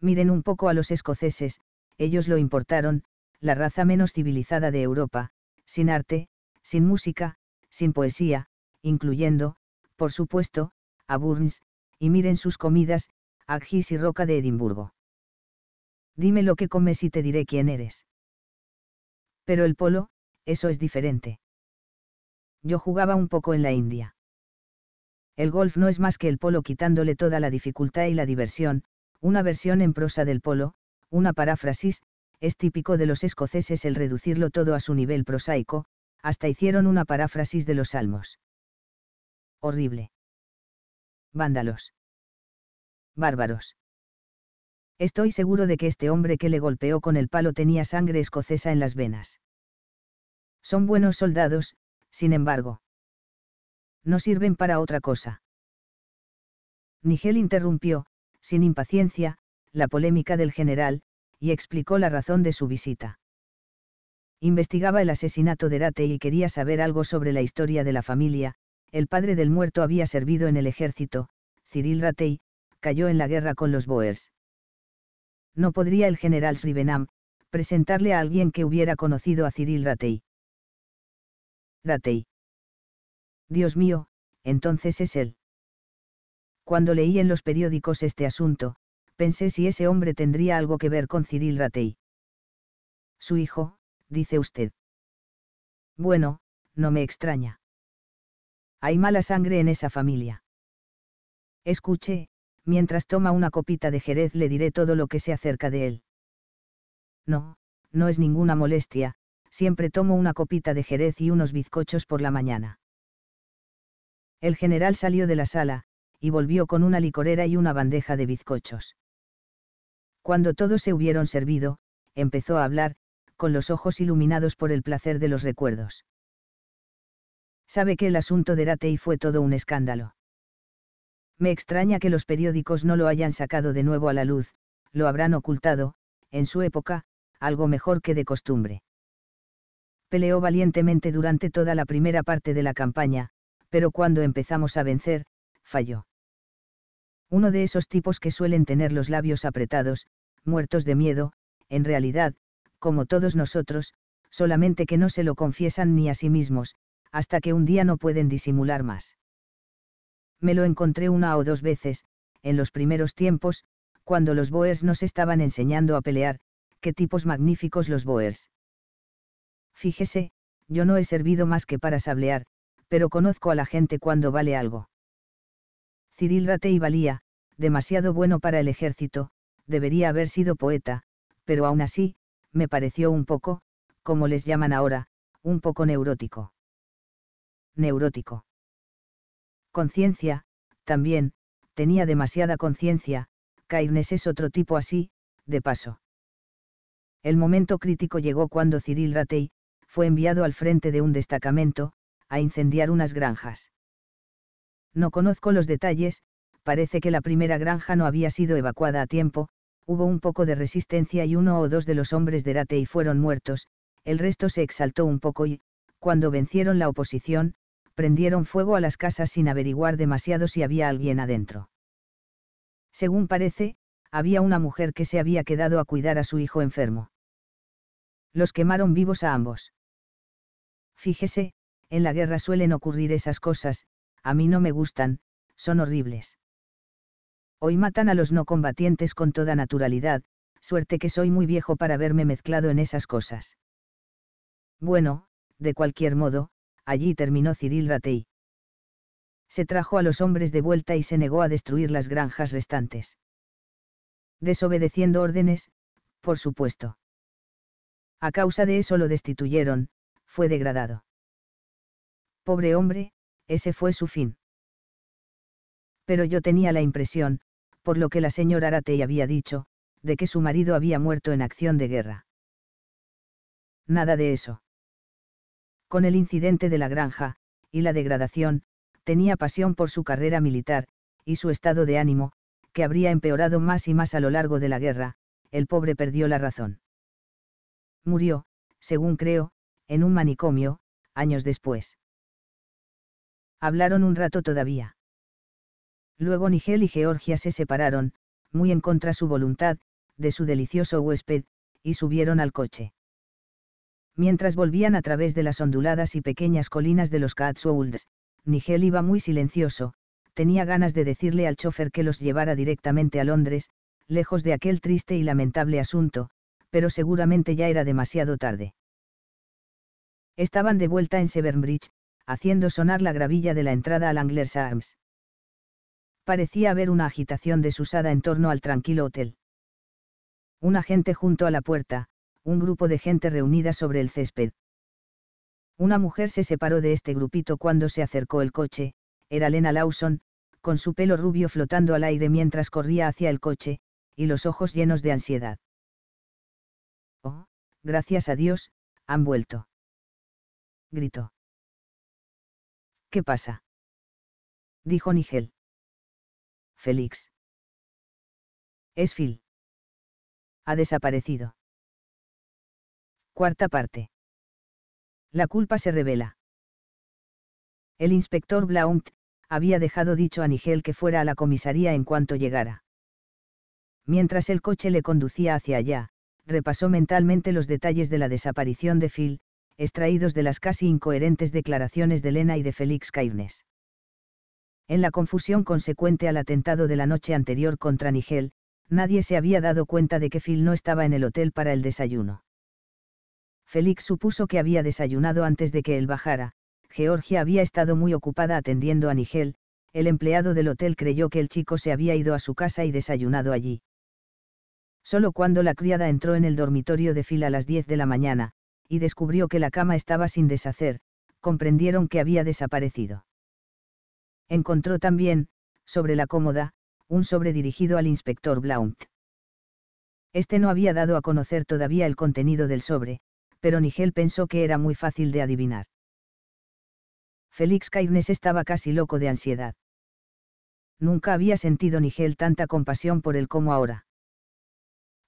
Miren un poco a los escoceses, ellos lo importaron, la raza menos civilizada de Europa, sin arte, sin música, sin poesía, incluyendo, por supuesto, a Burns, y miren sus comidas, Agis y roca de Edimburgo. Dime lo que comes y te diré quién eres. Pero el polo, eso es diferente. Yo jugaba un poco en la India. El golf no es más que el polo quitándole toda la dificultad y la diversión, una versión en prosa del polo, una paráfrasis, es típico de los escoceses el reducirlo todo a su nivel prosaico, hasta hicieron una paráfrasis de los salmos. Horrible. Vándalos. Bárbaros. Estoy seguro de que este hombre que le golpeó con el palo tenía sangre escocesa en las venas. Son buenos soldados, sin embargo. No sirven para otra cosa. Nigel interrumpió, sin impaciencia, la polémica del general, y explicó la razón de su visita. Investigaba el asesinato de Ratey y quería saber algo sobre la historia de la familia, el padre del muerto había servido en el ejército, Cyril Ratey, cayó en la guerra con los Boers. No podría el general Srivenam, presentarle a alguien que hubiera conocido a Cyril Ratey. Ratey. Dios mío, entonces es él. Cuando leí en los periódicos este asunto, pensé si ese hombre tendría algo que ver con Cyril Ratey. Su hijo, dice usted. Bueno, no me extraña. Hay mala sangre en esa familia. Escuche, mientras toma una copita de Jerez le diré todo lo que se acerca de él. No, no es ninguna molestia, siempre tomo una copita de jerez y unos bizcochos por la mañana. El general salió de la sala, y volvió con una licorera y una bandeja de bizcochos. Cuando todos se hubieron servido, empezó a hablar, con los ojos iluminados por el placer de los recuerdos. Sabe que el asunto de y fue todo un escándalo. Me extraña que los periódicos no lo hayan sacado de nuevo a la luz, lo habrán ocultado, en su época, algo mejor que de costumbre peleó valientemente durante toda la primera parte de la campaña, pero cuando empezamos a vencer, falló. Uno de esos tipos que suelen tener los labios apretados, muertos de miedo, en realidad, como todos nosotros, solamente que no se lo confiesan ni a sí mismos, hasta que un día no pueden disimular más. Me lo encontré una o dos veces, en los primeros tiempos, cuando los Boers nos estaban enseñando a pelear, qué tipos magníficos los Boers. Fíjese, yo no he servido más que para sablear, pero conozco a la gente cuando vale algo. Cyril Ratey valía, demasiado bueno para el ejército, debería haber sido poeta, pero aún así, me pareció un poco, como les llaman ahora, un poco neurótico. Neurótico. Conciencia, también, tenía demasiada conciencia, Cairnes es otro tipo así, de paso. El momento crítico llegó cuando Cyril Ratey, fue enviado al frente de un destacamento, a incendiar unas granjas. No conozco los detalles, parece que la primera granja no había sido evacuada a tiempo, hubo un poco de resistencia y uno o dos de los hombres de y fueron muertos, el resto se exaltó un poco y, cuando vencieron la oposición, prendieron fuego a las casas sin averiguar demasiado si había alguien adentro. Según parece, había una mujer que se había quedado a cuidar a su hijo enfermo. Los quemaron vivos a ambos. Fíjese, en la guerra suelen ocurrir esas cosas, a mí no me gustan, son horribles. Hoy matan a los no combatientes con toda naturalidad, suerte que soy muy viejo para verme mezclado en esas cosas. Bueno, de cualquier modo, allí terminó Ciril Ratey. Se trajo a los hombres de vuelta y se negó a destruir las granjas restantes. Desobedeciendo órdenes, por supuesto. A causa de eso lo destituyeron, fue degradado. Pobre hombre, ese fue su fin. Pero yo tenía la impresión, por lo que la señora Aratey había dicho, de que su marido había muerto en acción de guerra. Nada de eso. Con el incidente de la granja, y la degradación, tenía pasión por su carrera militar, y su estado de ánimo, que habría empeorado más y más a lo largo de la guerra, el pobre perdió la razón. Murió, según creo, en un manicomio, años después. Hablaron un rato todavía. Luego Nigel y Georgia se separaron, muy en contra su voluntad, de su delicioso huésped, y subieron al coche. Mientras volvían a través de las onduladas y pequeñas colinas de los Catswolds, Nigel iba muy silencioso, tenía ganas de decirle al chofer que los llevara directamente a Londres, lejos de aquel triste y lamentable asunto, pero seguramente ya era demasiado tarde. Estaban de vuelta en Severnbridge, haciendo sonar la gravilla de la entrada al Anglers Arms. Parecía haber una agitación desusada en torno al tranquilo hotel. Un agente junto a la puerta, un grupo de gente reunida sobre el césped. Una mujer se separó de este grupito cuando se acercó el coche, era Lena Lawson, con su pelo rubio flotando al aire mientras corría hacia el coche, y los ojos llenos de ansiedad. Oh, gracias a Dios, han vuelto gritó. ¿Qué pasa? dijo Nigel. Félix. Es Phil. Ha desaparecido. Cuarta parte. La culpa se revela. El inspector Blount había dejado dicho a Nigel que fuera a la comisaría en cuanto llegara. Mientras el coche le conducía hacia allá, repasó mentalmente los detalles de la desaparición de Phil, extraídos de las casi incoherentes declaraciones de Lena y de Félix Cairnes. En la confusión consecuente al atentado de la noche anterior contra Nigel, nadie se había dado cuenta de que Phil no estaba en el hotel para el desayuno. Félix supuso que había desayunado antes de que él bajara, Georgia había estado muy ocupada atendiendo a Nigel, el empleado del hotel creyó que el chico se había ido a su casa y desayunado allí. Solo cuando la criada entró en el dormitorio de Phil a las 10 de la mañana, y descubrió que la cama estaba sin deshacer, comprendieron que había desaparecido. Encontró también, sobre la cómoda, un sobre dirigido al inspector Blount. Este no había dado a conocer todavía el contenido del sobre, pero Nigel pensó que era muy fácil de adivinar. Félix Cairnes estaba casi loco de ansiedad. Nunca había sentido Nigel tanta compasión por él como ahora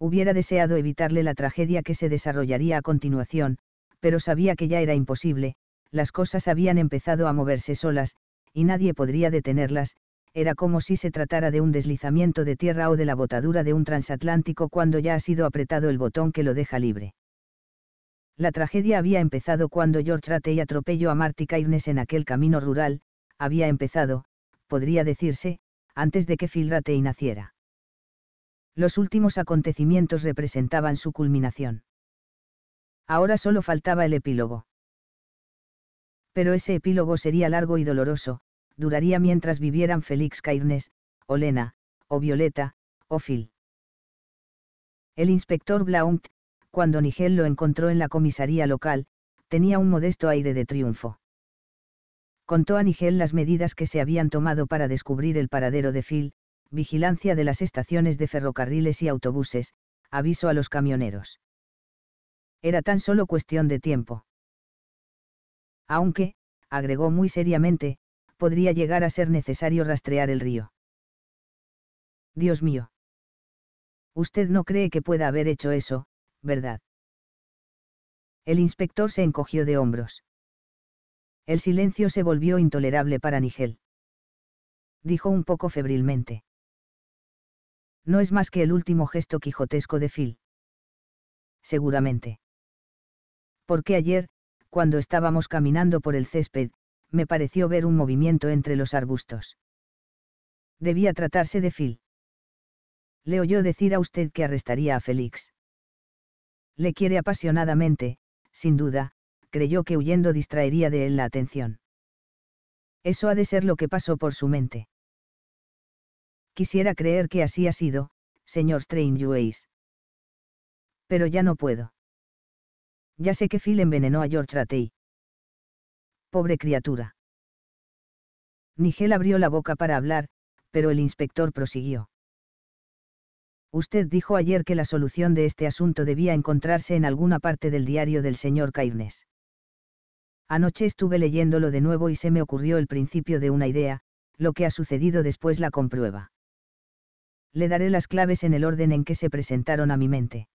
hubiera deseado evitarle la tragedia que se desarrollaría a continuación, pero sabía que ya era imposible, las cosas habían empezado a moverse solas, y nadie podría detenerlas, era como si se tratara de un deslizamiento de tierra o de la botadura de un transatlántico cuando ya ha sido apretado el botón que lo deja libre. La tragedia había empezado cuando George Ratey atropelló a Marty Cairnes en aquel camino rural, había empezado, podría decirse, antes de que Phil Ratey naciera. Los últimos acontecimientos representaban su culminación. Ahora solo faltaba el epílogo. Pero ese epílogo sería largo y doloroso, duraría mientras vivieran Félix Cairnes, o Lena, o Violeta, o Phil. El inspector Blount, cuando Nigel lo encontró en la comisaría local, tenía un modesto aire de triunfo. Contó a Nigel las medidas que se habían tomado para descubrir el paradero de Phil, vigilancia de las estaciones de ferrocarriles y autobuses, aviso a los camioneros. Era tan solo cuestión de tiempo. Aunque, agregó muy seriamente, podría llegar a ser necesario rastrear el río. Dios mío. Usted no cree que pueda haber hecho eso, ¿verdad? El inspector se encogió de hombros. El silencio se volvió intolerable para Nigel. Dijo un poco febrilmente no es más que el último gesto quijotesco de Phil. Seguramente. Porque ayer, cuando estábamos caminando por el césped, me pareció ver un movimiento entre los arbustos. Debía tratarse de Phil. Le oyó decir a usted que arrestaría a Félix. Le quiere apasionadamente, sin duda, creyó que huyendo distraería de él la atención. Eso ha de ser lo que pasó por su mente quisiera creer que así ha sido, señor Strangeways. Pero ya no puedo. Ya sé que Phil envenenó a George Ratey. Pobre criatura. Nigel abrió la boca para hablar, pero el inspector prosiguió. Usted dijo ayer que la solución de este asunto debía encontrarse en alguna parte del diario del señor Cairnes. Anoche estuve leyéndolo de nuevo y se me ocurrió el principio de una idea, lo que ha sucedido después la comprueba le daré las claves en el orden en que se presentaron a mi mente.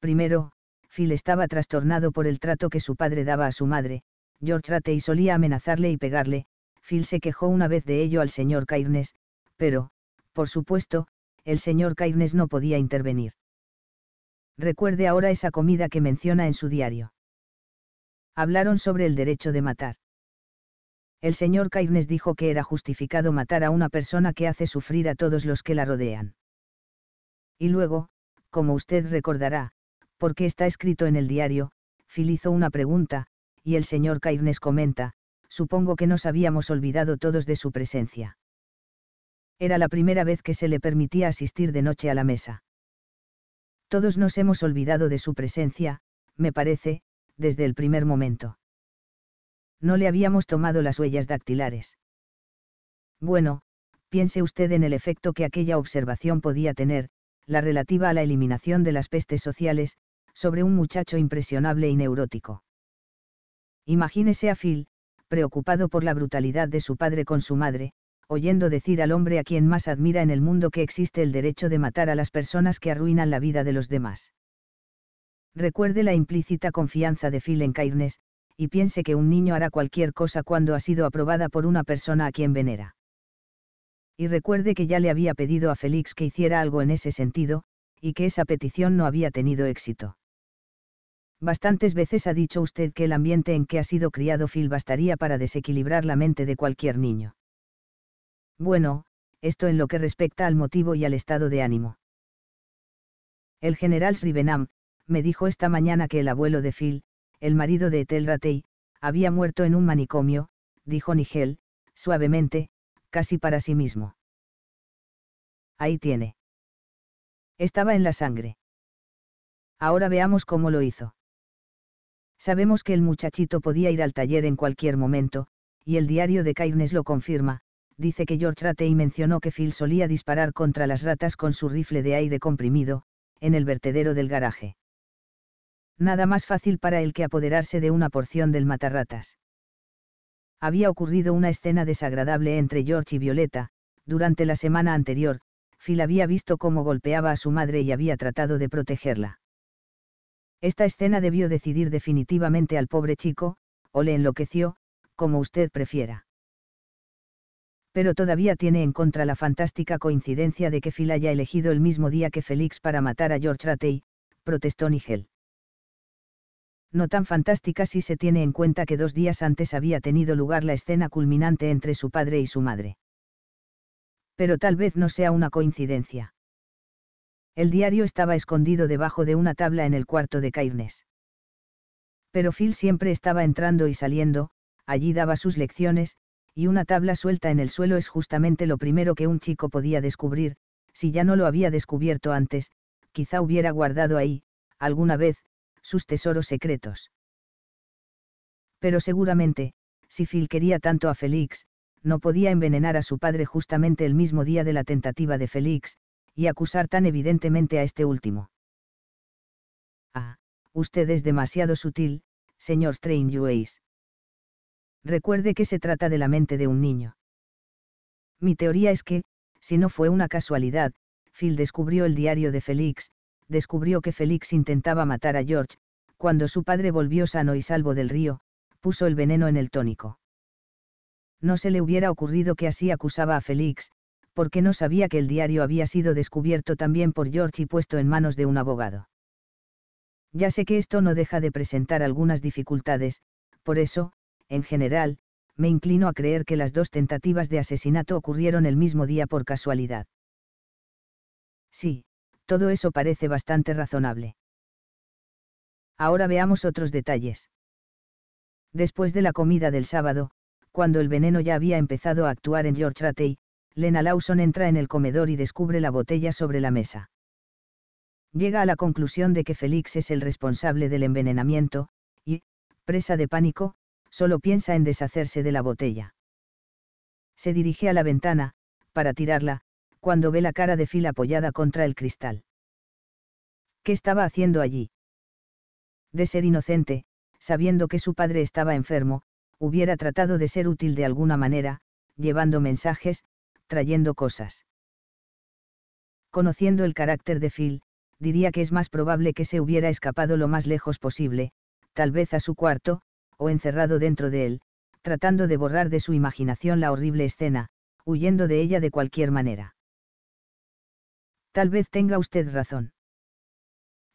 Primero, Phil estaba trastornado por el trato que su padre daba a su madre, George y solía amenazarle y pegarle, Phil se quejó una vez de ello al señor Cairnes, pero, por supuesto, el señor Cairnes no podía intervenir. Recuerde ahora esa comida que menciona en su diario. Hablaron sobre el derecho de matar el señor Cairnes dijo que era justificado matar a una persona que hace sufrir a todos los que la rodean. Y luego, como usted recordará, porque está escrito en el diario, Phil hizo una pregunta, y el señor Cairnes comenta, supongo que nos habíamos olvidado todos de su presencia. Era la primera vez que se le permitía asistir de noche a la mesa. Todos nos hemos olvidado de su presencia, me parece, desde el primer momento no le habíamos tomado las huellas dactilares. Bueno, piense usted en el efecto que aquella observación podía tener, la relativa a la eliminación de las pestes sociales, sobre un muchacho impresionable y neurótico. Imagínese a Phil, preocupado por la brutalidad de su padre con su madre, oyendo decir al hombre a quien más admira en el mundo que existe el derecho de matar a las personas que arruinan la vida de los demás. Recuerde la implícita confianza de Phil en Cairnes, y piense que un niño hará cualquier cosa cuando ha sido aprobada por una persona a quien venera. Y recuerde que ya le había pedido a Félix que hiciera algo en ese sentido, y que esa petición no había tenido éxito. Bastantes veces ha dicho usted que el ambiente en que ha sido criado Phil bastaría para desequilibrar la mente de cualquier niño. Bueno, esto en lo que respecta al motivo y al estado de ánimo. El general Srivenam, me dijo esta mañana que el abuelo de Phil, el marido de Etel había muerto en un manicomio, dijo Nigel, suavemente, casi para sí mismo. Ahí tiene. Estaba en la sangre. Ahora veamos cómo lo hizo. Sabemos que el muchachito podía ir al taller en cualquier momento, y el diario de Cairnes lo confirma, dice que George Ratey mencionó que Phil solía disparar contra las ratas con su rifle de aire comprimido, en el vertedero del garaje. Nada más fácil para él que apoderarse de una porción del matarratas. Había ocurrido una escena desagradable entre George y Violeta, durante la semana anterior, Phil había visto cómo golpeaba a su madre y había tratado de protegerla. Esta escena debió decidir definitivamente al pobre chico, o le enloqueció, como usted prefiera. Pero todavía tiene en contra la fantástica coincidencia de que Phil haya elegido el mismo día que Félix para matar a George Ratey, protestó Nigel no tan fantástica si se tiene en cuenta que dos días antes había tenido lugar la escena culminante entre su padre y su madre. Pero tal vez no sea una coincidencia. El diario estaba escondido debajo de una tabla en el cuarto de Cairnes. Pero Phil siempre estaba entrando y saliendo, allí daba sus lecciones, y una tabla suelta en el suelo es justamente lo primero que un chico podía descubrir, si ya no lo había descubierto antes, quizá hubiera guardado ahí, alguna vez, sus tesoros secretos. Pero seguramente, si Phil quería tanto a Félix, no podía envenenar a su padre justamente el mismo día de la tentativa de Félix, y acusar tan evidentemente a este último. Ah, usted es demasiado sutil, señor Strangeways. Recuerde que se trata de la mente de un niño. Mi teoría es que, si no fue una casualidad, Phil descubrió el diario de Félix, descubrió que Félix intentaba matar a George, cuando su padre volvió sano y salvo del río, puso el veneno en el tónico. No se le hubiera ocurrido que así acusaba a Félix, porque no sabía que el diario había sido descubierto también por George y puesto en manos de un abogado. Ya sé que esto no deja de presentar algunas dificultades, por eso, en general, me inclino a creer que las dos tentativas de asesinato ocurrieron el mismo día por casualidad. Sí, todo eso parece bastante razonable. Ahora veamos otros detalles. Después de la comida del sábado, cuando el veneno ya había empezado a actuar en George Ratey, Lena Lawson entra en el comedor y descubre la botella sobre la mesa. Llega a la conclusión de que Félix es el responsable del envenenamiento, y, presa de pánico, solo piensa en deshacerse de la botella. Se dirige a la ventana, para tirarla, cuando ve la cara de Phil apoyada contra el cristal. ¿Qué estaba haciendo allí? De ser inocente, sabiendo que su padre estaba enfermo, hubiera tratado de ser útil de alguna manera, llevando mensajes, trayendo cosas. Conociendo el carácter de Phil, diría que es más probable que se hubiera escapado lo más lejos posible, tal vez a su cuarto, o encerrado dentro de él, tratando de borrar de su imaginación la horrible escena, huyendo de ella de cualquier manera. Tal vez tenga usted razón.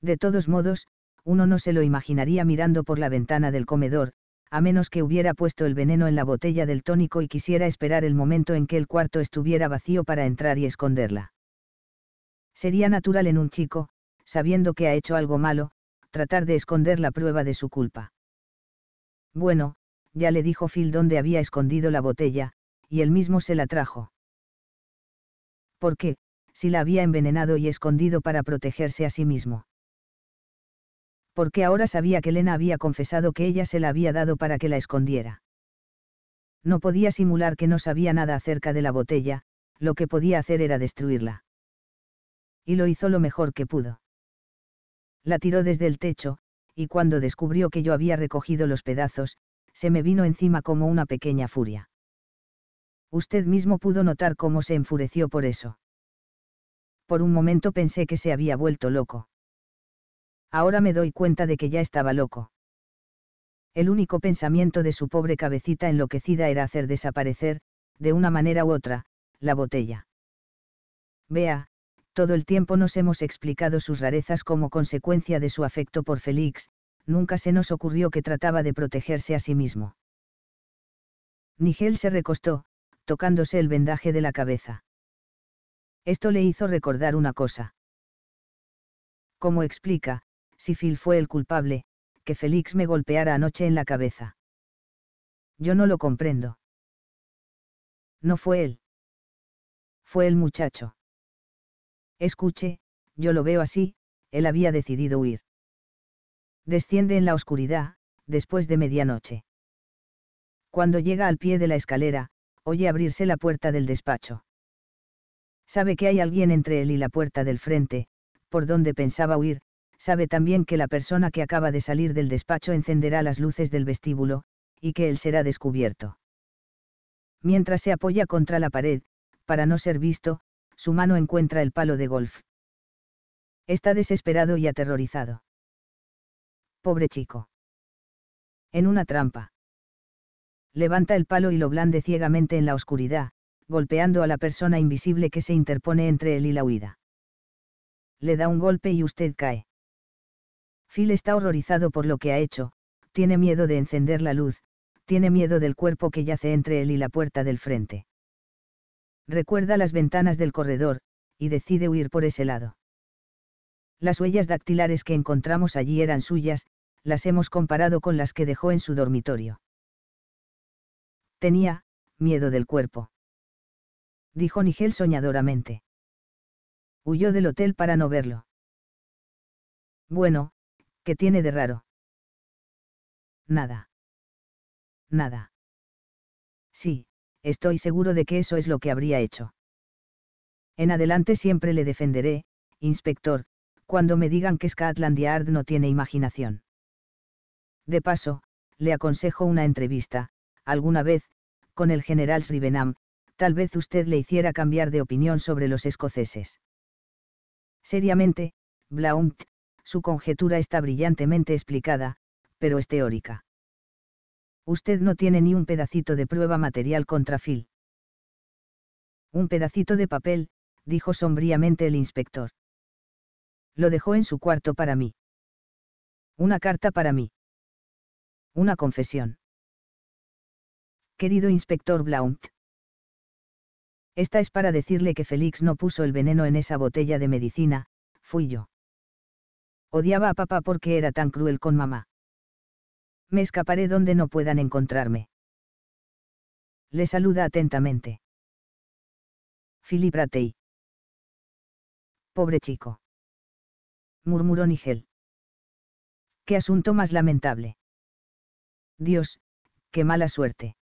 De todos modos, uno no se lo imaginaría mirando por la ventana del comedor, a menos que hubiera puesto el veneno en la botella del tónico y quisiera esperar el momento en que el cuarto estuviera vacío para entrar y esconderla. Sería natural en un chico, sabiendo que ha hecho algo malo, tratar de esconder la prueba de su culpa. Bueno, ya le dijo Phil dónde había escondido la botella, y él mismo se la trajo. ¿Por qué? si la había envenenado y escondido para protegerse a sí mismo. Porque ahora sabía que Elena había confesado que ella se la había dado para que la escondiera. No podía simular que no sabía nada acerca de la botella, lo que podía hacer era destruirla. Y lo hizo lo mejor que pudo. La tiró desde el techo, y cuando descubrió que yo había recogido los pedazos, se me vino encima como una pequeña furia. Usted mismo pudo notar cómo se enfureció por eso. Por un momento pensé que se había vuelto loco. Ahora me doy cuenta de que ya estaba loco. El único pensamiento de su pobre cabecita enloquecida era hacer desaparecer, de una manera u otra, la botella. Vea, todo el tiempo nos hemos explicado sus rarezas como consecuencia de su afecto por Félix, nunca se nos ocurrió que trataba de protegerse a sí mismo. Nigel se recostó, tocándose el vendaje de la cabeza. Esto le hizo recordar una cosa. Como explica, si Phil fue el culpable, que Félix me golpeara anoche en la cabeza. Yo no lo comprendo. No fue él. Fue el muchacho. Escuche, yo lo veo así, él había decidido huir. Desciende en la oscuridad, después de medianoche. Cuando llega al pie de la escalera, oye abrirse la puerta del despacho. Sabe que hay alguien entre él y la puerta del frente, por donde pensaba huir, sabe también que la persona que acaba de salir del despacho encenderá las luces del vestíbulo, y que él será descubierto. Mientras se apoya contra la pared, para no ser visto, su mano encuentra el palo de golf. Está desesperado y aterrorizado. Pobre chico. En una trampa. Levanta el palo y lo blande ciegamente en la oscuridad, golpeando a la persona invisible que se interpone entre él y la huida. Le da un golpe y usted cae. Phil está horrorizado por lo que ha hecho, tiene miedo de encender la luz, tiene miedo del cuerpo que yace entre él y la puerta del frente. Recuerda las ventanas del corredor, y decide huir por ese lado. Las huellas dactilares que encontramos allí eran suyas, las hemos comparado con las que dejó en su dormitorio. Tenía, miedo del cuerpo dijo Nigel soñadoramente. Huyó del hotel para no verlo. Bueno, ¿qué tiene de raro? Nada. Nada. Sí, estoy seguro de que eso es lo que habría hecho. En adelante siempre le defenderé, inspector, cuando me digan que Scotland Yard no tiene imaginación. De paso, le aconsejo una entrevista, alguna vez, con el general Sribenam tal vez usted le hiciera cambiar de opinión sobre los escoceses. Seriamente, Blount, su conjetura está brillantemente explicada, pero es teórica. Usted no tiene ni un pedacito de prueba material contra Phil. Un pedacito de papel, dijo sombríamente el inspector. Lo dejó en su cuarto para mí. Una carta para mí. Una confesión. Querido inspector Blount, esta es para decirle que Félix no puso el veneno en esa botella de medicina, fui yo. Odiaba a papá porque era tan cruel con mamá. Me escaparé donde no puedan encontrarme. Le saluda atentamente. Philip Pobre chico. Murmuró Nigel. Qué asunto más lamentable. Dios, qué mala suerte.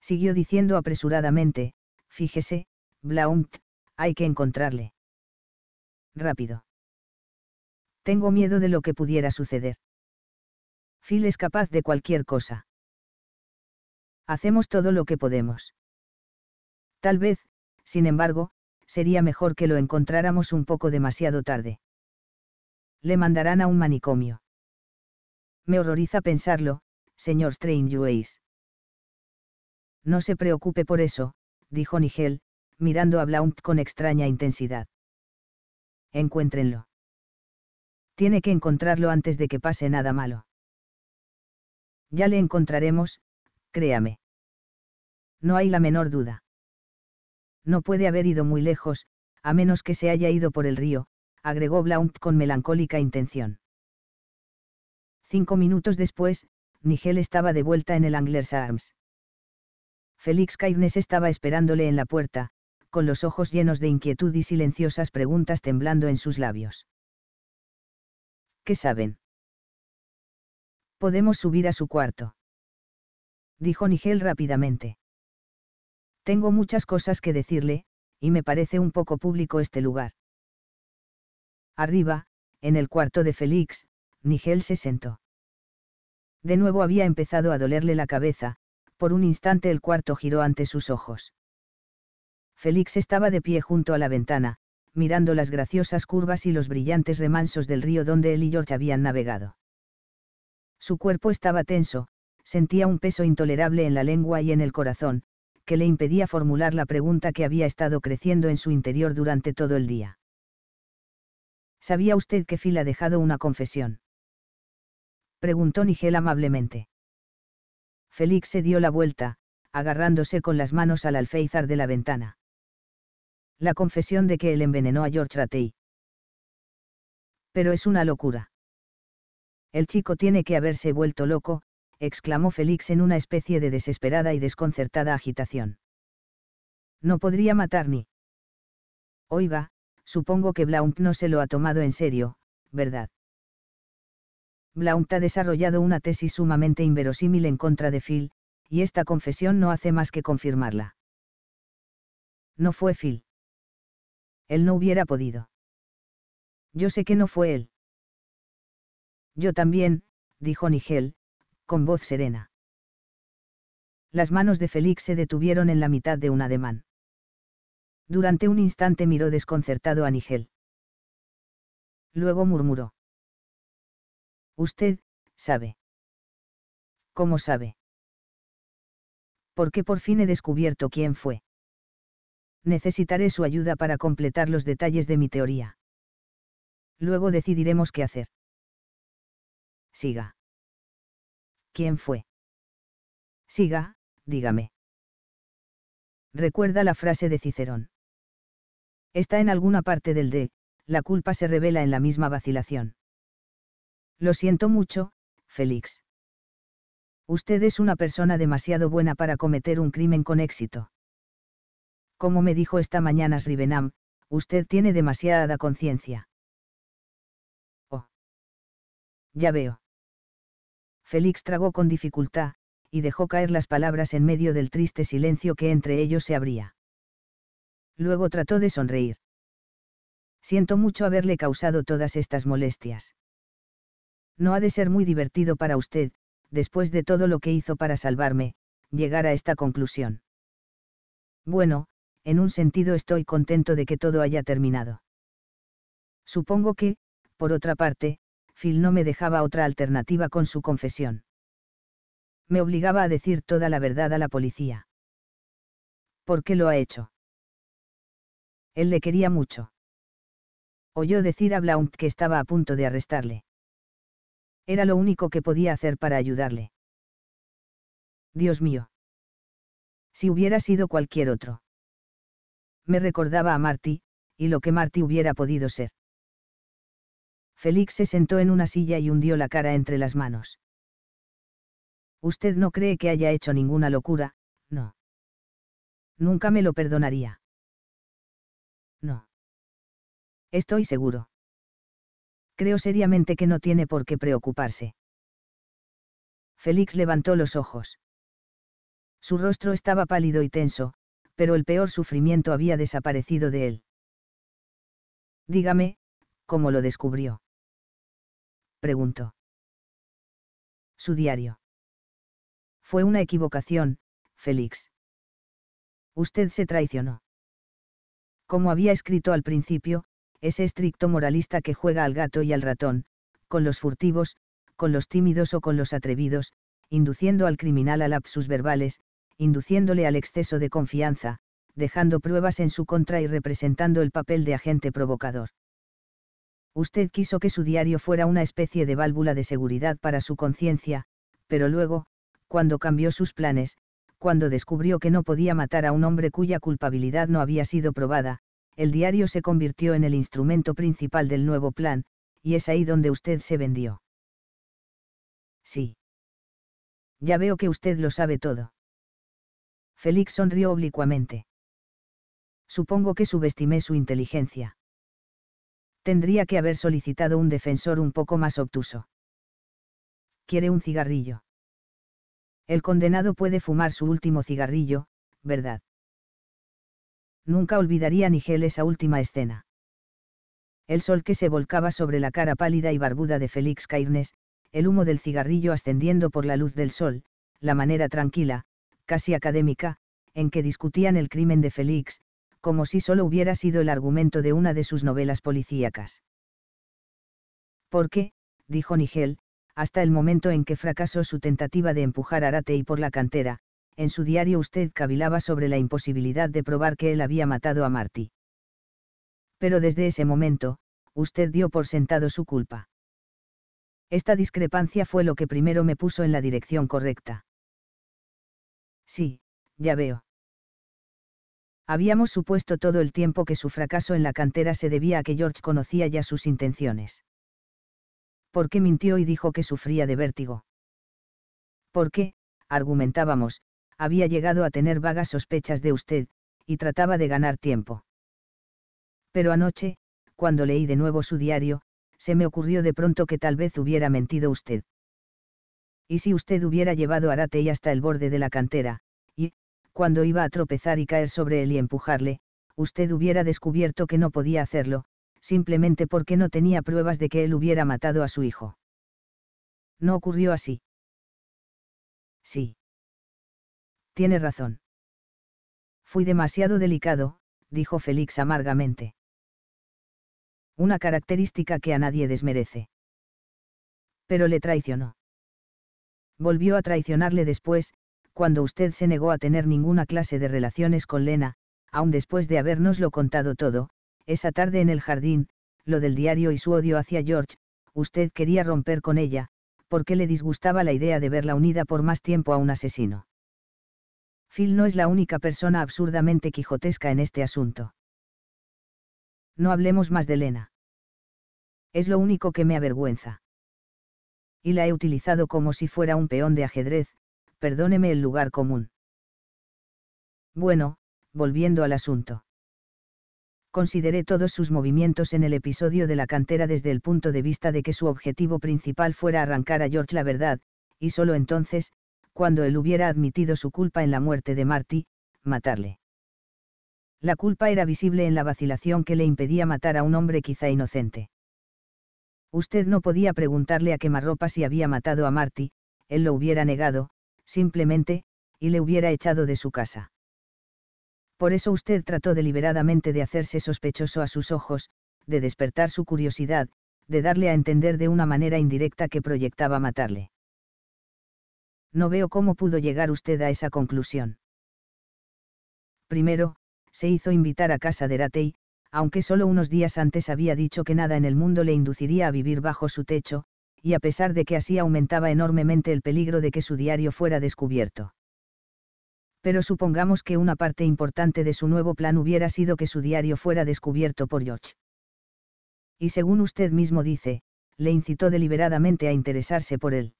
Siguió diciendo apresuradamente, Fíjese, Blount, hay que encontrarle. Rápido. Tengo miedo de lo que pudiera suceder. Phil es capaz de cualquier cosa. Hacemos todo lo que podemos. Tal vez, sin embargo, sería mejor que lo encontráramos un poco demasiado tarde. Le mandarán a un manicomio. Me horroriza pensarlo, señor Strangeways. No se preocupe por eso, dijo Nigel, mirando a Blount con extraña intensidad. Encuéntrenlo. Tiene que encontrarlo antes de que pase nada malo. Ya le encontraremos, créame. No hay la menor duda. No puede haber ido muy lejos, a menos que se haya ido por el río, agregó Blount con melancólica intención. Cinco minutos después, Nigel estaba de vuelta en el Anglers Arms. Félix Cairnes estaba esperándole en la puerta, con los ojos llenos de inquietud y silenciosas preguntas temblando en sus labios. ¿Qué saben? Podemos subir a su cuarto. Dijo Nigel rápidamente. Tengo muchas cosas que decirle, y me parece un poco público este lugar. Arriba, en el cuarto de Félix, Nigel se sentó. De nuevo había empezado a dolerle la cabeza, por un instante el cuarto giró ante sus ojos. Félix estaba de pie junto a la ventana, mirando las graciosas curvas y los brillantes remansos del río donde él y George habían navegado. Su cuerpo estaba tenso, sentía un peso intolerable en la lengua y en el corazón, que le impedía formular la pregunta que había estado creciendo en su interior durante todo el día. ¿Sabía usted que Phil ha dejado una confesión? Preguntó Nigel amablemente. Félix se dio la vuelta, agarrándose con las manos al alféizar de la ventana. La confesión de que él envenenó a George Ratey. Pero es una locura. El chico tiene que haberse vuelto loco, exclamó Félix en una especie de desesperada y desconcertada agitación. No podría matar ni. Oiga, supongo que Blount no se lo ha tomado en serio, ¿verdad? Blount ha desarrollado una tesis sumamente inverosímil en contra de Phil, y esta confesión no hace más que confirmarla. No fue Phil. Él no hubiera podido. Yo sé que no fue él. Yo también, dijo Nigel, con voz serena. Las manos de Félix se detuvieron en la mitad de un ademán. Durante un instante miró desconcertado a Nigel. Luego murmuró. Usted, sabe. ¿Cómo sabe? ¿Por qué por fin he descubierto quién fue. Necesitaré su ayuda para completar los detalles de mi teoría. Luego decidiremos qué hacer. Siga. ¿Quién fue? Siga, dígame. Recuerda la frase de Cicerón. Está en alguna parte del D, la culpa se revela en la misma vacilación. Lo siento mucho, Félix. Usted es una persona demasiado buena para cometer un crimen con éxito. Como me dijo esta mañana Srivenam, usted tiene demasiada conciencia. Oh. Ya veo. Félix tragó con dificultad, y dejó caer las palabras en medio del triste silencio que entre ellos se abría. Luego trató de sonreír. Siento mucho haberle causado todas estas molestias. No ha de ser muy divertido para usted, después de todo lo que hizo para salvarme, llegar a esta conclusión. Bueno, en un sentido estoy contento de que todo haya terminado. Supongo que, por otra parte, Phil no me dejaba otra alternativa con su confesión. Me obligaba a decir toda la verdad a la policía. ¿Por qué lo ha hecho? Él le quería mucho. Oyó decir a Blount que estaba a punto de arrestarle. Era lo único que podía hacer para ayudarle. Dios mío. Si hubiera sido cualquier otro. Me recordaba a Marty, y lo que Marty hubiera podido ser. Félix se sentó en una silla y hundió la cara entre las manos. Usted no cree que haya hecho ninguna locura, no. Nunca me lo perdonaría. No. Estoy seguro creo seriamente que no tiene por qué preocuparse. Félix levantó los ojos. Su rostro estaba pálido y tenso, pero el peor sufrimiento había desaparecido de él. Dígame, ¿cómo lo descubrió? Preguntó. Su diario. Fue una equivocación, Félix. Usted se traicionó. Como había escrito al principio, ese estricto moralista que juega al gato y al ratón, con los furtivos, con los tímidos o con los atrevidos, induciendo al criminal a lapsus verbales, induciéndole al exceso de confianza, dejando pruebas en su contra y representando el papel de agente provocador. Usted quiso que su diario fuera una especie de válvula de seguridad para su conciencia, pero luego, cuando cambió sus planes, cuando descubrió que no podía matar a un hombre cuya culpabilidad no había sido probada, el diario se convirtió en el instrumento principal del nuevo plan, y es ahí donde usted se vendió. Sí. Ya veo que usted lo sabe todo. Félix sonrió oblicuamente. Supongo que subestimé su inteligencia. Tendría que haber solicitado un defensor un poco más obtuso. Quiere un cigarrillo. El condenado puede fumar su último cigarrillo, ¿verdad? nunca olvidaría Nigel esa última escena. El sol que se volcaba sobre la cara pálida y barbuda de Félix Cairnes, el humo del cigarrillo ascendiendo por la luz del sol, la manera tranquila, casi académica, en que discutían el crimen de Félix, como si solo hubiera sido el argumento de una de sus novelas policíacas. ¿Por qué, dijo Nigel, hasta el momento en que fracasó su tentativa de empujar a y por la cantera, en su diario usted cavilaba sobre la imposibilidad de probar que él había matado a Marty. Pero desde ese momento, usted dio por sentado su culpa. Esta discrepancia fue lo que primero me puso en la dirección correcta. Sí, ya veo. Habíamos supuesto todo el tiempo que su fracaso en la cantera se debía a que George conocía ya sus intenciones. ¿Por qué mintió y dijo que sufría de vértigo? qué? argumentábamos, había llegado a tener vagas sospechas de usted, y trataba de ganar tiempo. Pero anoche, cuando leí de nuevo su diario, se me ocurrió de pronto que tal vez hubiera mentido usted. Y si usted hubiera llevado a y hasta el borde de la cantera, y, cuando iba a tropezar y caer sobre él y empujarle, usted hubiera descubierto que no podía hacerlo, simplemente porque no tenía pruebas de que él hubiera matado a su hijo. No ocurrió así. Sí. Tiene razón. Fui demasiado delicado, dijo Félix amargamente. Una característica que a nadie desmerece. Pero le traicionó. Volvió a traicionarle después, cuando usted se negó a tener ninguna clase de relaciones con Lena, aun después de habernoslo contado todo, esa tarde en el jardín, lo del diario y su odio hacia George, usted quería romper con ella, porque le disgustaba la idea de verla unida por más tiempo a un asesino. Phil no es la única persona absurdamente quijotesca en este asunto. No hablemos más de Lena. Es lo único que me avergüenza. Y la he utilizado como si fuera un peón de ajedrez, perdóneme el lugar común. Bueno, volviendo al asunto. Consideré todos sus movimientos en el episodio de la cantera desde el punto de vista de que su objetivo principal fuera arrancar a George la verdad, y solo entonces, cuando él hubiera admitido su culpa en la muerte de Marty, matarle. La culpa era visible en la vacilación que le impedía matar a un hombre quizá inocente. Usted no podía preguntarle a quemarropa si había matado a Marty, él lo hubiera negado, simplemente, y le hubiera echado de su casa. Por eso usted trató deliberadamente de hacerse sospechoso a sus ojos, de despertar su curiosidad, de darle a entender de una manera indirecta que proyectaba matarle. No veo cómo pudo llegar usted a esa conclusión. Primero, se hizo invitar a casa de Ratey, aunque solo unos días antes había dicho que nada en el mundo le induciría a vivir bajo su techo, y a pesar de que así aumentaba enormemente el peligro de que su diario fuera descubierto. Pero supongamos que una parte importante de su nuevo plan hubiera sido que su diario fuera descubierto por George. Y según usted mismo dice, le incitó deliberadamente a interesarse por él.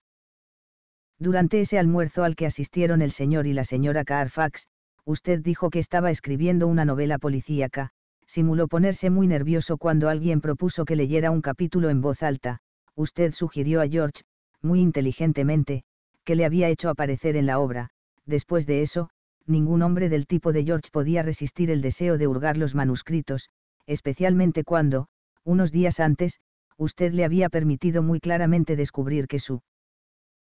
Durante ese almuerzo al que asistieron el señor y la señora Carfax, usted dijo que estaba escribiendo una novela policíaca, simuló ponerse muy nervioso cuando alguien propuso que leyera un capítulo en voz alta, usted sugirió a George, muy inteligentemente, que le había hecho aparecer en la obra, después de eso, ningún hombre del tipo de George podía resistir el deseo de hurgar los manuscritos, especialmente cuando, unos días antes, usted le había permitido muy claramente descubrir que su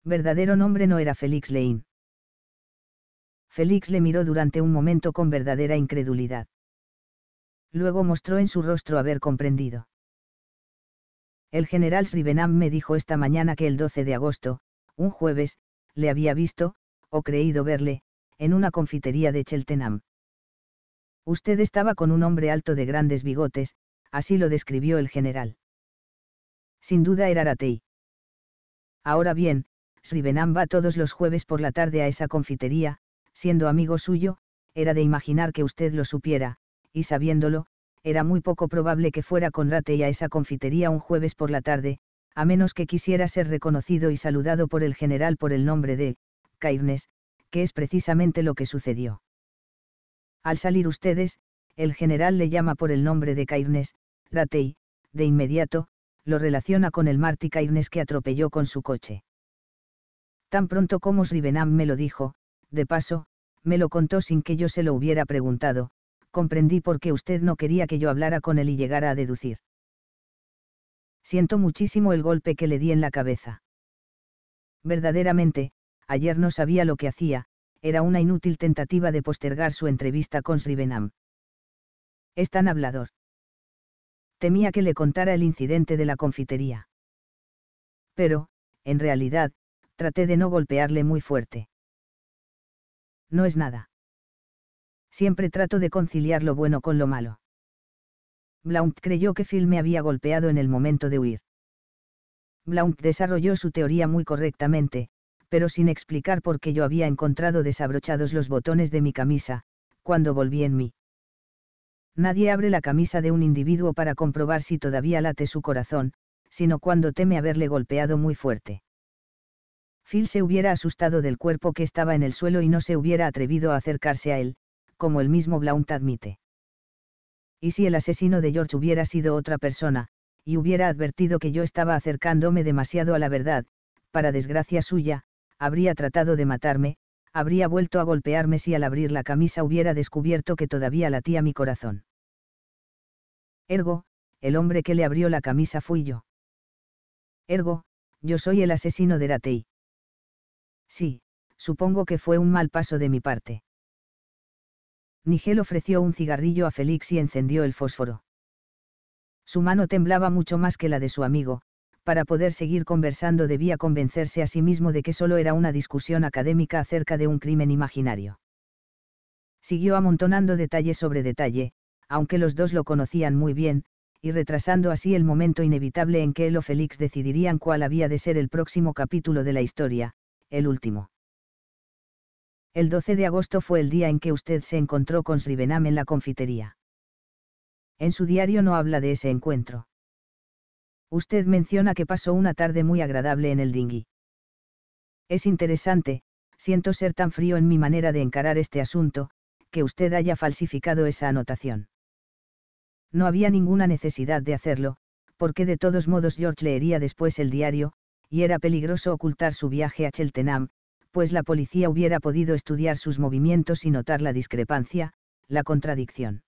verdadero nombre no era Félix Lein. Félix le miró durante un momento con verdadera incredulidad. Luego mostró en su rostro haber comprendido. El general Srivenam me dijo esta mañana que el 12 de agosto, un jueves, le había visto, o creído verle, en una confitería de Cheltenham. Usted estaba con un hombre alto de grandes bigotes, así lo describió el general. Sin duda era Aratei. Ahora bien, Srivenam va todos los jueves por la tarde a esa confitería, siendo amigo suyo, era de imaginar que usted lo supiera, y sabiéndolo, era muy poco probable que fuera con Ratey a esa confitería un jueves por la tarde, a menos que quisiera ser reconocido y saludado por el general por el nombre de Cairnes, que es precisamente lo que sucedió. Al salir ustedes, el general le llama por el nombre de Cairnes, Ratey, de inmediato, lo relaciona con el Marty Cairnes que atropelló con su coche. Tan pronto como Srivenam me lo dijo, de paso, me lo contó sin que yo se lo hubiera preguntado, comprendí por qué usted no quería que yo hablara con él y llegara a deducir. Siento muchísimo el golpe que le di en la cabeza. Verdaderamente, ayer no sabía lo que hacía, era una inútil tentativa de postergar su entrevista con Srivenam. Es tan hablador. Temía que le contara el incidente de la confitería. Pero, en realidad, Traté de no golpearle muy fuerte. No es nada. Siempre trato de conciliar lo bueno con lo malo. Blount creyó que Phil me había golpeado en el momento de huir. Blount desarrolló su teoría muy correctamente, pero sin explicar por qué yo había encontrado desabrochados los botones de mi camisa, cuando volví en mí. Nadie abre la camisa de un individuo para comprobar si todavía late su corazón, sino cuando teme haberle golpeado muy fuerte. Phil se hubiera asustado del cuerpo que estaba en el suelo y no se hubiera atrevido a acercarse a él, como el mismo Blount admite. Y si el asesino de George hubiera sido otra persona, y hubiera advertido que yo estaba acercándome demasiado a la verdad, para desgracia suya, habría tratado de matarme, habría vuelto a golpearme si al abrir la camisa hubiera descubierto que todavía latía mi corazón. Ergo, el hombre que le abrió la camisa fui yo. Ergo, yo soy el asesino de Ratey. Sí, supongo que fue un mal paso de mi parte. Nigel ofreció un cigarrillo a Félix y encendió el fósforo. Su mano temblaba mucho más que la de su amigo, para poder seguir conversando debía convencerse a sí mismo de que solo era una discusión académica acerca de un crimen imaginario. Siguió amontonando detalle sobre detalle, aunque los dos lo conocían muy bien, y retrasando así el momento inevitable en que él o Félix decidirían cuál había de ser el próximo capítulo de la historia, el último. El 12 de agosto fue el día en que usted se encontró con Srivenam en la confitería. En su diario no habla de ese encuentro. Usted menciona que pasó una tarde muy agradable en el dinghy. Es interesante, siento ser tan frío en mi manera de encarar este asunto, que usted haya falsificado esa anotación. No había ninguna necesidad de hacerlo, porque de todos modos George leería después el diario, y era peligroso ocultar su viaje a Cheltenham, pues la policía hubiera podido estudiar sus movimientos y notar la discrepancia, la contradicción.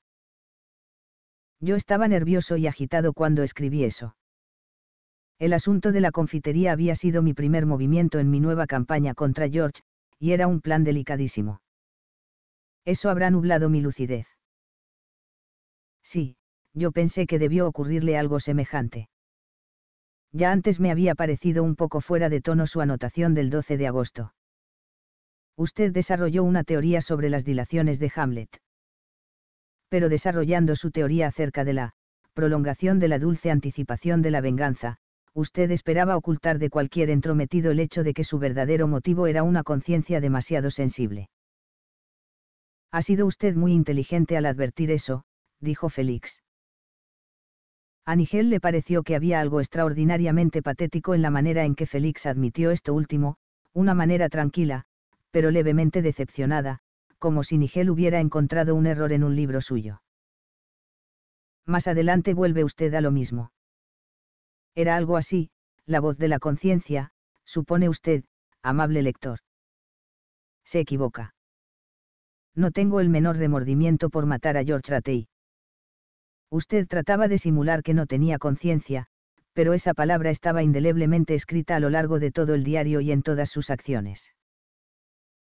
Yo estaba nervioso y agitado cuando escribí eso. El asunto de la confitería había sido mi primer movimiento en mi nueva campaña contra George, y era un plan delicadísimo. Eso habrá nublado mi lucidez. Sí, yo pensé que debió ocurrirle algo semejante ya antes me había parecido un poco fuera de tono su anotación del 12 de agosto. Usted desarrolló una teoría sobre las dilaciones de Hamlet. Pero desarrollando su teoría acerca de la prolongación de la dulce anticipación de la venganza, usted esperaba ocultar de cualquier entrometido el hecho de que su verdadero motivo era una conciencia demasiado sensible. Ha sido usted muy inteligente al advertir eso, dijo Félix. A Nigel le pareció que había algo extraordinariamente patético en la manera en que Félix admitió esto último, una manera tranquila, pero levemente decepcionada, como si Nigel hubiera encontrado un error en un libro suyo. Más adelante vuelve usted a lo mismo. Era algo así, la voz de la conciencia, supone usted, amable lector. Se equivoca. No tengo el menor remordimiento por matar a George Ratey. Usted trataba de simular que no tenía conciencia, pero esa palabra estaba indeleblemente escrita a lo largo de todo el diario y en todas sus acciones.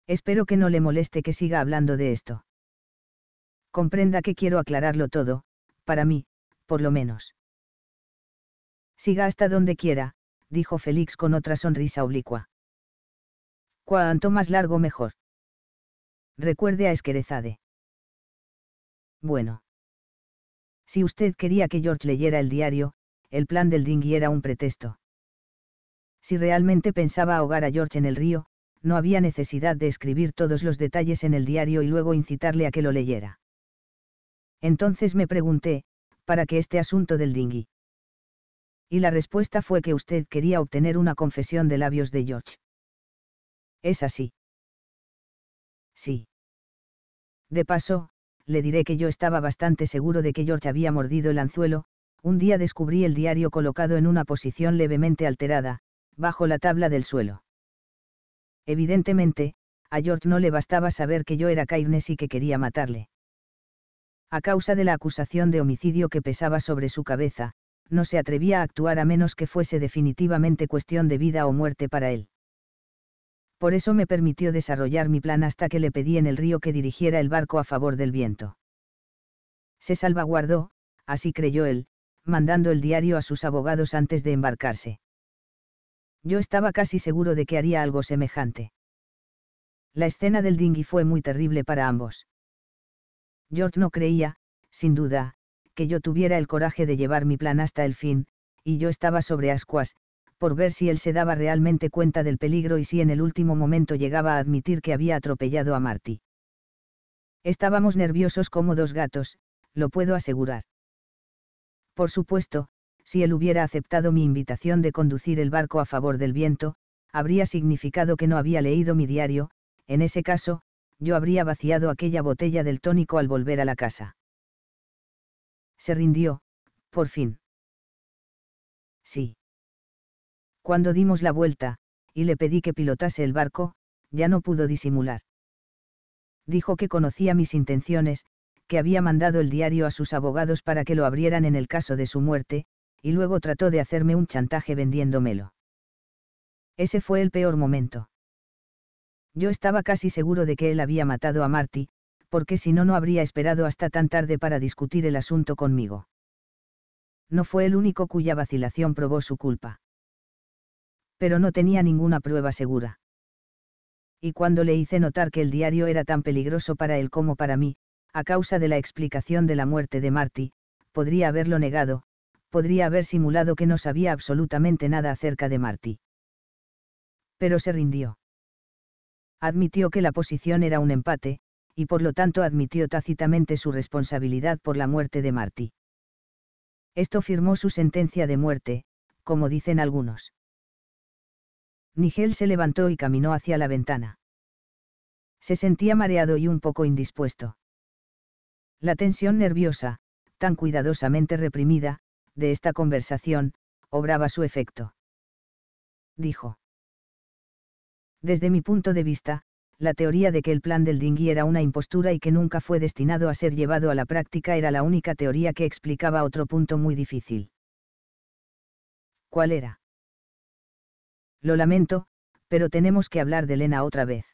Espero que no le moleste que siga hablando de esto. Comprenda que quiero aclararlo todo, para mí, por lo menos. Siga hasta donde quiera, dijo Félix con otra sonrisa oblicua. Cuanto más largo mejor. Recuerde a Esquerezade. Bueno. Si usted quería que George leyera el diario, el plan del dinghy era un pretexto. Si realmente pensaba ahogar a George en el río, no había necesidad de escribir todos los detalles en el diario y luego incitarle a que lo leyera. Entonces me pregunté, ¿para qué este asunto del dinghy? Y la respuesta fue que usted quería obtener una confesión de labios de George. ¿Es así? Sí. De paso, le diré que yo estaba bastante seguro de que George había mordido el anzuelo, un día descubrí el diario colocado en una posición levemente alterada, bajo la tabla del suelo. Evidentemente, a George no le bastaba saber que yo era Cairnes y que quería matarle. A causa de la acusación de homicidio que pesaba sobre su cabeza, no se atrevía a actuar a menos que fuese definitivamente cuestión de vida o muerte para él por eso me permitió desarrollar mi plan hasta que le pedí en el río que dirigiera el barco a favor del viento. Se salvaguardó, así creyó él, mandando el diario a sus abogados antes de embarcarse. Yo estaba casi seguro de que haría algo semejante. La escena del dinghy fue muy terrible para ambos. George no creía, sin duda, que yo tuviera el coraje de llevar mi plan hasta el fin, y yo estaba sobre ascuas, por ver si él se daba realmente cuenta del peligro y si en el último momento llegaba a admitir que había atropellado a Marty. Estábamos nerviosos como dos gatos, lo puedo asegurar. Por supuesto, si él hubiera aceptado mi invitación de conducir el barco a favor del viento, habría significado que no había leído mi diario, en ese caso, yo habría vaciado aquella botella del tónico al volver a la casa. Se rindió, por fin. Sí. Cuando dimos la vuelta, y le pedí que pilotase el barco, ya no pudo disimular. Dijo que conocía mis intenciones, que había mandado el diario a sus abogados para que lo abrieran en el caso de su muerte, y luego trató de hacerme un chantaje vendiéndomelo. Ese fue el peor momento. Yo estaba casi seguro de que él había matado a Marty, porque si no no habría esperado hasta tan tarde para discutir el asunto conmigo. No fue el único cuya vacilación probó su culpa pero no tenía ninguna prueba segura. Y cuando le hice notar que el diario era tan peligroso para él como para mí, a causa de la explicación de la muerte de Marty, podría haberlo negado, podría haber simulado que no sabía absolutamente nada acerca de Marty. Pero se rindió. Admitió que la posición era un empate, y por lo tanto admitió tácitamente su responsabilidad por la muerte de Marty. Esto firmó su sentencia de muerte, como dicen algunos. Nigel se levantó y caminó hacia la ventana. Se sentía mareado y un poco indispuesto. La tensión nerviosa, tan cuidadosamente reprimida, de esta conversación, obraba su efecto. Dijo. Desde mi punto de vista, la teoría de que el plan del Dingui era una impostura y que nunca fue destinado a ser llevado a la práctica era la única teoría que explicaba otro punto muy difícil. ¿Cuál era? Lo lamento, pero tenemos que hablar de Lena otra vez.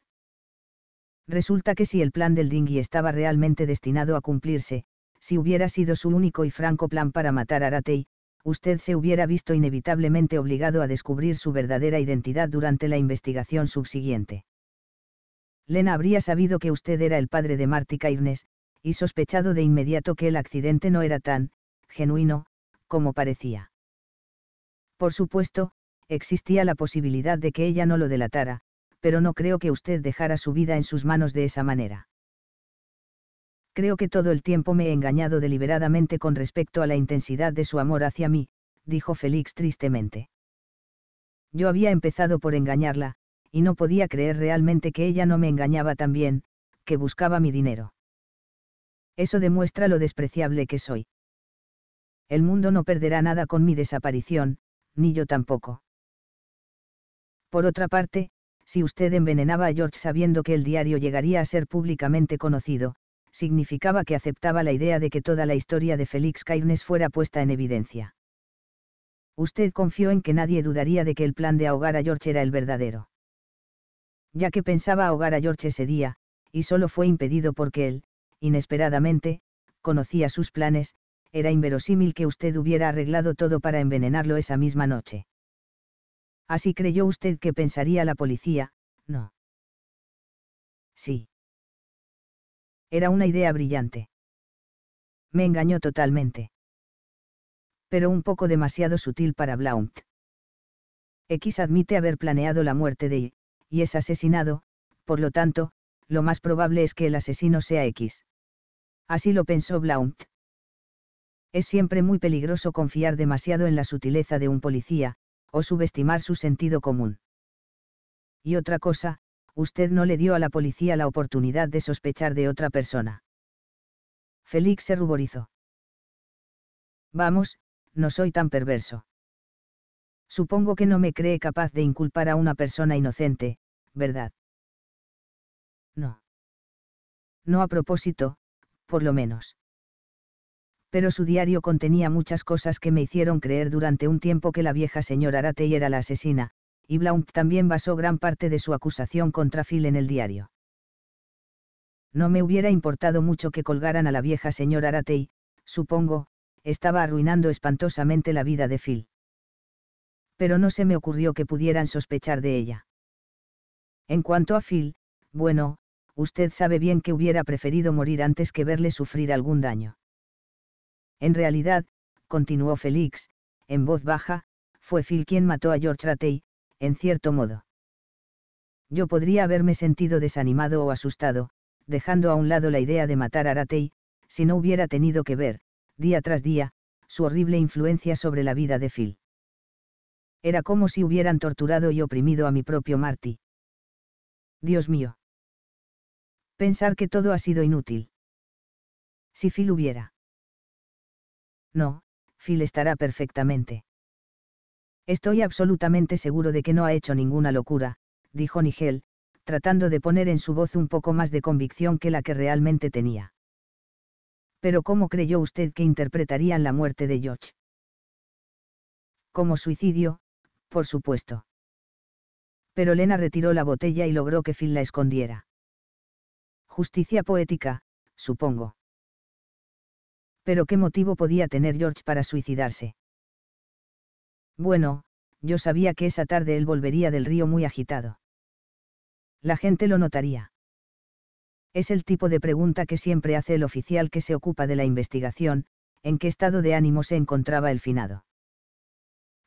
Resulta que si el plan del Dingy estaba realmente destinado a cumplirse, si hubiera sido su único y franco plan para matar a Aratei, usted se hubiera visto inevitablemente obligado a descubrir su verdadera identidad durante la investigación subsiguiente. Lena habría sabido que usted era el padre de Marty Cairnes, y sospechado de inmediato que el accidente no era tan genuino como parecía. Por supuesto, existía la posibilidad de que ella no lo delatara, pero no creo que usted dejara su vida en sus manos de esa manera. Creo que todo el tiempo me he engañado deliberadamente con respecto a la intensidad de su amor hacia mí, dijo Félix tristemente. Yo había empezado por engañarla, y no podía creer realmente que ella no me engañaba también, que buscaba mi dinero. Eso demuestra lo despreciable que soy. El mundo no perderá nada con mi desaparición, ni yo tampoco. Por otra parte, si usted envenenaba a George sabiendo que el diario llegaría a ser públicamente conocido, significaba que aceptaba la idea de que toda la historia de Félix Cairnes fuera puesta en evidencia. Usted confió en que nadie dudaría de que el plan de ahogar a George era el verdadero. Ya que pensaba ahogar a George ese día, y solo fue impedido porque él, inesperadamente, conocía sus planes, era inverosímil que usted hubiera arreglado todo para envenenarlo esa misma noche. Así creyó usted que pensaría la policía, ¿no? Sí. Era una idea brillante. Me engañó totalmente. Pero un poco demasiado sutil para Blount. X admite haber planeado la muerte de Y, y es asesinado, por lo tanto, lo más probable es que el asesino sea X. Así lo pensó Blount. Es siempre muy peligroso confiar demasiado en la sutileza de un policía, o subestimar su sentido común. Y otra cosa, usted no le dio a la policía la oportunidad de sospechar de otra persona. Félix se ruborizó. Vamos, no soy tan perverso. Supongo que no me cree capaz de inculpar a una persona inocente, ¿verdad? No. No a propósito, por lo menos pero su diario contenía muchas cosas que me hicieron creer durante un tiempo que la vieja señora Aratey era la asesina, y Blount también basó gran parte de su acusación contra Phil en el diario. No me hubiera importado mucho que colgaran a la vieja señora Aratey, supongo, estaba arruinando espantosamente la vida de Phil. Pero no se me ocurrió que pudieran sospechar de ella. En cuanto a Phil, bueno, usted sabe bien que hubiera preferido morir antes que verle sufrir algún daño. En realidad, continuó Félix, en voz baja, fue Phil quien mató a George Ratey, en cierto modo. Yo podría haberme sentido desanimado o asustado, dejando a un lado la idea de matar a Ratey, si no hubiera tenido que ver, día tras día, su horrible influencia sobre la vida de Phil. Era como si hubieran torturado y oprimido a mi propio Marty. Dios mío. Pensar que todo ha sido inútil. Si Phil hubiera no, Phil estará perfectamente. Estoy absolutamente seguro de que no ha hecho ninguna locura, dijo Nigel, tratando de poner en su voz un poco más de convicción que la que realmente tenía. Pero ¿cómo creyó usted que interpretarían la muerte de George? Como suicidio, por supuesto. Pero Lena retiró la botella y logró que Phil la escondiera. Justicia poética, supongo pero ¿qué motivo podía tener George para suicidarse? Bueno, yo sabía que esa tarde él volvería del río muy agitado. La gente lo notaría. Es el tipo de pregunta que siempre hace el oficial que se ocupa de la investigación, en qué estado de ánimo se encontraba el finado.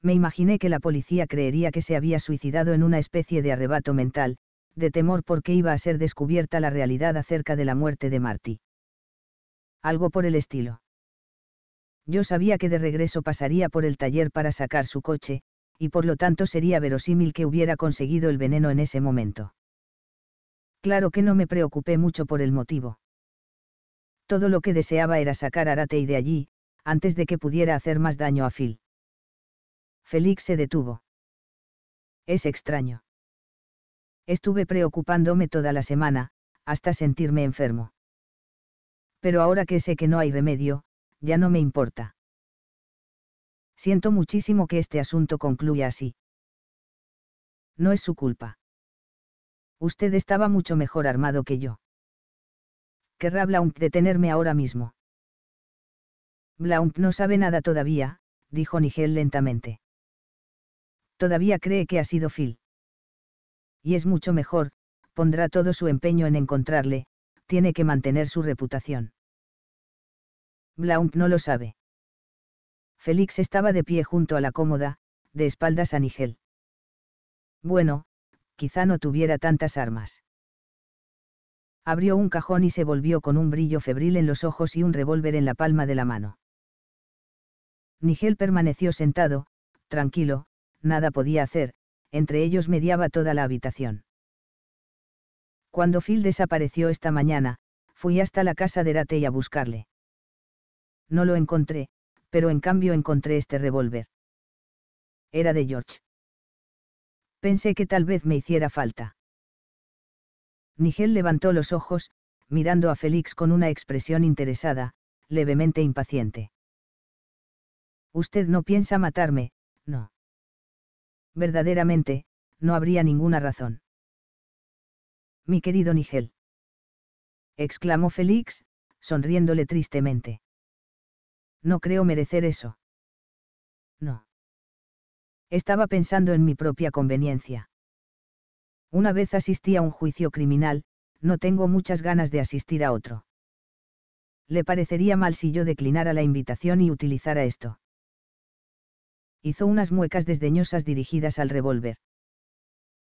Me imaginé que la policía creería que se había suicidado en una especie de arrebato mental, de temor porque iba a ser descubierta la realidad acerca de la muerte de Marty. Algo por el estilo. Yo sabía que de regreso pasaría por el taller para sacar su coche, y por lo tanto sería verosímil que hubiera conseguido el veneno en ese momento. Claro que no me preocupé mucho por el motivo. Todo lo que deseaba era sacar a Aratei de allí, antes de que pudiera hacer más daño a Phil. Félix se detuvo. Es extraño. Estuve preocupándome toda la semana, hasta sentirme enfermo. Pero ahora que sé que no hay remedio, ya no me importa. Siento muchísimo que este asunto concluya así. No es su culpa. Usted estaba mucho mejor armado que yo. Querrá Blount detenerme ahora mismo. Blount no sabe nada todavía, dijo Nigel lentamente. Todavía cree que ha sido Phil. Y es mucho mejor, pondrá todo su empeño en encontrarle, tiene que mantener su reputación. Blount no lo sabe. Félix estaba de pie junto a la cómoda, de espaldas a Nigel. Bueno, quizá no tuviera tantas armas. Abrió un cajón y se volvió con un brillo febril en los ojos y un revólver en la palma de la mano. Nigel permaneció sentado, tranquilo, nada podía hacer, entre ellos mediaba toda la habitación. Cuando Phil desapareció esta mañana, fui hasta la casa de y a buscarle. No lo encontré, pero en cambio encontré este revólver. Era de George. Pensé que tal vez me hiciera falta. Nigel levantó los ojos, mirando a Félix con una expresión interesada, levemente impaciente. Usted no piensa matarme, no. Verdaderamente, no habría ninguna razón. Mi querido Nigel. exclamó Félix, sonriéndole tristemente no creo merecer eso. No. Estaba pensando en mi propia conveniencia. Una vez asistí a un juicio criminal, no tengo muchas ganas de asistir a otro. Le parecería mal si yo declinara la invitación y utilizara esto. Hizo unas muecas desdeñosas dirigidas al revólver.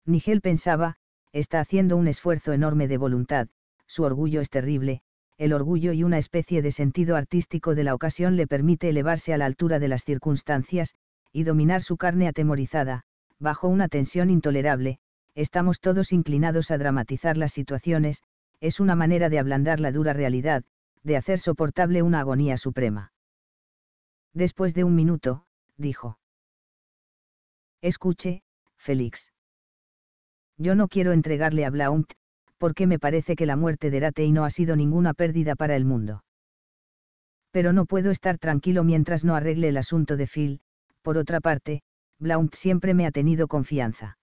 Nigel pensaba, está haciendo un esfuerzo enorme de voluntad, su orgullo es terrible, el orgullo y una especie de sentido artístico de la ocasión le permite elevarse a la altura de las circunstancias, y dominar su carne atemorizada, bajo una tensión intolerable, estamos todos inclinados a dramatizar las situaciones, es una manera de ablandar la dura realidad, de hacer soportable una agonía suprema. Después de un minuto, dijo. Escuche, Félix. Yo no quiero entregarle a Blaunt, porque me parece que la muerte de y no ha sido ninguna pérdida para el mundo. Pero no puedo estar tranquilo mientras no arregle el asunto de Phil, por otra parte, Blount siempre me ha tenido confianza.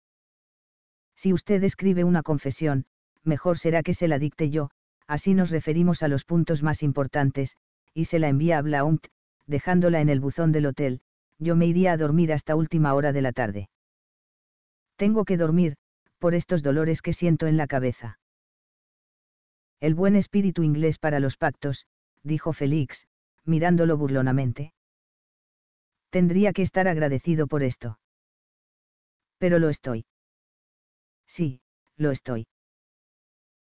Si usted escribe una confesión, mejor será que se la dicte yo, así nos referimos a los puntos más importantes, y se la envía a Blount, dejándola en el buzón del hotel, yo me iría a dormir hasta última hora de la tarde. Tengo que dormir, por estos dolores que siento en la cabeza. El buen espíritu inglés para los pactos, dijo Félix, mirándolo burlonamente. Tendría que estar agradecido por esto. Pero lo estoy. Sí, lo estoy.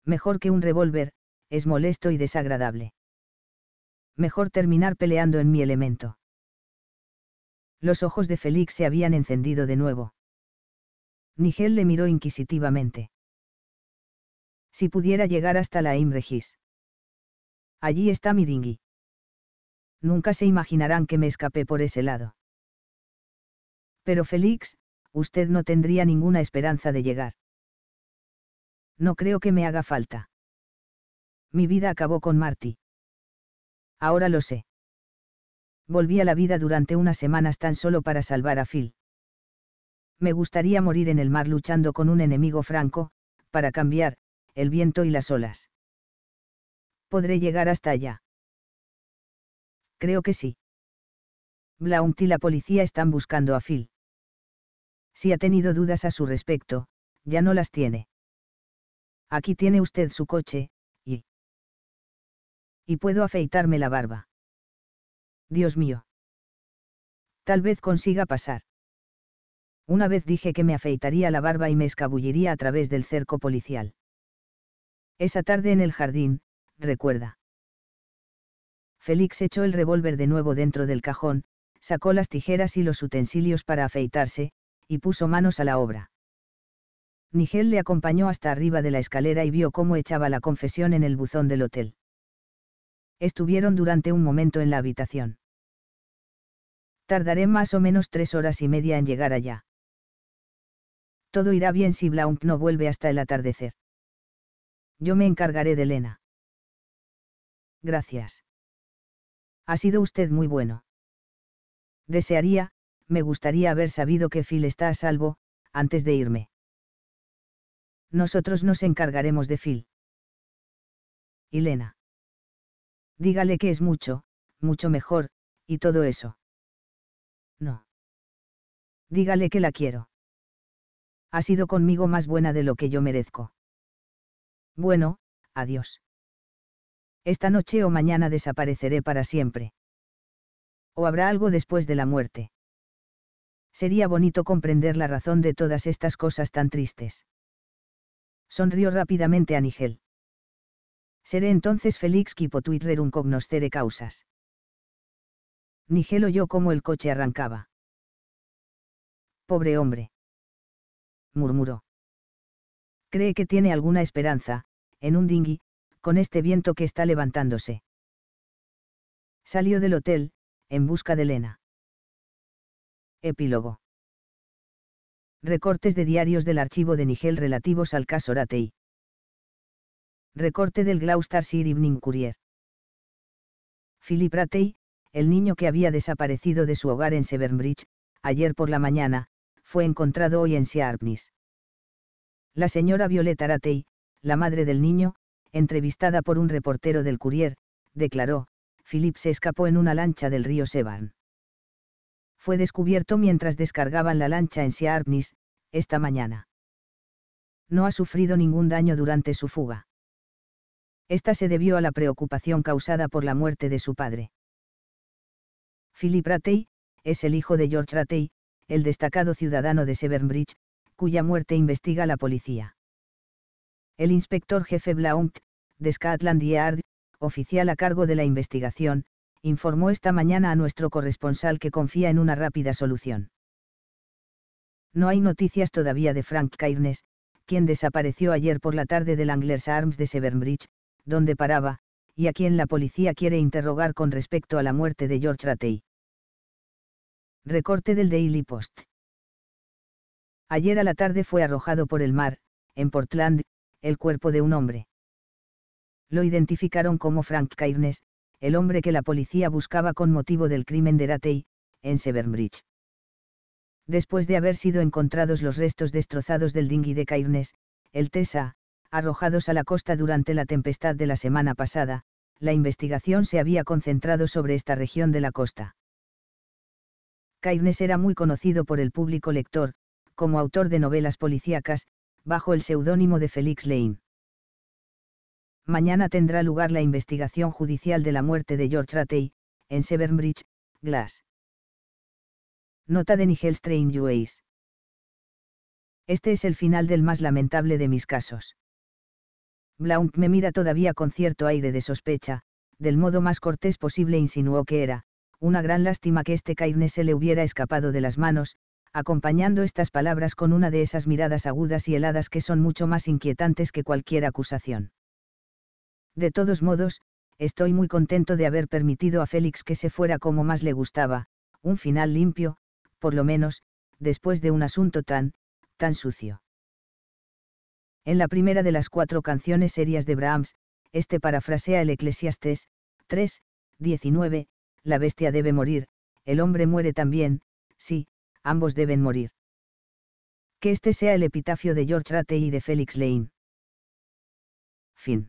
Mejor que un revólver, es molesto y desagradable. Mejor terminar peleando en mi elemento. Los ojos de Félix se habían encendido de nuevo. Nigel le miró inquisitivamente si pudiera llegar hasta la Imregis. Allí está mi dinghy. Nunca se imaginarán que me escapé por ese lado. Pero Félix, usted no tendría ninguna esperanza de llegar. No creo que me haga falta. Mi vida acabó con Marty. Ahora lo sé. Volví a la vida durante unas semanas tan solo para salvar a Phil. Me gustaría morir en el mar luchando con un enemigo franco, para cambiar, el viento y las olas. ¿Podré llegar hasta allá? Creo que sí. Blount y la policía están buscando a Phil. Si ha tenido dudas a su respecto, ya no las tiene. Aquí tiene usted su coche, y... Y puedo afeitarme la barba. Dios mío. Tal vez consiga pasar. Una vez dije que me afeitaría la barba y me escabulliría a través del cerco policial. Esa tarde en el jardín, recuerda. Félix echó el revólver de nuevo dentro del cajón, sacó las tijeras y los utensilios para afeitarse, y puso manos a la obra. Nigel le acompañó hasta arriba de la escalera y vio cómo echaba la confesión en el buzón del hotel. Estuvieron durante un momento en la habitación. Tardaré más o menos tres horas y media en llegar allá. Todo irá bien si Blount no vuelve hasta el atardecer yo me encargaré de Elena. Gracias. Ha sido usted muy bueno. Desearía, me gustaría haber sabido que Phil está a salvo, antes de irme. Nosotros nos encargaremos de Phil. Elena. Dígale que es mucho, mucho mejor, y todo eso. No. Dígale que la quiero. Ha sido conmigo más buena de lo que yo merezco. Bueno, adiós. Esta noche o mañana desapareceré para siempre. O habrá algo después de la muerte. Sería bonito comprender la razón de todas estas cosas tan tristes. Sonrió rápidamente a Nigel. Seré entonces Félix qui Twitter un cognoscere causas. Nigel oyó cómo el coche arrancaba. Pobre hombre. murmuró. Cree que tiene alguna esperanza, en un dinghy, con este viento que está levantándose. Salió del hotel, en busca de Elena. Epílogo. Recortes de diarios del archivo de Nigel relativos al caso Ratey. Recorte del Gloucestershire Evening Courier. Philip Ratey, el niño que había desaparecido de su hogar en Severnbridge, ayer por la mañana, fue encontrado hoy en Arpnis. La señora Violeta Ratey, la madre del niño, entrevistada por un reportero del Courier, declaró, Philip se escapó en una lancha del río Severn. Fue descubierto mientras descargaban la lancha en Siarbnis, esta mañana. No ha sufrido ningún daño durante su fuga. Esta se debió a la preocupación causada por la muerte de su padre. Philip Ratey, es el hijo de George Ratey, el destacado ciudadano de Severnbridge, cuya muerte investiga la policía. El inspector jefe Blount, de Scotland Yard, oficial a cargo de la investigación, informó esta mañana a nuestro corresponsal que confía en una rápida solución. No hay noticias todavía de Frank Cairnes, quien desapareció ayer por la tarde del Anglers Arms de Severnbridge, donde paraba, y a quien la policía quiere interrogar con respecto a la muerte de George Ratey. Recorte del Daily Post. Ayer a la tarde fue arrojado por el mar, en Portland, el cuerpo de un hombre. Lo identificaron como Frank Cairnes, el hombre que la policía buscaba con motivo del crimen de Ratey, en Severnbridge. Después de haber sido encontrados los restos destrozados del dinghy de Cairnes, el Tesa, arrojados a la costa durante la tempestad de la semana pasada, la investigación se había concentrado sobre esta región de la costa. Cairnes era muy conocido por el público lector, como autor de novelas policíacas, bajo el seudónimo de Felix Lane. Mañana tendrá lugar la investigación judicial de la muerte de George Ratey, en Severnbridge, Glass. Nota de Nigel Strangeways. Este es el final del más lamentable de mis casos. Blount me mira todavía con cierto aire de sospecha, del modo más cortés posible insinuó que era, una gran lástima que este Cairne se le hubiera escapado de las manos, acompañando estas palabras con una de esas miradas agudas y heladas que son mucho más inquietantes que cualquier acusación. De todos modos, estoy muy contento de haber permitido a Félix que se fuera como más le gustaba, un final limpio, por lo menos, después de un asunto tan, tan sucio. En la primera de las cuatro canciones serias de Brahms, este parafrasea el Eclesiastes 3, 19, la bestia debe morir, el hombre muere también, sí, ambos deben morir. Que este sea el epitafio de George Ratte y de Felix Lane. Fin.